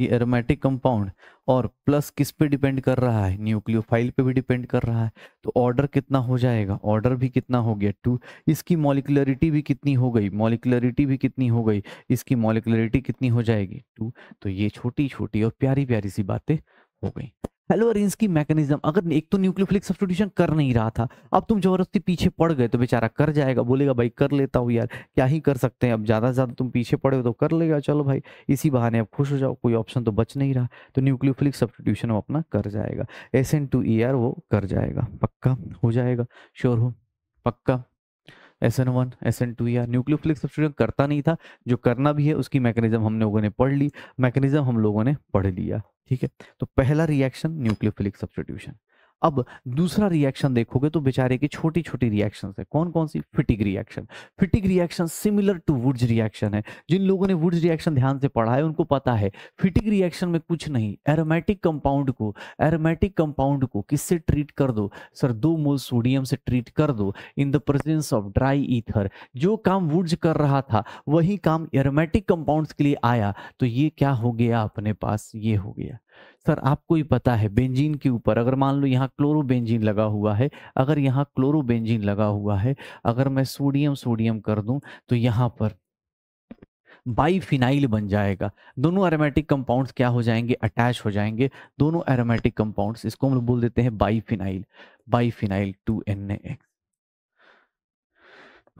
B: ये एरोमेटिक कंपाउंड और प्लस किस पे डिपेंड कर रहा है न्यूक्लियोफाइल पे भी डिपेंड कर रहा
A: है तो ऑर्डर कितना हो जाएगा ऑर्डर भी कितना हो गया टू इसकी मॉलिकुलरिटी भी कितनी हो गई मॉलिकुलरिटी भी कितनी हो गई इसकी मॉलिकुलरिटी कितनी हो जाएगी टू तो ये छोटी छोटी और प्यारी प्यारी सी बातें हो गई अरेंज की मैकेनिज्म अगर एक तो न्यूक्लियोफिलिक सब्सटीट्यूशन कर नहीं रहा था अब तुम जबरदस्ती पीछे पड़ गए तो बेचारा कर जाएगा बोलेगा भाई कर लेता हूँ यार क्या ही कर सकते हैं अब ज़्यादा से ज़्यादा तुम पीछे पड़े हो तो कर लेगा चलो भाई इसी बहाने अब खुश हो जाओ कोई ऑप्शन तो बच नहीं रहा तो न्यूक्लियोफिलिक सब्सटीट्यूशन अपना कर जाएगा S N two E R वो कर जाएगा पक्का हो जाएगा श्योर हो पक्का S N one S N two या न्यूक्लियोफिलिक सब्सटीट्यूशन करता नहीं था जो करना भी है उसकी मैकेनिज्म हम लोगों ने पढ़ ली मैकेनिज्म हम लोगों ने पढ़ लिया ठीक है तो पहला रिएक्शन न्यूक्लियोफिलिक सब्सटीट्यूशन अब दूसरा रिएक्शन देखोगे तो बेचारे की छोटी छोटी रिएक्शन है कौन कौन सी Fittig reaction Fittig reaction similar to Wurtz reaction है जिन लोगों ने वुड्स रिएक्शन ध्यान से पढ़ा है उनको पता है फिटिक रिएक्शन में कुछ नहीं एरोमेटिक कंपाउंड को एरोमेटिक कंपाउंड को किससे ट्रीट कर दो सर दो मोल सोडियम से ट्रीट कर दो in the presence of dry ether जो काम वुड्स कर रहा था वही काम एरोमेटिक कंपाउंड के लिए आया तो ये क्या हो गया अपने पास ये हो गया सर आपको ही पता है बेंजीन के ऊपर अगर मान लो यहाँ क्लोरोबेंजीन लगा हुआ है अगर यहाँ क्लोरोबेंजीन लगा हुआ है अगर मैं सोडियम सोडियम कर दूं तो यहाँ पर बाईफिनाइल बन जाएगा दोनों एरोमेटिक कंपाउंड्स क्या हो जाएंगे अटैच हो जाएंगे दोनों एरोमेटिक कंपाउंड्स इसको हम बोल देते हैं biphenyl biphenyl two N X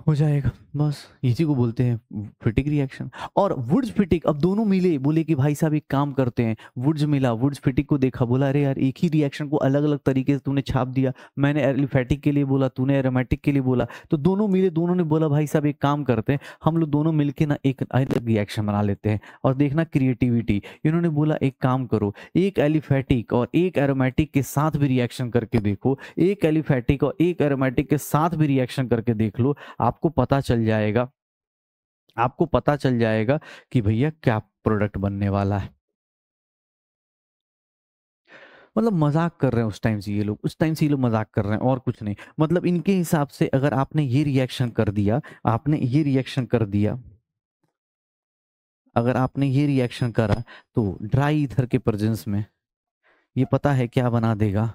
A: हो जाएगा बस इसी को बोलते हैं फिटिक रिएक्शन और वुड्स फिटिक अब दोनों मिले बोले कि भाई साहब एक काम करते हैं वुड्स मिला वुड्स फिटिक को देखा बोला अरे यार एक ही रिएक्शन को अलग अलग तरीके से तूने छाप दिया मैंने एलिफेटिक के लिए बोला तूने एरोमेटिक के लिए बोला तो दोनों मिले दोनों ने बोला भाई साहब एक काम करते हैं हम लोग दोनों मिलके ना एक अलग रिएक्शन बना लेते हैं और देखना क्रिएटिविटी इन्होंने बोला एक काम करो एक एलिफेटिक और एक एरोमेटिक के साथ भी रिएक्शन करके देखो एक एलिफेटिक और एक एरोमेटिक के साथ भी रिएक्शन करके देख लो आपको पता चल जाएगा आपको पता चल जाएगा कि भैया क्या प्रोडक्ट बनने वाला है मतलब मजाक कर रहे हैं उस टाइम से ये लोग उस टाइम से ये लोग मजाक कर रहे हैं और कुछ नहीं मतलब इनके हिसाब से अगर आपने ये रिएक्शन कर दिया आपने ये रिएक्शन कर दिया अगर आपने ये रिएक्शन करा तो ड्राई इधर के प्रजेंस में ये पता है क्या बना देगा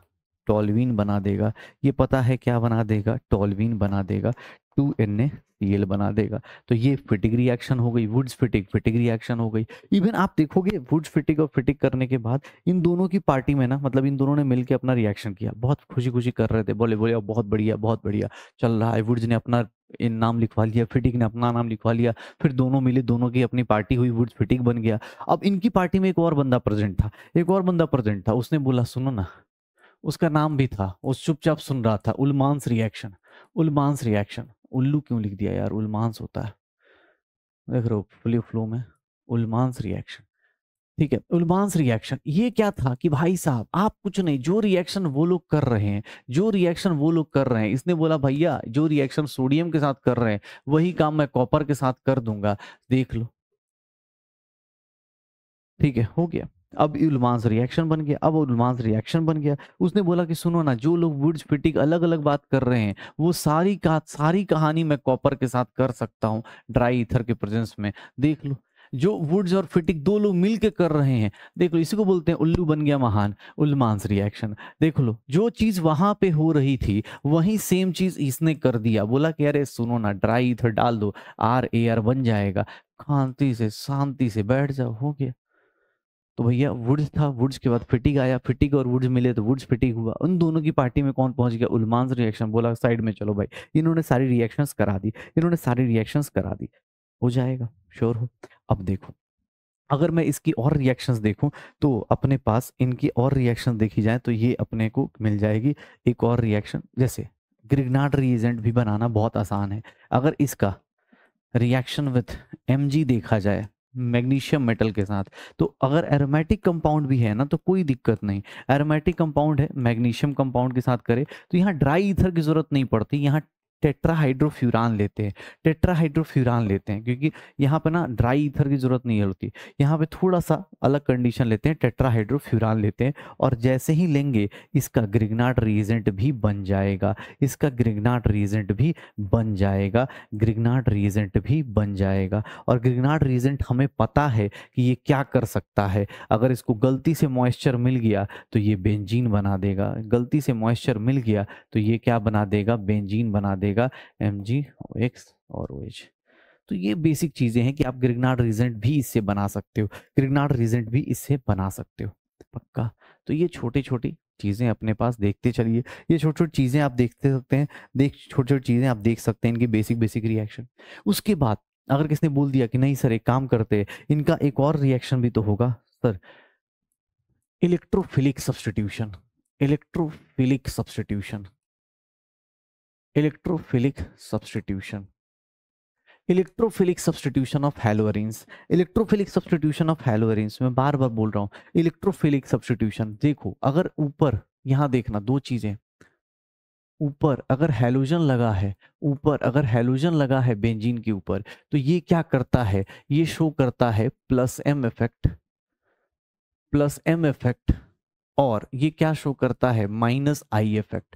A: टॉलवीन बना देगा ये पता है क्या बना देगा टॉलवीन बना देगा two N A C L बना देगा तो ये फिटिक रिएक्शन हो गई वुड्स फिटिक फिटिक रिएक्शन हो गई इवन आप देखोगे वुड्स फिटिक और फिटिक करने के बाद इन दोनों की पार्टी में ना मतलब इन दोनों ने मिलकर अपना रिएक्शन किया बहुत खुशी खुशी कर रहे थे बोले बोले बहुत बढ़िया बहुत बढ़िया चल रहा है वुड्स ने अपना इन नाम लिखवा लिया फिटिक ने अपना नाम लिखवा लिया फिर दोनों मिले दोनों की अपनी पार्टी हुई वुड्स फिटिक बन गया अब इनकी पार्टी में एक और बंदा प्रेजेंट था एक और बंदा प्रेजेंट था उसने बोला सुनो ना उसका नाम भी था वो चुपचाप सुन रहा था उलमांस रिएक्शन उलमांस रिएक्शन उल्लू क्यों लिख दिया यार उल्मांस होता है देख रहे हो फुली फ्लो में उल्मांस रिएक्शन ठीक है उल्मांस रिएक्शन ये क्या था कि भाई साहब आप कुछ नहीं जो रिएक्शन वो लोग कर रहे हैं जो रिएक्शन वो लोग कर रहे हैं इसने बोला भैया जो रिएक्शन सोडियम के साथ कर रहे हैं वही काम मैं कॉपर के साथ कर दूंगा देख लो ठीक है हो गया अब उलमाज रिएक्शन बन गया अब उलमाज रिएक्शन बन गया उसने बोला कि सुनो ना जो लोग वुड्स फिटिंग अलग अलग बात कर रहे हैं वो सारी का सारी कहानी मैं कॉपर के साथ कर सकता हूँ ड्राई इथर के प्रेजेंस में देख लो जो वुड्स और फिटिक दो लोग मिल के कर रहे हैं देख लो इसी को बोलते हैं उल्लू बन गया महान उलमांस रिएक्शन देख लो जो चीज़ वहाँ पे हो रही थी वही सेम चीज़ इसने कर दिया बोला कि अरे सुनो ना ड्राई इधर डाल दो आर ए आर बन जाएगा शांति से शांति से बैठ जाओ हो गया तो भैया वुड्स था वुड्स के बाद फिटिक आया फिटिक और वुड्स मिले तो वुड्स फिटिक हुआ उन दोनों की पार्टी में कौन पहुंच गया उलमानस रिएक्शन बोला साइड में चलो भाई इन्होंने सारी रिएक्शंस करा दी इन्होंने सारी रिएक्शंस करा दी हो जाएगा श्योर हो अब देखो अगर मैं इसकी और रिएक्शंस देखूं तो अपने पास इनकी और रिएक्शन देखी जाए तो ये अपने को मिल जाएगी एक और रिएक्शन जैसे ग्रिगनाड रिएजेंट भी बनाना बहुत आसान है अगर इसका रिएक्शन विथ एम देखा जाए मैग्नीशियम मेटल के साथ तो अगर एरोमेटिक कंपाउंड भी है ना तो कोई दिक्कत नहीं एरोमेटिक कंपाउंड है मैग्नीशियम कंपाउंड के साथ करे तो यहाँ ड्राई ईथर की जरूरत नहीं पड़ती यहाँ टेट्राहाइड्रोफ्यूरान लेते हैं टेट्राहाइड्रोफ्यूरान लेते हैं क्योंकि यहाँ पे ना ड्राई इथर की जरूरत नहीं होती यहाँ पे थोड़ा सा अलग कंडीशन लेते हैं टेट्राहाइड्रोफ्यूरान लेते हैं और जैसे ही लेंगे इसका ग्रिगनाट रीजेंट भी बन जाएगा इसका ग्रिगनाट रीजेंट भी बन जाएगा ग्रिगनाट रीजेंट भी बन जाएगा और ग्रिगनाट रीजेंट हमें पता है कि ये क्या कर सकता है अगर इसको गलती से मॉइस्चर मिल गया तो ये बेंजीन बना देगा गलती से मॉइस्चर मिल गया तो ये क्या बना देगा बेंजीन बना देगा लगेगा एम जी ओ एक्स और ओ एच तो ये बेसिक चीज़ें हैं कि आप ग्रिगनाड रिजेंट भी इससे बना सकते हो ग्रिगनाड रिजेंट भी इससे बना सकते हो पक्का तो ये छोटी छोटी चीज़ें अपने पास देखते चलिए ये छोटी छोटी चीज़ें आप देखते सकते हैं देख छोटी छोटी चीज़ें आप देख सकते हैं इनकी बेसिक बेसिक रिएक्शन उसके बाद अगर किसने बोल दिया कि नहीं सर एक काम करते इनका एक और रिएक्शन भी तो होगा sir
B: electrophilic substitution electrophilic substitution electrophilic substitution
A: electrophilic substitution of haloarenes electrophilic substitution of haloarenes मैं बार बार बोल रहा हूँ इलेक्ट्रोफिलिक सब्सटीट्यूशन देखो अगर ऊपर यहाँ देखना दो चीज़ें ऊपर अगर हेलोजन लगा है ऊपर अगर हेलोजन लगा है बेंजीन के ऊपर तो ये क्या करता है ये शो करता है plus M effect plus M effect और ये क्या शो करता है minus I effect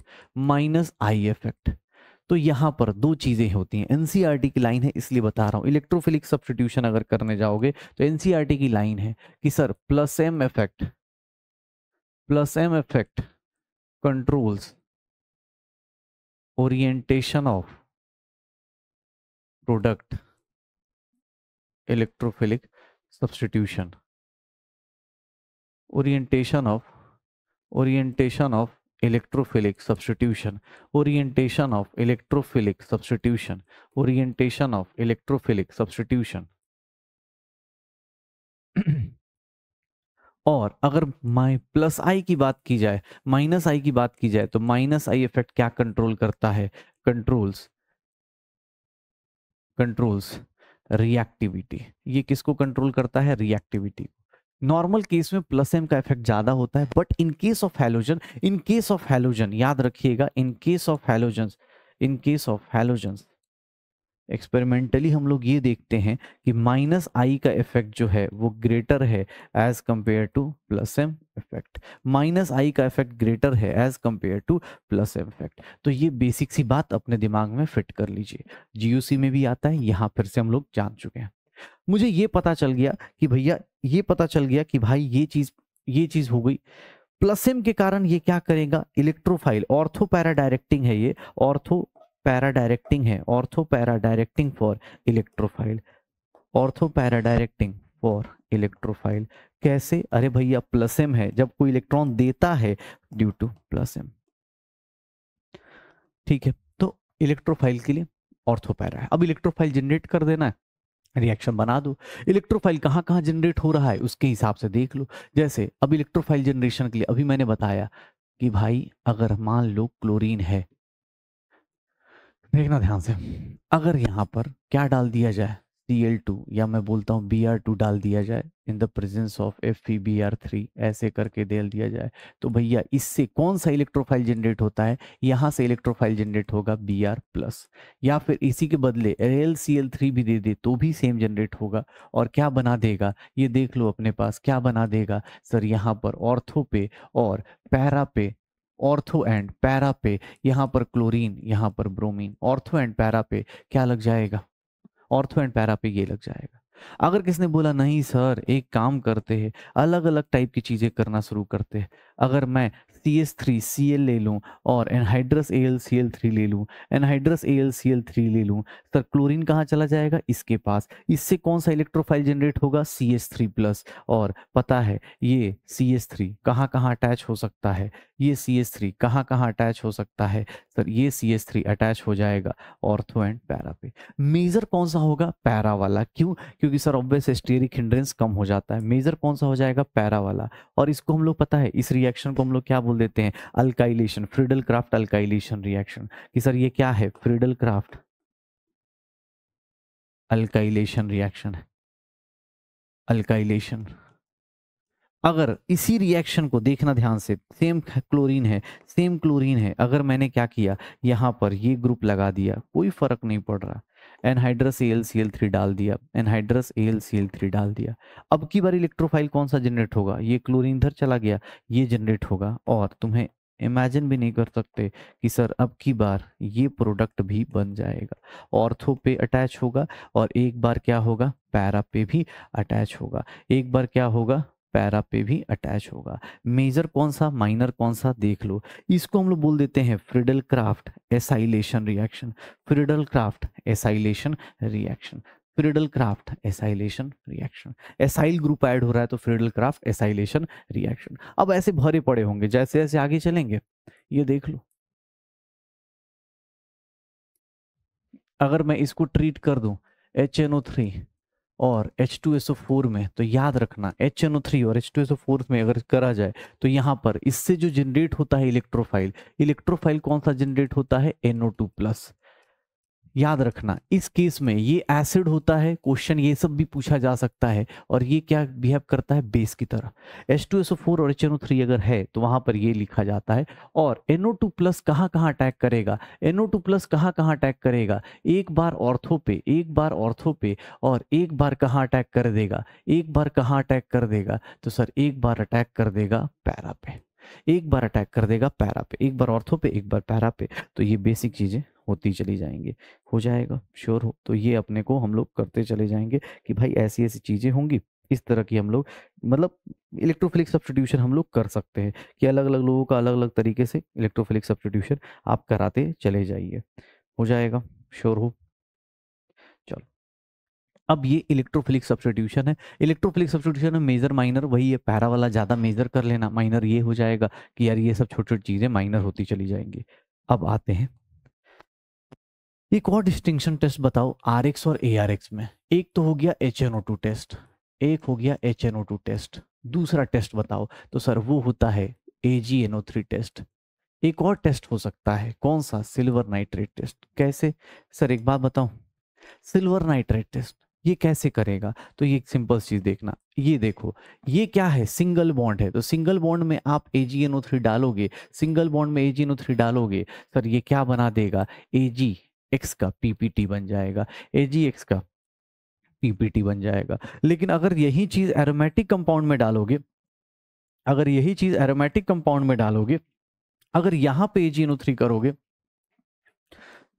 A: minus I effect तो यहाँ पर दो चीज़ें होती हैं एनसीईआरटी e की लाइन है इसलिए बता रहा हूँ इलेक्ट्रोफिलिक सब्सटीट्यूशन अगर करने जाओगे तो एनसीईआरटी e की लाइन है कि sir plus
B: M effect plus M effect controls orientation of product electrophilic substitution orientation of orientation of electrophilic substitution
A: orientation of electrophilic substitution orientation of electrophilic substitution और अगर माई plus आई की बात की जाए minus आई की बात की जाए तो माइनस आई इफेक्ट क्या कंट्रोल करता है कंट्रोल्स कंट्रोल्स रिएक्टिविटी ये किसको कंट्रोल करता है रिएक्टिविटी को नॉर्मल केस में प्लस एम का इफेक्ट ज्यादा होता है but in case of halogen in case of halogen याद रखिएगा in case of halogen in case of halogen experimentally हम लोग ये देखते हैं कि माइनस आई का इफेक्ट जो है वो ग्रेटर है as compare to plus M effect minus I का इफेक्ट ग्रेटर है as compare to plus M effect तो ये बेसिक सी बात अपने दिमाग में फिट कर लीजिए जीयूसी में भी आता है यहाँ फिर से हम लोग जान चुके हैं मुझे ये पता चल गया कि भैया ये पता चल गया कि भाई ये चीज ये चीज हो गई एम के कारण ये क्या करेगा इलेक्ट्रोफाइल ऑर्थो पैरा डायरेक्टिंग है ये ऑर्थो पैरा डायरेक्टिंग है ortho para directing for electrophile ortho para directing for electrophile कैसे अरे भैया प्लसिम है जब कोई इलेक्ट्रॉन देता है ड्यू टू प्लसिम ठीक है तो इलेक्ट्रोफाइल के लिए ऑर्थोपैरा है अब इलेक्ट्रोफाइल जनरेट कर देना है रिएक्शन बना दो इलेक्ट्रोफाइल कहाँ कहाँ जनरेट हो रहा है उसके हिसाब से देख लो जैसे अब इलेक्ट्रोफाइल जनरेशन के लिए अभी मैंने बताया कि भाई अगर मान लो क्लोरीन है देखना ध्यान से अगर यहाँ पर क्या डाल दिया जाए Cl2 या मैं बोलता हूँ Br2 डाल दिया जाए in the presence of F three ऐसे करके दे दिया जाए तो भैया इससे कौन सा इलेक्ट्रोफाइल जनरेट होता है यहाँ से इलेक्ट्रोफाइल जनरेट होगा आर प्लस या फिर इसी के बदले थ्री भी दे दे तो भी सेम जनरेट होगा और क्या बना देगा ये देख लो अपने पास क्या बना देगा सर यहाँ पर ऑर्थो पे और पैरा पे ऑर्थो एंड पैरा पे यहाँ पर क्लोरीन यहाँ पर ब्रोमीन ऑर्थो एंड पैरा पे क्या लग जाएगा ऑर्थो एंड पैरा पे ये लग जाएगा अगर किसने बोला नहीं सर एक काम करते हैं अलग अलग टाइप की चीज़ें करना शुरू करते हैं अगर मैं C S three C L ले लूँ और anhydrous A L C L three ले लूँ anhydrous A L C L three ले लूँ सर क्लोरीन कहाँ चला जाएगा इसके पास इससे कौन सा इलेक्ट्रोफाइल जनरेट होगा सी एस थ्री प्लस और पता है ये सी एस थ्री कहाँ कहाँ अटैच हो सकता है ये सी एस थ्री कहाँ कहाँ अटैच हो सकता है सर ये सी एस थ्री अटैच हो जाएगा ऑर्थो एंड पैरा पे मेजर कौन सा होगा पैरा वाला क्यों क्योंकि सर ऑब्वियस स्टेरिक हिंड्रेंस कम हो जाता है मेजर कौन सा हो जाएगा पैरा वाला और इसको हम लोग पता है इस रिया रिएक्शन को हम लोग क्या बोल देते हैं alkylation Friedel Crafts alkylation
B: reaction कि सर ये क्या है Friedel Crafts alkylation reaction alkylation
A: अगर इसी रिएक्शन को देखना ध्यान से सेम क्लोरीन है सेम क्लोरीन है अगर मैंने क्या किया यहाँ पर ये ग्रुप लगा दिया कोई फर्क नहीं पड़ रहा anhydrous L C L three डाल दिया anhydrous L C L three डाल दिया अब की बार इलेक्ट्रोफाइल कौन सा जनरेट होगा ये क्लोरीन इधर चला गया ये जनरेट होगा और तुम्हें इमेजिन भी नहीं कर सकते कि सर अब की बार ये प्रोडक्ट भी बन जाएगा ऑर्थो पे अटैच होगा और एक बार क्या होगा पैरा पे भी अटैच होगा एक बार क्या होगा पैरा पे भी अटैच होगा मेजर कौन सा माइनर कौन सा देख लो इसको हम लोग बोल देते हैं Friedel Craft acylation reaction Friedel Craft acylation reaction Friedel Craft acylation reaction acyl group add हो रहा है तो फ्रिडल क्राफ्ट एसाइलेशन
B: रिएक्शन अब ऐसे भरे पड़े होंगे जैसे जैसे आगे चलेंगे ये देख लो अगर मैं इसको ट्रीट कर दूं
A: HNO3 और H2SO4 में तो याद रखना HNO3 और H2SO4 में अगर करा जाए तो यहाँ पर इससे जो जनरेट होता है इलेक्ट्रोफाइल इलेक्ट्रोफाइल कौन सा जनरेट होता है NO2 प्लस याद रखना इस केस में ये एसिड होता है क्वेश्चन ये सब भी पूछा जा सकता है और ये क्या बिहेव करता है बेस की तरह एच टू एस फोर और एच एन ओ थ्री अगर है तो वहां पर ये लिखा जाता है और एन ओ टू प्लस कहाँ कहाँ अटैक करेगा एनओ टू प्लस कहाँ कहाँ अटैक करेगा एक बार ऑर्थो पे एक बार ऑर्थो पे और एक बार कहाँ अटैक कर देगा एक बार कहाँ अटैक कर देगा तो सर एक बार अटैक कर देगा पैरा पे एक बार अटैक कर देगा पैरा पे एक बार ऑर्थो पे एक बार पैरा पे तो ये बेसिक चीजें होती चली जाएंगे हो जाएगा श्योर हो तो ये अपने को हम लोग करते चले जाएंगे कि भाई ऐसी ऐसी चीज़ें होंगी इस तरह की हम लोग मतलब इलेक्ट्रोफिलिक सब्सटीट्यूशन हम लोग कर सकते हैं कि अलग अलग लोगों का अलग अलग तरीके से इलेक्ट्रोफिलिक सब्सटीट्यूशन आप कराते चले जाइए हो जाएगा श्योर हो चलो अब ये इलेक्ट्रोफिलिक सब्सटीट्यूशन है इलेक्ट्रोफिलिक सब्सटीट्यूशन में मेजर माइनर वही है पैरा वाला ज़्यादा मेजर कर लेना माइनर ये हो जाएगा कि यार ये सब छोटी छोटी चीज़ें माइनर होती चली जाएंगी अब आते हैं एक और डिस्टिंक्शन टेस्ट बताओ आर एक्स और ए आर एक्स में एक तो हो गया H N O two test एक हो गया H N O two test दूसरा टेस्ट बताओ तो सर वो होता है A G N O three test एक और टेस्ट हो सकता है कौन सा सिल्वर नाइट्रेट टेस्ट कैसे सर एक बात बताऊं सिल्वर नाइट्रेट टेस्ट ये कैसे करेगा तो ये एक सिंपल चीज देखना ये देखो ये क्या है सिंगल बॉन्ड है तो सिंगल बॉन्ड में आप एजीएनओ थ्री डालोगे सिंगल बॉन्ड में ओ थ्री डालोगे सर ये क्या बना देगा जी एक्स का पीपीटी बन जाएगा एक्स का पीपीटी बन जाएगा लेकिन अगर यही चीज एरोमेटिक कंपाउंड में डालोगे अगर यही चीज एरोमेटिक कंपाउंड में डालोगे अगर यहां पे एजीएनओ थ्री करोगे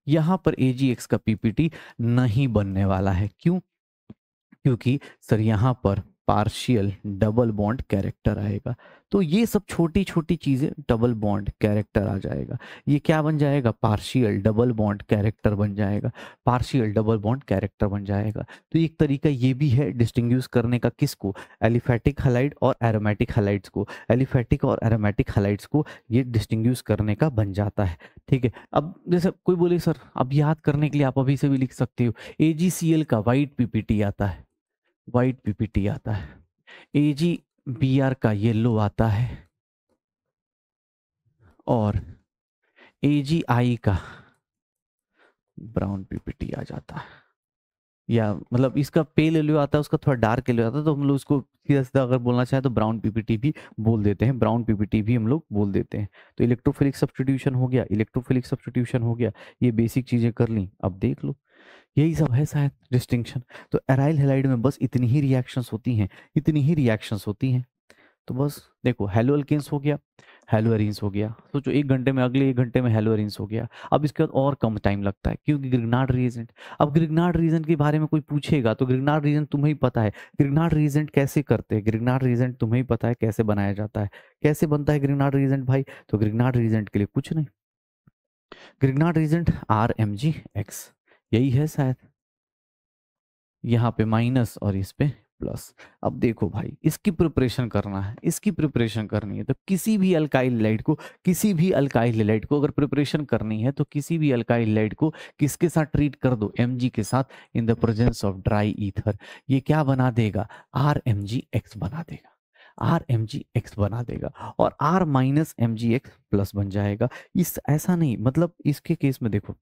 A: यहां पर एजीएक्स का पीपीटी नहीं बनने वाला है क्यों क्योंकि सर यहां पर पार्शियल डबल बॉन्ड कैरेक्टर आएगा तो ये सब छोटी छोटी चीज़ें डबल बॉन्ड कैरेक्टर आ जाएगा ये क्या बन जाएगा पार्शियल डबल बॉन्ड कैरेक्टर बन जाएगा पार्शियल डबल बॉन्ड कैरेक्टर बन जाएगा तो एक तरीका ये भी है डिस्टिंग्यूज करने का किसको एलिफेटिक हलाइड और एरोमेटिक हलाइड्स को एलिफेटिक और एरोमेटिक हलाइड्स को ये डिस्टिंग्विश करने का बन जाता है ठीक है अब जैसे कोई बोले सर अब याद करने के लिए आप अभी से भी लिख सकते हो ए का वाइट पीपीटी आता है वाइट पीपीटी आता है ए जी बी आर का येलो आता है और ए जी आई का ब्राउन पीपीटी आ जाता है या मतलब इसका ले लो आता है उसका थोड़ा डार्क लो आता है तो हम लोग उसको सीधा सीधा अगर बोलना चाहें तो ब्राउन पीपीटी भी बोल देते हैं ब्राउन पीपीटी भी हम लोग बोल देते हैं तो इलेक्ट्रोफिलिक सब्सटीट्यूशन हो गया इलेक्ट्रोफिलिक सब्सटीट्यूशन हो गया ये बेसिक चीज़ें कर ली अब देख लो यही सब है शायद डिस्टिंक्शन तो एराइल हेलाइड में बस इतनी ही रिएक्शंस होती हैं इतनी ही रिएक्शंस होती हैं तो बस देखो हेलो अल्केन्स हो गया हेलो अरेंस हो गया सोचो एक घंटे में अगले एक घंटे में हेलो अरेंस हो गया अब इसके बाद और कम टाइम लगता है क्योंकि ग्रिगनाड रीजेंट अब ग्रिगनाड रीजेंट के बारे में कोई पूछेगा तो ग्रिगनाड रीजेंट तुम्हें ही पता है ग्रिगनाड रीजेंट कैसे करते हैं ग्रिगनाड रीजेंट तुम्हें ही पता है कैसे बनाया जाता है कैसे बनता है ग्रिगनाड रीजेंट भाई तो ग्रिगनाड रीजेंट के लिए कुछ नहीं Grignard reagent R M G X यही है शायद यहाँ पे माइनस और इस पे प्लस अब देखो भाई इसकी प्रिपरेशन करना है इसकी प्रिपरेशन करनी है तो किसी भी अल्काइल लाइट को किसी भी अल्काइल लाइट को अगर प्रिपरेशन करनी है तो किसी भी अल्काइल लाइट को किसके साथ ट्रीट कर दो एम के साथ in the presence of dry ether ये क्या बना देगा आर एम जी एक्स बना देगा आर एम जी एक्स बना देगा और R minus M G X plus बन जाएगा इस ऐसा नहीं मतलब इसके केस में देखो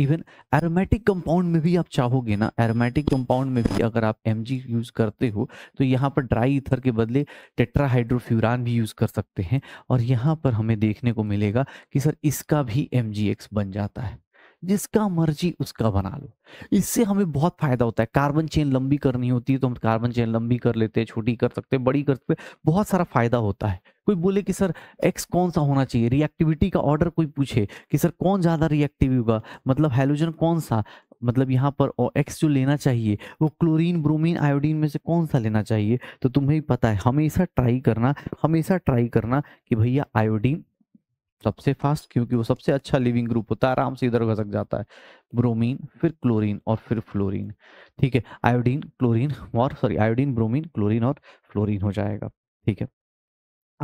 A: इवन एरोमेटिक कंपाउंड में भी आप चाहोगे ना एरोमेटिक कंपाउंड में भी अगर आप एम यूज़ करते हो तो यहाँ पर ड्राई इथर के बदले टेट्राहाइड्रोफ्यूरान भी यूज़ कर सकते हैं और यहाँ पर हमें देखने को मिलेगा कि सर इसका भी एम बन जाता है जिसका मर्जी उसका बना लो इससे हमें बहुत फायदा होता है कार्बन चेन लंबी करनी होती है तो हम कार्बन चेन लंबी कर लेते हैं छोटी कर सकते हैं बड़ी कर सकते हैं बहुत सारा फायदा होता है कोई बोले कि सर एक्स कौन सा होना चाहिए रिएक्टिविटी का ऑर्डर कोई पूछे कि सर कौन ज़्यादा रिएक्टिव होगा मतलब हाइलोजन कौन सा मतलब यहाँ पर एक्स जो लेना चाहिए वो क्लोरीन ब्रोमीन आयोडीन में से कौन सा लेना चाहिए तो तुम्हें पता है हमेशा ट्राई करना हमेशा ट्राई करना कि भैया आयोडीन सबसे फास्ट क्योंकि वो सबसे अच्छा लिविंग ग्रुप होता है आराम से इधर घसक जाता है ब्रोमीन फिर क्लोरीन और फिर फ्लोरीन ठीक है आयोडीन क्लोरीन और सॉरी आयोडीन ब्रोमीन क्लोरीन और फ्लोरीन हो जाएगा ठीक है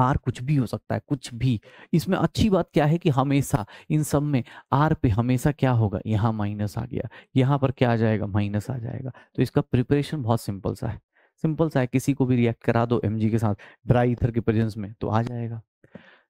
A: आर कुछ भी हो सकता है कुछ भी इसमें अच्छी बात क्या है कि हमेशा इन सब में आर पे हमेशा क्या होगा यहाँ माइनस आ गया यहाँ पर क्या आ जाएगा माइनस आ जाएगा तो इसका प्रिपरेशन बहुत सिंपल सा है सिंपल सा है किसी को भी रिएक्ट करा दो एम के साथ ड्राई इथर के प्रेजेंस में तो आ जाएगा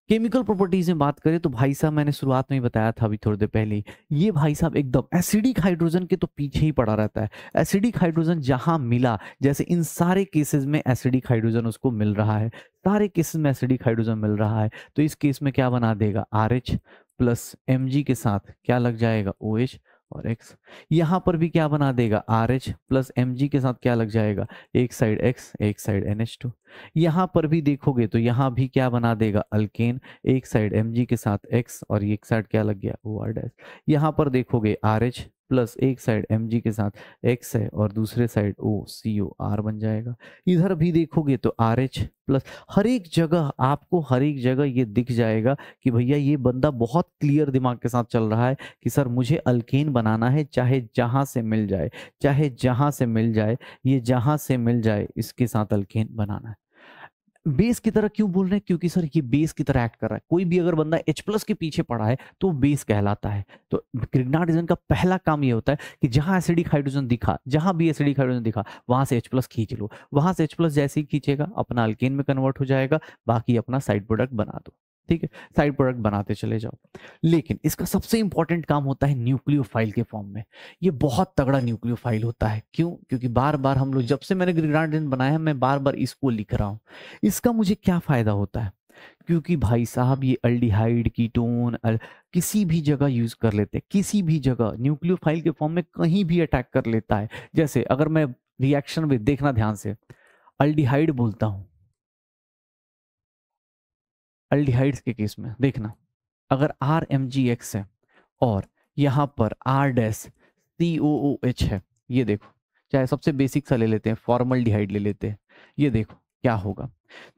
A: केमिकल प्रॉपर्टीज में बात करें तो भाई साहब मैंने शुरुआत में ही बताया था अभी थोड़ी देर पहले ये भाई साहब एकदम एसिडिक हाइड्रोजन के तो पीछे ही पड़ा रहता है एसिडिक हाइड्रोजन जहां मिला जैसे इन सारे केसेस में एसिडिक हाइड्रोजन उसको मिल रहा है सारे केसेस में एसिडिक हाइड्रोजन मिल रहा है तो इस केस में क्या बना देगा R H plus M G के साथ क्या लग जाएगा ओ OH, एच और एक्स यहाँ पर भी क्या बना देगा R H plus M G के साथ क्या लग जाएगा एक साइड एक्स एक साइड एन एच टू यहाँ पर भी देखोगे तो यहाँ भी क्या बना देगा अल्केन एक साइड एम जी के साथ एक्स और एक साइड क्या लग गया ओ आर डैश यहाँ पर देखोगे आर एच प्लस एक साइड एम के साथ एक्स है और दूसरे साइड ओ सी ओ आर बन जाएगा इधर भी देखोगे तो आर एच प्लस हर एक जगह आपको हर एक जगह ये दिख जाएगा कि भैया ये बंदा बहुत क्लियर दिमाग के साथ चल रहा है कि सर मुझे अल्केन बनाना है चाहे जहां से मिल जाए चाहे जहां से मिल जाए ये जहां से मिल जाए इसके साथ अल्केन बनाना है बेस की तरह क्यों बोल रहे हैं क्योंकि सर ये बेस की तरह एक्ट कर रहा है कोई भी अगर बंदा एच प्लस के पीछे पड़ा है तो बेस कहलाता है तो क्रिग्नाटिजन का पहला काम ये होता है कि जहां एसिडिक हाइड्रोजन दिखा जहां भी एसिडिक हाइड्रोजन दिखा वहां से एच प्लस खींच लो वहां से एच प्लस जैसे ही खींचेगा अपना अल्केन में कन्वर्ट हो जाएगा बाकी अपना साइड प्रोडक्ट बना दो ठीक है साइड प्रोडक्ट बनाते चले जाओ लेकिन इसका सबसे इंपॉर्टेंट काम होता है फाइल के फॉर्म में ये बहुत तगड़ा फाइल होता है क्यों क्योंकि बार बार हम लोग जब से मैंने ग्रिग्रांडन बनाया है मैं बार बार इसको लिख रहा हूँ इसका मुझे क्या फ़ायदा होता है क्योंकि भाई साहब ये अल्डिहाइड कीटोन अल, किसी भी जगह यूज़ कर लेते हैं किसी भी जगह फाइल के फॉर्म में कहीं भी अटैक कर लेता है जैसे अगर मैं रिएक्शन में देखना ध्यान से अल्डिहाइड बोलता हूँ अल्डिहाइड्स के केस में देखना अगर आर एम जी एक्स है और यहाँ पर R dash C O O H है ये देखो चाहे सबसे बेसिक सा ले लेते हैं फॉर्मल डिहाइड ले लेते हैं ये देखो क्या होगा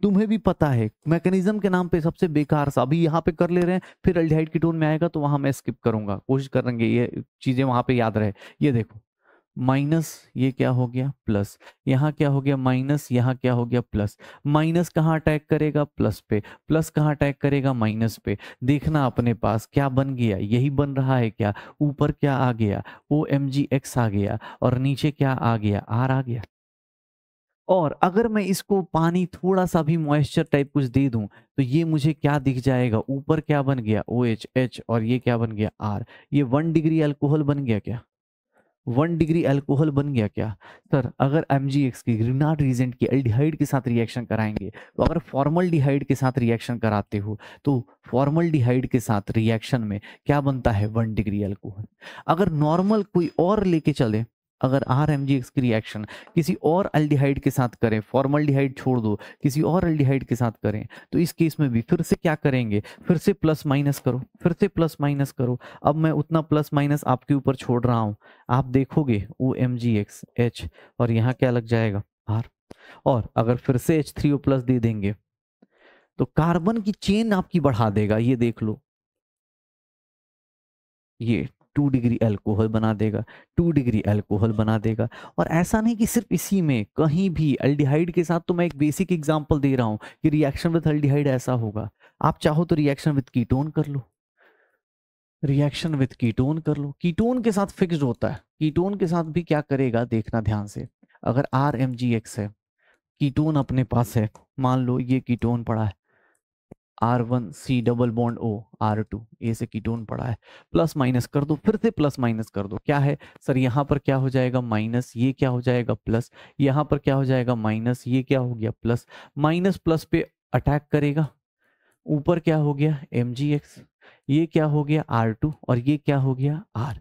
A: तुम्हें भी पता है मैकेनिज्म के नाम पे सबसे बेकार सा अभी यहाँ पे कर ले रहे हैं फिर अल्डिहाइड की टोन में आएगा तो वहां मैं स्किप करूंगा कोशिश करेंगे ये चीजें वहां पे याद रहे ये देखो माइनस ये क्या हो गया प्लस यहाँ क्या हो गया माइनस यहाँ क्या हो गया प्लस माइनस कहाँ अटैक करेगा प्लस पे प्लस कहाँ अटैक करेगा माइनस पे देखना अपने पास क्या बन गया यही बन रहा है क्या ऊपर क्या आ गया ओ एम जी एक्स आ गया और नीचे क्या आ गया आर आ गया और अगर मैं इसको पानी थोड़ा सा भी मॉइस्चर टाइप कुछ दे दूं तो ये मुझे क्या दिख जाएगा ऊपर क्या बन गया ओ एच एच और ये क्या बन गया आर ये वन डिग्री अल्कोहल बन गया क्या वन डिग्री अल्कोहल बन गया क्या सर अगर एम जी एक्स की ग्रीनार्ड रीजेंट की एल्डिहाइड के साथ रिएक्शन कराएंगे तो अगर फॉर्मल डिहाइड के साथ रिएक्शन कराते हो तो फॉर्मल डिहाइड के साथ रिएक्शन में क्या बनता है वन डिग्री अल्कोहल अगर नॉर्मल कोई और लेके चले अगर आर एम जी एक्स की रिएक्शन किसी और अल्डिहाइड के साथ करें फॉर्मल्डिहाइड छोड़ दो किसी और अल्डिहाइड के साथ करें तो इस केस में भी फिर से क्या करेंगे फिर से प्लस माइनस करो फिर से प्लस माइनस करो अब मैं उतना प्लस माइनस आपके ऊपर छोड़ रहा हूँ आप देखोगे O M G X H और यहाँ क्या लग जाएगा आर और अगर फिर से एच थ्री ओ प्लस दे देंगे तो कार्बन की चेन आपकी बढ़ा देगा ये देख लो ये टू डिग्री अल्कोहल बना देगा टू डिग्री अल्कोहल बना देगा और ऐसा नहीं कि सिर्फ इसी में कहीं भी अल्डिहाइड के साथ तो मैं एक बेसिक एग्जाम्पल दे रहा हूँ कि रिएक्शन विथ अल्डिहाइड ऐसा होगा आप चाहो तो रिएक्शन विथ कीटोन कर लो रिएक्शन विथ कीटोन कर लो कीटोन के साथ फिक्स्ड होता है कीटोन के साथ भी क्या करेगा देखना ध्यान से अगर आर एम जी एक्स है कीटोन अपने पास है मान लो ये कीटोन पड़ा है R one C double bond O R two ए से कीटोन पड़ा है प्लस माइनस कर दो फिर से प्लस माइनस कर दो क्या है सर यहाँ पर क्या हो जाएगा माइनस ये क्या हो जाएगा प्लस यहाँ पर क्या हो जाएगा माइनस ये क्या हो गया प्लस माइनस प्लस पे अटैक करेगा ऊपर क्या हो गया एम ये क्या हो गया आर टू और ये क्या हो गया आर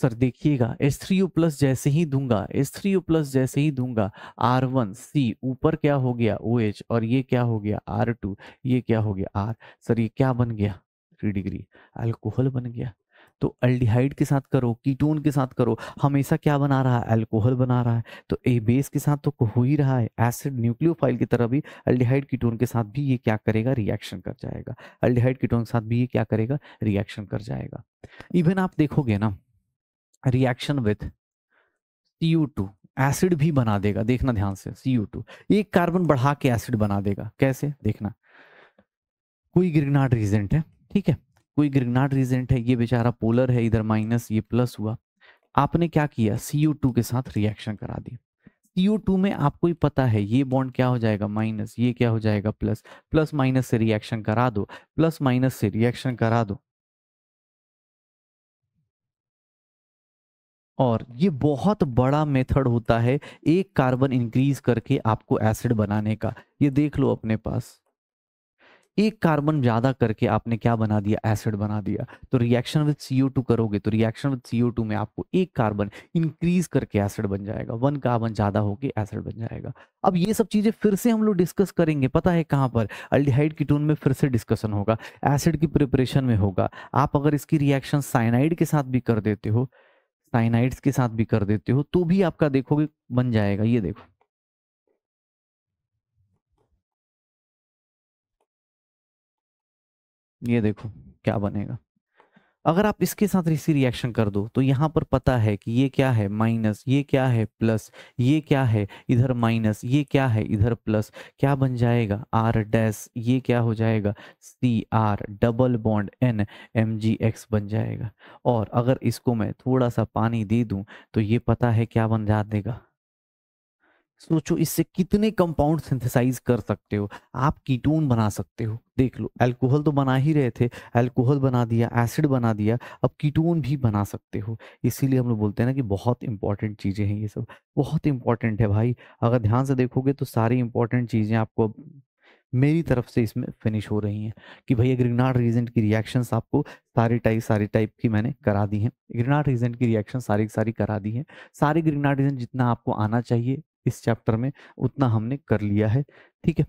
A: सर देखिएगा एस थ्री यू प्लस जैसे ही दूंगा एस थ्री यू प्लस जैसे ही दूंगा आर वन सी ऊपर क्या हो गया ओ OH, एच और ये क्या हो गया आर टू ये क्या हो गया आर सर ये क्या बन गया थ्री डिग्री अल्कोहल बन गया तो अल्डिहाइड के साथ करो कीटोन के साथ करो हमेशा क्या बना रहा है अल्कोहल बना रहा है तो ए बेस के साथ तो हो ही रहा है एसिड न्यूक्लियोफाइल की तरह भी अल्डिहाइड कीटोन के साथ भी ये क्या करेगा रिएक्शन कर जाएगा अल्डिहाइड कीटोन के साथ भी ये क्या करेगा रिएक्शन कर जाएगा इवन आप देखोगे ना reaction with C two acid भी बना देगा देखना ध्यान से सी टू एक कार्बन बढ़ा के एसिड बना देगा कैसे देखना कोई ग्रिगनाट रीजेंट है ठीक है कोई ग्रिगनाट रीजेंट है ये बेचारा पोलर है इधर माइनस ये प्लस हुआ आपने क्या किया सी टू के साथ रिएक्शन करा दी सी टू में आपको ही पता है ये बॉन्ड क्या हो जाएगा माइनस ये क्या हो जाएगा
B: प्लस प्लस माइनस से रिएक्शन करा दो प्लस माइनस से रिएक्शन करा दो और ये बहुत बड़ा मेथड
A: होता है एक कार्बन इंक्रीज करके आपको एसिड बनाने का ये देख लो अपने पास एक कार्बन ज्यादा करके आपने क्या बना दिया एसिड बना दिया तो रिएक्शन विद टू करोगे तो रिएक्शन विद टू में आपको एक कार्बन इंक्रीज करके एसिड बन जाएगा वन कार्बन ज्यादा होके एसिड बन जाएगा अब ये सब चीजें फिर से हम लोग डिस्कस करेंगे पता है कहाँ पर अल्डिहाइड टून में फिर से डिस्कशन होगा एसिड की प्रिपरेशन में होगा आप अगर इसकी रिएक्शन साइनाइड के साथ भी कर देते हो साइनाइड्स के साथ भी कर देते हो तो भी आपका
B: देखोगे बन जाएगा ये देखो ये देखो क्या बनेगा
A: अगर आप इसके साथ इसी रिएक्शन कर दो तो यहाँ पर पता है कि ये क्या है माइनस ये क्या है प्लस ये क्या है इधर माइनस ये क्या है इधर प्लस क्या बन जाएगा आर डैस ये क्या हो जाएगा C R double bond N M G X बन जाएगा और अगर इसको मैं थोड़ा सा पानी दे दूँ तो ये पता है क्या बन जा देगा सोचो इससे कितने कंपाउंड सिंथेसाइज कर सकते हो आप कीटोन बना सकते हो देख लो अल्कोहल तो बना ही रहे थे अल्कोहल बना दिया एसिड बना दिया अब कीटोन भी बना सकते हो इसीलिए हम लोग बोलते हैं ना कि बहुत इंपॉर्टेंट चीज़ें हैं ये सब बहुत इंपॉर्टेंट है भाई अगर ध्यान से देखोगे तो सारी इंपॉर्टेंट चीज़ें आपको मेरी तरफ से इसमें फिनिश हो रही हैं कि भैया ग्रिगनाड रीजेंट की रिएक्शंस आपको सारी टाइप सारी टाइप की मैंने करा दी हैं ग्रिगनाड रीजेंट की रिएक्शन सारी सारी करा दी हैं सारे ग्रिगनाड रीजेंट जितना आपको आना चाहिए इस चैप्टर में उतना हमने कर लिया है ठीक है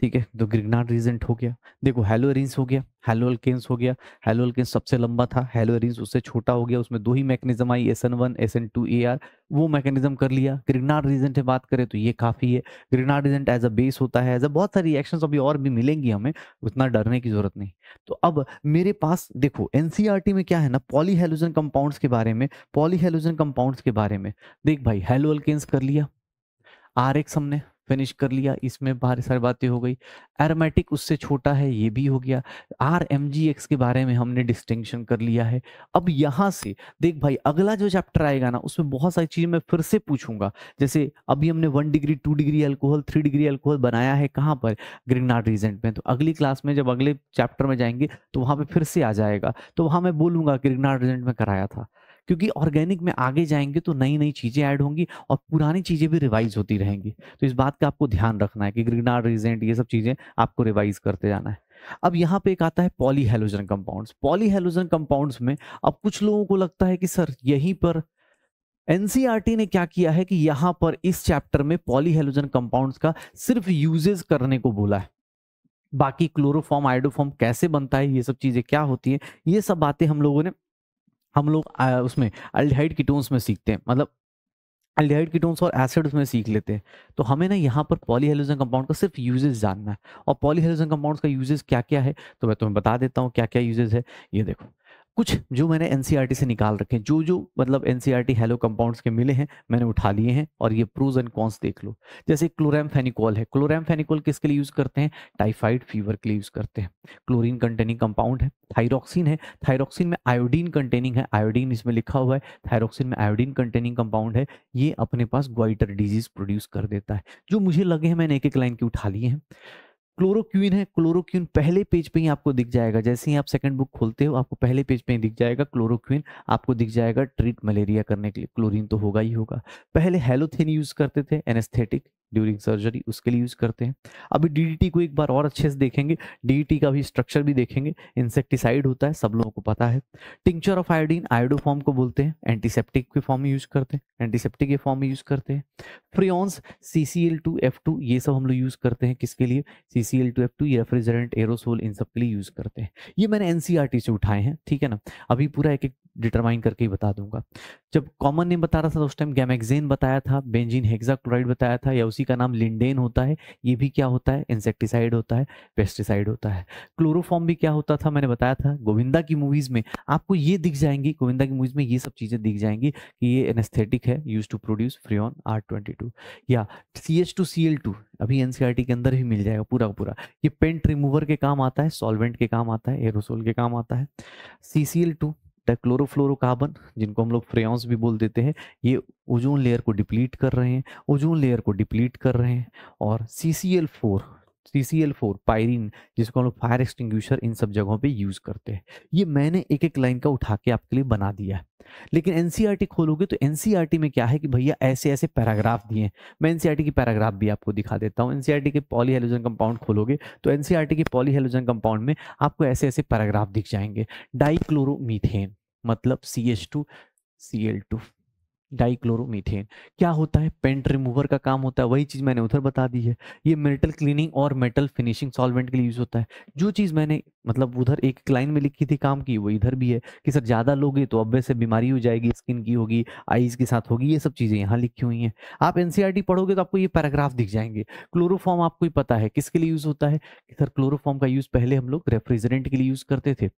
A: ठीक है तो ग्रिग्नाट रीजेंट हो गया देखो हेलो एरिंस हो गया हेलो अल्केन्स हो गया हेलो अल्केन्स सबसे लंबा था हेलो एरिंस उससे छोटा हो गया उसमें दो ही mechanism I S N one S N two A R वो मैकेनिज्म कर लिया ग्रिग्नाट रीजेंट की बात करें तो ये काफ़ी है Grignard reagent as a base होता है एज अ बहुत सारी रिएक्शन अभी और भी मिलेंगी हमें उतना डरने की जरूरत नहीं तो अब मेरे पास देखो एन में क्या है ना पॉलीहेलोजन कंपाउंड्स के बारे में पॉलीहेलोजन कंपाउंड्स के बारे में देख भाई हेलो अल्केन्स कर लिया आर एक्स हमने फिनिश कर लिया इसमें बाहर सारी बातें हो गई एरोमेटिक उससे छोटा है ये भी हो गया आर एम जी एक्स के बारे में हमने डिस्टिंक्शन कर लिया है अब यहाँ से देख भाई अगला जो चैप्टर आएगा ना उसमें बहुत सारी चीज़ मैं फिर से पूछूंगा जैसे अभी हमने one degree two degree alcohol three degree alcohol बनाया है कहाँ पर ग्रिगनार्ड रीजेंट में तो अगली क्लास में जब अगले चैप्टर में जाएंगे तो वहाँ पर फिर से आ जाएगा तो वहाँ मैं बोलूँगा ग्रिगनार्ड रीजेंट में कराया था क्योंकि ऑर्गेनिक में आगे जाएंगे तो नई नई चीज़ें ऐड होंगी और पुरानी चीज़ें भी रिवाइज होती रहेंगी तो इस बात का आपको ध्यान रखना है कि ग्रीनार रिजेंट ये सब चीज़ें आपको रिवाइज करते जाना है अब यहाँ पे एक आता है पॉलीहेलोजन कंपाउंड्स पॉलीहेलोजन कंपाउंड्स में अब कुछ लोगों को लगता है कि सर यहीं पर एनसीआरटी e ने क्या किया है कि यहाँ पर इस चैप्टर में पॉलीहेलोजन कंपाउंड्स का सिर्फ यूजेज करने को बोला है बाकी क्लोरोफॉर्म आइडोफॉर्म कैसे बनता है ये सब चीज़ें क्या होती है ये सब बातें हम लोगों ने हम लोग उसमें अल्डिहाइड कीटोन्स में सीखते हैं मतलब अल्डिहाइड कीटोन्स और एसिड्स में सीख लेते हैं तो हमें ना यहाँ पर पॉलीहेलोजन कंपाउंड का सिर्फ यूजेस जानना है और पॉलीहेलोजन कंपाउंड्स का यूजेस क्या क्या है तो मैं तुम्हें बता देता हूँ क्या क्या यूजेस है ये देखो कुछ जो मैंने एनसीईआरटी e से निकाल रखे हैं जो जो मतलब एनसीईआरटी हेलो कंपाउंड्स के मिले हैं मैंने उठा लिए हैं और ये प्रोज एंड कॉन्स देख लो जैसे फेनिकॉल है फेनिकॉल किसके लिए यूज करते हैं टाइफाइड फीवर के लिए यूज करते हैं क्लोरीन कंटेनिंग कंपाउंड है थाइरोक्सिन है थाइरोक्सिन में आयोडीन कंटेनिंग है आयोडीन इसमें लिखा हुआ है थाइरोक्सिन में आयोडीन कंटेनिंग कंपाउंड है ये अपने पास ग्वाइटर डिजीज प्रोड्यूस कर देता है जो मुझे लगे हैं मैंने एक एक लाइन की उठा लिए हैं क्लोरोक्विन है क्लोरोक्विन पहले पेज पे ही आपको दिख जाएगा जैसे ही आप सेकंड बुक खोलते हो आपको पहले पेज पे ही दिख जाएगा क्लोरोक्विन आपको दिख जाएगा ट्रीट मलेरिया करने के लिए क्लोरीन तो होगा ही होगा पहले हेलोथिन यूज करते थे एनेस्थेटिक ड्यूरिंग सर्जरी उसके लिए यूज करते हैं अभी डीडीटी को एक बार और अच्छे से देखेंगे डीडीटी का भी स्ट्रक्चर भी देखेंगे इंसेक्टिसाइड होता है सब लोगों को पता है टिंचर ऑफ आयोडीन आयोडोफॉर्म को बोलते हैं एंटीसेप्टिक के फॉर्म में यूज करते हैं एंटीसेप्टिक के फॉर्म में यूज करते हैं freons C C L two F two ये सब हम लोग यूज करते हैं किसके लिए C C L two F two ये रेफ्रिजरेंट एरोसोल इन सब के लिए यूज करते हैं ये मैंने एन सी आर टी से उठाए हैं ठीक है ना अभी पूरा एक एक डिटरमाइन करके ही बता दूंगा जब कॉमन नेम बता रहा था उस टाइम गैमेक्न बताया था बेंजीन हेक्साक्लोराइड बताया था या उस उसी का नाम लिंडेन होता है ये भी क्या होता है इंसेक्टिसाइड होता है पेस्टिसाइड होता है क्लोरोफॉर्म भी क्या होता था मैंने बताया था गोविंदा की मूवीज़ में आपको ये दिख जाएंगी गोविंदा की मूवीज़ में ये सब चीज़ें दिख जाएंगी कि ये एनेस्थेटिक है use to produce freon R twenty two या C H two C L two अभी एन e के अंदर ही मिल जाएगा पूरा पूरा ये पेंट रिमूवर के काम आता है सॉल्वेंट के काम आता है एरोसोल के काम आता है सी सी एल टू टेक्लोरोफ्लोरोकार्बन जिनको हम लोग फ्रेयॉन्स भी बोल देते हैं ये ओजोन लेयर को डिप्लीट कर रहे हैं ओजोन लेयर को डिप्लीट कर रहे हैं और C C L four C C L four pyrene जिसको हम लोग फायर एक्सटिंग्विशर इन सब जगहों पे यूज़ करते हैं ये मैंने एक एक लाइन का उठा के आपके लिए बना दिया है लेकिन एन e खोलोगे तो एन e में क्या है कि भैया ऐसे ऐसे पैराग्राफ दिए हैं मैं एन e की पैराग्राफ भी आपको दिखा देता हूँ एन के पॉलीहेलोजन कंपाउंड खोलोगे तो एन के पॉलीहेलोजन कंपाउंड में आपको ऐसे ऐसे पैराग्राफ दिख जाएंगे डाइक्लोरोमीथेन मतलब C H two C L two dichloromethane क्या होता है पेंट रिमूवर का काम होता है वही चीज़ मैंने उधर बता दी है ये मेटल क्लीनिंग और मेटल फिनिशिंग सॉल्वेंट के लिए यूज़ होता है जो चीज़ मैंने मतलब उधर एक क्लाइन में लिखी थी काम की वो इधर भी है कि सर ज़्यादा लोगे तो अब से बीमारी हो जाएगी स्किन की होगी आईज के साथ होगी ये सब चीज़ें यहाँ लिखी हुई हैं आप एन e पढ़ोगे तो आपको ये पैराग्राफ दिख जाएंगे क्लोरोफॉर्म आपको ही पता है किसके लिए यूज़ होता है कि सर क्लोरोफॉर्म का यूज़ पहले हम लोग रेफ्रिजरेंट के लिए यूज़ करते थे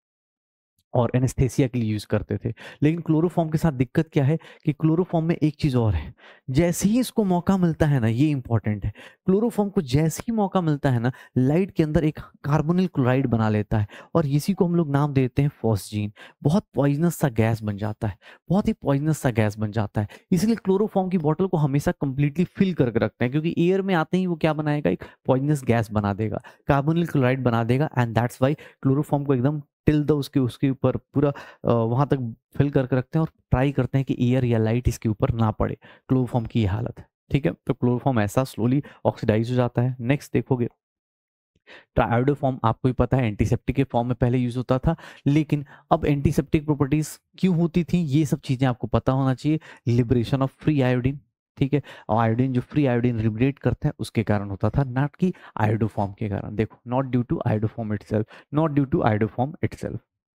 A: और एनेस्थेसिया के लिए यूज़ करते थे लेकिन क्लोरोफॉर्म के साथ दिक्कत क्या है कि क्लोरोफॉर्म में एक चीज़ और है जैसे ही इसको मौका मिलता है ना ये इंपॉर्टेंट है क्लोरोफॉर्म को जैसे ही मौका मिलता है ना लाइट के अंदर एक कार्बोनिल क्लोराइड बना लेता है और इसी को हम लोग नाम देते हैं फॉसजीन बहुत पॉइजनस सा गैस बन जाता है बहुत ही पॉइजनस सा गैस बन जाता है इसलिए क्लोरोफॉर्म की बॉटल को हमेशा कंप्लीटली फिल करके रखते हैं क्योंकि एयर में आते ही वो क्या बनाएगा एक पॉइजनस गैस बना देगा कार्बोनिल क्लोराइड बना देगा एंड दैट्स वाई क्लोरोफॉर्म को एकदम टिल द उसके उसके ऊपर पूरा वहाँ तक फिल करके रखते हैं और ट्राई करते हैं कि एयर या लाइट इसके ऊपर ना पड़े क्लोरोफॉर्म की हालत है ठीक है तो क्लोरोफॉर्म ऐसा स्लोली ऑक्सीडाइज हो जाता है नेक्स्ट देखोगे फॉर्म आपको ही पता है एंटीसेप्टिक के फॉर्म में पहले यूज होता था लेकिन अब एंटीसेप्टिक प्रॉपर्टीज क्यों होती थी ये सब चीजें आपको पता होना चाहिए लिबरेशन ऑफ फ्री आयोडीन ठीक है और आयोडीन जो फ्री आयोडीन रिब्रेट करते हैं उसके कारण होता था नॉट कि आयोडोफॉर्म के कारण देखो not due to iodoform it not due to iodoform it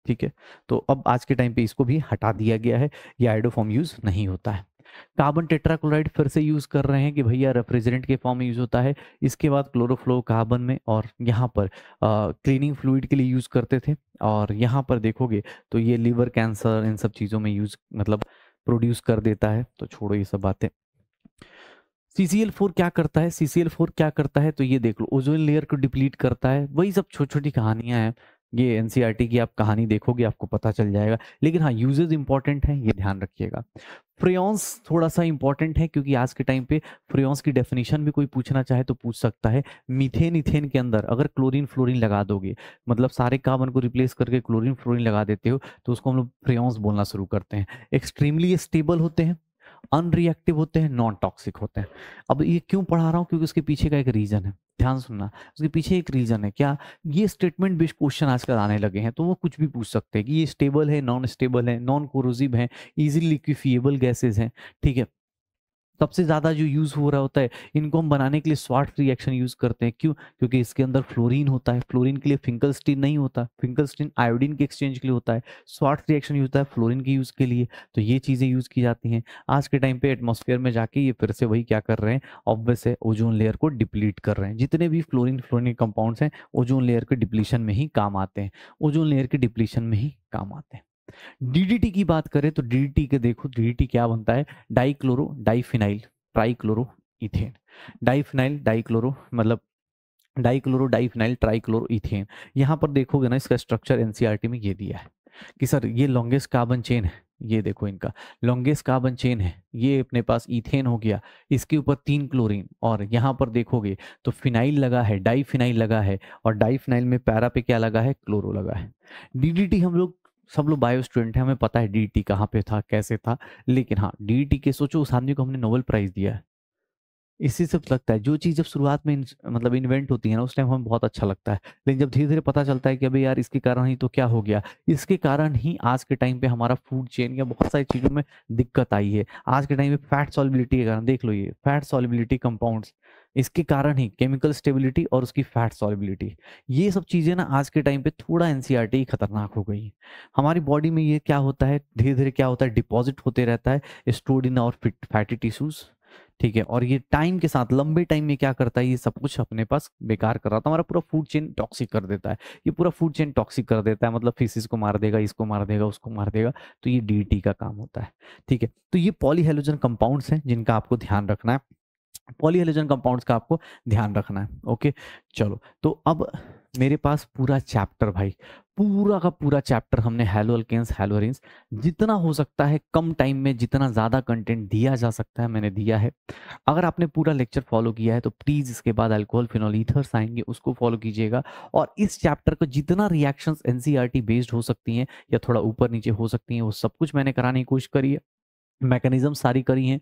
A: ठीक है तो अब आज के टाइम पे इसको भी हटा दिया गया है ये आयोडोफॉर्म यूज नहीं होता है कार्बन टेट्राक्लोराइड फिर से यूज कर रहे हैं कि भैया रेफ्रिजरेंट के फॉर्म में यूज होता है इसके बाद क्लोरोफ्लो कार्बन में और यहाँ पर क्लीनिंग फ्लूड के लिए यूज करते थे और यहाँ पर देखोगे तो ये लीवर कैंसर इन सब चीज़ों में यूज मतलब प्रोड्यूस कर देता है तो छोड़ो ये सब बातें सीसीएल फोर क्या करता है सीसीएल फोर क्या करता है तो ये देख लो ओजोन लेयर को डिप्लीट करता है वही सब छोटी छोटी कहानियां हैं ये एनसीईआरटी e की आप कहानी देखोगे आपको पता चल जाएगा लेकिन हाँ यूजेज इंपॉर्टेंट हैं ये ध्यान रखिएगा फ्रेयॉन्स थोड़ा सा इंपॉर्टेंट है क्योंकि आज के टाइम पे फ्रेयॉन्स की डेफिनेशन भी कोई पूछना चाहे तो पूछ सकता है मीथेन इथेन के अंदर अगर क्लोरीन फ्लोरीन लगा दोगे मतलब सारे कार्बन को रिप्लेस करके क्लोरीन फ्लोरीन लगा देते हो तो उसको हम लोग फ्रेयॉन्स बोलना शुरू करते हैं एक्सट्रीमली स्टेबल होते हैं अनरिएक्टिव होते हैं नॉन टॉक्सिक होते हैं अब ये क्यों पढ़ा रहा हूँ क्योंकि उसके पीछे का एक रीज़न है ध्यान सुनना उसके पीछे एक रीज़न है क्या ये स्टेटमेंट बेस्ड क्वेश्चन आजकल आने लगे हैं तो वो कुछ भी पूछ सकते हैं कि ये स्टेबल है नॉन स्टेबल है नॉन कोरोजिव है इजिली लिक्विफिएबल गैसेज हैं ठीक है सबसे ज़्यादा जो यूज़ हो रहा होता है इनको हम बनाने के लिए स्वाट रिएक्शन यूज़ करते हैं क्यों क्योंकि इसके अंदर फ्लोरीन होता है फ्लोरीन के लिए स्टीन नहीं होता स्टीन आयोडीन के एक्सचेंज के लिए होता है स्वाट रिएक्शन यूज होता है फ्लोरिन के यूज़ के लिए तो ये चीज़ें यूज़ की जाती हैं आज के टाइम पे एटमोसफेयर में जाके ये फिर से वही क्या कर रहे हैं ऑब्वियस है ओजोन लेयर को डिप्लीट कर रहे हैं जितने भी फ्लोरिन फ्लोरिन कंपाउंड्स हैं ओजोन लेयर के डिप्लीशन में ही काम आते हैं ओजोन लेयर के डिप्लीशन में ही काम आते हैं डीडीटी की बात करें तो डीडीटी के देखो डीडीटी क्या बनता है dichloro diphenyl trichloro ethane diphenyl dichloro मतलब डाइक्लोरो डाइफिनाइल ट्राइक्लोरो इथेन यहाँ पर देखोगे ना इसका स्ट्रक्चर एनसीईआरटी e में ये दिया है कि सर ये लॉन्गेस्ट कार्बन चेन है ये देखो इनका लॉन्गेस्ट कार्बन चेन है ये अपने पास इथेन हो गया इसके ऊपर तीन क्लोरीन और यहाँ पर देखोगे तो फिनाइल लगा है डाइफिनाइल लगा है और डाइफिनाइल में पैरा पे क्या लगा है क्लोरो लगा है डीडीटी हम लोग सब लोग बायो स्टूडेंट हैं हमें पता है डी कहाँ पे था कैसे था लेकिन हाँ डी के सोचो उस आदमी को हमने नोबेल प्राइज दिया है इसी से लगता है जो चीज़ जब शुरुआत में मतलब इन्वेंट होती है ना उस टाइम हमें बहुत अच्छा लगता है लेकिन जब धीरे धीरे पता चलता है कि अभी यार इसके कारण ही तो क्या हो गया इसके कारण ही आज के टाइम पे हमारा फूड चेन या बहुत सारी चीज़ों में दिक्कत आई है आज के टाइम पे फैट सॉलिबिलिटी के कारण देख लो ये फैट सॉलिबिलिटी कंपाउंड इसके कारण ही केमिकल स्टेबिलिटी और उसकी फैट सॉलिबिलिटी ये सब चीज़ें ना आज के टाइम पे थोड़ा एन e खतरनाक हो गई है हमारी बॉडी में ये क्या होता है धीरे धीरे क्या होता है डिपॉजिट होते रहता है स्टोर्ड इन और फैटी टिश्यूज़ ठीक है और ये टाइम के साथ लंबे टाइम में क्या करता है ये सब कुछ अपने पास बेकार कर रहा था हमारा पूरा फूड चेन टॉक्सिक कर देता है ये पूरा फूड चेन टॉक्सिक कर देता है मतलब फिशिस को मार देगा इसको मार देगा उसको मार देगा तो ये डी का काम होता है ठीक है तो ये पॉलीहेलोजन कंपाउंड्स हैं जिनका आपको ध्यान रखना है पॉलीहेलोजन कंपाउंड्स का आपको ध्यान रखना है ओके चलो तो अब मेरे पास पूरा चैप्टर भाई पूरा का पूरा चैप्टर हमने हेलो अल्केन्स हेलोरिन्स जितना हो सकता है कम टाइम में जितना ज़्यादा कंटेंट दिया जा सकता है मैंने दिया है अगर आपने पूरा लेक्चर फॉलो किया है तो प्लीज़ इसके बाद अल्कोहल फिनॉल ईथर्स आएंगे उसको फॉलो कीजिएगा और इस चैप्टर को जितना रिएक्शंस एन e बेस्ड हो सकती हैं या थोड़ा ऊपर नीचे हो सकती हैं वो सब कुछ मैंने कराने की कोशिश करी है मैकेनिज्म सारी करी हैं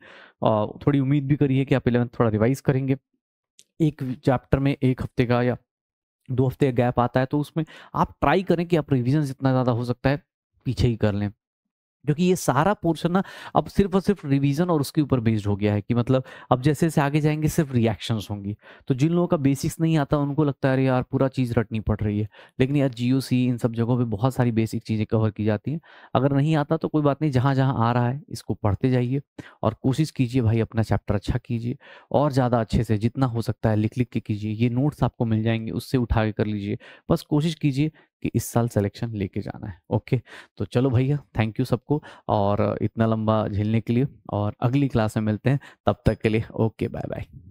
A: और थोड़ी उम्मीद भी करी है कि आप इलेवंथ थोड़ा रिवाइज करेंगे एक चैप्टर में एक हफ्ते का या दो हफ्ते गैप आता है तो उसमें आप ट्राई करें कि आप रिविजन जितना ज़्यादा हो सकता है पीछे ही कर लें क्योंकि ये सारा पोर्शन ना अब सिर्फ और सिर्फ रिवीजन और उसके ऊपर बेस्ड हो गया है कि मतलब अब जैसे जैसे आगे जाएंगे सिर्फ रिएक्शंस होंगी तो जिन लोगों का बेसिक्स नहीं आता उनको लगता है अरे यार पूरा चीज़ रटनी पड़ रही है लेकिन यार जियो सी इन सब जगहों पे बहुत सारी बेसिक चीज़ें कवर की जाती हैं अगर नहीं आता तो कोई बात नहीं जहाँ जहाँ आ रहा है इसको पढ़ते जाइए और कोशिश कीजिए भाई अपना चैप्टर अच्छा कीजिए और ज़्यादा अच्छे से जितना हो सकता है लिख लिख के कीजिए ये नोट्स आपको मिल जाएंगे उससे उठा के कर लीजिए बस कोशिश कीजिए कि इस साल सिलेक्शन लेके जाना है ओके तो चलो भैया थैंक यू सबको और इतना लंबा झेलने के लिए और अगली क्लास में मिलते हैं तब तक के लिए ओके बाय बाय